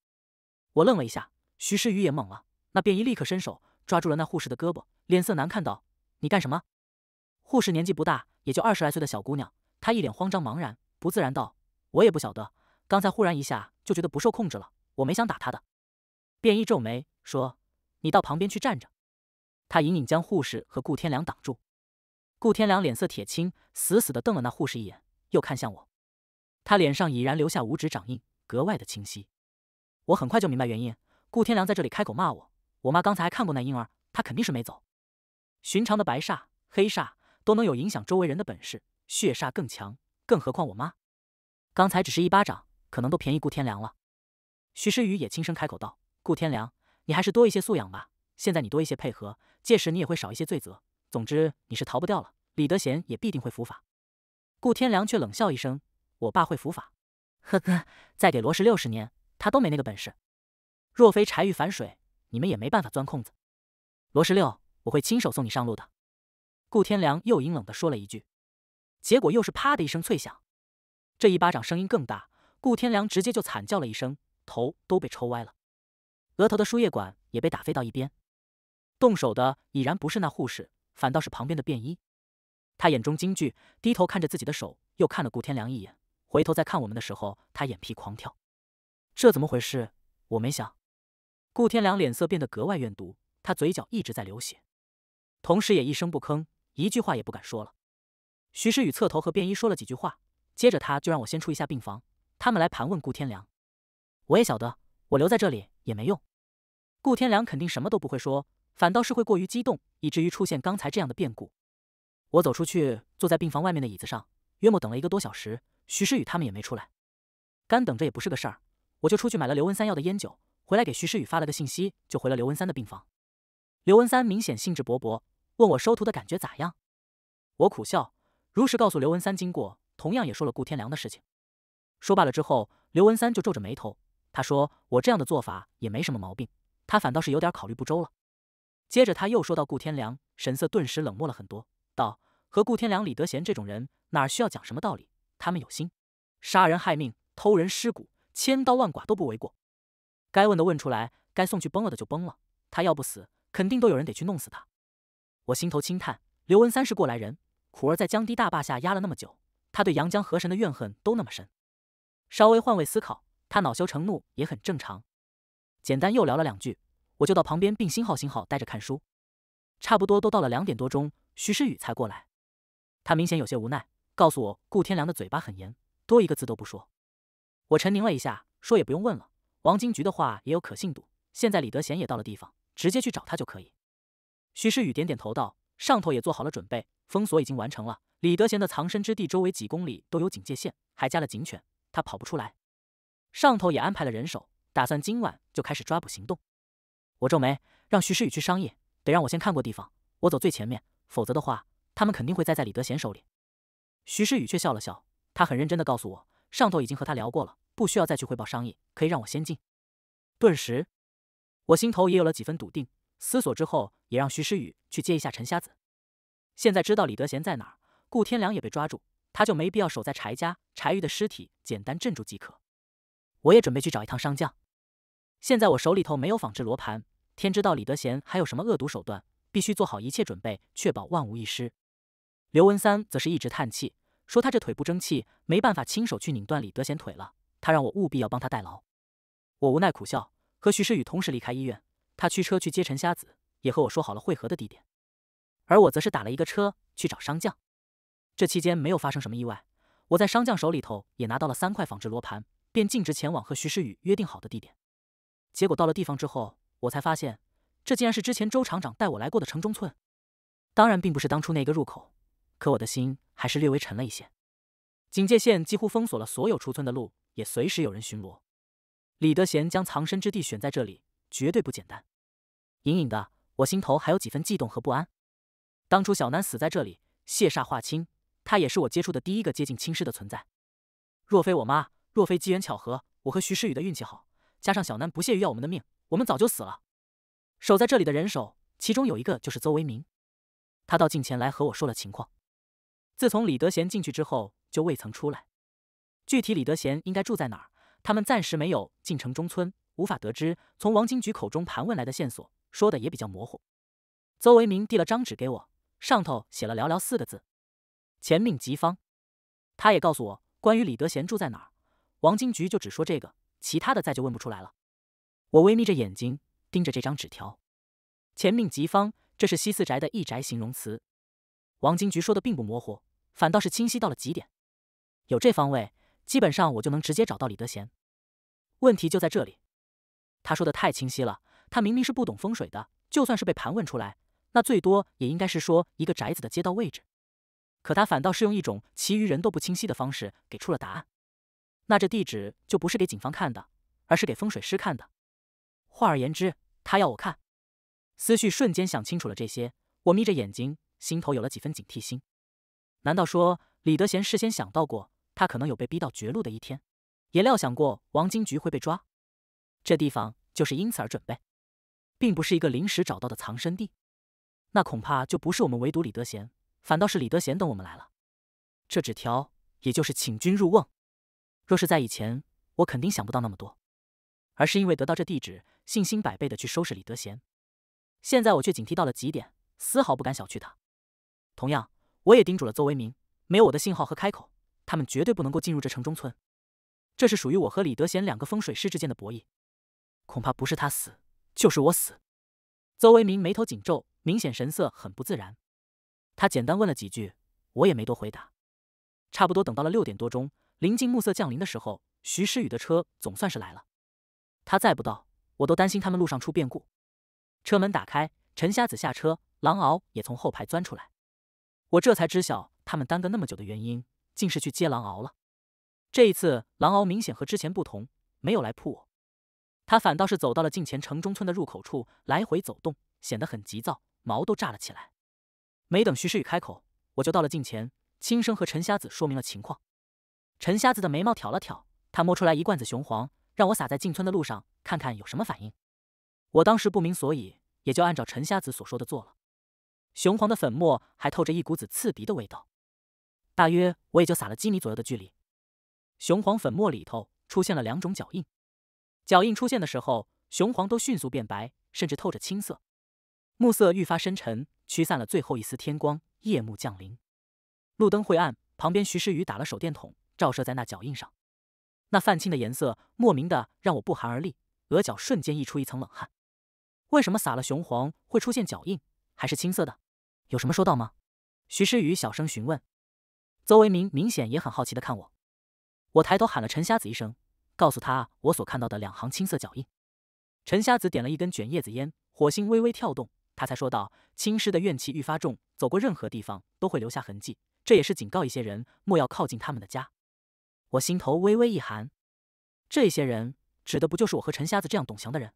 我愣了一下，徐诗雨也懵了。那便衣立刻伸手抓住了那护士的胳膊，脸色难看道：“你干什么？”护士年纪不大，也就二十来岁的小姑娘，她一脸慌张茫然，不自然道：“我也不晓得，刚才忽然一下就觉得不受控制了，我没想打她的。”便衣皱眉说：“你到旁边去站着。”他隐隐将护士和顾天良挡住。顾天良脸色铁青，死死的瞪了那护士一眼，又看向我。他脸上已然留下五指掌印，格外的清晰。我很快就明白原因。顾天良在这里开口骂我，我妈刚才还看过那婴儿，她肯定是没走。寻常的白煞、黑煞都能有影响周围人的本事，血煞更强，更何况我妈。刚才只是一巴掌，可能都便宜顾天良了。徐诗雨也轻声开口道：“顾天良，你还是多一些素养吧。现在你多一些配合，届时你也会少一些罪责。”总之你是逃不掉了，李德贤也必定会伏法。顾天良却冷笑一声：“我爸会伏法？呵呵，再给罗十六十年，他都没那个本事。若非柴玉反水，你们也没办法钻空子。罗十六，我会亲手送你上路的。”顾天良又阴冷的说了一句，结果又是啪的一声脆响，这一巴掌声音更大，顾天良直接就惨叫了一声，头都被抽歪了，额头的输液管也被打飞到一边。动手的已然不是那护士。反倒是旁边的便衣，他眼中惊惧，低头看着自己的手，又看了顾天良一眼，回头再看我们的时候，他眼皮狂跳。这怎么回事？我没想。顾天良脸色变得格外怨毒，他嘴角一直在流血，同时也一声不吭，一句话也不敢说了。徐诗雨侧头和便衣说了几句话，接着他就让我先出一下病房，他们来盘问顾天良。我也晓得，我留在这里也没用。顾天良肯定什么都不会说。反倒是会过于激动，以至于出现刚才这样的变故。我走出去，坐在病房外面的椅子上，约莫等了一个多小时，徐诗雨他们也没出来。干等着也不是个事儿，我就出去买了刘文三要的烟酒，回来给徐诗雨发了个信息，就回了刘文三的病房。刘文三明显兴致勃勃，问我收徒的感觉咋样。我苦笑，如实告诉刘文三经过，同样也说了顾天良的事情。说罢了之后，刘文三就皱着眉头，他说：“我这样的做法也没什么毛病，他反倒是有点考虑不周了。”接着他又说到：“顾天良，神色顿时冷漠了很多，道：和顾天良、李德贤这种人，哪需要讲什么道理？他们有心杀人害命、偷人尸骨、千刀万剐都不为过。该问的问出来，该送去崩了的就崩了。他要不死，肯定都有人得去弄死他。”我心头轻叹：“刘文三是过来人，苦儿在江堤大坝下压了那么久，他对阳江河神的怨恨都那么深，稍微换位思考，他恼羞成怒也很正常。”简单又聊了两句。我就到旁边并星号星号待着看书，差不多都到了两点多钟，徐诗雨才过来。他明显有些无奈，告诉我顾天良的嘴巴很严，多一个字都不说。我沉凝了一下，说也不用问了，王金菊的话也有可信度。现在李德贤也到了地方，直接去找他就可以。徐诗雨点点头道：“上头也做好了准备，封锁已经完成了，李德贤的藏身之地周围几公里都有警戒线，还加了警犬，他跑不出来。上头也安排了人手，打算今晚就开始抓捕行动。”我皱眉，让徐诗雨去商议，得让我先看过地方。我走最前面，否则的话，他们肯定会栽在李德贤手里。徐诗雨却笑了笑，他很认真的告诉我，上头已经和他聊过了，不需要再去汇报商议，可以让我先进。顿时，我心头也有了几分笃定。思索之后，也让徐诗雨去接一下陈瞎子。现在知道李德贤在哪，顾天良也被抓住，他就没必要守在柴家，柴玉的尸体简单镇住即可。我也准备去找一趟商将。现在我手里头没有仿制罗盘。天知道李德贤还有什么恶毒手段，必须做好一切准备，确保万无一失。刘文三则是一直叹气，说他这腿不争气，没办法亲手去拧断李德贤腿了。他让我务必要帮他代劳。我无奈苦笑，和徐诗雨同时离开医院。他驱车去接陈瞎子，也和我说好了会合的地点。而我则是打了一个车去找商将。这期间没有发生什么意外，我在商将手里头也拿到了三块仿制罗盘，便径直前往和徐诗雨约定好的地点。结果到了地方之后。我才发现，这竟然是之前周厂长带我来过的城中村。当然，并不是当初那个入口。可我的心还是略微沉了一些。警戒线几乎封锁了所有出村的路，也随时有人巡逻。李德贤将藏身之地选在这里，绝对不简单。隐隐的，我心头还有几分悸动和不安。当初小南死在这里，谢煞化清，他也是我接触的第一个接近青师的存在。若非我妈，若非机缘巧合，我和徐诗雨的运气好，加上小南不屑于要我们的命。我们早就死了。守在这里的人手，其中有一个就是邹维明，他到近前来和我说了情况。自从李德贤进去之后，就未曾出来。具体李德贤应该住在哪儿，他们暂时没有进城中村，无法得知。从王金菊口中盘问来的线索，说的也比较模糊。邹维明递了张纸给我，上头写了寥寥四个字：“前命吉方。”他也告诉我，关于李德贤住在哪儿，王金菊就只说这个，其他的再就问不出来了。我微眯着眼睛盯着这张纸条，“前命吉方”，这是西四宅的一宅形容词。王金菊说的并不模糊，反倒是清晰到了极点。有这方位，基本上我就能直接找到李德贤。问题就在这里，他说的太清晰了。他明明是不懂风水的，就算是被盘问出来，那最多也应该是说一个宅子的街道位置。可他反倒是用一种其余人都不清晰的方式给出了答案。那这地址就不是给警方看的，而是给风水师看的。换而言之，他要我看。思绪瞬间想清楚了这些，我眯着眼睛，心头有了几分警惕心。难道说李德贤事先想到过，他可能有被逼到绝路的一天，也料想过王金菊会被抓？这地方就是因此而准备，并不是一个临时找到的藏身地。那恐怕就不是我们围堵李德贤，反倒是李德贤等我们来了。这纸条也就是请君入瓮。若是在以前，我肯定想不到那么多，而是因为得到这地址。信心百倍的去收拾李德贤，现在我却警惕到了极点，丝毫不敢小觑他。同样，我也叮嘱了邹维明，没有我的信号和开口，他们绝对不能够进入这城中村。这是属于我和李德贤两个风水师之间的博弈，恐怕不是他死，就是我死。邹维明眉头紧皱，明显神色很不自然。他简单问了几句，我也没多回答。差不多等到了六点多钟，临近暮色降临的时候，徐诗雨的车总算是来了。他再不到。我都担心他们路上出变故。车门打开，陈瞎子下车，狼獒也从后排钻出来。我这才知晓他们耽搁那么久的原因，竟是去接狼獒了。这一次，狼獒明显和之前不同，没有来扑我，他反倒是走到了近前，城中村的入口处来回走动，显得很急躁，毛都炸了起来。没等徐诗雨开口，我就到了近前，轻声和陈瞎子说明了情况。陈瞎子的眉毛挑了挑，他摸出来一罐子雄黄。让我撒在进村的路上，看看有什么反应。我当时不明所以，也就按照陈瞎子所说的做了。雄黄的粉末还透着一股子刺鼻的味道。大约我也就撒了几米左右的距离。雄黄粉末里头出现了两种脚印。脚印出现的时候，雄黄都迅速变白，甚至透着青色。暮色愈发深沉，驱散了最后一丝天光，夜幕降临。路灯晦暗，旁边徐诗雨打了手电筒，照射在那脚印上。那泛青的颜色，莫名的让我不寒而栗，额角瞬间溢出一层冷汗。为什么撒了雄黄会出现脚印，还是青色的？有什么说道吗？徐诗雨小声询问。邹维明明显也很好奇的看我。我抬头喊了陈瞎子一声，告诉他我所看到的两行青色脚印。陈瞎子点了一根卷叶子烟，火星微微跳动，他才说道：“青狮的怨气愈发重，走过任何地方都会留下痕迹，这也是警告一些人莫要靠近他们的家。”我心头微微一寒，这些人指的不就是我和陈瞎子这样懂行的人？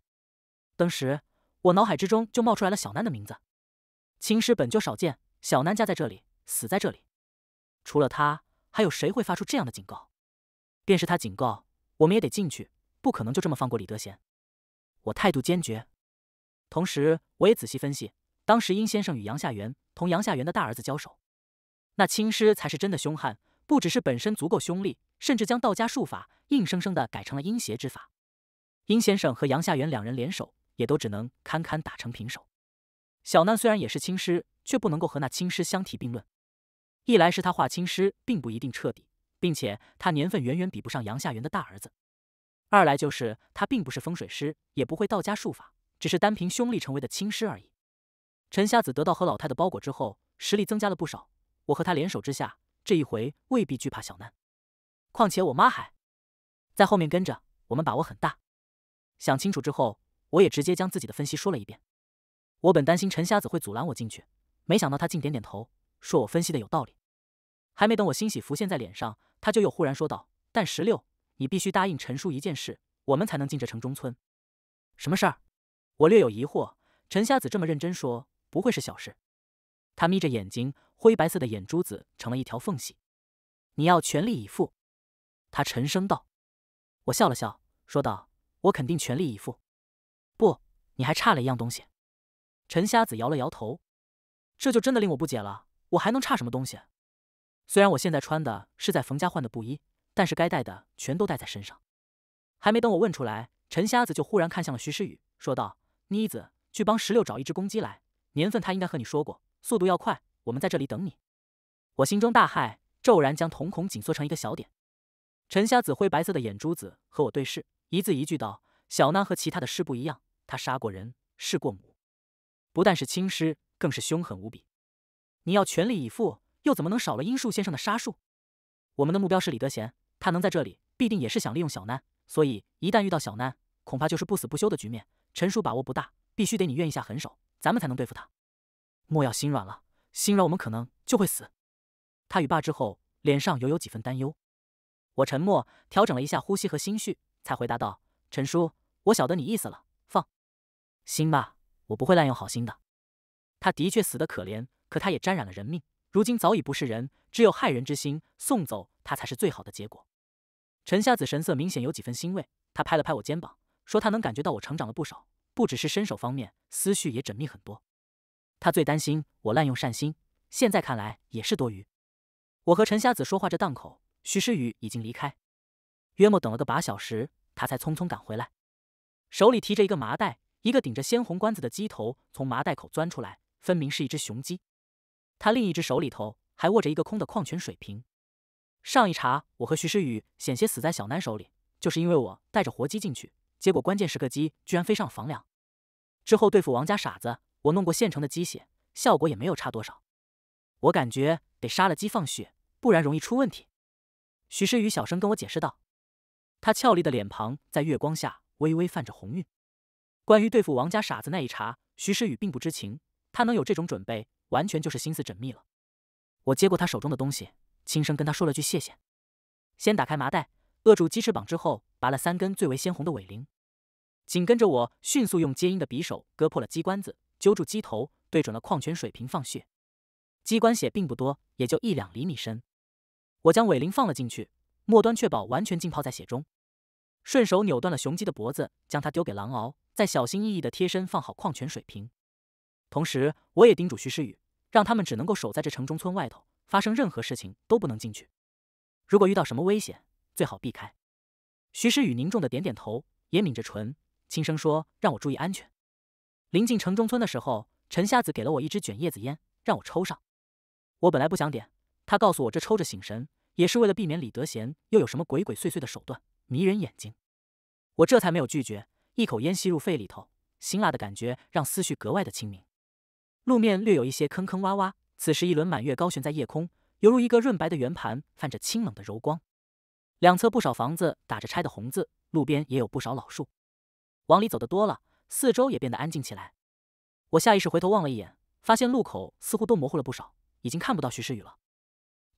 当时我脑海之中就冒出来了小南的名字。青狮本就少见，小南家在这里，死在这里，除了他，还有谁会发出这样的警告？便是他警告，我们也得进去，不可能就这么放过李德贤。我态度坚决，同时我也仔细分析，当时殷先生与杨夏元同杨夏元的大儿子交手，那青狮才是真的凶悍。不只是本身足够凶厉，甚至将道家术法硬生生的改成了阴邪之法。殷先生和杨夏元两人联手，也都只能堪堪打成平手。小难虽然也是青师，却不能够和那青师相提并论。一来是他画青师并不一定彻底，并且他年份远远比不上杨夏元的大儿子；二来就是他并不是风水师，也不会道家术法，只是单凭凶力成为的青师而已。陈瞎子得到何老太的包裹之后，实力增加了不少。我和他联手之下。这一回未必惧怕小南，况且我妈还在后面跟着，我们把握很大。想清楚之后，我也直接将自己的分析说了一遍。我本担心陈瞎子会阻拦我进去，没想到他竟点点头，说我分析的有道理。还没等我欣喜浮现在脸上，他就又忽然说道：“但十六，你必须答应陈叔一件事，我们才能进这城中村。”什么事儿？我略有疑惑。陈瞎子这么认真说，不会是小事。他眯着眼睛。灰白色的眼珠子成了一条缝隙。你要全力以赴，他沉声道。我笑了笑，说道：“我肯定全力以赴。”不，你还差了一样东西。陈瞎子摇了摇头。这就真的令我不解了。我还能差什么东西？虽然我现在穿的是在冯家换的布衣，但是该带的全都带在身上。还没等我问出来，陈瞎子就忽然看向了徐诗雨，说道：“妮子，去帮石榴找一只公鸡来。年份他应该和你说过，速度要快。”我们在这里等你。我心中大骇，骤然将瞳孔紧缩成一个小点。陈瞎子灰白色的眼珠子和我对视，一字一句道：“小南和其他的师不一样，他杀过人，弑过母，不但是轻师，更是凶狠无比。你要全力以赴，又怎么能少了樱树先生的杀术？我们的目标是李德贤，他能在这里，必定也是想利用小南。所以一旦遇到小南，恐怕就是不死不休的局面。陈叔把握不大，必须得你愿意下狠手，咱们才能对付他。莫要心软了。”心软，我们可能就会死。他语罢之后，脸上犹有几分担忧。我沉默，调整了一下呼吸和心绪，才回答道：“陈叔，我晓得你意思了。放心吧，我不会滥用好心的。”他的确死得可怜，可他也沾染了人命，如今早已不是人，只有害人之心。送走他才是最好的结果。陈瞎子神色明显有几分欣慰，他拍了拍我肩膀，说：“他能感觉到我成长了不少，不只是身手方面，思绪也缜密很多。”他最担心我滥用善心，现在看来也是多余。我和陈瞎子说话这档口，徐诗雨已经离开，约莫等了个把小时，他才匆匆赶回来，手里提着一个麻袋，一个顶着鲜红冠子的鸡头从麻袋口钻出来，分明是一只雄鸡。他另一只手里头还握着一个空的矿泉水瓶。上一茬我和徐诗雨险些死在小南手里，就是因为我带着活鸡进去，结果关键时刻鸡居然飞上了房梁。之后对付王家傻子。我弄过现成的鸡血，效果也没有差多少。我感觉得杀了鸡放血，不然容易出问题。徐诗雨小声跟我解释道，她俏丽的脸庞在月光下微微泛着红晕。关于对付王家傻子那一茬，徐诗雨并不知情。她能有这种准备，完全就是心思缜密了。我接过他手中的东西，轻声跟他说了句谢谢。先打开麻袋，扼住鸡翅膀之后，拔了三根最为鲜红的尾翎，紧跟着我迅速用接音的匕首割破了鸡冠子。揪住鸡头，对准了矿泉水瓶放血。机关血并不多，也就一两厘米深。我将尾林放了进去，末端确保完全浸泡在血中，顺手扭断了雄鸡的脖子，将它丢给狼獒，再小心翼翼地贴身放好矿泉水瓶。同时，我也叮嘱徐诗雨，让他们只能够守在这城中村外头，发生任何事情都不能进去。如果遇到什么危险，最好避开。徐诗雨凝重的点点头，也抿着唇，轻声说：“让我注意安全。”临近城中村的时候，陈瞎子给了我一支卷叶子烟，让我抽上。我本来不想点，他告诉我这抽着醒神，也是为了避免李德贤又有什么鬼鬼祟祟的手段迷人眼睛。我这才没有拒绝，一口烟吸入肺里头，辛辣的感觉让思绪格外的清明。路面略有一些坑坑洼洼，此时一轮满月高悬在夜空，犹如一个润白的圆盘，泛着清冷的柔光。两侧不少房子打着拆的红字，路边也有不少老树。往里走的多了。四周也变得安静起来，我下意识回头望了一眼，发现路口似乎都模糊了不少，已经看不到徐世雨了。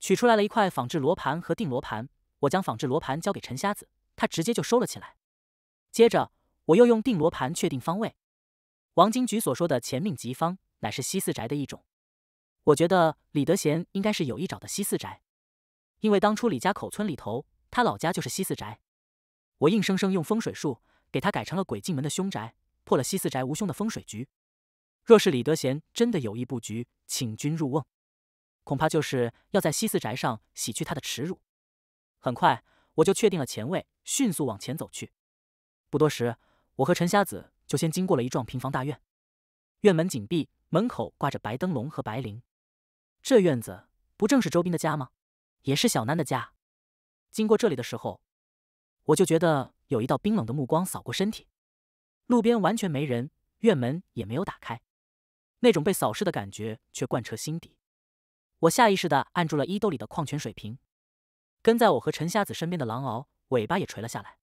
取出来了一块仿制罗盘和定罗盘，我将仿制罗盘交给陈瞎子，他直接就收了起来。接着，我又用定罗盘确定方位。王金菊所说的前命吉方，乃是西四宅的一种。我觉得李德贤应该是有意找的西四宅，因为当初李家口村里头，他老家就是西四宅。我硬生生用风水术给他改成了鬼进门的凶宅。破了西四宅无凶的风水局。若是李德贤真的有意布局，请君入瓮，恐怕就是要在西四宅上洗去他的耻辱。很快，我就确定了前位，迅速往前走去。不多时，我和陈瞎子就先经过了一幢平房大院，院门紧闭，门口挂着白灯笼和白绫。这院子不正是周斌的家吗？也是小楠的家。经过这里的时候，我就觉得有一道冰冷的目光扫过身体。路边完全没人，院门也没有打开，那种被扫视的感觉却贯彻心底。我下意识地按住了衣兜里的矿泉水瓶。跟在我和陈瞎子身边的狼獒尾巴也垂了下来。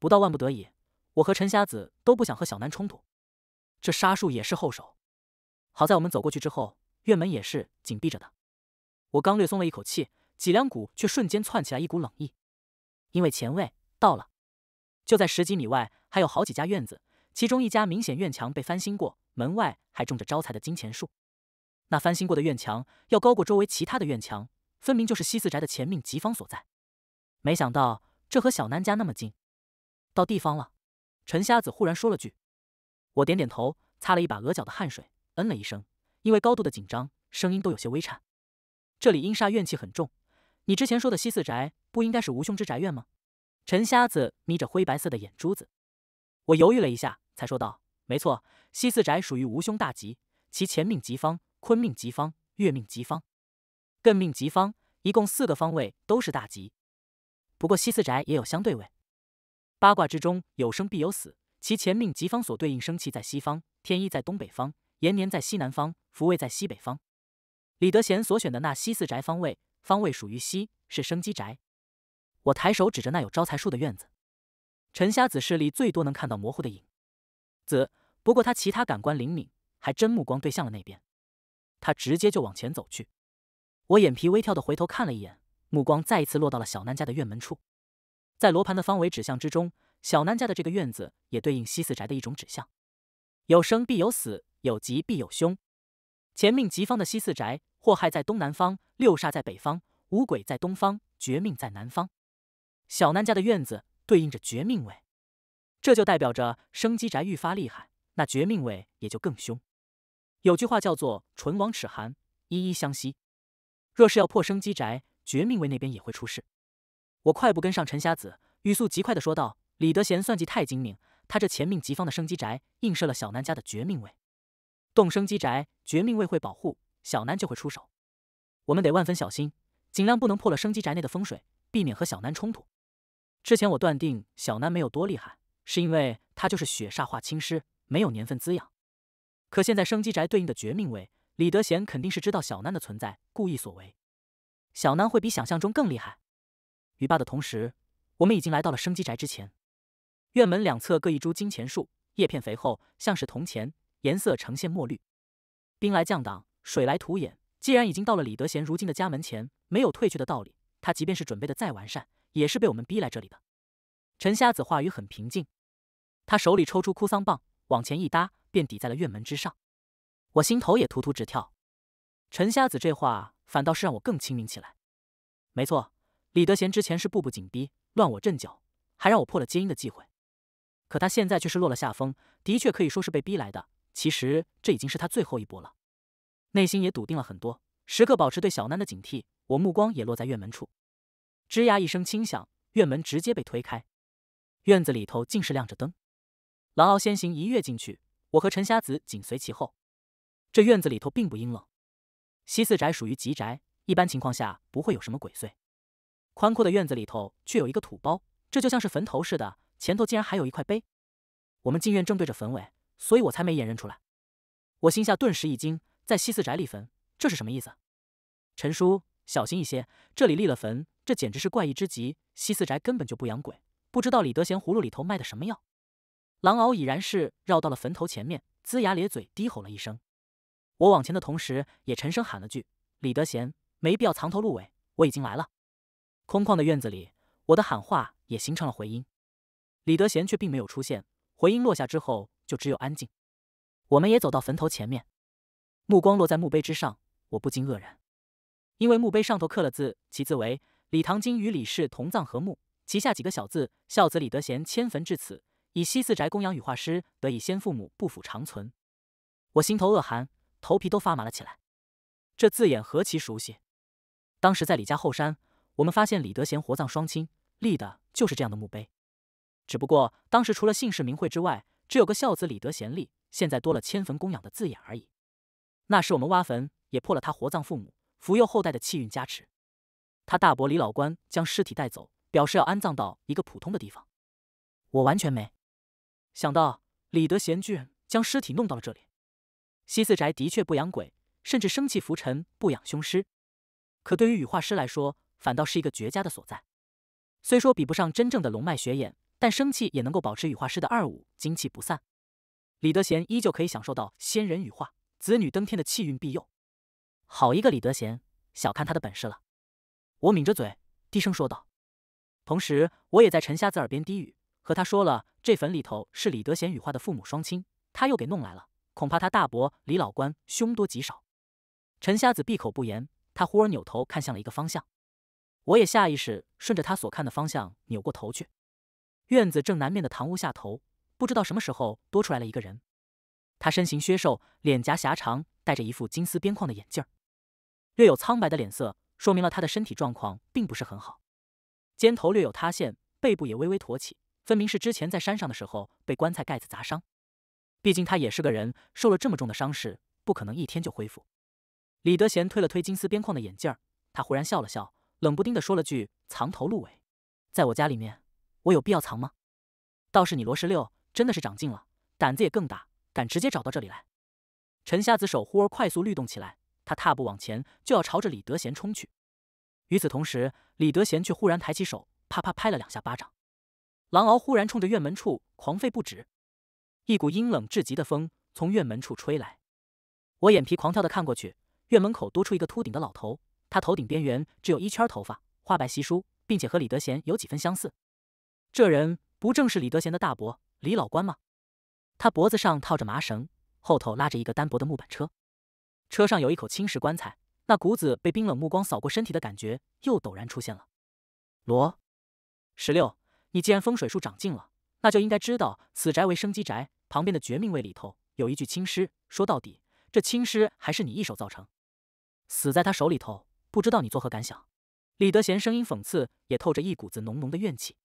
不到万不得已，我和陈瞎子都不想和小南冲突。这杀术也是后手。好在我们走过去之后，院门也是紧闭着的。我刚略松了一口气，脊梁骨却瞬间窜起来一股冷意。因为前卫到了，就在十几米外还有好几家院子。其中一家明显院墙被翻新过，门外还种着招财的金钱树。那翻新过的院墙要高过周围其他的院墙，分明就是西四宅的前命吉方所在。没想到这和小南家那么近。到地方了，陈瞎子忽然说了句：“我点点头，擦了一把额角的汗水，嗯了一声。因为高度的紧张，声音都有些微颤。这里阴煞怨气很重，你之前说的西四宅不应该是无凶之宅院吗？”陈瞎子眯着灰白色的眼珠子，我犹豫了一下。才说道：“没错，西四宅属于无凶大吉，其前命吉方、坤命吉方、月命吉方、艮命吉方，一共四个方位都是大吉。不过西四宅也有相对位，八卦之中有生必有死，其前命吉方所对应生气在西方，天一在东北方，延年在西南方，福位在西北方。李德贤所选的那西四宅方位，方位属于西，是生机宅。我抬手指着那有招财树的院子，陈瞎子视力最多能看到模糊的影。”子不过他其他感官灵敏，还真目光对向了那边，他直接就往前走去。我眼皮微跳的回头看了一眼，目光再一次落到了小南家的院门处。在罗盘的方位指向之中，小南家的这个院子也对应西四宅的一种指向。有生必有死，有吉必有凶。前命吉方的西四宅，祸害在东南方，六煞在北方，五鬼在东方，绝命在南方。小南家的院子对应着绝命位。这就代表着生机宅愈发厉害，那绝命位也就更凶。有句话叫做“唇亡齿寒，依依相惜”。若是要破生机宅，绝命位那边也会出事。我快步跟上陈瞎子，语速极快的说道：“李德贤算计太精明，他这前命吉方的生机宅映射了小南家的绝命位。动生机宅，绝命位会保护小南，就会出手。我们得万分小心，尽量不能破了生机宅内的风水，避免和小南冲突。之前我断定小南没有多厉害。”是因为它就是雪煞化青尸，没有年份滋养。可现在生机宅对应的绝命位，李德贤肯定是知道小南的存在，故意所为。小南会比想象中更厉害。与罢的同时，我们已经来到了生机宅之前。院门两侧各一株金钱树，叶片肥厚，像是铜钱，颜色呈现墨绿。兵来将挡，水来土掩。既然已经到了李德贤如今的家门前，没有退却的道理。他即便是准备的再完善，也是被我们逼来这里的。陈瞎子话语很平静，他手里抽出哭丧棒，往前一搭，便抵在了院门之上。我心头也突突直跳。陈瞎子这话反倒是让我更清明起来。没错，李德贤之前是步步紧逼，乱我阵脚，还让我破了接应的忌讳。可他现在却是落了下风，的确可以说是被逼来的。其实这已经是他最后一波了。内心也笃定了很多，时刻保持对小南的警惕。我目光也落在院门处，吱呀一声轻响，院门直接被推开。院子里头竟是亮着灯，狼敖先行一跃进去，我和陈瞎子紧随其后。这院子里头并不阴冷，西四宅属于极宅，一般情况下不会有什么鬼祟。宽阔的院子里头却有一个土包，这就像是坟头似的，前头竟然还有一块碑。我们进院正对着坟尾，所以我才没掩眼认出来。我心下顿时一惊，在西四宅立坟，这是什么意思？陈叔，小心一些，这里立了坟，这简直是怪异之极。西四宅根本就不养鬼。不知道李德贤葫芦里头卖的什么药，狼獒已然是绕到了坟头前面，龇牙咧嘴低吼了一声。我往前的同时也沉声喊了句：“李德贤，没必要藏头露尾，我已经来了。”空旷的院子里，我的喊话也形成了回音。李德贤却并没有出现。回音落下之后，就只有安静。我们也走到坟头前面，目光落在墓碑之上，我不禁愕然，因为墓碑上头刻了字，其字为“李唐金与李氏同葬和墓”。旗下几个小字：“孝子李德贤迁坟至此，以西四宅供养羽化师，得以先父母不腐长存。”我心头恶寒，头皮都发麻了起来。这字眼何其熟悉！当时在李家后山，我们发现李德贤活葬双亲，立的就是这样的墓碑。只不过当时除了姓氏名讳之外，只有个“孝子李德贤立”，现在多了“迁坟供养”的字眼而已。那时我们挖坟，也破了他活葬父母、扶幼后代的气运加持。他大伯李老官将尸体带走。表示要安葬到一个普通的地方，我完全没想到李德贤居然将尸体弄到了这里。西四宅的确不养鬼，甚至生气浮沉，不养凶尸，可对于羽化师来说，反倒是一个绝佳的所在。虽说比不上真正的龙脉血眼，但生气也能够保持羽化师的二五精气不散，李德贤依旧可以享受到仙人羽化、子女登天的气运庇佑。好一个李德贤，小看他的本事了！我抿着嘴低声说道。同时，我也在陈瞎子耳边低语，和他说了这坟里头是李德贤羽化的父母双亲，他又给弄来了，恐怕他大伯李老官凶多吉少。陈瞎子闭口不言，他忽而扭头看向了一个方向，我也下意识顺着他所看的方向扭过头去。院子正南面的堂屋下头，不知道什么时候多出来了一个人。他身形削瘦，脸颊狭长，戴着一副金丝边框的眼镜略有苍白的脸色，说明了他的身体状况并不是很好。肩头略有塌陷，背部也微微驼起，分明是之前在山上的时候被棺材盖子砸伤。毕竟他也是个人，受了这么重的伤势，不可能一天就恢复。李德贤推了推金丝边框的眼镜，他忽然笑了笑，冷不丁的说了句：“藏头露尾，在我家里面，我有必要藏吗？”倒是你罗十六，真的是长进了，胆子也更大，敢直接找到这里来。陈瞎子手忽而快速律动起来，他踏步往前，就要朝着李德贤冲去。与此同时，李德贤却忽然抬起手，啪啪拍了两下巴掌。狼獒忽然冲着院门处狂吠不止，一股阴冷至极的风从院门处吹来。我眼皮狂跳的看过去，院门口多出一个秃顶的老头，他头顶边缘只有一圈头发，花白稀疏，并且和李德贤有几分相似。这人不正是李德贤的大伯李老关吗？他脖子上套着麻绳，后头拉着一个单薄的木板车，车上有一口青石棺材。那股子被冰冷目光扫过身体的感觉又陡然出现了。罗，十六，你既然风水术长进了，那就应该知道此宅为生机宅，旁边的绝命位里头有一具青尸。说到底，这青尸还是你一手造成，死在他手里头，不知道你作何感想？李德贤声音讽刺，也透着一股子浓浓的怨气。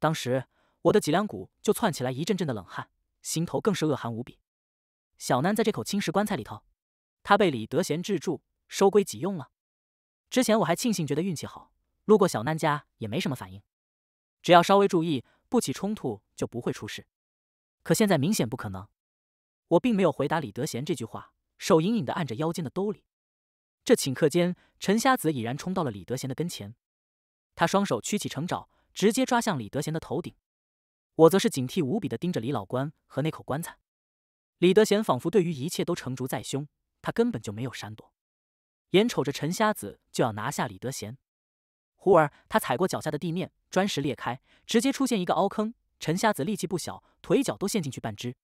当时我的脊梁骨就窜起来一阵阵的冷汗，心头更是恶寒无比。小南在这口青石棺材里头，他被李德贤制住。收归己用了。之前我还庆幸觉得运气好，路过小难家也没什么反应。只要稍微注意，不起冲突就不会出事。可现在明显不可能。我并没有回答李德贤这句话，手隐隐的按着腰间的兜里。这顷刻间，陈瞎子已然冲到了李德贤的跟前，他双手曲起成爪，直接抓向李德贤的头顶。我则是警惕无比的盯着李老官和那口棺材。李德贤仿佛对于一切都成竹在胸，他根本就没有闪躲。眼瞅着陈瞎子就要拿下李德贤，忽而他踩过脚下的地面，砖石裂开，直接出现一个凹坑。陈瞎子力气不小，腿脚都陷进去半只。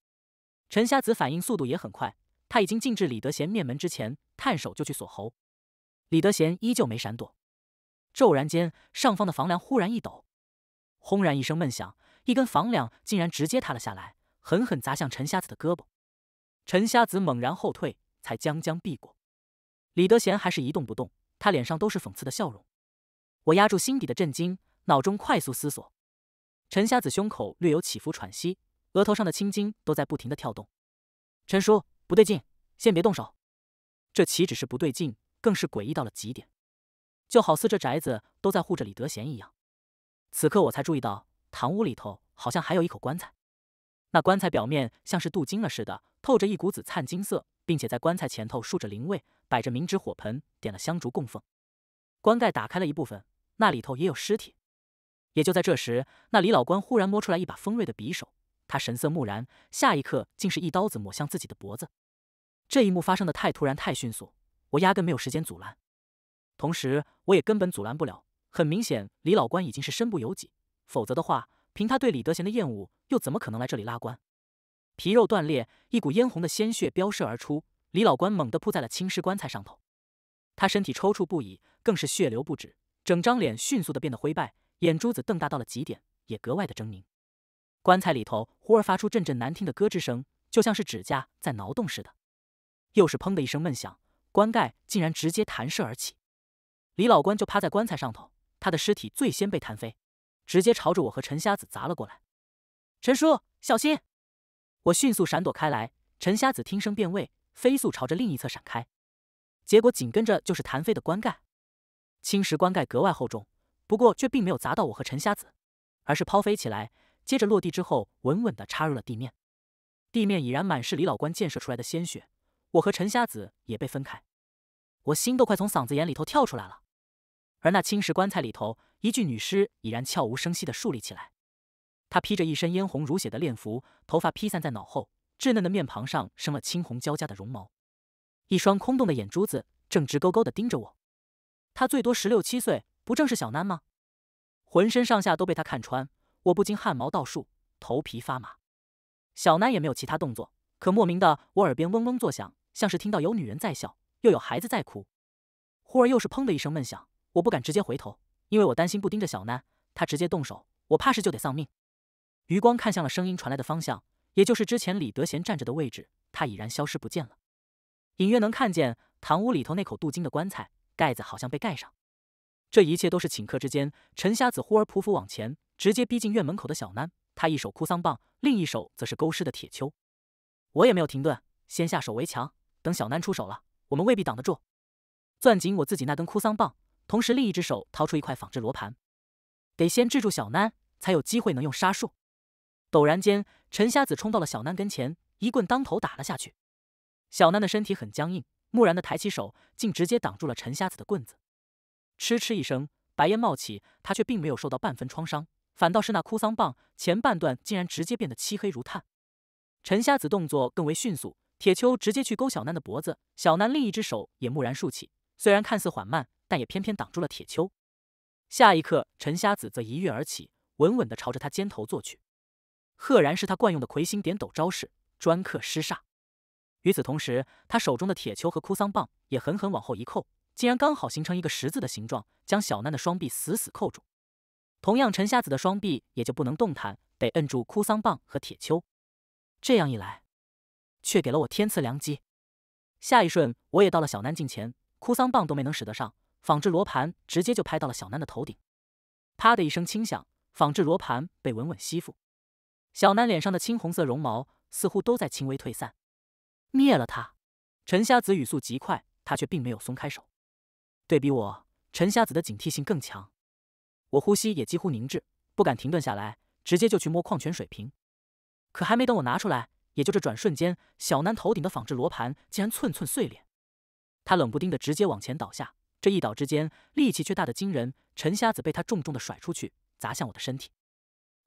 陈瞎子反应速度也很快，他已经进至李德贤面门之前，探手就去锁喉。李德贤依旧没闪躲，骤然间上方的房梁忽然一抖，轰然一声闷响，一根房梁竟然直接塌了下来，狠狠砸向陈瞎子的胳膊。陈瞎子猛然后退，才将将避过。李德贤还是一动不动，他脸上都是讽刺的笑容。我压住心底的震惊，脑中快速思索。陈瞎子胸口略有起伏，喘息，额头上的青筋都在不停的跳动。陈叔，不对劲，先别动手。这岂止是不对劲，更是诡异到了极点，就好似这宅子都在护着李德贤一样。此刻我才注意到，堂屋里头好像还有一口棺材，那棺材表面像是镀金了似的，透着一股子灿金色。并且在棺材前头竖着灵位，摆着明纸火盆，点了香烛供奉。棺盖打开了一部分，那里头也有尸体。也就在这时，那李老官忽然摸出来一把锋锐的匕首，他神色木然，下一刻竟是一刀子抹向自己的脖子。这一幕发生的太突然，太迅速，我压根没有时间阻拦，同时我也根本阻拦不了。很明显，李老官已经是身不由己，否则的话，凭他对李德贤的厌恶，又怎么可能来这里拉棺？皮肉断裂，一股嫣红的鲜血飙射而出。李老官猛地扑在了青石棺材上头，他身体抽搐不已，更是血流不止，整张脸迅速的变得灰败，眼珠子瞪大到了极点，也格外的狰狞。棺材里头忽而发出阵阵难听的咯吱声，就像是指甲在挠动似的。又是砰的一声闷响，棺盖竟然直接弹射而起。李老官就趴在棺材上头，他的尸体最先被弹飞，直接朝着我和陈瞎子砸了过来。陈叔，小心！我迅速闪躲开来，陈瞎子听声辨位，飞速朝着另一侧闪开。结果紧跟着就是弹飞的棺盖，青石棺盖格外厚重，不过却并没有砸到我和陈瞎子，而是抛飞起来，接着落地之后稳稳的插入了地面。地面已然满是李老官溅射出来的鲜血，我和陈瞎子也被分开，我心都快从嗓子眼里头跳出来了。而那青石棺材里头，一具女尸已然悄无声息的竖立起来。他披着一身嫣红如血的练服，头发披散在脑后，稚嫩的面庞上生了青红交加的绒毛，一双空洞的眼珠子正直勾勾的盯着我。他最多十六七岁，不正是小囡吗？浑身上下都被他看穿，我不禁汗毛倒竖，头皮发麻。小囡也没有其他动作，可莫名的我耳边嗡嗡作响，像是听到有女人在笑，又有孩子在哭。忽而又是砰的一声闷响，我不敢直接回头，因为我担心不盯着小囡，他直接动手，我怕是就得丧命。余光看向了声音传来的方向，也就是之前李德贤站着的位置，他已然消失不见了。隐约能看见堂屋里头那口镀金的棺材盖子好像被盖上。这一切都是顷刻之间。陈瞎子忽而匍匐往前，直接逼近院门口的小南。他一手哭丧棒，另一手则是勾尸的铁锹。我也没有停顿，先下手为强。等小南出手了，我们未必挡得住。攥紧我自己那根哭丧棒，同时另一只手掏出一块仿制罗盘。得先制住小南，才有机会能用杀术。陡然间，陈瞎子冲到了小南跟前，一棍当头打了下去。小南的身体很僵硬，木然的抬起手，竟直接挡住了陈瞎子的棍子。嗤嗤一声，白烟冒起，他却并没有受到半分创伤，反倒是那哭丧棒前半段竟然直接变得漆黑如炭。陈瞎子动作更为迅速，铁锹直接去勾小南的脖子，小南另一只手也木然竖起，虽然看似缓慢，但也偏偏挡住了铁锹。下一刻，陈瞎子则一跃而起，稳稳地朝着他肩头坐去。赫然是他惯用的魁星点斗招式，专克尸煞。与此同时，他手中的铁锹和哭丧棒也狠狠往后一扣，竟然刚好形成一个十字的形状，将小难的双臂死死扣住。同样，陈瞎子的双臂也就不能动弹，得摁住哭丧棒和铁锹。这样一来，却给了我天赐良机。下一瞬，我也到了小难近前，哭丧棒都没能使得上，仿制罗盘直接就拍到了小难的头顶。啪的一声轻响，仿制罗盘被稳稳吸附。小南脸上的青红色绒毛似乎都在轻微退散。灭了他！陈瞎子语速极快，他却并没有松开手。对比我，陈瞎子的警惕性更强，我呼吸也几乎凝滞，不敢停顿下来，直接就去摸矿泉水瓶。可还没等我拿出来，也就这转瞬间，小南头顶的仿制罗盘竟然寸寸碎裂。他冷不丁的直接往前倒下，这一倒之间力气却大的惊人，陈瞎子被他重重的甩出去，砸向我的身体。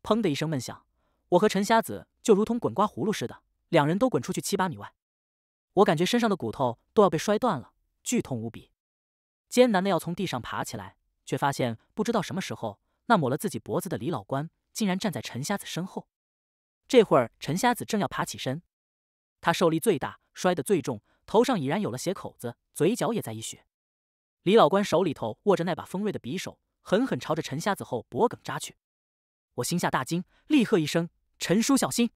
砰的一声闷响。我和陈瞎子就如同滚瓜葫芦似的，两人都滚出去七八米外。我感觉身上的骨头都要被摔断了，剧痛无比，艰难的要从地上爬起来，却发现不知道什么时候，那抹了自己脖子的李老官竟然站在陈瞎子身后。这会儿，陈瞎子正要爬起身，他受力最大，摔得最重，头上已然有了血口子，嘴角也在溢血。李老官手里头握着那把锋锐的匕首，狠狠朝着陈瞎子后脖颈扎去。我心下大惊，厉喝一声。陈叔，小心！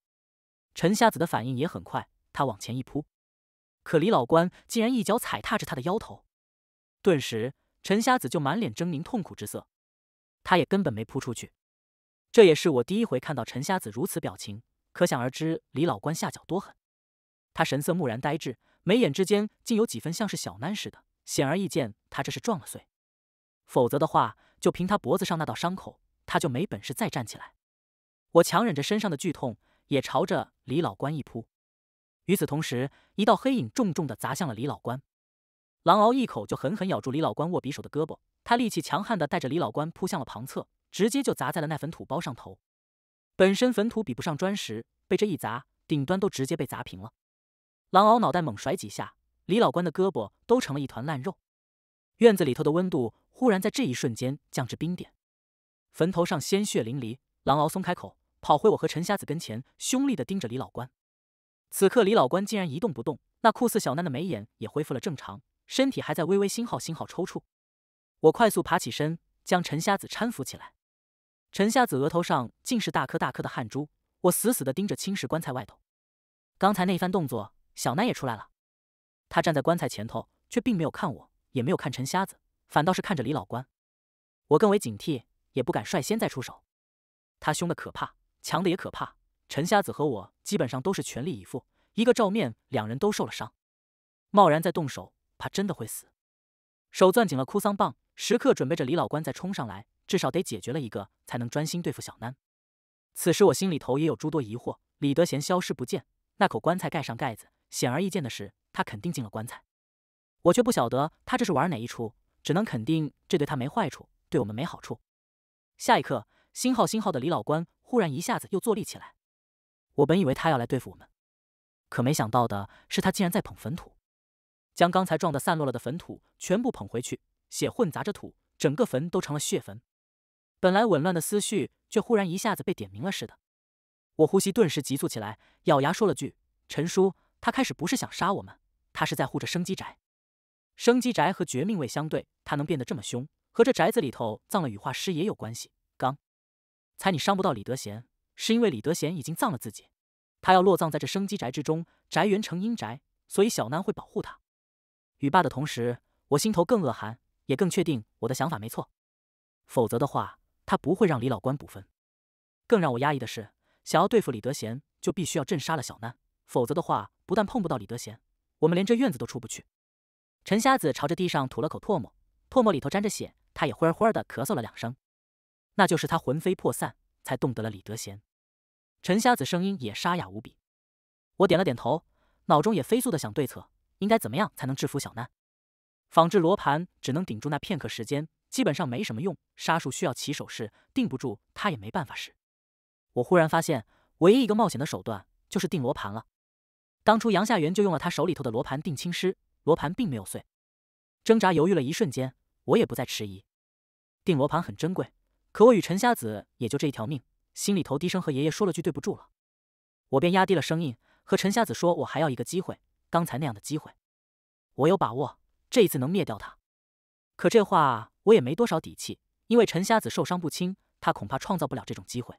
陈瞎子的反应也很快，他往前一扑，可李老官竟然一脚踩踏着他的腰头，顿时陈瞎子就满脸狰狞痛苦之色。他也根本没扑出去，这也是我第一回看到陈瞎子如此表情。可想而知，李老官下脚多狠。他神色木然呆滞，眉眼之间竟有几分像是小囡似的。显而易见，他这是撞了碎，否则的话，就凭他脖子上那道伤口，他就没本事再站起来。我强忍着身上的剧痛，也朝着李老关一扑。与此同时，一道黑影重重的砸向了李老关。狼獒一口就狠狠咬住李老关握匕首的胳膊，他力气强悍的带着李老关扑向了旁侧，直接就砸在了那坟土包上头。本身坟土比不上砖石，被这一砸，顶端都直接被砸平了。狼獒脑袋猛甩几下，李老关的胳膊都成了一团烂肉。院子里头的温度忽然在这一瞬间降至冰点，坟头上鲜血淋漓。狼獒松开口。跑回我和陈瞎子跟前，凶厉地盯着李老官。此刻，李老官竟然一动不动，那酷似小楠的眉眼也恢复了正常，身体还在微微星号星号抽搐。我快速爬起身，将陈瞎子搀扶起来。陈瞎子额头上尽是大颗大颗的汗珠。我死死地盯着青石棺材外头。刚才那一番动作，小楠也出来了。他站在棺材前头，却并没有看我，也没有看陈瞎子，反倒是看着李老官。我更为警惕，也不敢率先再出手。他凶得可怕。强的也可怕，陈瞎子和我基本上都是全力以赴，一个照面，两人都受了伤。贸然再动手，怕真的会死。手攥紧了哭丧棒，时刻准备着李老关再冲上来，至少得解决了一个，才能专心对付小南。此时我心里头也有诸多疑惑：李德贤消失不见，那口棺材盖上盖子，显而易见的是他肯定进了棺材，我却不晓得他这是玩哪一出，只能肯定这对他没坏处，对我们没好处。下一刻，星号星号的李老关。忽然一下子又坐立起来，我本以为他要来对付我们，可没想到的是他竟然在捧坟土，将刚才撞得散落了的坟土全部捧回去，血混杂着土，整个坟都成了血坟。本来紊乱的思绪却忽然一下子被点明了似的，我呼吸顿时急促起来，咬牙说了句：“陈叔，他开始不是想杀我们，他是在护着生机宅。生机宅和绝命卫相对，他能变得这么凶，和这宅子里头葬了羽化师也有关系。”刚。才你伤不到李德贤，是因为李德贤已经葬了自己，他要落葬在这生机宅之中，宅园成阴宅，所以小南会保护他。语罢的同时，我心头更恶寒，也更确定我的想法没错。否则的话，他不会让李老官补分。更让我压抑的是，想要对付李德贤，就必须要镇杀了小南，否则的话，不但碰不到李德贤，我们连这院子都出不去。陈瞎子朝着地上吐了口唾沫，唾沫里头沾着血，他也灰儿忽儿的咳嗽了两声。那就是他魂飞魄散才动得了李德贤，陈瞎子声音也沙哑无比。我点了点头，脑中也飞速的想对策，应该怎么样才能制服小难？仿制罗盘只能顶住那片刻时间，基本上没什么用。杀术需要起手式，定不住他也没办法使。我忽然发现，唯一一个冒险的手段就是定罗盘了。当初杨夏元就用了他手里头的罗盘定青师，罗盘并没有碎。挣扎犹豫了一瞬间，我也不再迟疑，定罗盘很珍贵。可我与陈瞎子也就这一条命，心里头低声和爷爷说了句“对不住了”，我便压低了声音和陈瞎子说：“我还要一个机会，刚才那样的机会，我有把握这一次能灭掉他。”可这话我也没多少底气，因为陈瞎子受伤不轻，他恐怕创造不了这种机会。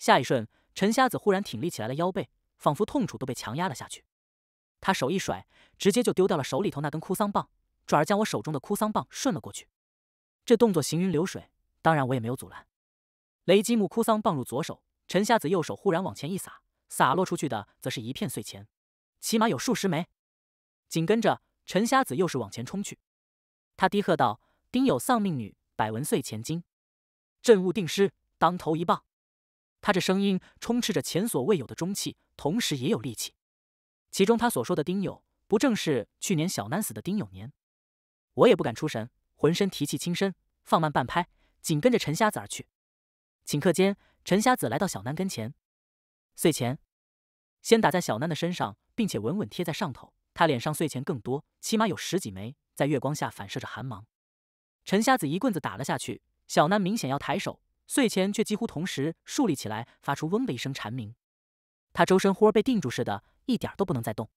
下一瞬，陈瞎子忽然挺立起来了腰背，仿佛痛楚都被强压了下去。他手一甩，直接就丢掉了手里头那根哭丧棒，转而将我手中的哭丧棒顺了过去。这动作行云流水。当然，我也没有阻拦。雷击木哭丧棒入左手，陈瞎子右手忽然往前一撒，洒落出去的则是一片碎钱，起码有数十枚。紧跟着，陈瞎子又是往前冲去。他低喝道：“丁有丧命女，百文碎钱金，朕物定尸，当头一棒。”他这声音充斥着前所未有的中气，同时也有力气。其中，他所说的丁有，不正是去年小南死的丁有年？我也不敢出神，浑身提气轻身，放慢半拍。紧跟着陈瞎子而去，顷刻间，陈瞎子来到小南跟前，碎钱先打在小南的身上，并且稳稳贴在上头。他脸上碎钱更多，起码有十几枚，在月光下反射着寒芒。陈瞎子一棍子打了下去，小南明显要抬手，碎钱却几乎同时竖立起来，发出嗡的一声蝉鸣。他周身忽而被定住似的，一点都不能再动。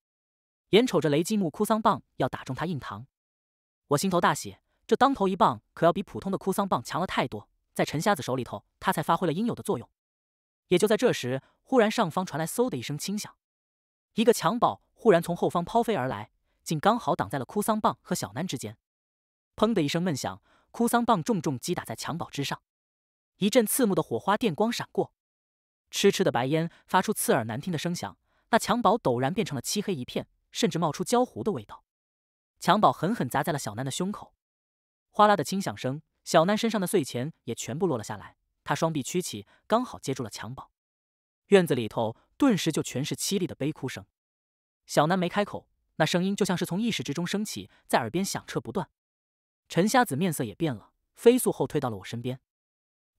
眼瞅着雷击木哭丧棒要打中他印堂，我心头大喜。这当头一棒可要比普通的哭丧棒强了太多，在陈瞎子手里头，他才发挥了应有的作用。也就在这时，忽然上方传来“嗖”的一声轻响，一个襁褓忽然从后方抛飞而来，竟刚好挡在了哭丧棒和小南之间。砰的一声闷响，哭丧棒重重击打在襁褓之上，一阵刺目的火花电光闪过，痴痴的白烟发出刺耳难听的声响，那襁褓陡然变成了漆黑一片，甚至冒出焦糊的味道。襁褓狠狠砸在了小南的胸口。哗啦的轻响声，小南身上的碎钱也全部落了下来。他双臂曲起，刚好接住了襁褓。院子里头顿时就全是凄厉的悲哭声。小南没开口，那声音就像是从意识之中升起，在耳边响彻不断。陈瞎子面色也变了，飞速后退到了我身边。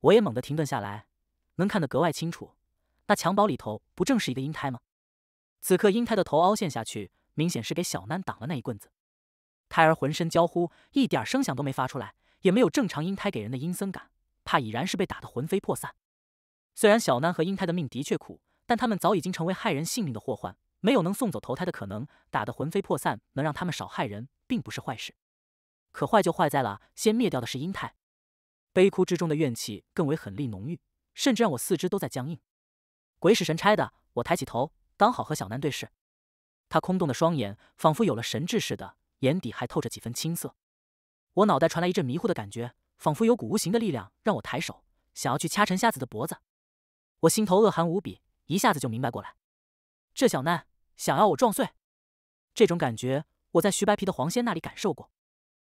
我也猛地停顿下来，能看得格外清楚。那襁褓里头不正是一个婴胎吗？此刻婴胎的头凹陷下去，明显是给小南挡了那一棍子。胎儿浑身焦呼，一点声响都没发出来，也没有正常阴胎给人的阴森感，怕已然是被打得魂飞魄散。虽然小南和婴胎的命的确苦，但他们早已经成为害人性命的祸患，没有能送走投胎的可能。打得魂飞魄散，能让他们少害人，并不是坏事。可坏就坏在了，先灭掉的是婴胎。悲哭之中的怨气更为狠厉浓郁，甚至让我四肢都在僵硬。鬼使神差的，我抬起头，刚好和小南对视。他空洞的双眼仿佛有了神智似的。眼底还透着几分青涩。我脑袋传来一阵迷糊的感觉，仿佛有股无形的力量让我抬手想要去掐陈瞎子的脖子，我心头恶寒无比，一下子就明白过来，这小难想要我撞碎，这种感觉我在徐白皮的黄仙那里感受过，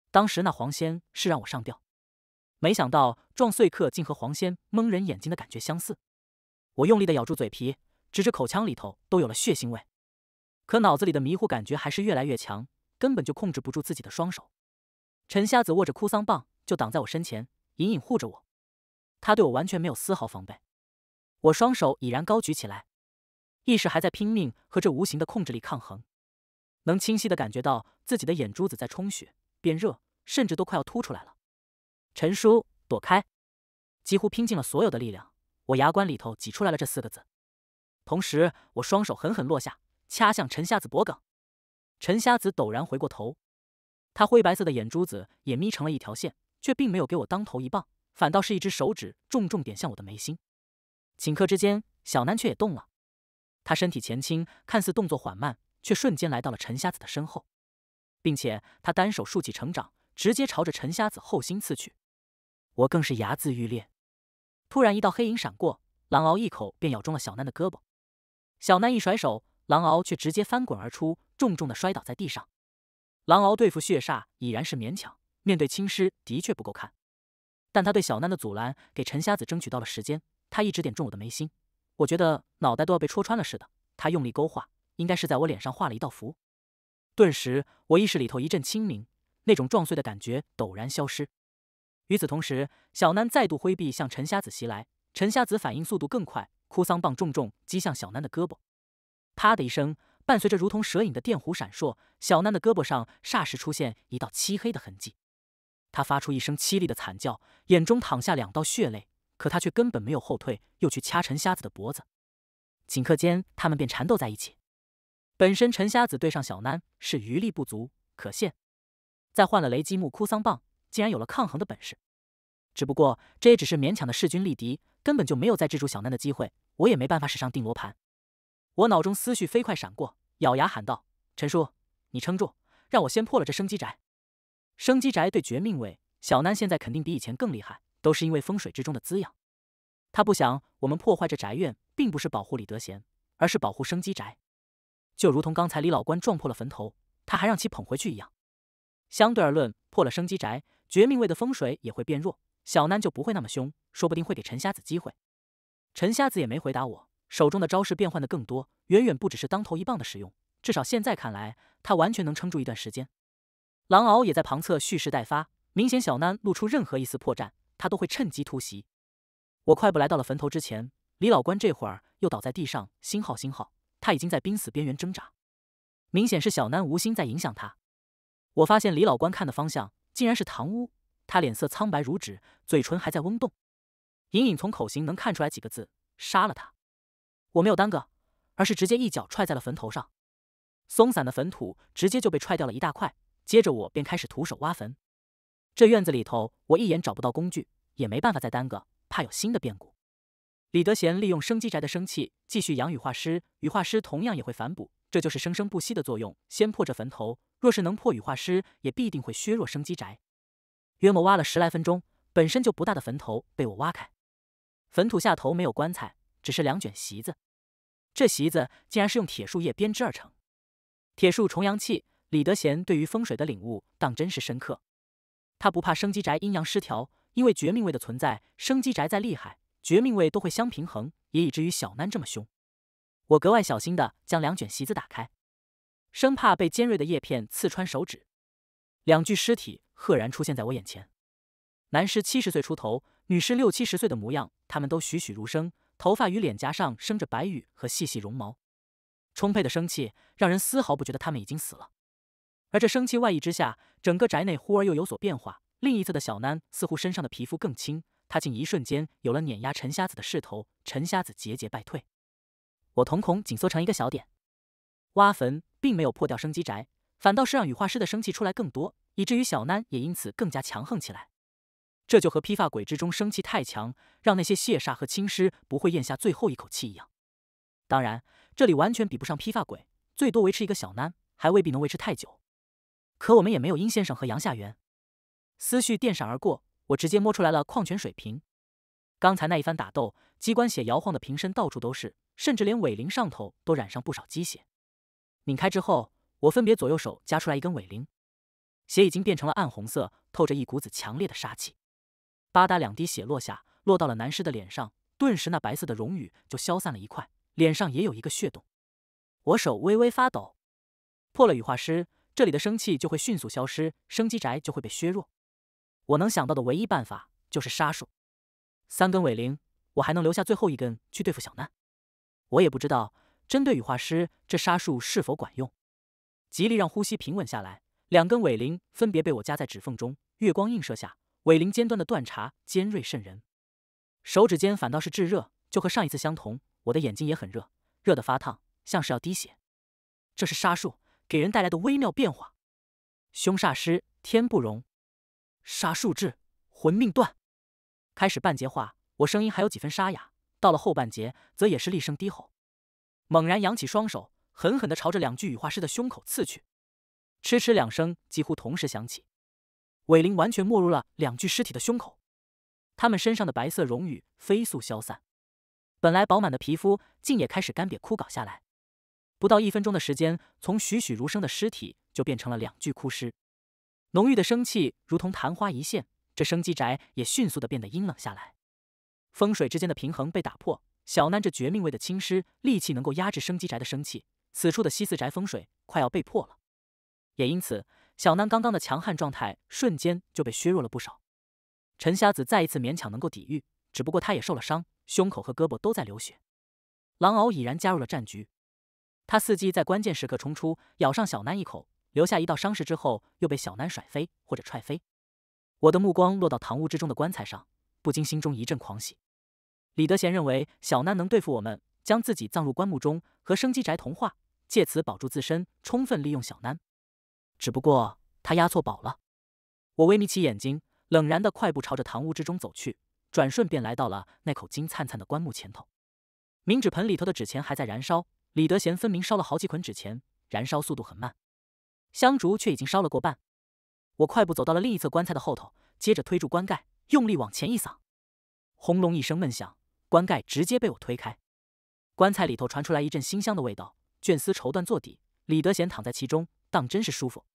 当时那黄仙是让我上吊，没想到撞碎客竟和黄仙蒙人眼睛的感觉相似，我用力的咬住嘴皮，直至口腔里头都有了血腥味，可脑子里的迷糊感觉还是越来越强。根本就控制不住自己的双手，陈瞎子握着哭丧棒就挡在我身前，隐隐护着我。他对我完全没有丝毫防备。我双手已然高举起来，意识还在拼命和这无形的控制力抗衡，能清晰的感觉到自己的眼珠子在充血、变热，甚至都快要凸出来了。陈叔，躲开！几乎拼尽了所有的力量，我牙关里头挤出来了这四个字，同时我双手狠狠落下，掐向陈瞎子脖梗。陈瞎子陡然回过头，他灰白色的眼珠子也眯成了一条线，却并没有给我当头一棒，反倒是一只手指重重点向我的眉心。顷刻之间，小南却也动了，他身体前倾，看似动作缓慢，却瞬间来到了陈瞎子的身后，并且他单手竖起成长，直接朝着陈瞎子后心刺去。我更是牙眦欲裂。突然，一道黑影闪过，狼獒一口便咬中了小南的胳膊，小南一甩手，狼獒却直接翻滚而出。重重的摔倒在地上，狼獒对付血煞已然是勉强，面对青狮的确不够看，但他对小南的阻拦给陈瞎子争取到了时间。他一直点中我的眉心，我觉得脑袋都要被戳穿了似的。他用力勾画，应该是在我脸上画了一道符。顿时，我意识里头一阵清明，那种撞碎的感觉陡然消失。与此同时，小南再度挥臂向陈瞎子袭来，陈瞎子反应速度更快，哭丧棒重重击向小南的胳膊，啪的一声。伴随着如同蛇影的电弧闪烁，小南的胳膊上霎时出现一道漆黑的痕迹。他发出一声凄厉的惨叫，眼中淌下两道血泪，可他却根本没有后退，又去掐陈瞎子的脖子。顷刻间，他们便缠斗在一起。本身陈瞎子对上小南是余力不足，可现在换了雷击木枯桑棒，竟然有了抗衡的本事。只不过这也只是勉强的势均力敌，根本就没有再制住小南的机会。我也没办法使上定罗盘。我脑中思绪飞快闪过。咬牙喊道：“陈叔，你撑住，让我先破了这生机宅。生机宅对绝命位，小南现在肯定比以前更厉害，都是因为风水之中的滋养。他不想我们破坏这宅院，并不是保护李德贤，而是保护生机宅。就如同刚才李老关撞破了坟头，他还让其捧回去一样。相对而论，破了生机宅，绝命位的风水也会变弱，小南就不会那么凶，说不定会给陈瞎子机会。陈瞎子也没回答我。”手中的招式变换的更多，远远不只是当头一棒的使用。至少现在看来，他完全能撑住一段时间。狼獒也在旁侧蓄势待发，明显小南露出任何一丝破绽，他都会趁机突袭。我快步来到了坟头之前，李老官这会儿又倒在地上，星号星号，他已经在濒死边缘挣扎。明显是小南无心在影响他。我发现李老官看的方向竟然是堂屋，他脸色苍白如纸，嘴唇还在嗡动，隐隐从口型能看出来几个字：杀了他。我没有耽搁，而是直接一脚踹在了坟头上，松散的坟土直接就被踹掉了一大块。接着我便开始徒手挖坟，这院子里头我一眼找不到工具，也没办法再耽搁，怕有新的变故。李德贤利用生机宅的生气继续养羽化师，羽化师同样也会反哺，这就是生生不息的作用。先破这坟头，若是能破羽化师，也必定会削弱生机宅。约莫挖了十来分钟，本身就不大的坟头被我挖开，坟土下头没有棺材。只是两卷席子，这席子竟然是用铁树叶编织而成。铁树重阳气，李德贤对于风水的领悟当真是深刻。他不怕生机宅阴阳失调，因为绝命位的存在，生机宅再厉害，绝命位都会相平衡，也以至于小南这么凶。我格外小心的将两卷席子打开，生怕被尖锐的叶片刺穿手指。两具尸体赫然出现在我眼前，男尸七十岁出头，女尸六七十岁的模样，他们都栩栩如生。头发与脸颊上生着白羽和细细绒毛，充沛的生气让人丝毫不觉得他们已经死了。而这生气外溢之下，整个宅内忽而又有所变化。另一侧的小南似乎身上的皮肤更轻，他竟一瞬间有了碾压陈瞎子的势头，陈瞎子节节败退。我瞳孔紧缩成一个小点，挖坟并没有破掉生机宅，反倒是让羽化师的生气出来更多，以至于小南也因此更加强横起来。这就和披发鬼之中生气太强，让那些血煞和青尸不会咽下最后一口气一样。当然，这里完全比不上披发鬼，最多维持一个小难，还未必能维持太久。可我们也没有殷先生和杨夏元。思绪电闪而过，我直接摸出来了矿泉水瓶。刚才那一番打斗，机关血摇晃的瓶身到处都是，甚至连尾铃上头都染上不少鸡血。拧开之后，我分别左右手夹出来一根尾铃，血已经变成了暗红色，透着一股子强烈的杀气。吧嗒，两滴血落下，落到了男尸的脸上，顿时那白色的绒羽就消散了一块，脸上也有一个血洞。我手微微发抖，破了羽化师，这里的生气就会迅速消失，生机宅就会被削弱。我能想到的唯一办法就是杀术，三根尾灵，我还能留下最后一根去对付小难。我也不知道针对羽化师这杀术是否管用。极力让呼吸平稳下来，两根尾灵分别被我夹在指缝中，月光映射下。尾灵尖端的断茬尖锐渗人，手指尖反倒是炙热，就和上一次相同。我的眼睛也很热，热得发烫，像是要滴血。这是杀术给人带来的微妙变化。凶煞师天不容，杀术至魂命断。开始半截话，我声音还有几分沙哑，到了后半截则也是厉声低吼，猛然扬起双手，狠狠的朝着两具羽化师的胸口刺去，嗤嗤两声几乎同时响起。伟灵完全没入了两具尸体的胸口，他们身上的白色绒羽飞速消散，本来饱满的皮肤竟也开始干瘪枯槁下来。不到一分钟的时间，从栩栩如生的尸体就变成了两具枯尸。浓郁的生气如同昙花一现，这生机宅也迅速的变得阴冷下来。风水之间的平衡被打破，小南这绝命位的青尸戾气能够压制生机宅的生气，此处的西四宅风水快要被破了，也因此。小南刚刚的强悍状态瞬间就被削弱了不少，陈瞎子再一次勉强能够抵御，只不过他也受了伤，胸口和胳膊都在流血。狼獒已然加入了战局，他伺机在关键时刻冲出，咬上小南一口，留下一道伤势之后，又被小南甩飞或者踹飞。我的目光落到堂屋之中的棺材上，不禁心中一阵狂喜。李德贤认为小南能对付我们，将自己葬入棺木中，和生机宅同化，借此保住自身，充分利用小南。只不过他押错宝了。我微眯起眼睛，冷然的快步朝着堂屋之中走去，转瞬便来到了那口金灿灿的棺木前头。冥纸盆里头的纸钱还在燃烧，李德贤分明烧了好几捆纸钱，燃烧速度很慢，香烛却已经烧了过半。我快步走到了另一侧棺材的后头，接着推住棺盖，用力往前一搡，轰隆一声闷响，棺盖直接被我推开。棺材里头传出来一阵馨香的味道，绢丝绸缎做底，李德贤躺在其中，当真是舒服。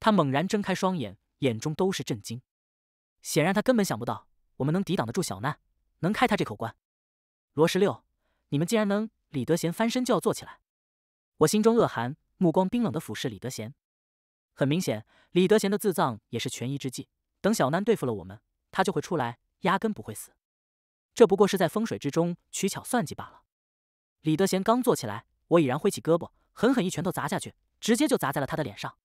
他猛然睁开双眼，眼中都是震惊。显然，他根本想不到我们能抵挡得住小难，能开他这口棺。罗十六，你们竟然能！李德贤翻身就要坐起来，我心中恶寒，目光冰冷的俯视李德贤。很明显，李德贤的自葬也是权宜之计，等小难对付了我们，他就会出来，压根不会死。这不过是在风水之中取巧算计罢了。李德贤刚坐起来，我已然挥起胳膊，狠狠一拳头砸下去，直接就砸在了他的脸上。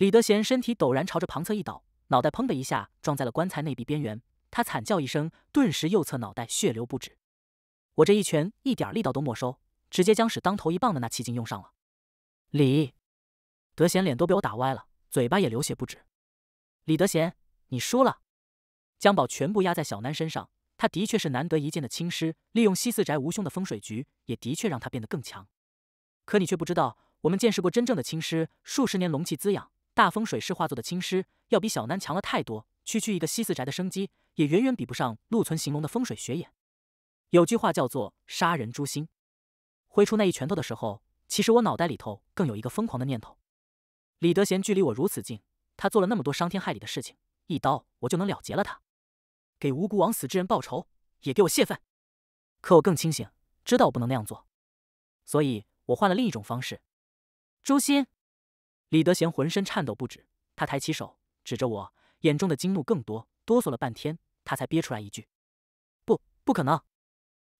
李德贤身体陡然朝着旁侧一倒，脑袋砰的一下撞在了棺材内壁边缘，他惨叫一声，顿时右侧脑袋血流不止。我这一拳一点力道都没收，直接将使当头一棒的那气劲用上了。李德贤脸都被我打歪了，嘴巴也流血不止。李德贤，你输了。江宝全部压在小南身上，他的确是难得一见的青师，利用西四宅无凶的风水局，也的确让他变得更强。可你却不知道，我们见识过真正的青师，数十年龙气滋养。大风水师化作的青师，要比小南强了太多。区区一个西四宅的生机，也远远比不上陆存行龙的风水学眼。有句话叫做“杀人诛心”，挥出那一拳头的时候，其实我脑袋里头更有一个疯狂的念头。李德贤距离我如此近，他做了那么多伤天害理的事情，一刀我就能了结了他，给无辜枉死之人报仇，也给我泄愤。可我更清醒，知道我不能那样做，所以我换了另一种方式诛心。李德贤浑身颤抖不止，他抬起手指着我，眼中的惊怒更多。哆嗦了半天，他才憋出来一句：“不，不可能！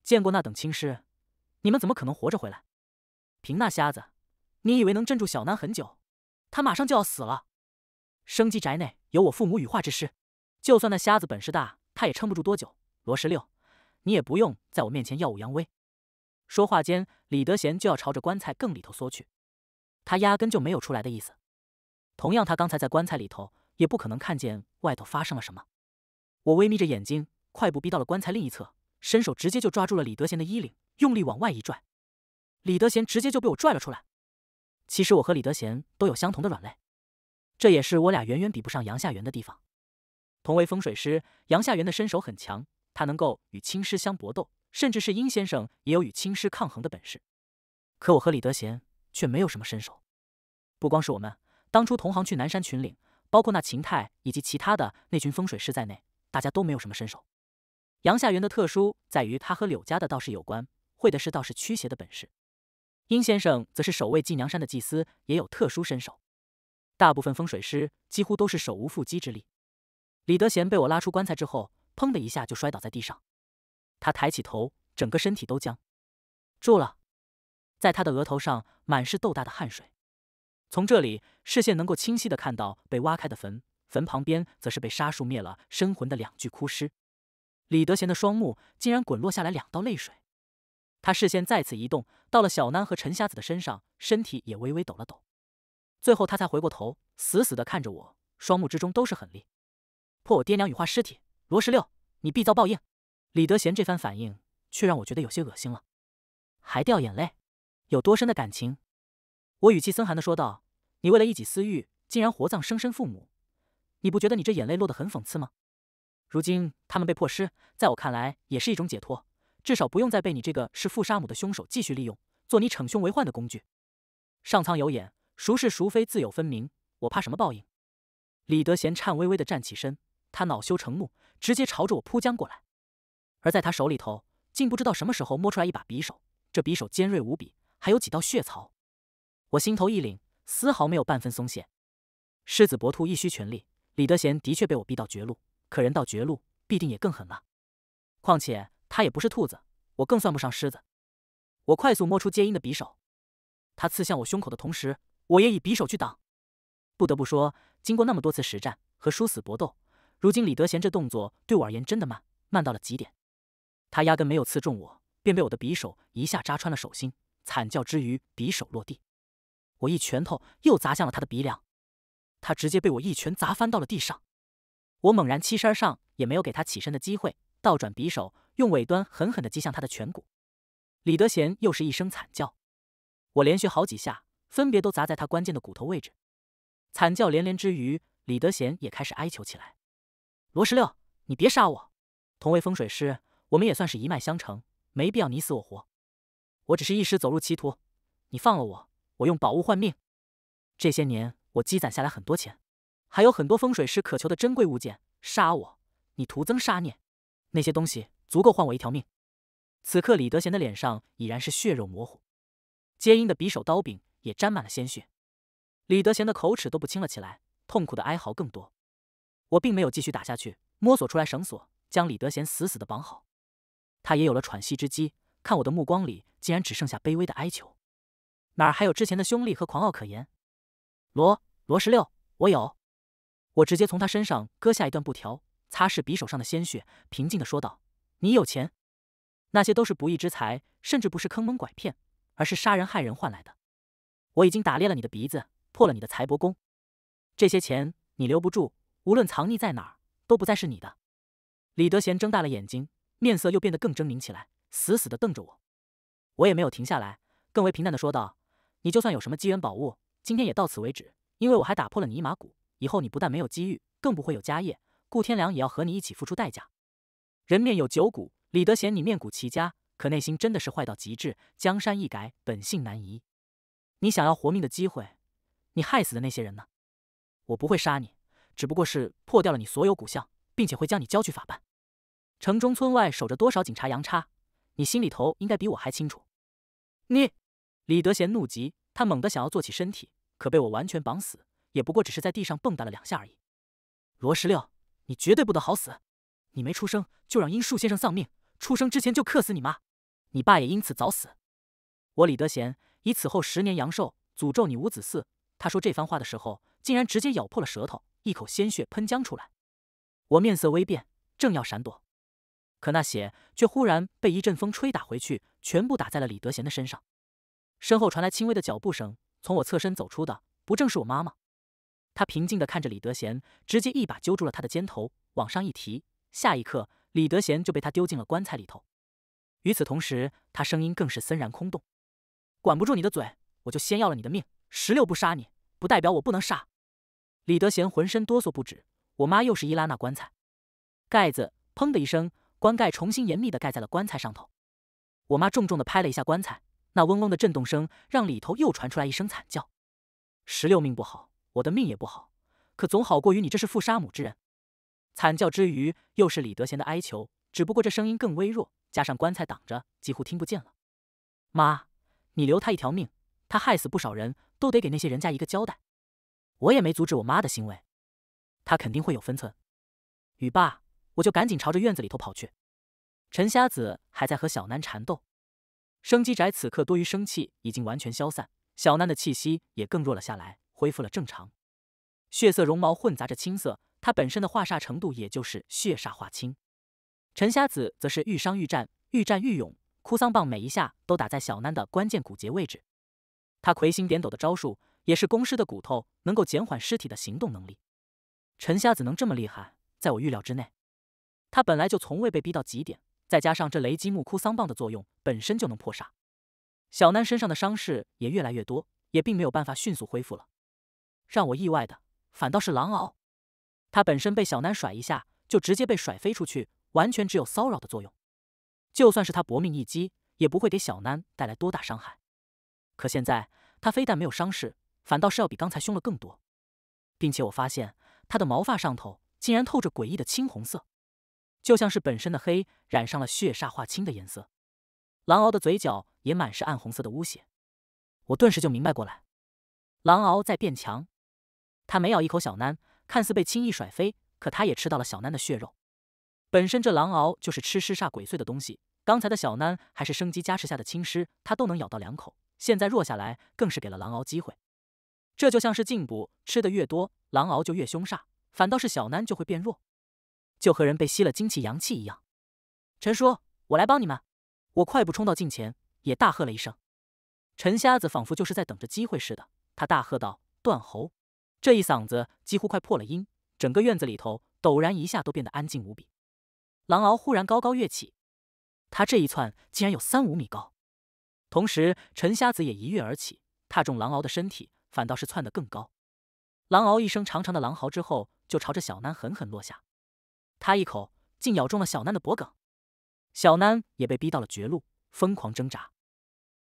见过那等青尸，你们怎么可能活着回来？凭那瞎子，你以为能镇住小南很久？他马上就要死了。生机宅内有我父母羽化之师，就算那瞎子本事大，他也撑不住多久。罗十六，你也不用在我面前耀武扬威。”说话间，李德贤就要朝着棺材更里头缩去。他压根就没有出来的意思。同样，他刚才在棺材里头也不可能看见外头发生了什么。我微眯着眼睛，快步逼到了棺材另一侧，伸手直接就抓住了李德贤的衣领，用力往外一拽。李德贤直接就被我拽了出来。其实我和李德贤都有相同的软肋，这也是我俩远远比不上杨夏元的地方。同为风水师，杨夏元的身手很强，他能够与青师相搏斗，甚至是殷先生也有与青师抗衡的本事。可我和李德贤……却没有什么身手。不光是我们，当初同行去南山群岭，包括那秦泰以及其他的那群风水师在内，大家都没有什么身手。杨夏元的特殊在于他和柳家的道士有关，会的是道士驱邪的本事。殷先生则是守卫晋阳山的祭司，也有特殊身手。大部分风水师几乎都是手无缚鸡之力。李德贤被我拉出棺材之后，砰的一下就摔倒在地上。他抬起头，整个身体都僵住了。在他的额头上满是豆大的汗水，从这里视线能够清晰的看到被挖开的坟，坟旁边则是被杀树灭了生魂的两具枯尸。李德贤的双目竟然滚落下来两道泪水，他视线再次移动到了小南和陈瞎子的身上，身体也微微抖了抖。最后他才回过头，死死的看着我，双目之中都是狠厉。破我爹娘羽化尸体，罗十六，你必遭报应！李德贤这番反应却让我觉得有些恶心了，还掉眼泪。有多深的感情？我语气森寒的说道：“你为了一己私欲，竟然活葬生身父母，你不觉得你这眼泪落得很讽刺吗？如今他们被破尸，在我看来也是一种解脱，至少不用再被你这个弑父杀母的凶手继续利用，做你逞凶为患的工具。上苍有眼，孰是孰非自有分明，我怕什么报应？”李德贤颤巍巍的站起身，他恼羞成怒，直接朝着我扑将过来，而在他手里头，竟不知道什么时候摸出来一把匕首，这匕首尖锐无比。还有几道血槽，我心头一凛，丝毫没有半分松懈。狮子搏兔亦需全力。李德贤的确被我逼到绝路，可人到绝路必定也更狠了。况且他也不是兔子，我更算不上狮子。我快速摸出接音的匕首，他刺向我胸口的同时，我也以匕首去挡。不得不说，经过那么多次实战和殊死搏斗，如今李德贤这动作对我而言真的慢，慢到了极点。他压根没有刺中我，便被我的匕首一下扎穿了手心。惨叫之余，匕首落地，我一拳头又砸向了他的鼻梁，他直接被我一拳砸翻到了地上。我猛然欺身上，也没有给他起身的机会，倒转匕首，用尾端狠狠地击向他的颧骨。李德贤又是一声惨叫，我连续好几下，分别都砸在他关键的骨头位置，惨叫连连之余，李德贤也开始哀求起来：“罗十六，你别杀我！同为风水师，我们也算是一脉相承，没必要你死我活。”我只是一时走入歧途，你放了我，我用宝物换命。这些年我积攒下来很多钱，还有很多风水师渴求的珍贵物件。杀我，你徒增杀念。那些东西足够换我一条命。此刻，李德贤的脸上已然是血肉模糊，接因的匕首刀柄也沾满了鲜血。李德贤的口齿都不清了起来，痛苦的哀嚎更多。我并没有继续打下去，摸索出来绳索，将李德贤死死的绑好。他也有了喘息之机。看我的目光里竟然只剩下卑微的哀求，哪还有之前的兄弟和狂傲可言？罗罗十六，我有。我直接从他身上割下一段布条，擦拭匕首上的鲜血，平静的说道：“你有钱，那些都是不义之财，甚至不是坑蒙拐骗，而是杀人害人换来的。我已经打裂了你的鼻子，破了你的财帛宫，这些钱你留不住，无论藏匿在哪儿，都不再是你的。”李德贤睁大了眼睛，面色又变得更狰狞起来。死死地瞪着我，我也没有停下来，更为平淡地说道：“你就算有什么机缘宝物，今天也到此为止。因为我还打破了你一马骨，以后你不但没有机遇，更不会有家业。顾天良也要和你一起付出代价。人面有九骨，李德贤，你面骨齐家，可内心真的是坏到极致。江山易改，本性难移。你想要活命的机会，你害死的那些人呢？我不会杀你，只不过是破掉了你所有骨相，并且会将你交去法办。城中村外守着多少警察洋差？”你心里头应该比我还清楚。你，李德贤怒极，他猛地想要坐起身体，可被我完全绑死，也不过只是在地上蹦跶了两下而已。罗十六，你绝对不得好死！你没出生就让殷树先生丧命，出生之前就克死你妈，你爸也因此早死。我李德贤以此后十年阳寿诅咒你无子嗣。他说这番话的时候，竟然直接咬破了舌头，一口鲜血喷浆出来。我面色微变，正要闪躲。可那血却忽然被一阵风吹打回去，全部打在了李德贤的身上。身后传来轻微的脚步声，从我侧身走出的，不正是我妈妈？她平静的看着李德贤，直接一把揪住了他的肩头，往上一提，下一刻，李德贤就被他丢进了棺材里头。与此同时，他声音更是森然空洞：“管不住你的嘴，我就先要了你的命。十六不杀你，不代表我不能杀。”李德贤浑身哆嗦不止。我妈又是一拉那棺材盖子，砰的一声。棺盖重新严密的盖在了棺材上头，我妈重重的拍了一下棺材，那嗡嗡的震动声让里头又传出来一声惨叫。十六命不好，我的命也不好，可总好过于你这是父杀母之人。惨叫之余，又是李德贤的哀求，只不过这声音更微弱，加上棺材挡着，几乎听不见了。妈，你留他一条命，他害死不少人都得给那些人家一个交代。我也没阻止我妈的行为，他肯定会有分寸。雨爸。我就赶紧朝着院子里头跑去。陈瞎子还在和小南缠斗，生机宅此刻多余生气已经完全消散，小南的气息也更弱了下来，恢复了正常。血色绒毛混杂着青色，它本身的化煞程度也就是血煞化青。陈瞎子则是愈伤愈战，愈战愈勇，哭丧棒每一下都打在小南的关键骨节位置。他魁星点斗的招数也是攻尸的骨头，能够减缓尸体的行动能力。陈瞎子能这么厉害，在我预料之内。他本来就从未被逼到极点，再加上这雷击木枯桑棒的作用本身就能破煞。小南身上的伤势也越来越多，也并没有办法迅速恢复了。让我意外的，反倒是狼獒，他本身被小南甩一下就直接被甩飞出去，完全只有骚扰的作用。就算是他搏命一击，也不会给小南带来多大伤害。可现在他非但没有伤势，反倒是要比刚才凶了更多，并且我发现他的毛发上头竟然透着诡异的青红色。就像是本身的黑染上了血煞化青的颜色，狼獒的嘴角也满是暗红色的污血。我顿时就明白过来，狼獒在变强。他每咬一口小囡，看似被轻易甩飞，可他也吃到了小囡的血肉。本身这狼獒就是吃尸煞鬼祟的东西，刚才的小囡还是生机加持下的青尸，他都能咬到两口。现在弱下来，更是给了狼獒机会。这就像是进补，吃的越多，狼獒就越凶煞，反倒是小囡就会变弱。就和人被吸了精气阳气一样，陈叔，我来帮你们！我快步冲到近前，也大喝了一声。陈瞎子仿佛就是在等着机会似的，他大喝道：“断喉！”这一嗓子几乎快破了音，整个院子里头陡然一下都变得安静无比。狼獒忽然高高跃起，他这一窜竟然有三五米高。同时，陈瞎子也一跃而起，踏中狼獒的身体，反倒是窜得更高。狼獒一声长长的狼嚎之后，就朝着小南狠狠落下。他一口竟咬中了小囡的脖颈，小囡也被逼到了绝路，疯狂挣扎。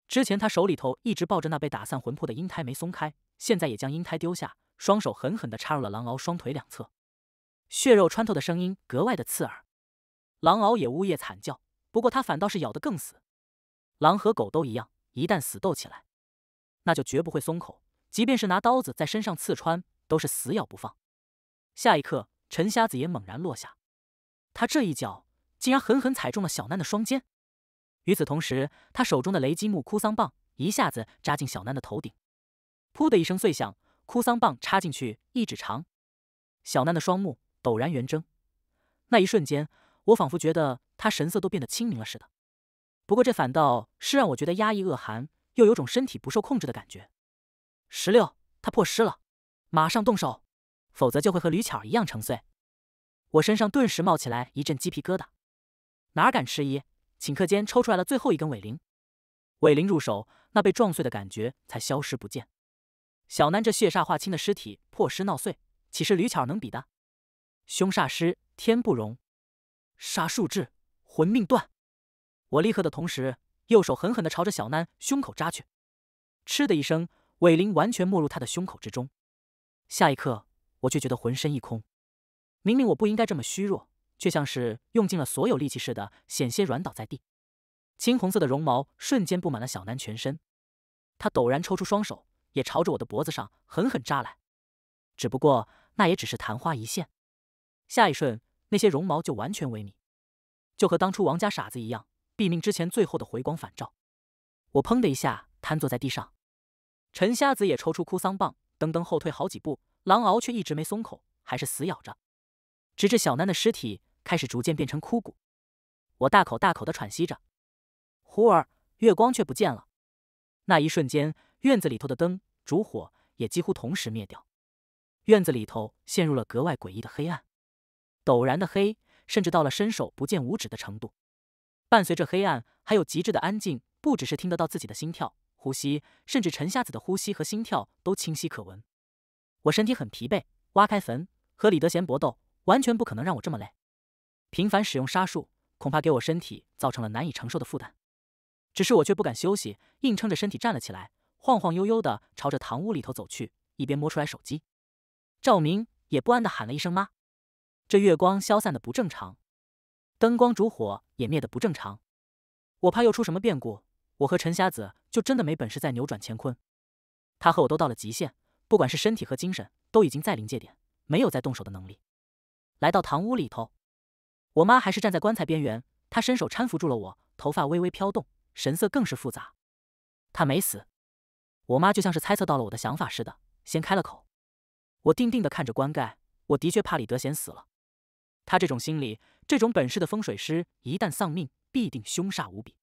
之前他手里头一直抱着那被打散魂魄的婴胎没松开，现在也将婴胎丢下，双手狠狠的插入了狼獒双腿两侧，血肉穿透的声音格外的刺耳。狼獒也呜咽惨叫，不过他反倒是咬得更死。狼和狗都一样，一旦死斗起来，那就绝不会松口，即便是拿刀子在身上刺穿，都是死咬不放。下一刻，陈瞎子也猛然落下。他这一脚竟然狠狠踩中了小楠的双肩，与此同时，他手中的雷击木哭丧棒一下子扎进小楠的头顶，噗的一声碎响，哭丧棒插进去一指长。小楠的双目陡然圆睁，那一瞬间，我仿佛觉得他神色都变得清明了似的。不过这反倒是让我觉得压抑恶寒，又有种身体不受控制的感觉。十六，他破尸了，马上动手，否则就会和吕巧儿一样成碎。我身上顿时冒起来一阵鸡皮疙瘩，哪敢迟疑？顷刻间抽出来了最后一根尾铃。尾铃入手，那被撞碎的感觉才消失不见。小南这血煞化清的尸体破尸闹碎，岂是吕巧能比的？凶煞尸，天不容！杀数至，魂命断！我厉喝的同时，右手狠狠地朝着小南胸口扎去。嗤的一声，尾铃完全没入他的胸口之中。下一刻，我却觉得浑身一空。明明我不应该这么虚弱，却像是用尽了所有力气似的，险些软倒在地。青红色的绒毛瞬间布满了小南全身，他陡然抽出双手，也朝着我的脖子上狠狠扎来。只不过那也只是昙花一现，下一瞬那些绒毛就完全萎靡，就和当初王家傻子一样，毙命之前最后的回光返照。我砰的一下瘫坐在地上，陈瞎子也抽出哭丧棒，噔噔后退好几步，狼獒却一直没松口，还是死咬着。直至小楠的尸体开始逐渐变成枯骨，我大口大口的喘息着，忽而月光却不见了。那一瞬间，院子里头的灯烛火也几乎同时灭掉，院子里头陷入了格外诡异的黑暗。陡然的黑，甚至到了伸手不见五指的程度。伴随着黑暗，还有极致的安静，不只是听得到自己的心跳、呼吸，甚至陈瞎子的呼吸和心跳都清晰可闻。我身体很疲惫，挖开坟和李德贤搏斗。完全不可能让我这么累，频繁使用杀术，恐怕给我身体造成了难以承受的负担。只是我却不敢休息，硬撑着身体站了起来，晃晃悠悠地朝着堂屋里头走去，一边摸出来手机。赵明也不安地喊了一声“妈”。这月光消散的不正常，灯光烛火也灭的不正常。我怕又出什么变故，我和陈瞎子就真的没本事再扭转乾坤。他和我都到了极限，不管是身体和精神，都已经在临界点，没有再动手的能力。来到堂屋里头，我妈还是站在棺材边缘，她伸手搀扶住了我，头发微微飘动，神色更是复杂。她没死，我妈就像是猜测到了我的想法似的，先开了口。我定定的看着棺盖，我的确怕李德贤死了。他这种心理、这种本事的风水师，一旦丧命，必定凶煞无比。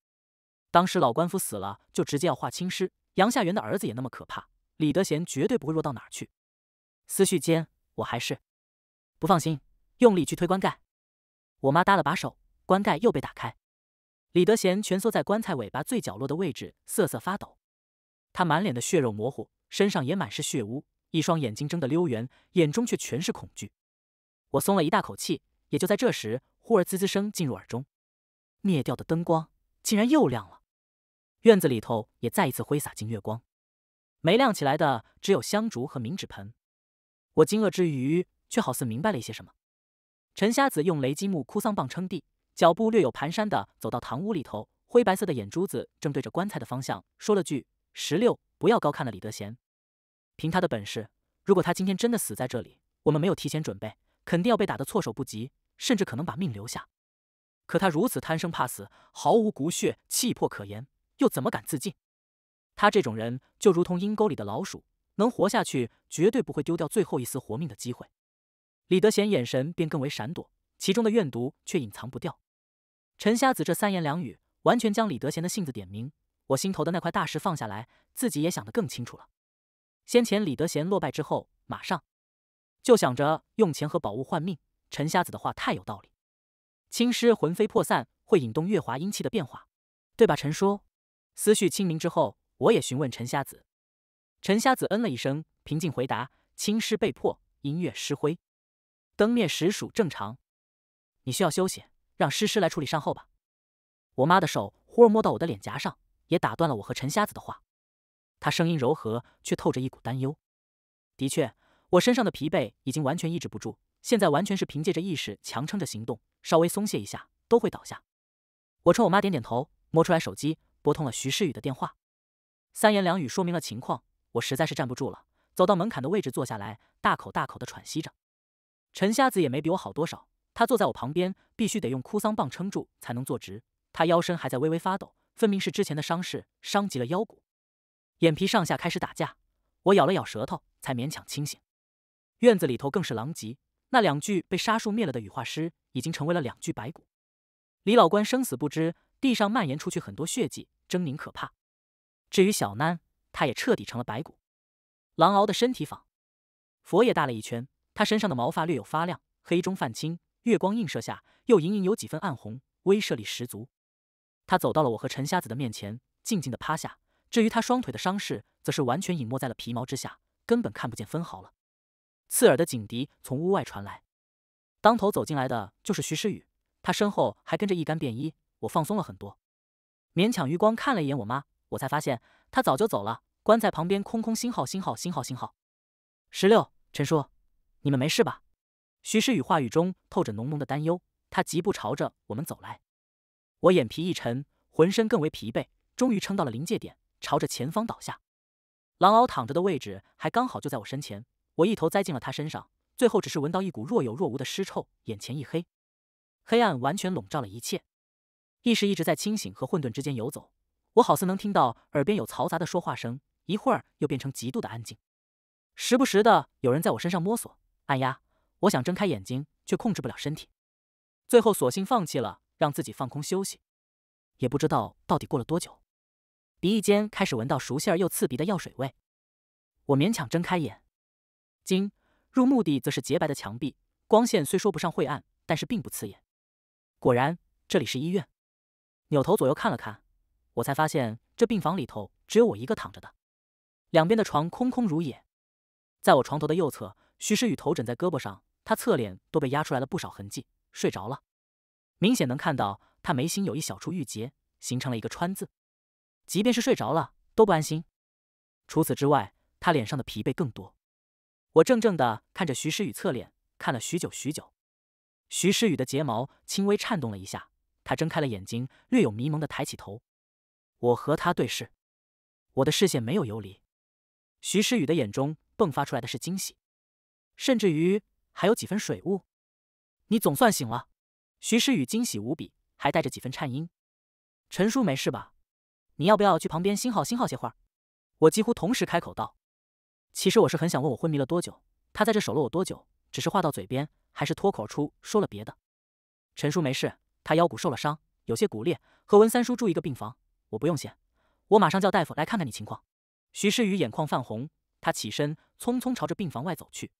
当时老官府死了，就直接要化青尸；杨夏元的儿子也那么可怕，李德贤绝对不会弱到哪儿去。思绪间，我还是不放心。用力去推棺盖，我妈搭了把手，棺盖又被打开。李德贤蜷缩在棺材尾巴最角落的位置，瑟瑟发抖。他满脸的血肉模糊，身上也满是血污，一双眼睛睁得溜圆，眼中却全是恐惧。我松了一大口气，也就在这时，忽而滋滋声进入耳中，灭掉的灯光竟然又亮了。院子里头也再一次挥洒进月光，没亮起来的只有香烛和冥纸盆。我惊愕之余，却好似明白了一些什么。陈瞎子用雷击木哭丧棒撑地，脚步略有蹒跚的走到堂屋里头，灰白色的眼珠子正对着棺材的方向，说了句：“十六，不要高看了李德贤。凭他的本事，如果他今天真的死在这里，我们没有提前准备，肯定要被打得措手不及，甚至可能把命留下。可他如此贪生怕死，毫无骨血气魄可言，又怎么敢自尽？他这种人就如同阴沟里的老鼠，能活下去，绝对不会丢掉最后一丝活命的机会。”李德贤眼神便更为闪躲，其中的怨毒却隐藏不掉。陈瞎子这三言两语，完全将李德贤的性子点明。我心头的那块大石放下来，自己也想得更清楚了。先前李德贤落败之后，马上就想着用钱和宝物换命。陈瞎子的话太有道理，青狮魂飞魄散，会引动月华阴气的变化，对吧，陈叔？思绪清明之后，我也询问陈瞎子。陈瞎子嗯了一声，平静回答：“青狮被迫，音乐失灰。”灯灭实属正常，你需要休息，让诗诗来处理善后吧。我妈的手忽而摸到我的脸颊上，也打断了我和陈瞎子的话。她声音柔和，却透着一股担忧。的确，我身上的疲惫已经完全抑制不住，现在完全是凭借着意识强撑着行动，稍微松懈一下都会倒下。我冲我妈点点头，摸出来手机，拨通了徐诗雨的电话，三言两语说明了情况。我实在是站不住了，走到门槛的位置坐下来，大口大口的喘息着。陈瞎子也没比我好多少。他坐在我旁边，必须得用哭丧棒撑住才能坐直。他腰身还在微微发抖，分明是之前的伤势伤及了腰骨，眼皮上下开始打架。我咬了咬舌头，才勉强清醒。院子里头更是狼藉，那两具被沙树灭了的羽化尸已经成为了两具白骨。李老官生死不知，地上蔓延出去很多血迹，狰狞可怕。至于小囡，他也彻底成了白骨。狼獒的身体仿佛也大了一圈。他身上的毛发略有发亮，黑中泛青，月光映射下又隐隐有几分暗红，威慑力十足。他走到了我和陈瞎子的面前，静静的趴下。至于他双腿的伤势，则是完全隐没在了皮毛之下，根本看不见分毫了。刺耳的警笛从屋外传来，当头走进来的就是徐诗雨，他身后还跟着一干便衣。我放松了很多，勉强余光看了一眼我妈，我才发现她早就走了。棺材旁边空空。星号星号星号新号，十六陈叔。你们没事吧？徐诗雨话语中透着浓浓的担忧，他疾步朝着我们走来。我眼皮一沉，浑身更为疲惫，终于撑到了临界点，朝着前方倒下。狼獒躺着的位置还刚好就在我身前，我一头栽进了他身上，最后只是闻到一股若有若无的尸臭，眼前一黑，黑暗完全笼罩了一切。意识一直在清醒和混沌之间游走，我好似能听到耳边有嘈杂的说话声，一会儿又变成极度的安静，时不时的有人在我身上摸索。按压，我想睁开眼睛，却控制不了身体，最后索性放弃了，让自己放空休息。也不知道到底过了多久，鼻翼间开始闻到熟悉而又刺鼻的药水味。我勉强睁开眼睛，入目的则是洁白的墙壁，光线虽说不上晦暗，但是并不刺眼。果然，这里是医院。扭头左右看了看，我才发现这病房里头只有我一个躺着的，两边的床空空如也。在我床头的右侧。徐诗雨头枕在胳膊上，他侧脸都被压出来了不少痕迹，睡着了。明显能看到他眉心有一小处郁结，形成了一个川字。即便是睡着了都不安心。除此之外，他脸上的疲惫更多。我怔怔的看着徐诗雨侧脸，看了许久许久。徐诗雨的睫毛轻微颤动了一下，他睁开了眼睛，略有迷蒙的抬起头。我和他对视，我的视线没有游离。徐诗雨的眼中迸发出来的是惊喜。甚至于还有几分水雾，你总算醒了！徐诗雨惊喜无比，还带着几分颤音。陈叔没事吧？你要不要去旁边星号星号歇会儿？我几乎同时开口道。其实我是很想问我昏迷了多久，他在这守了我多久，只是话到嘴边，还是脱口出说了别的。陈叔没事，他腰骨受了伤，有些骨裂，和文三叔住一个病房。我不用谢，我马上叫大夫来看看你情况。徐诗雨眼眶泛红，他起身，匆匆朝着病房外走去。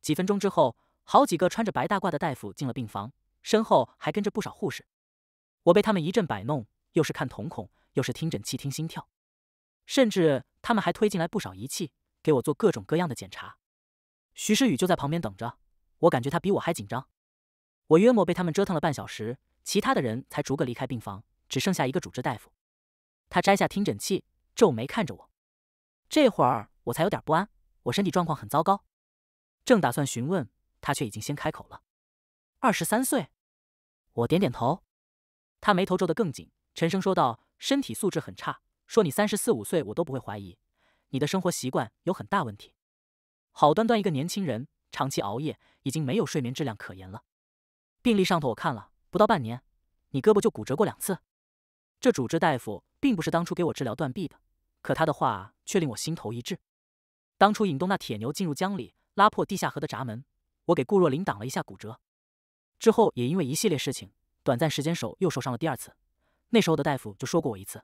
几分钟之后，好几个穿着白大褂的大夫进了病房，身后还跟着不少护士。我被他们一阵摆弄，又是看瞳孔，又是听诊器听心跳，甚至他们还推进来不少仪器，给我做各种各样的检查。徐诗雨就在旁边等着，我感觉他比我还紧张。我约莫被他们折腾了半小时，其他的人才逐个离开病房，只剩下一个主治大夫。他摘下听诊器，皱眉看着我。这会儿我才有点不安，我身体状况很糟糕。正打算询问，他却已经先开口了。二十三岁，我点点头。他眉头皱得更紧，沉声说道：“身体素质很差。说你三十四五岁，我都不会怀疑。你的生活习惯有很大问题。好端端一个年轻人，长期熬夜，已经没有睡眠质量可言了。病历上头我看了，不到半年，你胳膊就骨折过两次。这主治大夫并不是当初给我治疗断臂的，可他的话却令我心头一滞。当初引动那铁牛进入江里。”拉破地下河的闸门，我给顾若琳挡了一下骨折，之后也因为一系列事情，短暂时间手又受伤了第二次。那时候的大夫就说过我一次，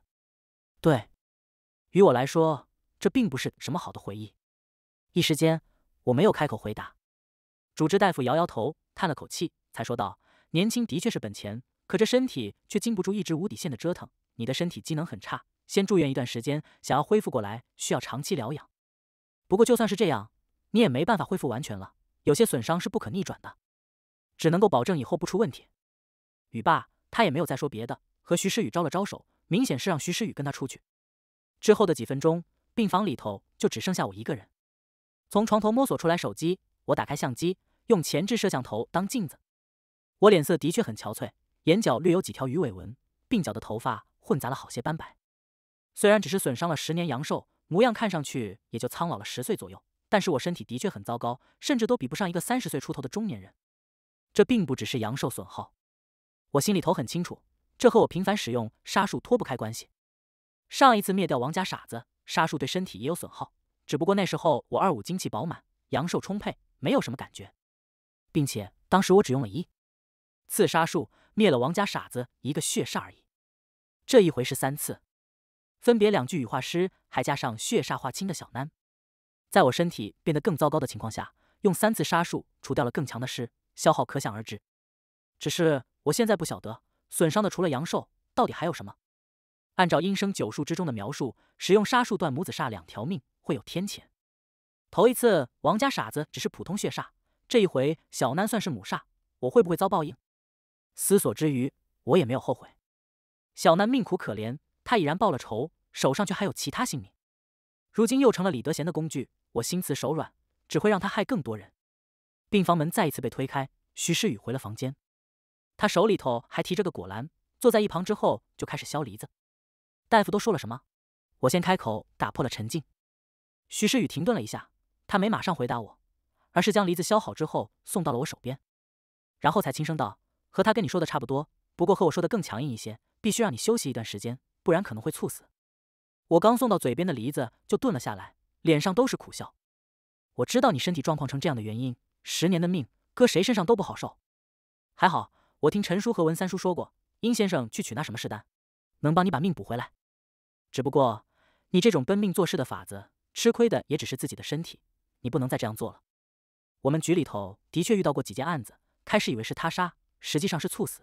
对于我来说，这并不是什么好的回忆。一时间我没有开口回答，主治大夫摇摇头，叹了口气，才说道：“年轻的确是本钱，可这身体却经不住一直无底线的折腾。你的身体机能很差，先住院一段时间，想要恢复过来需要长期疗养。不过就算是这样。”你也没办法恢复完全了，有些损伤是不可逆转的，只能够保证以后不出问题。语罢，他也没有再说别的，和徐诗雨招了招手，明显是让徐诗雨跟他出去。之后的几分钟，病房里头就只剩下我一个人。从床头摸索出来手机，我打开相机，用前置摄像头当镜子。我脸色的确很憔悴，眼角略有几条鱼尾纹，鬓角的头发混杂了好些斑白。虽然只是损伤了十年阳寿，模样看上去也就苍老了十岁左右。但是我身体的确很糟糕，甚至都比不上一个三十岁出头的中年人。这并不只是阳寿损耗，我心里头很清楚，这和我频繁使用杀术脱不开关系。上一次灭掉王家傻子，杀术对身体也有损耗，只不过那时候我二五精气饱满，阳寿充沛，没有什么感觉。并且当时我只用了一次杀术，灭了王家傻子一个血煞而已。这一回是三次，分别两具羽化师，还加上血煞化清的小囡。在我身体变得更糟糕的情况下，用三次杀术除掉了更强的尸，消耗可想而知。只是我现在不晓得损伤的除了阳寿，到底还有什么。按照阴生九术之中的描述，使用杀术断母子煞两条命会有天谴。头一次王家傻子只是普通血煞，这一回小南算是母煞，我会不会遭报应？思索之余，我也没有后悔。小南命苦可怜，他已然报了仇，手上却还有其他性命，如今又成了李德贤的工具。我心慈手软，只会让他害更多人。病房门再一次被推开，徐诗雨回了房间，他手里头还提着个果篮，坐在一旁之后就开始削梨子。大夫都说了什么？我先开口打破了沉静。徐诗雨停顿了一下，他没马上回答我，而是将梨子削好之后送到了我手边，然后才轻声道：“和他跟你说的差不多，不过和我说的更强硬一些，必须让你休息一段时间，不然可能会猝死。”我刚送到嘴边的梨子就顿了下来。脸上都是苦笑。我知道你身体状况成这样的原因，十年的命搁谁身上都不好受。还好我听陈叔和文三叔说过，殷先生去取那什么石丹，能帮你把命补回来。只不过你这种奔命做事的法子，吃亏的也只是自己的身体。你不能再这样做了。我们局里头的确遇到过几件案子，开始以为是他杀，实际上是猝死。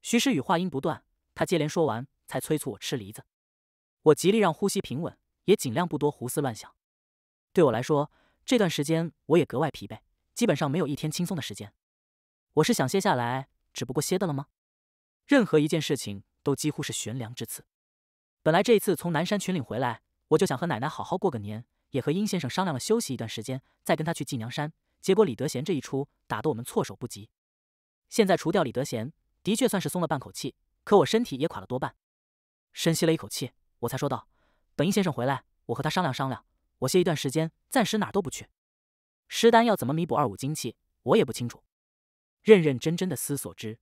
徐诗雨话音不断，他接连说完，才催促我吃梨子。我极力让呼吸平稳。也尽量不多胡思乱想。对我来说，这段时间我也格外疲惫，基本上没有一天轻松的时间。我是想歇下来，只不过歇的了吗？任何一件事情都几乎是悬梁之刺。本来这一次从南山群岭回来，我就想和奶奶好好过个年，也和殷先生商量了休息一段时间，再跟他去晋娘山。结果李德贤这一出打得我们措手不及。现在除掉李德贤，的确算是松了半口气，可我身体也垮了多半。深吸了一口气，我才说道。等殷先生回来，我和他商量商量。我歇一段时间，暂时哪都不去。施丹要怎么弥补二五精气，我也不清楚。认认真真的思索之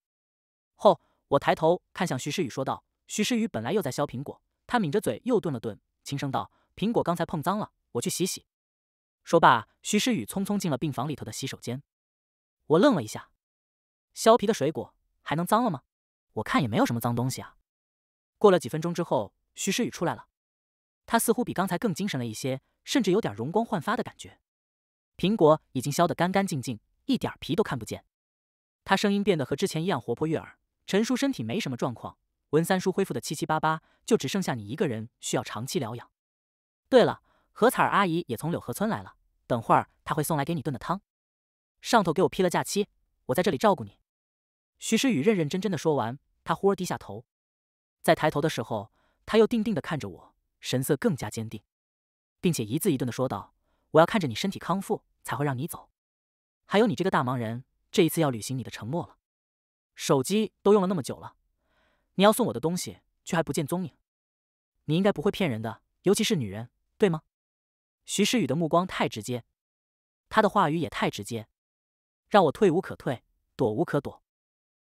后，我抬头看向徐诗雨，说道：“徐诗雨本来又在削苹果，他抿着嘴又顿了顿，轻声道：苹果刚才碰脏了，我去洗洗。”说罢，徐诗雨匆匆进了病房里头的洗手间。我愣了一下，削皮的水果还能脏了吗？我看也没有什么脏东西啊。过了几分钟之后，徐诗雨出来了。他似乎比刚才更精神了一些，甚至有点容光焕发的感觉。苹果已经削得干干净净，一点皮都看不见。他声音变得和之前一样活泼悦耳。陈叔身体没什么状况，文三叔恢复的七七八八，就只剩下你一个人需要长期疗养。对了，何彩儿阿姨也从柳河村来了，等会儿她会送来给你炖的汤。上头给我批了假期，我在这里照顾你。徐诗雨认认真真的说完，他忽而低下头，在抬头的时候，他又定定的看着我。神色更加坚定，并且一字一顿的说道：“我要看着你身体康复，才会让你走。还有你这个大忙人，这一次要履行你的承诺了。手机都用了那么久了，你要送我的东西却还不见踪影。你应该不会骗人的，尤其是女人，对吗？”徐诗雨的目光太直接，他的话语也太直接，让我退无可退，躲无可躲。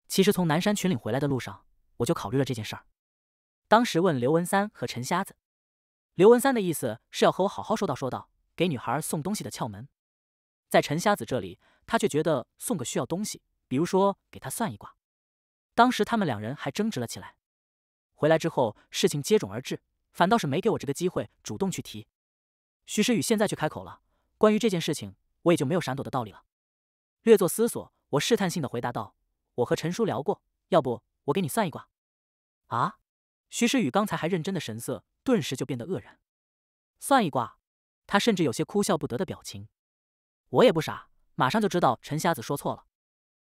其实从南山群岭回来的路上，我就考虑了这件事儿。当时问刘文三和陈瞎子。刘文三的意思是要和我好好说道说道，给女孩送东西的窍门。在陈瞎子这里，他却觉得送个需要东西，比如说给他算一卦。当时他们两人还争执了起来。回来之后，事情接踵而至，反倒是没给我这个机会主动去提。徐诗雨现在却开口了，关于这件事情，我也就没有闪躲的道理了。略作思索，我试探性的回答道：“我和陈叔聊过，要不我给你算一卦？”啊！徐诗雨刚才还认真的神色。顿时就变得愕然，算一卦，他甚至有些哭笑不得的表情。我也不傻，马上就知道陈瞎子说错了。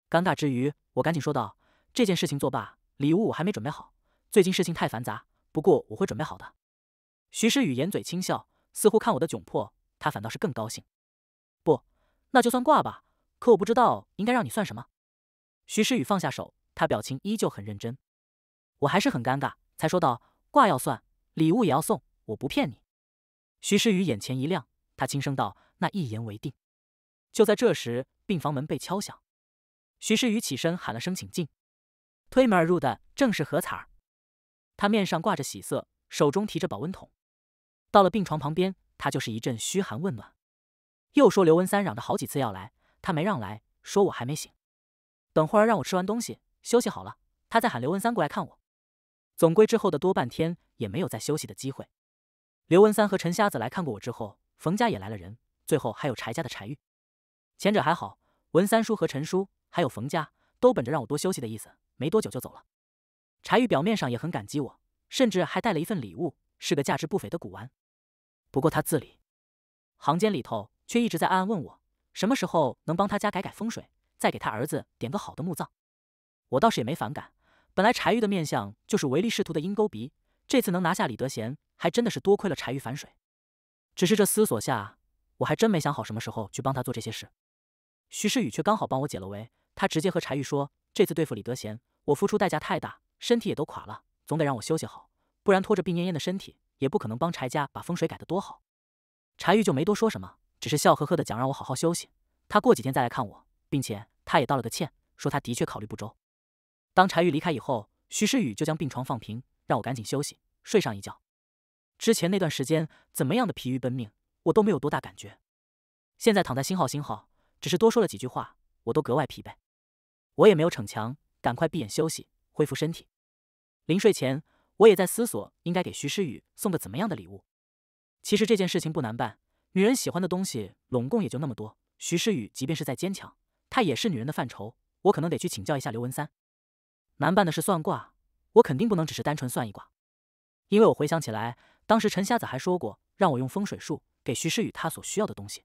尴尬之余，我赶紧说道：“这件事情作罢，礼物我还没准备好，最近事情太繁杂，不过我会准备好的。”徐诗雨掩嘴轻笑，似乎看我的窘迫，他反倒是更高兴。不，那就算卦吧。可我不知道应该让你算什么。徐诗雨放下手，他表情依旧很认真。我还是很尴尬，才说道：“卦要算。”礼物也要送，我不骗你。徐诗雨眼前一亮，他轻声道：“那一言为定。”就在这时，病房门被敲响，徐诗雨起身喊了声“请进”，推门而入的正是何彩儿。他面上挂着喜色，手中提着保温桶，到了病床旁边，他就是一阵嘘寒问暖，又说刘文三嚷着好几次要来，他没让来，说我还没醒，等会儿让我吃完东西，休息好了，他再喊刘文三过来看我。总归之后的多半天也没有再休息的机会。刘文三和陈瞎子来看过我之后，冯家也来了人，最后还有柴家的柴玉。前者还好，文三叔和陈叔还有冯家都本着让我多休息的意思，没多久就走了。柴玉表面上也很感激我，甚至还带了一份礼物，是个价值不菲的古玩。不过他自理，行间里头却一直在暗暗问我，什么时候能帮他家改改风水，再给他儿子点个好的墓葬。我倒是也没反感。本来柴玉的面相就是唯利是图的鹰钩鼻，这次能拿下李德贤，还真的是多亏了柴玉反水。只是这思索下，我还真没想好什么时候去帮他做这些事。徐世宇却刚好帮我解了围，他直接和柴玉说，这次对付李德贤，我付出代价太大，身体也都垮了，总得让我休息好，不然拖着病恹恹的身体，也不可能帮柴家把风水改得多好。柴玉就没多说什么，只是笑呵呵的讲让我好好休息，他过几天再来看我，并且他也道了个歉，说他的确考虑不周。当柴玉离开以后，徐诗雨就将病床放平，让我赶紧休息，睡上一觉。之前那段时间，怎么样的疲于奔命，我都没有多大感觉。现在躺在新号新号，只是多说了几句话，我都格外疲惫。我也没有逞强，赶快闭眼休息，恢复身体。临睡前，我也在思索应该给徐诗雨送个怎么样的礼物。其实这件事情不难办，女人喜欢的东西，拢共也就那么多。徐诗雨即便是在坚强，她也是女人的范畴。我可能得去请教一下刘文三。难办的是算卦，我肯定不能只是单纯算一卦，因为我回想起来，当时陈瞎子还说过让我用风水术给徐诗雨他所需要的东西。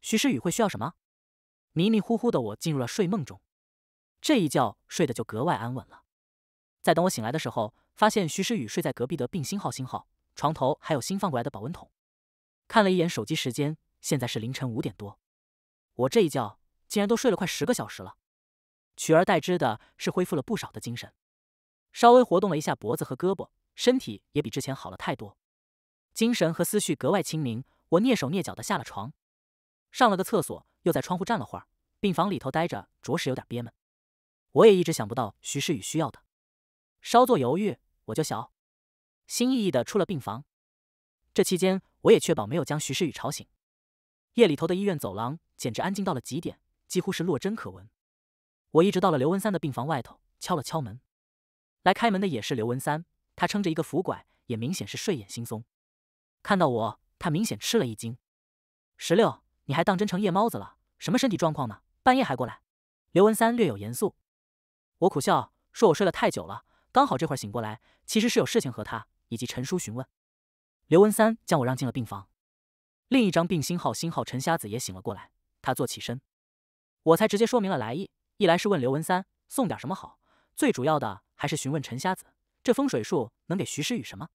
徐诗雨会需要什么？迷迷糊糊的我进入了睡梦中，这一觉睡得就格外安稳了。在等我醒来的时候，发现徐诗雨睡在隔壁的病星号星号床头，还有新放过来的保温桶。看了一眼手机时间，现在是凌晨五点多，我这一觉竟然都睡了快十个小时了。取而代之的是恢复了不少的精神，稍微活动了一下脖子和胳膊，身体也比之前好了太多，精神和思绪格外清明。我蹑手蹑脚的下了床，上了个厕所，又在窗户站了会儿。病房里头待着着实有点憋闷，我也一直想不到徐诗雨需要的，稍作犹豫，我就小心翼翼的出了病房。这期间，我也确保没有将徐诗雨吵醒。夜里头的医院走廊简直安静到了极点，几乎是落针可闻。我一直到了刘文三的病房外头，敲了敲门。来开门的也是刘文三，他撑着一个扶拐，也明显是睡眼惺忪。看到我，他明显吃了一惊：“十六，你还当真成夜猫子了？什么身体状况呢？半夜还过来？”刘文三略有严肃。我苦笑，说我睡了太久了，刚好这会儿醒过来，其实是有事情和他以及陈叔询问。刘文三将我让进了病房。另一张病号号，陈瞎子也醒了过来，他坐起身，我才直接说明了来意。一来是问刘文三送点什么好，最主要的还是询问陈瞎子这风水术能给徐诗雨什么。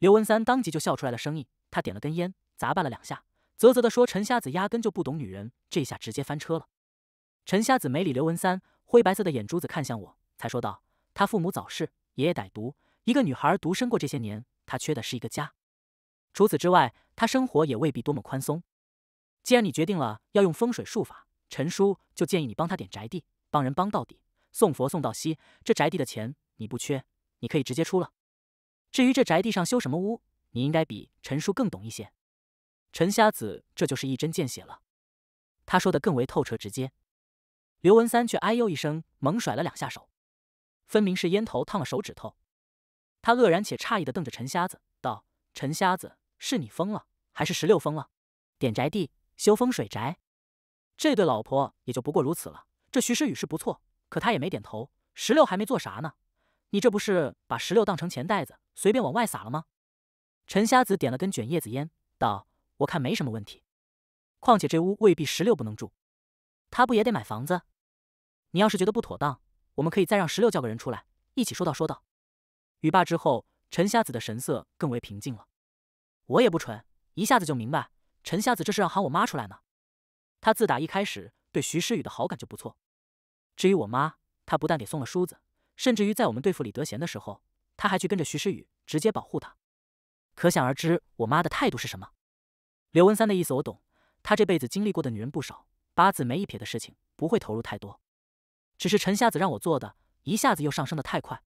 刘文三当即就笑出来了，声音他点了根烟，砸吧了两下，啧啧的说：“陈瞎子压根就不懂女人，这下直接翻车了。”陈瞎子没理刘文三，灰白色的眼珠子看向我，才说道：“他父母早逝，爷爷歹毒，一个女孩独身过这些年，他缺的是一个家。除此之外，他生活也未必多么宽松。既然你决定了要用风水术法。”陈叔就建议你帮他点宅地，帮人帮到底，送佛送到西。这宅地的钱你不缺，你可以直接出了。至于这宅地上修什么屋，你应该比陈叔更懂一些。陈瞎子这就是一针见血了，他说的更为透彻直接。刘文三却哎呦一声，猛甩了两下手，分明是烟头烫了手指头。他愕然且诧异的瞪着陈瞎子，道：“陈瞎子，是你疯了，还是十六疯了？点宅地，修风水宅？”这对老婆也就不过如此了。这徐诗雨是不错，可他也没点头。石榴还没做啥呢，你这不是把石榴当成钱袋子，随便往外撒了吗？陈瞎子点了根卷叶子烟，道：“我看没什么问题。况且这屋未必石榴不能住，他不也得买房子？你要是觉得不妥当，我们可以再让石榴叫个人出来一起说道说道。”语罢之后，陈瞎子的神色更为平静了。我也不蠢，一下子就明白，陈瞎子这是要喊我妈出来呢。他自打一开始对徐诗雨的好感就不错。至于我妈，她不但给送了梳子，甚至于在我们对付李德贤的时候，她还去跟着徐诗雨，直接保护她。可想而知，我妈的态度是什么。刘文三的意思我懂，他这辈子经历过的女人不少，八字没一撇的事情不会投入太多。只是陈瞎子让我做的，一下子又上升的太快，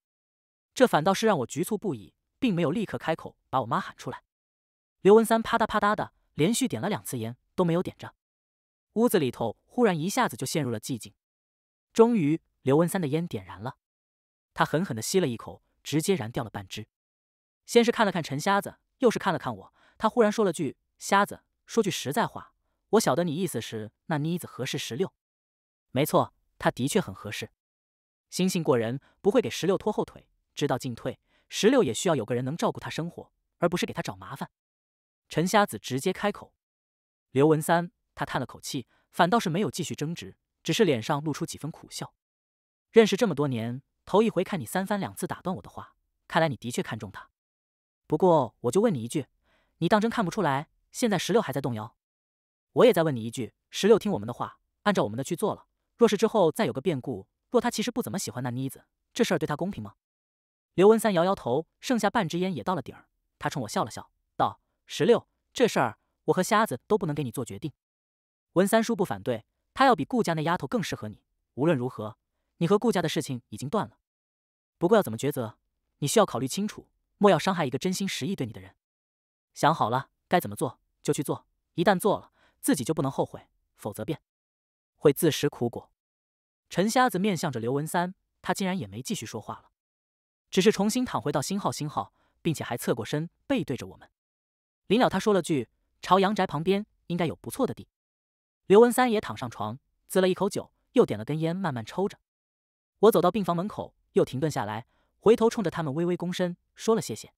这反倒是让我局促不已，并没有立刻开口把我妈喊出来。刘文三啪嗒啪嗒的连续点了两次烟，都没有点着。屋子里头忽然一下子就陷入了寂静。终于，刘文三的烟点燃了，他狠狠地吸了一口，直接燃掉了半支。先是看了看陈瞎子，又是看了看我，他忽然说了句：“瞎子，说句实在话，我晓得你意思是那妮子合适石榴。”没错，她的确很合适，心性过人，不会给石榴拖后腿，知道进退。石榴也需要有个人能照顾他生活，而不是给他找麻烦。陈瞎子直接开口：“刘文三。”他叹了口气，反倒是没有继续争执，只是脸上露出几分苦笑。认识这么多年，头一回看你三番两次打断我的话，看来你的确看中他。不过我就问你一句，你当真看不出来？现在石榴还在动摇。我也再问你一句，石榴听我们的话，按照我们的去做了。若是之后再有个变故，若他其实不怎么喜欢那妮子，这事儿对他公平吗？刘文三摇摇头，剩下半支烟也到了底儿，他冲我笑了笑，道：“石榴，这事儿我和瞎子都不能给你做决定。”文三叔不反对，他要比顾家那丫头更适合你。无论如何，你和顾家的事情已经断了。不过要怎么抉择，你需要考虑清楚，莫要伤害一个真心实意对你的人。想好了该怎么做就去做，一旦做了，自己就不能后悔，否则便会自食苦果。陈瞎子面向着刘文三，他竟然也没继续说话了，只是重新躺回到星号星号，并且还侧过身背对着我们。临了，他说了句：“朝阳宅旁边应该有不错的地。”刘文三也躺上床，滋了一口酒，又点了根烟，慢慢抽着。我走到病房门口，又停顿下来，回头冲着他们微微躬身，说了谢谢。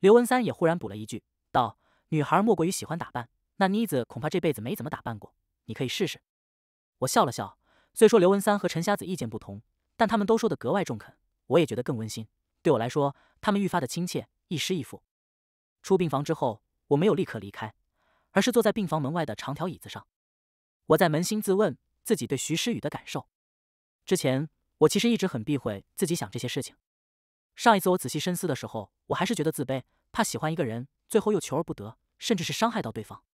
刘文三也忽然补了一句，道：“女孩莫过于喜欢打扮，那妮子恐怕这辈子没怎么打扮过，你可以试试。”我笑了笑。虽说刘文三和陈瞎子意见不同，但他们都说的格外中肯，我也觉得更温馨。对我来说，他们愈发的亲切，一师一父。出病房之后，我没有立刻离开，而是坐在病房门外的长条椅子上。我在扪心自问自己对徐诗雨的感受。之前我其实一直很避讳自己想这些事情。上一次我仔细深思的时候，我还是觉得自卑，怕喜欢一个人最后又求而不得，甚至是伤害到对方。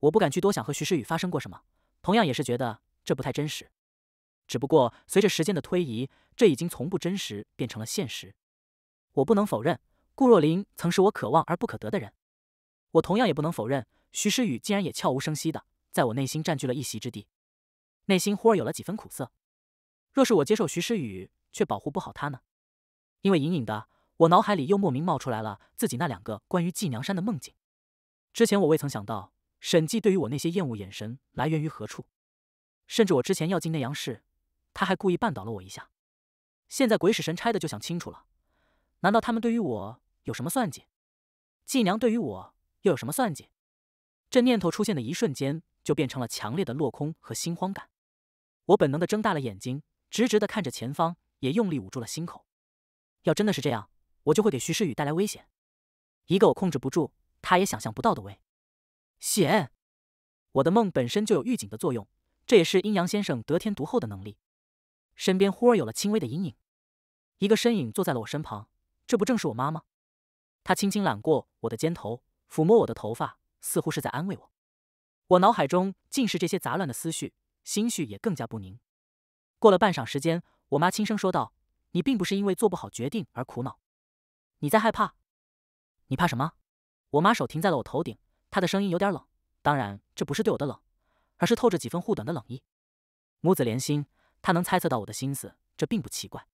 我不敢去多想和徐诗雨发生过什么，同样也是觉得这不太真实。只不过随着时间的推移，这已经从不真实变成了现实。我不能否认顾若琳曾是我渴望而不可得的人，我同样也不能否认徐诗雨竟然也悄无声息的。在我内心占据了一席之地，内心忽而有了几分苦涩。若是我接受徐诗雨，却保护不好她呢？因为隐隐的，我脑海里又莫名冒出来了自己那两个关于纪娘山的梦境。之前我未曾想到，沈寂对于我那些厌恶眼神来源于何处。甚至我之前要进内阳市，他还故意绊倒了我一下。现在鬼使神差的就想清楚了：难道他们对于我有什么算计？纪娘对于我又有什么算计？这念头出现的一瞬间。就变成了强烈的落空和心慌感，我本能的睁大了眼睛，直直的看着前方，也用力捂住了心口。要真的是这样，我就会给徐诗雨带来危险，一个我控制不住，他也想象不到的危险。我的梦本身就有预警的作用，这也是阴阳先生得天独厚的能力。身边忽而有了轻微的阴影，一个身影坐在了我身旁，这不正是我妈吗？她轻轻揽过我的肩头，抚摸我的头发，似乎是在安慰我。我脑海中尽是这些杂乱的思绪，心绪也更加不宁。过了半晌时间，我妈轻声说道：“你并不是因为做不好决定而苦恼，你在害怕。你怕什么？”我妈手停在了我头顶，她的声音有点冷，当然这不是对我的冷，而是透着几分护短的冷意。母子连心，她能猜测到我的心思，这并不奇怪。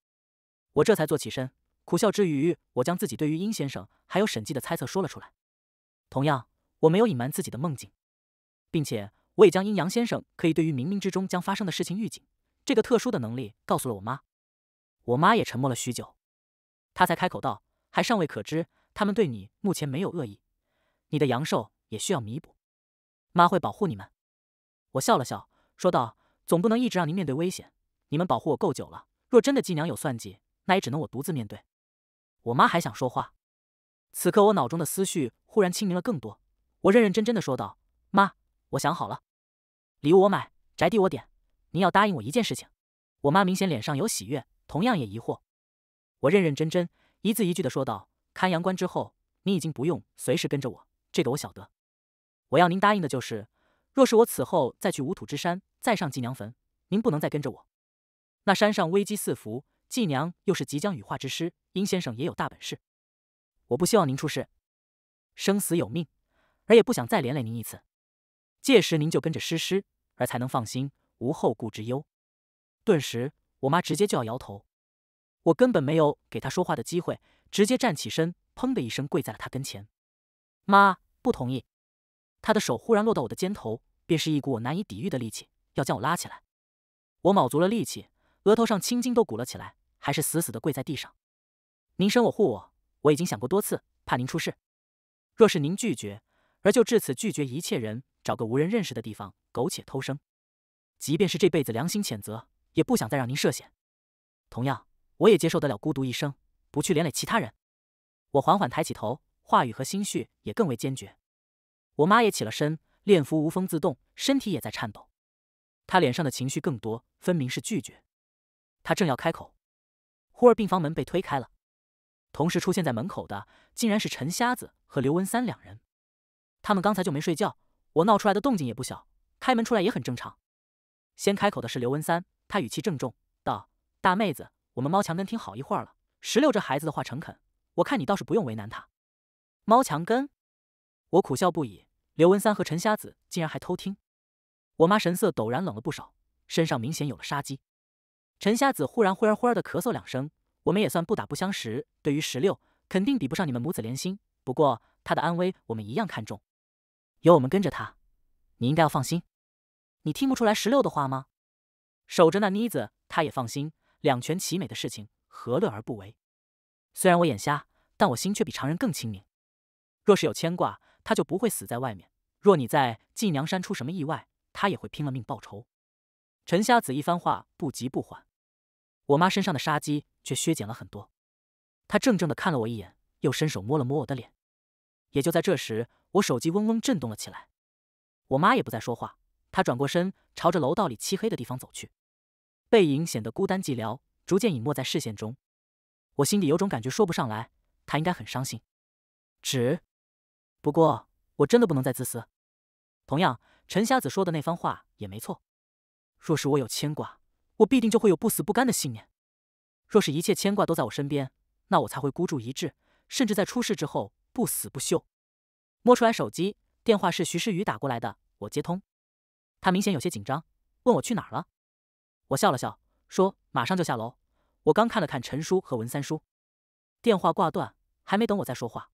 我这才坐起身，苦笑之余，我将自己对于殷先生还有沈记的猜测说了出来。同样，我没有隐瞒自己的梦境。并且我也将阴阳先生可以对于冥冥之中将发生的事情预警这个特殊的能力告诉了我妈，我妈也沉默了许久，她才开口道：“还尚未可知，他们对你目前没有恶意，你的阳寿也需要弥补。”妈会保护你们。我笑了笑，说道：“总不能一直让您面对危险，你们保护我够久了。若真的纪娘有算计，那也只能我独自面对。”我妈还想说话，此刻我脑中的思绪忽然清明了更多，我认认真真的说道：“妈。”我想好了，礼物我买，宅地我点。您要答应我一件事情。我妈明显脸上有喜悦，同样也疑惑。我认认真真，一字一句的说道：“看阳关之后，您已经不用随时跟着我，这个我晓得。我要您答应的就是，若是我此后再去无土之山，再上纪娘坟，您不能再跟着我。那山上危机四伏，纪娘又是即将羽化之师，殷先生也有大本事，我不希望您出事。生死有命，而也不想再连累您一次。”届时您就跟着诗诗，而才能放心，无后顾之忧。顿时，我妈直接就要摇头。我根本没有给她说话的机会，直接站起身，砰的一声跪在了她跟前。妈不同意。她的手忽然落到我的肩头，便是一股我难以抵御的力气，要将我拉起来。我卯足了力气，额头上青筋都鼓了起来，还是死死的跪在地上。您生我护我，我已经想过多次，怕您出事。若是您拒绝，而就至此拒绝一切人。找个无人认识的地方苟且偷生，即便是这辈子良心谴责，也不想再让您涉险。同样，我也接受得了孤独一生，不去连累其他人。我缓缓抬起头，话语和心绪也更为坚决。我妈也起了身，练符无风自动，身体也在颤抖。她脸上的情绪更多，分明是拒绝。她正要开口，忽而病房门被推开了，同时出现在门口的，竟然是陈瞎子和刘文三两人。他们刚才就没睡觉。我闹出来的动静也不小，开门出来也很正常。先开口的是刘文三，他语气郑重道：“大妹子，我们猫墙根听好一会儿了。石榴这孩子的话诚恳，我看你倒是不用为难他。”猫墙根，我苦笑不已。刘文三和陈瞎子竟然还偷听。我妈神色陡然冷了不少，身上明显有了杀机。陈瞎子忽然忽而忽而的咳嗽两声。我们也算不打不相识，对于石榴，肯定比不上你们母子连心，不过他的安危我们一样看重。有我们跟着他，你应该要放心。你听不出来石榴的话吗？守着那妮子，他也放心，两全其美的事情何乐而不为？虽然我眼瞎，但我心却比常人更清明。若是有牵挂，他就不会死在外面。若你在晋娘山出什么意外，他也会拼了命报仇。陈瞎子一番话不急不缓，我妈身上的杀机却削减了很多。他怔怔地看了我一眼，又伸手摸了摸我的脸。也就在这时。我手机嗡嗡震动了起来，我妈也不再说话，她转过身，朝着楼道里漆黑的地方走去，背影显得孤单寂寥，逐渐隐没在视线中。我心底有种感觉说不上来，她应该很伤心。只不过我真的不能再自私。同样，陈瞎子说的那番话也没错。若是我有牵挂，我必定就会有不死不甘的信念；若是一切牵挂都在我身边，那我才会孤注一掷，甚至在出事之后不死不休。摸出来手机，电话是徐诗雨打过来的，我接通，他明显有些紧张，问我去哪儿了。我笑了笑，说马上就下楼。我刚看了看陈叔和文三叔，电话挂断，还没等我再说话，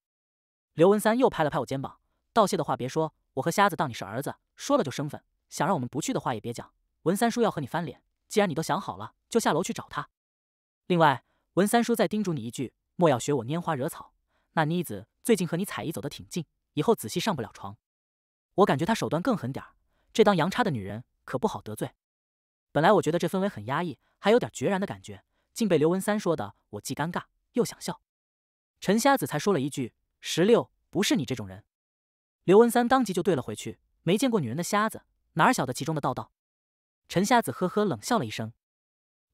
刘文三又拍了拍我肩膀，道谢的话别说，我和瞎子当你是儿子，说了就生分。想让我们不去的话也别讲，文三叔要和你翻脸，既然你都想好了，就下楼去找他。另外，文三叔再叮嘱你一句，莫要学我拈花惹草，那妮子最近和你彩姨走得挺近。以后仔细上不了床，我感觉他手段更狠点儿。这当洋差的女人可不好得罪。本来我觉得这氛围很压抑，还有点决然的感觉，竟被刘文三说的我既尴尬又想笑。陈瞎子才说了一句：“十六不是你这种人。”刘文三当即就对了回去。没见过女人的瞎子哪晓得其中的道道？陈瞎子呵呵冷笑了一声。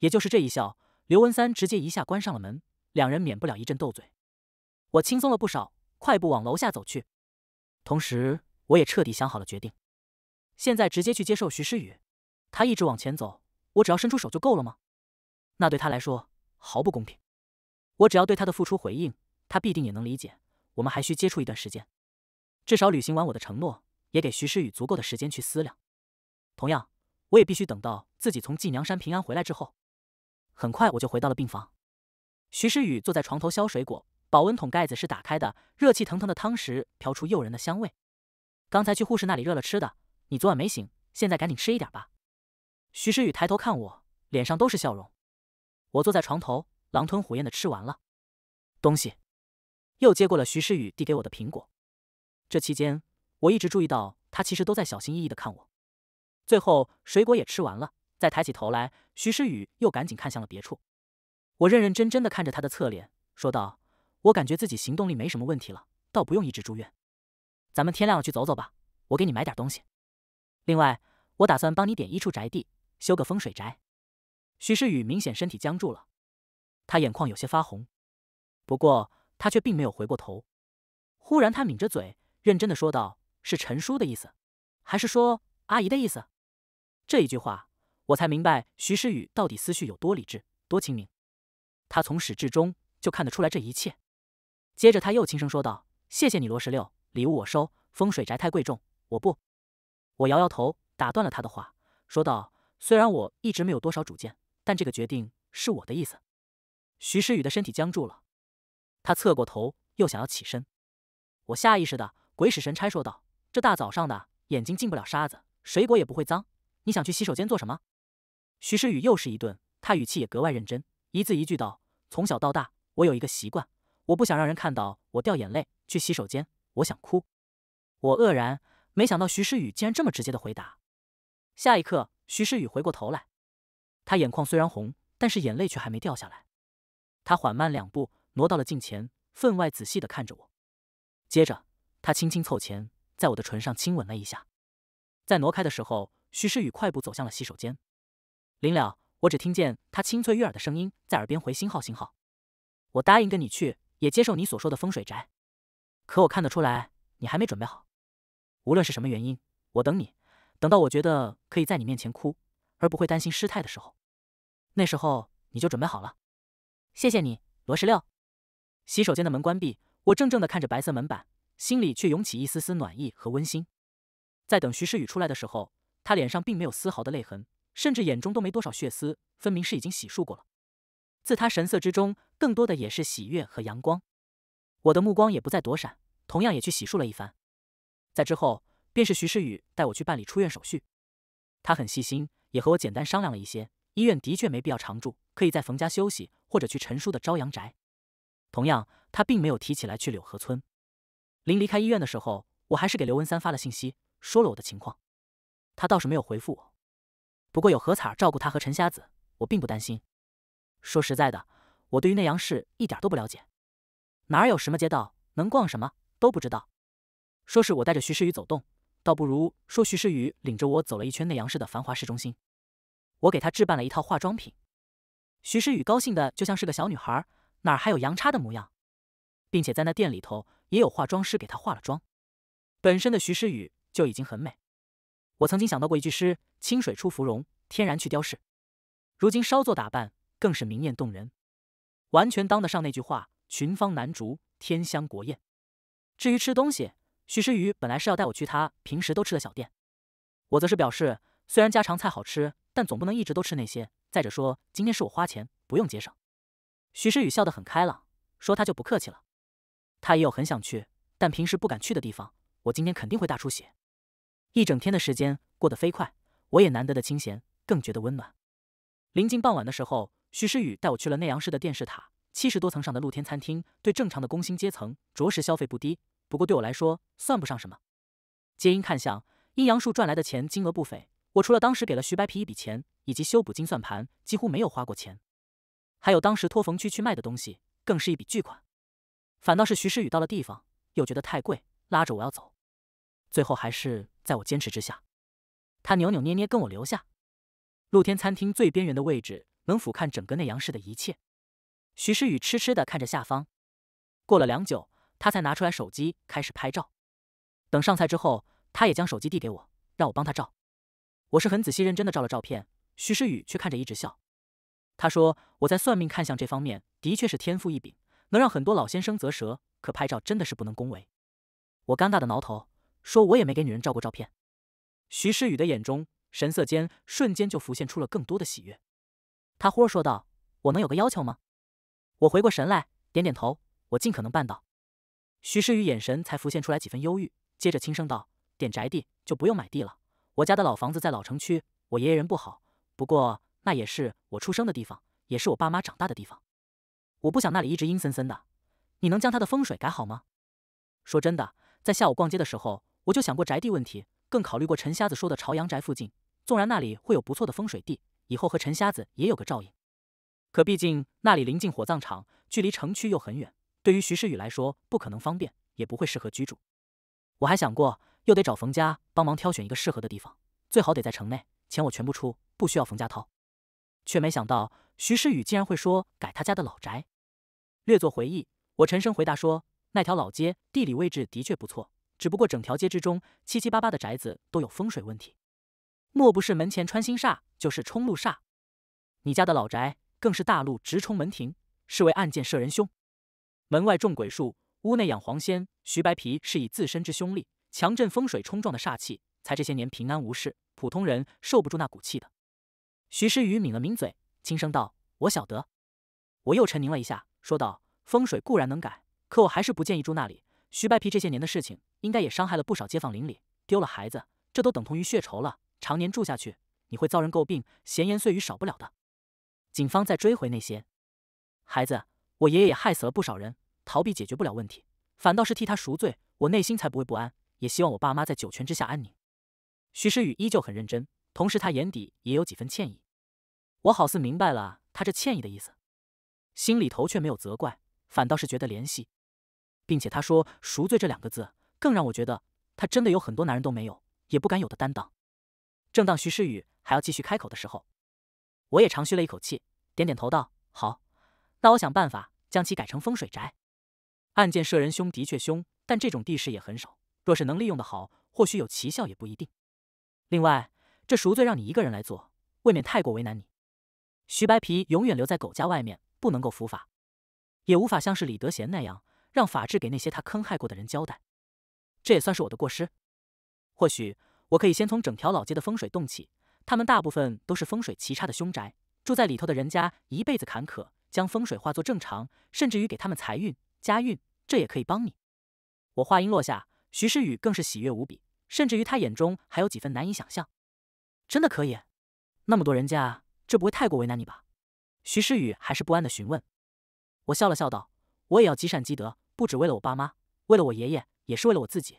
也就是这一笑，刘文三直接一下关上了门。两人免不了一阵斗嘴。我轻松了不少，快步往楼下走去。同时，我也彻底想好了决定，现在直接去接受徐诗雨。他一直往前走，我只要伸出手就够了吗？那对他来说毫不公平。我只要对他的付出回应，他必定也能理解。我们还需接触一段时间，至少履行完我的承诺，也给徐诗雨足够的时间去思量。同样，我也必须等到自己从纪娘山平安回来之后。很快，我就回到了病房，徐诗雨坐在床头削水果。保温桶盖子是打开的，热气腾腾的汤匙飘出诱人的香味。刚才去护士那里热了吃的，你昨晚没醒，现在赶紧吃一点吧。徐诗雨抬头看我，脸上都是笑容。我坐在床头，狼吞虎咽的吃完了东西，又接过了徐诗雨递给我的苹果。这期间，我一直注意到他其实都在小心翼翼的看我。最后水果也吃完了，再抬起头来，徐诗雨又赶紧看向了别处。我认认真真的看着他的侧脸，说道。我感觉自己行动力没什么问题了，倒不用一直住院。咱们天亮了去走走吧，我给你买点东西。另外，我打算帮你点一处宅地，修个风水宅。徐诗雨明显身体僵住了，他眼眶有些发红，不过他却并没有回过头。忽然，他抿着嘴，认真地说道：“是陈叔的意思，还是说阿姨的意思？”这一句话，我才明白徐诗雨到底思绪有多理智，多清明。他从始至终就看得出来这一切。接着，他又轻声说道：“谢谢你，罗十六，礼物我收。风水宅太贵重，我不。”我摇摇头，打断了他的话，说道：“虽然我一直没有多少主见，但这个决定是我的意思。”徐诗雨的身体僵住了，他侧过头，又想要起身。我下意识的鬼使神差说道：“这大早上的，眼睛进不了沙子，水果也不会脏，你想去洗手间做什么？”徐诗雨又是一顿，他语气也格外认真，一字一句道：“从小到大，我有一个习惯。”我不想让人看到我掉眼泪，去洗手间。我想哭。我愕然，没想到徐诗雨竟然这么直接的回答。下一刻，徐诗雨回过头来，他眼眶虽然红，但是眼泪却还没掉下来。他缓慢两步挪到了镜前，分外仔细的看着我。接着，他轻轻凑前，在我的唇上亲吻了一下。在挪开的时候，徐诗雨快步走向了洗手间。临了，我只听见他清脆悦耳的声音在耳边回：星号星号，我答应跟你去。也接受你所说的风水宅，可我看得出来，你还没准备好。无论是什么原因，我等你，等到我觉得可以在你面前哭，而不会担心失态的时候，那时候你就准备好了。谢谢你，罗十六。洗手间的门关闭，我怔怔的看着白色门板，心里却涌起一丝丝暖意和温馨。在等徐诗雨出来的时候，他脸上并没有丝毫的泪痕，甚至眼中都没多少血丝，分明是已经洗漱过了。自他神色之中，更多的也是喜悦和阳光。我的目光也不再躲闪，同样也去洗漱了一番。在之后，便是徐诗雨带我去办理出院手续。他很细心，也和我简单商量了一些。医院的确没必要常住，可以在冯家休息，或者去陈叔的朝阳宅。同样，他并没有提起来去柳河村。临离开医院的时候，我还是给刘文三发了信息，说了我的情况。他倒是没有回复我，不过有何彩儿照顾他和陈瞎子，我并不担心。说实在的，我对于内阳市一点都不了解，哪儿有什么街道能逛，什么都不知道。说是我带着徐诗雨走动，倒不如说徐诗雨领着我走了一圈内阳市的繁华市中心。我给她置办了一套化妆品，徐诗雨高兴的就像是个小女孩，哪儿还有杨叉的模样？并且在那店里头也有化妆师给她化了妆。本身的徐诗雨就已经很美，我曾经想到过一句诗：“清水出芙蓉，天然去雕饰。”如今稍作打扮。更是明艳动人，完全当得上那句话“群芳难逐天香国宴”。至于吃东西，许诗雨本来是要带我去他平时都吃的小店，我则是表示虽然家常菜好吃，但总不能一直都吃那些。再者说，今天是我花钱，不用节省。许诗雨笑得很开朗，说他就不客气了。他也有很想去但平时不敢去的地方，我今天肯定会大出血。一整天的时间过得飞快，我也难得的清闲，更觉得温暖。临近傍晚的时候。徐诗雨带我去了内阳市的电视塔，七十多层上的露天餐厅，对正常的工薪阶层着实消费不低。不过对我来说算不上什么。皆因看相阴阳术赚来的钱金额不菲，我除了当时给了徐白皮一笔钱，以及修补金算盘，几乎没有花过钱。还有当时托冯区去卖的东西，更是一笔巨款。反倒是徐诗雨到了地方，又觉得太贵，拉着我要走。最后还是在我坚持之下，他扭扭捏捏跟我留下。露天餐厅最边缘的位置。能俯瞰整个内阳市的一切，徐诗雨痴痴的看着下方，过了良久，他才拿出来手机开始拍照。等上菜之后，他也将手机递给我，让我帮他照。我是很仔细认真的照了照片，徐诗雨却看着一直笑。他说：“我在算命、看相这方面的确是天赋异禀，能让很多老先生咋舌，可拍照真的是不能恭维。”我尴尬的挠头，说我也没给女人照过照片。徐诗雨的眼中神色间瞬间就浮现出了更多的喜悦。他忽儿说道：“我能有个要求吗？”我回过神来，点点头。我尽可能办到。徐世宇眼神才浮现出来几分忧郁，接着轻声道：“点宅地就不用买地了。我家的老房子在老城区，我爷爷人不好，不过那也是我出生的地方，也是我爸妈长大的地方。我不想那里一直阴森森的。你能将他的风水改好吗？”说真的，在下午逛街的时候，我就想过宅地问题，更考虑过陈瞎子说的朝阳宅附近，纵然那里会有不错的风水地。以后和陈瞎子也有个照应，可毕竟那里临近火葬场，距离城区又很远，对于徐诗雨来说不可能方便，也不会适合居住。我还想过，又得找冯家帮忙挑选一个适合的地方，最好得在城内，钱我全部出，不需要冯家掏。却没想到徐诗雨竟然会说改他家的老宅。略作回忆，我沉声回答说：“那条老街地理位置的确不错，只不过整条街之中七七八八的宅子都有风水问题，莫不是门前穿心煞？”就是冲路煞，你家的老宅更是大路直冲门庭，是为暗箭射人凶。门外种鬼树，屋内养黄仙。徐白皮是以自身之凶力强镇风水冲撞的煞气，才这些年平安无事。普通人受不住那股气的。徐诗雨抿了抿嘴，轻声道：“我晓得。”我又沉凝了一下，说道：“风水固然能改，可我还是不建议住那里。徐白皮这些年的事情，应该也伤害了不少街坊邻里，丢了孩子，这都等同于血仇了。常年住下去……”你会遭人诟病，闲言碎语少不了的。警方在追回那些孩子，我爷爷也害死了不少人，逃避解决不了问题，反倒是替他赎罪，我内心才不会不安。也希望我爸妈在九泉之下安宁。徐诗雨依旧很认真，同时他眼底也有几分歉意。我好似明白了他这歉意的意思，心里头却没有责怪，反倒是觉得怜惜，并且他说“赎罪”这两个字，更让我觉得他真的有很多男人都没有，也不敢有的担当。正当徐诗雨还要继续开口的时候，我也长吁了一口气，点点头道：“好，那我想办法将其改成风水宅。案件射人凶的确凶，但这种地势也很少。若是能利用得好，或许有奇效也不一定。另外，这赎罪让你一个人来做，未免太过为难你。徐白皮永远留在狗家外面，不能够伏法，也无法像是李德贤那样让法治给那些他坑害过的人交代。这也算是我的过失。或许。”我可以先从整条老街的风水动起，他们大部分都是风水奇差的凶宅，住在里头的人家一辈子坎坷，将风水化作正常，甚至于给他们财运、家运，这也可以帮你。我话音落下，徐诗雨更是喜悦无比，甚至于他眼中还有几分难以想象。真的可以？那么多人家，这不会太过为难你吧？徐诗雨还是不安的询问。我笑了笑道：“我也要积善积德，不只为了我爸妈，为了我爷爷，也是为了我自己。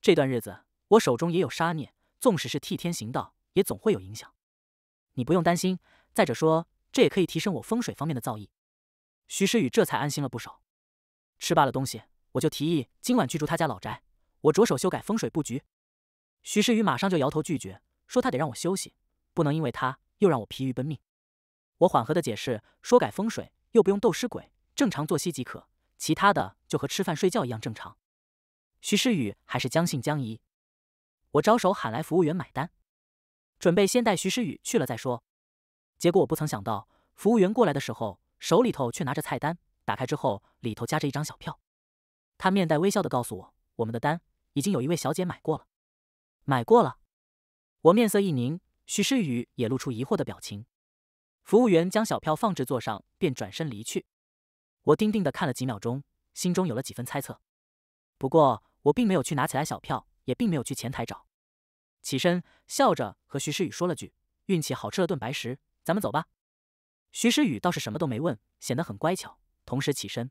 这段日子。”我手中也有杀孽，纵使是替天行道，也总会有影响。你不用担心。再者说，这也可以提升我风水方面的造诣。徐诗雨这才安心了不少。吃罢了东西，我就提议今晚去住他家老宅，我着手修改风水布局。徐诗雨马上就摇头拒绝，说他得让我休息，不能因为他又让我疲于奔命。我缓和的解释说，改风水又不用斗尸鬼，正常作息即可，其他的就和吃饭睡觉一样正常。徐诗雨还是将信将疑。我招手喊来服务员买单，准备先带徐诗雨去了再说。结果我不曾想到，服务员过来的时候手里头却拿着菜单，打开之后里头夹着一张小票。他面带微笑的告诉我：“我们的单已经有一位小姐买过了。”买过了？我面色一凝，徐诗雨也露出疑惑的表情。服务员将小票放置座上，便转身离去。我定定的看了几秒钟，心中有了几分猜测。不过我并没有去拿起来小票。也并没有去前台找，起身笑着和徐诗雨说了句：“运气好，吃了顿白食，咱们走吧。”徐诗雨倒是什么都没问，显得很乖巧，同时起身。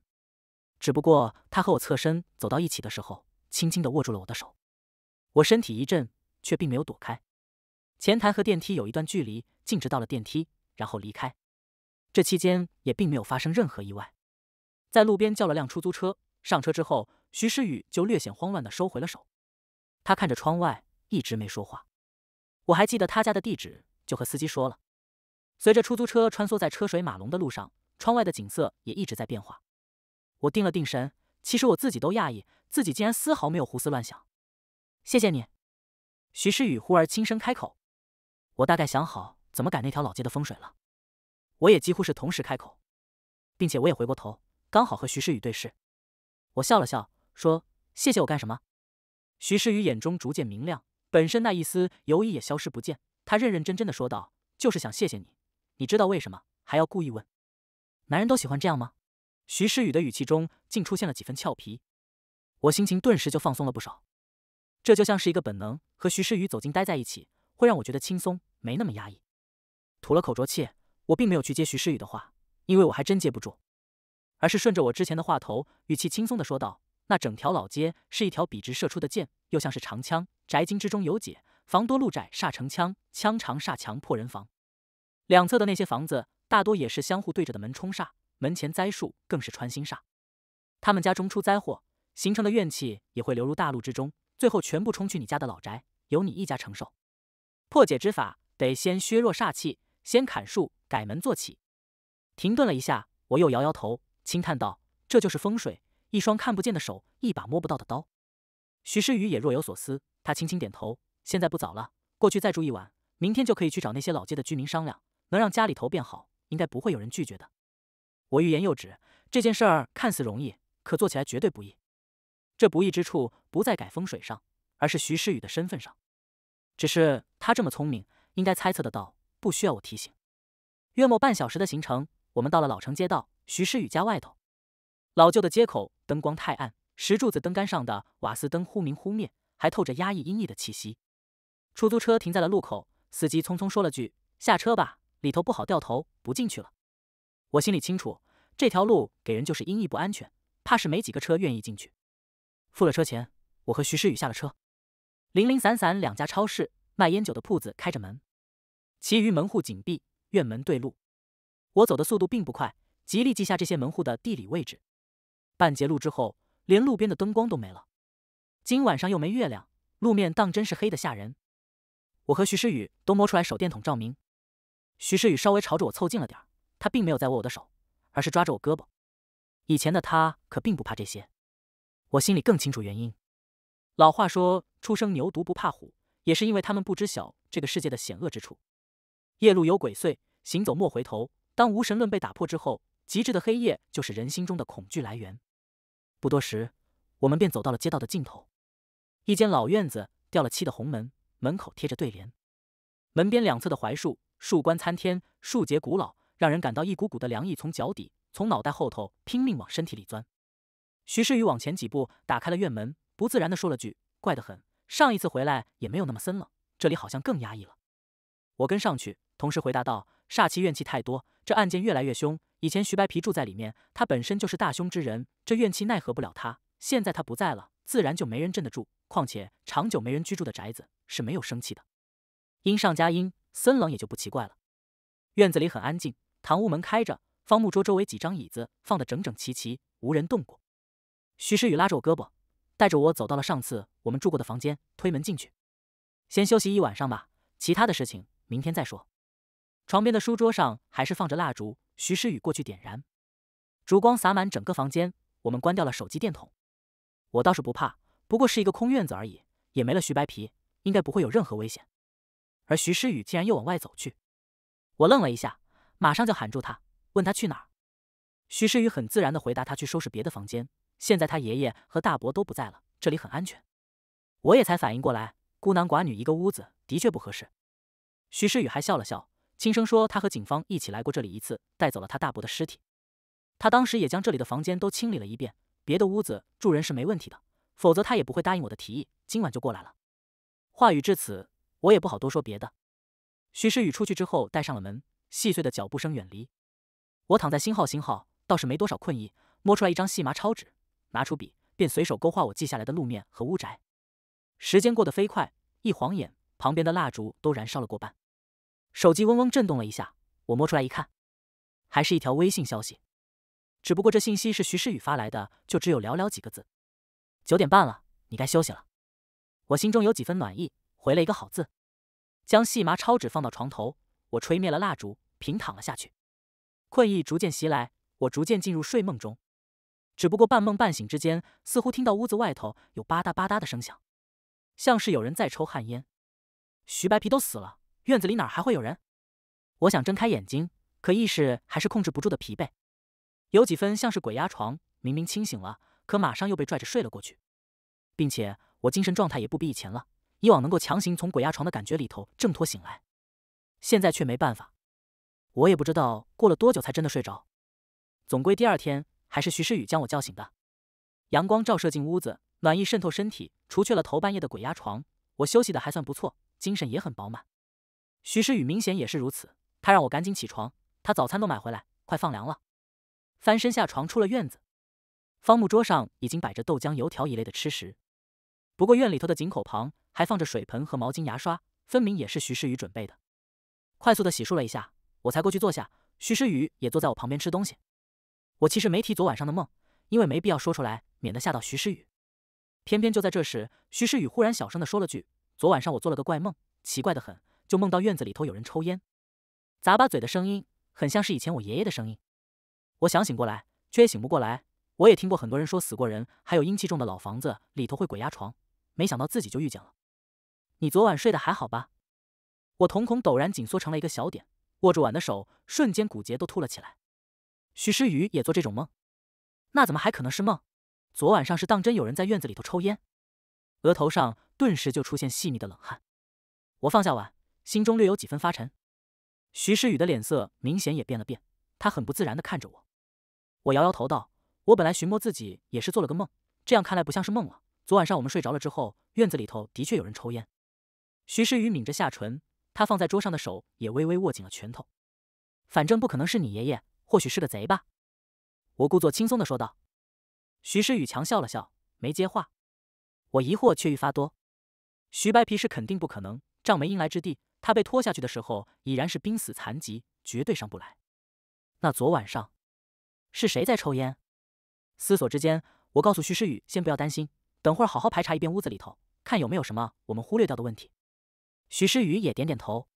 只不过他和我侧身走到一起的时候，轻轻地握住了我的手，我身体一震，却并没有躲开。前台和电梯有一段距离，径直到了电梯，然后离开。这期间也并没有发生任何意外。在路边叫了辆出租车，上车之后，徐诗雨就略显慌乱地收回了手。他看着窗外，一直没说话。我还记得他家的地址，就和司机说了。随着出租车穿梭在车水马龙的路上，窗外的景色也一直在变化。我定了定神，其实我自己都讶异，自己竟然丝毫没有胡思乱想。谢谢你，徐诗雨忽而轻声开口。我大概想好怎么改那条老街的风水了。我也几乎是同时开口，并且我也回过头，刚好和徐诗雨对视。我笑了笑，说：“谢谢我干什么？”徐诗雨眼中逐渐明亮，本身那一丝犹疑也消失不见。他认认真真的说道：“就是想谢谢你，你知道为什么还要故意问？男人都喜欢这样吗？”徐诗雨的语气中竟出现了几分俏皮，我心情顿时就放松了不少。这就像是一个本能，和徐诗雨走近待在一起，会让我觉得轻松，没那么压抑。吐了口浊气，我并没有去接徐诗雨的话，因为我还真接不住，而是顺着我之前的话头，语气轻松的说道。那整条老街是一条笔直射出的箭，又像是长枪。宅经之中有解，房多路窄煞成枪，枪长煞强破人防。两侧的那些房子大多也是相互对着的门冲煞，门前栽树更是穿心煞。他们家中出灾祸形成的怨气也会流入大陆之中，最后全部冲去你家的老宅，由你一家承受。破解之法得先削弱煞气，先砍树改门做起。停顿了一下，我又摇摇头，轻叹道：“这就是风水。”一双看不见的手，一把摸不到的刀。徐诗雨也若有所思，他轻轻点头。现在不早了，过去再住一晚，明天就可以去找那些老街的居民商量，能让家里头变好，应该不会有人拒绝的。我欲言又止，这件事儿看似容易，可做起来绝对不易。这不易之处不在改风水上，而是徐诗雨的身份上。只是他这么聪明，应该猜测得到，不需要我提醒。约莫半小时的行程，我们到了老城街道徐诗雨家外头，老旧的街口。灯光太暗，石柱子灯杆上的瓦斯灯忽明忽灭，还透着压抑阴翳的气息。出租车停在了路口，司机匆匆说了句：“下车吧，里头不好掉头，不进去了。”我心里清楚，这条路给人就是阴翳不安全，怕是没几个车愿意进去。付了车钱，我和徐诗雨下了车。零零散散两家超市、卖烟酒的铺子开着门，其余门户紧闭，院门对路。我走的速度并不快，极力记下这些门户的地理位置。半截路之后，连路边的灯光都没了。今晚上又没月亮，路面当真是黑的吓人。我和徐诗雨都摸出来手电筒照明。徐诗雨稍微朝着我凑近了点儿，他并没有再握我的手，而是抓着我胳膊。以前的他可并不怕这些，我心里更清楚原因。老话说“初生牛犊不怕虎”，也是因为他们不知晓这个世界的险恶之处。夜路有鬼祟，行走莫回头。当无神论被打破之后，极致的黑夜就是人心中的恐惧来源。不多时，我们便走到了街道的尽头，一间老院子，掉了漆的红门，门口贴着对联，门边两侧的槐树，树冠参天，树节古老，让人感到一股股的凉意从脚底、从脑袋后头拼命往身体里钻。徐世宇往前几步，打开了院门，不自然的说了句：“怪得很，上一次回来也没有那么森冷，这里好像更压抑了。”我跟上去，同时回答道。煞气怨气太多，这案件越来越凶。以前徐白皮住在里面，他本身就是大凶之人，这怨气奈何不了他。现在他不在了，自然就没人镇得住。况且长久没人居住的宅子是没有生气的，阴上加阴，森冷也就不奇怪了。院子里很安静，堂屋门开着，方木桌周围几张椅子放得整整齐齐，无人动过。徐诗雨拉着我胳膊，带着我走到了上次我们住过的房间，推门进去，先休息一晚上吧，其他的事情明天再说。床边的书桌上还是放着蜡烛，徐诗雨过去点燃，烛光洒满整个房间。我们关掉了手机电筒，我倒是不怕，不过是一个空院子而已，也没了徐白皮，应该不会有任何危险。而徐诗雨竟然又往外走去，我愣了一下，马上就喊住他，问他去哪儿。徐诗雨很自然的回答：“他去收拾别的房间。现在他爷爷和大伯都不在了，这里很安全。”我也才反应过来，孤男寡女一个屋子的确不合适。徐诗雨还笑了笑。轻声说：“他和警方一起来过这里一次，带走了他大伯的尸体。他当时也将这里的房间都清理了一遍，别的屋子住人是没问题的，否则他也不会答应我的提议，今晚就过来了。”话语至此，我也不好多说别的。徐诗雨出去之后，带上了门，细碎的脚步声远离。我躺在星号星号，倒是没多少困意，摸出来一张细麻抄纸，拿出笔，便随手勾画我记下来的路面和屋宅。时间过得飞快，一晃眼，旁边的蜡烛都燃烧了过半。手机嗡嗡震动了一下，我摸出来一看，还是一条微信消息，只不过这信息是徐诗雨发来的，就只有寥寥几个字：“九点半了，你该休息了。”我心中有几分暖意，回了一个“好”字，将细麻抄纸放到床头，我吹灭了蜡烛，平躺了下去，困意逐渐袭来，我逐渐进入睡梦中。只不过半梦半醒之间，似乎听到屋子外头有吧嗒吧嗒的声响，像是有人在抽旱烟。徐白皮都死了。院子里哪还会有人？我想睁开眼睛，可意识还是控制不住的疲惫，有几分像是鬼压床。明明清醒了，可马上又被拽着睡了过去，并且我精神状态也不比以前了。以往能够强行从鬼压床的感觉里头挣脱醒来，现在却没办法。我也不知道过了多久才真的睡着。总归第二天还是徐诗雨将我叫醒的。阳光照射进屋子，暖意渗透身体，除去了头半夜的鬼压床，我休息的还算不错，精神也很饱满。徐诗雨明显也是如此，他让我赶紧起床，他早餐都买回来，快放凉了。翻身下床，出了院子，方木桌上已经摆着豆浆、油条一类的吃食。不过院里头的井口旁还放着水盆和毛巾、牙刷，分明也是徐诗雨准备的。快速的洗漱了一下，我才过去坐下。徐诗雨也坐在我旁边吃东西。我其实没提昨晚上的梦，因为没必要说出来，免得吓到徐诗雨。偏偏就在这时，徐诗雨忽然小声的说了句：“昨晚上我做了个怪梦，奇怪的很。”就梦到院子里头有人抽烟，咂巴嘴的声音很像是以前我爷爷的声音。我想醒过来，却也醒不过来。我也听过很多人说死过人，还有阴气重的老房子里头会鬼压床，没想到自己就遇见了。你昨晚睡得还好吧？我瞳孔陡然紧缩成了一个小点，握住碗的手瞬间骨节都凸了起来。徐诗雨也做这种梦，那怎么还可能是梦？昨晚上是当真有人在院子里头抽烟？额头上顿时就出现细腻的冷汗。我放下碗。心中略有几分发沉，徐诗雨的脸色明显也变了变，他很不自然的看着我。我摇摇头道：“我本来寻摸自己也是做了个梦，这样看来不像是梦了。昨晚上我们睡着了之后，院子里头的确有人抽烟。”徐诗雨抿着下唇，他放在桌上的手也微微握紧了拳头。反正不可能是你爷爷，或许是个贼吧？我故作轻松的说道。徐诗雨强笑了笑，没接话。我疑惑却愈发多。徐白皮是肯定不可能，账没应来之地。他被拖下去的时候，已然是濒死残疾，绝对上不来。那昨晚上是谁在抽烟？思索之间，我告诉徐诗雨：“先不要担心，等会儿好好排查一遍屋子里头，看有没有什么我们忽略掉的问题。”徐诗雨也点点头。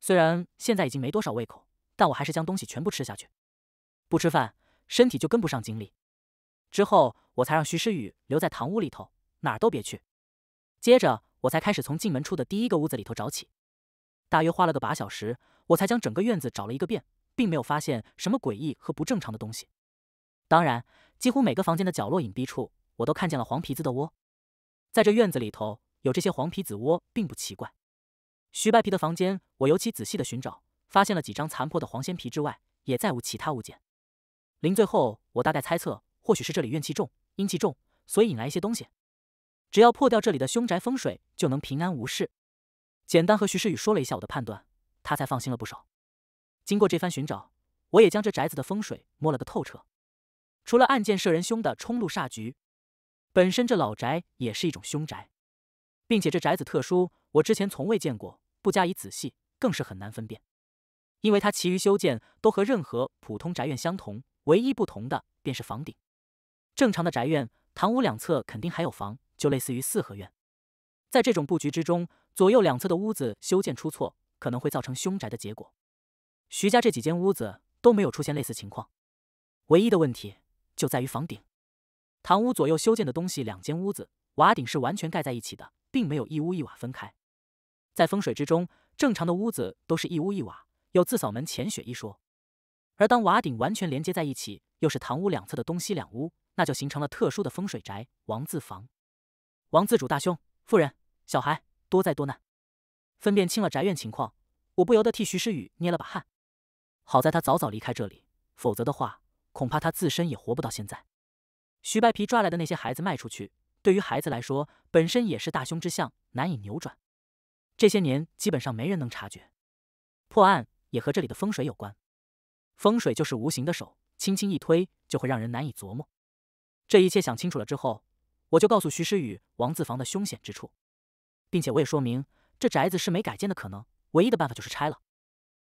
虽然现在已经没多少胃口，但我还是将东西全部吃下去。不吃饭，身体就跟不上精力。之后，我才让徐诗雨留在堂屋里头，哪儿都别去。接着，我才开始从进门处的第一个屋子里头找起。大约花了个把小时，我才将整个院子找了一个遍，并没有发现什么诡异和不正常的东西。当然，几乎每个房间的角落隐蔽处，我都看见了黄皮子的窝。在这院子里头有这些黄皮子窝，并不奇怪。徐白皮的房间，我尤其仔细的寻找，发现了几张残破的黄仙皮之外，也再无其他物件。临最后，我大概猜测，或许是这里怨气重、阴气重，所以引来一些东西。只要破掉这里的凶宅风水，就能平安无事。简单和徐世宇说了一下我的判断，他才放心了不少。经过这番寻找，我也将这宅子的风水摸了个透彻。除了案箭射人凶的冲入煞局，本身这老宅也是一种凶宅，并且这宅子特殊，我之前从未见过，不加以仔细，更是很难分辨。因为它其余修建都和任何普通宅院相同，唯一不同的便是房顶。正常的宅院，堂屋两侧肯定还有房，就类似于四合院。在这种布局之中。左右两侧的屋子修建出错，可能会造成凶宅的结果。徐家这几间屋子都没有出现类似情况，唯一的问题就在于房顶。堂屋左右修建的东西，两间屋子瓦顶是完全盖在一起的，并没有一屋一瓦分开。在风水之中，正常的屋子都是一屋一瓦，有自扫门前雪一说。而当瓦顶完全连接在一起，又是堂屋两侧的东西两屋，那就形成了特殊的风水宅——王字房。王字主大凶，夫人、小孩。多灾多难，分辨清了宅院情况，我不由得替徐诗雨捏了把汗。好在他早早离开这里，否则的话，恐怕他自身也活不到现在。徐白皮抓来的那些孩子卖出去，对于孩子来说，本身也是大凶之相，难以扭转。这些年基本上没人能察觉，破案也和这里的风水有关。风水就是无形的手，轻轻一推，就会让人难以琢磨。这一切想清楚了之后，我就告诉徐诗雨王字房的凶险之处。并且我也说明，这宅子是没改建的可能，唯一的办法就是拆了，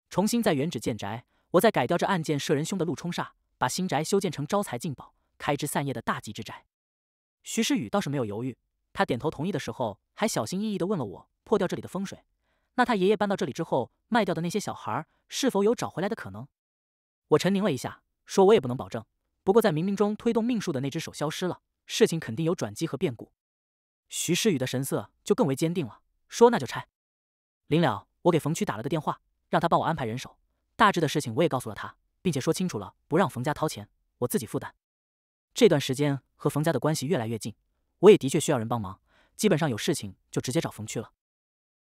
重新在原址建宅。我再改掉这案件射人凶的路冲煞，把新宅修建成招财进宝、开枝散叶的大吉之宅。徐世宇倒是没有犹豫，他点头同意的时候，还小心翼翼地问了我：破掉这里的风水，那他爷爷搬到这里之后卖掉的那些小孩，是否有找回来的可能？我沉凝了一下，说：我也不能保证。不过在冥冥中推动命数的那只手消失了，事情肯定有转机和变故。徐诗雨的神色就更为坚定了，说：“那就拆。”临了，我给冯区打了个电话，让他帮我安排人手。大致的事情我也告诉了他，并且说清楚了，不让冯家掏钱，我自己负担。这段时间和冯家的关系越来越近，我也的确需要人帮忙，基本上有事情就直接找冯区了。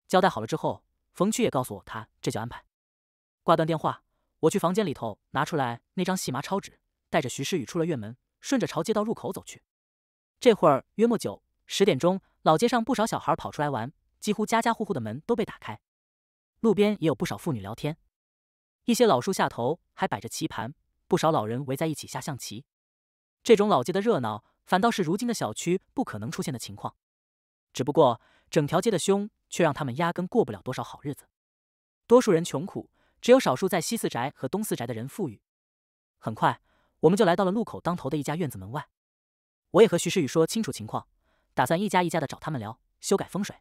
交代好了之后，冯区也告诉我他这就安排。挂断电话，我去房间里头拿出来那张细麻抄纸，带着徐诗雨出了院门，顺着朝街道入口走去。这会儿约莫九。十点钟，老街上不少小孩跑出来玩，几乎家家户户的门都被打开，路边也有不少妇女聊天，一些老树下头还摆着棋盘，不少老人围在一起下象棋。这种老街的热闹，反倒是如今的小区不可能出现的情况。只不过，整条街的凶，却让他们压根过不了多少好日子。多数人穷苦，只有少数在西四宅和东四宅的人富裕。很快，我们就来到了路口当头的一家院子门外，我也和徐诗雨说清楚情况。打算一家一家的找他们聊，修改风水。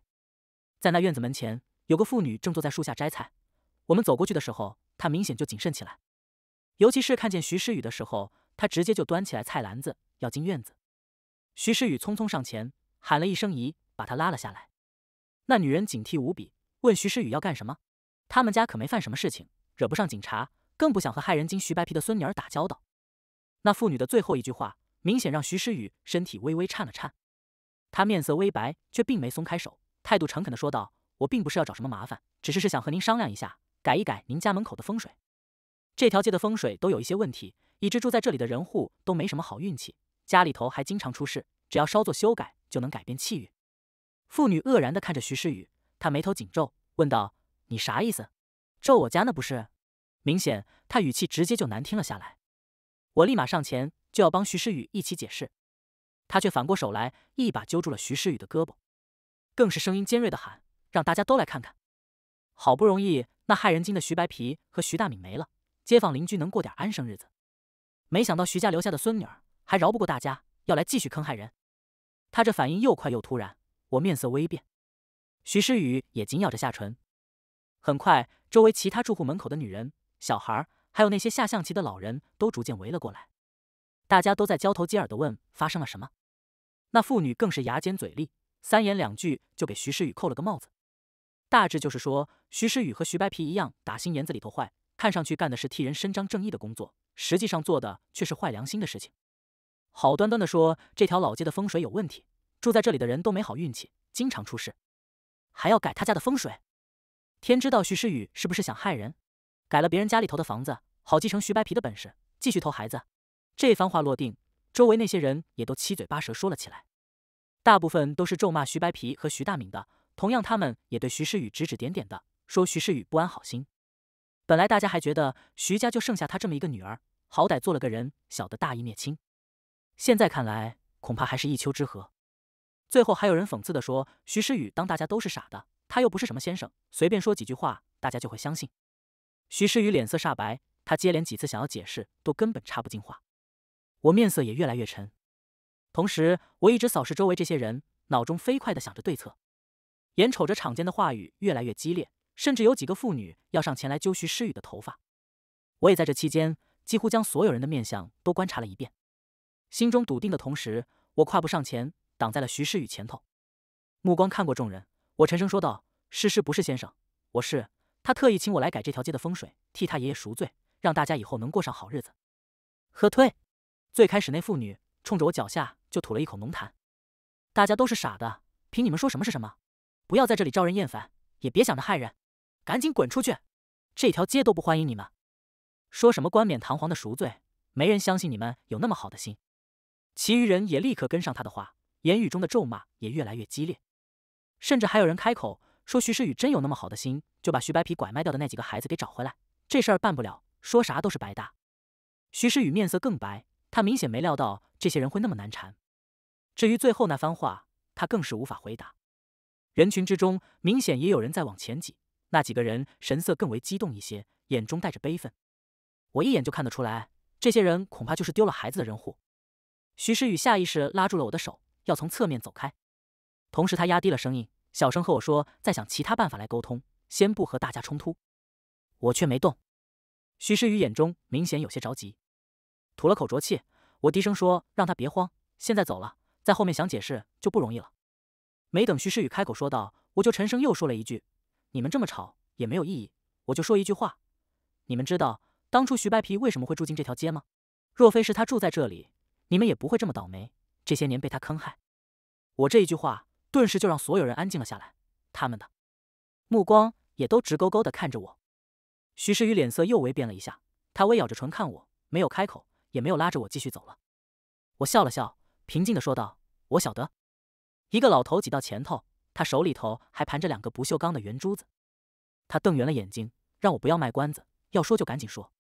在那院子门前，有个妇女正坐在树下摘菜。我们走过去的时候，她明显就谨慎起来。尤其是看见徐诗雨的时候，她直接就端起来菜篮子要进院子。徐诗雨匆匆上前，喊了一声“姨”，把她拉了下来。那女人警惕无比，问徐诗雨要干什么。他们家可没犯什么事情，惹不上警察，更不想和害人精徐白皮的孙女儿打交道。那妇女的最后一句话，明显让徐诗雨身体微微颤了颤。他面色微白，却并没松开手，态度诚恳的说道：“我并不是要找什么麻烦，只是是想和您商量一下，改一改您家门口的风水。这条街的风水都有一些问题，以致住在这里的人户都没什么好运气，家里头还经常出事。只要稍作修改，就能改变气运。”妇女愕然的看着徐诗雨，她眉头紧皱，问道：“你啥意思？咒我家那不是？明显，她语气直接就难听了下来。我立马上前，就要帮徐诗雨一起解释。”他却反过手来，一把揪住了徐诗雨的胳膊，更是声音尖锐的喊：“让大家都来看看！”好不容易那害人精的徐白皮和徐大敏没了，街坊邻居能过点安生日子。没想到徐家留下的孙女儿还饶不过大家，要来继续坑害人。他这反应又快又突然，我面色微变，徐诗雨也紧咬着下唇。很快，周围其他住户门口的女人、小孩，还有那些下象棋的老人都逐渐围了过来，大家都在交头接耳的问发生了什么。那妇女更是牙尖嘴利，三言两句就给徐诗雨扣了个帽子，大致就是说徐诗雨和徐白皮一样，打心眼里头坏，看上去干的是替人伸张正义的工作，实际上做的却是坏良心的事情。好端端的说这条老街的风水有问题，住在这里的人都没好运气，经常出事，还要改他家的风水，天知道徐诗雨是不是想害人，改了别人家里头的房子，好继承徐白皮的本事，继续偷孩子。这番话落定。周围那些人也都七嘴八舌说了起来，大部分都是咒骂徐白皮和徐大敏的。同样，他们也对徐诗雨指指点点的，说徐诗雨不安好心。本来大家还觉得徐家就剩下他这么一个女儿，好歹做了个人，晓得大义灭亲。现在看来，恐怕还是一丘之貉。最后还有人讽刺的说：“徐诗雨当大家都是傻的，他又不是什么先生，随便说几句话，大家就会相信。”徐诗雨脸色煞白，他接连几次想要解释，都根本插不进话。我面色也越来越沉，同时我一直扫视周围这些人，脑中飞快的想着对策。眼瞅着场间的话语越来越激烈，甚至有几个妇女要上前来揪徐诗雨的头发，我也在这期间几乎将所有人的面相都观察了一遍，心中笃定的同时，我跨步上前，挡在了徐诗雨前头，目光看过众人，我沉声说道：“诗诗不是先生，我是他特意请我来改这条街的风水，替他爷爷赎罪，让大家以后能过上好日子。”喝退。最开始那妇女冲着我脚下就吐了一口浓痰。大家都是傻的，凭你们说什么是什么？不要在这里招人厌烦，也别想着害人，赶紧滚出去！这条街都不欢迎你们。说什么冠冕堂皇的赎罪，没人相信你们有那么好的心。其余人也立刻跟上他的话，言语中的咒骂也越来越激烈，甚至还有人开口说：“徐诗雨真有那么好的心，就把徐白皮拐卖掉的那几个孩子给找回来。”这事儿办不了，说啥都是白搭。徐诗雨面色更白。他明显没料到这些人会那么难缠，至于最后那番话，他更是无法回答。人群之中，明显也有人在往前挤，那几个人神色更为激动一些，眼中带着悲愤。我一眼就看得出来，这些人恐怕就是丢了孩子的人户。徐诗雨下意识拉住了我的手，要从侧面走开，同时他压低了声音，小声和我说：“再想其他办法来沟通，先不和大家冲突。”我却没动。徐诗雨眼中明显有些着急。吐了口浊气，我低声说：“让他别慌，现在走了，在后面想解释就不容易了。”没等徐诗雨开口说道，我就沉声又说了一句：“你们这么吵也没有意义。”我就说一句话：“你们知道当初徐白皮为什么会住进这条街吗？若非是他住在这里，你们也不会这么倒霉，这些年被他坑害。”我这一句话顿时就让所有人安静了下来，他们的目光也都直勾勾的看着我。徐诗雨脸色又微变了一下，他微咬着唇看我，没有开口。也没有拉着我继续走了，我笑了笑，平静的说道：“我晓得。”一个老头挤到前头，他手里头还盘着两个不锈钢的圆珠子，他瞪圆了眼睛，让我不要卖关子，要说就赶紧说。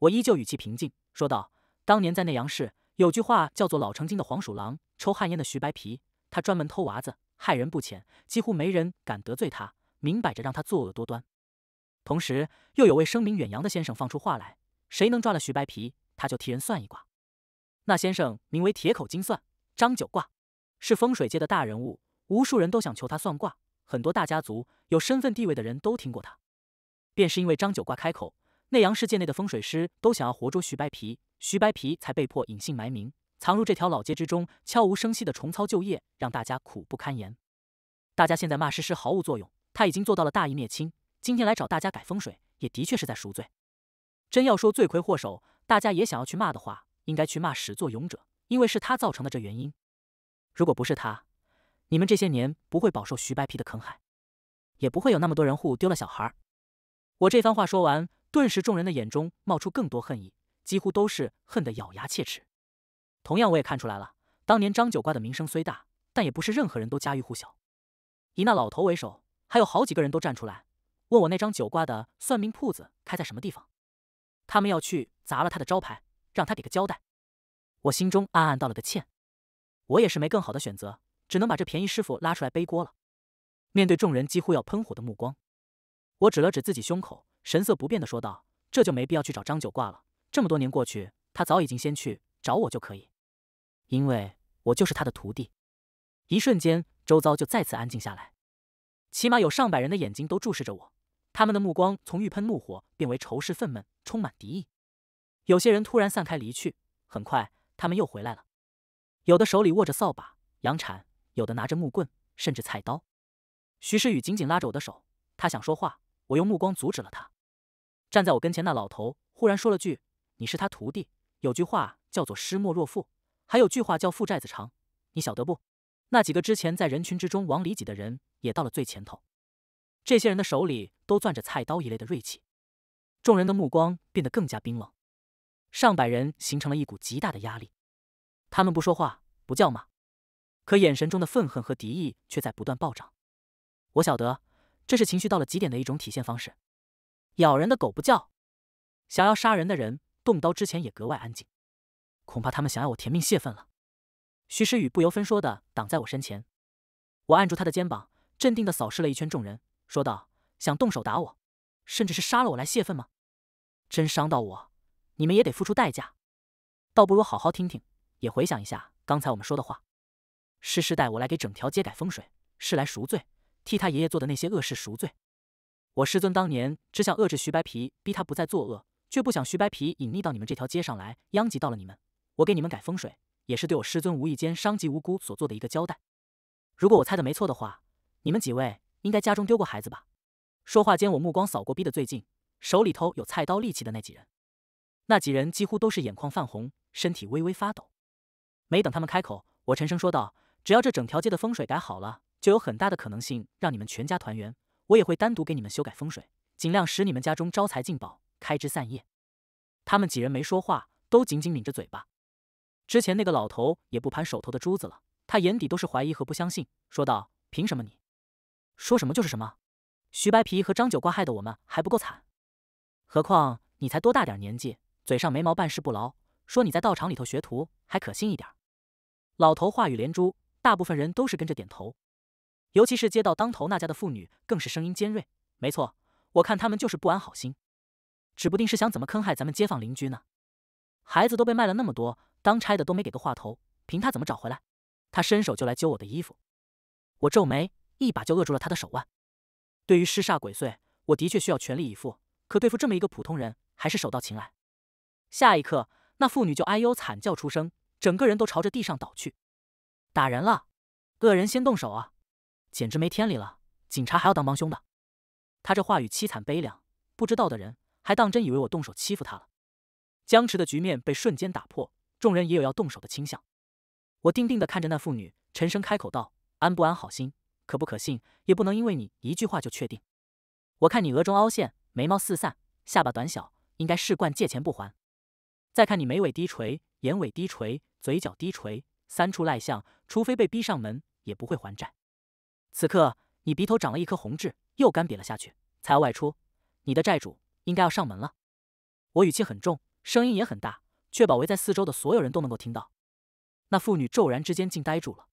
我依旧语气平静，说道：“当年在内阳市有句话叫做‘老成精的黄鼠狼，抽旱烟的徐白皮’，他专门偷娃子，害人不浅，几乎没人敢得罪他，明摆着让他作恶多端。同时，又有位声名远扬的先生放出话来，谁能抓了徐白皮？”他就替人算一卦，那先生名为铁口金算张九卦，是风水界的大人物，无数人都想求他算卦，很多大家族有身份地位的人都听过他。便是因为张九卦开口，内阳世界内的风水师都想要活捉徐白皮，徐白皮才被迫隐姓埋名，藏入这条老街之中，悄无声息的重操旧业，让大家苦不堪言。大家现在骂诗诗毫无作用，他已经做到了大义灭亲，今天来找大家改风水，也的确是在赎罪。真要说罪魁祸首。大家也想要去骂的话，应该去骂始作俑者，因为是他造成的这原因。如果不是他，你们这些年不会饱受徐白皮的坑害，也不会有那么多人户丢了小孩。我这番话说完，顿时众人的眼中冒出更多恨意，几乎都是恨得咬牙切齿。同样，我也看出来了，当年张九瓜的名声虽大，但也不是任何人都家喻户晓。以那老头为首，还有好几个人都站出来问我那张九瓜的算命铺子开在什么地方。他们要去砸了他的招牌，让他给个交代。我心中暗暗道了个歉，我也是没更好的选择，只能把这便宜师傅拉出来背锅了。面对众人几乎要喷火的目光，我指了指自己胸口，神色不变的说道：“这就没必要去找张九挂了。这么多年过去，他早已经先去找我就可以，因为我就是他的徒弟。”一瞬间，周遭就再次安静下来，起码有上百人的眼睛都注视着我，他们的目光从欲喷怒火变为仇视愤懑。充满敌意，有些人突然散开离去，很快他们又回来了。有的手里握着扫把、洋铲，有的拿着木棍，甚至菜刀。徐诗雨紧紧拉着我的手，他想说话，我用目光阻止了他。站在我跟前那老头忽然说了句：“你是他徒弟，有句话叫做‘师莫若父’，还有句话叫‘父债子偿’，你晓得不？”那几个之前在人群之中往里挤的人也到了最前头，这些人的手里都攥着菜刀一类的锐器。众人的目光变得更加冰冷，上百人形成了一股极大的压力。他们不说话，不叫骂，可眼神中的愤恨和敌意却在不断暴涨。我晓得，这是情绪到了极点的一种体现方式。咬人的狗不叫，想要杀人的人动刀之前也格外安静。恐怕他们想要我填命泄愤了。徐诗雨不由分说的挡在我身前，我按住他的肩膀，镇定的扫视了一圈众人，说道：“想动手打我？”甚至是杀了我来泄愤吗？真伤到我，你们也得付出代价。倒不如好好听听，也回想一下刚才我们说的话。师师带我来给整条街改风水，是来赎罪，替他爷爷做的那些恶事赎罪。我师尊当年只想遏制徐白皮，逼他不再作恶，却不想徐白皮隐匿到你们这条街上来，殃及到了你们。我给你们改风水，也是对我师尊无意间伤及无辜所做的一个交代。如果我猜的没错的话，你们几位应该家中丢过孩子吧？说话间，我目光扫过逼得最近，手里头有菜刀利器的那几人，那几人几乎都是眼眶泛红，身体微微发抖。没等他们开口，我沉声说道：“只要这整条街的风水改好了，就有很大的可能性让你们全家团圆。我也会单独给你们修改风水，尽量使你们家中招财进宝，开枝散叶。”他们几人没说话，都紧紧抿着嘴巴。之前那个老头也不盘手头的珠子了，他眼底都是怀疑和不相信，说道：“凭什么？你说什么就是什么？”徐白皮和张九瓜害的我们还不够惨，何况你才多大点年纪，嘴上没毛，办事不牢。说你在道场里头学徒，还可信一点。老头话语连珠，大部分人都是跟着点头，尤其是接到当头那家的妇女，更是声音尖锐。没错，我看他们就是不安好心，指不定是想怎么坑害咱们街坊邻居呢。孩子都被卖了那么多，当差的都没给个话头，凭他怎么找回来？他伸手就来揪我的衣服，我皱眉，一把就扼住了他的手腕。对于尸煞鬼祟，我的确需要全力以赴。可对付这么一个普通人，还是手到擒来。下一刻，那妇女就哎呦惨叫出声，整个人都朝着地上倒去。打人了！恶人先动手啊！简直没天理了！警察还要当帮凶的。他这话语凄惨悲凉，不知道的人还当真以为我动手欺负他了。僵持的局面被瞬间打破，众人也有要动手的倾向。我定定的看着那妇女，沉声开口道：“安不安好心？”可不可信？也不能因为你一句话就确定。我看你额中凹陷，眉毛四散，下巴短小，应该是惯借钱不还。再看你眉尾低垂，眼尾低垂，嘴角低垂，三处赖相，除非被逼上门，也不会还债。此刻你鼻头长了一颗红痣，又干瘪了下去，才要外出，你的债主应该要上门了。我语气很重，声音也很大，确保围在四周的所有人都能够听到。那妇女骤然之间竟呆住了，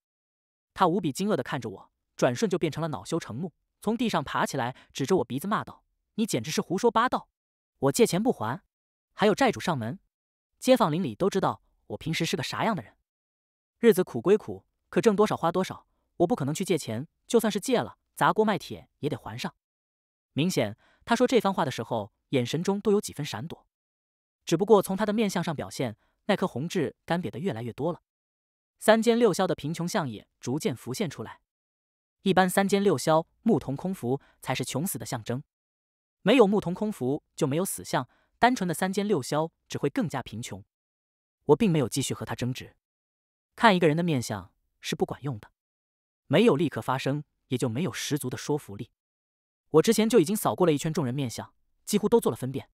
她无比惊愕地看着我。转瞬就变成了恼羞成怒，从地上爬起来，指着我鼻子骂道：“你简直是胡说八道！我借钱不还，还有债主上门，街坊邻里都知道我平时是个啥样的人。日子苦归苦，可挣多少花多少，我不可能去借钱。就算是借了，砸锅卖铁也得还上。”明显，他说这番话的时候，眼神中都有几分闪躲。只不过从他的面相上表现，那颗红痣干瘪的越来越多了，三间六肖的贫穷相也逐渐浮现出来。一般三间六霄木童空服才是穷死的象征。没有木童空服就没有死相。单纯的三间六霄只会更加贫穷。我并没有继续和他争执。看一个人的面相是不管用的，没有立刻发生，也就没有十足的说服力。我之前就已经扫过了一圈众人面相，几乎都做了分辨。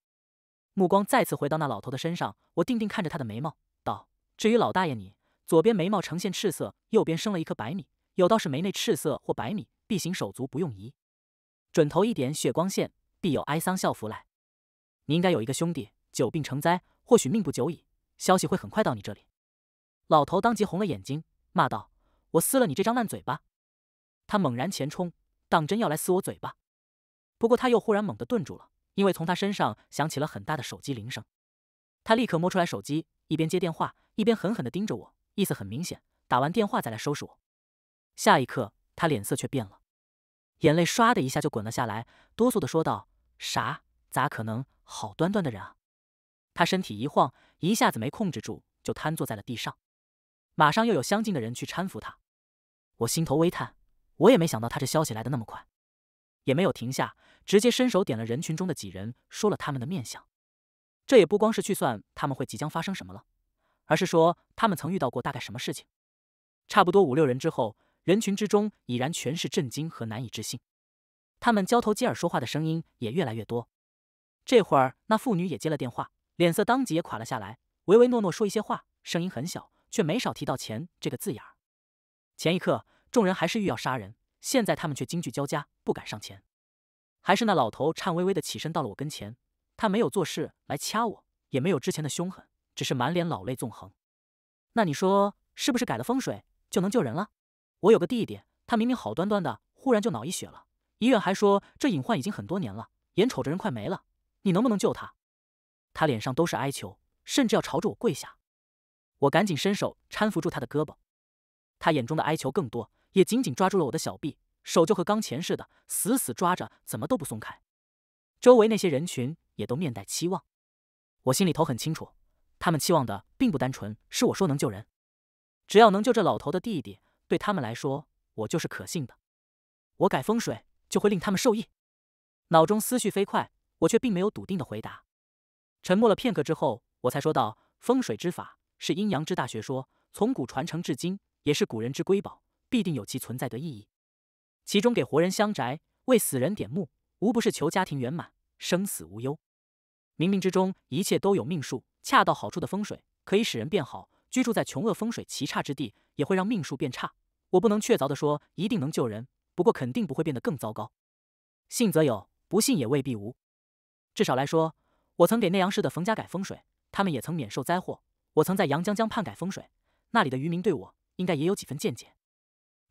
目光再次回到那老头的身上，我定定看着他的眉毛，道：“至于老大爷，你左边眉毛呈现赤色，右边生了一颗白米。”有道是眉内赤色或白米，必行手足不用移；准头一点血光线，必有哀丧孝服来。你应该有一个兄弟，久病成灾，或许命不久矣。消息会很快到你这里。老头当即红了眼睛，骂道：“我撕了你这张烂嘴巴！”他猛然前冲，当真要来撕我嘴巴。不过他又忽然猛地顿住了，因为从他身上响起了很大的手机铃声。他立刻摸出来手机，一边接电话，一边狠狠地盯着我，意思很明显：打完电话再来收拾我。下一刻，他脸色却变了，眼泪唰的一下就滚了下来，哆嗦的说道：“啥？咋可能？好端端的人啊！”他身体一晃，一下子没控制住，就瘫坐在了地上。马上又有相近的人去搀扶他。我心头微叹，我也没想到他这消息来的那么快。也没有停下，直接伸手点了人群中的几人，说了他们的面相。这也不光是去算他们会即将发生什么了，而是说他们曾遇到过大概什么事情。差不多五六人之后。人群之中已然全是震惊和难以置信，他们交头接耳说话的声音也越来越多。这会儿，那妇女也接了电话，脸色当即也垮了下来，唯唯诺诺说一些话，声音很小，却没少提到“钱”这个字眼儿。前一刻，众人还是欲要杀人，现在他们却惊惧交加，不敢上前。还是那老头颤巍巍的起身到了我跟前，他没有做事来掐我，也没有之前的凶狠，只是满脸老泪纵横。那你说，是不是改了风水就能救人了？我有个弟弟，他明明好端端的，忽然就脑溢血了。医院还说这隐患已经很多年了，眼瞅着人快没了，你能不能救他？他脸上都是哀求，甚至要朝着我跪下。我赶紧伸手搀扶住他的胳膊，他眼中的哀求更多，也紧紧抓住了我的小臂，手就和钢钳似的，死死抓着，怎么都不松开。周围那些人群也都面带期望，我心里头很清楚，他们期望的并不单纯是我说能救人，只要能救这老头的弟弟。对他们来说，我就是可信的。我改风水，就会令他们受益。脑中思绪飞快，我却并没有笃定的回答。沉默了片刻之后，我才说道：“风水之法是阴阳之大学说，从古传承至今，也是古人之瑰宝，必定有其存在的意义。其中给活人相宅，为死人点墓，无不是求家庭圆满、生死无忧。冥冥之中，一切都有命数。恰到好处的风水，可以使人变好；居住在穷恶风水奇差之地。”也会让命数变差。我不能确凿的说一定能救人，不过肯定不会变得更糟糕。信则有，不信也未必无。至少来说，我曾给内阳市的冯家改风水，他们也曾免受灾祸。我曾在阳江江畔改风水，那里的渔民对我应该也有几分见解。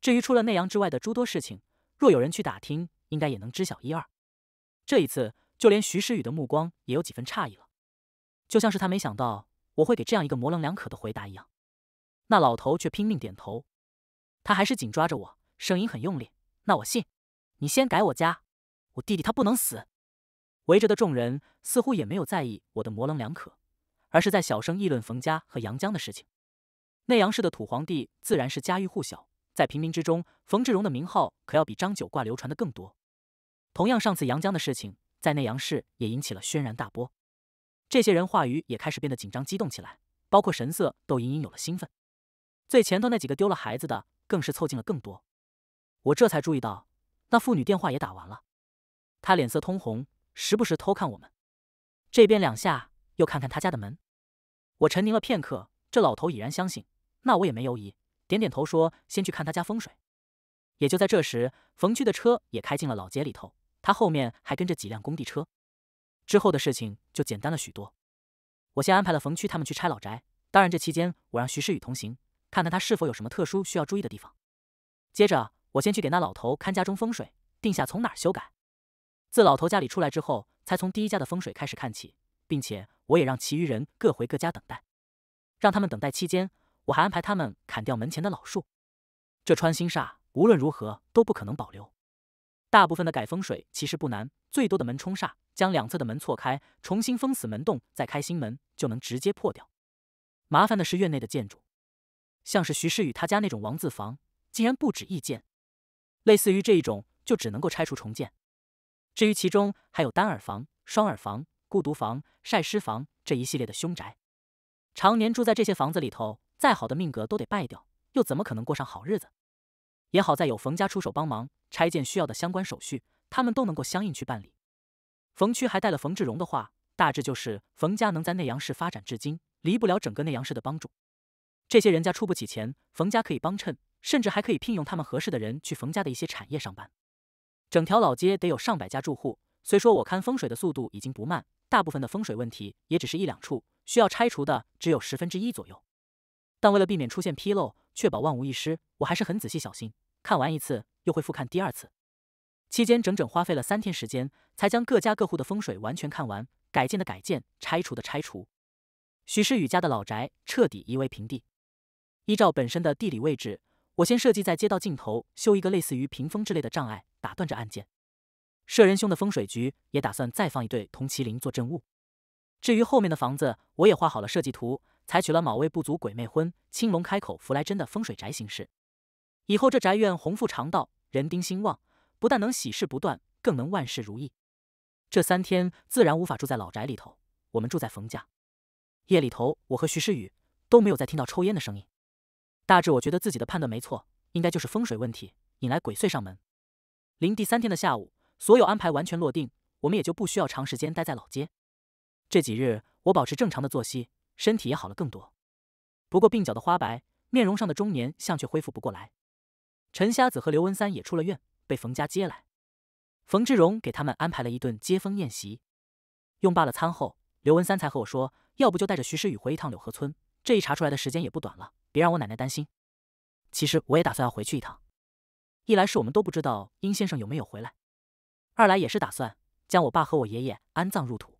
至于出了内阳之外的诸多事情，若有人去打听，应该也能知晓一二。这一次，就连徐诗雨的目光也有几分诧异了，就像是他没想到我会给这样一个模棱两可的回答一样。那老头却拼命点头，他还是紧抓着我，声音很用力。那我信，你先改我家，我弟弟他不能死。围着的众人似乎也没有在意我的模棱两可，而是在小声议论冯家和杨江的事情。内阳市的土皇帝自然是家喻户晓，在平民之中，冯志荣的名号可要比张九挂流传的更多。同样，上次杨江的事情在内阳市也引起了轩然大波，这些人话语也开始变得紧张激动起来，包括神色都隐隐有了兴奋。最前头那几个丢了孩子的，更是凑近了更多。我这才注意到，那妇女电话也打完了。她脸色通红，时不时偷看我们这边两下，又看看她家的门。我沉凝了片刻，这老头已然相信，那我也没犹疑，点点头说：“先去看他家风水。”也就在这时，冯区的车也开进了老街里头，他后面还跟着几辆工地车。之后的事情就简单了许多。我先安排了冯区他们去拆老宅，当然这期间我让徐世宇同行。看看他是否有什么特殊需要注意的地方。接着，我先去给那老头看家中风水，定下从哪修改。自老头家里出来之后，才从第一家的风水开始看起，并且我也让其余人各回各家等待。让他们等待期间，我还安排他们砍掉门前的老树。这穿心煞无论如何都不可能保留。大部分的改风水其实不难，最多的门冲煞，将两侧的门错开，重新封死门洞，再开新门就能直接破掉。麻烦的是院内的建筑。像是徐世宇他家那种王字房，竟然不止一间。类似于这一种，就只能够拆除重建。至于其中还有单耳房、双耳房、孤独房、晒尸房这一系列的凶宅，常年住在这些房子里头，再好的命格都得败掉，又怎么可能过上好日子？也好在有冯家出手帮忙，拆建需要的相关手续，他们都能够相应去办理。冯区还带了冯志荣的话，大致就是：冯家能在内阳市发展至今，离不了整个内阳市的帮助。这些人家出不起钱，冯家可以帮衬，甚至还可以聘用他们合适的人去冯家的一些产业上班。整条老街得有上百家住户，虽说我看风水的速度已经不慢，大部分的风水问题也只是一两处需要拆除的，只有十分之一左右。但为了避免出现纰漏，确保万无一失，我还是很仔细小心。看完一次，又会复看第二次。期间整整花费了三天时间，才将各家各户的风水完全看完。改建的改建，拆除的拆除，徐世雨家的老宅彻底夷为平地。依照本身的地理位置，我先设计在街道尽头修一个类似于屏风之类的障碍，打断这案件。舍人兄的风水局也打算再放一对铜麒麟做镇物。至于后面的房子，我也画好了设计图，采取了“卯未不足，鬼魅昏，青龙开口福来真”的风水宅形式。以后这宅院宏富长道，人丁兴旺，不但能喜事不断，更能万事如意。这三天自然无法住在老宅里头，我们住在冯家。夜里头，我和徐诗雨都没有再听到抽烟的声音。大致我觉得自己的判断没错，应该就是风水问题引来鬼祟上门。临第三天的下午，所有安排完全落定，我们也就不需要长时间待在老街。这几日我保持正常的作息，身体也好了更多。不过鬓角的花白，面容上的中年相却恢复不过来。陈瞎子和刘文三也出了院，被冯家接来。冯志荣给他们安排了一顿接风宴席，用罢了餐后，刘文三才和我说：“要不就带着徐诗雨回一趟柳河村？这一查出来的时间也不短了。”别让我奶奶担心，其实我也打算要回去一趟，一来是我们都不知道殷先生有没有回来，二来也是打算将我爸和我爷爷安葬入土。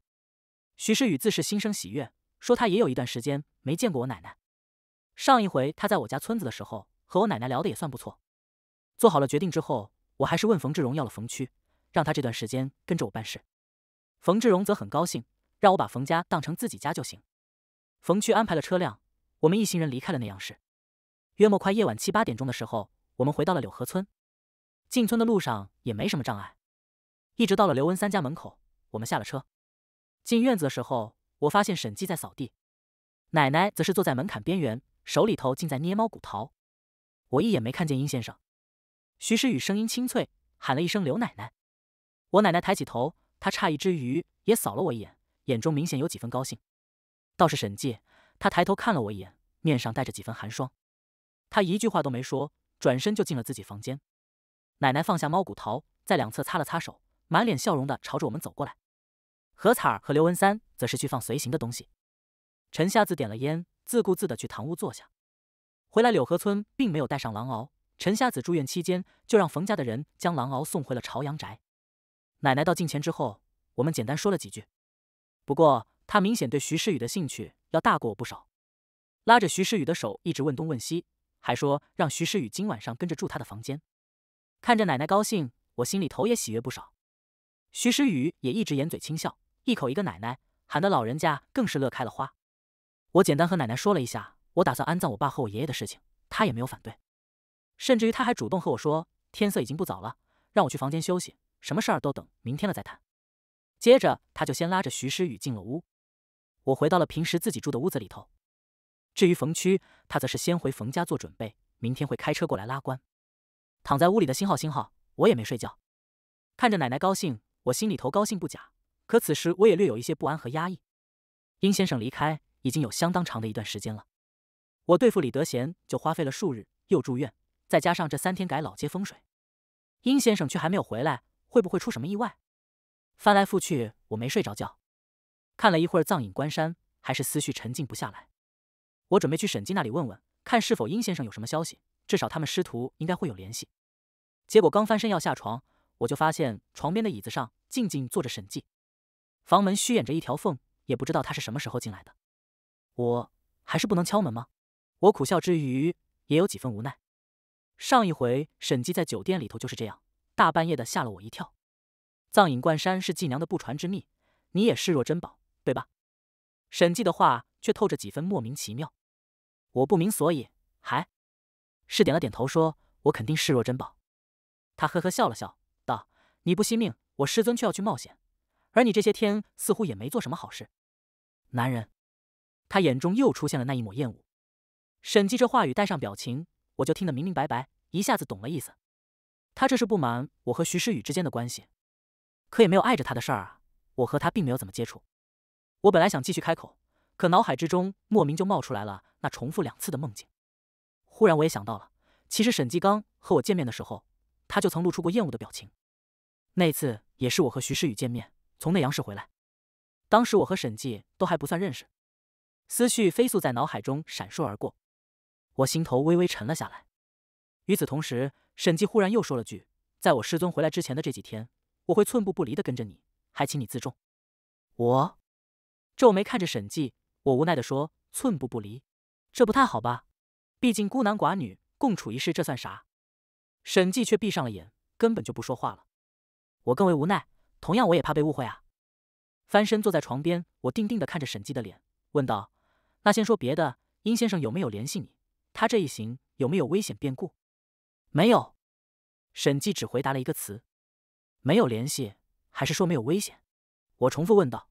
徐世宇自是心生喜悦，说他也有一段时间没见过我奶奶，上一回他在我家村子的时候，和我奶奶聊的也算不错。做好了决定之后，我还是问冯志荣要了冯区，让他这段时间跟着我办事。冯志荣则很高兴，让我把冯家当成自己家就行。冯区安排了车辆。我们一行人离开了那阳市，约莫快夜晚七八点钟的时候，我们回到了柳河村。进村的路上也没什么障碍，一直到了刘文三家门口，我们下了车。进院子的时候，我发现沈记在扫地，奶奶则是坐在门槛边缘，手里头竟在捏猫骨桃。我一眼没看见殷先生。徐诗雨声音清脆，喊了一声“刘奶奶”。我奶奶抬起头，她诧异之余也扫了我一眼，眼中明显有几分高兴。倒是沈记。他抬头看了我一眼，面上带着几分寒霜。他一句话都没说，转身就进了自己房间。奶奶放下猫骨桃，在两侧擦了擦手，满脸笑容的朝着我们走过来。何彩儿和刘文三则是去放随行的东西。陈瞎子点了烟，自顾自的去堂屋坐下。回来柳河村并没有带上狼獒，陈瞎子住院期间，就让冯家的人将狼獒送回了朝阳宅。奶奶到近前之后，我们简单说了几句。不过他明显对徐世宇的兴趣。要大过我不少，拉着徐诗雨的手一直问东问西，还说让徐诗雨今晚上跟着住他的房间。看着奶奶高兴，我心里头也喜悦不少。徐诗雨也一直掩嘴轻笑，一口一个奶奶，喊得老人家更是乐开了花。我简单和奶奶说了一下我打算安葬我爸和我爷爷的事情，她也没有反对，甚至于她还主动和我说天色已经不早了，让我去房间休息，什么事儿都等明天了再谈。接着，他就先拉着徐诗雨进了屋。我回到了平时自己住的屋子里头。至于冯区，他则是先回冯家做准备，明天会开车过来拉棺。躺在屋里的星号星号，我也没睡觉。看着奶奶高兴，我心里头高兴不假，可此时我也略有一些不安和压抑。殷先生离开已经有相当长的一段时间了，我对付李德贤就花费了数日，又住院，再加上这三天改老街风水，殷先生却还没有回来，会不会出什么意外？翻来覆去，我没睡着觉。看了一会儿藏影关山，还是思绪沉静不下来。我准备去沈计那里问问，看是否殷先生有什么消息。至少他们师徒应该会有联系。结果刚翻身要下床，我就发现床边的椅子上静静坐着沈计。房门虚掩着一条缝，也不知道他是什么时候进来的。我还是不能敲门吗？我苦笑之余，也有几分无奈。上一回沈计在酒店里头就是这样，大半夜的吓了我一跳。藏影关山是季娘的不传之秘，你也视若珍宝。对吧？沈寂的话却透着几分莫名其妙，我不明所以，还是点了点头，说：“我肯定视若珍宝。”他呵呵笑了笑，道：“你不惜命，我师尊却要去冒险，而你这些天似乎也没做什么好事。”男人，他眼中又出现了那一抹厌恶。沈寂这话语带上表情，我就听得明明白白，一下子懂了意思。他这是不满我和徐诗雨之间的关系，可也没有碍着他的事儿啊，我和他并没有怎么接触。我本来想继续开口，可脑海之中莫名就冒出来了那重复两次的梦境。忽然我也想到了，其实沈继刚和我见面的时候，他就曾露出过厌恶的表情。那次也是我和徐诗雨见面，从内阳市回来。当时我和沈继都还不算认识。思绪飞速在脑海中闪烁而过，我心头微微沉了下来。与此同时，沈继忽然又说了句：“在我师尊回来之前的这几天，我会寸步不离地跟着你，还请你自重。”我。皱眉看着沈寂，我无奈的说：“寸步不离，这不太好吧？毕竟孤男寡女共处一室，这算啥？”沈寂却闭上了眼，根本就不说话了。我更为无奈，同样我也怕被误会啊！翻身坐在床边，我定定的看着沈寂的脸，问道：“那先说别的，殷先生有没有联系你？他这一行有没有危险变故？”“没有。”沈寂只回答了一个词：“没有联系。”还是说没有危险？我重复问道。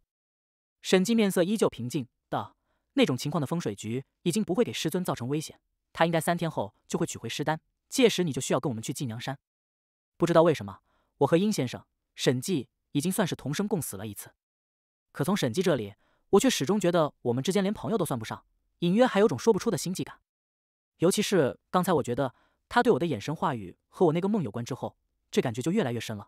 沈寂面色依旧平静，道：“那种情况的风水局已经不会给师尊造成危险，他应该三天后就会取回尸丹，届时你就需要跟我们去晋阳山。不知道为什么，我和殷先生、沈寂已经算是同生共死了一次，可从沈寂这里，我却始终觉得我们之间连朋友都算不上，隐约还有种说不出的心悸感。尤其是刚才我觉得他对我的眼神、话语和我那个梦有关之后，这感觉就越来越深了。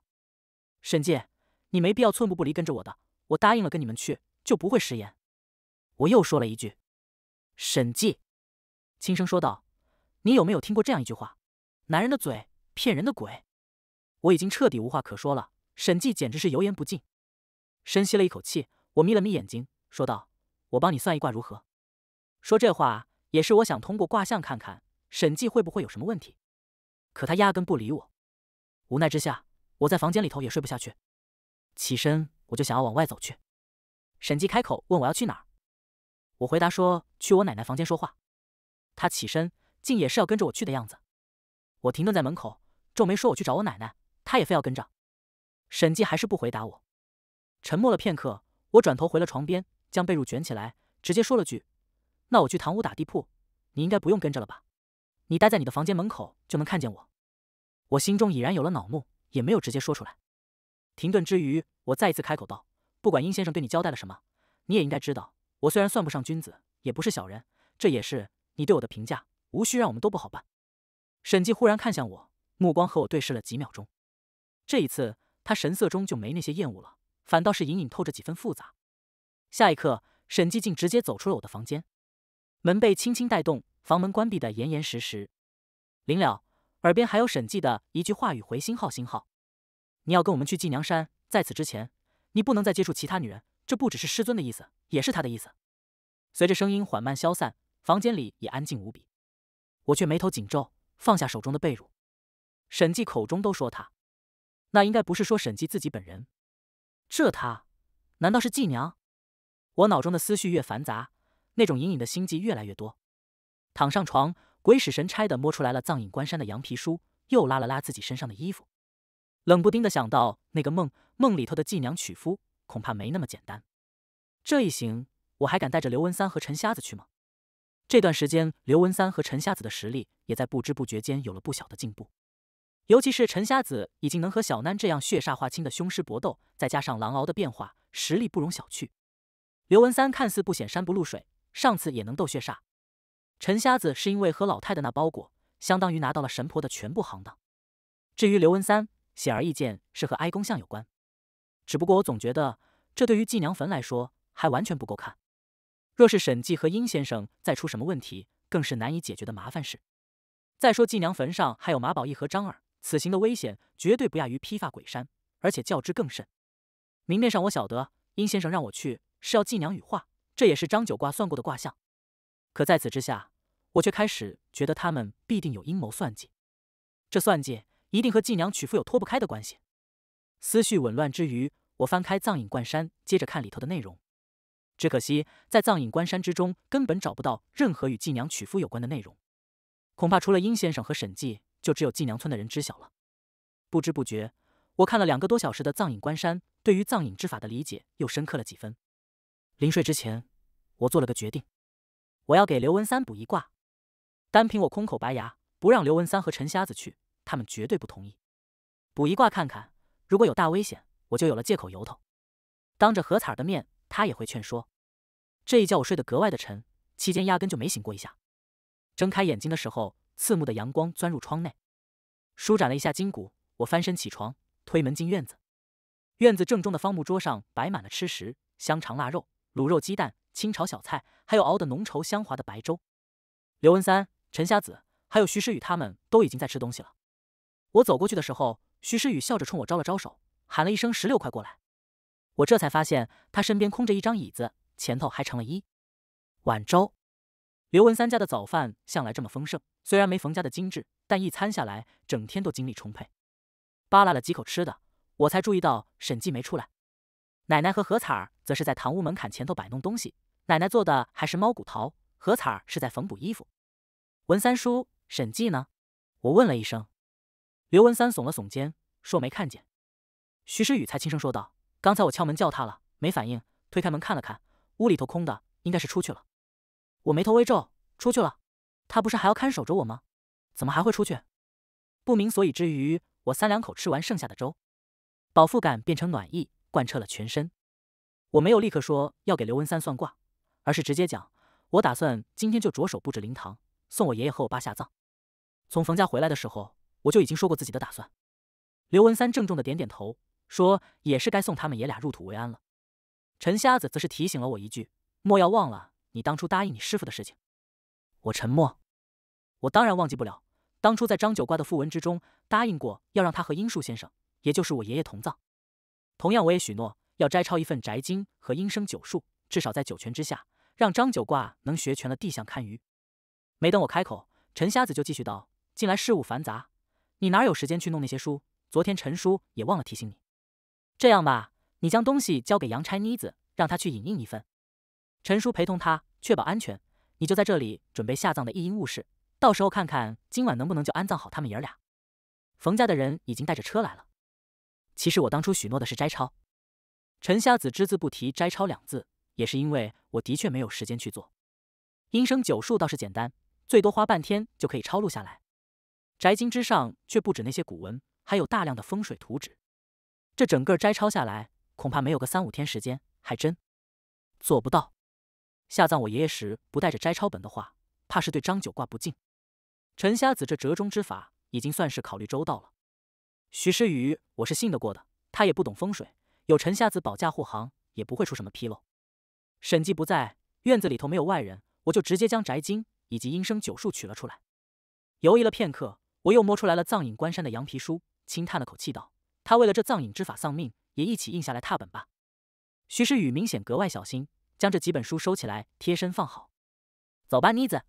沈寂，你没必要寸步不离跟着我的，我答应了跟你们去。”就不会食言。我又说了一句：“沈寂，轻声说道，你有没有听过这样一句话？男人的嘴，骗人的鬼。”我已经彻底无话可说了。沈寂简直是油盐不进。深吸了一口气，我眯了眯眼睛，说道：“我帮你算一卦如何？”说这话也是我想通过卦象看看沈寂会不会有什么问题。可他压根不理我。无奈之下，我在房间里头也睡不下去，起身我就想要往外走去。沈计开口问我要去哪儿，我回答说去我奶奶房间说话。他起身，竟也是要跟着我去的样子。我停顿在门口，皱眉说：“我去找我奶奶。”他也非要跟着。沈计还是不回答我。沉默了片刻，我转头回了床边，将被褥卷起来，直接说了句：“那我去堂屋打地铺，你应该不用跟着了吧？你待在你的房间门口就能看见我。”我心中已然有了恼怒，也没有直接说出来。停顿之余，我再一次开口道。不管殷先生对你交代了什么，你也应该知道。我虽然算不上君子，也不是小人，这也是你对我的评价，无需让我们都不好办。沈记忽然看向我，目光和我对视了几秒钟。这一次，他神色中就没那些厌恶了，反倒是隐隐透着几分复杂。下一刻，沈记竟直接走出了我的房间，门被轻轻带动，房门关闭的严严实实。临了，耳边还有沈记的一句话语回星号星号，你要跟我们去纪娘山，在此之前。你不能再接触其他女人，这不只是师尊的意思，也是他的意思。随着声音缓慢消散，房间里也安静无比，我却眉头紧皱，放下手中的被褥。沈记口中都说他，那应该不是说沈记自己本人，这他难道是继娘？我脑中的思绪越繁杂，那种隐隐的心悸越来越多。躺上床，鬼使神差的摸出来了藏影关山的羊皮书，又拉了拉自己身上的衣服。冷不丁的想到那个梦，梦里头的继娘娶夫恐怕没那么简单。这一行我还敢带着刘文三和陈瞎子去吗？这段时间，刘文三和陈瞎子的实力也在不知不觉间有了不小的进步。尤其是陈瞎子已经能和小南这样血煞化清的凶尸搏斗，再加上狼獒的变化，实力不容小觑。刘文三看似不显山不露水，上次也能斗血煞。陈瞎子是因为和老太的那包裹，相当于拿到了神婆的全部行当。至于刘文三，显而易见是和哀公像有关，只不过我总觉得这对于纪娘坟来说还完全不够看。若是沈纪和殷先生再出什么问题，更是难以解决的麻烦事。再说纪娘坟上还有马宝义和张二，此行的危险绝对不亚于披发鬼山，而且较之更甚。明面上我晓得殷先生让我去是要纪娘羽化，这也是张九卦算过的卦象。可在此之下，我却开始觉得他们必定有阴谋算计。这算计。一定和季娘曲夫有脱不开的关系。思绪紊乱之余，我翻开《藏影观山》，接着看里头的内容。只可惜，在《藏影观山》之中根本找不到任何与季娘曲夫有关的内容。恐怕除了殷先生和沈寂，就只有季娘村的人知晓了。不知不觉，我看了两个多小时的《藏影观山》，对于藏影之法的理解又深刻了几分。临睡之前，我做了个决定：我要给刘文三卜一卦。单凭我空口白牙，不让刘文三和陈瞎子去。他们绝对不同意，卜一卦看看。如果有大危险，我就有了借口由头。当着何彩儿的面，他也会劝说。这一觉我睡得格外的沉，期间压根就没醒过一下。睁开眼睛的时候，刺目的阳光钻入窗内。舒展了一下筋骨，我翻身起床，推门进院子。院子正中的方木桌上摆满了吃食：香肠、腊肉、卤肉、鸡蛋、清炒小菜，还有熬的浓稠香滑的白粥。刘文三、陈瞎子，还有徐诗雨他们都已经在吃东西了。我走过去的时候，徐诗雨笑着冲我招了招手，喊了一声“十六，快过来。”我这才发现他身边空着一张椅子，前头还盛了一碗粥。刘文三家的早饭向来这么丰盛，虽然没冯家的精致，但一餐下来，整天都精力充沛。扒拉了几口吃的，我才注意到沈记没出来。奶奶和何彩儿则是在堂屋门槛前头摆弄东西。奶奶做的还是猫骨桃，何彩儿是在缝补衣服。文三叔，沈记呢？我问了一声。刘文三耸了耸肩，说：“没看见。”徐诗雨才轻声说道：“刚才我敲门叫他了，没反应。推开门看了看，屋里头空的，应该是出去了。”我眉头微皱：“出去了？他不是还要看守着我吗？怎么还会出去？”不明所以之余，我三两口吃完剩下的粥，饱腹感变成暖意，贯彻了全身。我没有立刻说要给刘文三算卦，而是直接讲：“我打算今天就着手布置灵堂，送我爷爷和我爸下葬。”从冯家回来的时候。我就已经说过自己的打算，刘文三郑重的点点头，说：“也是该送他们爷俩入土为安了。”陈瞎子则是提醒了我一句：“莫要忘了你当初答应你师傅的事情。”我沉默，我当然忘记不了，当初在张九卦的赋文之中答应过要让他和英树先生，也就是我爷爷同葬。同样，我也许诺要摘抄一份《宅经》和《阴生九术》，至少在九泉之下，让张九卦能学全了地相堪舆。没等我开口，陈瞎子就继续道：“近来事务繁杂。”你哪有时间去弄那些书？昨天陈叔也忘了提醒你。这样吧，你将东西交给杨差妮子，让她去影印一份。陈叔陪同他，确保安全。你就在这里准备下葬的一音物事，到时候看看今晚能不能就安葬好他们爷俩。冯家的人已经带着车来了。其实我当初许诺的是摘抄，陈瞎子只字不提摘抄两字，也是因为我的确没有时间去做。阴生九术倒是简单，最多花半天就可以抄录下来。宅经之上却不止那些古文，还有大量的风水图纸。这整个摘抄下来，恐怕没有个三五天时间，还真做不到。下葬我爷爷时不带着摘抄本的话，怕是对张九卦不敬。陈瞎子这折中之法，已经算是考虑周到了。徐诗雨，我是信得过的，他也不懂风水，有陈瞎子保驾护航，也不会出什么纰漏。沈记不在，院子里头没有外人，我就直接将宅经以及阴生九术取了出来，犹豫了片刻。我又摸出来了《藏影关山》的羊皮书，轻叹了口气道：“他为了这藏影之法丧命，也一起印下来踏本吧。”徐诗雨明显格外小心，将这几本书收起来，贴身放好。走吧，妮子。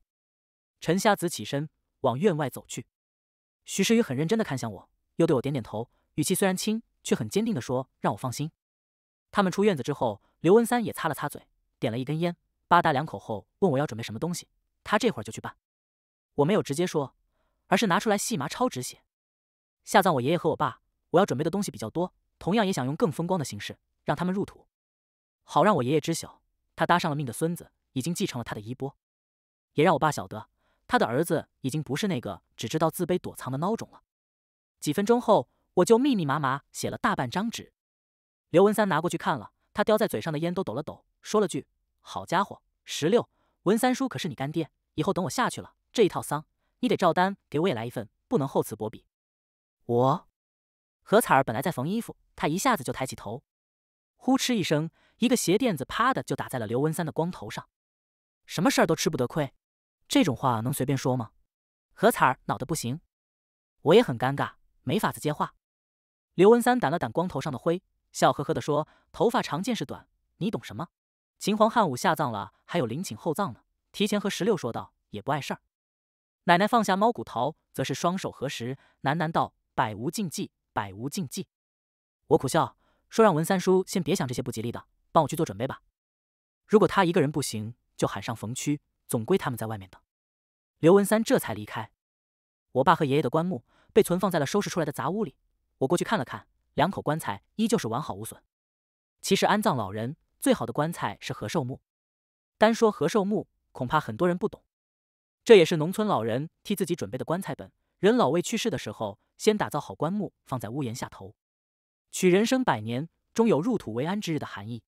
陈瞎子起身往院外走去。徐诗雨很认真地看向我，又对我点点头，语气虽然轻，却很坚定地说：“让我放心。”他们出院子之后，刘文三也擦了擦嘴，点了一根烟，吧嗒两口后问我要准备什么东西，他这会儿就去办。我没有直接说。而是拿出来细麻抄纸写，下葬我爷爷和我爸。我要准备的东西比较多，同样也想用更风光的形式让他们入土，好让我爷爷知晓，他搭上了命的孙子已经继承了他的衣钵，也让我爸晓得，他的儿子已经不是那个只知道自卑躲藏的孬种了。几分钟后，我就密密麻麻写了大半张纸。刘文三拿过去看了，他叼在嘴上的烟都抖了抖，说了句：“好家伙，十六文三叔可是你干爹，以后等我下去了，这一套丧。”你得照单给我也来一份，不能厚此薄彼。我何彩儿本来在缝衣服，她一下子就抬起头，呼哧一声，一个鞋垫子啪的就打在了刘文三的光头上。什么事儿都吃不得亏，这种话能随便说吗？何彩儿恼得不行，我也很尴尬，没法子接话。刘文三掸了掸光头上的灰，笑呵呵的说：“头发长见识短，你懂什么？秦皇汉武下葬了，还有陵寝厚葬呢。提前和十六说道，也不碍事儿。”奶奶放下猫骨头，则是双手合十，喃喃道：“百无禁忌，百无禁忌。”我苦笑说：“让文三叔先别想这些不吉利的，帮我去做准备吧。如果他一个人不行，就喊上冯区，总归他们在外面的。”刘文三这才离开。我爸和爷爷的棺木被存放在了收拾出来的杂屋里，我过去看了看，两口棺材依旧是完好无损。其实安葬老人最好的棺材是何寿木，单说何寿木，恐怕很多人不懂。这也是农村老人替自己准备的棺材本。人老未去世的时候，先打造好棺木，放在屋檐下头，取“人生百年，终有入土为安之日”的含义。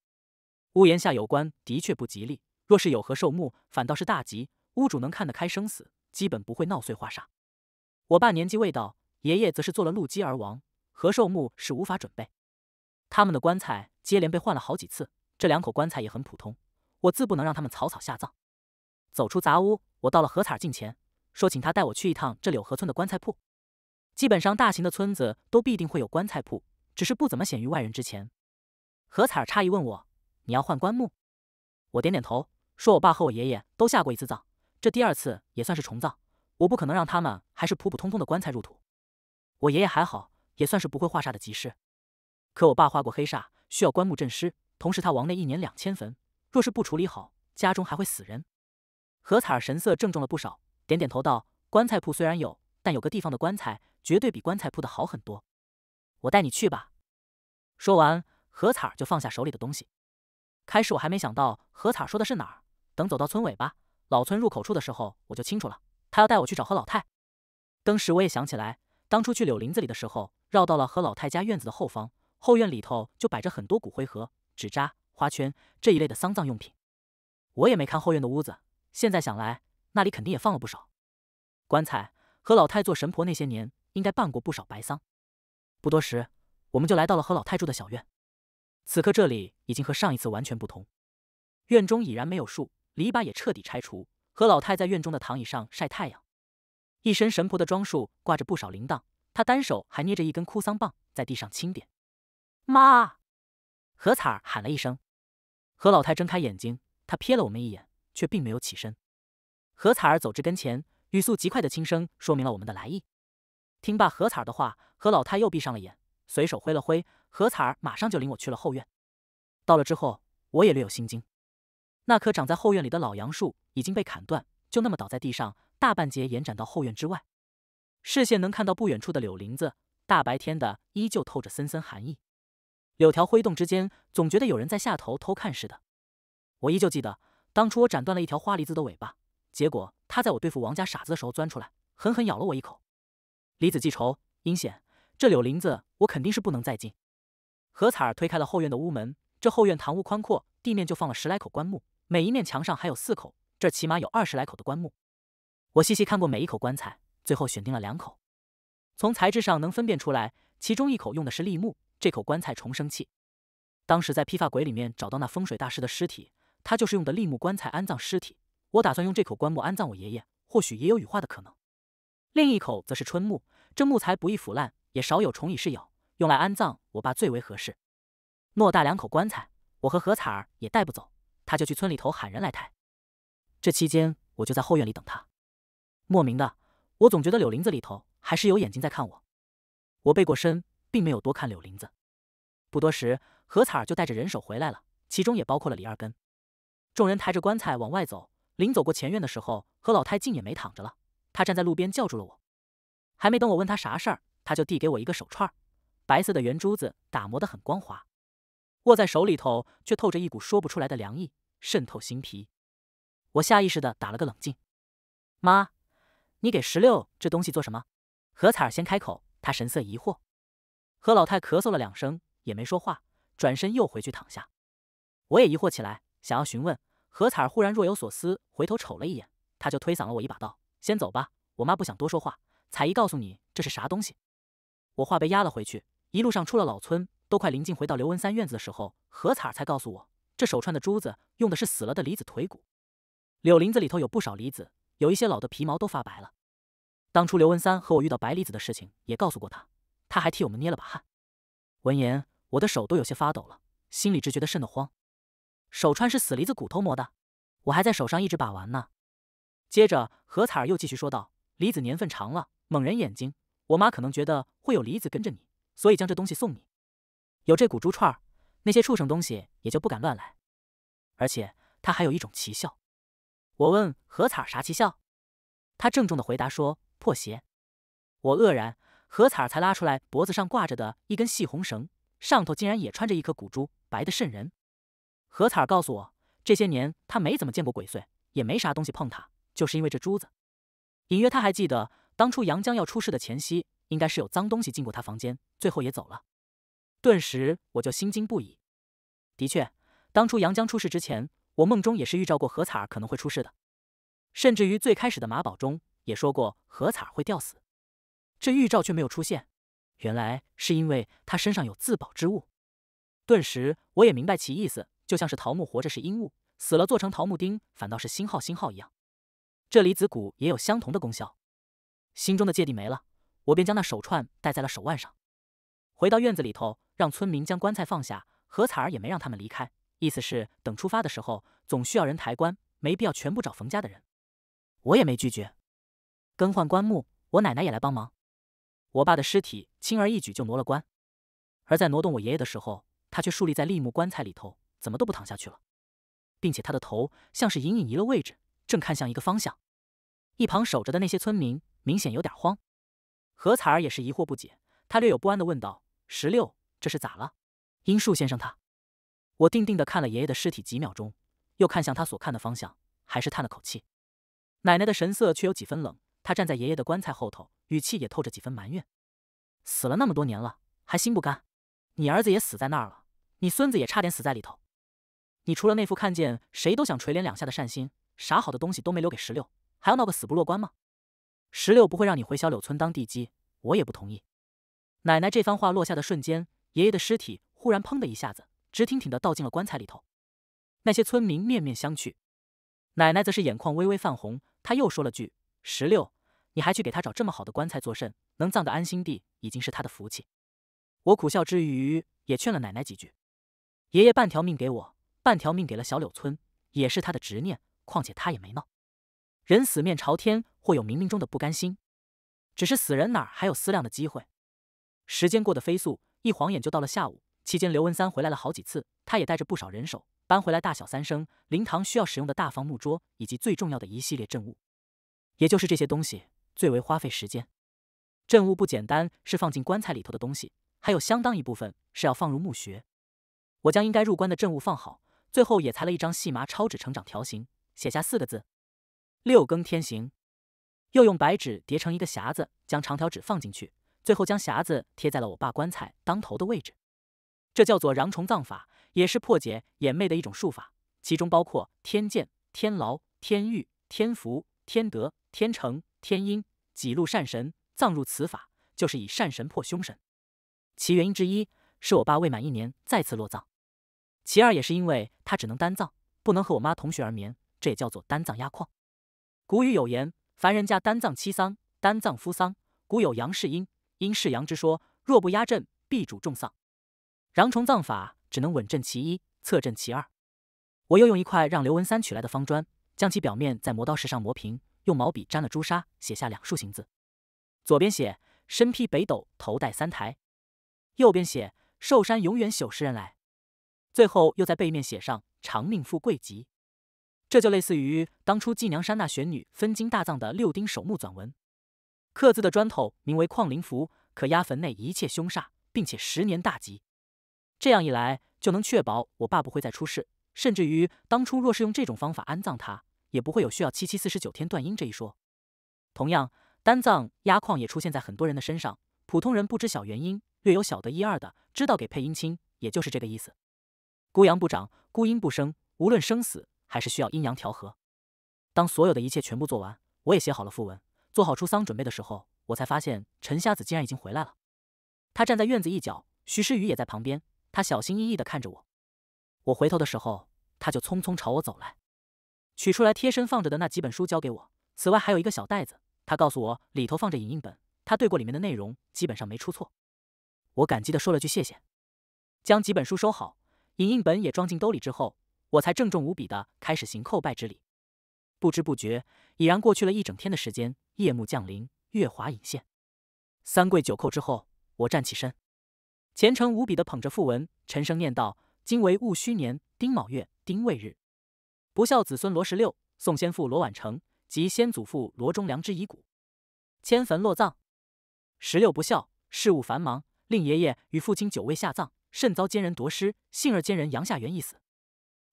屋檐下有棺，的确不吉利。若是有何寿木，反倒是大吉。屋主能看得开生死，基本不会闹碎化煞。我爸年纪未到，爷爷则是做了路基而亡，何寿木是无法准备。他们的棺材接连被换了好几次，这两口棺材也很普通，我自不能让他们草草下葬。走出杂屋，我到了何彩儿近前，说：“请他带我去一趟这柳河村的棺材铺。基本上大型的村子都必定会有棺材铺，只是不怎么显于外人之前。”何彩儿诧异问我：“你要换棺木？”我点点头，说：“我爸和我爷爷都下过一次葬，这第二次也算是重葬。我不可能让他们还是普普通通的棺材入土。我爷爷还好，也算是不会化煞的吉尸。可我爸化过黑煞，需要棺木镇尸。同时他亡内一年两千坟，若是不处理好，家中还会死人。”何彩儿神色郑重了不少，点点头道：“棺材铺虽然有，但有个地方的棺材绝对比棺材铺的好很多。我带你去吧。”说完，何彩儿就放下手里的东西。开始我还没想到何彩儿说的是哪儿，等走到村尾巴、老村入口处的时候，我就清楚了，他要带我去找何老太。当时我也想起来，当初去柳林子里的时候，绕到了何老太家院子的后方，后院里头就摆着很多骨灰盒、纸扎、花圈这一类的丧葬用品。我也没看后院的屋子。现在想来，那里肯定也放了不少棺材。何老太做神婆那些年，应该办过不少白丧。不多时，我们就来到了何老太住的小院。此刻这里已经和上一次完全不同，院中已然没有树，篱笆也彻底拆除。何老太在院中的躺椅上晒太阳，一身神婆的装束，挂着不少铃铛。她单手还捏着一根哭丧棒，在地上轻点。妈！何彩儿喊了一声。何老太睁开眼睛，她瞥了我们一眼。却并没有起身。何彩儿走至跟前，语速极快的轻声说明了我们的来意。听罢何彩儿的话，何老太又闭上了眼，随手挥了挥，何彩儿马上就领我去了后院。到了之后，我也略有心惊。那棵长在后院里的老杨树已经被砍断，就那么倒在地上，大半截延展到后院之外，视线能看到不远处的柳林子。大白天的，依旧透着森森寒意。柳条挥动之间，总觉得有人在下头偷看似的。我依旧记得。当初我斩断了一条花梨子的尾巴，结果他在我对付王家傻子的时候钻出来，狠狠咬了我一口。李子记仇，阴险。这柳林子，我肯定是不能再进。何彩儿推开了后院的屋门，这后院堂屋宽阔，地面就放了十来口棺木，每一面墙上还有四口，这起码有二十来口的棺木。我细细看过每一口棺材，最后选定了两口。从材质上能分辨出来，其中一口用的是立木，这口棺材重生器。当时在披发鬼里面找到那风水大师的尸体。他就是用的立木棺材安葬尸体，我打算用这口棺木安葬我爷爷，或许也有羽化的可能。另一口则是春木，这木材不易腐烂，也少有虫蚁噬咬，用来安葬我爸最为合适。偌大两口棺材，我和何彩儿也带不走，他就去村里头喊人来抬。这期间，我就在后院里等他。莫名的，我总觉得柳林子里头还是有眼睛在看我。我背过身，并没有多看柳林子。不多时，何彩儿就带着人手回来了，其中也包括了李二根。众人抬着棺材往外走，临走过前院的时候，何老太竟也没躺着了。她站在路边叫住了我，还没等我问她啥事儿，她就递给我一个手串，白色的圆珠子打磨的很光滑，握在手里头却透着一股说不出来的凉意，渗透心脾。我下意识的打了个冷静。妈，你给石榴这东西做什么？”何彩儿先开口，她神色疑惑。何老太咳嗽了两声，也没说话，转身又回去躺下。我也疑惑起来。想要询问何彩儿，忽然若有所思，回头瞅了一眼，他就推搡了我一把，道：“先走吧，我妈不想多说话。”彩姨，告诉你这是啥东西。我话被压了回去。一路上出了老村，都快临近回到刘文三院子的时候，何彩儿才告诉我，这手串的珠子用的是死了的梨子腿骨。柳林子里头有不少梨子，有一些老的皮毛都发白了。当初刘文三和我遇到白梨子的事情也告诉过他，他还替我们捏了把汗。闻言，我的手都有些发抖了，心里只觉得瘆得慌。手串是死梨子骨头磨的，我还在手上一直把玩呢。接着何彩儿又继续说道：“梨子年份长了，蒙人眼睛。我妈可能觉得会有梨子跟着你，所以将这东西送你。有这古珠串，那些畜生东西也就不敢乱来。而且它还有一种奇效。”我问何彩儿啥奇效，他郑重的回答说：“破邪。”我愕然，何彩儿才拉出来脖子上挂着的一根细红绳，上头竟然也穿着一颗古珠，白的渗人。何彩儿告诉我，这些年他没怎么见过鬼祟，也没啥东西碰他，就是因为这珠子。隐约他还记得，当初杨江要出事的前夕，应该是有脏东西进过他房间，最后也走了。顿时我就心惊不已。的确，当初杨江出事之前，我梦中也是预兆过何彩儿可能会出事的，甚至于最开始的马宝中也说过何彩儿会吊死，这预兆却没有出现，原来是因为他身上有自保之物。顿时我也明白其意思。就像是桃木活着是阴物，死了做成桃木钉，反倒是星号星号一样。这离子骨也有相同的功效。心中的芥蒂没了，我便将那手串戴在了手腕上。回到院子里头，让村民将棺材放下。何彩儿也没让他们离开，意思是等出发的时候，总需要人抬棺，没必要全部找冯家的人。我也没拒绝。更换棺木，我奶奶也来帮忙。我爸的尸体轻而易举就挪了棺，而在挪动我爷爷的时候，他却竖立在立木棺材里头。怎么都不躺下去了，并且他的头像是隐隐移了位置，正看向一个方向。一旁守着的那些村民明显有点慌，何彩儿也是疑惑不解，她略有不安的问道：“十六，这是咋了？”樱树先生他……我定定的看了爷爷的尸体几秒钟，又看向他所看的方向，还是叹了口气。奶奶的神色却有几分冷，她站在爷爷的棺材后头，语气也透着几分埋怨：“死了那么多年了，还心不甘。你儿子也死在那儿了，你孙子也差点死在里头。”你除了那副看见谁都想垂怜两下的善心，啥好的东西都没留给石榴，还要闹个死不落关吗？石榴不会让你回小柳村当地基，我也不同意。奶奶这番话落下的瞬间，爷爷的尸体忽然砰的一下子，直挺挺的倒进了棺材里头。那些村民面面相觑，奶奶则是眼眶微微泛红，她又说了句：“石榴，你还去给他找这么好的棺材作甚？能葬得安心地，已经是他的福气。”我苦笑之余，也劝了奶奶几句：“爷爷半条命给我。”半条命给了小柳村，也是他的执念。况且他也没闹，人死面朝天，或有冥冥中的不甘心。只是死人哪还有思量的机会？时间过得飞速，一晃眼就到了下午。期间，刘文三回来了好几次，他也带着不少人手搬回来大小三生灵堂需要使用的大方木桌，以及最重要的一系列证物。也就是这些东西最为花费时间。证物不简单，是放进棺材里头的东西，还有相当一部分是要放入墓穴。我将应该入棺的证物放好。最后也裁了一张细麻抄纸，成长条形，写下四个字“六更天行”，又用白纸叠成一个匣子，将长条纸放进去，最后将匣子贴在了我爸棺材当头的位置。这叫做攘虫葬法，也是破解眼魅的一种术法，其中包括天剑、天牢、天狱、天福、天德、天成、天阴几路善神葬入此法，就是以善神破凶神。其原因之一是我爸未满一年再次落葬。其二也是因为，他只能单葬，不能和我妈同穴而眠，这也叫做单葬压矿。古语有言：“凡人家单葬七丧，单葬夫丧。古有阳是阴，阴是阳之说，若不压阵，必主重丧。”禳虫葬法只能稳阵其一，策阵其二。我又用一块让刘文三取来的方砖，将其表面在磨刀石上磨平，用毛笔沾了朱砂，写下两竖行字。左边写“身披北斗，头戴三台”，右边写“寿山永远朽，石人来”。最后又在背面写上“长命富贵吉”，这就类似于当初纪娘山那玄女分金大葬的六丁守墓纂文。刻字的砖头名为矿灵符，可压坟内一切凶煞，并且十年大吉。这样一来，就能确保我爸不会再出事。甚至于当初若是用这种方法安葬他，也不会有需要七七四十九天断阴这一说。同样，单葬压矿也出现在很多人的身上，普通人不知晓原因，略有晓得一二的知道给配阴亲，也就是这个意思。孤阳不长，孤阴不生。无论生死，还是需要阴阳调和。当所有的一切全部做完，我也写好了赋文，做好出丧准备的时候，我才发现陈瞎子竟然已经回来了。他站在院子一角，徐诗雨也在旁边。他小心翼翼地看着我。我回头的时候，他就匆匆朝我走来，取出来贴身放着的那几本书交给我。此外，还有一个小袋子，他告诉我里头放着影印本，他对过里面的内容基本上没出错。我感激地说了句谢谢，将几本书收好。影印本也装进兜里之后，我才郑重无比的开始行叩拜之礼。不知不觉，已然过去了一整天的时间。夜幕降临，月华隐现。三跪九叩之后，我站起身，虔诚无比的捧着符文，沉声念道：“今为戊戌年丁卯月丁未日，不孝子孙罗十六，送先父罗婉成及先祖父罗忠良之遗骨，迁坟落葬。十六不孝，事务繁忙，令爷爷与父亲久未下葬。”甚遭奸人夺尸，幸而奸人杨下元一死，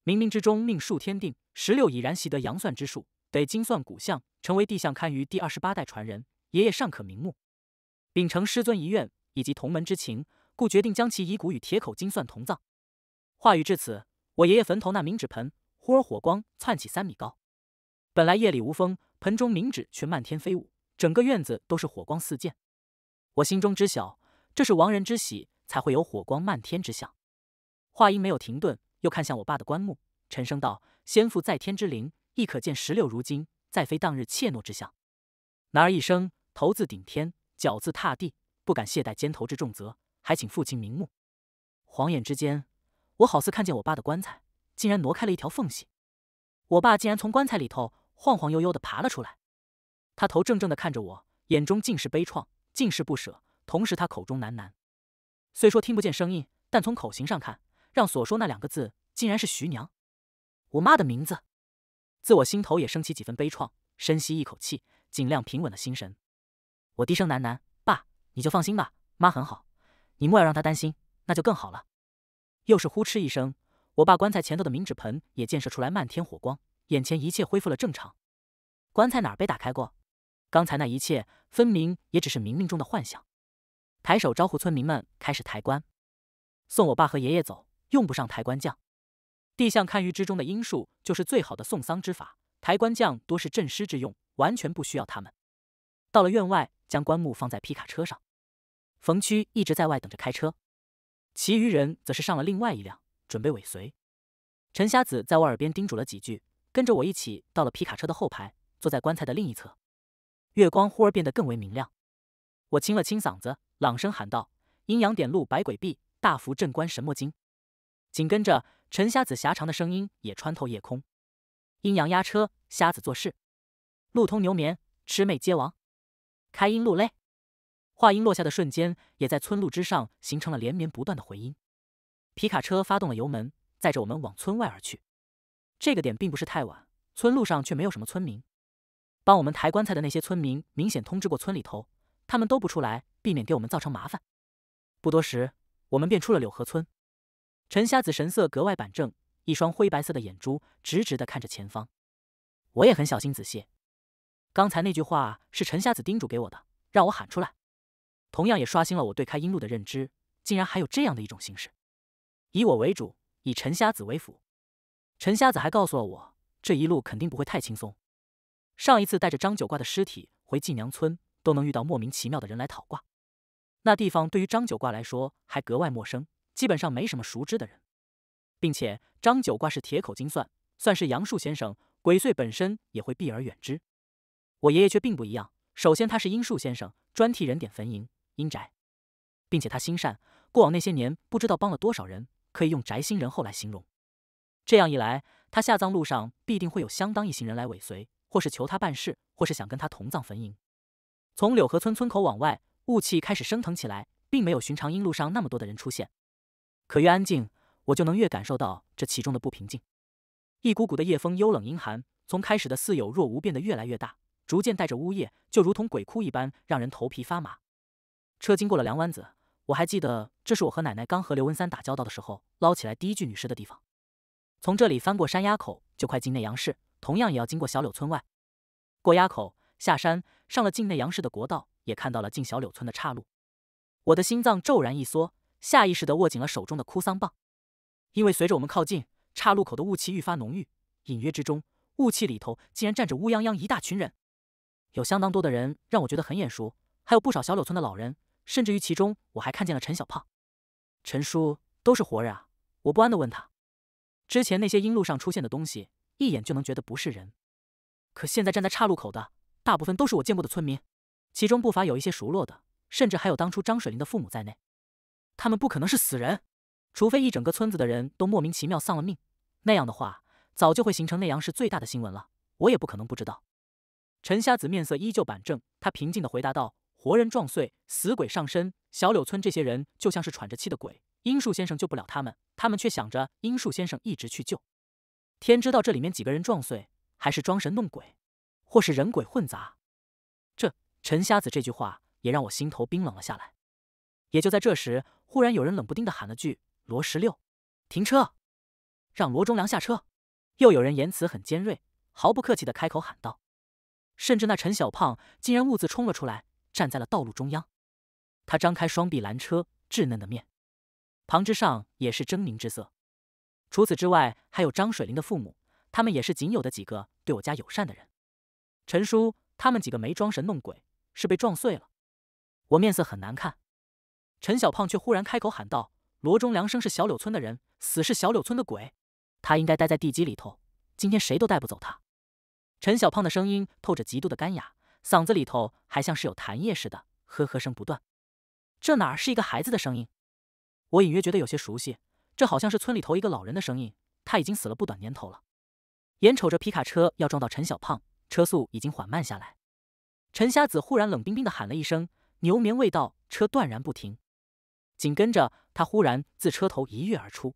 冥冥之中命数天定。十六已然习得阳算之术，得精算古相，成为地相堪舆第二十八代传人。爷爷尚可瞑目，秉承师尊遗愿以及同门之情，故决定将其遗骨与铁口精算同葬。话语至此，我爷爷坟头那冥纸盆忽而火光窜起三米高，本来夜里无风，盆中冥纸却漫天飞舞，整个院子都是火光四溅。我心中知晓，这是亡人之喜。才会有火光漫天之象。话音没有停顿，又看向我爸的棺木，沉声道：“先父在天之灵，亦可见石榴如今再非当日怯懦之相。男儿一生，头字顶天，脚字踏地，不敢懈怠肩头之重责，还请父亲瞑目。”晃眼之间，我好似看见我爸的棺材竟然挪开了一条缝隙，我爸竟然从棺材里头晃晃悠悠的爬了出来。他头怔怔的看着我，眼中尽是悲怆，尽是不舍。同时，他口中喃喃。虽说听不见声音，但从口型上看，让所说那两个字竟然是徐娘，我妈的名字。自我心头也升起几分悲怆，深吸一口气，尽量平稳了心神。我低声喃喃：“爸，你就放心吧，妈很好，你莫要让她担心，那就更好了。”又是呼哧一声，我爸棺材前头的冥纸盆也溅射出来漫天火光，眼前一切恢复了正常。棺材哪儿被打开过？刚才那一切分明也只是冥冥中的幻想。抬手招呼村民们开始抬棺，送我爸和爷爷走用不上抬棺匠。地相堪舆之中的阴术就是最好的送丧之法，抬棺匠多是镇尸之用，完全不需要他们。到了院外，将棺木放在皮卡车上。冯区一直在外等着开车，其余人则是上了另外一辆，准备尾随。陈瞎子在我耳边叮嘱了几句，跟着我一起到了皮卡车的后排，坐在棺材的另一侧。月光忽而变得更为明亮，我清了清嗓子。朗声喊道：“阴阳点路，百鬼避，大福镇关神魔经。”紧跟着，陈瞎子狭长的声音也穿透夜空：“阴阳压车，瞎子做事，路通牛眠，魑魅皆亡，开音路嘞！”话音落下的瞬间，也在村路之上形成了连绵不断的回音。皮卡车发动了油门，载着我们往村外而去。这个点并不是太晚，村路上却没有什么村民。帮我们抬棺材的那些村民，明显通知过村里头。他们都不出来，避免给我们造成麻烦。不多时，我们便出了柳河村。陈瞎子神色格外板正，一双灰白色的眼珠直直的看着前方。我也很小心仔细。刚才那句话是陈瞎子叮嘱给我的，让我喊出来。同样也刷新了我对开阴路的认知，竟然还有这样的一种形式。以我为主，以陈瞎子为辅。陈瞎子还告诉了我，这一路肯定不会太轻松。上一次带着张九挂的尸体回晋娘村。都能遇到莫名其妙的人来讨卦，那地方对于张九卦来说还格外陌生，基本上没什么熟知的人，并且张九卦是铁口金算，算是阳数先生，鬼祟本身也会避而远之。我爷爷却并不一样，首先他是阴树先生，专替人点坟茔、阴宅，并且他心善，过往那些年不知道帮了多少人，可以用宅心仁厚来形容。这样一来，他下葬路上必定会有相当一行人来尾随，或是求他办事，或是想跟他同葬坟茔。从柳河村村口往外，雾气开始升腾起来，并没有寻常阴路上那么多的人出现。可越安静，我就能越感受到这其中的不平静。一股股的夜风幽冷阴寒，从开始的似有若无变得越来越大，逐渐带着呜咽，就如同鬼哭一般，让人头皮发麻。车经过了梁湾子，我还记得这是我和奶奶刚和刘文三打交道的时候捞起来第一具女尸的地方。从这里翻过山垭口，就快进内阳市，同样也要经过小柳村外。过垭口，下山。上了境内杨氏的国道，也看到了进小柳村的岔路。我的心脏骤然一缩，下意识地握紧了手中的哭丧棒。因为随着我们靠近岔路口的雾气愈发浓郁，隐约之中，雾气里头竟然站着乌泱泱一大群人。有相当多的人让我觉得很眼熟，还有不少小柳村的老人，甚至于其中我还看见了陈小胖、陈叔，都是活人啊！我不安地问他，之前那些阴路上出现的东西，一眼就能觉得不是人，可现在站在岔路口的……大部分都是我见过的村民，其中不乏有一些熟络的，甚至还有当初张水林的父母在内。他们不可能是死人，除非一整个村子的人都莫名其妙丧了命，那样的话早就会形成内阳市最大的新闻了。我也不可能不知道。陈瞎子面色依旧板正，他平静地回答道：“活人撞碎，死鬼上身。小柳村这些人就像是喘着气的鬼，英树先生救不了他们，他们却想着英树先生一直去救。天知道这里面几个人撞碎，还是装神弄鬼。”或是人鬼混杂，这陈瞎子这句话也让我心头冰冷了下来。也就在这时，忽然有人冷不丁的喊了句：“罗十六，停车，让罗忠良下车。”又有人言辞很尖锐，毫不客气的开口喊道。甚至那陈小胖竟然兀自冲了出来，站在了道路中央。他张开双臂拦车，稚嫩的面庞之上也是狰狞之色。除此之外，还有张水灵的父母，他们也是仅有的几个对我家友善的人。陈叔他们几个没装神弄鬼，是被撞碎了。我面色很难看，陈小胖却忽然开口喊道：“罗忠良生是小柳村的人，死是小柳村的鬼，他应该待在地基里头，今天谁都带不走他。”陈小胖的声音透着极度的干哑，嗓子里头还像是有痰液似的，呵呵声不断。这哪儿是一个孩子的声音？我隐约觉得有些熟悉，这好像是村里头一个老人的声音。他已经死了不短年头了。眼瞅着皮卡车要撞到陈小胖。车速已经缓慢下来，陈瞎子忽然冷冰冰的喊了一声：“牛眠未到，车断然不停。”紧跟着，他忽然自车头一跃而出，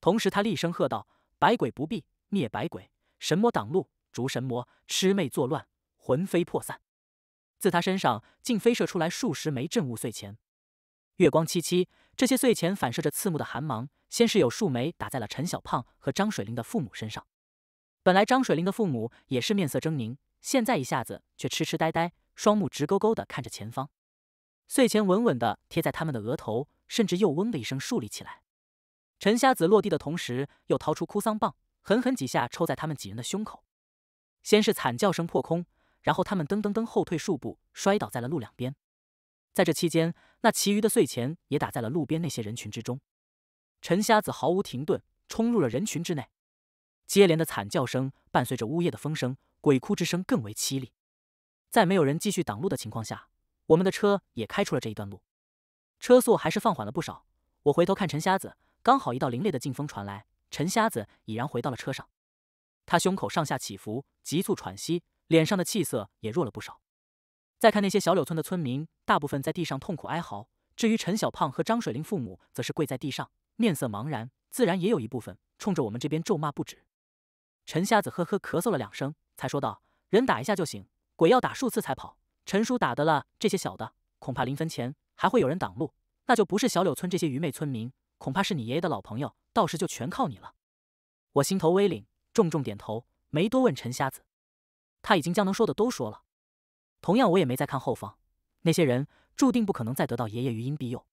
同时他厉声喝道：“百鬼不避，灭百鬼；神魔挡路，逐神魔；魑魅作乱，魂飞魄散。”自他身上竟飞射出来数十枚镇物碎钱。月光凄凄，这些碎钱反射着刺目的寒芒。先是有数枚打在了陈小胖和张水灵的父母身上。本来张水灵的父母也是面色狰狞，现在一下子却痴痴呆呆，双目直勾勾的看着前方。碎钱稳稳的贴在他们的额头，甚至又嗡的一声竖立起来。陈瞎子落地的同时，又掏出哭丧棒，狠狠几下抽在他们几人的胸口。先是惨叫声破空，然后他们噔噔噔后退数步，摔倒在了路两边。在这期间，那其余的碎钱也打在了路边那些人群之中。陈瞎子毫无停顿，冲入了人群之内。接连的惨叫声伴随着呜咽的风声，鬼哭之声更为凄厉。在没有人继续挡路的情况下，我们的车也开出了这一段路，车速还是放缓了不少。我回头看陈瞎子，刚好一道凌冽的劲风传来，陈瞎子已然回到了车上。他胸口上下起伏，急促喘息，脸上的气色也弱了不少。再看那些小柳村的村民，大部分在地上痛苦哀嚎；至于陈小胖和张水灵父母，则是跪在地上，面色茫然。自然也有一部分冲着我们这边咒骂不止。陈瞎子呵呵咳嗽了两声，才说道：“人打一下就行，鬼要打数次才跑。陈叔打得了这些小的，恐怕临分前还会有人挡路，那就不是小柳村这些愚昧村民，恐怕是你爷爷的老朋友。到时就全靠你了。”我心头微凛，重重点头，没多问陈瞎子，他已经将能说的都说了。同样，我也没再看后方，那些人注定不可能再得到爷爷余荫庇佑。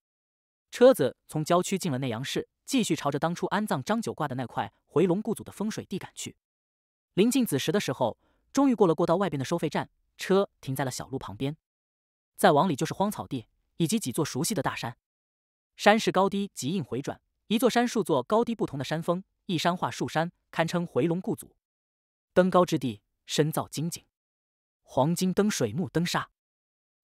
车子从郊区进了内阳市。继续朝着当初安葬张九挂的那块回龙故祖的风水地赶去。临近子时的时候，终于过了过道外边的收费站，车停在了小路旁边。再往里就是荒草地，以及几座熟悉的大山。山势高低极应回转，一座山数座高低不同的山峰，一山化数山，堪称回龙故祖。登高之地，深造金井，黄金登水木登沙。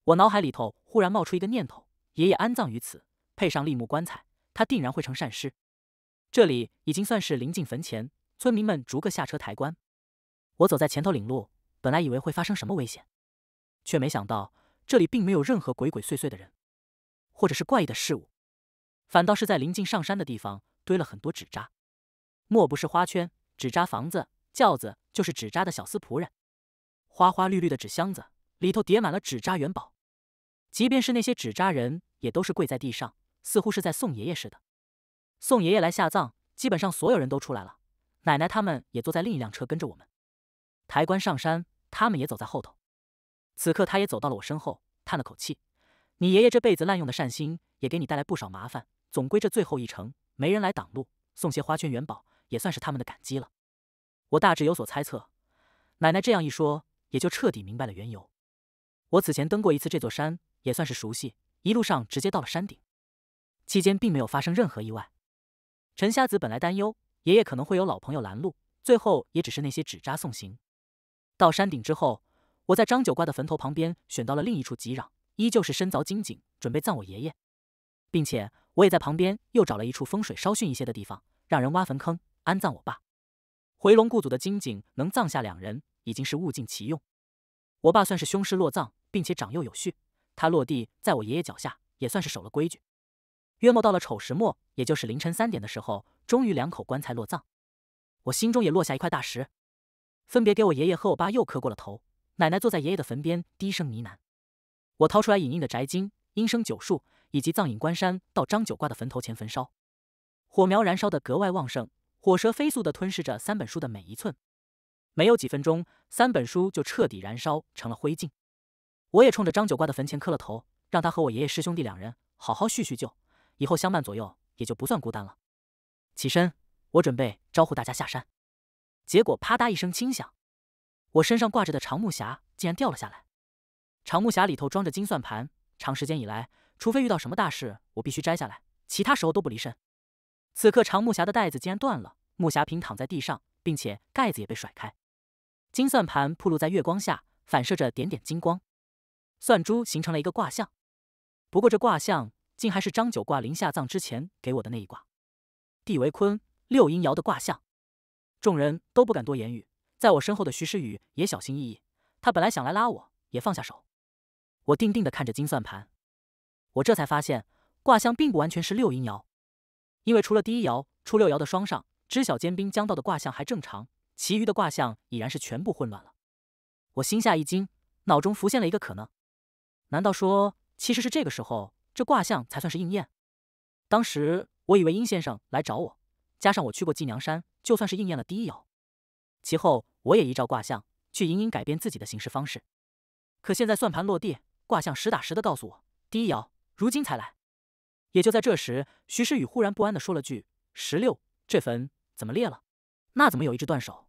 我脑海里头忽然冒出一个念头：爷爷安葬于此，配上立木棺材。他定然会成善事。这里已经算是临近坟前，村民们逐个下车抬棺。我走在前头领路。本来以为会发生什么危险，却没想到这里并没有任何鬼鬼祟祟的人，或者是怪异的事物。反倒是在临近上山的地方堆了很多纸扎，莫不是花圈、纸扎房子、轿子，就是纸扎的小厮仆人。花花绿绿的纸箱子里头叠满了纸扎元宝，即便是那些纸扎人，也都是跪在地上。似乎是在送爷爷似的，送爷爷来下葬，基本上所有人都出来了，奶奶他们也坐在另一辆车跟着我们，抬棺上山，他们也走在后头。此刻他也走到了我身后，叹了口气：“你爷爷这辈子滥用的善心，也给你带来不少麻烦。总归这最后一程，没人来挡路，送些花圈元宝，也算是他们的感激了。”我大致有所猜测，奶奶这样一说，也就彻底明白了缘由。我此前登过一次这座山，也算是熟悉，一路上直接到了山顶。期间并没有发生任何意外。陈瞎子本来担忧爷爷可能会有老朋友拦路，最后也只是那些纸扎送行。到山顶之后，我在张九瓜的坟头旁边选到了另一处吉壤，依旧是深凿金井，准备葬我爷爷。并且我也在旁边又找了一处风水稍逊一些的地方，让人挖坟坑安葬我爸。回龙故祖的金井能葬下两人，已经是物尽其用。我爸算是凶尸落葬，并且长幼有序，他落地在我爷爷脚下，也算是守了规矩。约莫到了丑时末，也就是凌晨三点的时候，终于两口棺材落葬，我心中也落下一块大石。分别给我爷爷和我爸又磕过了头。奶奶坐在爷爷的坟边，低声呢喃。我掏出来隐印的《宅经》《阴生九术》，以及《藏隐关山》到张九挂的坟头前焚烧。火苗燃烧的格外旺盛，火蛇飞速的吞噬着三本书的每一寸。没有几分钟，三本书就彻底燃烧成了灰烬。我也冲着张九挂的坟前磕了头，让他和我爷爷师兄弟两人好好叙叙旧。以后相伴左右，也就不算孤单了。起身，我准备招呼大家下山。结果，啪嗒一声轻响，我身上挂着的长木匣竟然掉了下来。长木匣里头装着金算盘，长时间以来，除非遇到什么大事，我必须摘下来，其他时候都不离身。此刻，长木匣的带子竟然断了，木匣平躺在地上，并且盖子也被甩开。金算盘暴露在月光下，反射着点点金光，算珠形成了一个卦象。不过这卦象……竟还是张九卦临下葬之前给我的那一卦，地为坤，六阴爻的卦象。众人都不敢多言语，在我身后的徐诗雨也小心翼翼。他本来想来拉我，也放下手。我定定的看着金算盘，我这才发现卦象并不完全是六阴爻，因为除了第一爻、初六爻的双上知晓坚兵将到的卦象还正常，其余的卦象已然是全部混乱了。我心下一惊，脑中浮现了一个可能：难道说其实是这个时候？这卦象才算是应验。当时我以为殷先生来找我，加上我去过纪娘山，就算是应验了第一爻。其后我也依照卦象，却隐隐改变自己的行事方式。可现在算盘落地，卦象实打实的告诉我，第一爻如今才来。也就在这时，徐诗雨忽然不安的说了句：“十六，这坟怎么裂了？那怎么有一只断手？”